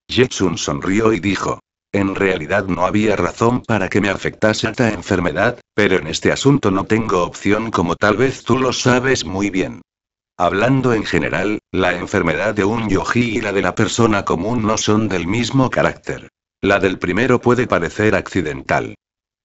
Jetsun sonrió y dijo. En realidad no había razón para que me afectase esta enfermedad, pero en este asunto no tengo opción como tal vez tú lo sabes muy bien. Hablando en general, la enfermedad de un yogi y la de la persona común no son del mismo carácter. La del primero puede parecer accidental.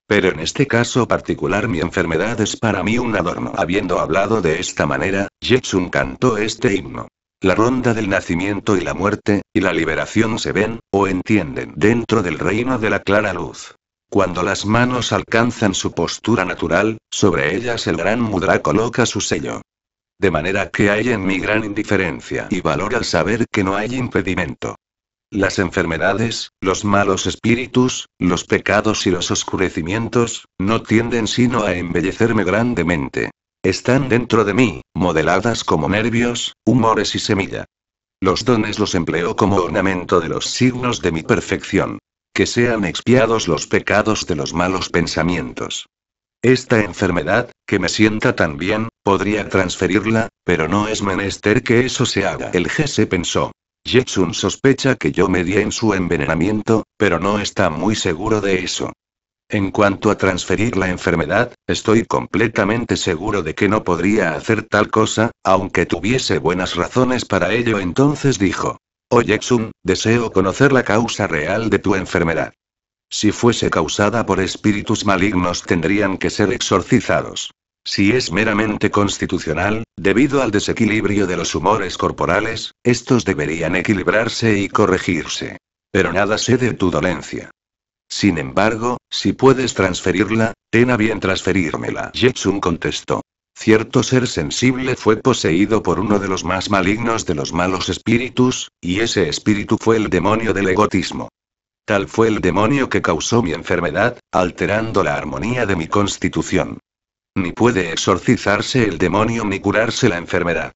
Pero en este caso particular mi enfermedad es para mí un adorno. Habiendo hablado de esta manera, Jetsun cantó este himno. La ronda del nacimiento y la muerte, y la liberación se ven, o entienden, dentro del reino de la clara luz. Cuando las manos alcanzan su postura natural, sobre ellas el gran mudra coloca su sello. De manera que hay en mi gran indiferencia y valor al saber que no hay impedimento. Las enfermedades, los malos espíritus, los pecados y los oscurecimientos, no tienden sino a embellecerme grandemente. Están dentro de mí, modeladas como nervios, humores y semilla. Los dones los empleo como ornamento de los signos de mi perfección. Que sean expiados los pecados de los malos pensamientos. Esta enfermedad, que me sienta tan bien, podría transferirla, pero no es menester que eso se haga. El G se pensó. Jetsun sospecha que yo me di en su envenenamiento, pero no está muy seguro de eso. En cuanto a transferir la enfermedad, estoy completamente seguro de que no podría hacer tal cosa, aunque tuviese buenas razones para ello. Entonces dijo: «Oh Jetsun, deseo conocer la causa real de tu enfermedad. Si fuese causada por espíritus malignos, tendrían que ser exorcizados. Si es meramente constitucional, debido al desequilibrio de los humores corporales, estos deberían equilibrarse y corregirse. Pero nada sé de tu dolencia. Sin embargo, si puedes transferirla, ten a bien transferírmela. Jetsun contestó. Cierto ser sensible fue poseído por uno de los más malignos de los malos espíritus, y ese espíritu fue el demonio del egotismo. Tal fue el demonio que causó mi enfermedad, alterando la armonía de mi constitución. Ni puede exorcizarse el demonio ni curarse la enfermedad.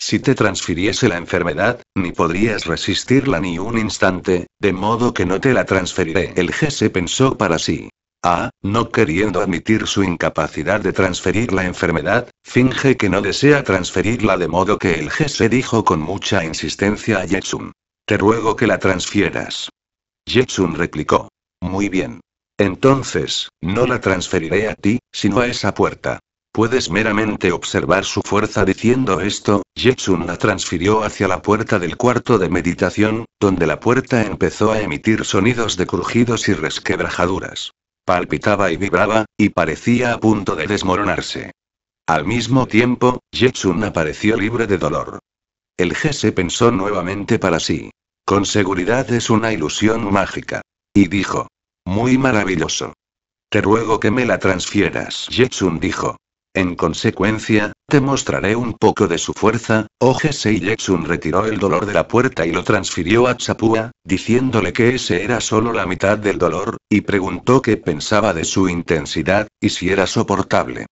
Si te transfiriese la enfermedad, ni podrías resistirla ni un instante, de modo que no te la transferiré. El jefe se pensó para sí. Ah, no queriendo admitir su incapacidad de transferir la enfermedad, finge que no desea transferirla de modo que el jefe dijo con mucha insistencia a Jetsun. Te ruego que la transfieras. Jetsun replicó. Muy bien. Entonces, no la transferiré a ti, sino a esa puerta. Puedes meramente observar su fuerza diciendo esto, Jetsun la transfirió hacia la puerta del cuarto de meditación, donde la puerta empezó a emitir sonidos de crujidos y resquebrajaduras. Palpitaba y vibraba, y parecía a punto de desmoronarse. Al mismo tiempo, Jetsun apareció libre de dolor. El jefe se pensó nuevamente para sí. Con seguridad es una ilusión mágica. Y dijo, muy maravilloso. Te ruego que me la transfieras. Jetsun dijo. En consecuencia, te mostraré un poco de su fuerza. Ojese oh y Jetsun retiró el dolor de la puerta y lo transfirió a Chapua, diciéndole que ese era solo la mitad del dolor, y preguntó qué pensaba de su intensidad, y si era soportable.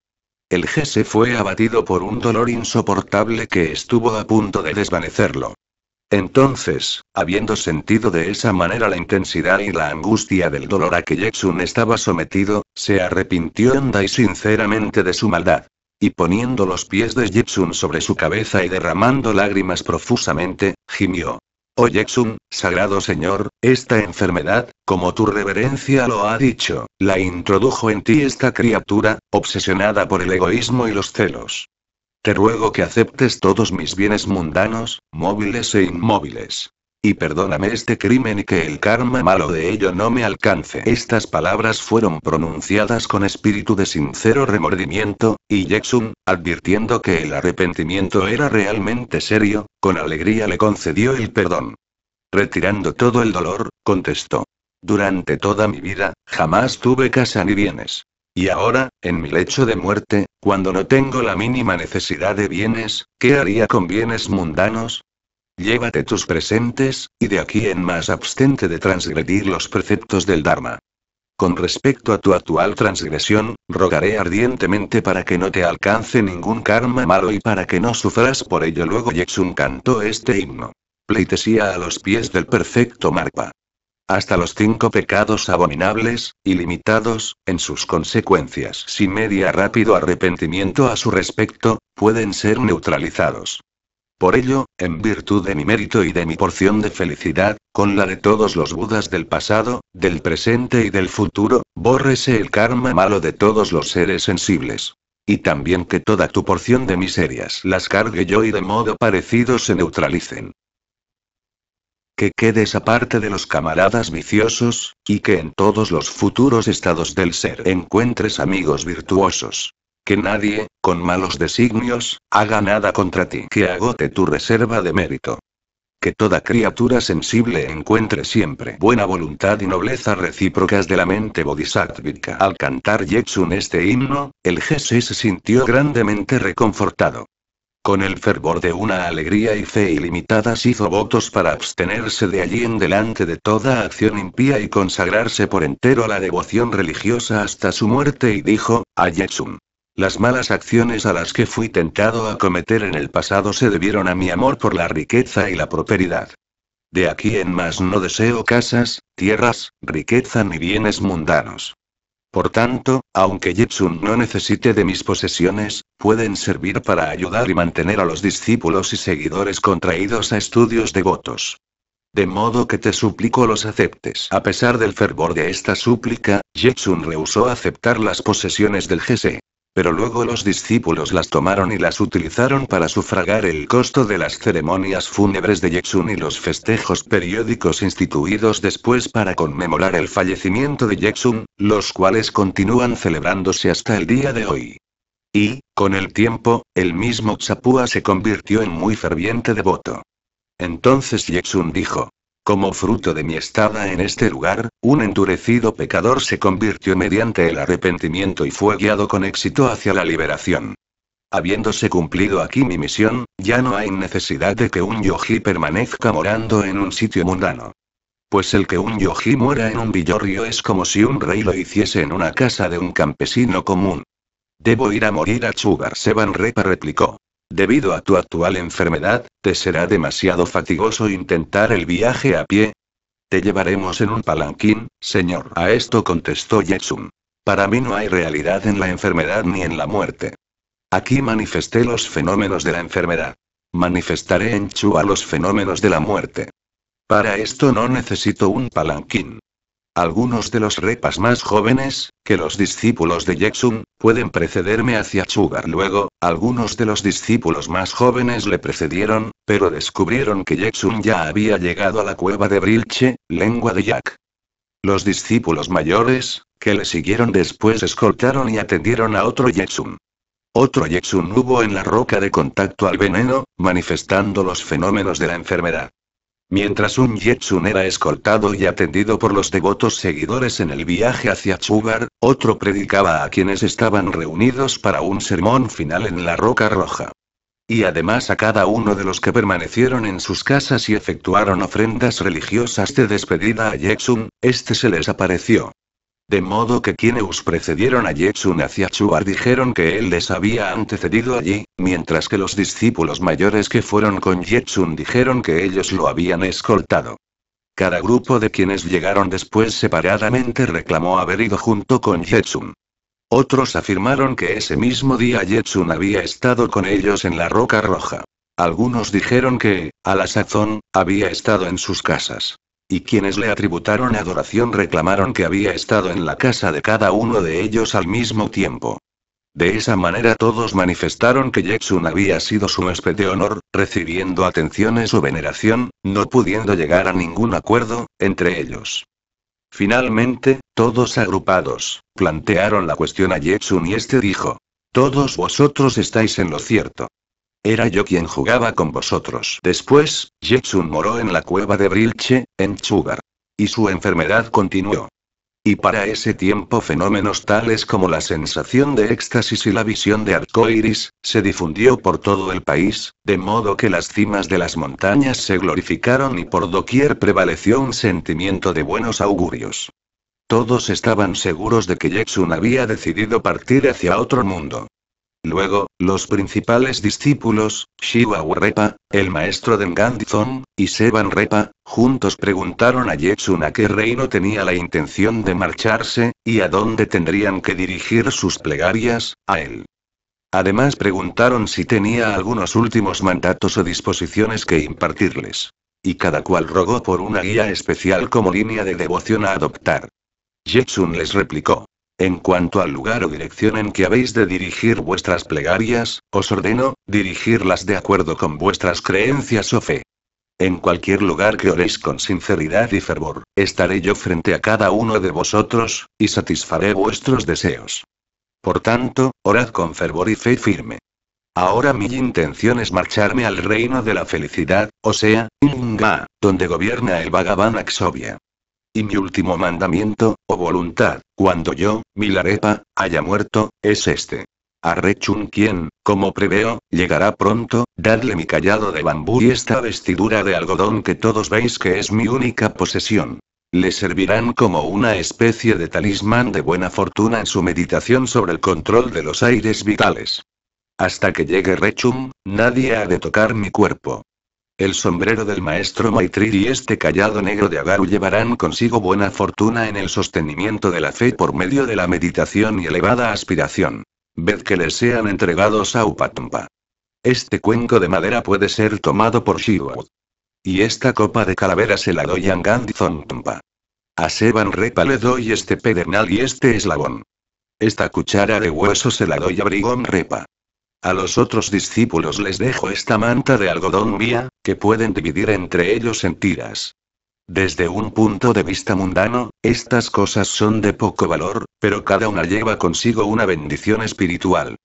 El jesse fue abatido por un dolor insoportable que estuvo a punto de desvanecerlo. Entonces, habiendo sentido de esa manera la intensidad y la angustia del dolor a que Jackson estaba sometido, se arrepintió honda y sinceramente de su maldad. Y poniendo los pies de Jepsun sobre su cabeza y derramando lágrimas profusamente, gimió. Oh Jackson, sagrado Señor, esta enfermedad, como tu reverencia lo ha dicho, la introdujo en ti esta criatura, obsesionada por el egoísmo y los celos. Te ruego que aceptes todos mis bienes mundanos, móviles e inmóviles. Y perdóname este crimen y que el karma malo de ello no me alcance. Estas palabras fueron pronunciadas con espíritu de sincero remordimiento, y Jackson, advirtiendo que el arrepentimiento era realmente serio, con alegría le concedió el perdón. Retirando todo el dolor, contestó. Durante toda mi vida, jamás tuve casa ni bienes. Y ahora, en mi lecho de muerte, cuando no tengo la mínima necesidad de bienes, ¿qué haría con bienes mundanos? Llévate tus presentes, y de aquí en más abstente de transgredir los preceptos del Dharma. Con respecto a tu actual transgresión, rogaré ardientemente para que no te alcance ningún karma malo y para que no sufras por ello. Luego Yexun cantó este himno. Pleitesía a los pies del perfecto Marpa hasta los cinco pecados abominables, ilimitados, en sus consecuencias sin media rápido arrepentimiento a su respecto, pueden ser neutralizados. Por ello, en virtud de mi mérito y de mi porción de felicidad, con la de todos los budas del pasado, del presente y del futuro, bórrese el karma malo de todos los seres sensibles. Y también que toda tu porción de miserias las cargue yo y de modo parecido se neutralicen que quedes aparte de los camaradas viciosos, y que en todos los futuros estados del ser encuentres amigos virtuosos. Que nadie, con malos designios, haga nada contra ti que agote tu reserva de mérito. Que toda criatura sensible encuentre siempre buena voluntad y nobleza recíprocas de la mente bodhisattvica. Al cantar Jetsun este himno, el jefe se sintió grandemente reconfortado. Con el fervor de una alegría y fe ilimitadas hizo votos para abstenerse de allí en delante de toda acción impía y consagrarse por entero a la devoción religiosa hasta su muerte y dijo, Ayetsum. Las malas acciones a las que fui tentado a cometer en el pasado se debieron a mi amor por la riqueza y la prosperidad. De aquí en más no deseo casas, tierras, riqueza ni bienes mundanos. Por tanto, aunque Jepsun no necesite de mis posesiones, pueden servir para ayudar y mantener a los discípulos y seguidores contraídos a estudios devotos. De modo que te suplico los aceptes. A pesar del fervor de esta súplica, Jepsun rehusó aceptar las posesiones del Jesse. Pero luego los discípulos las tomaron y las utilizaron para sufragar el costo de las ceremonias fúnebres de Jexun y los festejos periódicos instituidos después para conmemorar el fallecimiento de Jexun, los cuales continúan celebrándose hasta el día de hoy. Y, con el tiempo, el mismo Chapua se convirtió en muy ferviente devoto. Entonces Jackson dijo, como fruto de mi estada en este lugar, un endurecido pecador se convirtió mediante el arrepentimiento y fue guiado con éxito hacia la liberación. Habiéndose cumplido aquí mi misión, ya no hay necesidad de que un yogi permanezca morando en un sitio mundano. Pues el que un yogi muera en un villorrio es como si un rey lo hiciese en una casa de un campesino común. Debo ir a morir a Chugar van Repa replicó. Debido a tu actual enfermedad, te será demasiado fatigoso intentar el viaje a pie. Te llevaremos en un palanquín, señor. A esto contestó Yetsun. Para mí no hay realidad en la enfermedad ni en la muerte. Aquí manifesté los fenómenos de la enfermedad. Manifestaré en Chua los fenómenos de la muerte. Para esto no necesito un palanquín. Algunos de los repas más jóvenes, que los discípulos de Yeksun pueden precederme hacia Chugar. Luego, algunos de los discípulos más jóvenes le precedieron, pero descubrieron que Yeksun ya había llegado a la cueva de Brilche, lengua de Yak. Los discípulos mayores, que le siguieron después escoltaron y atendieron a otro Yeksun. Otro Yeksun hubo en la roca de contacto al veneno, manifestando los fenómenos de la enfermedad. Mientras un Jetsun era escoltado y atendido por los devotos seguidores en el viaje hacia Chugar, otro predicaba a quienes estaban reunidos para un sermón final en la Roca Roja y además a cada uno de los que permanecieron en sus casas y efectuaron ofrendas religiosas de despedida a Jetsun, este se les apareció. De modo que quienes precedieron a Jetsun hacia Chuar dijeron que él les había antecedido allí, mientras que los discípulos mayores que fueron con Jetsun dijeron que ellos lo habían escoltado. Cada grupo de quienes llegaron después separadamente reclamó haber ido junto con Jetsun. Otros afirmaron que ese mismo día Jetsun había estado con ellos en la Roca Roja. Algunos dijeron que, a la sazón, había estado en sus casas y quienes le atributaron adoración reclamaron que había estado en la casa de cada uno de ellos al mismo tiempo. De esa manera todos manifestaron que Jetsun había sido su huésped de honor, recibiendo atenciones o veneración, no pudiendo llegar a ningún acuerdo, entre ellos. Finalmente, todos agrupados, plantearon la cuestión a Jetsun y este dijo. Todos vosotros estáis en lo cierto. Era yo quien jugaba con vosotros. Después, Jetsun moró en la cueva de Brilche, en Chugar. Y su enfermedad continuó. Y para ese tiempo fenómenos tales como la sensación de éxtasis y la visión de arcoiris, se difundió por todo el país, de modo que las cimas de las montañas se glorificaron y por doquier prevaleció un sentimiento de buenos augurios. Todos estaban seguros de que Jetsun había decidido partir hacia otro mundo. Luego, los principales discípulos, Shiva Repa, el maestro de Ngandizón, y Seban Repa, juntos preguntaron a Jetsun a qué reino tenía la intención de marcharse, y a dónde tendrían que dirigir sus plegarias, a él. Además preguntaron si tenía algunos últimos mandatos o disposiciones que impartirles. Y cada cual rogó por una guía especial como línea de devoción a adoptar. Jetsun les replicó. En cuanto al lugar o dirección en que habéis de dirigir vuestras plegarias, os ordeno, dirigirlas de acuerdo con vuestras creencias o fe. En cualquier lugar que oréis con sinceridad y fervor, estaré yo frente a cada uno de vosotros, y satisfaré vuestros deseos. Por tanto, orad con fervor y fe firme. Ahora mi intención es marcharme al reino de la felicidad, o sea, Inga, donde gobierna el Bhagavan Axovia. Y mi último mandamiento, o voluntad, cuando yo, Milarepa, haya muerto, es este. A Rechum quien, como preveo, llegará pronto, dadle mi callado de bambú y esta vestidura de algodón que todos veis que es mi única posesión. Le servirán como una especie de talismán de buena fortuna en su meditación sobre el control de los aires vitales. Hasta que llegue Rechum, nadie ha de tocar mi cuerpo. El sombrero del maestro Maitri y este callado negro de Agaru llevarán consigo buena fortuna en el sostenimiento de la fe por medio de la meditación y elevada aspiración. Ved que les sean entregados a Upatumpa. Este cuenco de madera puede ser tomado por Shiva. Y esta copa de calavera se la doy a Tumpa. A Seban Repa le doy este pedernal y este eslabón. Esta cuchara de hueso se la doy a Brigón Repa. A los otros discípulos les dejo esta manta de algodón mía, que pueden dividir entre ellos en tiras. Desde un punto de vista mundano, estas cosas son de poco valor, pero cada una lleva consigo una bendición espiritual.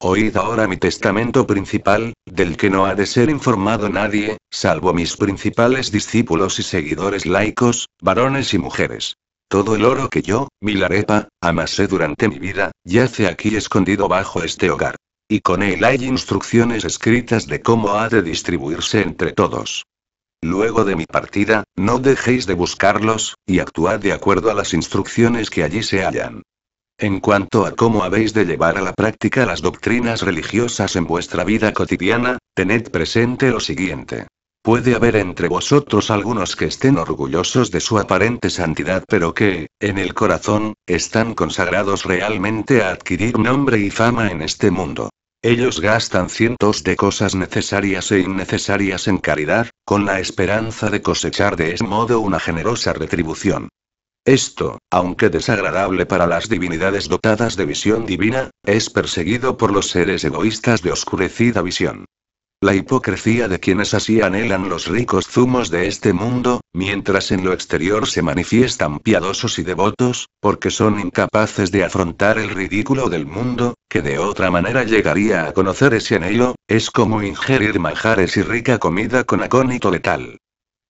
Oíd ahora mi testamento principal, del que no ha de ser informado nadie, salvo mis principales discípulos y seguidores laicos, varones y mujeres. Todo el oro que yo, Milarepa, amasé durante mi vida, yace aquí escondido bajo este hogar. Y con él hay instrucciones escritas de cómo ha de distribuirse entre todos. Luego de mi partida, no dejéis de buscarlos, y actuad de acuerdo a las instrucciones que allí se hallan. En cuanto a cómo habéis de llevar a la práctica las doctrinas religiosas en vuestra vida cotidiana, tened presente lo siguiente. Puede haber entre vosotros algunos que estén orgullosos de su aparente santidad, pero que, en el corazón, están consagrados realmente a adquirir nombre y fama en este mundo. Ellos gastan cientos de cosas necesarias e innecesarias en caridad, con la esperanza de cosechar de ese modo una generosa retribución. Esto, aunque desagradable para las divinidades dotadas de visión divina, es perseguido por los seres egoístas de oscurecida visión la hipocresía de quienes así anhelan los ricos zumos de este mundo, mientras en lo exterior se manifiestan piadosos y devotos, porque son incapaces de afrontar el ridículo del mundo, que de otra manera llegaría a conocer ese anhelo, es como ingerir majares y rica comida con acónito letal.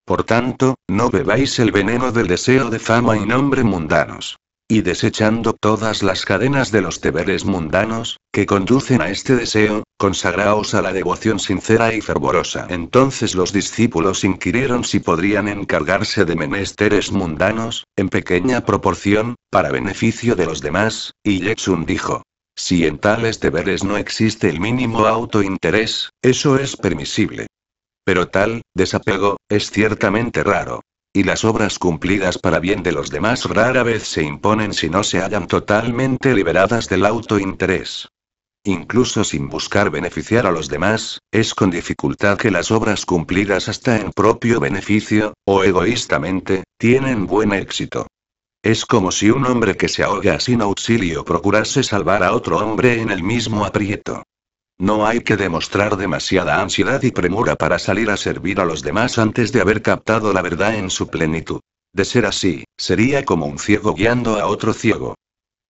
Por tanto, no bebáis el veneno del deseo de fama y nombre mundanos y desechando todas las cadenas de los deberes mundanos, que conducen a este deseo, consagraos a la devoción sincera y fervorosa. Entonces los discípulos inquirieron si podrían encargarse de menesteres mundanos, en pequeña proporción, para beneficio de los demás, y Yechun dijo, si en tales deberes no existe el mínimo autointerés, eso es permisible. Pero tal, desapego, es ciertamente raro. Y las obras cumplidas para bien de los demás rara vez se imponen si no se hallan totalmente liberadas del autointerés. Incluso sin buscar beneficiar a los demás, es con dificultad que las obras cumplidas hasta en propio beneficio, o egoístamente, tienen buen éxito. Es como si un hombre que se ahoga sin auxilio procurase salvar a otro hombre en el mismo aprieto. No hay que demostrar demasiada ansiedad y premura para salir a servir a los demás antes de haber captado la verdad en su plenitud. De ser así, sería como un ciego guiando a otro ciego.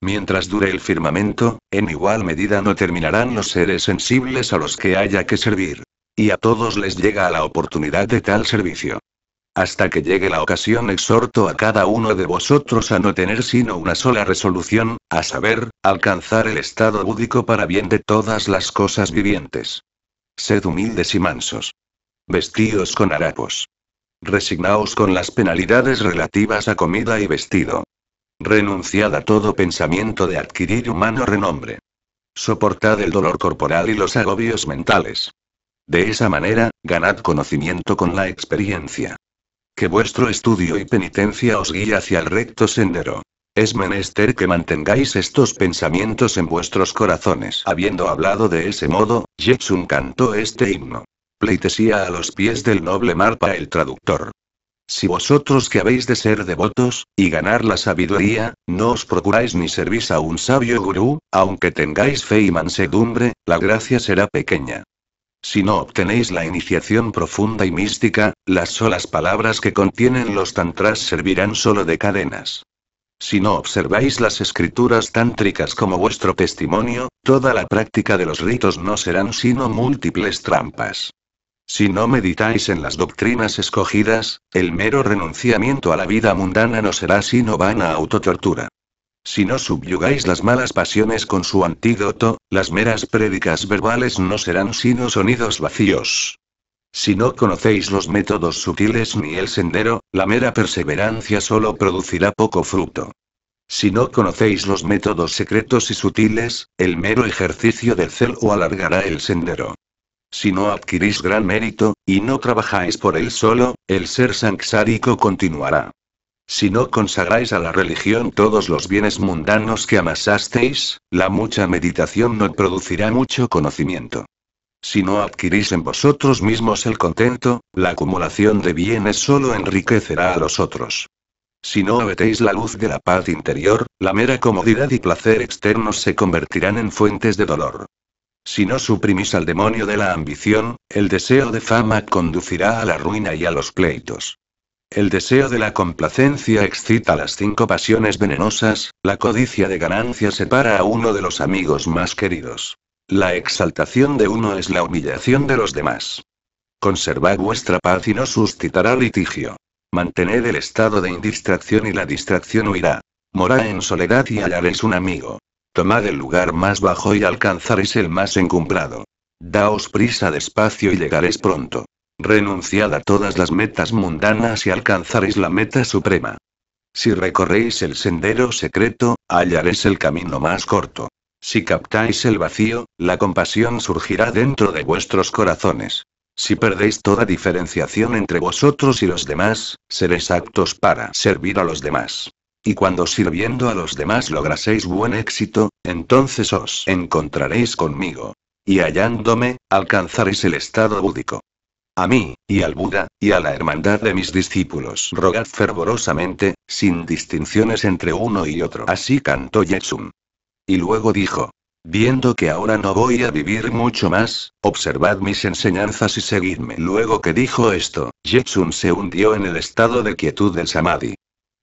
Mientras dure el firmamento, en igual medida no terminarán los seres sensibles a los que haya que servir. Y a todos les llega la oportunidad de tal servicio. Hasta que llegue la ocasión exhorto a cada uno de vosotros a no tener sino una sola resolución, a saber, alcanzar el estado búdico para bien de todas las cosas vivientes. Sed humildes y mansos. Vestidos con harapos. Resignaos con las penalidades relativas a comida y vestido. Renunciad a todo pensamiento de adquirir humano renombre. Soportad el dolor corporal y los agobios mentales. De esa manera, ganad conocimiento con la experiencia que vuestro estudio y penitencia os guíe hacia el recto sendero. Es menester que mantengáis estos pensamientos en vuestros corazones. Habiendo hablado de ese modo, Jetsun cantó este himno. Pleitesía a los pies del noble Marpa el traductor. Si vosotros que habéis de ser devotos, y ganar la sabiduría, no os procuráis ni servís a un sabio gurú, aunque tengáis fe y mansedumbre, la gracia será pequeña. Si no obtenéis la iniciación profunda y mística, las solas palabras que contienen los tantras servirán solo de cadenas. Si no observáis las escrituras tántricas como vuestro testimonio, toda la práctica de los ritos no serán sino múltiples trampas. Si no meditáis en las doctrinas escogidas, el mero renunciamiento a la vida mundana no será sino vana autotortura. Si no subyugáis las malas pasiones con su antídoto, las meras prédicas verbales no serán sino sonidos vacíos. Si no conocéis los métodos sutiles ni el sendero, la mera perseverancia solo producirá poco fruto. Si no conocéis los métodos secretos y sutiles, el mero ejercicio del celo alargará el sendero. Si no adquirís gran mérito, y no trabajáis por él solo, el ser sanxárico continuará. Si no consagráis a la religión todos los bienes mundanos que amasasteis, la mucha meditación no producirá mucho conocimiento. Si no adquirís en vosotros mismos el contento, la acumulación de bienes solo enriquecerá a los otros. Si no obetéis la luz de la paz interior, la mera comodidad y placer externos se convertirán en fuentes de dolor. Si no suprimís al demonio de la ambición, el deseo de fama conducirá a la ruina y a los pleitos. El deseo de la complacencia excita las cinco pasiones venenosas, la codicia de ganancia separa a uno de los amigos más queridos. La exaltación de uno es la humillación de los demás. Conservad vuestra paz y no suscitará litigio. Mantened el estado de indistracción y la distracción huirá. Morad en soledad y hallaréis un amigo. Tomad el lugar más bajo y alcanzaréis el más encumbrado. Daos prisa despacio y llegaréis pronto. Renunciad a todas las metas mundanas y alcanzaréis la meta suprema. Si recorréis el sendero secreto, hallaréis el camino más corto. Si captáis el vacío, la compasión surgirá dentro de vuestros corazones. Si perdéis toda diferenciación entre vosotros y los demás, seréis aptos para servir a los demás. Y cuando sirviendo a los demás lograseis buen éxito, entonces os encontraréis conmigo. Y hallándome, alcanzaréis el estado búdico a mí, y al Buda, y a la hermandad de mis discípulos. Rogad fervorosamente, sin distinciones entre uno y otro. Así cantó Jetsun. Y luego dijo, Viendo que ahora no voy a vivir mucho más, observad mis enseñanzas y seguidme. Luego que dijo esto, Jetsun se hundió en el estado de quietud del Samadhi.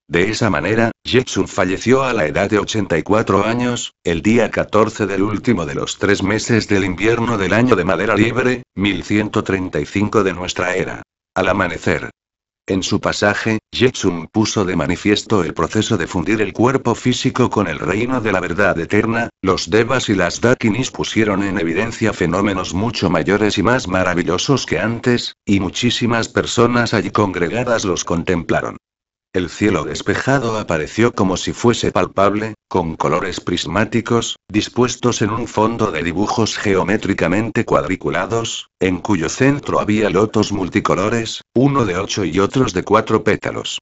De esa manera, Jetsun falleció a la edad de 84 años, el día 14 del último de los tres meses del invierno del año de madera Libre, 1135 de nuestra era. Al amanecer. En su pasaje, Jetsun puso de manifiesto el proceso de fundir el cuerpo físico con el reino de la verdad eterna, los Devas y las Dakinis pusieron en evidencia fenómenos mucho mayores y más maravillosos que antes, y muchísimas personas allí congregadas los contemplaron. El cielo despejado apareció como si fuese palpable, con colores prismáticos, dispuestos en un fondo de dibujos geométricamente cuadriculados, en cuyo centro había lotos multicolores, uno de ocho y otros de cuatro pétalos.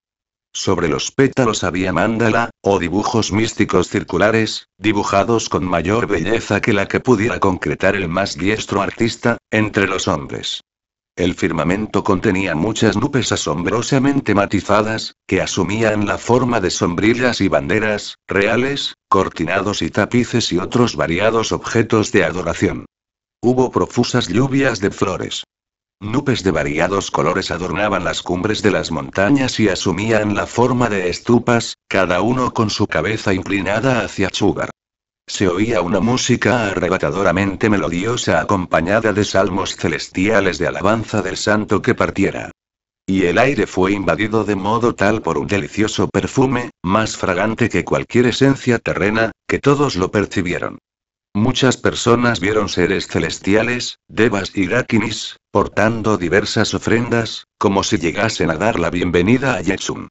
Sobre los pétalos había mandala, o dibujos místicos circulares, dibujados con mayor belleza que la que pudiera concretar el más diestro artista, entre los hombres. El firmamento contenía muchas nubes asombrosamente matizadas, que asumían la forma de sombrillas y banderas, reales, cortinados y tapices y otros variados objetos de adoración. Hubo profusas lluvias de flores. Nubes de variados colores adornaban las cumbres de las montañas y asumían la forma de estupas, cada uno con su cabeza inclinada hacia Chugar. Se oía una música arrebatadoramente melodiosa acompañada de salmos celestiales de alabanza del santo que partiera. Y el aire fue invadido de modo tal por un delicioso perfume, más fragante que cualquier esencia terrena, que todos lo percibieron. Muchas personas vieron seres celestiales, devas y rakinis, portando diversas ofrendas, como si llegasen a dar la bienvenida a Yetsun.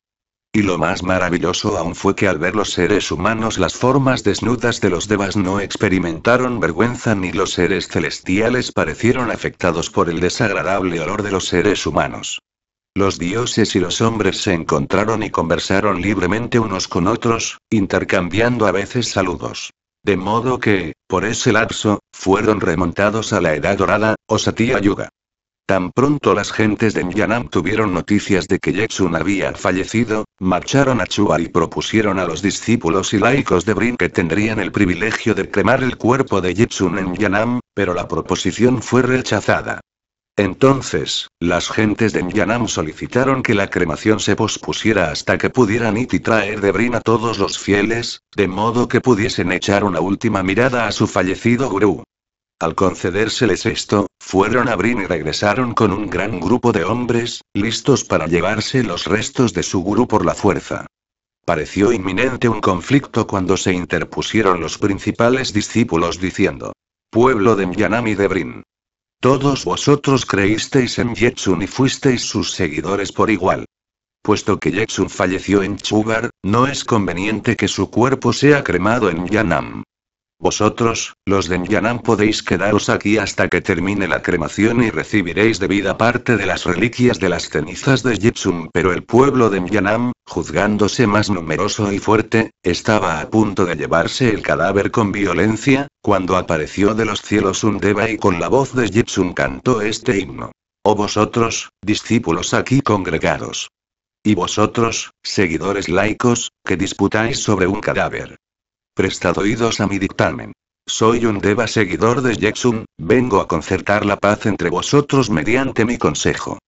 Y lo más maravilloso aún fue que al ver los seres humanos las formas desnudas de los devas no experimentaron vergüenza ni los seres celestiales parecieron afectados por el desagradable olor de los seres humanos. Los dioses y los hombres se encontraron y conversaron libremente unos con otros, intercambiando a veces saludos. De modo que, por ese lapso, fueron remontados a la Edad Dorada, o Satya Yuga. Tan pronto las gentes de Nyanam tuvieron noticias de que Jetsun había fallecido, marcharon a Chuar y propusieron a los discípulos y laicos de Brin que tendrían el privilegio de cremar el cuerpo de Yexun en Yanam, pero la proposición fue rechazada. Entonces, las gentes de Nyanam solicitaron que la cremación se pospusiera hasta que pudieran ir y traer de Brin a todos los fieles, de modo que pudiesen echar una última mirada a su fallecido gurú. Al concedérseles esto, fueron a Brin y regresaron con un gran grupo de hombres, listos para llevarse los restos de su gurú por la fuerza. Pareció inminente un conflicto cuando se interpusieron los principales discípulos diciendo, Pueblo de Myanam y de Brin. Todos vosotros creísteis en Jetsun y fuisteis sus seguidores por igual. Puesto que Jetsun falleció en Chugar, no es conveniente que su cuerpo sea cremado en Yanam. Vosotros, los de Nyanam podéis quedaros aquí hasta que termine la cremación y recibiréis de vida parte de las reliquias de las cenizas de Jitsun pero el pueblo de Nyanam, juzgándose más numeroso y fuerte, estaba a punto de llevarse el cadáver con violencia, cuando apareció de los cielos un deva y con la voz de Jitsun cantó este himno. Oh vosotros, discípulos aquí congregados. Y vosotros, seguidores laicos, que disputáis sobre un cadáver. Prestad oídos a mi dictamen. Soy un deva seguidor de Jexum, vengo a concertar la paz entre vosotros mediante mi consejo.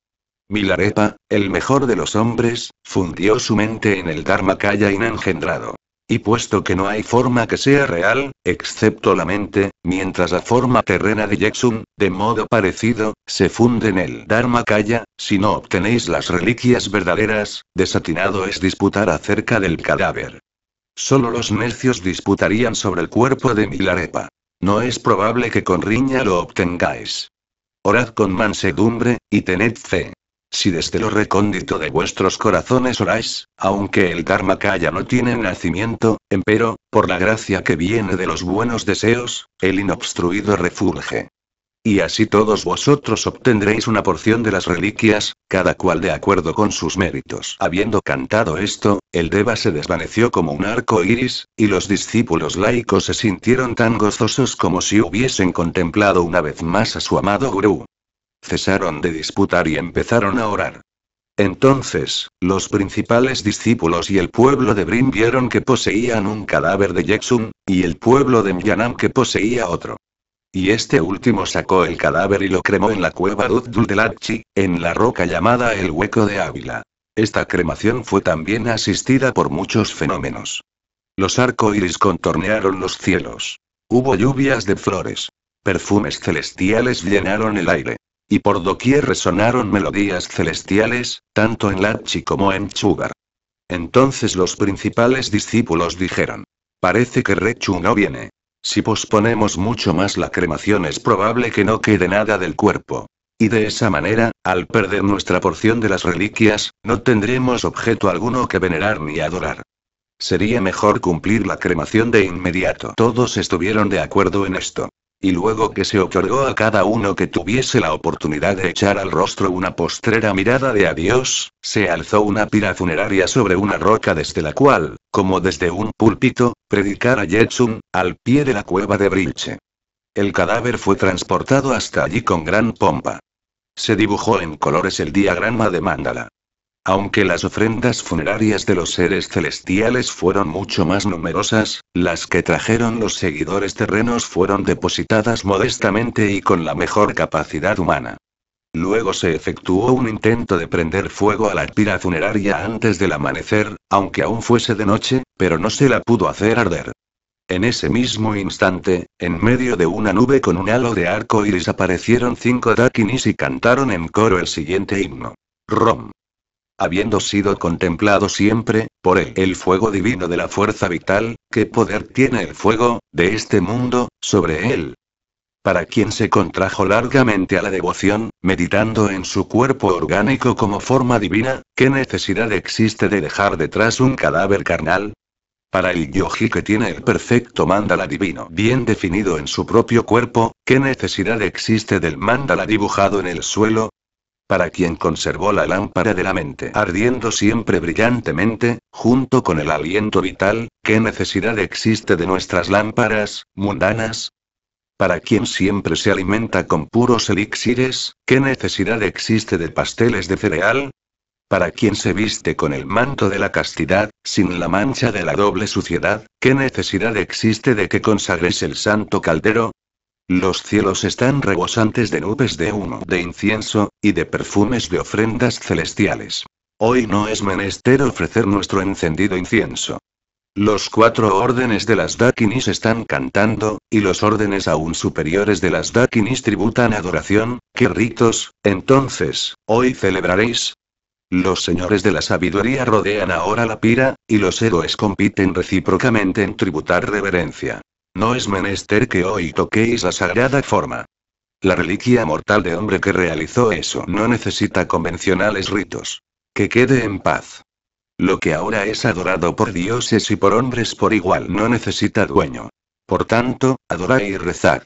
Milarepa, el mejor de los hombres, fundió su mente en el Dharmakaya inengendrado. Y puesto que no hay forma que sea real, excepto la mente, mientras la forma terrena de Jexum, de modo parecido, se funde en el Dharmakaya, si no obtenéis las reliquias verdaderas, desatinado es disputar acerca del cadáver. Solo los necios disputarían sobre el cuerpo de Milarepa. No es probable que con riña lo obtengáis. Orad con mansedumbre, y tened fe. Si desde lo recóndito de vuestros corazones oráis, aunque el karma calla no tiene nacimiento, empero, por la gracia que viene de los buenos deseos, el inobstruido refulge. Y así todos vosotros obtendréis una porción de las reliquias, cada cual de acuerdo con sus méritos. Habiendo cantado esto, el Deva se desvaneció como un arco iris, y los discípulos laicos se sintieron tan gozosos como si hubiesen contemplado una vez más a su amado Gurú. Cesaron de disputar y empezaron a orar. Entonces, los principales discípulos y el pueblo de Brim vieron que poseían un cadáver de Jexum, y el pueblo de Myanam que poseía otro. Y este último sacó el cadáver y lo cremó en la cueva Duddul de Lachi, en la roca llamada el Hueco de Ávila. Esta cremación fue también asistida por muchos fenómenos. Los arcoíris contornearon los cielos. Hubo lluvias de flores. Perfumes celestiales llenaron el aire. Y por doquier resonaron melodías celestiales, tanto en Lachi como en Chugar. Entonces los principales discípulos dijeron: Parece que Rechu no viene. Si posponemos mucho más la cremación es probable que no quede nada del cuerpo. Y de esa manera, al perder nuestra porción de las reliquias, no tendremos objeto alguno que venerar ni adorar. Sería mejor cumplir la cremación de inmediato. Todos estuvieron de acuerdo en esto y luego que se otorgó a cada uno que tuviese la oportunidad de echar al rostro una postrera mirada de adiós, se alzó una pira funeraria sobre una roca desde la cual, como desde un púlpito, predicara Jetsun, al pie de la cueva de Brilche. El cadáver fue transportado hasta allí con gran pompa. Se dibujó en colores el diagrama de Mandala. Aunque las ofrendas funerarias de los seres celestiales fueron mucho más numerosas, las que trajeron los seguidores terrenos fueron depositadas modestamente y con la mejor capacidad humana. Luego se efectuó un intento de prender fuego a la pira funeraria antes del amanecer, aunque aún fuese de noche, pero no se la pudo hacer arder. En ese mismo instante, en medio de una nube con un halo de arco iris aparecieron cinco dakinis y cantaron en coro el siguiente himno. Rom habiendo sido contemplado siempre, por el fuego divino de la fuerza vital, ¿qué poder tiene el fuego, de este mundo, sobre él? Para quien se contrajo largamente a la devoción, meditando en su cuerpo orgánico como forma divina, ¿qué necesidad existe de dejar detrás un cadáver carnal? Para el yogi que tiene el perfecto mandala divino bien definido en su propio cuerpo, ¿qué necesidad existe del mandala dibujado en el suelo, para quien conservó la lámpara de la mente ardiendo siempre brillantemente, junto con el aliento vital, ¿qué necesidad existe de nuestras lámparas, mundanas? Para quien siempre se alimenta con puros elixires, ¿qué necesidad existe de pasteles de cereal? Para quien se viste con el manto de la castidad, sin la mancha de la doble suciedad, ¿qué necesidad existe de que consagres el santo caldero? Los cielos están rebosantes de nubes de humo, de incienso, y de perfumes de ofrendas celestiales. Hoy no es menester ofrecer nuestro encendido incienso. Los cuatro órdenes de las Dakinis están cantando, y los órdenes aún superiores de las Dakinis tributan adoración. ¿Qué ritos, entonces, hoy celebraréis? Los señores de la sabiduría rodean ahora la pira, y los héroes compiten recíprocamente en tributar reverencia. No es menester que hoy toquéis la sagrada forma. La reliquia mortal de hombre que realizó eso no necesita convencionales ritos. Que quede en paz. Lo que ahora es adorado por dioses y por hombres por igual no necesita dueño. Por tanto, adorar y rezar.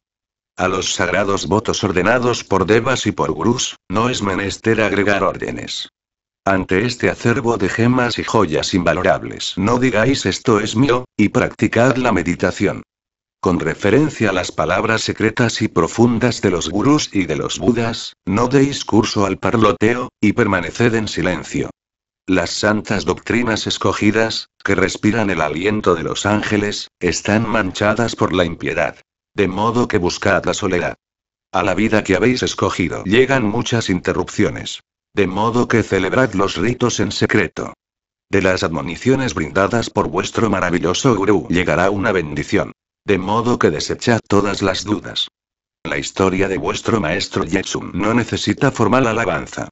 A los sagrados votos ordenados por devas y por gurus no es menester agregar órdenes. Ante este acervo de gemas y joyas invalorables, no digáis esto es mío, y practicad la meditación. Con referencia a las palabras secretas y profundas de los gurús y de los budas, no deis curso al parloteo, y permaneced en silencio. Las santas doctrinas escogidas, que respiran el aliento de los ángeles, están manchadas por la impiedad. De modo que buscad la soledad. A la vida que habéis escogido llegan muchas interrupciones. De modo que celebrad los ritos en secreto. De las admoniciones brindadas por vuestro maravilloso gurú llegará una bendición. De modo que desechad todas las dudas. La historia de vuestro maestro Yetsun no necesita formal alabanza.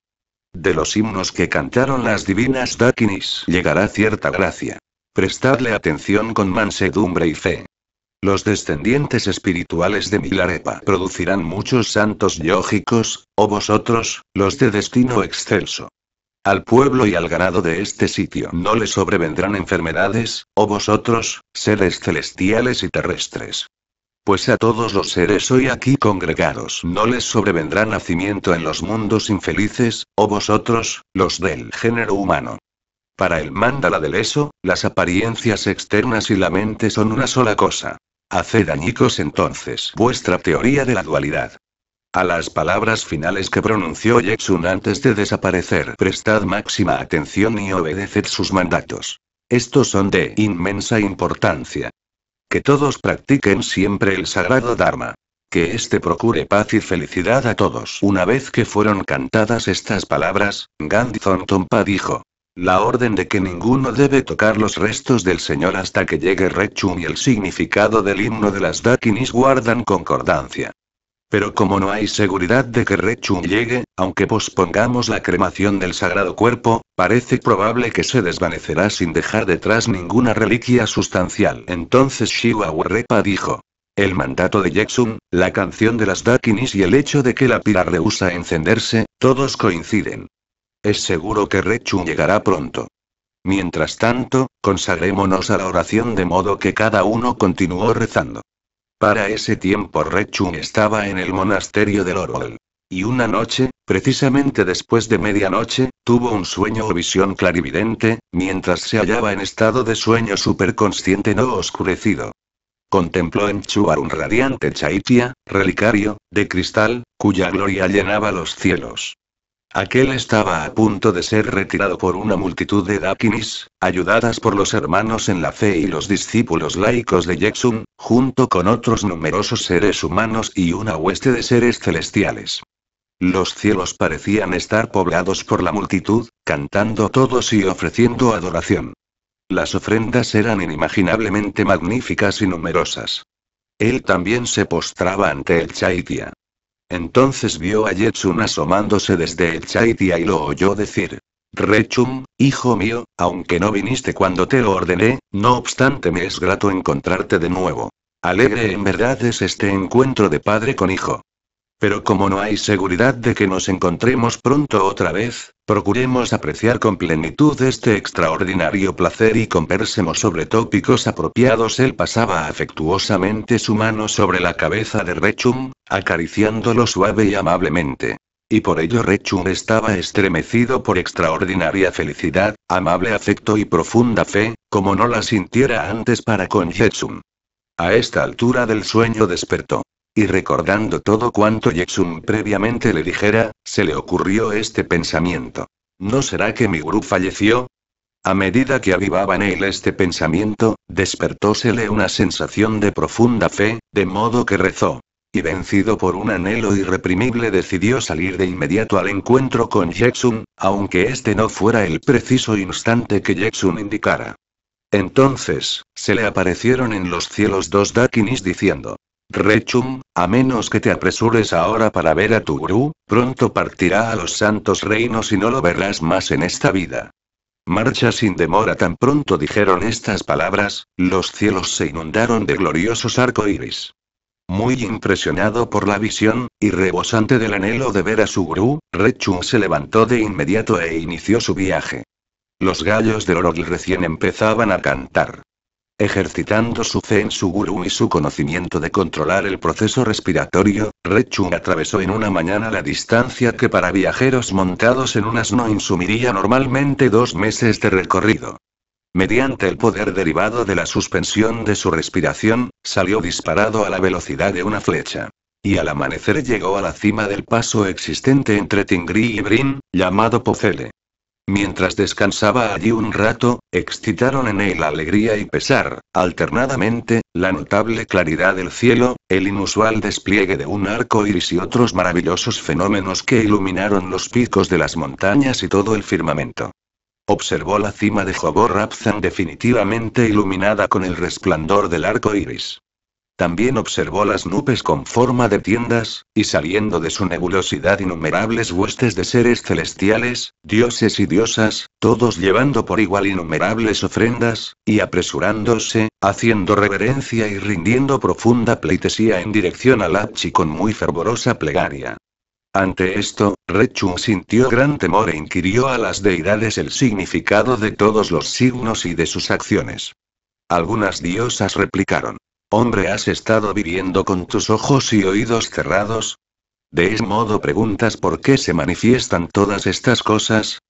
De los himnos que cantaron las divinas Dakinis llegará cierta gracia. Prestadle atención con mansedumbre y fe. Los descendientes espirituales de Milarepa producirán muchos santos yógicos, o vosotros, los de destino excelso. Al pueblo y al ganado de este sitio no le sobrevendrán enfermedades, o vosotros, seres celestiales y terrestres. Pues a todos los seres hoy aquí congregados no les sobrevendrá nacimiento en los mundos infelices, o vosotros, los del género humano. Para el mandala del eso, las apariencias externas y la mente son una sola cosa. Haced añicos entonces vuestra teoría de la dualidad. A las palabras finales que pronunció Jetsun antes de desaparecer, prestad máxima atención y obedeced sus mandatos. Estos son de inmensa importancia. Que todos practiquen siempre el sagrado Dharma. Que éste procure paz y felicidad a todos. Una vez que fueron cantadas estas palabras, Gandhi Zontompa dijo. La orden de que ninguno debe tocar los restos del Señor hasta que llegue Rechun y el significado del himno de las Dakinis guardan concordancia. Pero como no hay seguridad de que Rechung llegue, aunque pospongamos la cremación del sagrado cuerpo, parece probable que se desvanecerá sin dejar detrás ninguna reliquia sustancial. Entonces Shiva Repa dijo. El mandato de Jexun, la canción de las Dakinis y el hecho de que la pira rehúsa encenderse, todos coinciden. Es seguro que Rechun llegará pronto. Mientras tanto, consagrémonos a la oración de modo que cada uno continuó rezando. Para ese tiempo Rechum estaba en el monasterio del Orol. Y una noche, precisamente después de medianoche, tuvo un sueño o visión clarividente, mientras se hallaba en estado de sueño superconsciente no oscurecido. Contempló en Chuar un radiante chaitya relicario, de cristal, cuya gloria llenaba los cielos. Aquel estaba a punto de ser retirado por una multitud de Dakinis, ayudadas por los hermanos en la fe y los discípulos laicos de Jexum, junto con otros numerosos seres humanos y una hueste de seres celestiales. Los cielos parecían estar poblados por la multitud, cantando todos y ofreciendo adoración. Las ofrendas eran inimaginablemente magníficas y numerosas. Él también se postraba ante el chaitia. Entonces vio a Jetsun asomándose desde el Chaitia y lo oyó decir. Rechum, hijo mío, aunque no viniste cuando te lo ordené, no obstante me es grato encontrarte de nuevo. Alegre en verdad es este encuentro de padre con hijo. Pero como no hay seguridad de que nos encontremos pronto otra vez, procuremos apreciar con plenitud este extraordinario placer y conversemos sobre tópicos apropiados. Él pasaba afectuosamente su mano sobre la cabeza de Rechum, acariciándolo suave y amablemente. Y por ello Rechum estaba estremecido por extraordinaria felicidad, amable afecto y profunda fe, como no la sintiera antes para con A esta altura del sueño despertó. Y recordando todo cuanto Jackson previamente le dijera, se le ocurrió este pensamiento. ¿No será que mi grupo falleció? A medida que avivaba en él este pensamiento, despertósele una sensación de profunda fe, de modo que rezó. Y vencido por un anhelo irreprimible decidió salir de inmediato al encuentro con Jackson, aunque este no fuera el preciso instante que Jackson indicara. Entonces, se le aparecieron en los cielos dos Dakinis diciendo, Rechum, a menos que te apresures ahora para ver a tu gurú, pronto partirá a los santos reinos y no lo verás más en esta vida. Marcha sin demora. Tan pronto dijeron estas palabras, los cielos se inundaron de gloriosos iris. Muy impresionado por la visión, y rebosante del anhelo de ver a su gurú, Rechum se levantó de inmediato e inició su viaje. Los gallos del Orogl recién empezaban a cantar. Ejercitando su fe en su gurú y su conocimiento de controlar el proceso respiratorio, Rechung atravesó en una mañana la distancia que para viajeros montados en un asno insumiría normalmente dos meses de recorrido. Mediante el poder derivado de la suspensión de su respiración, salió disparado a la velocidad de una flecha. Y al amanecer llegó a la cima del paso existente entre Tingri y Brin, llamado Pocele. Mientras descansaba allí un rato, excitaron en él alegría y pesar, alternadamente, la notable claridad del cielo, el inusual despliegue de un arco iris y otros maravillosos fenómenos que iluminaron los picos de las montañas y todo el firmamento. Observó la cima de Jobor Rapzan definitivamente iluminada con el resplandor del arco iris. También observó las nubes con forma de tiendas, y saliendo de su nebulosidad innumerables huestes de seres celestiales, dioses y diosas, todos llevando por igual innumerables ofrendas, y apresurándose, haciendo reverencia y rindiendo profunda pleitesía en dirección a lachi con muy fervorosa plegaria. Ante esto, Rechung sintió gran temor e inquirió a las deidades el significado de todos los signos y de sus acciones. Algunas diosas replicaron. Hombre, ¿has estado viviendo con tus ojos y oídos cerrados? De ese modo preguntas por qué se manifiestan todas estas cosas.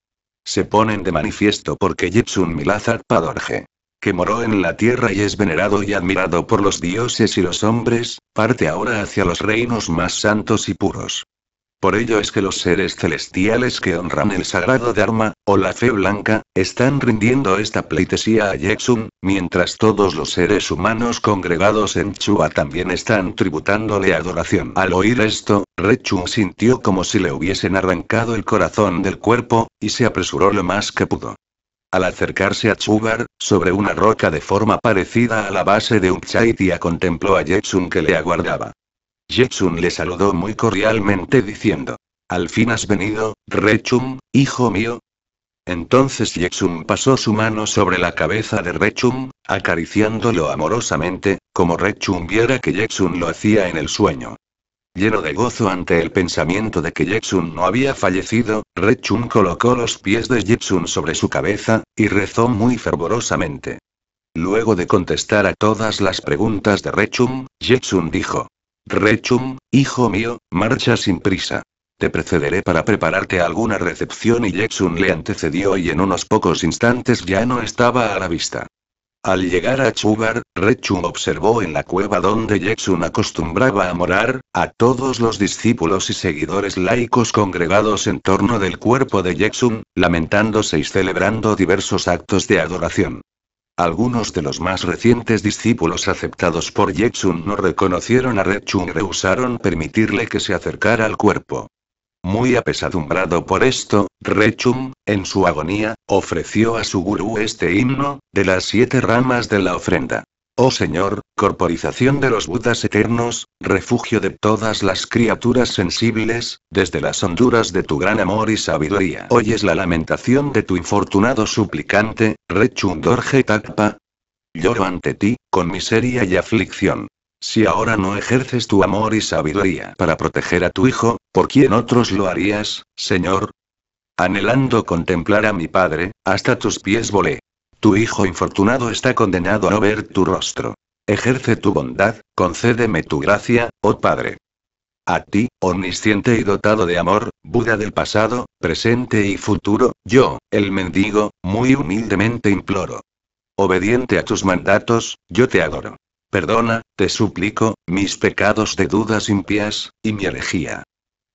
Se ponen de manifiesto porque Jetsun Milazat Padorje, que moró en la tierra y es venerado y admirado por los dioses y los hombres, parte ahora hacia los reinos más santos y puros. Por ello es que los seres celestiales que honran el sagrado Dharma, o la fe blanca, están rindiendo esta pleitesía a Jetsun, mientras todos los seres humanos congregados en Chua también están tributándole adoración. Al oír esto, Rechun sintió como si le hubiesen arrancado el corazón del cuerpo, y se apresuró lo más que pudo. Al acercarse a Chugar, sobre una roca de forma parecida a la base de un contempló a Jetsun que le aguardaba. Jetsun le saludó muy cordialmente diciendo. Al fin has venido, Rechum, hijo mío. Entonces Jetsun pasó su mano sobre la cabeza de Rechum, acariciándolo amorosamente, como Rechum viera que Jetsun lo hacía en el sueño. Lleno de gozo ante el pensamiento de que Jetsun no había fallecido, Rechum colocó los pies de Jetsun sobre su cabeza, y rezó muy fervorosamente. Luego de contestar a todas las preguntas de Rechum, Jetsun dijo, Rechum, hijo mío, marcha sin prisa. Te precederé para prepararte alguna recepción y Jackson le antecedió y en unos pocos instantes ya no estaba a la vista. Al llegar a Chubar, Rechum observó en la cueva donde Jackson acostumbraba a morar, a todos los discípulos y seguidores laicos congregados en torno del cuerpo de Jackson, lamentándose y celebrando diversos actos de adoración. Algunos de los más recientes discípulos aceptados por Yechun no reconocieron a Rechun y rehusaron permitirle que se acercara al cuerpo. Muy apesadumbrado por esto, Rechun, en su agonía, ofreció a su gurú este himno, de las siete ramas de la ofrenda. Oh Señor, corporización de los Budas eternos, refugio de todas las criaturas sensibles, desde las honduras de tu gran amor y sabiduría. Oyes la lamentación de tu infortunado suplicante, Rechundorje Takpa. Lloro ante ti, con miseria y aflicción. Si ahora no ejerces tu amor y sabiduría para proteger a tu hijo, ¿por quién otros lo harías, Señor? Anhelando contemplar a mi padre, hasta tus pies volé. Tu hijo infortunado está condenado a no ver tu rostro. Ejerce tu bondad, concédeme tu gracia, oh Padre. A ti, omnisciente y dotado de amor, Buda del pasado, presente y futuro, yo, el mendigo, muy humildemente imploro. Obediente a tus mandatos, yo te adoro. Perdona, te suplico, mis pecados de dudas impías, y mi herejía.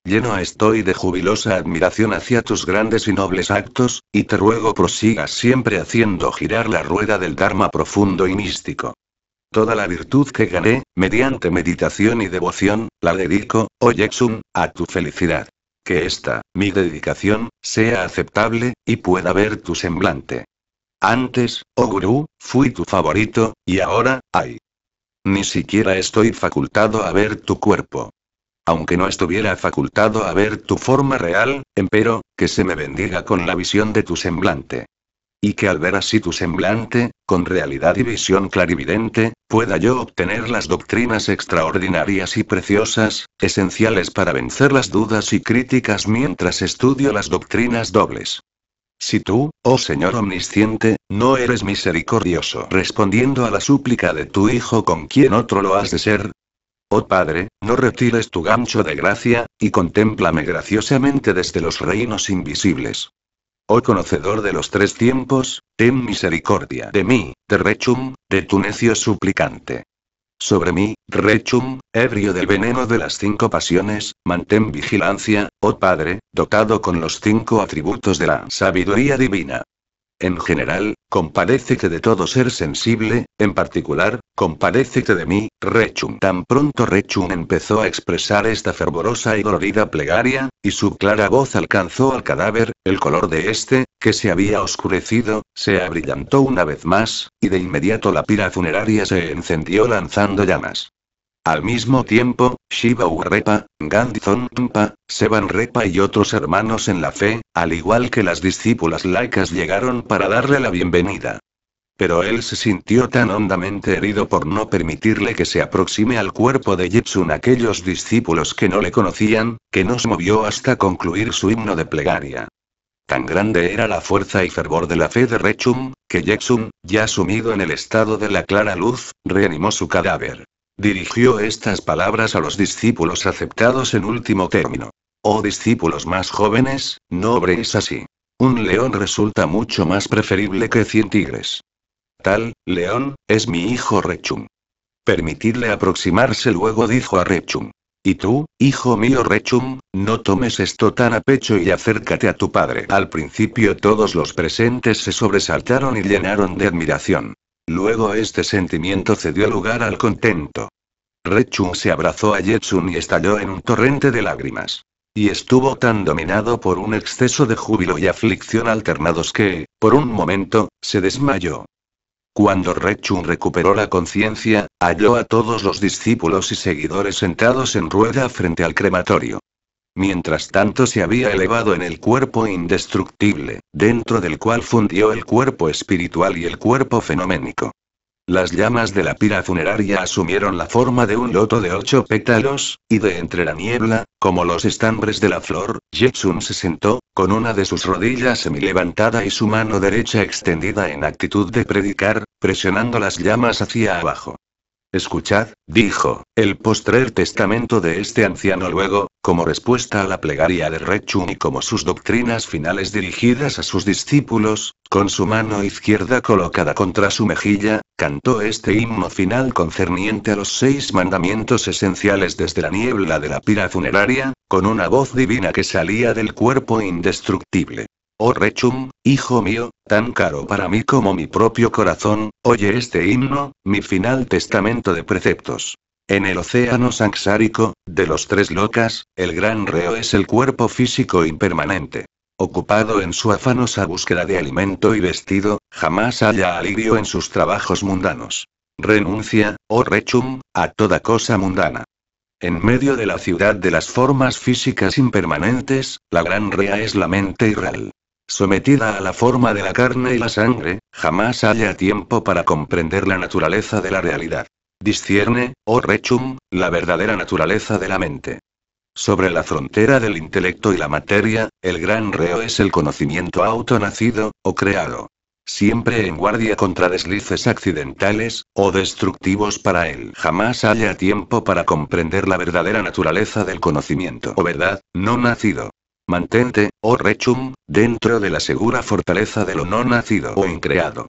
Lleno estoy de jubilosa admiración hacia tus grandes y nobles actos, y te ruego prosigas siempre haciendo girar la rueda del Dharma profundo y místico. Toda la virtud que gané, mediante meditación y devoción, la dedico, oh a tu felicidad. Que esta, mi dedicación, sea aceptable, y pueda ver tu semblante. Antes, oh gurú, fui tu favorito, y ahora, ay. Ni siquiera estoy facultado a ver tu cuerpo. Aunque no estuviera facultado a ver tu forma real, empero, que se me bendiga con la visión de tu semblante. Y que al ver así tu semblante, con realidad y visión clarividente, pueda yo obtener las doctrinas extraordinarias y preciosas, esenciales para vencer las dudas y críticas mientras estudio las doctrinas dobles. Si tú, oh Señor omnisciente, no eres misericordioso respondiendo a la súplica de tu Hijo con quien otro lo has de ser, Oh Padre, no retires tu gancho de gracia, y contémplame graciosamente desde los reinos invisibles. Oh conocedor de los tres tiempos, ten misericordia de mí, de Rechum, de tu necio suplicante. Sobre mí, Rechum, ebrio del veneno de las cinco pasiones, mantén vigilancia, oh Padre, dotado con los cinco atributos de la sabiduría divina. En general, compadécete de todo ser sensible, en particular, compadécete de mí, Rechun. Tan pronto Rechun empezó a expresar esta fervorosa y dolorida plegaria, y su clara voz alcanzó al cadáver, el color de este, que se había oscurecido, se abrillantó una vez más, y de inmediato la pira funeraria se encendió lanzando llamas. Al mismo tiempo, Shiva Urepa, Gandhi Sevanrepa Sevan Repa y otros hermanos en la fe, al igual que las discípulas laicas llegaron para darle la bienvenida. Pero él se sintió tan hondamente herido por no permitirle que se aproxime al cuerpo de Jitsun aquellos discípulos que no le conocían, que nos movió hasta concluir su himno de plegaria. Tan grande era la fuerza y fervor de la fe de Rechum, que Jetsun, ya sumido en el estado de la clara luz, reanimó su cadáver. Dirigió estas palabras a los discípulos aceptados en último término. Oh discípulos más jóvenes, no obréis así. Un león resulta mucho más preferible que cien tigres. Tal, león, es mi hijo Rechum. Permitidle aproximarse luego dijo a Rechum. Y tú, hijo mío Rechum, no tomes esto tan a pecho y acércate a tu padre. Al principio todos los presentes se sobresaltaron y llenaron de admiración. Luego este sentimiento cedió lugar al contento. Rechun se abrazó a Jetsun y estalló en un torrente de lágrimas. Y estuvo tan dominado por un exceso de júbilo y aflicción alternados que, por un momento, se desmayó. Cuando Rechun recuperó la conciencia, halló a todos los discípulos y seguidores sentados en rueda frente al crematorio. Mientras tanto se había elevado en el cuerpo indestructible, dentro del cual fundió el cuerpo espiritual y el cuerpo fenoménico. Las llamas de la pira funeraria asumieron la forma de un loto de ocho pétalos, y de entre la niebla, como los estambres de la flor, Jetsun se sentó, con una de sus rodillas semilevantada y su mano derecha extendida en actitud de predicar, presionando las llamas hacia abajo. Escuchad, dijo, el postrer testamento de este anciano luego, como respuesta a la plegaria de Rechun y como sus doctrinas finales dirigidas a sus discípulos, con su mano izquierda colocada contra su mejilla, cantó este himno final concerniente a los seis mandamientos esenciales desde la niebla de la pira funeraria, con una voz divina que salía del cuerpo indestructible. Oh Rechum, hijo mío, tan caro para mí como mi propio corazón, oye este himno, mi final testamento de preceptos. En el océano sansárico, de los tres locas, el gran reo es el cuerpo físico impermanente. Ocupado en su afanosa búsqueda de alimento y vestido, jamás haya alivio en sus trabajos mundanos. Renuncia, oh Rechum, a toda cosa mundana. En medio de la ciudad de las formas físicas impermanentes, la gran rea es la mente irreal sometida a la forma de la carne y la sangre, jamás haya tiempo para comprender la naturaleza de la realidad. Discierne, oh Rechum, la verdadera naturaleza de la mente. Sobre la frontera del intelecto y la materia, el gran reo es el conocimiento autonacido, o creado. Siempre en guardia contra deslices accidentales, o destructivos para él. Jamás haya tiempo para comprender la verdadera naturaleza del conocimiento o verdad, no nacido. Mantente, oh Rechum, dentro de la segura fortaleza de lo no nacido o increado.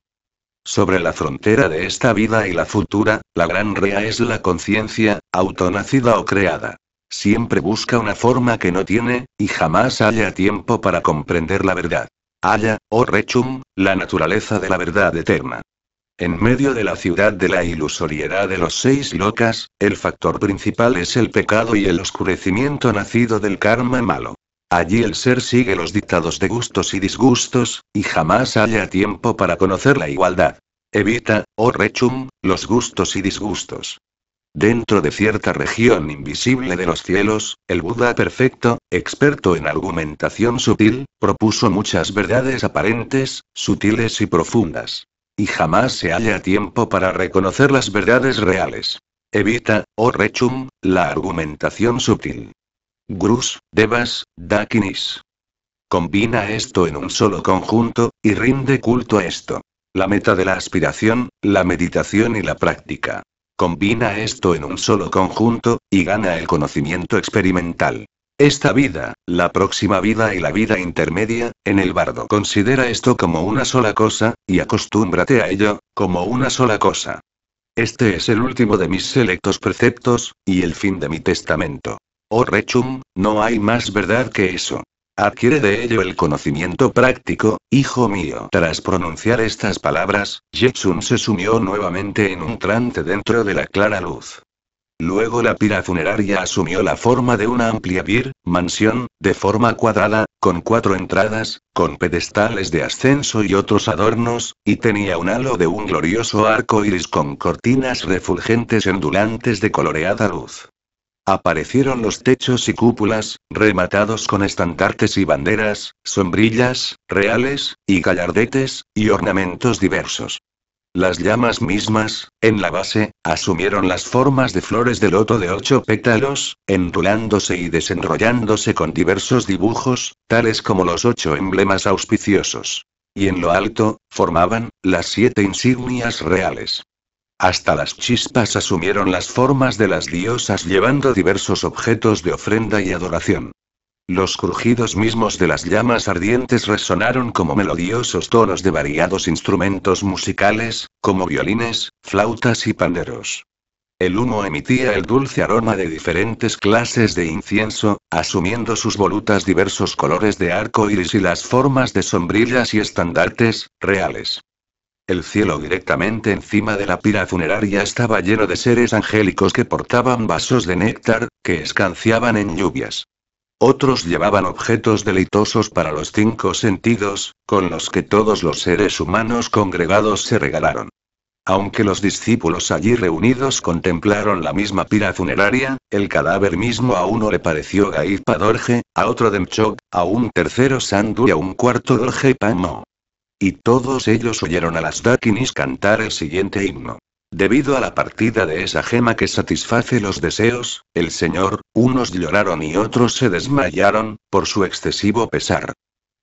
Sobre la frontera de esta vida y la futura, la gran rea es la conciencia, autonacida o creada. Siempre busca una forma que no tiene, y jamás haya tiempo para comprender la verdad. Haya, oh Rechum, la naturaleza de la verdad eterna. En medio de la ciudad de la ilusoriedad de los seis locas, el factor principal es el pecado y el oscurecimiento nacido del karma malo. Allí el ser sigue los dictados de gustos y disgustos, y jamás haya tiempo para conocer la igualdad. Evita, oh rechum, los gustos y disgustos. Dentro de cierta región invisible de los cielos, el Buda perfecto, experto en argumentación sutil, propuso muchas verdades aparentes, sutiles y profundas. Y jamás se halla tiempo para reconocer las verdades reales. Evita, oh rechum, la argumentación sutil. Grus, Devas, Dakinis. Combina esto en un solo conjunto, y rinde culto a esto. La meta de la aspiración, la meditación y la práctica. Combina esto en un solo conjunto, y gana el conocimiento experimental. Esta vida, la próxima vida y la vida intermedia, en el bardo considera esto como una sola cosa, y acostúmbrate a ello, como una sola cosa. Este es el último de mis selectos preceptos, y el fin de mi testamento. Oh Rechum, no hay más verdad que eso. Adquiere de ello el conocimiento práctico, hijo mío. Tras pronunciar estas palabras, Jetsun se sumió nuevamente en un trance dentro de la clara luz. Luego la pira funeraria asumió la forma de una amplia vir, mansión, de forma cuadrada, con cuatro entradas, con pedestales de ascenso y otros adornos, y tenía un halo de un glorioso arco iris con cortinas refulgentes ondulantes de coloreada luz. Aparecieron los techos y cúpulas, rematados con estandartes y banderas, sombrillas, reales, y gallardetes, y ornamentos diversos. Las llamas mismas, en la base, asumieron las formas de flores de loto de ocho pétalos, entulándose y desenrollándose con diversos dibujos, tales como los ocho emblemas auspiciosos. Y en lo alto, formaban, las siete insignias reales. Hasta las chispas asumieron las formas de las diosas llevando diversos objetos de ofrenda y adoración. Los crujidos mismos de las llamas ardientes resonaron como melodiosos tonos de variados instrumentos musicales, como violines, flautas y panderos. El humo emitía el dulce aroma de diferentes clases de incienso, asumiendo sus volutas diversos colores de arco iris y las formas de sombrillas y estandartes, reales. El cielo directamente encima de la pira funeraria estaba lleno de seres angélicos que portaban vasos de néctar, que escanciaban en lluvias. Otros llevaban objetos deleitosos para los cinco sentidos, con los que todos los seres humanos congregados se regalaron. Aunque los discípulos allí reunidos contemplaron la misma pira funeraria, el cadáver mismo a uno le pareció Gaif Padorje, a otro Demchok, a un tercero Sandu y a un cuarto Dorje Pamo. Y todos ellos oyeron a las Dakinis cantar el siguiente himno. Debido a la partida de esa gema que satisface los deseos, el Señor, unos lloraron y otros se desmayaron, por su excesivo pesar.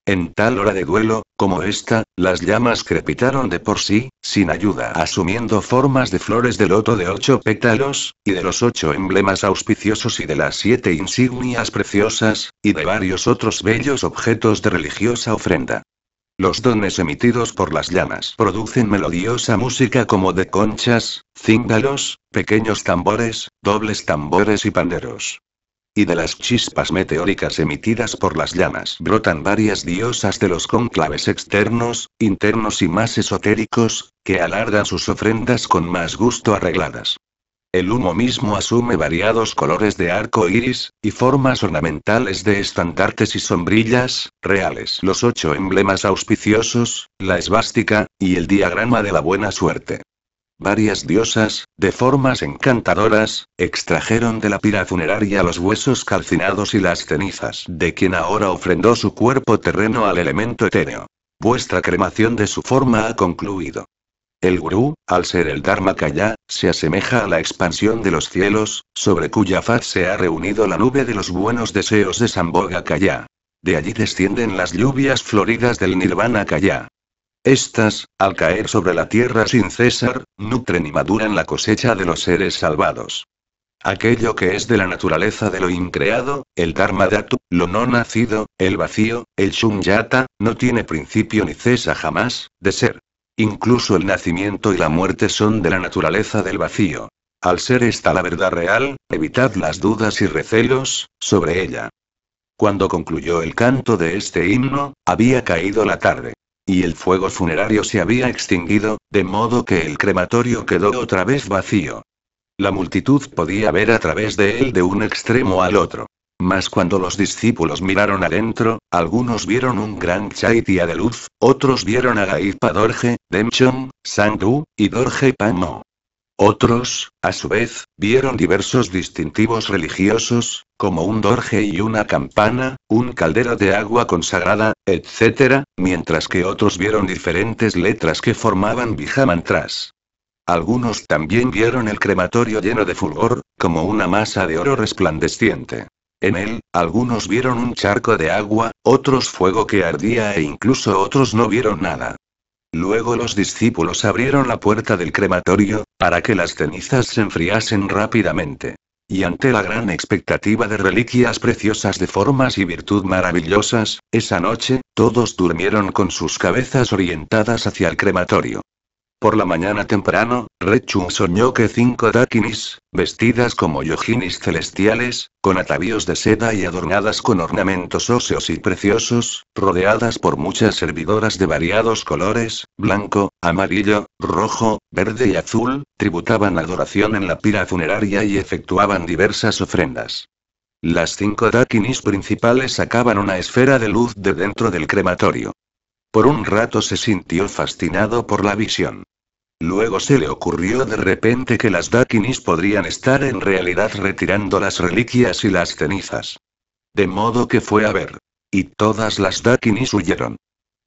En tal hora de duelo, como esta, las llamas crepitaron de por sí, sin ayuda, asumiendo formas de flores de loto de ocho pétalos, y de los ocho emblemas auspiciosos y de las siete insignias preciosas, y de varios otros bellos objetos de religiosa ofrenda. Los dones emitidos por las llamas producen melodiosa música como de conchas, cíngalos, pequeños tambores, dobles tambores y panderos. Y de las chispas meteóricas emitidas por las llamas brotan varias diosas de los conclaves externos, internos y más esotéricos, que alargan sus ofrendas con más gusto arregladas. El humo mismo asume variados colores de arco iris, y formas ornamentales de estandartes y sombrillas, reales los ocho emblemas auspiciosos, la esvástica, y el diagrama de la buena suerte. Varias diosas, de formas encantadoras, extrajeron de la pira funeraria los huesos calcinados y las cenizas de quien ahora ofrendó su cuerpo terreno al elemento etéreo. Vuestra cremación de su forma ha concluido. El gurú, al ser el Dharma Kaya, se asemeja a la expansión de los cielos, sobre cuya faz se ha reunido la nube de los buenos deseos de Samboga Kaya. De allí descienden las lluvias floridas del Nirvana Kaya. Estas, al caer sobre la tierra sin cesar, nutren y maduran la cosecha de los seres salvados. Aquello que es de la naturaleza de lo increado, el Dharma Datu, lo no nacido, el vacío, el Shunyata, no tiene principio ni cesa jamás de ser. Incluso el nacimiento y la muerte son de la naturaleza del vacío. Al ser esta la verdad real, evitad las dudas y recelos sobre ella. Cuando concluyó el canto de este himno, había caído la tarde. Y el fuego funerario se había extinguido, de modo que el crematorio quedó otra vez vacío. La multitud podía ver a través de él de un extremo al otro. Mas cuando los discípulos miraron adentro, algunos vieron un gran chaitia de luz, otros vieron a Gaipa Dorje, Demchon, Sangdu, y Dorje Pano. Otros, a su vez, vieron diversos distintivos religiosos, como un dorje y una campana, un caldero de agua consagrada, etc., mientras que otros vieron diferentes letras que formaban bijamantras. Algunos también vieron el crematorio lleno de fulgor, como una masa de oro resplandeciente. En él, algunos vieron un charco de agua, otros fuego que ardía e incluso otros no vieron nada. Luego los discípulos abrieron la puerta del crematorio, para que las cenizas se enfriasen rápidamente. Y ante la gran expectativa de reliquias preciosas de formas y virtud maravillosas, esa noche, todos durmieron con sus cabezas orientadas hacia el crematorio. Por la mañana temprano, Rechum soñó que cinco Dakinis, vestidas como yojinis celestiales, con atavíos de seda y adornadas con ornamentos óseos y preciosos, rodeadas por muchas servidoras de variados colores, blanco, amarillo, rojo, verde y azul, tributaban adoración en la pira funeraria y efectuaban diversas ofrendas. Las cinco Dakinis principales sacaban una esfera de luz de dentro del crematorio. Por un rato se sintió fascinado por la visión. Luego se le ocurrió de repente que las Dakinis podrían estar en realidad retirando las reliquias y las cenizas. De modo que fue a ver. Y todas las Dakinis huyeron.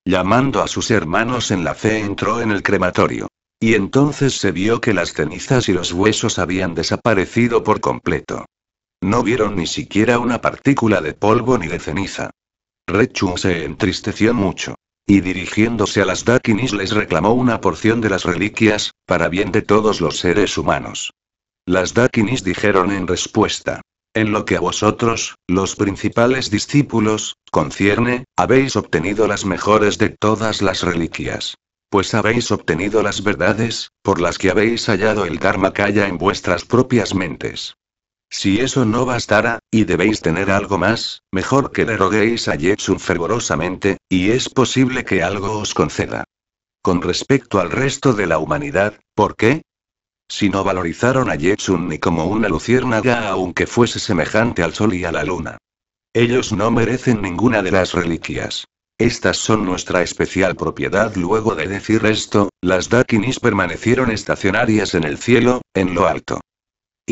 Llamando a sus hermanos en la fe entró en el crematorio. Y entonces se vio que las cenizas y los huesos habían desaparecido por completo. No vieron ni siquiera una partícula de polvo ni de ceniza. Rechu se entristeció mucho y dirigiéndose a las Dakinis les reclamó una porción de las reliquias, para bien de todos los seres humanos. Las Dakinis dijeron en respuesta. En lo que a vosotros, los principales discípulos, concierne, habéis obtenido las mejores de todas las reliquias. Pues habéis obtenido las verdades, por las que habéis hallado el Dharma Kaya en vuestras propias mentes. Si eso no bastara, y debéis tener algo más, mejor que le a Jetsun fervorosamente, y es posible que algo os conceda. Con respecto al resto de la humanidad, ¿por qué? Si no valorizaron a Jetsun ni como una luciérnaga aunque fuese semejante al sol y a la luna. Ellos no merecen ninguna de las reliquias. Estas son nuestra especial propiedad. Luego de decir esto, las Dakinis permanecieron estacionarias en el cielo, en lo alto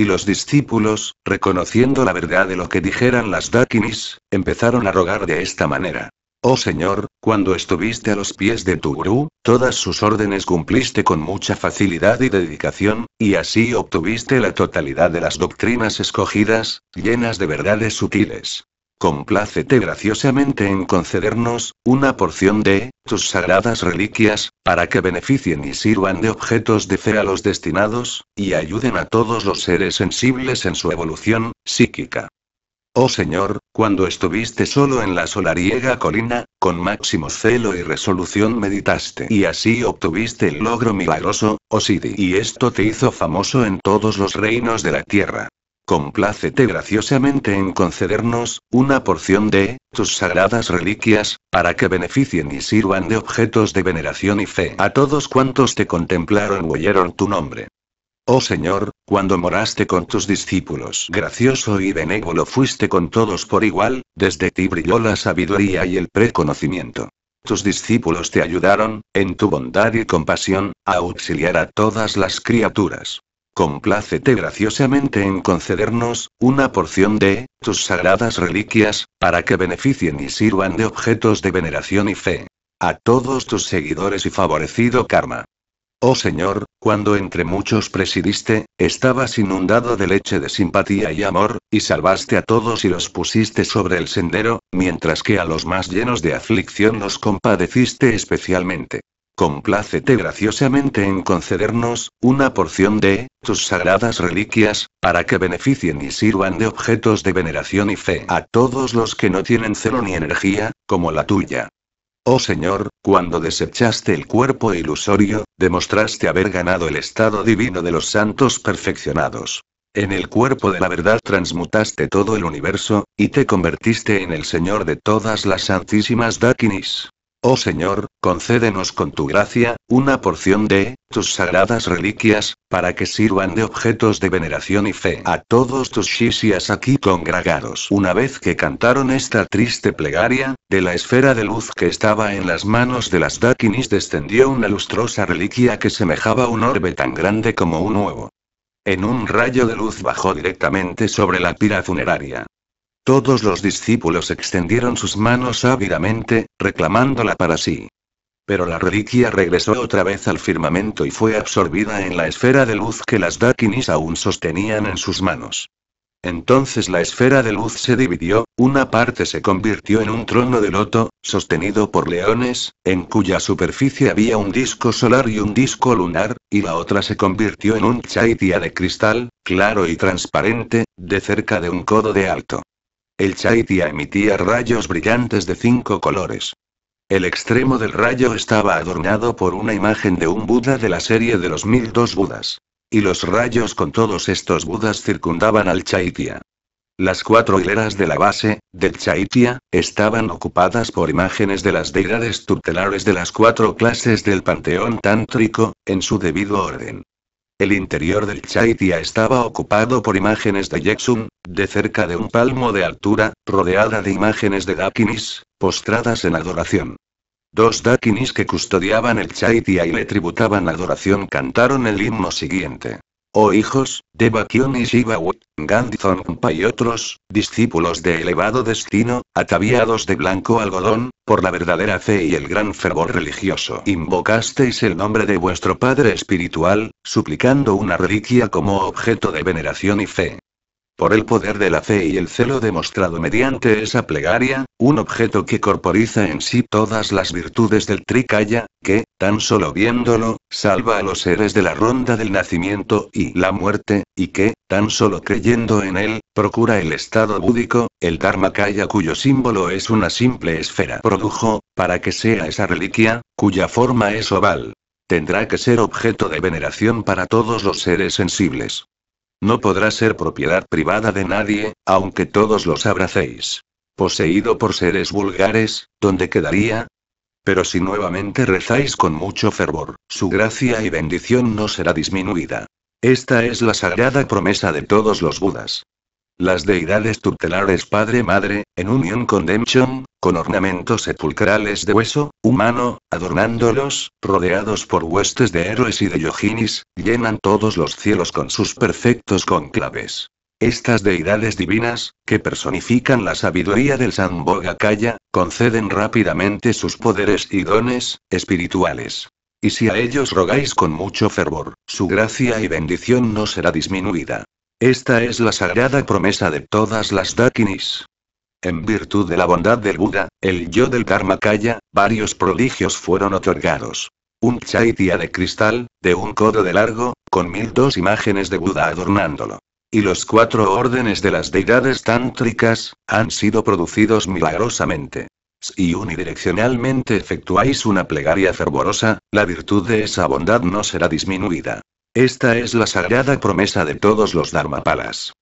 y los discípulos, reconociendo la verdad de lo que dijeran las dakinis, empezaron a rogar de esta manera. Oh Señor, cuando estuviste a los pies de tu gurú, todas sus órdenes cumpliste con mucha facilidad y dedicación, y así obtuviste la totalidad de las doctrinas escogidas, llenas de verdades sutiles complácete graciosamente en concedernos, una porción de, tus sagradas reliquias, para que beneficien y sirvan de objetos de fe a los destinados, y ayuden a todos los seres sensibles en su evolución, psíquica. Oh Señor, cuando estuviste solo en la solariega colina, con máximo celo y resolución meditaste y así obtuviste el logro milagroso, Sidi y esto te hizo famoso en todos los reinos de la tierra. Complácete graciosamente en concedernos, una porción de, tus sagradas reliquias, para que beneficien y sirvan de objetos de veneración y fe a todos cuantos te contemplaron o oyeron tu nombre. Oh Señor, cuando moraste con tus discípulos, gracioso y benévolo fuiste con todos por igual, desde ti brilló la sabiduría y el preconocimiento. Tus discípulos te ayudaron, en tu bondad y compasión, a auxiliar a todas las criaturas. Complácete graciosamente en concedernos, una porción de, tus sagradas reliquias, para que beneficien y sirvan de objetos de veneración y fe. A todos tus seguidores y favorecido karma. Oh Señor, cuando entre muchos presidiste, estabas inundado de leche de simpatía y amor, y salvaste a todos y los pusiste sobre el sendero, mientras que a los más llenos de aflicción los compadeciste especialmente. Complácete graciosamente en concedernos, una porción de, tus sagradas reliquias, para que beneficien y sirvan de objetos de veneración y fe a todos los que no tienen celo ni energía, como la tuya. Oh Señor, cuando desechaste el cuerpo ilusorio, demostraste haber ganado el estado divino de los santos perfeccionados. En el cuerpo de la verdad transmutaste todo el universo, y te convertiste en el Señor de todas las santísimas Dakinis. Oh Señor, concédenos con tu gracia, una porción de tus sagradas reliquias, para que sirvan de objetos de veneración y fe a todos tus shishias aquí congregados. Una vez que cantaron esta triste plegaria, de la esfera de luz que estaba en las manos de las Dakinis descendió una lustrosa reliquia que semejaba un orbe tan grande como un huevo. En un rayo de luz bajó directamente sobre la pira funeraria. Todos los discípulos extendieron sus manos ávidamente, reclamándola para sí. Pero la reliquia regresó otra vez al firmamento y fue absorbida en la esfera de luz que las Dakinis aún sostenían en sus manos. Entonces la esfera de luz se dividió, una parte se convirtió en un trono de loto, sostenido por leones, en cuya superficie había un disco solar y un disco lunar, y la otra se convirtió en un chaitía de cristal, claro y transparente, de cerca de un codo de alto. El Chaitia emitía rayos brillantes de cinco colores. El extremo del rayo estaba adornado por una imagen de un Buda de la serie de los mil dos Budas. Y los rayos con todos estos Budas circundaban al Chaitia. Las cuatro hileras de la base, del Chaitia, estaban ocupadas por imágenes de las deidades tutelares de las cuatro clases del panteón tántrico, en su debido orden. El interior del Chaitia estaba ocupado por imágenes de Jetsum, de cerca de un palmo de altura, rodeada de imágenes de Dakinis, postradas en adoración. Dos Dakinis que custodiaban el Chaitia y le tributaban adoración cantaron el himno siguiente. Oh hijos, de Bakion y shiva Gandhi y otros, discípulos de elevado destino, ataviados de blanco algodón, por la verdadera fe y el gran fervor religioso, invocasteis el nombre de vuestro Padre Espiritual, suplicando una reliquia como objeto de veneración y fe por el poder de la fe y el celo demostrado mediante esa plegaria, un objeto que corporiza en sí todas las virtudes del Trikaya, que, tan solo viéndolo, salva a los seres de la ronda del nacimiento y la muerte, y que, tan solo creyendo en él, procura el estado búdico, el Dharmakaya cuyo símbolo es una simple esfera produjo, para que sea esa reliquia, cuya forma es oval. Tendrá que ser objeto de veneración para todos los seres sensibles. No podrá ser propiedad privada de nadie, aunque todos los abracéis. Poseído por seres vulgares, ¿dónde quedaría? Pero si nuevamente rezáis con mucho fervor, su gracia y bendición no será disminuida. Esta es la sagrada promesa de todos los Budas. Las deidades tutelares padre-madre, en unión con Demchon, con ornamentos sepulcrales de hueso, humano, adornándolos, rodeados por huestes de héroes y de yoginis, llenan todos los cielos con sus perfectos conclaves. Estas deidades divinas, que personifican la sabiduría del Bogacaya, conceden rápidamente sus poderes y dones espirituales. Y si a ellos rogáis con mucho fervor, su gracia y bendición no será disminuida. Esta es la sagrada promesa de todas las Dakinis. En virtud de la bondad del Buda, el yo del kaya, varios prodigios fueron otorgados. Un chaitia de cristal, de un codo de largo, con mil dos imágenes de Buda adornándolo. Y los cuatro órdenes de las deidades tántricas, han sido producidos milagrosamente. Si unidireccionalmente efectuáis una plegaria fervorosa, la virtud de esa bondad no será disminuida. Esta es la sagrada promesa de todos los Dharmapalas.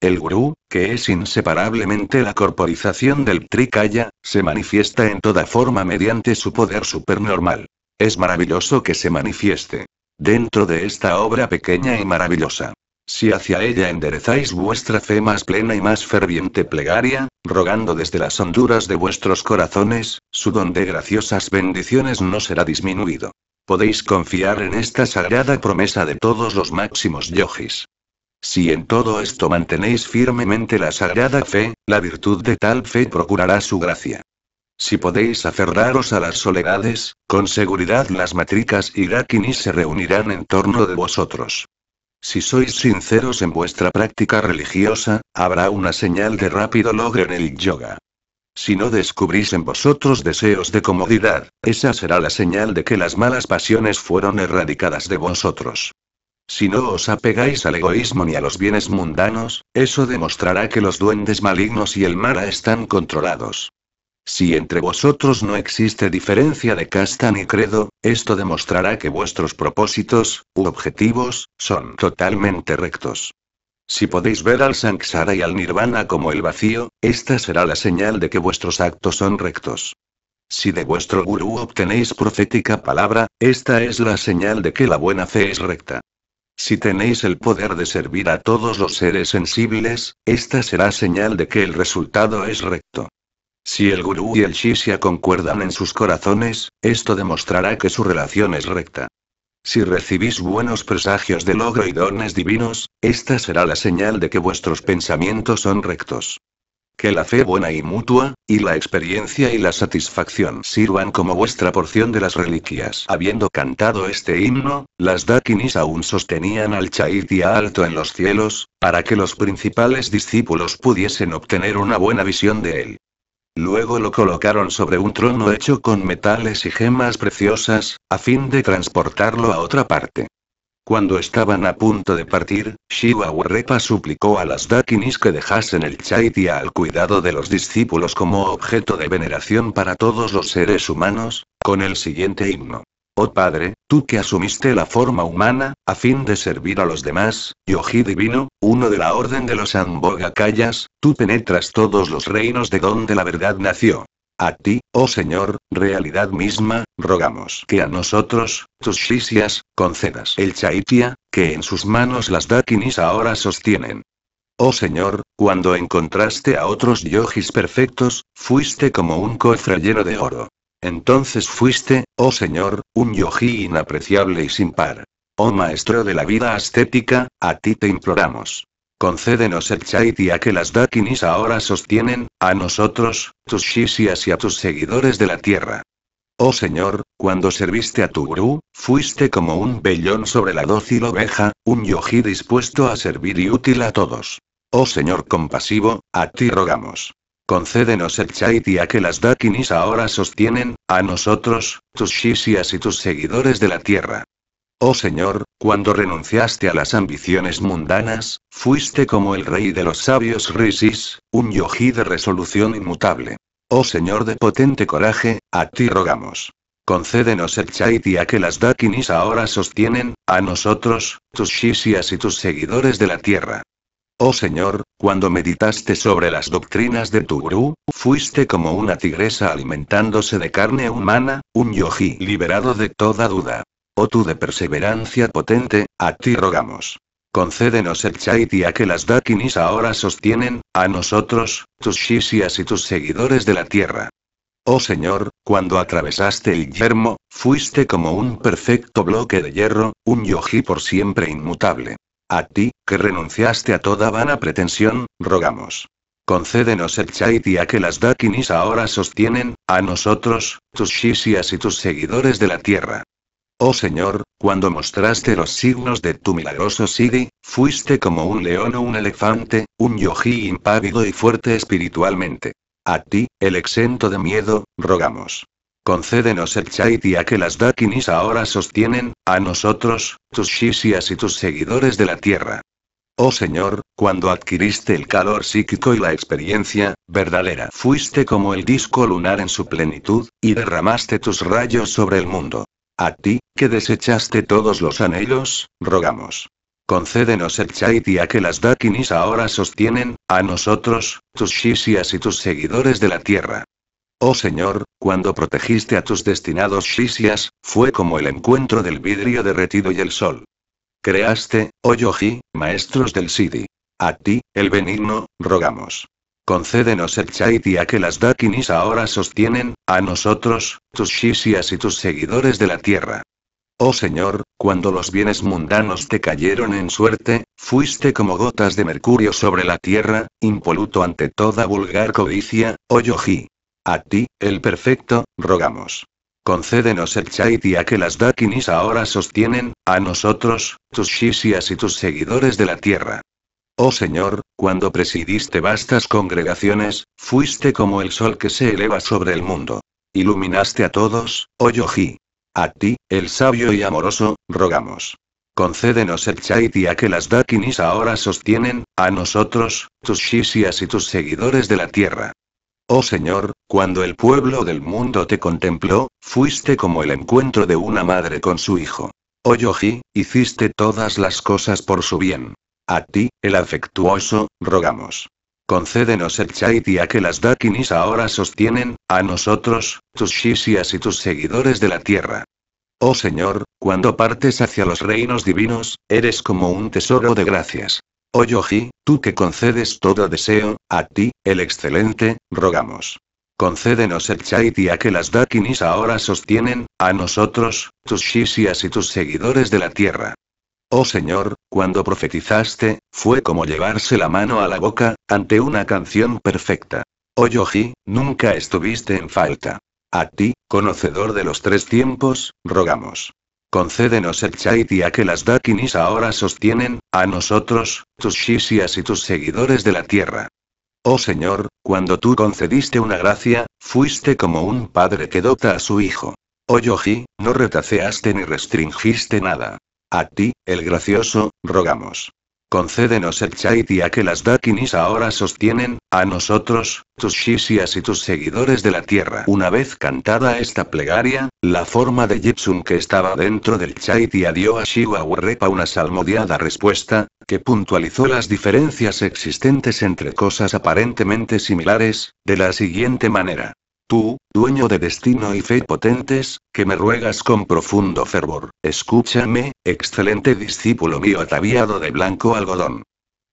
El gurú, que es inseparablemente la corporización del Trikaya, se manifiesta en toda forma mediante su poder supernormal. Es maravilloso que se manifieste dentro de esta obra pequeña y maravillosa. Si hacia ella enderezáis vuestra fe más plena y más ferviente plegaria, rogando desde las honduras de vuestros corazones, su don de graciosas bendiciones no será disminuido. Podéis confiar en esta sagrada promesa de todos los máximos yogis. Si en todo esto mantenéis firmemente la sagrada fe, la virtud de tal fe procurará su gracia. Si podéis aferraros a las soledades, con seguridad las matricas y se reunirán en torno de vosotros. Si sois sinceros en vuestra práctica religiosa, habrá una señal de rápido logro en el yoga. Si no descubrís en vosotros deseos de comodidad, esa será la señal de que las malas pasiones fueron erradicadas de vosotros. Si no os apegáis al egoísmo ni a los bienes mundanos, eso demostrará que los duendes malignos y el mara están controlados. Si entre vosotros no existe diferencia de casta ni credo, esto demostrará que vuestros propósitos, u objetivos, son totalmente rectos. Si podéis ver al Sangsara y al Nirvana como el vacío, esta será la señal de que vuestros actos son rectos. Si de vuestro gurú obtenéis profética palabra, esta es la señal de que la buena fe es recta. Si tenéis el poder de servir a todos los seres sensibles, esta será señal de que el resultado es recto. Si el gurú y el shishya concuerdan en sus corazones, esto demostrará que su relación es recta. Si recibís buenos presagios de logro y dones divinos, esta será la señal de que vuestros pensamientos son rectos. Que la fe buena y mutua, y la experiencia y la satisfacción sirvan como vuestra porción de las reliquias. Habiendo cantado este himno, las Dakinis aún sostenían al Chaitia alto en los cielos, para que los principales discípulos pudiesen obtener una buena visión de él. Luego lo colocaron sobre un trono hecho con metales y gemas preciosas, a fin de transportarlo a otra parte. Cuando estaban a punto de partir, Shiva suplicó a las Dakinis que dejasen el Chaitya al cuidado de los discípulos como objeto de veneración para todos los seres humanos, con el siguiente himno. Oh Padre, tú que asumiste la forma humana, a fin de servir a los demás, yoji oh divino, uno de la orden de los Ambogakayas, tú penetras todos los reinos de donde la verdad nació. A ti, oh Señor, realidad misma, rogamos que a nosotros, tus sisias, concedas el chaitia, que en sus manos las dakinis ahora sostienen. Oh Señor, cuando encontraste a otros yogis perfectos, fuiste como un cofre lleno de oro. Entonces fuiste, oh Señor, un yogi inapreciable y sin par. Oh maestro de la vida ascética, a ti te imploramos. Concédenos el a que las dakinis ahora sostienen, a nosotros, tus shishias y a tus seguidores de la tierra. Oh Señor, cuando serviste a tu gurú, fuiste como un vellón sobre la dócil oveja, un yogi dispuesto a servir y útil a todos. Oh Señor compasivo, a ti rogamos. Concédenos el a que las Dakinis ahora sostienen, a nosotros, tus shishias y tus seguidores de la tierra. Oh Señor, cuando renunciaste a las ambiciones mundanas, fuiste como el rey de los sabios Risis, un yogi de resolución inmutable. Oh Señor de potente coraje, a ti rogamos. Concédenos el a que las Dakinis ahora sostienen, a nosotros, tus shishias y tus seguidores de la tierra. Oh Señor, cuando meditaste sobre las doctrinas de tu gurú, fuiste como una tigresa alimentándose de carne humana, un yogi liberado de toda duda. Oh tú de perseverancia potente, a ti rogamos. Concédenos el a que las dakinis ahora sostienen, a nosotros, tus shishias y tus seguidores de la tierra. Oh Señor, cuando atravesaste el yermo, fuiste como un perfecto bloque de hierro, un yogi por siempre inmutable. A ti, que renunciaste a toda vana pretensión, rogamos. Concédenos el chaitia que las Dakinis ahora sostienen, a nosotros, tus shishias y tus seguidores de la tierra. Oh Señor, cuando mostraste los signos de tu milagroso Sidi, fuiste como un león o un elefante, un yogi impávido y fuerte espiritualmente. A ti, el exento de miedo, rogamos. Concédenos el a que las Dakinis ahora sostienen, a nosotros, tus shishias y tus seguidores de la tierra. Oh Señor, cuando adquiriste el calor psíquico y la experiencia, verdadera fuiste como el disco lunar en su plenitud, y derramaste tus rayos sobre el mundo. A ti, que desechaste todos los anhelos, rogamos. Concédenos el a que las Dakinis ahora sostienen, a nosotros, tus shishias y tus seguidores de la tierra. Oh Señor, cuando protegiste a tus destinados Shisias, fue como el encuentro del vidrio derretido y el sol. Creaste, oh Yoji, maestros del Sidi. A ti, el benigno, rogamos. Concédenos el a que las Dakinis ahora sostienen, a nosotros, tus Shisias y tus seguidores de la tierra. Oh Señor, cuando los bienes mundanos te cayeron en suerte, fuiste como gotas de mercurio sobre la tierra, impoluto ante toda vulgar codicia, oh Yoji. A ti, el perfecto, rogamos. Concédenos el a que las Dakinis ahora sostienen, a nosotros, tus shishias y tus seguidores de la tierra. Oh Señor, cuando presidiste vastas congregaciones, fuiste como el sol que se eleva sobre el mundo. Iluminaste a todos, oh Yoji. A ti, el sabio y amoroso, rogamos. Concédenos el a que las Dakinis ahora sostienen, a nosotros, tus shishias y tus seguidores de la tierra. Oh Señor, cuando el pueblo del mundo te contempló, fuiste como el encuentro de una madre con su hijo. Oh Yogi, hiciste todas las cosas por su bien. A ti, el afectuoso, rogamos. Concédenos el a que las dakinis ahora sostienen, a nosotros, tus shishias y tus seguidores de la tierra. Oh Señor, cuando partes hacia los reinos divinos, eres como un tesoro de gracias. Oh tú que concedes todo deseo, a ti, el excelente, rogamos. Concédenos el a que las Dakinis ahora sostienen, a nosotros, tus shishias y tus seguidores de la tierra. Oh Señor, cuando profetizaste, fue como llevarse la mano a la boca, ante una canción perfecta. Oh Yoji, nunca estuviste en falta. A ti, conocedor de los tres tiempos, rogamos. Concédenos el a que las dakinis ahora sostienen, a nosotros, tus shisias y tus seguidores de la tierra. Oh Señor, cuando tú concediste una gracia, fuiste como un padre que dota a su hijo. Oh Yoji, no retaceaste ni restringiste nada. A ti, el gracioso, rogamos concédenos el a que las Dakinis ahora sostienen, a nosotros, tus shishias y tus seguidores de la tierra. Una vez cantada esta plegaria, la forma de Jitsun que estaba dentro del Chaitya dio a Shiva Warepa una salmodiada respuesta, que puntualizó las diferencias existentes entre cosas aparentemente similares, de la siguiente manera. Tú, dueño de destino y fe potentes, que me ruegas con profundo fervor, escúchame, excelente discípulo mío ataviado de blanco algodón.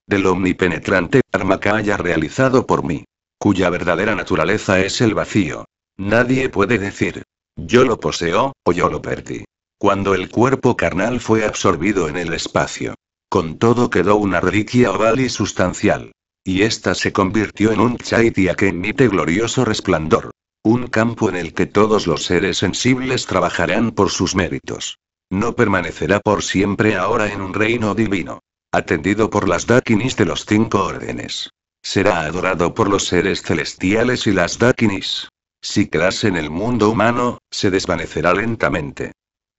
Del omnipenetrante arma que haya realizado por mí, cuya verdadera naturaleza es el vacío. Nadie puede decir, yo lo poseo, o yo lo perdí. Cuando el cuerpo carnal fue absorbido en el espacio. Con todo quedó una reliquia oval y sustancial. Y ésta se convirtió en un chaitia que emite glorioso resplandor campo en el que todos los seres sensibles trabajarán por sus méritos. No permanecerá por siempre ahora en un reino divino. Atendido por las Dakinis de los cinco órdenes. Será adorado por los seres celestiales y las Dakinis. Si quedase en el mundo humano, se desvanecerá lentamente.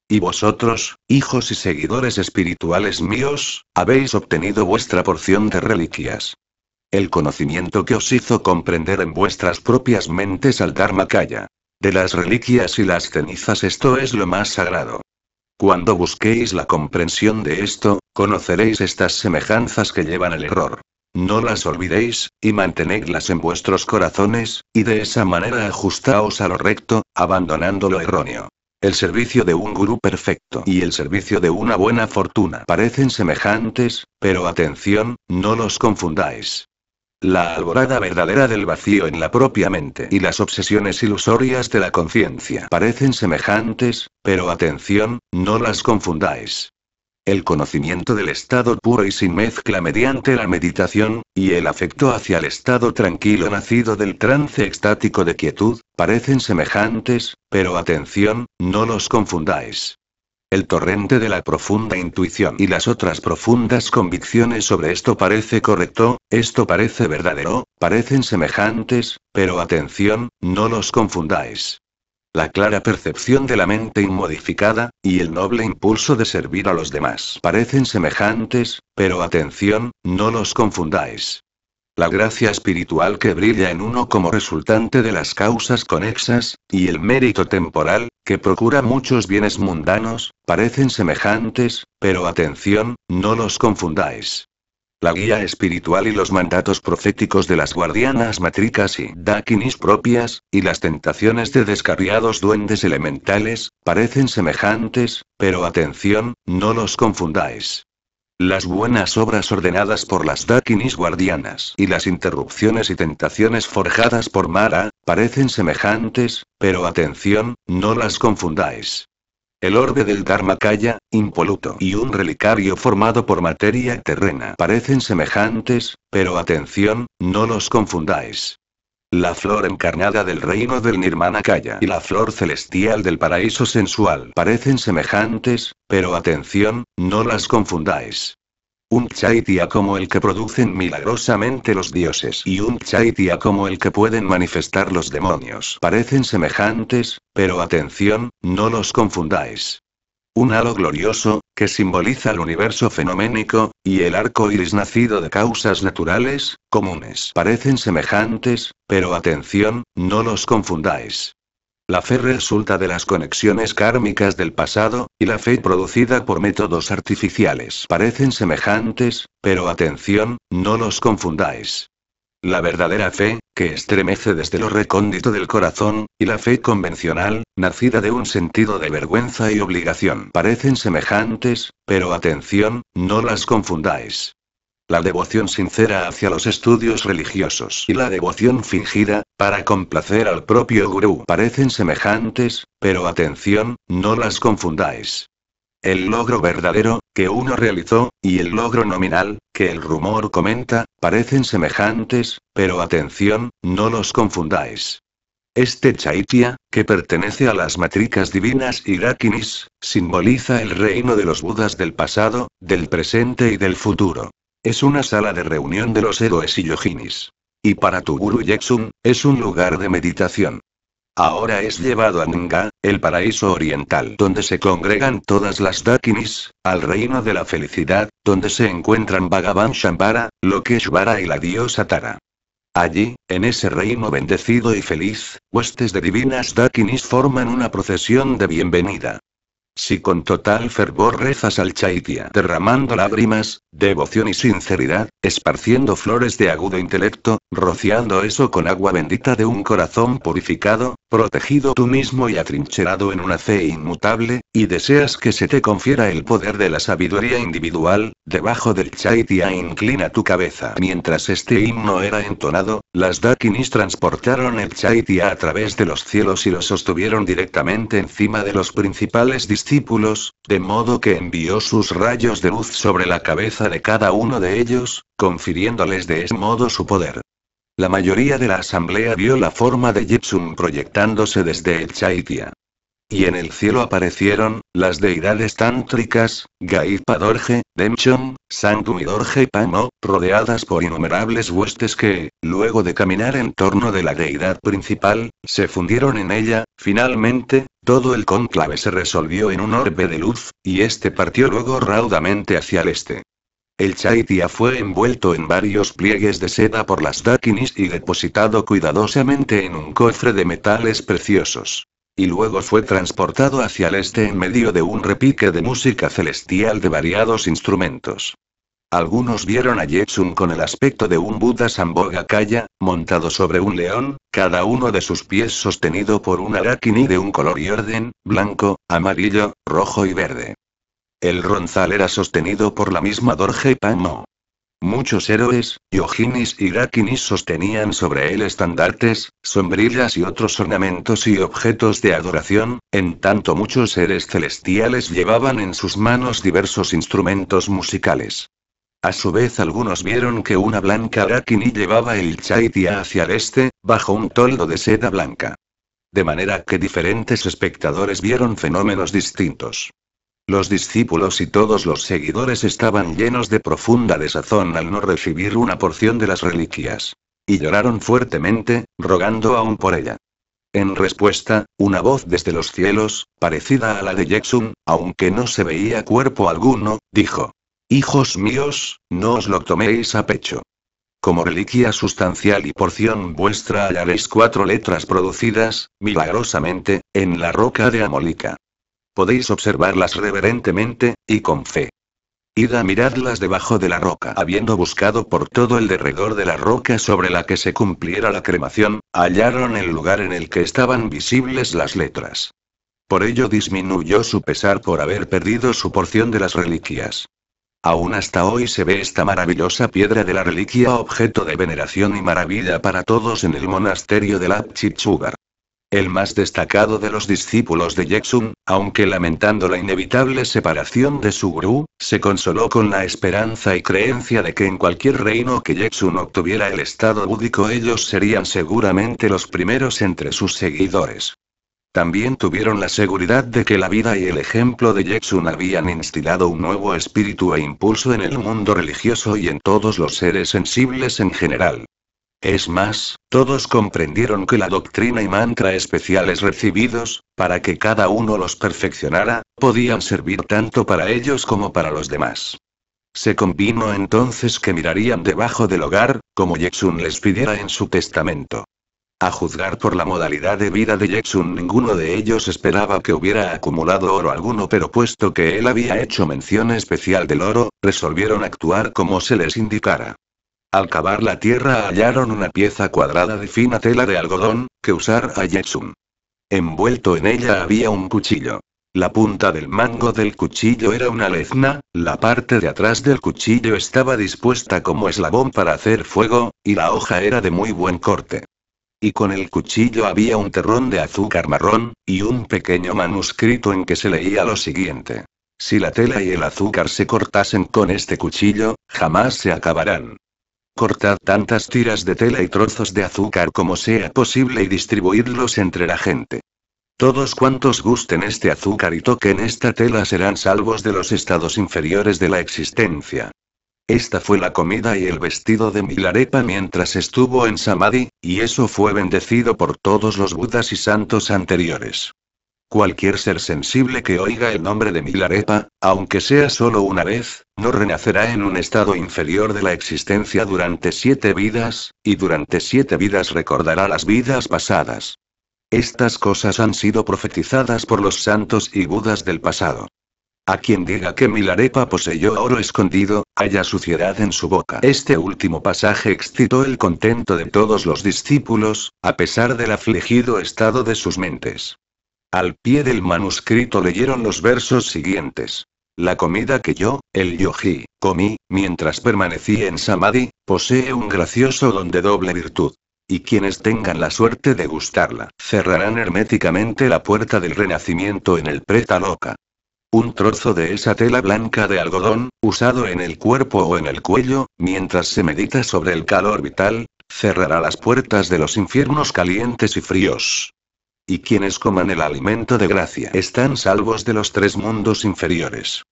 Y vosotros, hijos y seguidores espirituales míos, habéis obtenido vuestra porción de reliquias. El conocimiento que os hizo comprender en vuestras propias mentes al Dharma Kaya. De las reliquias y las cenizas esto es lo más sagrado. Cuando busquéis la comprensión de esto, conoceréis estas semejanzas que llevan al error. No las olvidéis, y mantenedlas en vuestros corazones, y de esa manera ajustaos a lo recto, abandonando lo erróneo. El servicio de un gurú perfecto y el servicio de una buena fortuna parecen semejantes, pero atención, no los confundáis. La alborada verdadera del vacío en la propia mente y las obsesiones ilusorias de la conciencia parecen semejantes, pero atención, no las confundáis. El conocimiento del estado puro y sin mezcla mediante la meditación, y el afecto hacia el estado tranquilo nacido del trance extático de quietud, parecen semejantes, pero atención, no los confundáis. El torrente de la profunda intuición y las otras profundas convicciones sobre esto parece correcto, esto parece verdadero, parecen semejantes, pero atención, no los confundáis. La clara percepción de la mente inmodificada, y el noble impulso de servir a los demás parecen semejantes, pero atención, no los confundáis la gracia espiritual que brilla en uno como resultante de las causas conexas, y el mérito temporal, que procura muchos bienes mundanos, parecen semejantes, pero atención, no los confundáis. La guía espiritual y los mandatos proféticos de las guardianas matricas y dakinis propias, y las tentaciones de descarriados duendes elementales, parecen semejantes, pero atención, no los confundáis. Las buenas obras ordenadas por las Dakinis guardianas y las interrupciones y tentaciones forjadas por Mara, parecen semejantes, pero atención, no las confundáis. El orbe del Dharmakaya, impoluto, y un relicario formado por materia terrena parecen semejantes, pero atención, no los confundáis. La flor encarnada del reino del Nirmanakaya y la flor celestial del paraíso sensual parecen semejantes, pero atención, no las confundáis. Un chaitia como el que producen milagrosamente los dioses y un chaitia como el que pueden manifestar los demonios parecen semejantes, pero atención, no los confundáis. Un halo glorioso, que simboliza el universo fenoménico, y el arco iris nacido de causas naturales, comunes. Parecen semejantes, pero atención, no los confundáis. La fe resulta de las conexiones kármicas del pasado, y la fe producida por métodos artificiales. Parecen semejantes, pero atención, no los confundáis. La verdadera fe, que estremece desde lo recóndito del corazón, y la fe convencional, nacida de un sentido de vergüenza y obligación, parecen semejantes, pero atención, no las confundáis. La devoción sincera hacia los estudios religiosos y la devoción fingida, para complacer al propio gurú, parecen semejantes, pero atención, no las confundáis. El logro verdadero, que uno realizó, y el logro nominal, que el rumor comenta, parecen semejantes, pero atención, no los confundáis. Este Chaitya, que pertenece a las matricas divinas y simboliza el reino de los Budas del pasado, del presente y del futuro. Es una sala de reunión de los héroes y Yojinis. Y para tu Guru Yeksun, es un lugar de meditación. Ahora es llevado a Ninga, el paraíso oriental donde se congregan todas las dakinis, al reino de la felicidad, donde se encuentran Bhagavan Shambhara, Lokeshvara y la diosa Tara. Allí, en ese reino bendecido y feliz, huestes de divinas dakinis forman una procesión de bienvenida. Si con total fervor rezas al Chaitia derramando lágrimas, devoción y sinceridad, esparciendo flores de agudo intelecto, rociando eso con agua bendita de un corazón purificado, protegido tú mismo y atrincherado en una fe inmutable, y deseas que se te confiera el poder de la sabiduría individual, debajo del Chaitia inclina tu cabeza. Mientras este himno era entonado, las Dakinis transportaron el Chaitia a través de los cielos y lo sostuvieron directamente encima de los principales discípulos, de modo que envió sus rayos de luz sobre la cabeza de cada uno de ellos, confiriéndoles de ese modo su poder. La mayoría de la asamblea vio la forma de Jepsum proyectándose desde el Chaitia. Y en el cielo aparecieron, las deidades tántricas, Gaipadorje, Demchon, Sangum y Pamo, rodeadas por innumerables huestes que, luego de caminar en torno de la deidad principal, se fundieron en ella, finalmente, todo el cónclave se resolvió en un orbe de luz, y este partió luego raudamente hacia el este. El chaitia fue envuelto en varios pliegues de seda por las dakinis y depositado cuidadosamente en un cofre de metales preciosos y luego fue transportado hacia el este en medio de un repique de música celestial de variados instrumentos. Algunos vieron a Jetsun con el aspecto de un Buda Sambhogakaya, montado sobre un león, cada uno de sus pies sostenido por un arakini de un color y orden, blanco, amarillo, rojo y verde. El ronzal era sostenido por la misma Dorje Pamo. Muchos héroes, yoginis y Rakinis sostenían sobre él estandartes, sombrillas y otros ornamentos y objetos de adoración, en tanto muchos seres celestiales llevaban en sus manos diversos instrumentos musicales. A su vez algunos vieron que una blanca Rakini llevaba el chaitia hacia el este, bajo un toldo de seda blanca. De manera que diferentes espectadores vieron fenómenos distintos. Los discípulos y todos los seguidores estaban llenos de profunda desazón al no recibir una porción de las reliquias. Y lloraron fuertemente, rogando aún por ella. En respuesta, una voz desde los cielos, parecida a la de Jexum, aunque no se veía cuerpo alguno, dijo, Hijos míos, no os lo toméis a pecho. Como reliquia sustancial y porción vuestra hallaréis cuatro letras producidas, milagrosamente, en la roca de Amolica podéis observarlas reverentemente, y con fe. Id a mirarlas debajo de la roca. Habiendo buscado por todo el derredor de la roca sobre la que se cumpliera la cremación, hallaron el lugar en el que estaban visibles las letras. Por ello disminuyó su pesar por haber perdido su porción de las reliquias. Aún hasta hoy se ve esta maravillosa piedra de la reliquia objeto de veneración y maravilla para todos en el monasterio de Lapchichugar el más destacado de los discípulos de Jexum, aunque lamentando la inevitable separación de su gurú, se consoló con la esperanza y creencia de que en cualquier reino que Jexum obtuviera el estado búdico ellos serían seguramente los primeros entre sus seguidores. También tuvieron la seguridad de que la vida y el ejemplo de Jexun habían instilado un nuevo espíritu e impulso en el mundo religioso y en todos los seres sensibles en general. Es más, todos comprendieron que la doctrina y mantra especiales recibidos, para que cada uno los perfeccionara, podían servir tanto para ellos como para los demás. Se convino entonces que mirarían debajo del hogar, como Jackson les pidiera en su testamento. A juzgar por la modalidad de vida de Jackson, ninguno de ellos esperaba que hubiera acumulado oro alguno, pero puesto que él había hecho mención especial del oro, resolvieron actuar como se les indicara. Al cavar la tierra hallaron una pieza cuadrada de fina tela de algodón, que usar a Jetsun. Envuelto en ella había un cuchillo. La punta del mango del cuchillo era una lezna, la parte de atrás del cuchillo estaba dispuesta como eslabón para hacer fuego, y la hoja era de muy buen corte. Y con el cuchillo había un terrón de azúcar marrón, y un pequeño manuscrito en que se leía lo siguiente. Si la tela y el azúcar se cortasen con este cuchillo, jamás se acabarán. Cortad tantas tiras de tela y trozos de azúcar como sea posible y distribuidlos entre la gente. Todos cuantos gusten este azúcar y toquen esta tela serán salvos de los estados inferiores de la existencia. Esta fue la comida y el vestido de Milarepa mientras estuvo en Samadhi, y eso fue bendecido por todos los budas y santos anteriores. Cualquier ser sensible que oiga el nombre de Milarepa, aunque sea solo una vez, no renacerá en un estado inferior de la existencia durante siete vidas, y durante siete vidas recordará las vidas pasadas. Estas cosas han sido profetizadas por los santos y budas del pasado. A quien diga que Milarepa poseyó oro escondido, haya suciedad en su boca. Este último pasaje excitó el contento de todos los discípulos, a pesar del afligido estado de sus mentes. Al pie del manuscrito leyeron los versos siguientes. La comida que yo, el yogi, comí, mientras permanecí en Samadhi, posee un gracioso don de doble virtud. Y quienes tengan la suerte de gustarla, cerrarán herméticamente la puerta del renacimiento en el preta loca. Un trozo de esa tela blanca de algodón, usado en el cuerpo o en el cuello, mientras se medita sobre el calor vital, cerrará las puertas de los infiernos calientes y fríos y quienes coman el alimento de gracia están salvos de los tres mundos inferiores.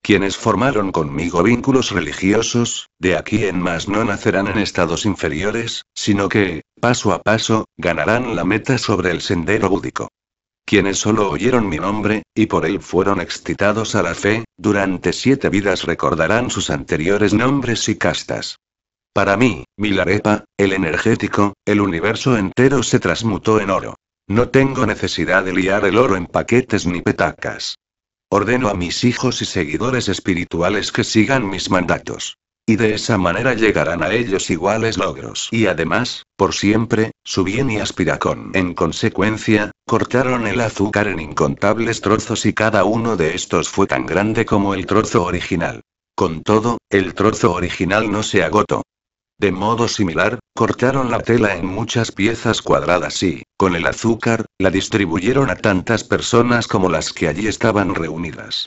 Quienes formaron conmigo vínculos religiosos, de aquí en más no nacerán en estados inferiores, sino que, paso a paso, ganarán la meta sobre el sendero búdico. Quienes solo oyeron mi nombre, y por él fueron excitados a la fe, durante siete vidas recordarán sus anteriores nombres y castas. Para mí, Milarepa, el energético, el universo entero se transmutó en oro. No tengo necesidad de liar el oro en paquetes ni petacas. Ordeno a mis hijos y seguidores espirituales que sigan mis mandatos. Y de esa manera llegarán a ellos iguales logros. Y además, por siempre, su bien y aspiracón. En consecuencia, cortaron el azúcar en incontables trozos y cada uno de estos fue tan grande como el trozo original. Con todo, el trozo original no se agotó. De modo similar, cortaron la tela en muchas piezas cuadradas y, con el azúcar, la distribuyeron a tantas personas como las que allí estaban reunidas.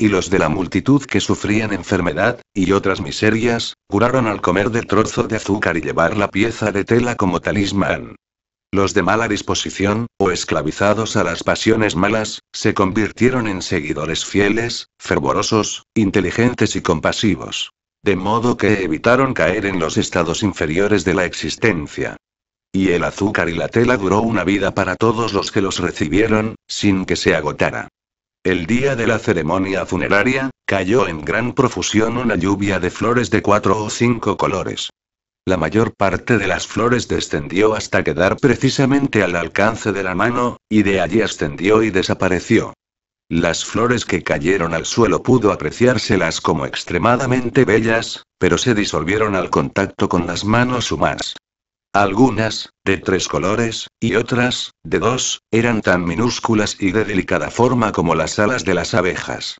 Y los de la multitud que sufrían enfermedad, y otras miserias, curaron al comer del trozo de azúcar y llevar la pieza de tela como talismán. Los de mala disposición, o esclavizados a las pasiones malas, se convirtieron en seguidores fieles, fervorosos, inteligentes y compasivos de modo que evitaron caer en los estados inferiores de la existencia. Y el azúcar y la tela duró una vida para todos los que los recibieron, sin que se agotara. El día de la ceremonia funeraria, cayó en gran profusión una lluvia de flores de cuatro o cinco colores. La mayor parte de las flores descendió hasta quedar precisamente al alcance de la mano, y de allí ascendió y desapareció. Las flores que cayeron al suelo pudo apreciárselas como extremadamente bellas, pero se disolvieron al contacto con las manos humanas. Algunas, de tres colores, y otras, de dos, eran tan minúsculas y de delicada forma como las alas de las abejas.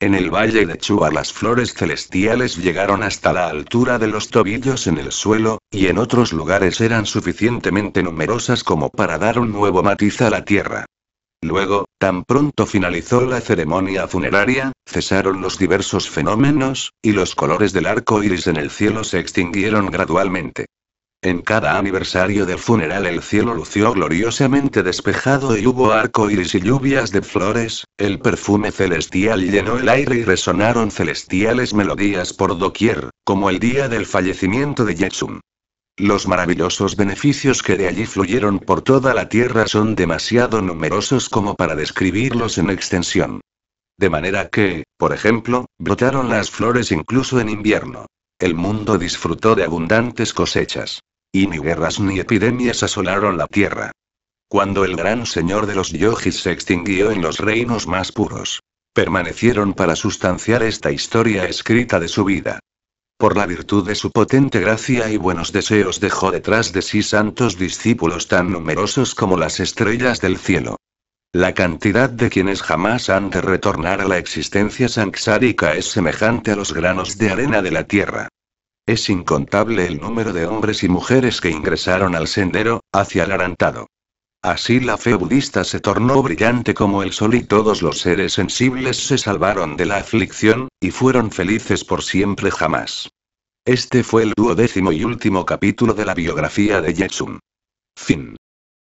En el valle de Chua las flores celestiales llegaron hasta la altura de los tobillos en el suelo, y en otros lugares eran suficientemente numerosas como para dar un nuevo matiz a la tierra. Luego, tan pronto finalizó la ceremonia funeraria, cesaron los diversos fenómenos, y los colores del arco iris en el cielo se extinguieron gradualmente. En cada aniversario del funeral el cielo lució gloriosamente despejado y hubo arco iris y lluvias de flores, el perfume celestial llenó el aire y resonaron celestiales melodías por doquier, como el día del fallecimiento de Yetsun. Los maravillosos beneficios que de allí fluyeron por toda la tierra son demasiado numerosos como para describirlos en extensión. De manera que, por ejemplo, brotaron las flores incluso en invierno. El mundo disfrutó de abundantes cosechas. Y ni guerras ni epidemias asolaron la tierra. Cuando el gran señor de los yogis se extinguió en los reinos más puros, permanecieron para sustanciar esta historia escrita de su vida. Por la virtud de su potente gracia y buenos deseos dejó detrás de sí santos discípulos tan numerosos como las estrellas del cielo. La cantidad de quienes jamás han de retornar a la existencia sanksárica es semejante a los granos de arena de la tierra. Es incontable el número de hombres y mujeres que ingresaron al sendero, hacia el arantado. Así la fe budista se tornó brillante como el sol y todos los seres sensibles se salvaron de la aflicción, y fueron felices por siempre jamás. Este fue el duodécimo y último capítulo de la biografía de Jetsun. Fin.